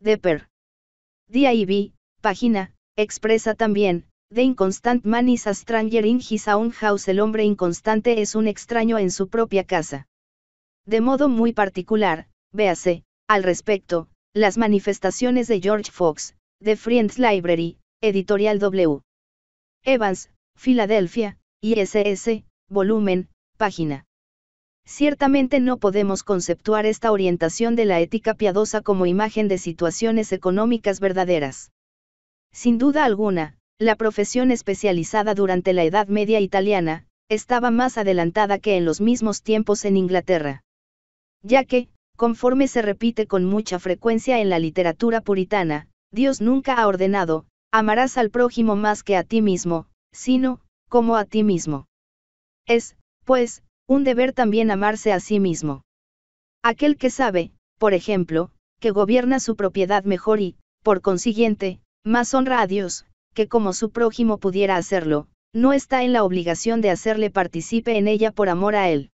Deper. DIB, página, expresa también, The inconstant man is a stranger in his own house. El hombre inconstante es un extraño en su propia casa. De modo muy particular, véase, al respecto, las manifestaciones de George Fox, The Friends Library, editorial W. Evans, Filadelfia, ISS, volumen, página. Ciertamente no podemos conceptuar esta orientación de la ética piadosa como imagen de situaciones económicas verdaderas. Sin duda alguna, la profesión especializada durante la Edad Media italiana, estaba más adelantada que en los mismos tiempos en Inglaterra. Ya que, conforme se repite con mucha frecuencia en la literatura puritana, Dios nunca ha ordenado, amarás al prójimo más que a ti mismo, sino, como a ti mismo. Es, pues, un deber también amarse a sí mismo. Aquel que sabe, por ejemplo, que gobierna su propiedad mejor y, por consiguiente, más honra a Dios, que como su prójimo pudiera hacerlo, no está en la obligación de hacerle participe en ella por amor a él.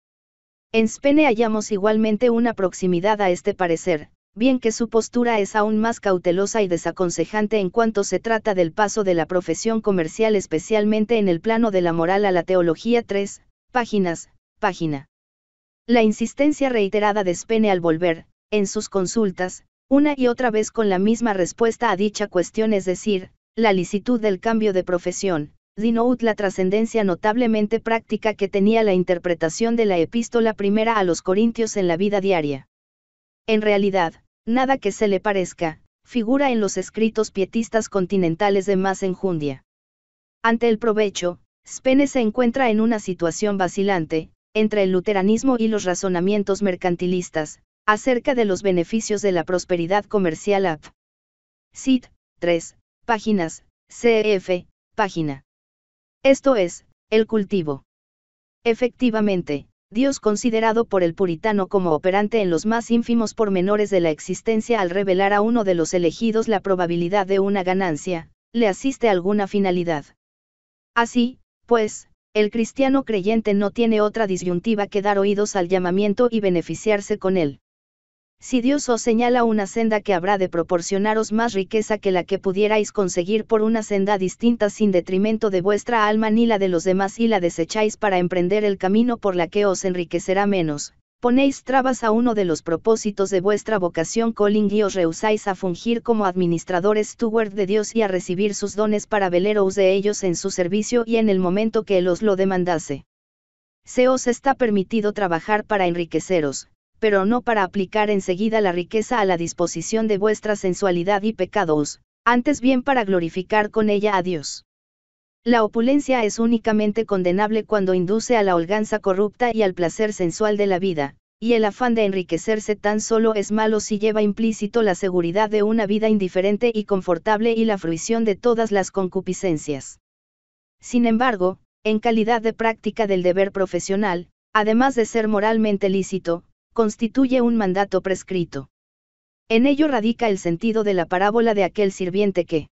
En Spene hallamos igualmente una proximidad a este parecer, bien que su postura es aún más cautelosa y desaconsejante en cuanto se trata del paso de la profesión comercial especialmente en el plano de la moral a la teología 3, páginas, página. La insistencia reiterada de Spene al volver, en sus consultas, una y otra vez con la misma respuesta a dicha cuestión, es decir, la licitud del cambio de profesión, denote la trascendencia notablemente práctica que tenía la interpretación de la epístola primera a los Corintios en la vida diaria. En realidad, nada que se le parezca, figura en los escritos pietistas continentales de más enjundia. Ante el provecho, Spene se encuentra en una situación vacilante, entre el luteranismo y los razonamientos mercantilistas, acerca de los beneficios de la prosperidad comercial app. Cit. 3, páginas, CF, e página. Esto es, el cultivo. Efectivamente, Dios considerado por el puritano como operante en los más ínfimos pormenores de la existencia al revelar a uno de los elegidos la probabilidad de una ganancia, le asiste alguna finalidad. Así, pues, el cristiano creyente no tiene otra disyuntiva que dar oídos al llamamiento y beneficiarse con él. Si Dios os señala una senda que habrá de proporcionaros más riqueza que la que pudierais conseguir por una senda distinta sin detrimento de vuestra alma ni la de los demás y la desecháis para emprender el camino por la que os enriquecerá menos, Ponéis trabas a uno de los propósitos de vuestra vocación calling y os rehusáis a fungir como administradores steward de Dios y a recibir sus dones para veleros de ellos en su servicio y en el momento que Él os lo demandase. Se os está permitido trabajar para enriqueceros, pero no para aplicar enseguida la riqueza a la disposición de vuestra sensualidad y pecados, antes bien para glorificar con ella a Dios. La opulencia es únicamente condenable cuando induce a la holganza corrupta y al placer sensual de la vida, y el afán de enriquecerse tan solo es malo si lleva implícito la seguridad de una vida indiferente y confortable y la fruición de todas las concupiscencias. Sin embargo, en calidad de práctica del deber profesional, además de ser moralmente lícito, constituye un mandato prescrito. En ello radica el sentido de la parábola de aquel sirviente que,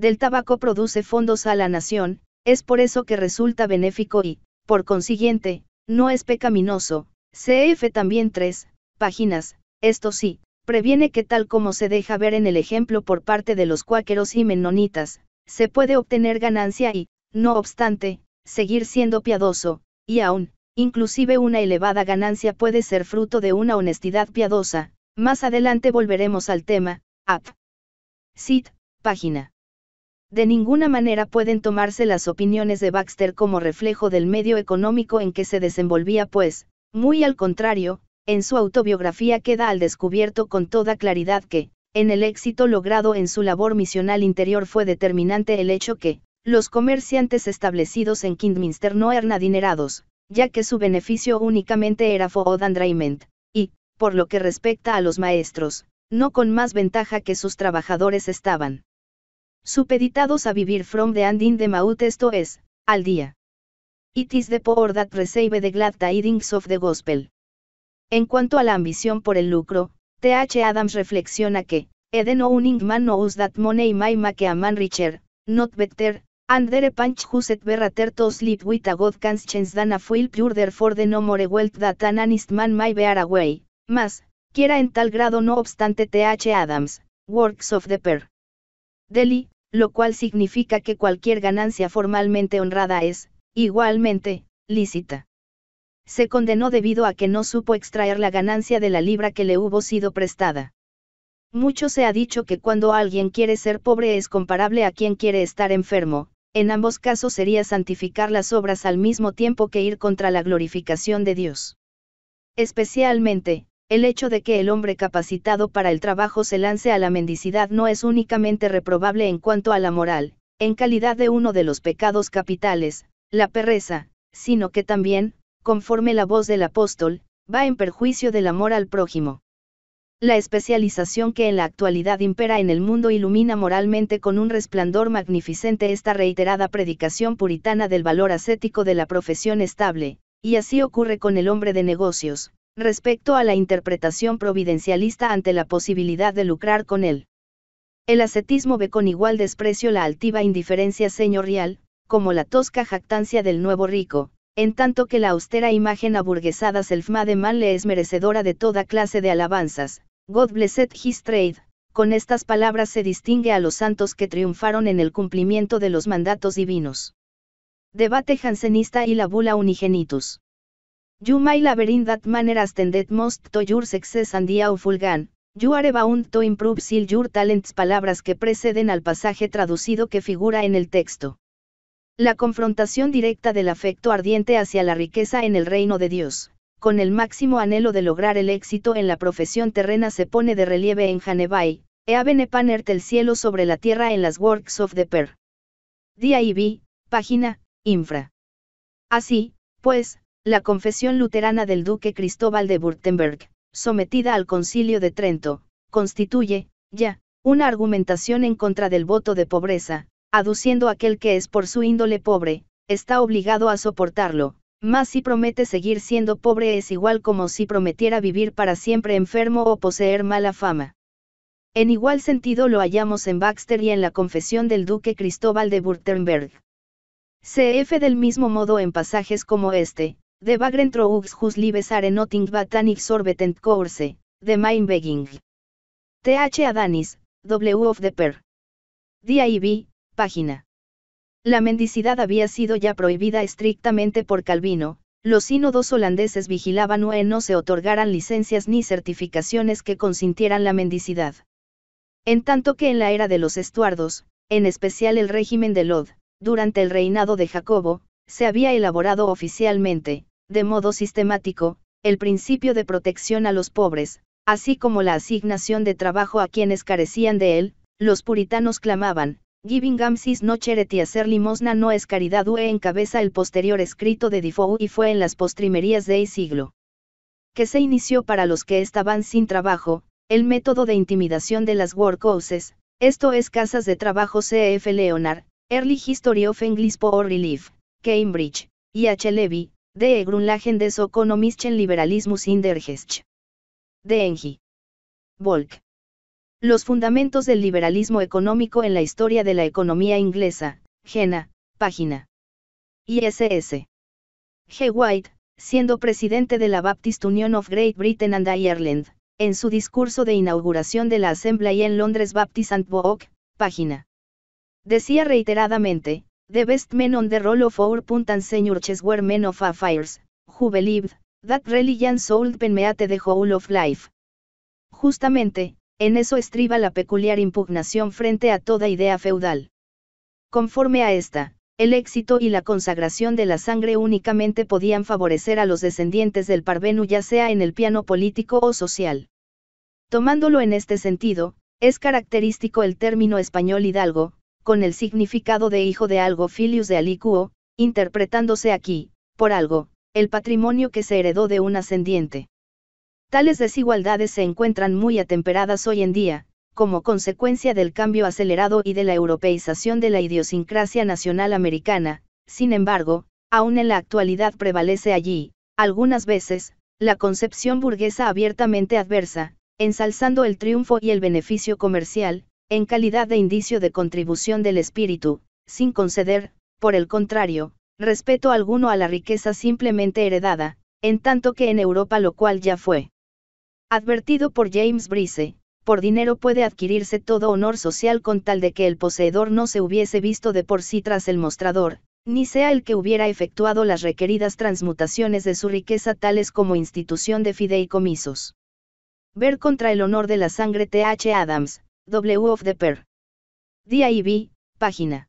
del tabaco produce fondos a la nación, es por eso que resulta benéfico y, por consiguiente, no es pecaminoso. CF también 3, páginas, esto sí, previene que tal como se deja ver en el ejemplo por parte de los cuáqueros y menonitas, se puede obtener ganancia y, no obstante, seguir siendo piadoso, y aún, inclusive una elevada ganancia puede ser fruto de una honestidad piadosa. Más adelante volveremos al tema. App. Sit, página. De ninguna manera pueden tomarse las opiniones de Baxter como reflejo del medio económico en que se desenvolvía, pues, muy al contrario, en su autobiografía queda al descubierto con toda claridad que, en el éxito logrado en su labor misional interior fue determinante el hecho que, los comerciantes establecidos en Kidminster no eran adinerados, ya que su beneficio únicamente era food y, por lo que respecta a los maestros, no con más ventaja que sus trabajadores estaban supeditados a vivir from the and de the esto es, al día. It is the poor that receive the glad tidings of the gospel. En cuanto a la ambición por el lucro, T.H. Adams reflexiona que, Eden owning man knows that money may make a man richer, not better, and there punch huset better to sleep with a god change than a fool pure therefore the no more wealth that an honest man may bear away, mas, quiera en tal grado no obstante T.H. Adams, Works of the Per. Delhi, lo cual significa que cualquier ganancia formalmente honrada es, igualmente, lícita. Se condenó debido a que no supo extraer la ganancia de la libra que le hubo sido prestada. Mucho se ha dicho que cuando alguien quiere ser pobre es comparable a quien quiere estar enfermo, en ambos casos sería santificar las obras al mismo tiempo que ir contra la glorificación de Dios. Especialmente, el hecho de que el hombre capacitado para el trabajo se lance a la mendicidad no es únicamente reprobable en cuanto a la moral, en calidad de uno de los pecados capitales, la perreza, sino que también, conforme la voz del apóstol, va en perjuicio del amor al prójimo. La especialización que en la actualidad impera en el mundo ilumina moralmente con un resplandor magnificente esta reiterada predicación puritana del valor ascético de la profesión estable, y así ocurre con el hombre de negocios, respecto a la interpretación providencialista ante la posibilidad de lucrar con él. El ascetismo ve con igual desprecio la altiva indiferencia señorial, como la tosca jactancia del nuevo rico, en tanto que la austera imagen aburguesada self-made man le es merecedora de toda clase de alabanzas. God blessed his trade. Con estas palabras se distingue a los santos que triunfaron en el cumplimiento de los mandatos divinos. Debate jansenista y la bula unigenitus. You may laverin that manner as most to your success and the awful fulgan, you are bound to improve sil your talents palabras que preceden al pasaje traducido que figura en el texto. La confrontación directa del afecto ardiente hacia la riqueza en el reino de Dios, con el máximo anhelo de lograr el éxito en la profesión terrena se pone de relieve en Hanebai, e Panert el cielo sobre la tierra en las Works of the Per. vi, página, infra. Así, pues, la confesión luterana del duque Cristóbal de Württemberg, sometida al concilio de Trento, constituye, ya, una argumentación en contra del voto de pobreza, aduciendo aquel que es por su índole pobre, está obligado a soportarlo, más si promete seguir siendo pobre es igual como si prometiera vivir para siempre enfermo o poseer mala fama. En igual sentido lo hallamos en Baxter y en la confesión del duque Cristóbal de Württemberg. CF del mismo modo en pasajes como este, de are nothing course, de Th. Adanis, W. of the Per. DIB, página. La mendicidad había sido ya prohibida estrictamente por Calvino, los sínodos holandeses vigilaban o no se otorgaran licencias ni certificaciones que consintieran la mendicidad. En tanto que en la era de los estuardos, en especial el régimen de Lod, durante el reinado de Jacobo, se había elaborado oficialmente, de modo sistemático, el principio de protección a los pobres, así como la asignación de trabajo a quienes carecían de él, los puritanos clamaban, Giving Gamsis no charity hacer limosna no es caridad UE encabeza el posterior escrito de Defoe y fue en las postrimerías de siglo que se inició para los que estaban sin trabajo, el método de intimidación de las workhouses, esto es casas de trabajo C.F. Leonard, Early History of English Poor Relief, Cambridge, y H. Levy, de Grundlagen des Ökonomischen Liberalismus in der Geschichte. De Engi. Volk. Los fundamentos del liberalismo económico en la historia de la economía inglesa, Jena, página. ISS. G. White, siendo presidente de la Baptist Union of Great Britain and Ireland, en su discurso de inauguración de la Asamblea en Londres Baptist and Book, página. Decía reiteradamente, The best men on the roll of our men of who believed, that the whole of life. Justamente, en eso estriba la peculiar impugnación frente a toda idea feudal. Conforme a esta, el éxito y la consagración de la sangre únicamente podían favorecer a los descendientes del parvenu ya sea en el piano político o social. Tomándolo en este sentido, es característico el término español hidalgo, con el significado de hijo de algo filius de alicuo, interpretándose aquí, por algo, el patrimonio que se heredó de un ascendiente. Tales desigualdades se encuentran muy atemperadas hoy en día, como consecuencia del cambio acelerado y de la europeización de la idiosincrasia nacional americana, sin embargo, aún en la actualidad prevalece allí, algunas veces, la concepción burguesa abiertamente adversa, ensalzando el triunfo y el beneficio comercial, en calidad de indicio de contribución del espíritu, sin conceder, por el contrario, respeto alguno a la riqueza simplemente heredada, en tanto que en Europa lo cual ya fue advertido por James Brice, por dinero puede adquirirse todo honor social con tal de que el poseedor no se hubiese visto de por sí tras el mostrador, ni sea el que hubiera efectuado las requeridas transmutaciones de su riqueza tales como institución de fideicomisos. Ver contra el honor de la sangre T. H. Adams, W of the per DIB, página.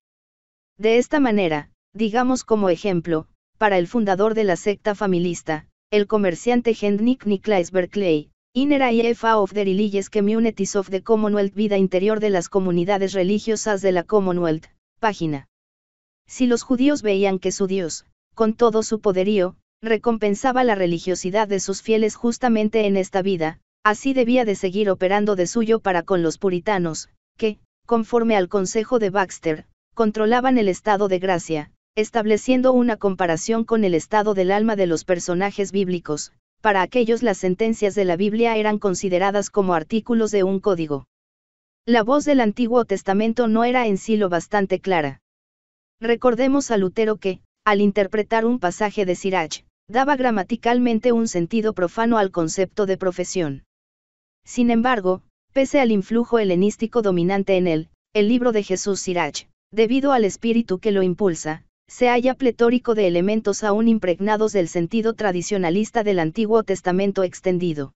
De esta manera, digamos como ejemplo, para el fundador de la secta familista, el comerciante Hendrik Niklas Berkeley, Inner IFA of the Religious Communities of the Commonwealth Vida interior de las comunidades religiosas de la Commonwealth, página. Si los judíos veían que su Dios, con todo su poderío, recompensaba la religiosidad de sus fieles justamente en esta vida, Así debía de seguir operando de suyo para con los puritanos, que, conforme al consejo de Baxter, controlaban el estado de gracia, estableciendo una comparación con el estado del alma de los personajes bíblicos, para aquellos las sentencias de la Biblia eran consideradas como artículos de un código. La voz del Antiguo Testamento no era en sí lo bastante clara. Recordemos a Lutero que, al interpretar un pasaje de Sirach, daba gramaticalmente un sentido profano al concepto de profesión. Sin embargo, pese al influjo helenístico dominante en él, el libro de Jesús Sirach, debido al espíritu que lo impulsa, se halla pletórico de elementos aún impregnados del sentido tradicionalista del Antiguo Testamento extendido.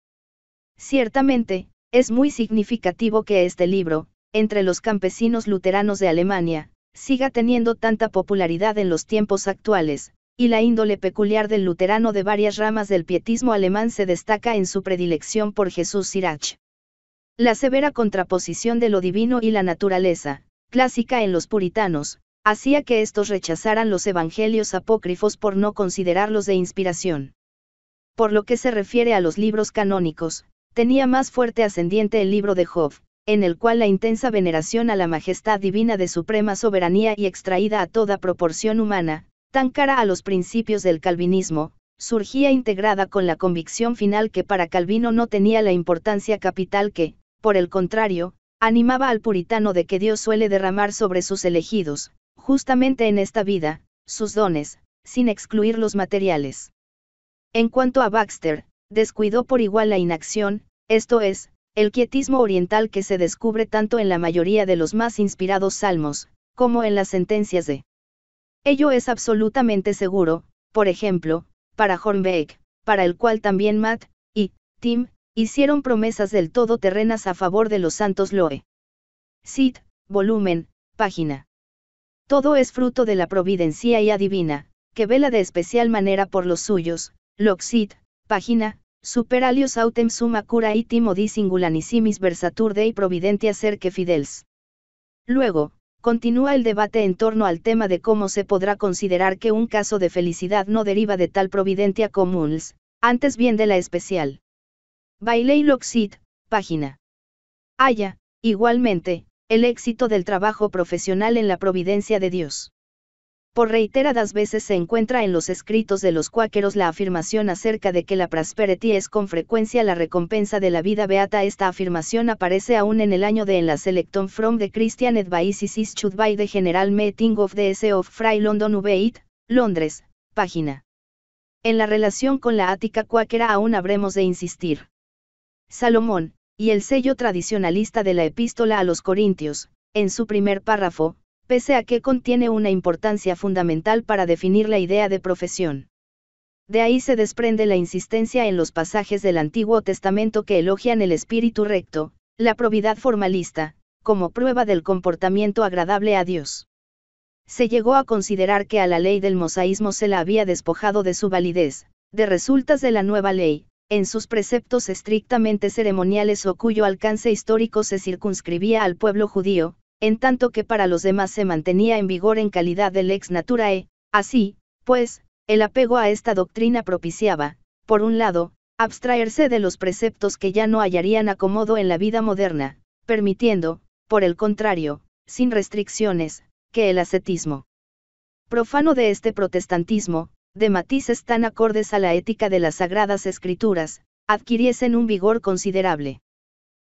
Ciertamente, es muy significativo que este libro, entre los campesinos luteranos de Alemania, siga teniendo tanta popularidad en los tiempos actuales, y la índole peculiar del luterano de varias ramas del pietismo alemán se destaca en su predilección por Jesús Sirach. La severa contraposición de lo divino y la naturaleza, clásica en los puritanos, hacía que estos rechazaran los evangelios apócrifos por no considerarlos de inspiración. Por lo que se refiere a los libros canónicos, tenía más fuerte ascendiente el libro de Job, en el cual la intensa veneración a la majestad divina de suprema soberanía y extraída a toda proporción humana, tan cara a los principios del calvinismo, surgía integrada con la convicción final que para Calvino no tenía la importancia capital que, por el contrario, animaba al puritano de que Dios suele derramar sobre sus elegidos, justamente en esta vida, sus dones, sin excluir los materiales. En cuanto a Baxter, descuidó por igual la inacción, esto es, el quietismo oriental que se descubre tanto en la mayoría de los más inspirados salmos, como en las sentencias de Ello es absolutamente seguro, por ejemplo, para Hornbeck, para el cual también Matt y Tim hicieron promesas del todo terrenas a favor de los Santos Loe. Sid, volumen, página. Todo es fruto de la providencia y adivina, que vela de especial manera por los suyos, sid página, superalios autem summa cura timodi di singulanissimis versatur dei providentia cerque fidels. Luego, Continúa el debate en torno al tema de cómo se podrá considerar que un caso de felicidad no deriva de tal providencia comuns, antes bien de la especial. Bailey Loxit, página. Haya, igualmente, el éxito del trabajo profesional en la providencia de Dios. Por reiteradas veces se encuentra en los escritos de los cuáqueros la afirmación acerca de que la prosperity es con frecuencia la recompensa de la vida beata. Esta afirmación aparece aún en el año de En la Selecton from the Christian Advices issued by the General Meeting of the S. of Fry London v Londres, página. En la relación con la ática cuáquera aún habremos de insistir. Salomón, y el sello tradicionalista de la epístola a los Corintios, en su primer párrafo, pese a que contiene una importancia fundamental para definir la idea de profesión. De ahí se desprende la insistencia en los pasajes del Antiguo Testamento que elogian el espíritu recto, la probidad formalista, como prueba del comportamiento agradable a Dios. Se llegó a considerar que a la ley del mosaísmo se la había despojado de su validez, de resultas de la nueva ley, en sus preceptos estrictamente ceremoniales o cuyo alcance histórico se circunscribía al pueblo judío, en tanto que para los demás se mantenía en vigor en calidad del ex naturae, así, pues, el apego a esta doctrina propiciaba, por un lado, abstraerse de los preceptos que ya no hallarían acomodo en la vida moderna, permitiendo, por el contrario, sin restricciones, que el ascetismo profano de este protestantismo, de matices tan acordes a la ética de las sagradas escrituras, adquiriesen un vigor considerable.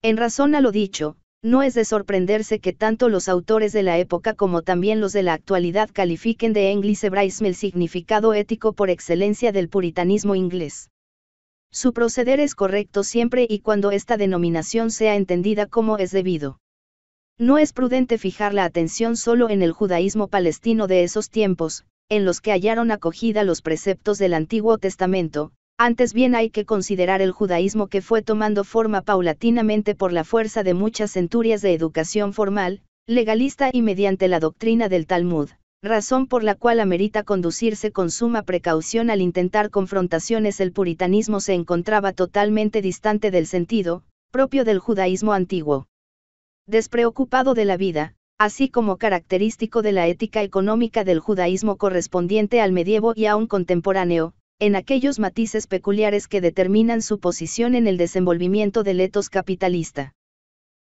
En razón a lo dicho, no es de sorprenderse que tanto los autores de la época como también los de la actualidad califiquen de English el significado ético por excelencia del puritanismo inglés. Su proceder es correcto siempre y cuando esta denominación sea entendida como es debido. No es prudente fijar la atención solo en el judaísmo palestino de esos tiempos, en los que hallaron acogida los preceptos del Antiguo Testamento, antes bien hay que considerar el judaísmo que fue tomando forma paulatinamente por la fuerza de muchas centurias de educación formal, legalista y mediante la doctrina del Talmud, razón por la cual amerita conducirse con suma precaución al intentar confrontaciones el puritanismo se encontraba totalmente distante del sentido, propio del judaísmo antiguo. Despreocupado de la vida, así como característico de la ética económica del judaísmo correspondiente al medievo y aún contemporáneo, en aquellos matices peculiares que determinan su posición en el desenvolvimiento del etos capitalista.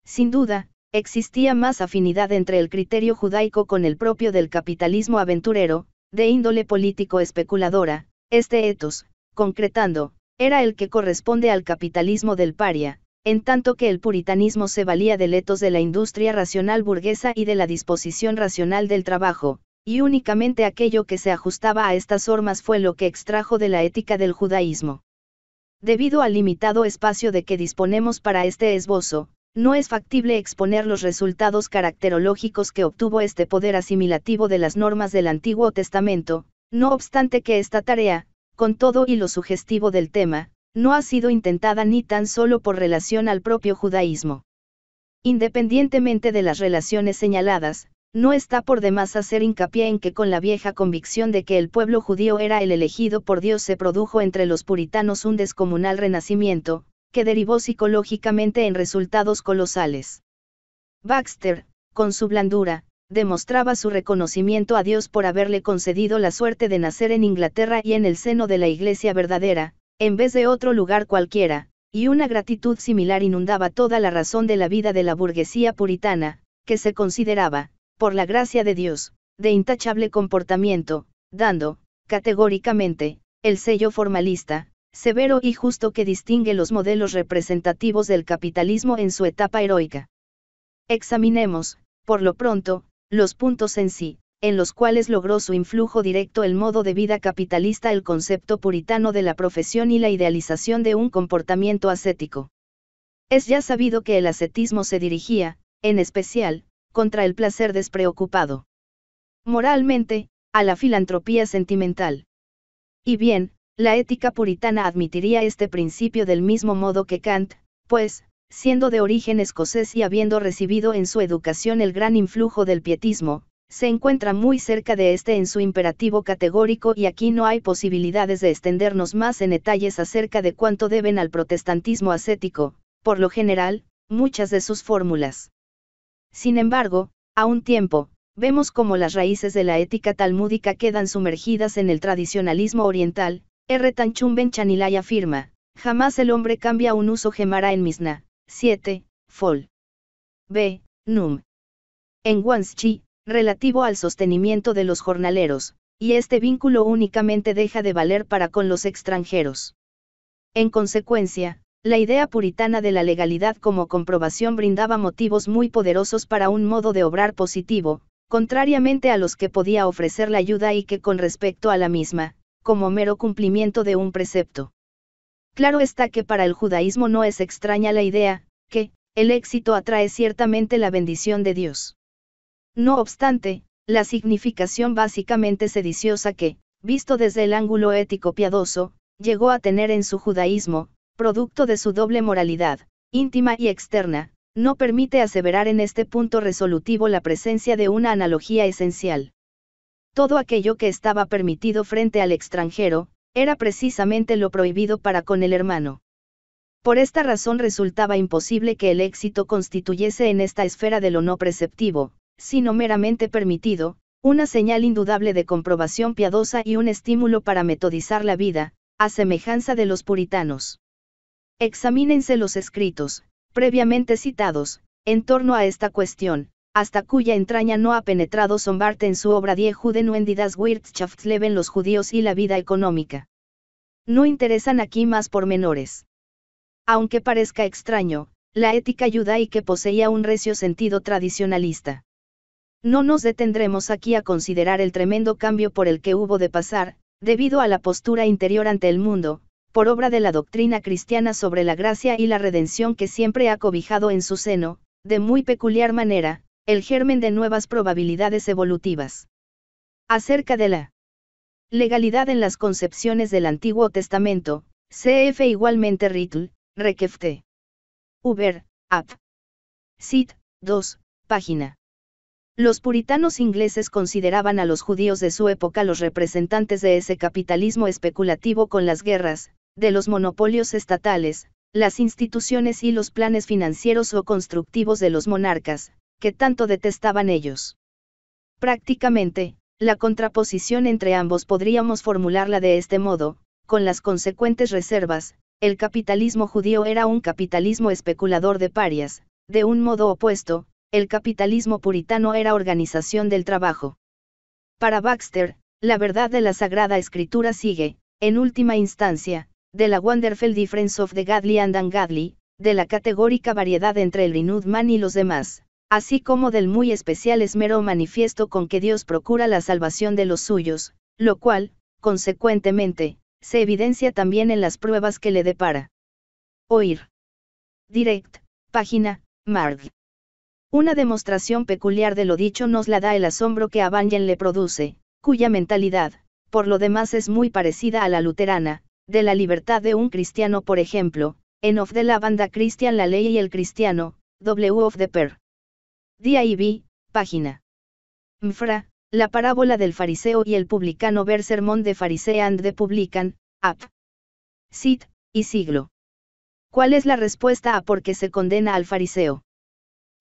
Sin duda, existía más afinidad entre el criterio judaico con el propio del capitalismo aventurero, de índole político especuladora, este etos, concretando, era el que corresponde al capitalismo del paria, en tanto que el puritanismo se valía del etos de la industria racional burguesa y de la disposición racional del trabajo, y únicamente aquello que se ajustaba a estas normas fue lo que extrajo de la ética del judaísmo. Debido al limitado espacio de que disponemos para este esbozo, no es factible exponer los resultados caracterológicos que obtuvo este poder asimilativo de las normas del Antiguo Testamento, no obstante que esta tarea, con todo y lo sugestivo del tema, no ha sido intentada ni tan solo por relación al propio judaísmo. Independientemente de las relaciones señaladas, no está por demás hacer hincapié en que con la vieja convicción de que el pueblo judío era el elegido por Dios se produjo entre los puritanos un descomunal renacimiento, que derivó psicológicamente en resultados colosales. Baxter, con su blandura, demostraba su reconocimiento a Dios por haberle concedido la suerte de nacer en Inglaterra y en el seno de la Iglesia verdadera, en vez de otro lugar cualquiera, y una gratitud similar inundaba toda la razón de la vida de la burguesía puritana, que se consideraba, por la gracia de Dios, de intachable comportamiento, dando, categóricamente, el sello formalista, severo y justo que distingue los modelos representativos del capitalismo en su etapa heroica. Examinemos, por lo pronto, los puntos en sí, en los cuales logró su influjo directo el modo de vida capitalista, el concepto puritano de la profesión y la idealización de un comportamiento ascético. Es ya sabido que el ascetismo se dirigía, en especial, contra el placer despreocupado. Moralmente, a la filantropía sentimental. Y bien, la ética puritana admitiría este principio del mismo modo que Kant, pues, siendo de origen escocés y habiendo recibido en su educación el gran influjo del pietismo, se encuentra muy cerca de este en su imperativo categórico y aquí no hay posibilidades de extendernos más en detalles acerca de cuánto deben al protestantismo ascético, por lo general, muchas de sus fórmulas. Sin embargo, a un tiempo, vemos cómo las raíces de la ética talmúdica quedan sumergidas en el tradicionalismo oriental, R. Ben Chanilay afirma, jamás el hombre cambia un uso gemara en Misna, 7, Fol. B. Num. En Wanshi, relativo al sostenimiento de los jornaleros, y este vínculo únicamente deja de valer para con los extranjeros. En consecuencia, la idea puritana de la legalidad como comprobación brindaba motivos muy poderosos para un modo de obrar positivo, contrariamente a los que podía ofrecer la ayuda y que con respecto a la misma, como mero cumplimiento de un precepto. Claro está que para el judaísmo no es extraña la idea, que, el éxito atrae ciertamente la bendición de Dios. No obstante, la significación básicamente sediciosa que, visto desde el ángulo ético piadoso, llegó a tener en su judaísmo, producto de su doble moralidad, íntima y externa, no permite aseverar en este punto resolutivo la presencia de una analogía esencial. Todo aquello que estaba permitido frente al extranjero, era precisamente lo prohibido para con el hermano. Por esta razón resultaba imposible que el éxito constituyese en esta esfera de lo no preceptivo, sino meramente permitido, una señal indudable de comprobación piadosa y un estímulo para metodizar la vida, a semejanza de los puritanos. Examínense los escritos, previamente citados, en torno a esta cuestión, hasta cuya entraña no ha penetrado Sombart en su obra Die Juden Wirtschaftsleben los judíos y la vida económica. No interesan aquí más pormenores. Aunque parezca extraño, la ética judaica poseía un recio sentido tradicionalista. No nos detendremos aquí a considerar el tremendo cambio por el que hubo de pasar, debido a la postura interior ante el mundo, por obra de la doctrina cristiana sobre la gracia y la redención que siempre ha cobijado en su seno, de muy peculiar manera, el germen de nuevas probabilidades evolutivas. Acerca de la legalidad en las concepciones del Antiguo Testamento, CF igualmente Ritl, Requefte. Uber, App. Sit, 2, página. Los puritanos ingleses consideraban a los judíos de su época los representantes de ese capitalismo especulativo con las guerras, de los monopolios estatales, las instituciones y los planes financieros o constructivos de los monarcas, que tanto detestaban ellos. Prácticamente, la contraposición entre ambos podríamos formularla de este modo, con las consecuentes reservas, el capitalismo judío era un capitalismo especulador de parias, de un modo opuesto, el capitalismo puritano era organización del trabajo. Para Baxter, la verdad de la Sagrada Escritura sigue, en última instancia, de la Wonderful Difference of the Godly and Ungodly, de la categórica variedad entre el Rinudman y los demás, así como del muy especial esmero manifiesto con que Dios procura la salvación de los suyos, lo cual, consecuentemente, se evidencia también en las pruebas que le depara. Oír. Direct, página, Marg. Una demostración peculiar de lo dicho nos la da el asombro que a Banyan le produce, cuya mentalidad, por lo demás es muy parecida a la luterana, de la libertad de un cristiano, por ejemplo, en of de la banda cristian La Ley y el Cristiano, W of the Per. D.I.B., página. Mfra, La parábola del fariseo y el publicano ver sermón de farisea and de publican, ap. Sit, y siglo. ¿Cuál es la respuesta a por qué se condena al fariseo?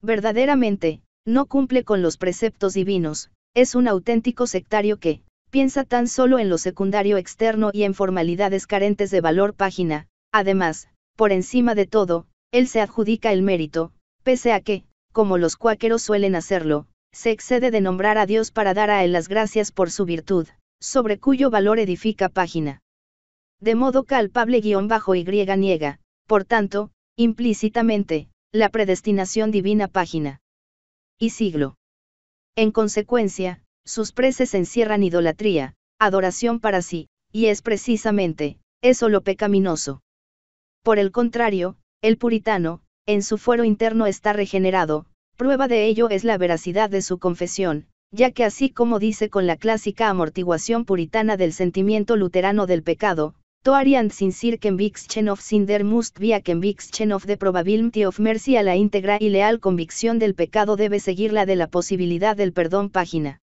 Verdaderamente, no cumple con los preceptos divinos, es un auténtico sectario que, piensa tan solo en lo secundario externo y en formalidades carentes de valor página, además, por encima de todo, él se adjudica el mérito, pese a que, como los cuáqueros suelen hacerlo, se excede de nombrar a Dios para dar a él las gracias por su virtud, sobre cuyo valor edifica página. De modo pable guión bajo y niega, por tanto, implícitamente, la predestinación divina página. Y siglo. En consecuencia, sus preces encierran idolatría, adoración para sí, y es precisamente, eso lo pecaminoso. Por el contrario, el puritano, en su fuero interno está regenerado, prueba de ello es la veracidad de su confesión, ya que así como dice con la clásica amortiguación puritana del sentimiento luterano del pecado, Toarian sin of sin der must via ken of the probability of mercy a la íntegra y leal convicción del pecado debe seguir la de la posibilidad del perdón página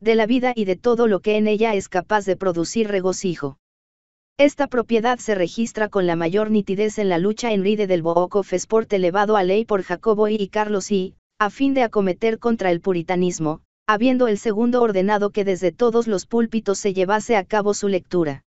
de la vida y de todo lo que en ella es capaz de producir regocijo. Esta propiedad se registra con la mayor nitidez en la lucha en Ride del Bookov Sport elevado a ley por Jacobo I y Carlos I, a fin de acometer contra el puritanismo, habiendo el segundo ordenado que desde todos los púlpitos se llevase a cabo su lectura.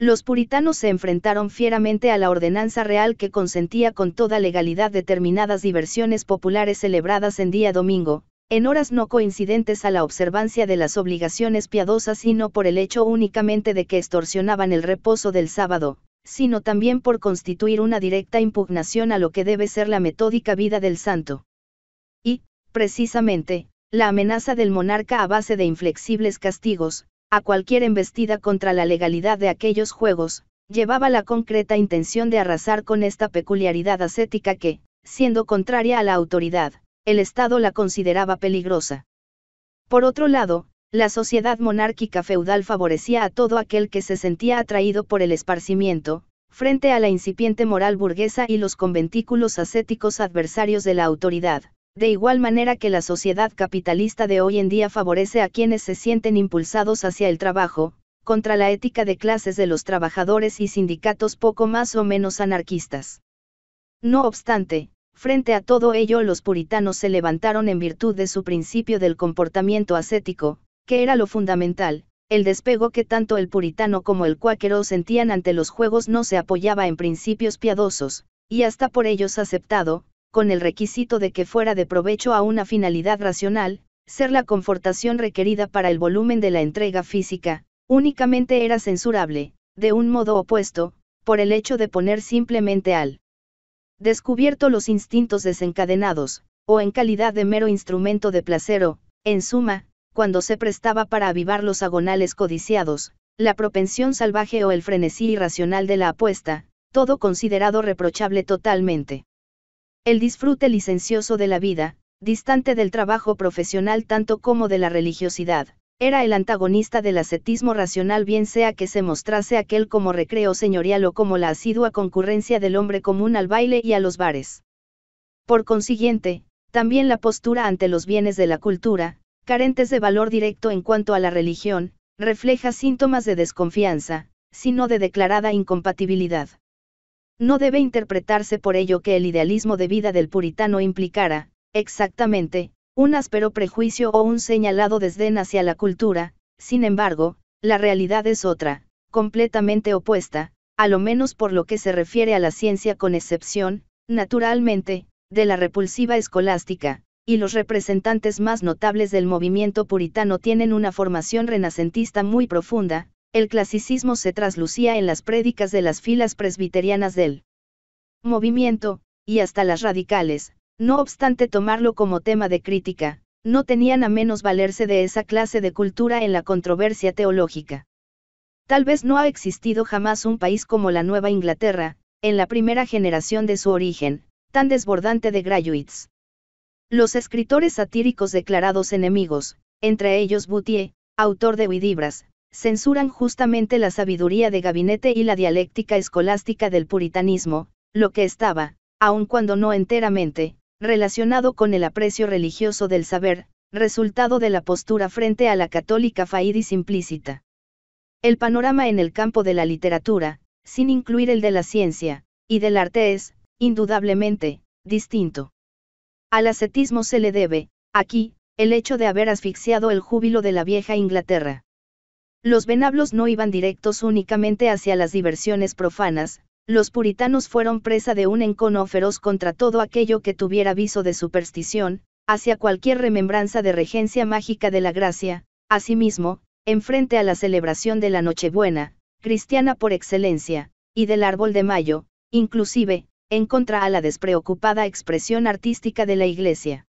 Los puritanos se enfrentaron fieramente a la ordenanza real que consentía con toda legalidad determinadas diversiones populares celebradas en día domingo, en horas no coincidentes a la observancia de las obligaciones piadosas y no por el hecho únicamente de que extorsionaban el reposo del sábado, sino también por constituir una directa impugnación a lo que debe ser la metódica vida del santo. Y, precisamente, la amenaza del monarca a base de inflexibles castigos, a cualquier embestida contra la legalidad de aquellos juegos, llevaba la concreta intención de arrasar con esta peculiaridad ascética que, siendo contraria a la autoridad, el Estado la consideraba peligrosa. Por otro lado, la sociedad monárquica feudal favorecía a todo aquel que se sentía atraído por el esparcimiento, frente a la incipiente moral burguesa y los conventículos ascéticos adversarios de la autoridad, de igual manera que la sociedad capitalista de hoy en día favorece a quienes se sienten impulsados hacia el trabajo, contra la ética de clases de los trabajadores y sindicatos poco más o menos anarquistas. No obstante, Frente a todo ello los puritanos se levantaron en virtud de su principio del comportamiento ascético, que era lo fundamental, el despego que tanto el puritano como el cuáquero sentían ante los juegos no se apoyaba en principios piadosos, y hasta por ellos aceptado, con el requisito de que fuera de provecho a una finalidad racional, ser la confortación requerida para el volumen de la entrega física, únicamente era censurable, de un modo opuesto, por el hecho de poner simplemente al descubierto los instintos desencadenados, o en calidad de mero instrumento de placero, en suma, cuando se prestaba para avivar los agonales codiciados, la propensión salvaje o el frenesí irracional de la apuesta, todo considerado reprochable totalmente. El disfrute licencioso de la vida, distante del trabajo profesional tanto como de la religiosidad, era el antagonista del ascetismo racional bien sea que se mostrase aquel como recreo señorial o como la asidua concurrencia del hombre común al baile y a los bares. Por consiguiente, también la postura ante los bienes de la cultura, carentes de valor directo en cuanto a la religión, refleja síntomas de desconfianza, sino de declarada incompatibilidad. No debe interpretarse por ello que el idealismo de vida del puritano implicara, exactamente, un áspero prejuicio o un señalado desdén hacia la cultura, sin embargo, la realidad es otra, completamente opuesta, a lo menos por lo que se refiere a la ciencia con excepción, naturalmente, de la repulsiva escolástica, y los representantes más notables del movimiento puritano tienen una formación renacentista muy profunda, el clasicismo se traslucía en las prédicas de las filas presbiterianas del movimiento, y hasta las radicales, no obstante tomarlo como tema de crítica, no tenían a menos valerse de esa clase de cultura en la controversia teológica. Tal vez no ha existido jamás un país como la Nueva Inglaterra, en la primera generación de su origen, tan desbordante de graduates. Los escritores satíricos declarados enemigos, entre ellos Boutier, autor de Widibras, censuran justamente la sabiduría de gabinete y la dialéctica escolástica del puritanismo, lo que estaba, aun cuando no enteramente, relacionado con el aprecio religioso del saber, resultado de la postura frente a la católica faidis implícita. El panorama en el campo de la literatura, sin incluir el de la ciencia, y del arte es, indudablemente, distinto. Al ascetismo se le debe, aquí, el hecho de haber asfixiado el júbilo de la vieja Inglaterra. Los venablos no iban directos únicamente hacia las diversiones profanas, los puritanos fueron presa de un encono feroz contra todo aquello que tuviera viso de superstición, hacia cualquier remembranza de regencia mágica de la gracia, asimismo, enfrente a la celebración de la Nochebuena, cristiana por excelencia, y del árbol de mayo, inclusive, en contra a la despreocupada expresión artística de la Iglesia.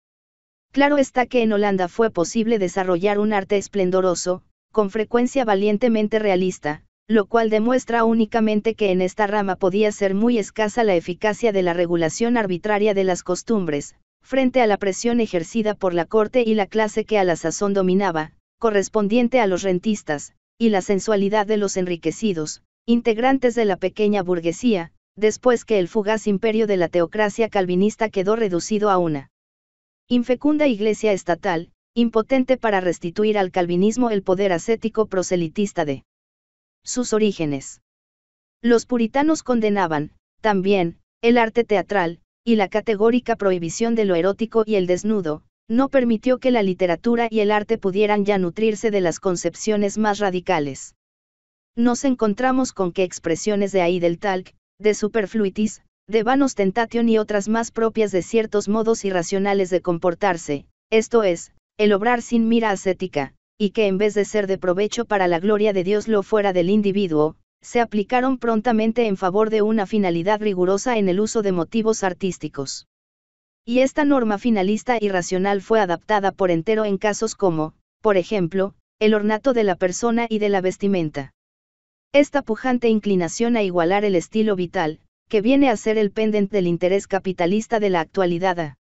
Claro está que en Holanda fue posible desarrollar un arte esplendoroso, con frecuencia valientemente realista, lo cual demuestra únicamente que en esta rama podía ser muy escasa la eficacia de la regulación arbitraria de las costumbres, frente a la presión ejercida por la corte y la clase que a la sazón dominaba, correspondiente a los rentistas, y la sensualidad de los enriquecidos, integrantes de la pequeña burguesía, después que el fugaz imperio de la teocracia calvinista quedó reducido a una infecunda iglesia estatal, impotente para restituir al calvinismo el poder ascético proselitista de sus orígenes. Los puritanos condenaban, también, el arte teatral, y la categórica prohibición de lo erótico y el desnudo, no permitió que la literatura y el arte pudieran ya nutrirse de las concepciones más radicales. Nos encontramos con que expresiones de del talc, de superfluitis, de vanos tentation y otras más propias de ciertos modos irracionales de comportarse, esto es, el obrar sin mira ascética, y que en vez de ser de provecho para la gloria de Dios lo fuera del individuo, se aplicaron prontamente en favor de una finalidad rigurosa en el uso de motivos artísticos. Y esta norma finalista y racional fue adaptada por entero en casos como, por ejemplo, el ornato de la persona y de la vestimenta. Esta pujante inclinación a igualar el estilo vital, que viene a ser el pendent del interés capitalista de la actualidad a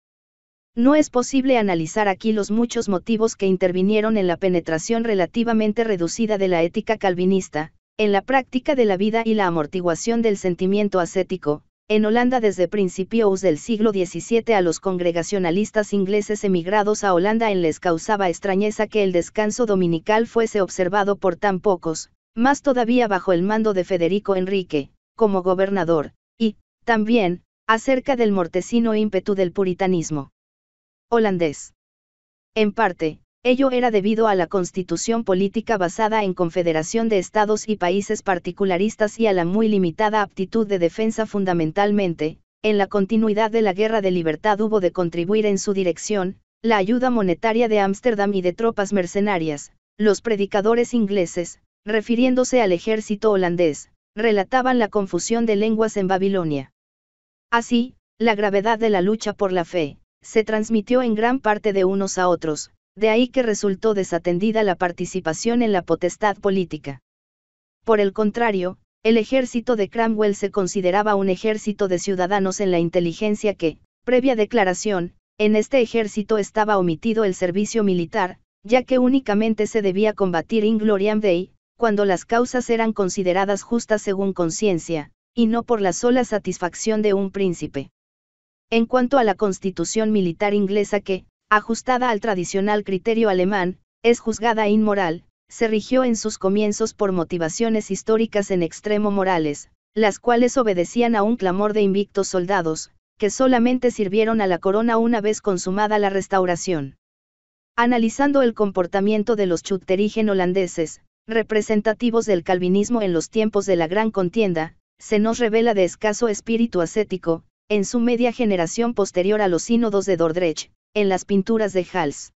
no es posible analizar aquí los muchos motivos que intervinieron en la penetración relativamente reducida de la ética calvinista, en la práctica de la vida y la amortiguación del sentimiento ascético, en Holanda desde principios del siglo XVII a los congregacionalistas ingleses emigrados a Holanda en les causaba extrañeza que el descanso dominical fuese observado por tan pocos, más todavía bajo el mando de Federico Enrique, como gobernador, y, también, acerca del mortecino ímpetu del puritanismo holandés. En parte, ello era debido a la constitución política basada en confederación de estados y países particularistas y a la muy limitada aptitud de defensa fundamentalmente, en la continuidad de la Guerra de Libertad hubo de contribuir en su dirección, la ayuda monetaria de Ámsterdam y de tropas mercenarias, los predicadores ingleses, refiriéndose al ejército holandés, relataban la confusión de lenguas en Babilonia. Así, la gravedad de la lucha por la fe, se transmitió en gran parte de unos a otros, de ahí que resultó desatendida la participación en la potestad política. Por el contrario, el ejército de Cromwell se consideraba un ejército de ciudadanos en la inteligencia que, previa declaración, en este ejército estaba omitido el servicio militar, ya que únicamente se debía combatir in gloriam Dei, cuando las causas eran consideradas justas según conciencia, y no por la sola satisfacción de un príncipe. En cuanto a la constitución militar inglesa que, ajustada al tradicional criterio alemán, es juzgada inmoral, se rigió en sus comienzos por motivaciones históricas en extremo morales, las cuales obedecían a un clamor de invictos soldados, que solamente sirvieron a la corona una vez consumada la restauración. Analizando el comportamiento de los chutterigen holandeses, representativos del calvinismo en los tiempos de la Gran Contienda, se nos revela de escaso espíritu ascético, en su media generación posterior a los sínodos de Dordrecht, en las pinturas de Hals.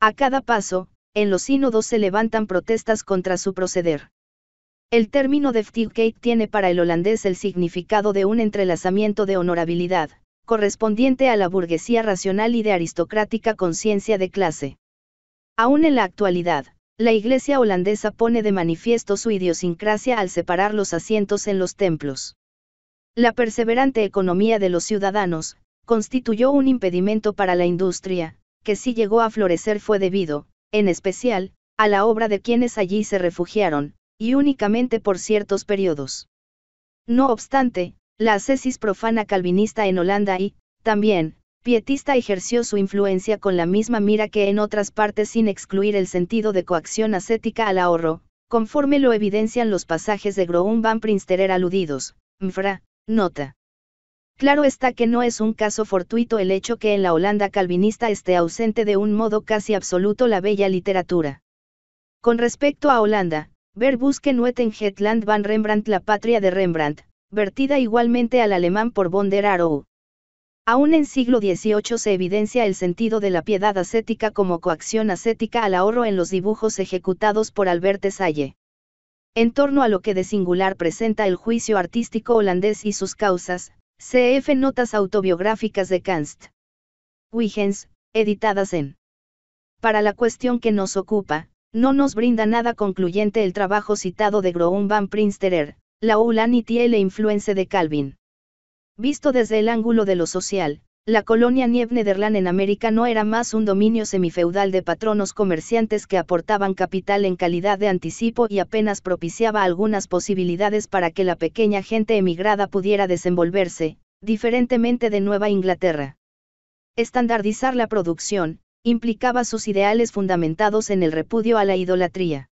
A cada paso, en los sínodos se levantan protestas contra su proceder. El término deftilkeet tiene para el holandés el significado de un entrelazamiento de honorabilidad, correspondiente a la burguesía racional y de aristocrática conciencia de clase. Aún en la actualidad, la iglesia holandesa pone de manifiesto su idiosincrasia al separar los asientos en los templos. La perseverante economía de los ciudadanos, constituyó un impedimento para la industria, que si llegó a florecer fue debido, en especial, a la obra de quienes allí se refugiaron, y únicamente por ciertos periodos. No obstante, la ascesis profana calvinista en Holanda y, también, pietista ejerció su influencia con la misma mira que en otras partes sin excluir el sentido de coacción ascética al ahorro, conforme lo evidencian los pasajes de van Prinsterer aludidos, Mfra, Nota. Claro está que no es un caso fortuito el hecho que en la Holanda calvinista esté ausente de un modo casi absoluto la bella literatura. Con respecto a Holanda, ver Busque en Hetland van Rembrandt La patria de Rembrandt, vertida igualmente al alemán por von der Aún en siglo XVIII se evidencia el sentido de la piedad ascética como coacción ascética al ahorro en los dibujos ejecutados por Albert Salle en torno a lo que de singular presenta el juicio artístico holandés y sus causas, cf. Notas autobiográficas de Kanst. Wigens, editadas en. Para la cuestión que nos ocupa, no nos brinda nada concluyente el trabajo citado de Groen van Prinsterer, La Ulanity y la influencia de Calvin. Visto desde el ángulo de lo social, la colonia Nieve Nederland en América no era más un dominio semifeudal de patronos comerciantes que aportaban capital en calidad de anticipo y apenas propiciaba algunas posibilidades para que la pequeña gente emigrada pudiera desenvolverse, diferentemente de Nueva Inglaterra. Estandardizar la producción, implicaba sus ideales fundamentados en el repudio a la idolatría.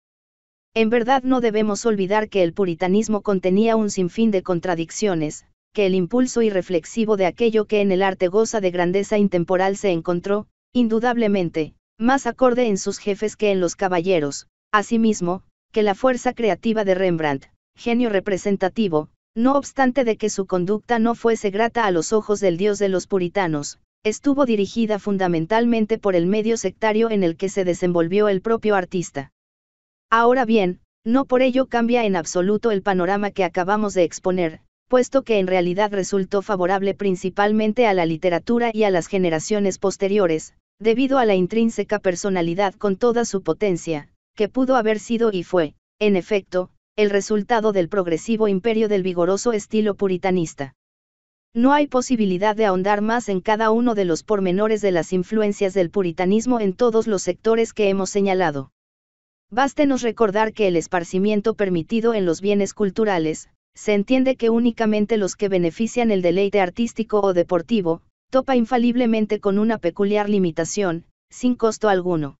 En verdad no debemos olvidar que el puritanismo contenía un sinfín de contradicciones, que el impulso irreflexivo de aquello que en el arte goza de grandeza intemporal se encontró, indudablemente, más acorde en sus jefes que en los caballeros, asimismo, que la fuerza creativa de Rembrandt, genio representativo, no obstante de que su conducta no fuese grata a los ojos del dios de los puritanos, estuvo dirigida fundamentalmente por el medio sectario en el que se desenvolvió el propio artista. Ahora bien, no por ello cambia en absoluto el panorama que acabamos de exponer, puesto que en realidad resultó favorable principalmente a la literatura y a las generaciones posteriores, debido a la intrínseca personalidad con toda su potencia, que pudo haber sido y fue, en efecto, el resultado del progresivo imperio del vigoroso estilo puritanista. No hay posibilidad de ahondar más en cada uno de los pormenores de las influencias del puritanismo en todos los sectores que hemos señalado. Bástenos recordar que el esparcimiento permitido en los bienes culturales, se entiende que únicamente los que benefician el deleite artístico o deportivo, topa infaliblemente con una peculiar limitación, sin costo alguno.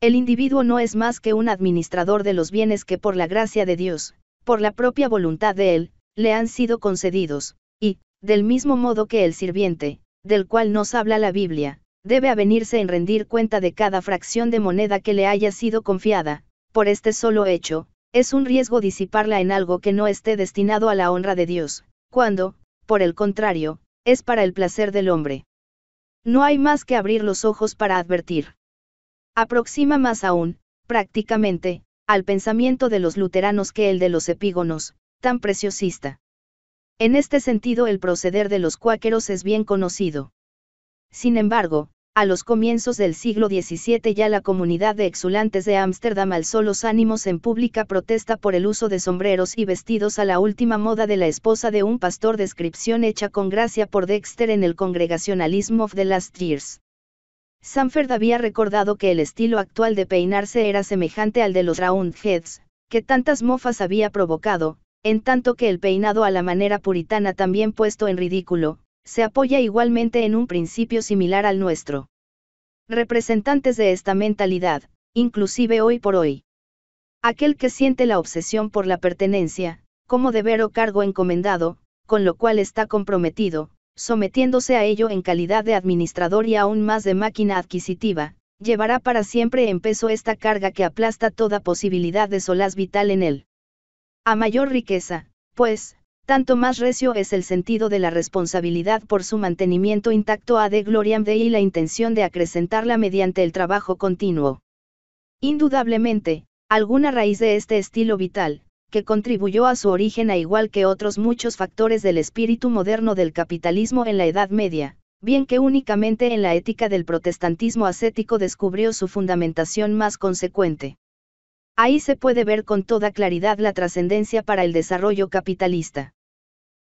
El individuo no es más que un administrador de los bienes que por la gracia de Dios, por la propia voluntad de Él, le han sido concedidos, y, del mismo modo que el sirviente, del cual nos habla la Biblia, debe avenirse en rendir cuenta de cada fracción de moneda que le haya sido confiada, por este solo hecho, es un riesgo disiparla en algo que no esté destinado a la honra de Dios, cuando, por el contrario, es para el placer del hombre. No hay más que abrir los ojos para advertir. Aproxima más aún, prácticamente, al pensamiento de los luteranos que el de los epígonos, tan preciosista. En este sentido el proceder de los cuáqueros es bien conocido. Sin embargo, a los comienzos del siglo XVII ya la comunidad de exulantes de Ámsterdam alzó los ánimos en pública protesta por el uso de sombreros y vestidos a la última moda de la esposa de un pastor descripción hecha con gracia por Dexter en el congregacionalismo of the Last Years. Sanford había recordado que el estilo actual de peinarse era semejante al de los Roundheads, que tantas mofas había provocado, en tanto que el peinado a la manera puritana también puesto en ridículo, se apoya igualmente en un principio similar al nuestro. Representantes de esta mentalidad, inclusive hoy por hoy. Aquel que siente la obsesión por la pertenencia, como deber o cargo encomendado, con lo cual está comprometido, sometiéndose a ello en calidad de administrador y aún más de máquina adquisitiva, llevará para siempre en peso esta carga que aplasta toda posibilidad de solaz vital en él. A mayor riqueza, pues, tanto más recio es el sentido de la responsabilidad por su mantenimiento intacto a de gloriam de y la intención de acrecentarla mediante el trabajo continuo. Indudablemente, alguna raíz de este estilo vital, que contribuyó a su origen a igual que otros muchos factores del espíritu moderno del capitalismo en la Edad Media, bien que únicamente en la ética del protestantismo ascético descubrió su fundamentación más consecuente. Ahí se puede ver con toda claridad la trascendencia para el desarrollo capitalista.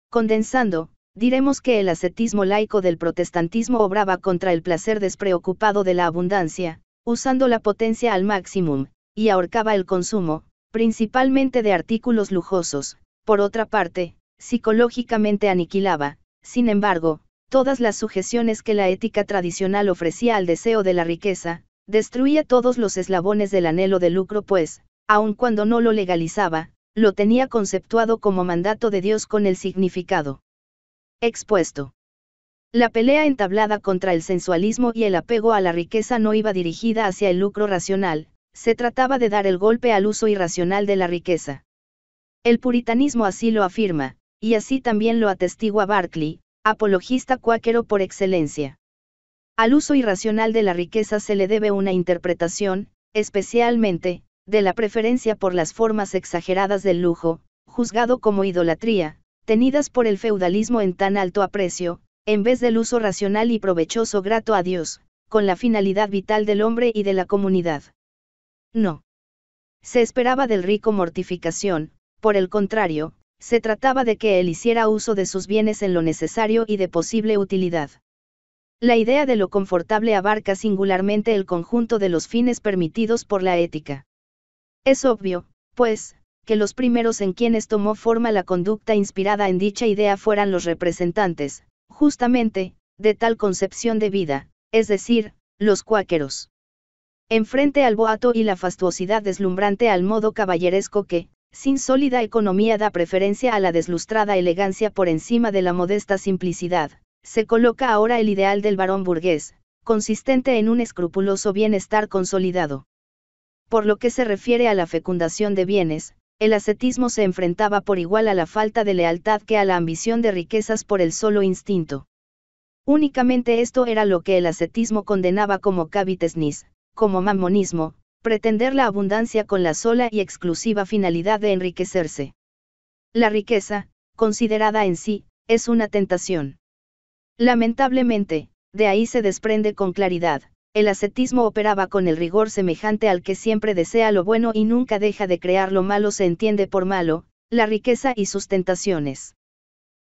Condensando, diremos que el ascetismo laico del protestantismo obraba contra el placer despreocupado de la abundancia, usando la potencia al máximo, y ahorcaba el consumo, principalmente de artículos lujosos, por otra parte, psicológicamente aniquilaba, sin embargo, todas las sujeciones que la ética tradicional ofrecía al deseo de la riqueza, Destruía todos los eslabones del anhelo de lucro pues, aun cuando no lo legalizaba, lo tenía conceptuado como mandato de Dios con el significado expuesto. La pelea entablada contra el sensualismo y el apego a la riqueza no iba dirigida hacia el lucro racional, se trataba de dar el golpe al uso irracional de la riqueza. El puritanismo así lo afirma, y así también lo atestigua Barclay, apologista cuáquero por excelencia. Al uso irracional de la riqueza se le debe una interpretación, especialmente, de la preferencia por las formas exageradas del lujo, juzgado como idolatría, tenidas por el feudalismo en tan alto aprecio, en vez del uso racional y provechoso grato a Dios, con la finalidad vital del hombre y de la comunidad. No. Se esperaba del rico mortificación, por el contrario, se trataba de que él hiciera uso de sus bienes en lo necesario y de posible utilidad. La idea de lo confortable abarca singularmente el conjunto de los fines permitidos por la ética. Es obvio, pues, que los primeros en quienes tomó forma la conducta inspirada en dicha idea fueran los representantes, justamente, de tal concepción de vida, es decir, los cuáqueros. Enfrente al boato y la fastuosidad deslumbrante al modo caballeresco que, sin sólida economía da preferencia a la deslustrada elegancia por encima de la modesta simplicidad, se coloca ahora el ideal del varón burgués, consistente en un escrupuloso bienestar consolidado. Por lo que se refiere a la fecundación de bienes, el ascetismo se enfrentaba por igual a la falta de lealtad que a la ambición de riquezas por el solo instinto. Únicamente esto era lo que el ascetismo condenaba como cavitesnis, como mamonismo, pretender la abundancia con la sola y exclusiva finalidad de enriquecerse. La riqueza, considerada en sí, es una tentación. Lamentablemente, de ahí se desprende con claridad, el ascetismo operaba con el rigor semejante al que siempre desea lo bueno y nunca deja de crear lo malo se entiende por malo, la riqueza y sus tentaciones.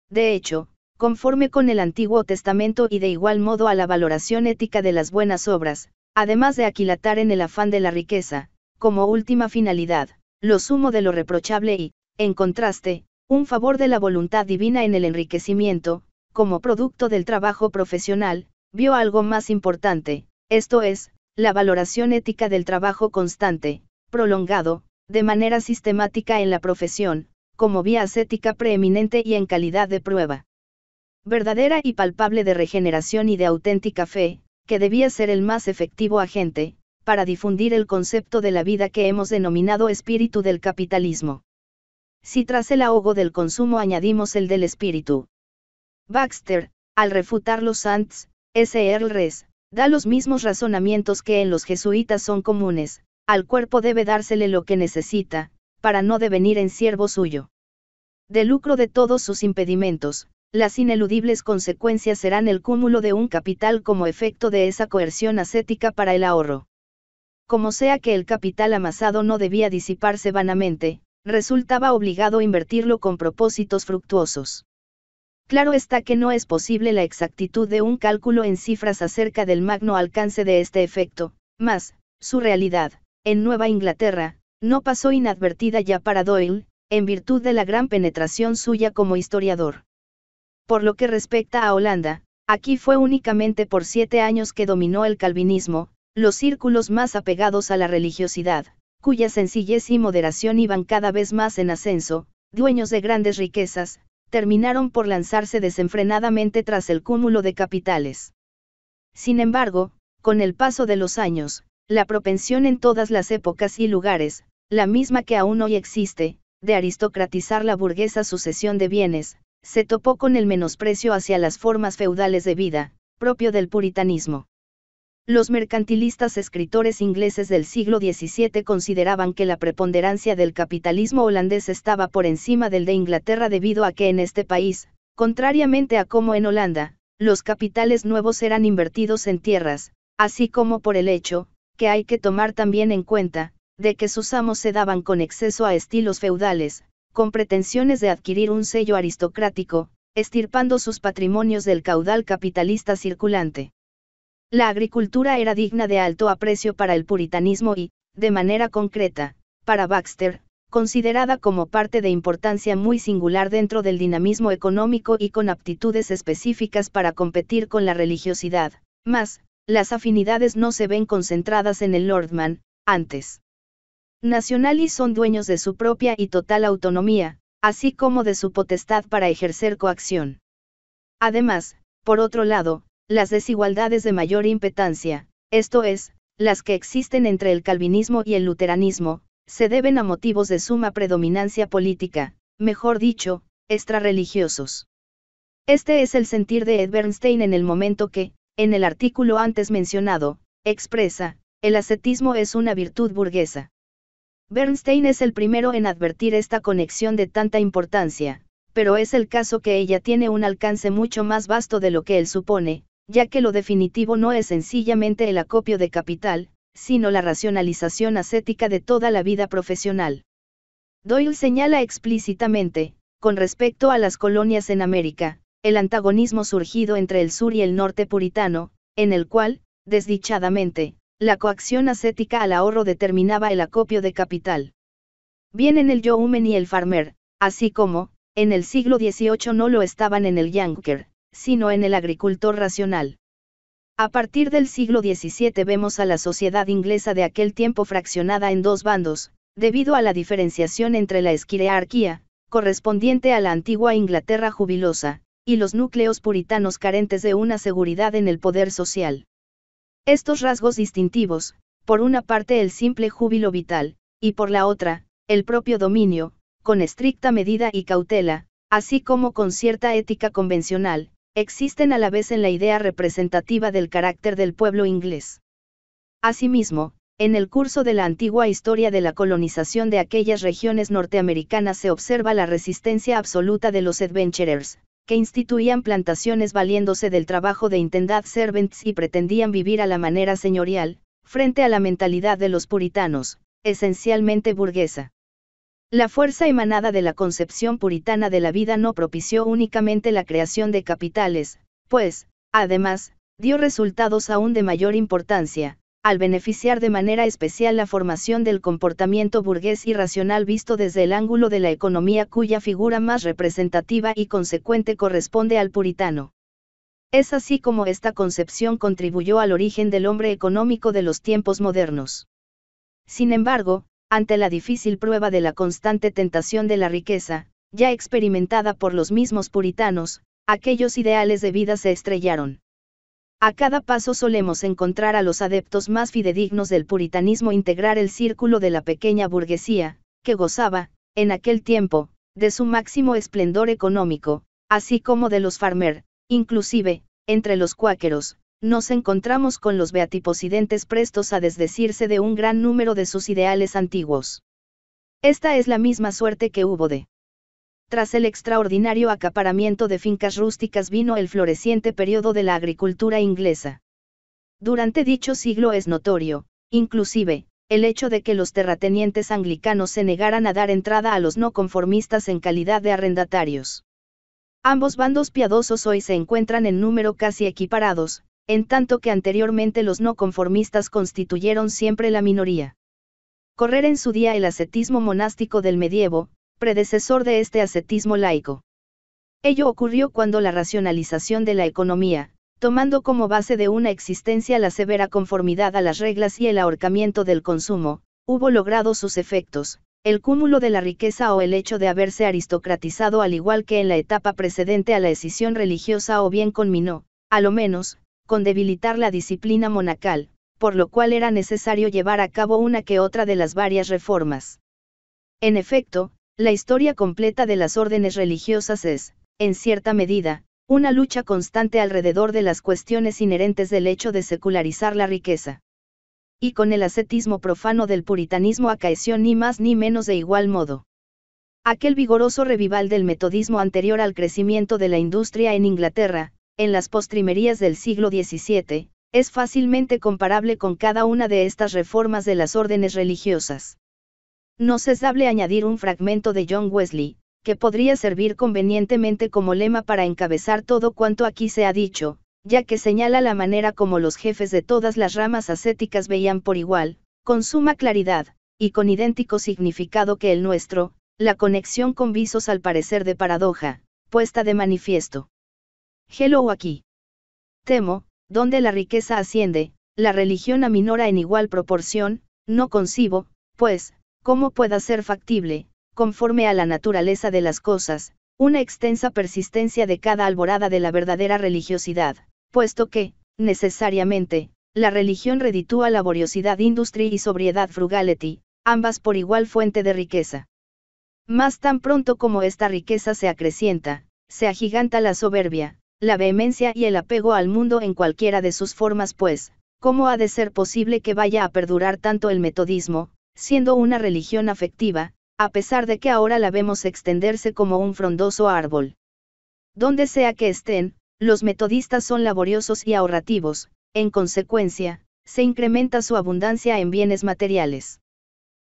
De hecho, conforme con el Antiguo Testamento y de igual modo a la valoración ética de las buenas obras, además de aquilatar en el afán de la riqueza, como última finalidad, lo sumo de lo reprochable y, en contraste, un favor de la voluntad divina en el enriquecimiento, como producto del trabajo profesional, vio algo más importante, esto es, la valoración ética del trabajo constante, prolongado, de manera sistemática en la profesión, como vía ética preeminente y en calidad de prueba. Verdadera y palpable de regeneración y de auténtica fe, que debía ser el más efectivo agente, para difundir el concepto de la vida que hemos denominado espíritu del capitalismo. Si tras el ahogo del consumo añadimos el del espíritu, Baxter, al refutar los Sants, el Res, da los mismos razonamientos que en los jesuitas son comunes, al cuerpo debe dársele lo que necesita, para no devenir en siervo suyo. De lucro de todos sus impedimentos, las ineludibles consecuencias serán el cúmulo de un capital como efecto de esa coerción ascética para el ahorro. Como sea que el capital amasado no debía disiparse vanamente, resultaba obligado a invertirlo con propósitos fructuosos. Claro está que no es posible la exactitud de un cálculo en cifras acerca del magno alcance de este efecto, mas, su realidad, en Nueva Inglaterra, no pasó inadvertida ya para Doyle, en virtud de la gran penetración suya como historiador. Por lo que respecta a Holanda, aquí fue únicamente por siete años que dominó el calvinismo, los círculos más apegados a la religiosidad, cuya sencillez y moderación iban cada vez más en ascenso, dueños de grandes riquezas, terminaron por lanzarse desenfrenadamente tras el cúmulo de capitales. Sin embargo, con el paso de los años, la propensión en todas las épocas y lugares, la misma que aún hoy existe, de aristocratizar la burguesa sucesión de bienes, se topó con el menosprecio hacia las formas feudales de vida, propio del puritanismo. Los mercantilistas escritores ingleses del siglo XVII consideraban que la preponderancia del capitalismo holandés estaba por encima del de Inglaterra debido a que en este país, contrariamente a como en Holanda, los capitales nuevos eran invertidos en tierras, así como por el hecho, que hay que tomar también en cuenta, de que sus amos se daban con exceso a estilos feudales, con pretensiones de adquirir un sello aristocrático, estirpando sus patrimonios del caudal capitalista circulante. La agricultura era digna de alto aprecio para el puritanismo y, de manera concreta, para Baxter, considerada como parte de importancia muy singular dentro del dinamismo económico y con aptitudes específicas para competir con la religiosidad. Más, las afinidades no se ven concentradas en el Lordman, antes. Nacional y son dueños de su propia y total autonomía, así como de su potestad para ejercer coacción. Además, por otro lado, las desigualdades de mayor impetancia, esto es, las que existen entre el calvinismo y el luteranismo, se deben a motivos de suma predominancia política, mejor dicho, extrarreligiosos. Este es el sentir de Ed Bernstein en el momento que, en el artículo antes mencionado, expresa, el ascetismo es una virtud burguesa. Bernstein es el primero en advertir esta conexión de tanta importancia, pero es el caso que ella tiene un alcance mucho más vasto de lo que él supone, ya que lo definitivo no es sencillamente el acopio de capital, sino la racionalización ascética de toda la vida profesional. Doyle señala explícitamente, con respecto a las colonias en América, el antagonismo surgido entre el sur y el norte puritano, en el cual, desdichadamente, la coacción ascética al ahorro determinaba el acopio de capital. Bien en el Yeoman y el Farmer, así como, en el siglo XVIII no lo estaban en el Yanker sino en el agricultor racional. A partir del siglo XVII vemos a la sociedad inglesa de aquel tiempo fraccionada en dos bandos, debido a la diferenciación entre la esquirearquía, correspondiente a la antigua Inglaterra jubilosa, y los núcleos puritanos carentes de una seguridad en el poder social. Estos rasgos distintivos, por una parte el simple júbilo vital, y por la otra, el propio dominio, con estricta medida y cautela, así como con cierta ética convencional, existen a la vez en la idea representativa del carácter del pueblo inglés. Asimismo, en el curso de la antigua historia de la colonización de aquellas regiones norteamericanas se observa la resistencia absoluta de los adventurers, que instituían plantaciones valiéndose del trabajo de intendad servants y pretendían vivir a la manera señorial, frente a la mentalidad de los puritanos, esencialmente burguesa. La fuerza emanada de la concepción puritana de la vida no propició únicamente la creación de capitales, pues, además, dio resultados aún de mayor importancia, al beneficiar de manera especial la formación del comportamiento burgués y racional visto desde el ángulo de la economía cuya figura más representativa y consecuente corresponde al puritano. Es así como esta concepción contribuyó al origen del hombre económico de los tiempos modernos. Sin embargo, ante la difícil prueba de la constante tentación de la riqueza, ya experimentada por los mismos puritanos, aquellos ideales de vida se estrellaron. A cada paso solemos encontrar a los adeptos más fidedignos del puritanismo integrar el círculo de la pequeña burguesía, que gozaba, en aquel tiempo, de su máximo esplendor económico, así como de los farmer, inclusive, entre los cuáqueros, nos encontramos con los beatiposidentes prestos a desdecirse de un gran número de sus ideales antiguos. Esta es la misma suerte que hubo de. Tras el extraordinario acaparamiento de fincas rústicas vino el floreciente periodo de la agricultura inglesa. Durante dicho siglo es notorio, inclusive, el hecho de que los terratenientes anglicanos se negaran a dar entrada a los no conformistas en calidad de arrendatarios. Ambos bandos piadosos hoy se encuentran en número casi equiparados, en tanto que anteriormente los no conformistas constituyeron siempre la minoría. Correr en su día el ascetismo monástico del medievo, predecesor de este ascetismo laico. Ello ocurrió cuando la racionalización de la economía, tomando como base de una existencia la severa conformidad a las reglas y el ahorcamiento del consumo, hubo logrado sus efectos, el cúmulo de la riqueza o el hecho de haberse aristocratizado al igual que en la etapa precedente a la escisión religiosa o bien conminó, a lo menos, con debilitar la disciplina monacal, por lo cual era necesario llevar a cabo una que otra de las varias reformas. En efecto, la historia completa de las órdenes religiosas es, en cierta medida, una lucha constante alrededor de las cuestiones inherentes del hecho de secularizar la riqueza. Y con el ascetismo profano del puritanismo acaeció ni más ni menos de igual modo. Aquel vigoroso revival del metodismo anterior al crecimiento de la industria en Inglaterra, en las postrimerías del siglo XVII, es fácilmente comparable con cada una de estas reformas de las órdenes religiosas. No dable añadir un fragmento de John Wesley, que podría servir convenientemente como lema para encabezar todo cuanto aquí se ha dicho, ya que señala la manera como los jefes de todas las ramas ascéticas veían por igual, con suma claridad, y con idéntico significado que el nuestro, la conexión con visos al parecer de paradoja, puesta de manifiesto. Hello aquí. Temo, donde la riqueza asciende, la religión aminora en igual proporción, no concibo, pues, cómo pueda ser factible, conforme a la naturaleza de las cosas, una extensa persistencia de cada alborada de la verdadera religiosidad, puesto que, necesariamente, la religión reditúa laboriosidad industria y sobriedad frugality, ambas por igual fuente de riqueza. Más tan pronto como esta riqueza se acrecienta, se agiganta la soberbia, la vehemencia y el apego al mundo en cualquiera de sus formas, pues, ¿cómo ha de ser posible que vaya a perdurar tanto el metodismo, siendo una religión afectiva, a pesar de que ahora la vemos extenderse como un frondoso árbol? Donde sea que estén, los metodistas son laboriosos y ahorrativos, en consecuencia, se incrementa su abundancia en bienes materiales.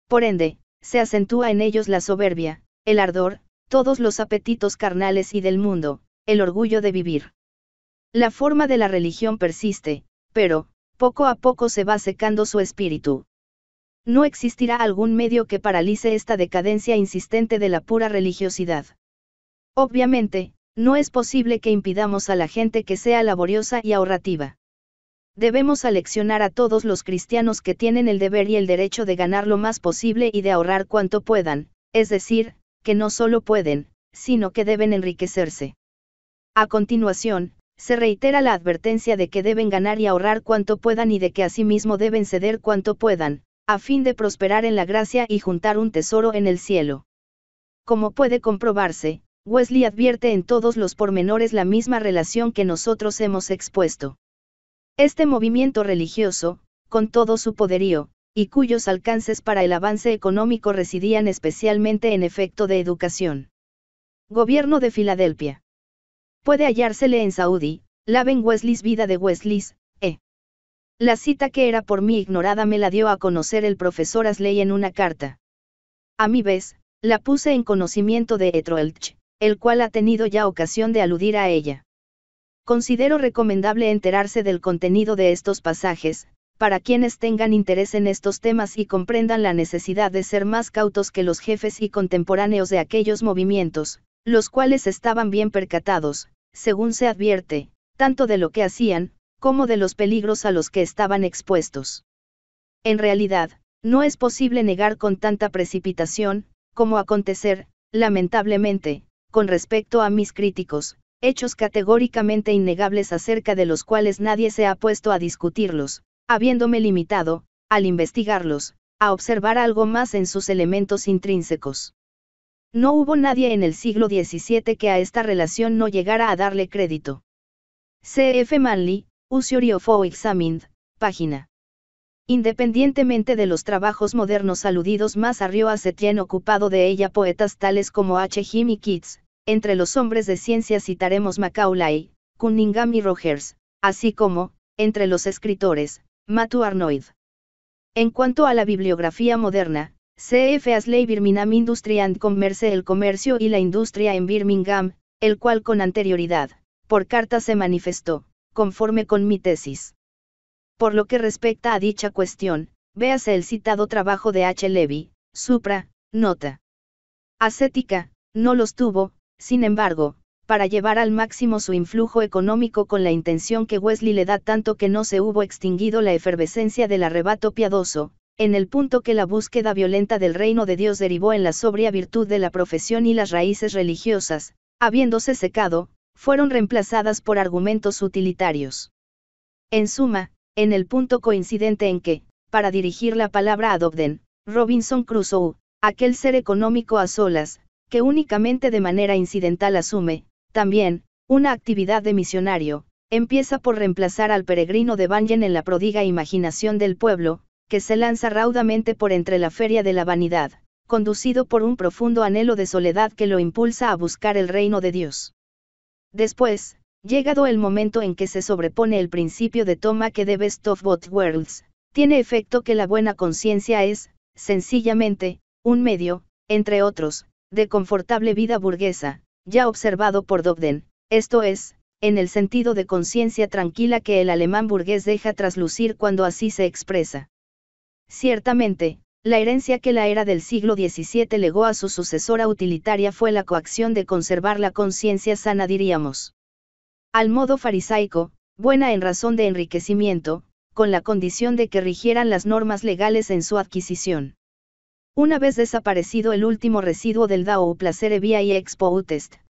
Por ende, se acentúa en ellos la soberbia, el ardor, todos los apetitos carnales y del mundo, el orgullo de vivir. La forma de la religión persiste, pero, poco a poco se va secando su espíritu. No existirá algún medio que paralice esta decadencia insistente de la pura religiosidad. Obviamente, no es posible que impidamos a la gente que sea laboriosa y ahorrativa. Debemos aleccionar a todos los cristianos que tienen el deber y el derecho de ganar lo más posible y de ahorrar cuanto puedan, es decir, que no solo pueden, sino que deben enriquecerse. A continuación, se reitera la advertencia de que deben ganar y ahorrar cuanto puedan y de que asimismo deben ceder cuanto puedan, a fin de prosperar en la gracia y juntar un tesoro en el cielo. Como puede comprobarse, Wesley advierte en todos los pormenores la misma relación que nosotros hemos expuesto. Este movimiento religioso, con todo su poderío, y cuyos alcances para el avance económico residían especialmente en efecto de educación. Gobierno de Filadelfia puede hallársele en Saudi, Laven Wesley's vida de Wesley's, e. La cita que era por mí ignorada me la dio a conocer el profesor Asley en una carta. A mi vez, la puse en conocimiento de Etroelch, el cual ha tenido ya ocasión de aludir a ella. Considero recomendable enterarse del contenido de estos pasajes, para quienes tengan interés en estos temas y comprendan la necesidad de ser más cautos que los jefes y contemporáneos de aquellos movimientos, los cuales estaban bien percatados, según se advierte, tanto de lo que hacían, como de los peligros a los que estaban expuestos. En realidad, no es posible negar con tanta precipitación, como acontecer, lamentablemente, con respecto a mis críticos, hechos categóricamente innegables acerca de los cuales nadie se ha puesto a discutirlos, habiéndome limitado, al investigarlos, a observar algo más en sus elementos intrínsecos. No hubo nadie en el siglo XVII que a esta relación no llegara a darle crédito. C.F. Manley, Usury of Examined, página. Independientemente de los trabajos modernos aludidos más arriba se tiene ocupado de ella poetas tales como H. Jimmy y Keats, entre los hombres de ciencia citaremos Macaulay, Cunningham y Rogers, así como, entre los escritores, Matthew Arnoid. En cuanto a la bibliografía moderna, F. Asley Birmingham Industrial and Commerce el comercio y la industria en Birmingham, el cual con anterioridad, por carta se manifestó, conforme con mi tesis. Por lo que respecta a dicha cuestión, véase el citado trabajo de H. Levy, Supra, Nota. Ascética, no los tuvo, sin embargo, para llevar al máximo su influjo económico con la intención que Wesley le da tanto que no se hubo extinguido la efervescencia del arrebato piadoso, en el punto que la búsqueda violenta del reino de Dios derivó en la sobria virtud de la profesión y las raíces religiosas, habiéndose secado, fueron reemplazadas por argumentos utilitarios. En suma, en el punto coincidente en que, para dirigir la palabra a Dobden, Robinson Crusoe, aquel ser económico a solas, que únicamente de manera incidental asume, también, una actividad de misionario, empieza por reemplazar al peregrino de Banyan en la prodiga imaginación del pueblo, que se lanza raudamente por entre la feria de la vanidad, conducido por un profundo anhelo de soledad que lo impulsa a buscar el reino de Dios. Después, llegado el momento en que se sobrepone el principio de toma que debe Best Worlds, tiene efecto que la buena conciencia es, sencillamente, un medio, entre otros, de confortable vida burguesa, ya observado por Dobden, esto es, en el sentido de conciencia tranquila que el alemán burgués deja traslucir cuando así se expresa. Ciertamente, la herencia que la era del siglo XVII legó a su sucesora utilitaria fue la coacción de conservar la conciencia sana, diríamos. Al modo farisaico, buena en razón de enriquecimiento, con la condición de que rigieran las normas legales en su adquisición. Una vez desaparecido el último residuo del Dao Placere Via y Expo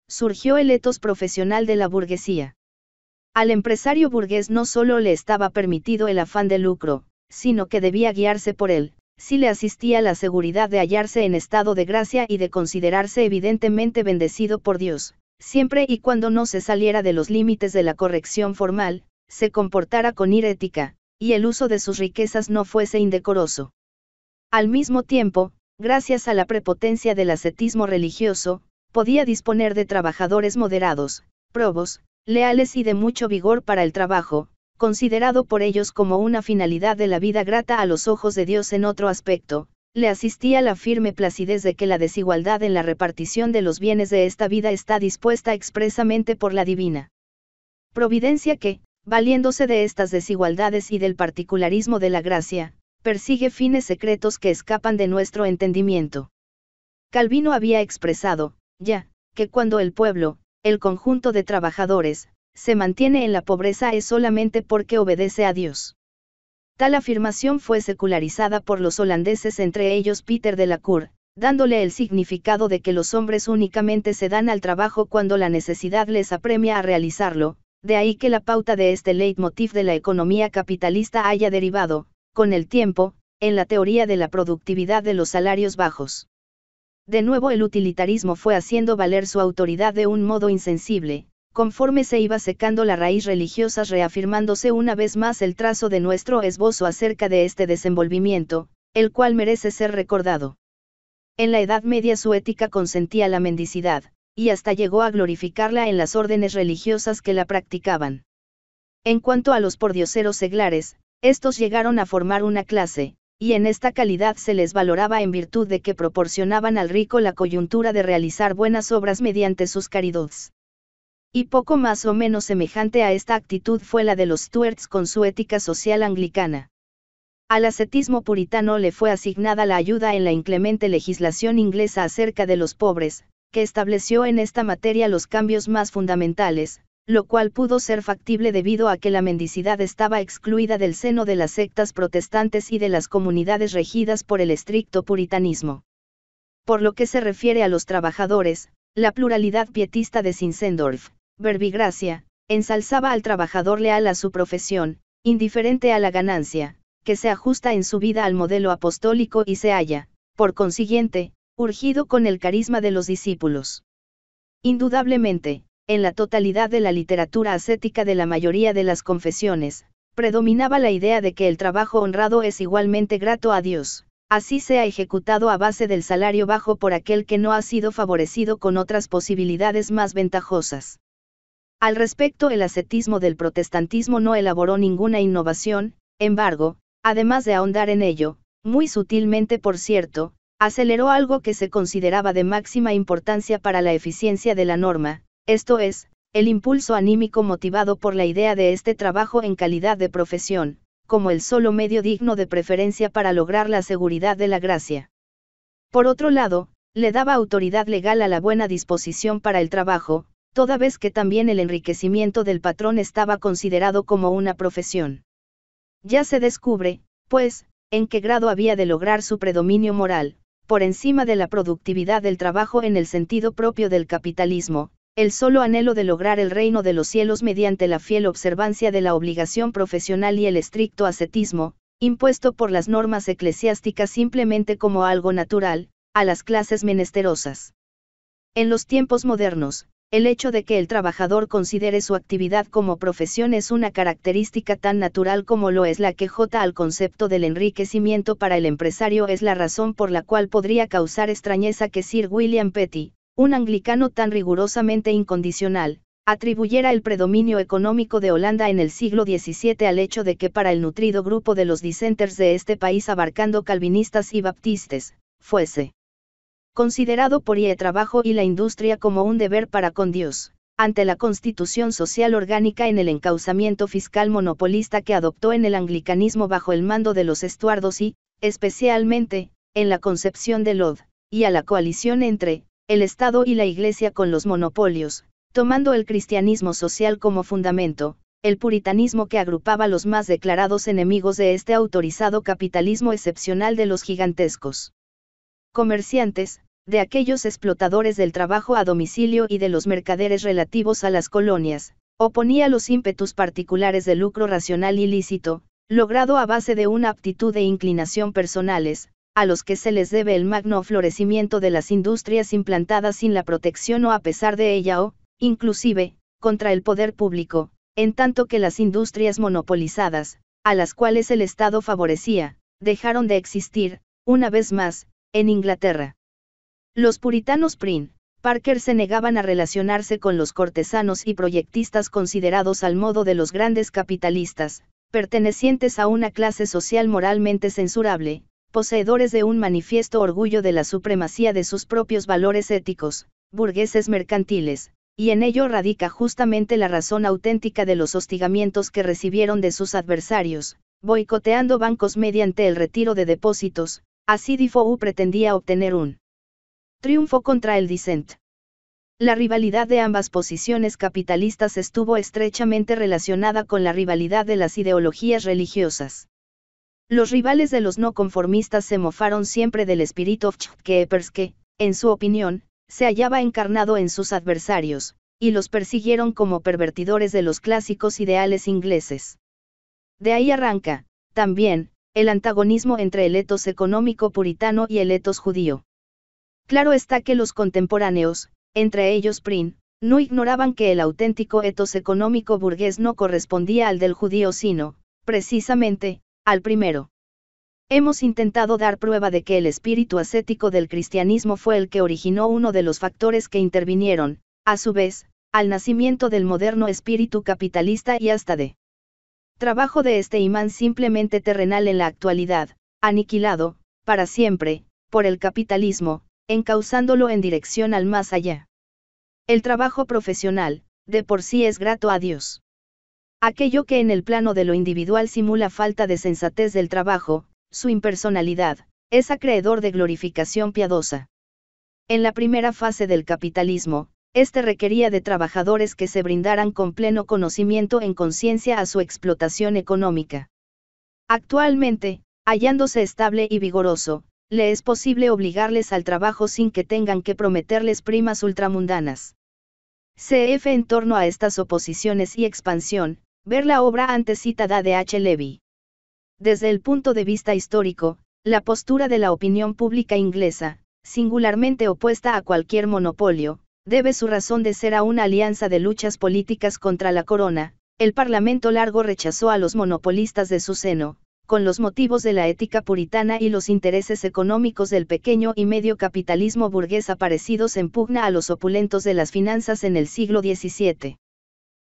surgió el etos profesional de la burguesía. Al empresario burgués no solo le estaba permitido el afán de lucro, sino que debía guiarse por él, si le asistía la seguridad de hallarse en estado de gracia y de considerarse evidentemente bendecido por Dios, siempre y cuando no se saliera de los límites de la corrección formal, se comportara con irética, ética, y el uso de sus riquezas no fuese indecoroso. Al mismo tiempo, gracias a la prepotencia del ascetismo religioso, podía disponer de trabajadores moderados, probos, leales y de mucho vigor para el trabajo, considerado por ellos como una finalidad de la vida grata a los ojos de Dios en otro aspecto, le asistía la firme placidez de que la desigualdad en la repartición de los bienes de esta vida está dispuesta expresamente por la divina providencia que, valiéndose de estas desigualdades y del particularismo de la gracia, persigue fines secretos que escapan de nuestro entendimiento. Calvino había expresado, ya, que cuando el pueblo, el conjunto de trabajadores, se mantiene en la pobreza es solamente porque obedece a Dios. Tal afirmación fue secularizada por los holandeses, entre ellos Peter de la Cour, dándole el significado de que los hombres únicamente se dan al trabajo cuando la necesidad les apremia a realizarlo, de ahí que la pauta de este leitmotiv de la economía capitalista haya derivado, con el tiempo, en la teoría de la productividad de los salarios bajos. De nuevo el utilitarismo fue haciendo valer su autoridad de un modo insensible, conforme se iba secando la raíz religiosa reafirmándose una vez más el trazo de nuestro esbozo acerca de este desenvolvimiento, el cual merece ser recordado. En la Edad Media su ética consentía la mendicidad, y hasta llegó a glorificarla en las órdenes religiosas que la practicaban. En cuanto a los pordioseros seglares, estos llegaron a formar una clase, y en esta calidad se les valoraba en virtud de que proporcionaban al rico la coyuntura de realizar buenas obras mediante sus caridades. Y poco más o menos semejante a esta actitud fue la de los Stuarts con su ética social anglicana. Al ascetismo puritano le fue asignada la ayuda en la inclemente legislación inglesa acerca de los pobres, que estableció en esta materia los cambios más fundamentales, lo cual pudo ser factible debido a que la mendicidad estaba excluida del seno de las sectas protestantes y de las comunidades regidas por el estricto puritanismo. Por lo que se refiere a los trabajadores, la pluralidad pietista de Sinsendorf verbigracia, ensalzaba al trabajador leal a su profesión, indiferente a la ganancia, que se ajusta en su vida al modelo apostólico y se halla, por consiguiente, urgido con el carisma de los discípulos. Indudablemente, en la totalidad de la literatura ascética de la mayoría de las confesiones, predominaba la idea de que el trabajo honrado es igualmente grato a Dios, así sea ejecutado a base del salario bajo por aquel que no ha sido favorecido con otras posibilidades más ventajosas. Al respecto el ascetismo del protestantismo no elaboró ninguna innovación, embargo, además de ahondar en ello, muy sutilmente por cierto, aceleró algo que se consideraba de máxima importancia para la eficiencia de la norma, esto es, el impulso anímico motivado por la idea de este trabajo en calidad de profesión, como el solo medio digno de preferencia para lograr la seguridad de la gracia. Por otro lado, le daba autoridad legal a la buena disposición para el trabajo, toda vez que también el enriquecimiento del patrón estaba considerado como una profesión. Ya se descubre, pues, en qué grado había de lograr su predominio moral, por encima de la productividad del trabajo en el sentido propio del capitalismo, el solo anhelo de lograr el reino de los cielos mediante la fiel observancia de la obligación profesional y el estricto ascetismo, impuesto por las normas eclesiásticas simplemente como algo natural, a las clases menesterosas. En los tiempos modernos, el hecho de que el trabajador considere su actividad como profesión es una característica tan natural como lo es la que jota al concepto del enriquecimiento para el empresario es la razón por la cual podría causar extrañeza que Sir William Petty, un anglicano tan rigurosamente incondicional, atribuyera el predominio económico de Holanda en el siglo XVII al hecho de que para el nutrido grupo de los dissenters de este país abarcando calvinistas y baptistes, fuese considerado por el trabajo y la industria como un deber para con Dios, ante la constitución social orgánica en el encauzamiento fiscal monopolista que adoptó en el anglicanismo bajo el mando de los estuardos y, especialmente, en la concepción de Lod, y a la coalición entre, el Estado y la Iglesia con los monopolios, tomando el cristianismo social como fundamento, el puritanismo que agrupaba los más declarados enemigos de este autorizado capitalismo excepcional de los gigantescos comerciantes, de aquellos explotadores del trabajo a domicilio y de los mercaderes relativos a las colonias, oponía los ímpetus particulares de lucro racional ilícito, logrado a base de una aptitud e inclinación personales, a los que se les debe el magno florecimiento de las industrias implantadas sin la protección o a pesar de ella o, inclusive, contra el poder público, en tanto que las industrias monopolizadas, a las cuales el Estado favorecía, dejaron de existir, una vez más, en Inglaterra. Los puritanos Prin, Parker se negaban a relacionarse con los cortesanos y proyectistas considerados al modo de los grandes capitalistas, pertenecientes a una clase social moralmente censurable, poseedores de un manifiesto orgullo de la supremacía de sus propios valores éticos, burgueses mercantiles, y en ello radica justamente la razón auténtica de los hostigamientos que recibieron de sus adversarios, boicoteando bancos mediante el retiro de depósitos, Así Difou pretendía obtener un triunfo contra el dissent. La rivalidad de ambas posiciones capitalistas estuvo estrechamente relacionada con la rivalidad de las ideologías religiosas. Los rivales de los no conformistas se mofaron siempre del espíritu of que, en su opinión, se hallaba encarnado en sus adversarios, y los persiguieron como pervertidores de los clásicos ideales ingleses. De ahí arranca, también, el antagonismo entre el etos económico puritano y el etos judío. Claro está que los contemporáneos, entre ellos Prin, no ignoraban que el auténtico etos económico burgués no correspondía al del judío sino, precisamente, al primero. Hemos intentado dar prueba de que el espíritu ascético del cristianismo fue el que originó uno de los factores que intervinieron, a su vez, al nacimiento del moderno espíritu capitalista y hasta de trabajo de este imán simplemente terrenal en la actualidad, aniquilado, para siempre, por el capitalismo, encauzándolo en dirección al más allá. El trabajo profesional, de por sí es grato a Dios. Aquello que en el plano de lo individual simula falta de sensatez del trabajo, su impersonalidad, es acreedor de glorificación piadosa. En la primera fase del capitalismo, este requería de trabajadores que se brindaran con pleno conocimiento en conciencia a su explotación económica. Actualmente, hallándose estable y vigoroso, le es posible obligarles al trabajo sin que tengan que prometerles primas ultramundanas. CF en torno a estas oposiciones y expansión, ver la obra citada de H. Levy. Desde el punto de vista histórico, la postura de la opinión pública inglesa, singularmente opuesta a cualquier monopolio, debe su razón de ser a una alianza de luchas políticas contra la corona, el Parlamento largo rechazó a los monopolistas de su seno, con los motivos de la ética puritana y los intereses económicos del pequeño y medio capitalismo burgués aparecidos en pugna a los opulentos de las finanzas en el siglo XVII.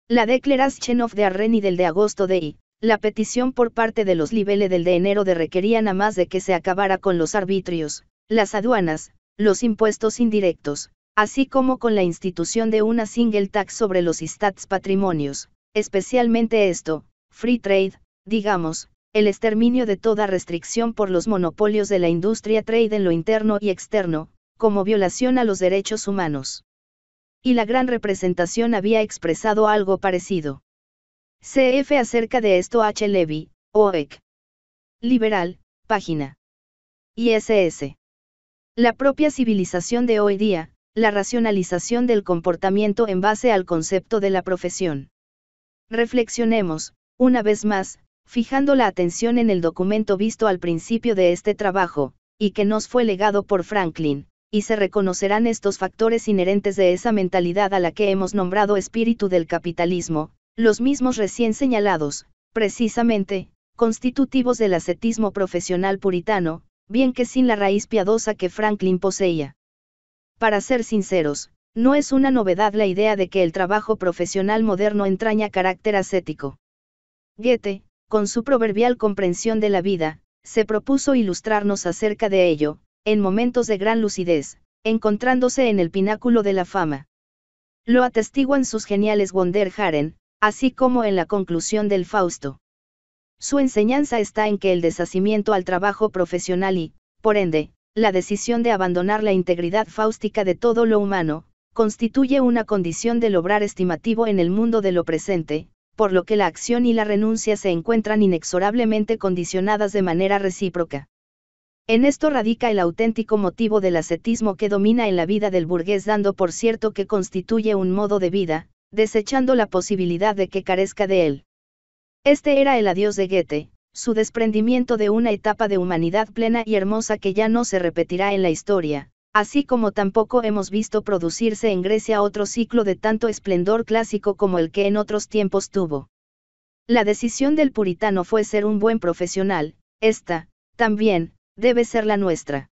La declaración de de del de agosto de I, la petición por parte de los Libele del de enero de requerían a más de que se acabara con los arbitrios, las aduanas, los impuestos indirectos, así como con la institución de una single tax sobre los istats patrimonios, especialmente esto, free trade, digamos, el exterminio de toda restricción por los monopolios de la industria trade en lo interno y externo, como violación a los derechos humanos. Y la gran representación había expresado algo parecido. CF acerca de esto H. Levy, OEC. Liberal, página. ISS. La propia civilización de hoy día, la racionalización del comportamiento en base al concepto de la profesión. Reflexionemos, una vez más, fijando la atención en el documento visto al principio de este trabajo, y que nos fue legado por Franklin, y se reconocerán estos factores inherentes de esa mentalidad a la que hemos nombrado espíritu del capitalismo, los mismos recién señalados, precisamente, constitutivos del ascetismo profesional puritano, bien que sin la raíz piadosa que Franklin poseía. Para ser sinceros, no es una novedad la idea de que el trabajo profesional moderno entraña carácter ascético. Goethe, con su proverbial comprensión de la vida, se propuso ilustrarnos acerca de ello, en momentos de gran lucidez, encontrándose en el pináculo de la fama. Lo atestiguan sus geniales Wunderharen, así como en la conclusión del Fausto. Su enseñanza está en que el deshacimiento al trabajo profesional y, por ende, la decisión de abandonar la integridad fáustica de todo lo humano, constituye una condición del obrar estimativo en el mundo de lo presente, por lo que la acción y la renuncia se encuentran inexorablemente condicionadas de manera recíproca. En esto radica el auténtico motivo del ascetismo que domina en la vida del burgués dando por cierto que constituye un modo de vida, desechando la posibilidad de que carezca de él. Este era el adiós de Goethe, su desprendimiento de una etapa de humanidad plena y hermosa que ya no se repetirá en la historia, así como tampoco hemos visto producirse en Grecia otro ciclo de tanto esplendor clásico como el que en otros tiempos tuvo. La decisión del puritano fue ser un buen profesional, esta, también, debe ser la nuestra.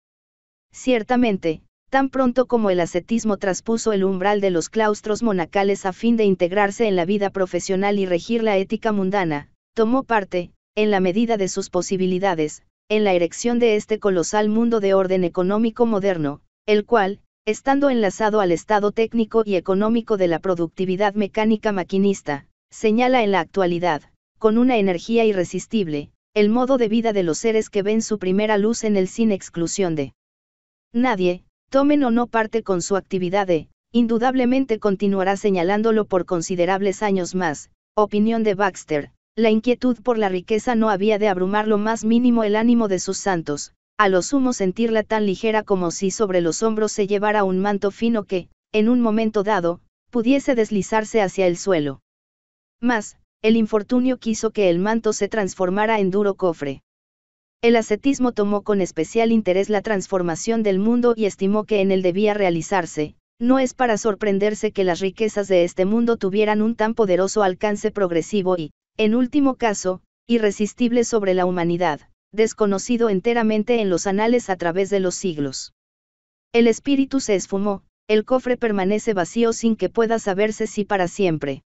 Ciertamente, tan pronto como el ascetismo traspuso el umbral de los claustros monacales a fin de integrarse en la vida profesional y regir la ética mundana, tomó parte, en la medida de sus posibilidades, en la erección de este colosal mundo de orden económico moderno, el cual, estando enlazado al estado técnico y económico de la productividad mecánica maquinista, señala en la actualidad, con una energía irresistible, el modo de vida de los seres que ven su primera luz en el sin exclusión de nadie, tomen o no parte con su actividad de, indudablemente continuará señalándolo por considerables años más, opinión de Baxter, la inquietud por la riqueza no había de abrumar lo más mínimo el ánimo de sus santos, a lo sumo sentirla tan ligera como si sobre los hombros se llevara un manto fino que, en un momento dado, pudiese deslizarse hacia el suelo. Mas, el infortunio quiso que el manto se transformara en duro cofre. El ascetismo tomó con especial interés la transformación del mundo y estimó que en él debía realizarse, no es para sorprenderse que las riquezas de este mundo tuvieran un tan poderoso alcance progresivo y, en último caso, irresistible sobre la humanidad, desconocido enteramente en los anales a través de los siglos. El espíritu se esfumó, el cofre permanece vacío sin que pueda saberse si para siempre.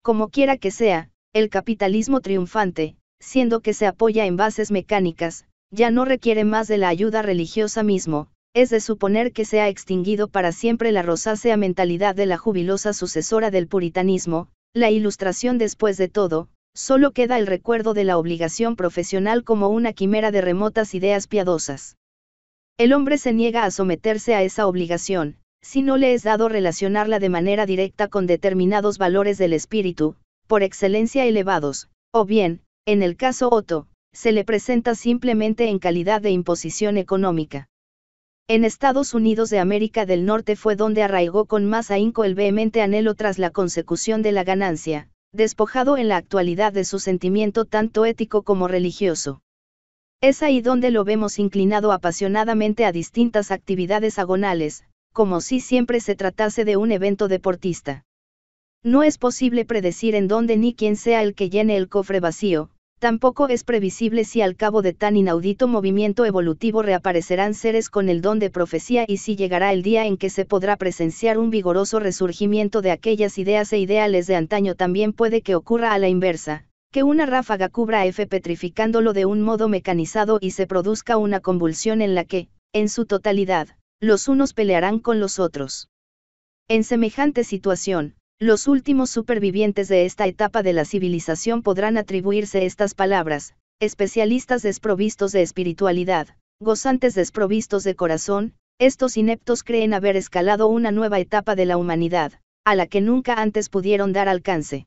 Como quiera que sea, el capitalismo triunfante, siendo que se apoya en bases mecánicas, ya no requiere más de la ayuda religiosa mismo, es de suponer que se ha extinguido para siempre la rosácea mentalidad de la jubilosa sucesora del puritanismo, la ilustración después de todo, solo queda el recuerdo de la obligación profesional como una quimera de remotas ideas piadosas. El hombre se niega a someterse a esa obligación, si no le es dado relacionarla de manera directa con determinados valores del espíritu, por excelencia elevados, o bien, en el caso Otto, se le presenta simplemente en calidad de imposición económica. En Estados Unidos de América del Norte fue donde arraigó con más ahínco el vehemente anhelo tras la consecución de la ganancia, despojado en la actualidad de su sentimiento tanto ético como religioso. Es ahí donde lo vemos inclinado apasionadamente a distintas actividades agonales, como si siempre se tratase de un evento deportista. No es posible predecir en dónde ni quién sea el que llene el cofre vacío, Tampoco es previsible si al cabo de tan inaudito movimiento evolutivo reaparecerán seres con el don de profecía y si llegará el día en que se podrá presenciar un vigoroso resurgimiento de aquellas ideas e ideales de antaño también puede que ocurra a la inversa, que una ráfaga cubra a F petrificándolo de un modo mecanizado y se produzca una convulsión en la que, en su totalidad, los unos pelearán con los otros. En semejante situación, los últimos supervivientes de esta etapa de la civilización podrán atribuirse estas palabras, especialistas desprovistos de espiritualidad, gozantes desprovistos de corazón, estos ineptos creen haber escalado una nueva etapa de la humanidad, a la que nunca antes pudieron dar alcance.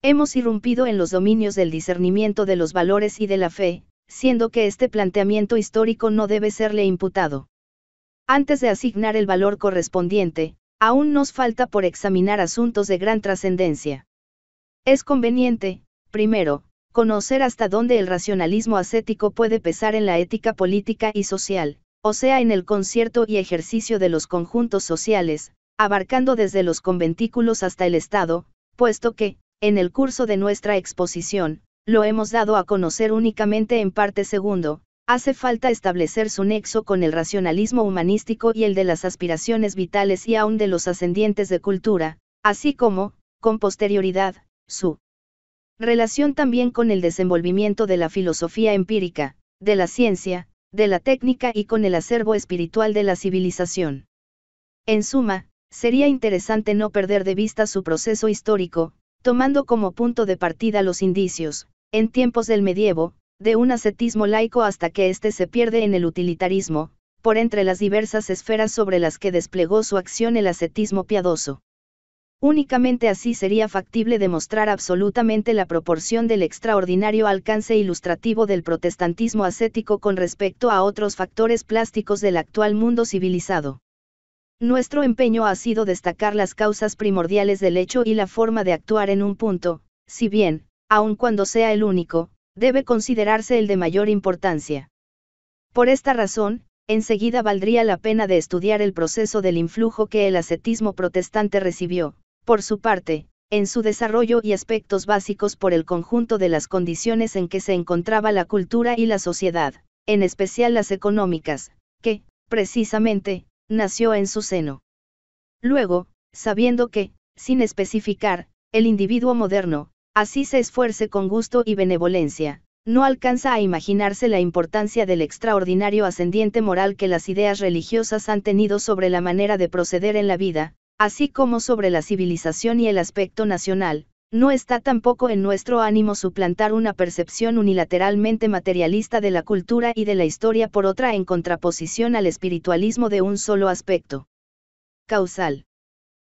Hemos irrumpido en los dominios del discernimiento de los valores y de la fe, siendo que este planteamiento histórico no debe serle imputado. Antes de asignar el valor correspondiente, Aún nos falta por examinar asuntos de gran trascendencia. Es conveniente, primero, conocer hasta dónde el racionalismo ascético puede pesar en la ética política y social, o sea, en el concierto y ejercicio de los conjuntos sociales, abarcando desde los conventículos hasta el Estado, puesto que, en el curso de nuestra exposición, lo hemos dado a conocer únicamente en parte segundo, Hace falta establecer su nexo con el racionalismo humanístico y el de las aspiraciones vitales y aún de los ascendientes de cultura, así como, con posterioridad, su relación también con el desenvolvimiento de la filosofía empírica, de la ciencia, de la técnica y con el acervo espiritual de la civilización. En suma, sería interesante no perder de vista su proceso histórico, tomando como punto de partida los indicios, en tiempos del medievo, de un ascetismo laico hasta que éste se pierde en el utilitarismo, por entre las diversas esferas sobre las que desplegó su acción el ascetismo piadoso. Únicamente así sería factible demostrar absolutamente la proporción del extraordinario alcance ilustrativo del protestantismo ascético con respecto a otros factores plásticos del actual mundo civilizado. Nuestro empeño ha sido destacar las causas primordiales del hecho y la forma de actuar en un punto, si bien, aun cuando sea el único, debe considerarse el de mayor importancia. Por esta razón, enseguida valdría la pena de estudiar el proceso del influjo que el ascetismo protestante recibió, por su parte, en su desarrollo y aspectos básicos por el conjunto de las condiciones en que se encontraba la cultura y la sociedad, en especial las económicas, que, precisamente, nació en su seno. Luego, sabiendo que, sin especificar, el individuo moderno, así se esfuerce con gusto y benevolencia, no alcanza a imaginarse la importancia del extraordinario ascendiente moral que las ideas religiosas han tenido sobre la manera de proceder en la vida, así como sobre la civilización y el aspecto nacional, no está tampoco en nuestro ánimo suplantar una percepción unilateralmente materialista de la cultura y de la historia por otra en contraposición al espiritualismo de un solo aspecto. Causal.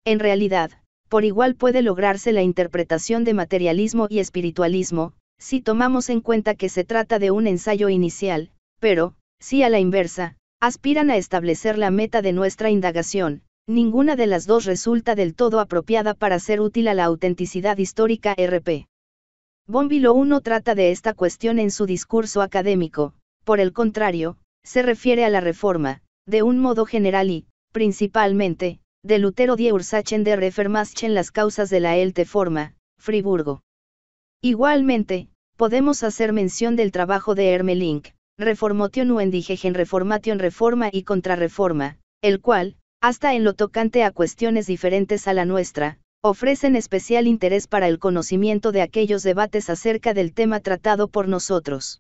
En realidad, por igual puede lograrse la interpretación de materialismo y espiritualismo, si tomamos en cuenta que se trata de un ensayo inicial, pero, si a la inversa, aspiran a establecer la meta de nuestra indagación, ninguna de las dos resulta del todo apropiada para ser útil a la autenticidad histórica RP. Bombilo 1 trata de esta cuestión en su discurso académico, por el contrario, se refiere a la reforma, de un modo general y, principalmente, de Lutero die Ursachen der Reformaschen las causas de la ELTE forma, Friburgo. Igualmente, podemos hacer mención del trabajo de Hermelink, Reformation Uendigegen Reformation Reforma y Contrarreforma, el cual, hasta en lo tocante a cuestiones diferentes a la nuestra, ofrecen especial interés para el conocimiento de aquellos debates acerca del tema tratado por nosotros.